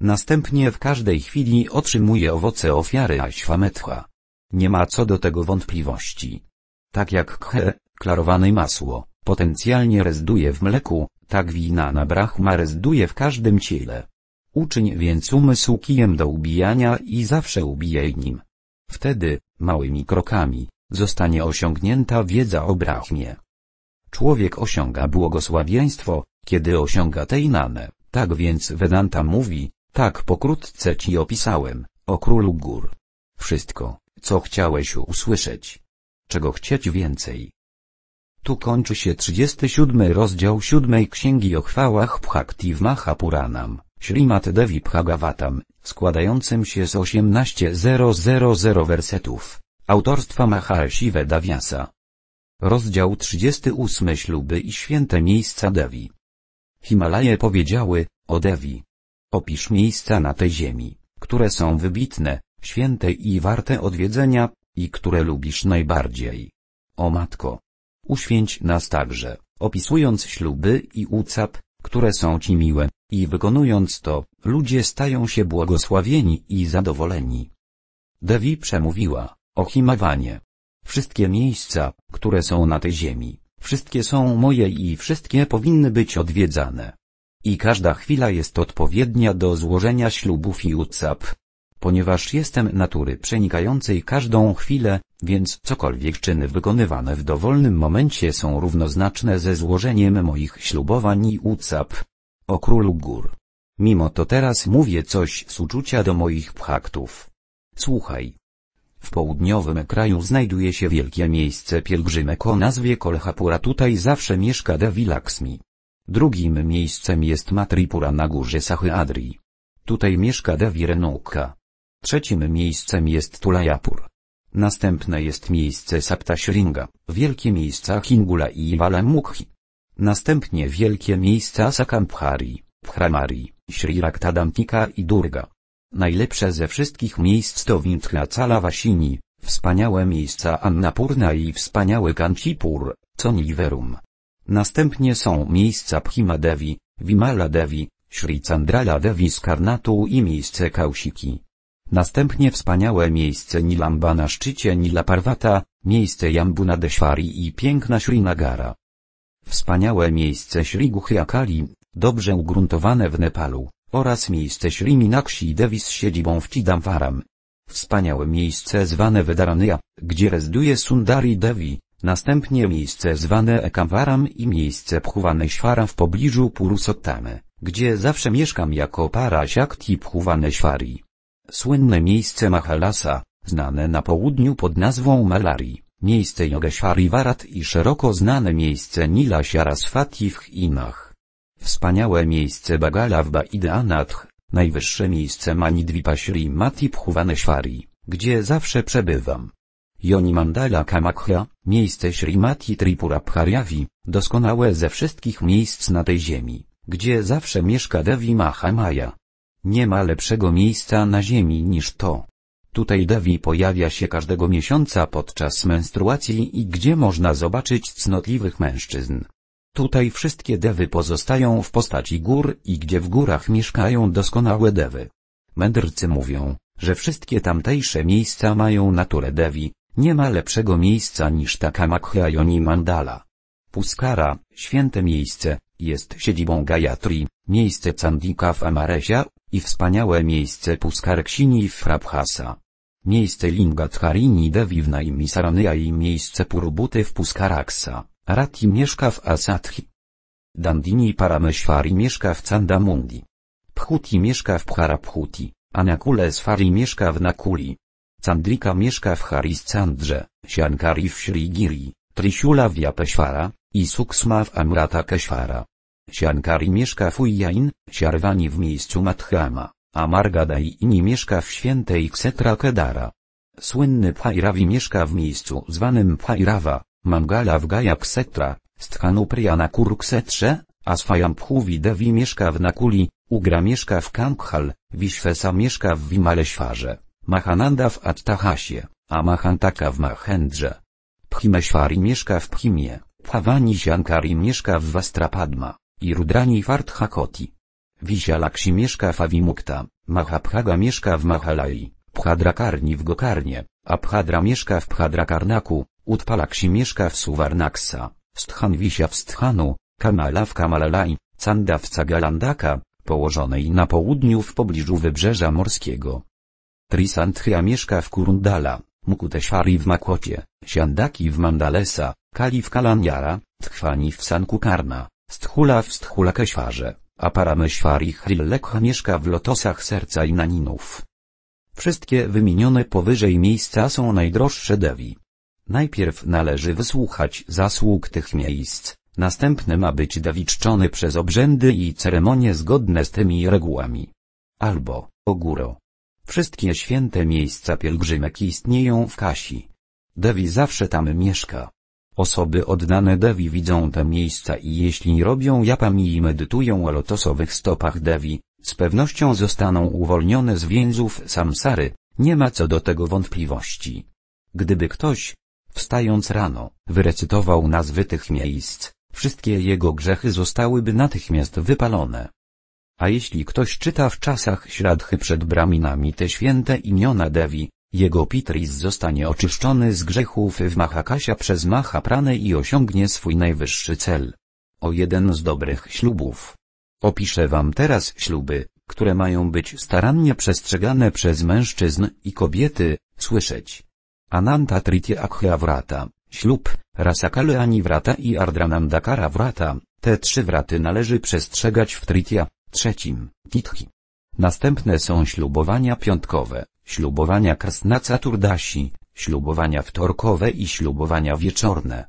Następnie w każdej chwili otrzymuje owoce ofiary Aśwametha. Nie ma co do tego wątpliwości. Tak jak khe, klarowane masło, potencjalnie rezduje w mleku, tak wina na brahma rezduje w każdym ciele. Uczyń więc umysł kijem do ubijania i zawsze ubijaj nim. Wtedy, małymi krokami, zostanie osiągnięta wiedza o brahmie. Człowiek osiąga błogosławieństwo, kiedy osiąga inane. Tak więc Vedanta mówi, tak pokrótce ci opisałem, o królu gór. Wszystko, co chciałeś usłyszeć. Czego chcieć więcej? Tu kończy się 37 rozdział 7 Księgi o chwałach Bhakti w Mahapuranam, Srimad Devi Bhagavatam, składającym się z 18.000 wersetów, autorstwa Maharishi Daviasa. Rozdział 38 Śluby i święte miejsca Dewi. Himalaje powiedziały, o Dewi. Opisz miejsca na tej ziemi, które są wybitne, święte i warte odwiedzenia, i które lubisz najbardziej. O Matko. Uświęć nas także, opisując śluby i ucap, które są Ci miłe, i wykonując to, ludzie stają się błogosławieni i zadowoleni. Dewi przemówiła, o Himawanie. Wszystkie miejsca, które są na tej ziemi, wszystkie są moje i wszystkie powinny być odwiedzane. I każda chwila jest odpowiednia do złożenia ślubów i ucap. Ponieważ jestem natury przenikającej każdą chwilę, więc cokolwiek czyny wykonywane w dowolnym momencie są równoznaczne ze złożeniem moich ślubowań i ucap. O królu gór. Mimo to teraz mówię coś z uczucia do moich pchaktów. Słuchaj, w południowym kraju znajduje się wielkie miejsce pielgrzymek o nazwie Kolhapura tutaj zawsze mieszka Devi Drugim miejscem jest Matripura na górze Sahyadri. Adri. Tutaj mieszka Devi Renuka. Trzecim miejscem jest Tulajapur. Następne jest miejsce Saptashringa, wielkie miejsca Hingula i Valamukhi. Następnie wielkie miejsca Sakamphari, Phramari, Sri Raktadamtika i Durga. Najlepsze ze wszystkich miejsc to Cala Wasini, wspaniałe miejsca Annapurna i wspaniały Kanchipur, Coniverum. Następnie są miejsca Phima Devi, Vimala Devi, Sri Chandrala Devi z Karnatu i miejsce Kausiki. Następnie wspaniałe miejsce Nilamba na szczycie Nila Parvata, miejsce Deshwari i piękna Srinagara. Wspaniałe miejsce Sri Guhyakali, dobrze ugruntowane w Nepalu oraz miejsce Srinaxi Devi z siedzibą w Chidambaram. Wspaniałe miejsce zwane Vedaranya, gdzie rezduje Sundari Devi, następnie miejsce zwane Ekamvaram i miejsce Pchuwaneśwara w pobliżu Purusottamy, gdzie zawsze mieszkam jako para Shakti Pchuwaneśwari. Słynne miejsce Mahalasa, znane na południu pod nazwą Malari, miejsce Yogeshwari Varat i szeroko znane miejsce Nila Saraswati w Chinach. Wspaniałe miejsce Bagala w Baidanatch, najwyższe miejsce Manidvipashri Matip gdzie zawsze przebywam. Yonimandala Mandala Kamakha, miejsce Srimati Tripura Bharyavi, doskonałe ze wszystkich miejsc na tej ziemi, gdzie zawsze mieszka Devi Mahamaya. Nie ma lepszego miejsca na ziemi niż to. Tutaj Devi pojawia się każdego miesiąca podczas menstruacji i gdzie można zobaczyć cnotliwych mężczyzn, Tutaj wszystkie dewy pozostają w postaci gór i gdzie w górach mieszkają doskonałe dewy. Mędrcy mówią, że wszystkie tamtejsze miejsca mają naturę dewi, nie ma lepszego miejsca niż taka Makhayoni Mandala. Puskara, święte miejsce, jest siedzibą Gayatri, miejsce Candika w Amaresia i wspaniałe miejsce Puskarksini w Rabhasa. Miejsce Lingatharini Devi w Naimisaranya i miejsce Purubuty w Puskaraksa. Rati mieszka w Asathi. Dandini Parameshwari mieszka w Candamundi. Pchuti mieszka w Pharaphuti, a Nakule mieszka w Nakuli. Candrika mieszka w Hariscandrze, Siankari w Srigiri, Trishula w Japeshwara i Suksma w Amrata Keshwara. Siankari mieszka w Ujjain, Siarwani w miejscu Madhama, a Margadajini mieszka w świętej Ksetra Kedara. Słynny Bhairavi mieszka w miejscu zwanym Bhairawa, Mangalavga etc., Sthanupriya na Kuruksetrze, Asfayamphuvi Devi mieszka w Nakuli, Ugra mieszka w Kamkhal, Vishvesa mieszka w Vimaleshwarze, Mahananda w Attahasie, a Mahantaka w Mahendrze. Phimeshwari mieszka w Phimie, Bhavani Shankari mieszka w Vastrapadma, i Rudrani Farthakoti. Visialaksi mieszka w Avimukta, Mahaphaga mieszka w Mahalai, Phadrakarni w Gokarnie, a Phadra mieszka w Phadrakarnaku, Utpalaksi mieszka w Suvarnaksa, Stchanwisia w Sthanu, Kamala w Kamalalai, Canda w Cagalandaka, położonej na południu w pobliżu wybrzeża morskiego. Trisandhya mieszka w Kurundala, Mukuteshwari w Makocie, Siandaki w Mandalesa, Kali w Kalanyara, Tchwani w Sankukarna, Sthula w Sthulakeshwarze, a Parameshwari Hrillekha mieszka w lotosach serca i naninów. Wszystkie wymienione powyżej miejsca są najdroższe dewi. Najpierw należy wysłuchać zasług tych miejsc, następny ma być dawiczczony przez obrzędy i ceremonie zgodne z tymi regułami. Albo, góro. Wszystkie święte miejsca pielgrzymek istnieją w Kasi. Dewi zawsze tam mieszka. Osoby oddane Dewi widzą te miejsca i jeśli robią japami i medytują o lotosowych stopach Dewi, z pewnością zostaną uwolnione z więzów samsary, nie ma co do tego wątpliwości. Gdyby ktoś, Wstając rano, wyrecytował nazwy tych miejsc, wszystkie jego grzechy zostałyby natychmiast wypalone. A jeśli ktoś czyta w czasach śradchy przed braminami te święte imiona Dewi, jego pitris zostanie oczyszczony z grzechów w Mahakasia przez Mahaprane i osiągnie swój najwyższy cel. O jeden z dobrych ślubów. Opiszę wam teraz śluby, które mają być starannie przestrzegane przez mężczyzn i kobiety, słyszeć, Ananta Tritya Akha Vrata, ślub, Rasakale Ani Vrata i Ardranandakara Vrata, te trzy wraty należy przestrzegać w Tritya, trzecim, Kitchi. Następne są ślubowania piątkowe, ślubowania Krasnaca Turdasi, ślubowania wtorkowe i ślubowania wieczorne.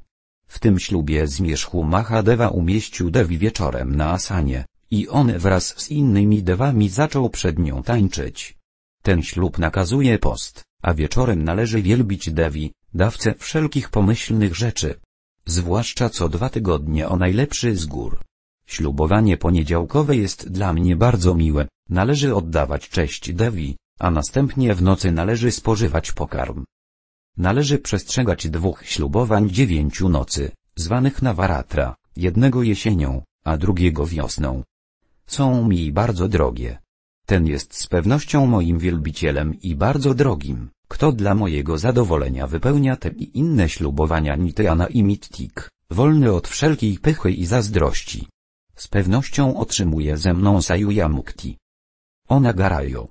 W tym ślubie zmierzchu Mahadeva umieścił Devi wieczorem na asanie, i on wraz z innymi dewami zaczął przed nią tańczyć. Ten ślub nakazuje post, a wieczorem należy wielbić Dewi, dawcę wszelkich pomyślnych rzeczy. Zwłaszcza co dwa tygodnie o najlepszy z gór. Ślubowanie poniedziałkowe jest dla mnie bardzo miłe, należy oddawać cześć Dewi, a następnie w nocy należy spożywać pokarm. Należy przestrzegać dwóch ślubowań dziewięciu nocy, zwanych Nawaratra, jednego jesienią, a drugiego wiosną. Są mi bardzo drogie ten jest z pewnością moim wielbicielem i bardzo drogim, kto dla mojego zadowolenia wypełnia te i inne ślubowania Nityana i Mittik, wolny od wszelkiej pychy i zazdrości. Z pewnością otrzymuje ze mną Sayuja Mukti. Ona garajo.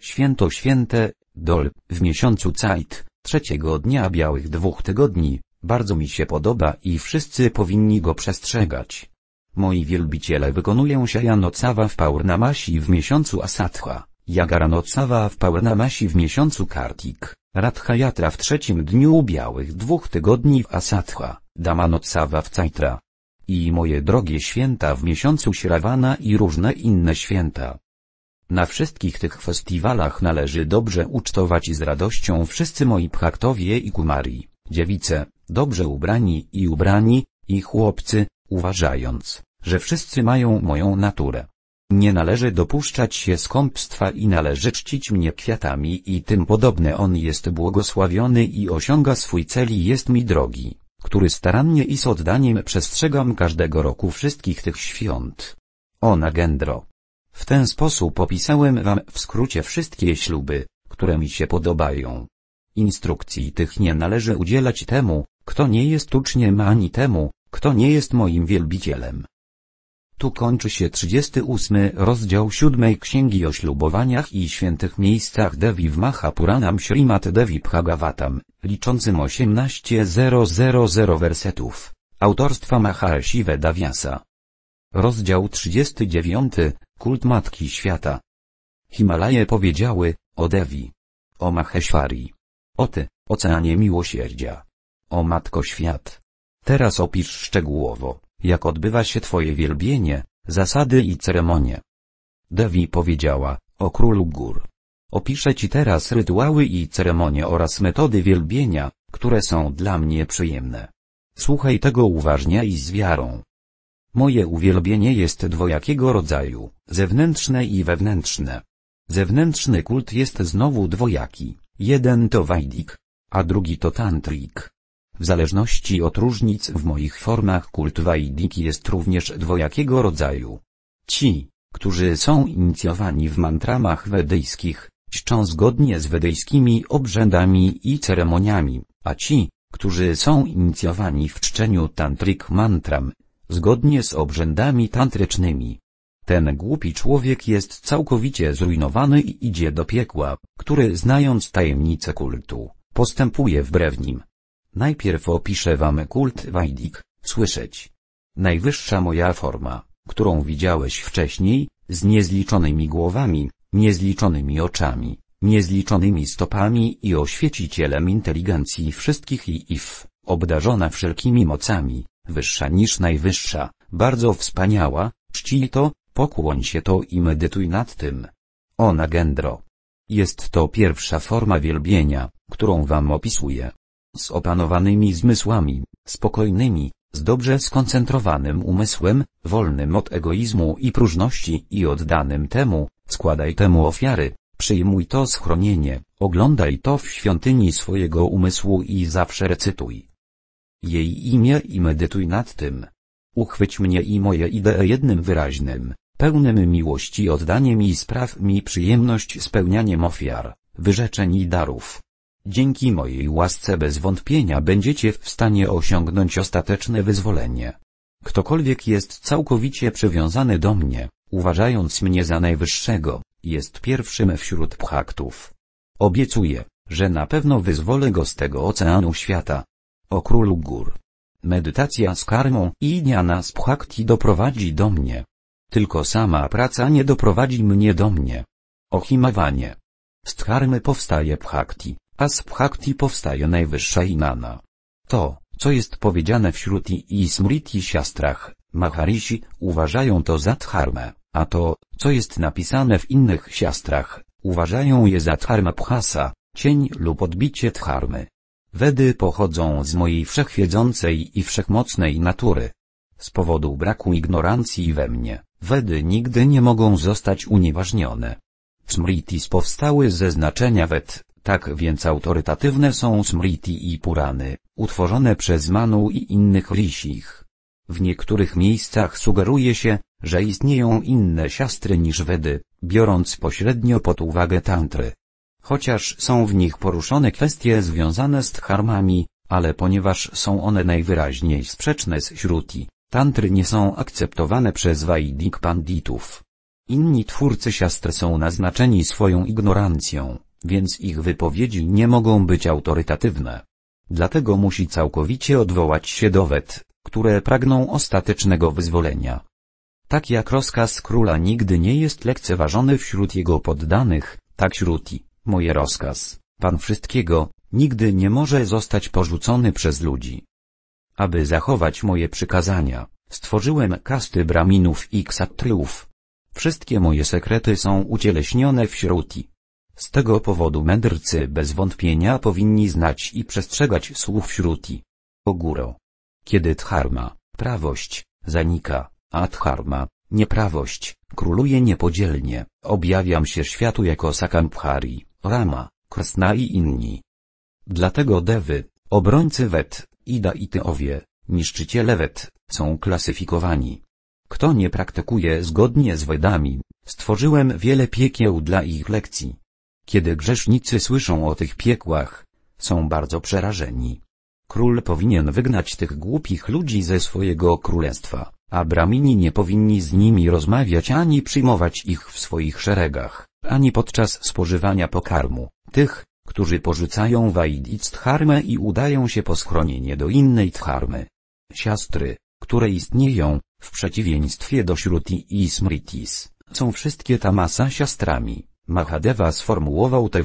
Święto święte, dol, w miesiącu Zeit, trzeciego dnia białych dwóch tygodni, bardzo mi się podoba i wszyscy powinni go przestrzegać. Moi wielbiciele wykonują nocawa w Paurnamasi w miesiącu Asadha, Jagaranocawa w Paurnamasi w miesiącu Kartik, Radhayatra w trzecim dniu białych dwóch tygodni w dama Damanocawa w Caitra. I moje drogie święta w miesiącu Śrawana i różne inne święta. Na wszystkich tych festiwalach należy dobrze ucztować z radością wszyscy moi pchaktowie i kumari, dziewice, dobrze ubrani i ubrani, i chłopcy, uważając, że wszyscy mają moją naturę. Nie należy dopuszczać się skąpstwa i należy czcić mnie kwiatami i tym podobne. On jest błogosławiony i osiąga swój cel i jest mi drogi, który starannie i z oddaniem przestrzegam każdego roku wszystkich tych świąt. O Nagendro. W ten sposób opisałem wam w skrócie wszystkie śluby, które mi się podobają. Instrukcji tych nie należy udzielać temu, kto nie jest uczniem ani temu, kto nie jest moim wielbicielem? Tu kończy się 38 rozdział 7 Księgi o ślubowaniach i świętych miejscach Devi w Mahapuranam Srimat Devi Bhagavatam, liczącym 18.000 wersetów, autorstwa Maharshi Daviasa. Rozdział 39, Kult Matki Świata. Himalaje powiedziały, o Devi. O Maheshwari. O Ty, Oceanie Miłosierdzia. O Matko Świat. Teraz opisz szczegółowo, jak odbywa się twoje wielbienie, zasady i ceremonie. Devi powiedziała, o królu gór. Opiszę ci teraz rytuały i ceremonie oraz metody wielbienia, które są dla mnie przyjemne. Słuchaj tego uważnie i z wiarą. Moje uwielbienie jest dwojakiego rodzaju, zewnętrzne i wewnętrzne. Zewnętrzny kult jest znowu dwojaki, jeden to vaidik, a drugi to Tantrik. W zależności od różnic w moich formach kult Wajdiki jest również dwojakiego rodzaju. Ci, którzy są inicjowani w mantramach wedyjskich, czczą zgodnie z wedyjskimi obrzędami i ceremoniami, a ci, którzy są inicjowani w czczeniu tantrik mantram, zgodnie z obrzędami tantrycznymi. Ten głupi człowiek jest całkowicie zrujnowany i idzie do piekła, który znając tajemnice kultu, postępuje wbrew nim. Najpierw opiszę wam kult Wajdik, słyszeć. Najwyższa moja forma, którą widziałeś wcześniej, z niezliczonymi głowami, niezliczonymi oczami, niezliczonymi stopami i oświecicielem inteligencji wszystkich i if, obdarzona wszelkimi mocami, wyższa niż najwyższa, bardzo wspaniała, czcij to, pokłoń się to i medytuj nad tym. Ona gendro. Jest to pierwsza forma wielbienia, którą wam opisuję z opanowanymi zmysłami, spokojnymi, z dobrze skoncentrowanym umysłem, wolnym od egoizmu i próżności i oddanym temu, składaj temu ofiary, przyjmuj to schronienie, oglądaj to w świątyni swojego umysłu i zawsze recytuj jej imię i medytuj nad tym. Uchwyć mnie i moje idee jednym wyraźnym, pełnym miłości oddaniem i spraw mi przyjemność spełnianiem ofiar, wyrzeczeń i darów. Dzięki mojej łasce bez wątpienia będziecie w stanie osiągnąć ostateczne wyzwolenie. Ktokolwiek jest całkowicie przywiązany do mnie, uważając mnie za najwyższego, jest pierwszym wśród pchaktów. Obiecuję, że na pewno wyzwolę go z tego oceanu świata. O królu gór. Medytacja z karmą i dniana z pchakti doprowadzi do mnie. Tylko sama praca nie doprowadzi mnie do mnie. Ohimawanie. Z karmy powstaje pchakti a z bhakti powstaje najwyższa inana. To, co jest powiedziane w Śruti i Smriti siastrach, Maharishi uważają to za dharmę, a to, co jest napisane w innych siastrach, uważają je za dharma phasa, cień lub odbicie dharmy. Wedy pochodzą z mojej wszechwiedzącej i wszechmocnej natury. Z powodu braku ignorancji we mnie, Wedy nigdy nie mogą zostać unieważnione. Smritis powstały ze znaczenia Wed, tak więc autorytatywne są Smriti i Purany, utworzone przez Manu i innych risich. W niektórych miejscach sugeruje się, że istnieją inne siastry niż Wedy, biorąc pośrednio pod uwagę tantry. Chociaż są w nich poruszone kwestie związane z dharmami, ale ponieważ są one najwyraźniej sprzeczne z śruti, tantry nie są akceptowane przez Vaidik panditów. Inni twórcy siastr są naznaczeni swoją ignorancją więc ich wypowiedzi nie mogą być autorytatywne. Dlatego musi całkowicie odwołać się do wet, które pragną ostatecznego wyzwolenia. Tak jak rozkaz króla nigdy nie jest lekceważony wśród jego poddanych, tak śruti, moje rozkaz, pan wszystkiego, nigdy nie może zostać porzucony przez ludzi. Aby zachować moje przykazania, stworzyłem kasty braminów i ksatryów. Wszystkie moje sekrety są ucieleśnione w śruti. Z tego powodu mędrcy bez wątpienia powinni znać i przestrzegać słów śruti. Ogóro. Kiedy dharma, prawość, zanika, a dharma, nieprawość, króluje niepodzielnie, objawiam się światu jako Sakamphari, Rama, Krsna i inni. Dlatego dewy, obrońcy wet, ida i tyowie, niszczyciele wet, są klasyfikowani. Kto nie praktykuje zgodnie z Wedami, stworzyłem wiele piekieł dla ich lekcji. Kiedy grzesznicy słyszą o tych piekłach, są bardzo przerażeni. Król powinien wygnać tych głupich ludzi ze swojego królestwa, a bramini nie powinni z nimi rozmawiać ani przyjmować ich w swoich szeregach, ani podczas spożywania pokarmu, tych, którzy porzucają Wajdictharmę i udają się po schronienie do innej Dharmy. Siastry, które istnieją, w przeciwieństwie do Shruti i Smritis, są wszystkie tamasa siastrami. Mahadeva sformułował te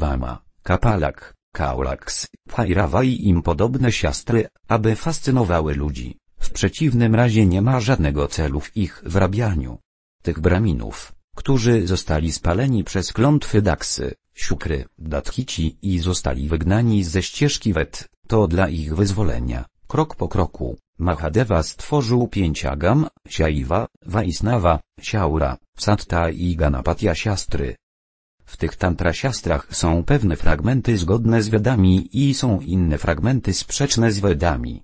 kapalak, kaolaks, bhairawa i im podobne siastry, aby fascynowały ludzi, w przeciwnym razie nie ma żadnego celu w ich wrabianiu. Tych braminów, którzy zostali spaleni przez klątwy daksy, siukry, datkici i zostali wygnani ze ścieżki wet, to dla ich wyzwolenia, krok po kroku, Mahadeva stworzył pięciagam, agam, Siaiva, Vaisnava, Siaura, Satta i Ganapatya siastry, w tych tantrasiastrach są pewne fragmenty zgodne z Wedami i są inne fragmenty sprzeczne z Wedami.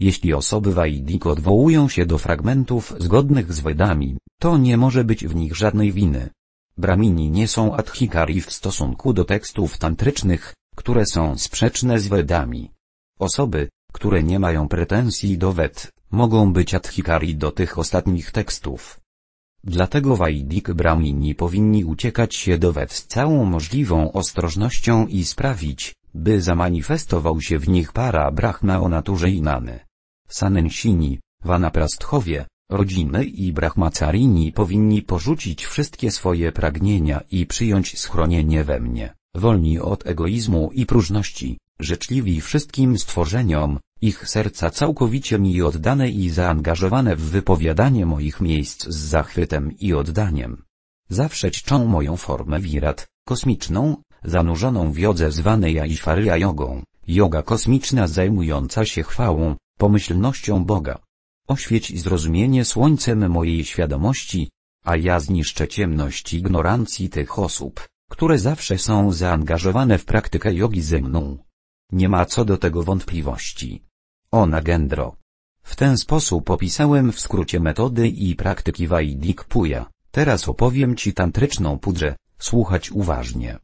Jeśli osoby Vaidik odwołują się do fragmentów zgodnych z Wedami, to nie może być w nich żadnej winy. Bramini nie są adhikari w stosunku do tekstów tantrycznych, które są sprzeczne z Wedami. Osoby, które nie mają pretensji do Wed, mogą być adhikari do tych ostatnich tekstów. Dlatego Wajdik Brahmini powinni uciekać się do wet z całą możliwą ostrożnością i sprawić, by zamanifestował się w nich para Brahma o naturze inany. Sanensini, Vanaprastchowie, rodziny i Brahmacarini powinni porzucić wszystkie swoje pragnienia i przyjąć schronienie we mnie, wolni od egoizmu i próżności, życzliwi wszystkim stworzeniom, ich serca całkowicie mi oddane i zaangażowane w wypowiadanie moich miejsc z zachwytem i oddaniem. Zawsze czczą moją formę wirat, kosmiczną, zanurzoną w jodze zwanej Aishwarya jogą, joga kosmiczna zajmująca się chwałą, pomyślnością Boga. Oświeć zrozumienie słońcem mojej świadomości, a ja zniszczę ciemność ignorancji tych osób, które zawsze są zaangażowane w praktykę jogi ze mną. Nie ma co do tego wątpliwości. Ona gendro. W ten sposób opisałem w skrócie metody i praktyki Puja. Teraz opowiem Ci tantryczną pudrę, słuchać uważnie.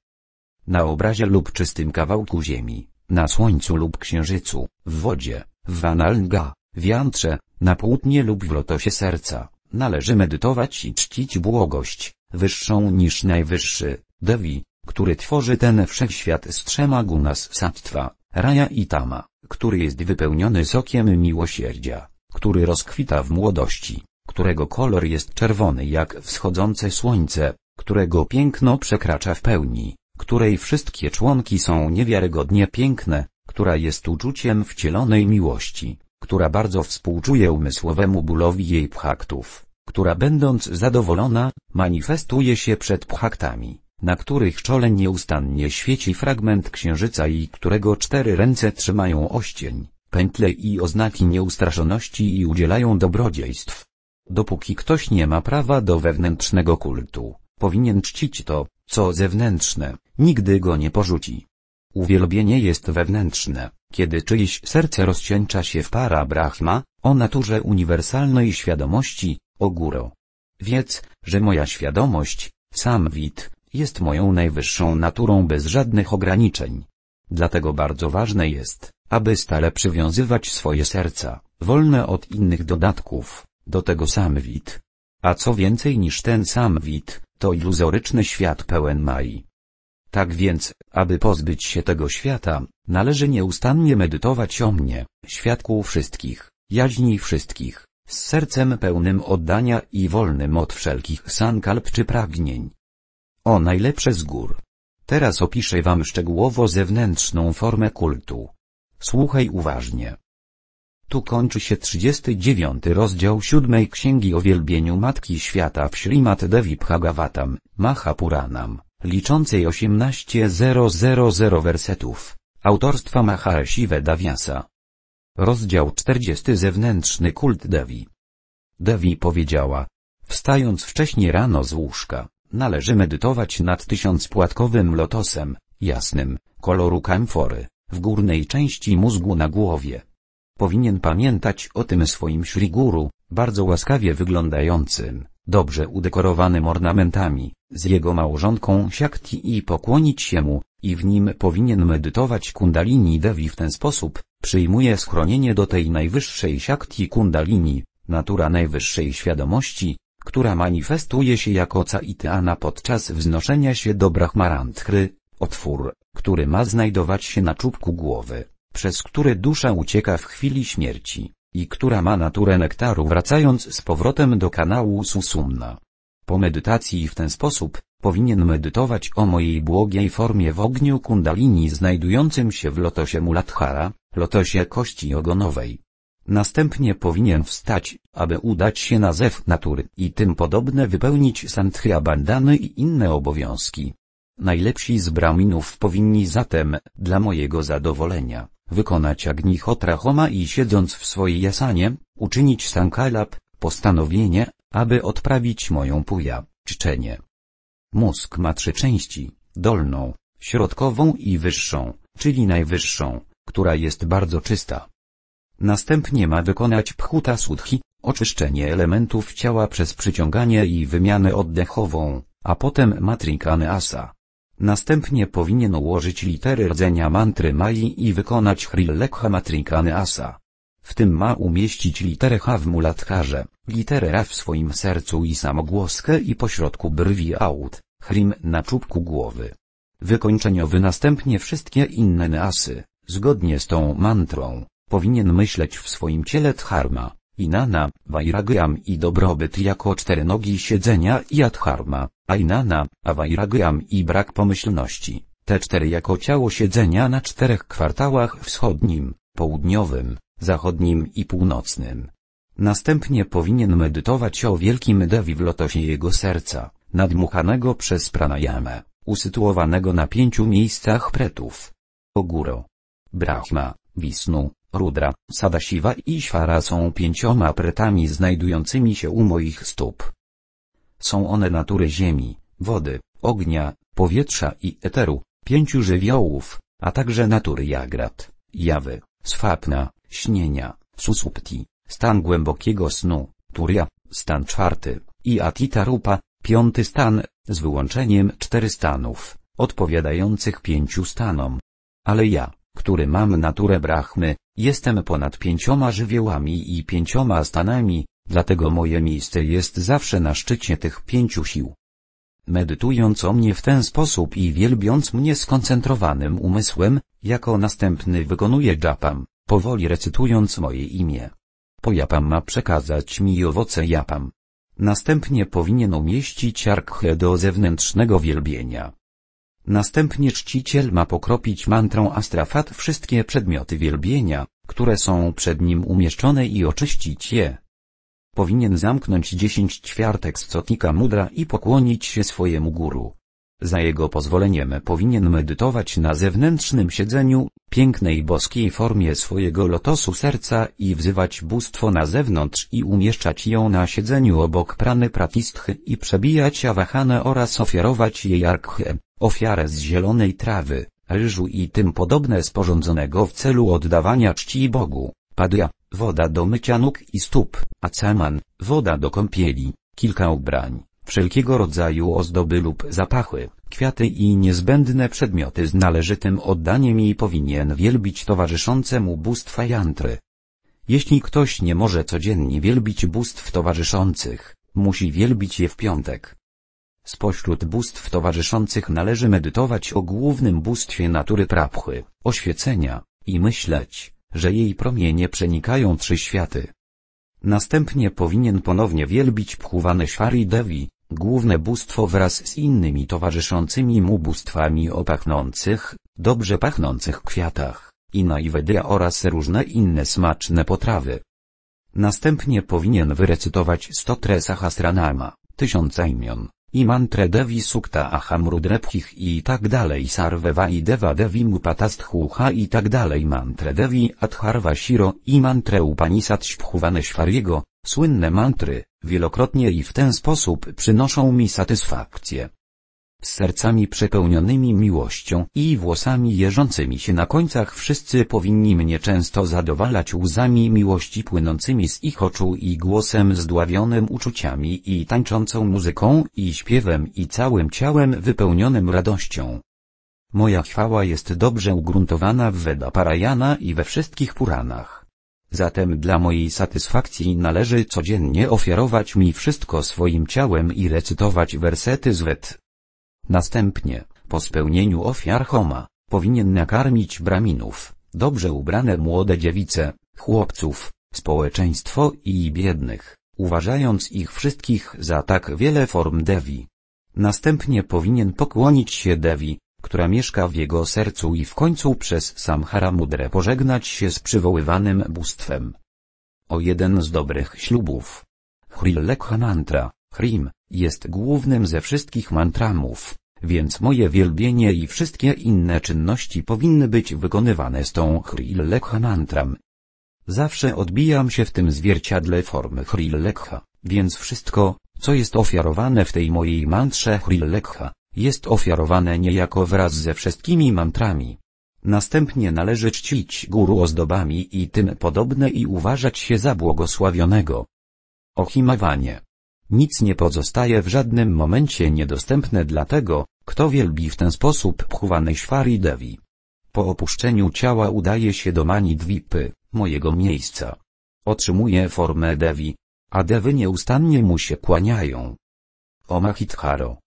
Na obrazie lub czystym kawałku ziemi, na słońcu lub księżycu, w wodzie, w analga, jantrze, na płótnie lub w lotosie serca, należy medytować i czcić błogość, wyższą niż najwyższy, Devi, który tworzy ten wszechświat z trzema gunas sattwa, raja i tama który jest wypełniony sokiem miłosierdzia, który rozkwita w młodości, którego kolor jest czerwony jak wschodzące słońce, którego piękno przekracza w pełni, której wszystkie członki są niewiarygodnie piękne, która jest uczuciem wcielonej miłości, która bardzo współczuje umysłowemu bólowi jej pchaktów, która będąc zadowolona, manifestuje się przed pchaktami na których czole nieustannie świeci fragment księżyca i którego cztery ręce trzymają oścień, pętle i oznaki nieustraszoności i udzielają dobrodziejstw. Dopóki ktoś nie ma prawa do wewnętrznego kultu, powinien czcić to, co zewnętrzne, nigdy go nie porzuci. Uwielbienie jest wewnętrzne, kiedy czyjeś serce rozcieńcza się w para Brahma, o naturze uniwersalnej świadomości, o górę. Wiedz, że moja świadomość, sam wid, jest moją najwyższą naturą bez żadnych ograniczeń. Dlatego bardzo ważne jest, aby stale przywiązywać swoje serca, wolne od innych dodatków, do tego sam wit. A co więcej niż ten sam wit, to iluzoryczny świat pełen mai. Tak więc, aby pozbyć się tego świata, należy nieustannie medytować o mnie, świadku wszystkich, jaźni wszystkich, z sercem pełnym oddania i wolnym od wszelkich sankalp czy pragnień. O najlepsze z gór. Teraz opiszę wam szczegółowo zewnętrzną formę kultu. Słuchaj uważnie. Tu kończy się 39 rozdział 7 Księgi o wielbieniu Matki Świata w Srimad Devi Bhagavatam, Mahapuranam, liczącej 18.000 wersetów, autorstwa Maharshi Daviasa. Rozdział 40 Zewnętrzny kult Devi. Devi powiedziała, wstając wcześnie rano z łóżka, Należy medytować nad tysiącpłatkowym lotosem, jasnym, koloru kamfory, w górnej części mózgu na głowie. Powinien pamiętać o tym swoim śriguru, bardzo łaskawie wyglądającym, dobrze udekorowanym ornamentami, z jego małżonką Siakti i pokłonić się mu, i w nim powinien medytować Kundalini Devi w ten sposób, przyjmuje schronienie do tej najwyższej Siakti Kundalini, natura najwyższej świadomości, która manifestuje się jako caityana podczas wznoszenia się do brahmarantry, otwór, który ma znajdować się na czubku głowy, przez który dusza ucieka w chwili śmierci, i która ma naturę nektaru wracając z powrotem do kanału susumna. Po medytacji w ten sposób, powinien medytować o mojej błogiej formie w ogniu kundalini znajdującym się w lotosie muladhara, lotosie kości ogonowej. Następnie powinien wstać, aby udać się na zew natury i tym podobne wypełnić sandhya bandany i inne obowiązki. Najlepsi z braminów powinni zatem, dla mojego zadowolenia, wykonać agnichotra homa i siedząc w swojej jasanie, uczynić sankalap, postanowienie, aby odprawić moją puja, czczenie. Mózg ma trzy części, dolną, środkową i wyższą, czyli najwyższą, która jest bardzo czysta. Następnie ma wykonać pchuta sudhi, oczyszczenie elementów ciała przez przyciąganie i wymianę oddechową, a potem matrinkany asa. Następnie powinien ułożyć litery rdzenia mantry mali i wykonać Hrilekha matrinkany Asa. W tym ma umieścić literę H w mulatkarze, literę R w swoim sercu i samogłoskę i pośrodku brwi aut, Hrim na czubku głowy. Wykończeniowy następnie wszystkie inne nasy zgodnie z tą mantrą powinien myśleć w swoim ciele dharma, inana, vairagyam i dobrobyt jako cztery nogi siedzenia i adharma, a inana, avairagyam i brak pomyślności, te cztery jako ciało siedzenia na czterech kwartałach wschodnim, południowym, zachodnim i północnym. Następnie powinien medytować o wielkim dewi w lotosie jego serca, nadmuchanego przez pranayamę, usytuowanego na pięciu miejscach pretów. Oguro. Brahma, Wisnu, Rudra, Sadasiwa i Ishvara są pięcioma pretami znajdującymi się u moich stóp. Są one natury ziemi, wody, ognia, powietrza i eteru, pięciu żywiołów, a także natury jagrat, jawy, swapna, śnienia, susupti, stan głębokiego snu, turia, stan czwarty, i atita rupa, piąty stan, z wyłączeniem cztery stanów, odpowiadających pięciu stanom. Ale ja, który mam naturę Brahmy, jestem ponad pięcioma żywiołami i pięcioma stanami, dlatego moje miejsce jest zawsze na szczycie tych pięciu sił. Medytując o mnie w ten sposób i wielbiąc mnie skoncentrowanym umysłem, jako następny wykonuję japam, powoli recytując moje imię. Po japam ma przekazać mi owoce japam. Następnie powinien umieścić arkhe do zewnętrznego wielbienia. Następnie czciciel ma pokropić mantrą astrafat wszystkie przedmioty wielbienia, które są przed nim umieszczone i oczyścić je. Powinien zamknąć dziesięć ćwiartek z Cotnika mudra i pokłonić się swojemu guru. Za jego pozwoleniem powinien medytować na zewnętrznym siedzeniu, pięknej boskiej formie swojego lotosu serca i wzywać bóstwo na zewnątrz i umieszczać ją na siedzeniu obok prany pratistchy i przebijać awahanę oraz ofiarować jej arkchę, ofiarę z zielonej trawy, ryżu i tym podobne sporządzonego w celu oddawania czci Bogu, padja, woda do mycia nóg i stóp, a woda do kąpieli, kilka ubrań wszelkiego rodzaju ozdoby lub zapachy, kwiaty i niezbędne przedmioty z należytym oddaniem i powinien wielbić towarzyszące mu bóstwa jantry. Jeśli ktoś nie może codziennie wielbić bóstw towarzyszących, musi wielbić je w piątek. Spośród bóstw towarzyszących należy medytować o głównym bóstwie natury prapchy, oświecenia, i myśleć, że jej promienie przenikają trzy światy. Następnie powinien ponownie wielbić Pchuwane Shari Devi, Główne bóstwo wraz z innymi towarzyszącymi mu bóstwami o pachnących, dobrze pachnących kwiatach, i naiwedia oraz różne inne smaczne potrawy. Następnie powinien wyrecytować stotresa hasranama, tysiąca imion, i mantrę Devi Sukta Ahamrudrepchich i tak dalej Sarveva i Deva Devi Mupatasthuha i tak dalej mantrę Devi Adharva Shiro i mantrę Upanisad Śpchuwane Śwariego, słynne mantry, wielokrotnie i w ten sposób przynoszą mi satysfakcję. Z sercami przepełnionymi miłością i włosami jeżącymi się na końcach wszyscy powinni mnie często zadowalać łzami miłości płynącymi z ich oczu i głosem zdławionym uczuciami i tańczącą muzyką i śpiewem i całym ciałem wypełnionym radością. Moja chwała jest dobrze ugruntowana w Veda Parajana i we wszystkich Puranach. Zatem dla mojej satysfakcji należy codziennie ofiarować mi wszystko swoim ciałem i recytować wersety z wet. Następnie, po spełnieniu ofiar Homa, powinien nakarmić braminów, dobrze ubrane młode dziewice, chłopców, społeczeństwo i biednych, uważając ich wszystkich za tak wiele form Devi. Następnie powinien pokłonić się Devi która mieszka w jego sercu i w końcu przez Samharamudrę pożegnać się z przywoływanym bóstwem. O jeden z dobrych ślubów. Hrilekha mantra, Hrim, jest głównym ze wszystkich mantramów, więc moje wielbienie i wszystkie inne czynności powinny być wykonywane z tą Hrilekha mantram. Zawsze odbijam się w tym zwierciadle formy Hrilekha, więc wszystko, co jest ofiarowane w tej mojej mantrze Hrilekha, jest ofiarowane niejako wraz ze wszystkimi mantrami. Następnie należy czcić guru ozdobami i tym podobne i uważać się za błogosławionego. Ochimawanie. Nic nie pozostaje w żadnym momencie niedostępne dla tego, kto wielbi w ten sposób Bhuvaneshwari Devi. Po opuszczeniu ciała udaje się do mani dwipy, mojego miejsca. Otrzymuje formę Devi, a Dewy nieustannie mu się kłaniają. Mahitharo.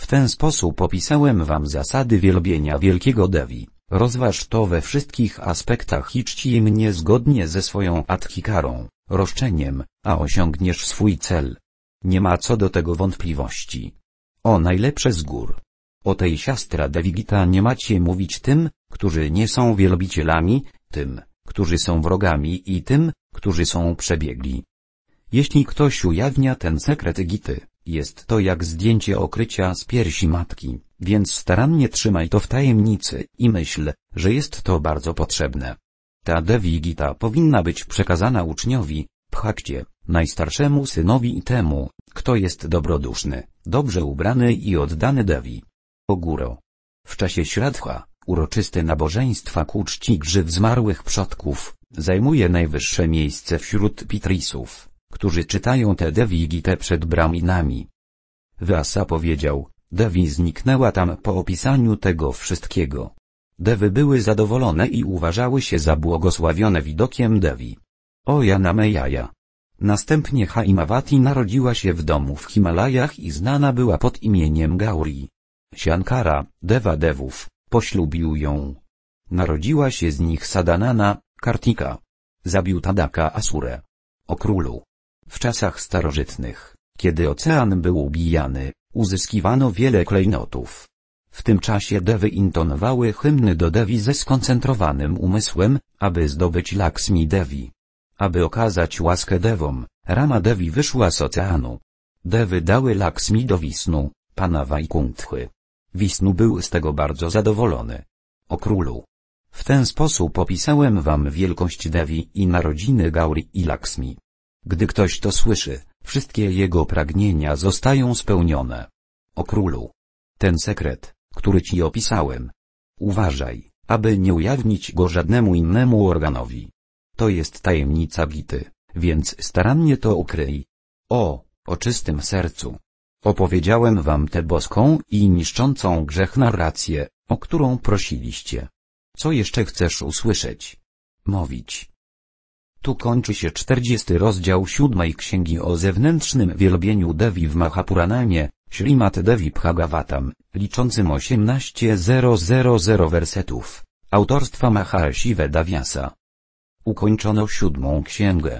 W ten sposób opisałem wam zasady wielbienia wielkiego Devi. Rozważ to we wszystkich aspektach i czci mnie zgodnie ze swoją adhikarą, roszczeniem, a osiągniesz swój cel. Nie ma co do tego wątpliwości. O najlepsze z gór. O tej siastra Devigita nie macie mówić tym, którzy nie są wielbicielami, tym, którzy są wrogami i tym, którzy są przebiegli. Jeśli ktoś ujawnia ten sekret Gity, jest to jak zdjęcie okrycia z piersi matki, więc starannie trzymaj to w tajemnicy i myśl, że jest to bardzo potrzebne. Ta Devi Gita powinna być przekazana uczniowi, pchakcie, najstarszemu synowi i temu, kto jest dobroduszny, dobrze ubrany i oddany Devi. Oguro. W czasie Śradha, uroczyste nabożeństwa ku czci grzyw zmarłych przodków, zajmuje najwyższe miejsce wśród pitrisów którzy czytają te Devi przed braminami. Vasa powiedział, Devi zniknęła tam po opisaniu tego wszystkiego. Dewy były zadowolone i uważały się za błogosławione widokiem Devi. O Janamejaja. Następnie Haimawati narodziła się w domu w Himalajach i znana była pod imieniem Gauri. Siankara, Deva Devów, poślubił ją. Narodziła się z nich Sadanana, Kartika. Zabił Tadaka Asurę. O królu. W czasach starożytnych, kiedy ocean był ubijany, uzyskiwano wiele klejnotów. W tym czasie dewy intonowały hymny do Devi ze skoncentrowanym umysłem, aby zdobyć Laksmi Devi. Aby okazać łaskę dewom, Rama Devi wyszła z oceanu. Dewy dały Laksmi do Wisnu, pana Vaikunthy. Wisnu był z tego bardzo zadowolony. O królu. W ten sposób opisałem wam wielkość devi i narodziny Gauri i Laksmi. Gdy ktoś to słyszy, wszystkie jego pragnienia zostają spełnione. O królu! Ten sekret, który ci opisałem. Uważaj, aby nie ujawnić go żadnemu innemu organowi. To jest tajemnica Gity, więc starannie to ukryj. O, o czystym sercu! Opowiedziałem wam tę boską i niszczącą grzech narrację, o którą prosiliście. Co jeszcze chcesz usłyszeć? Mówić. Tu kończy się 40 rozdział siódmej księgi o zewnętrznym wielbieniu Devi w Mahapuranamie, Srimat Devi Bhagavatam, liczącym 18000 wersetów, autorstwa Mahasive Davyasa. Ukończono siódmą księgę.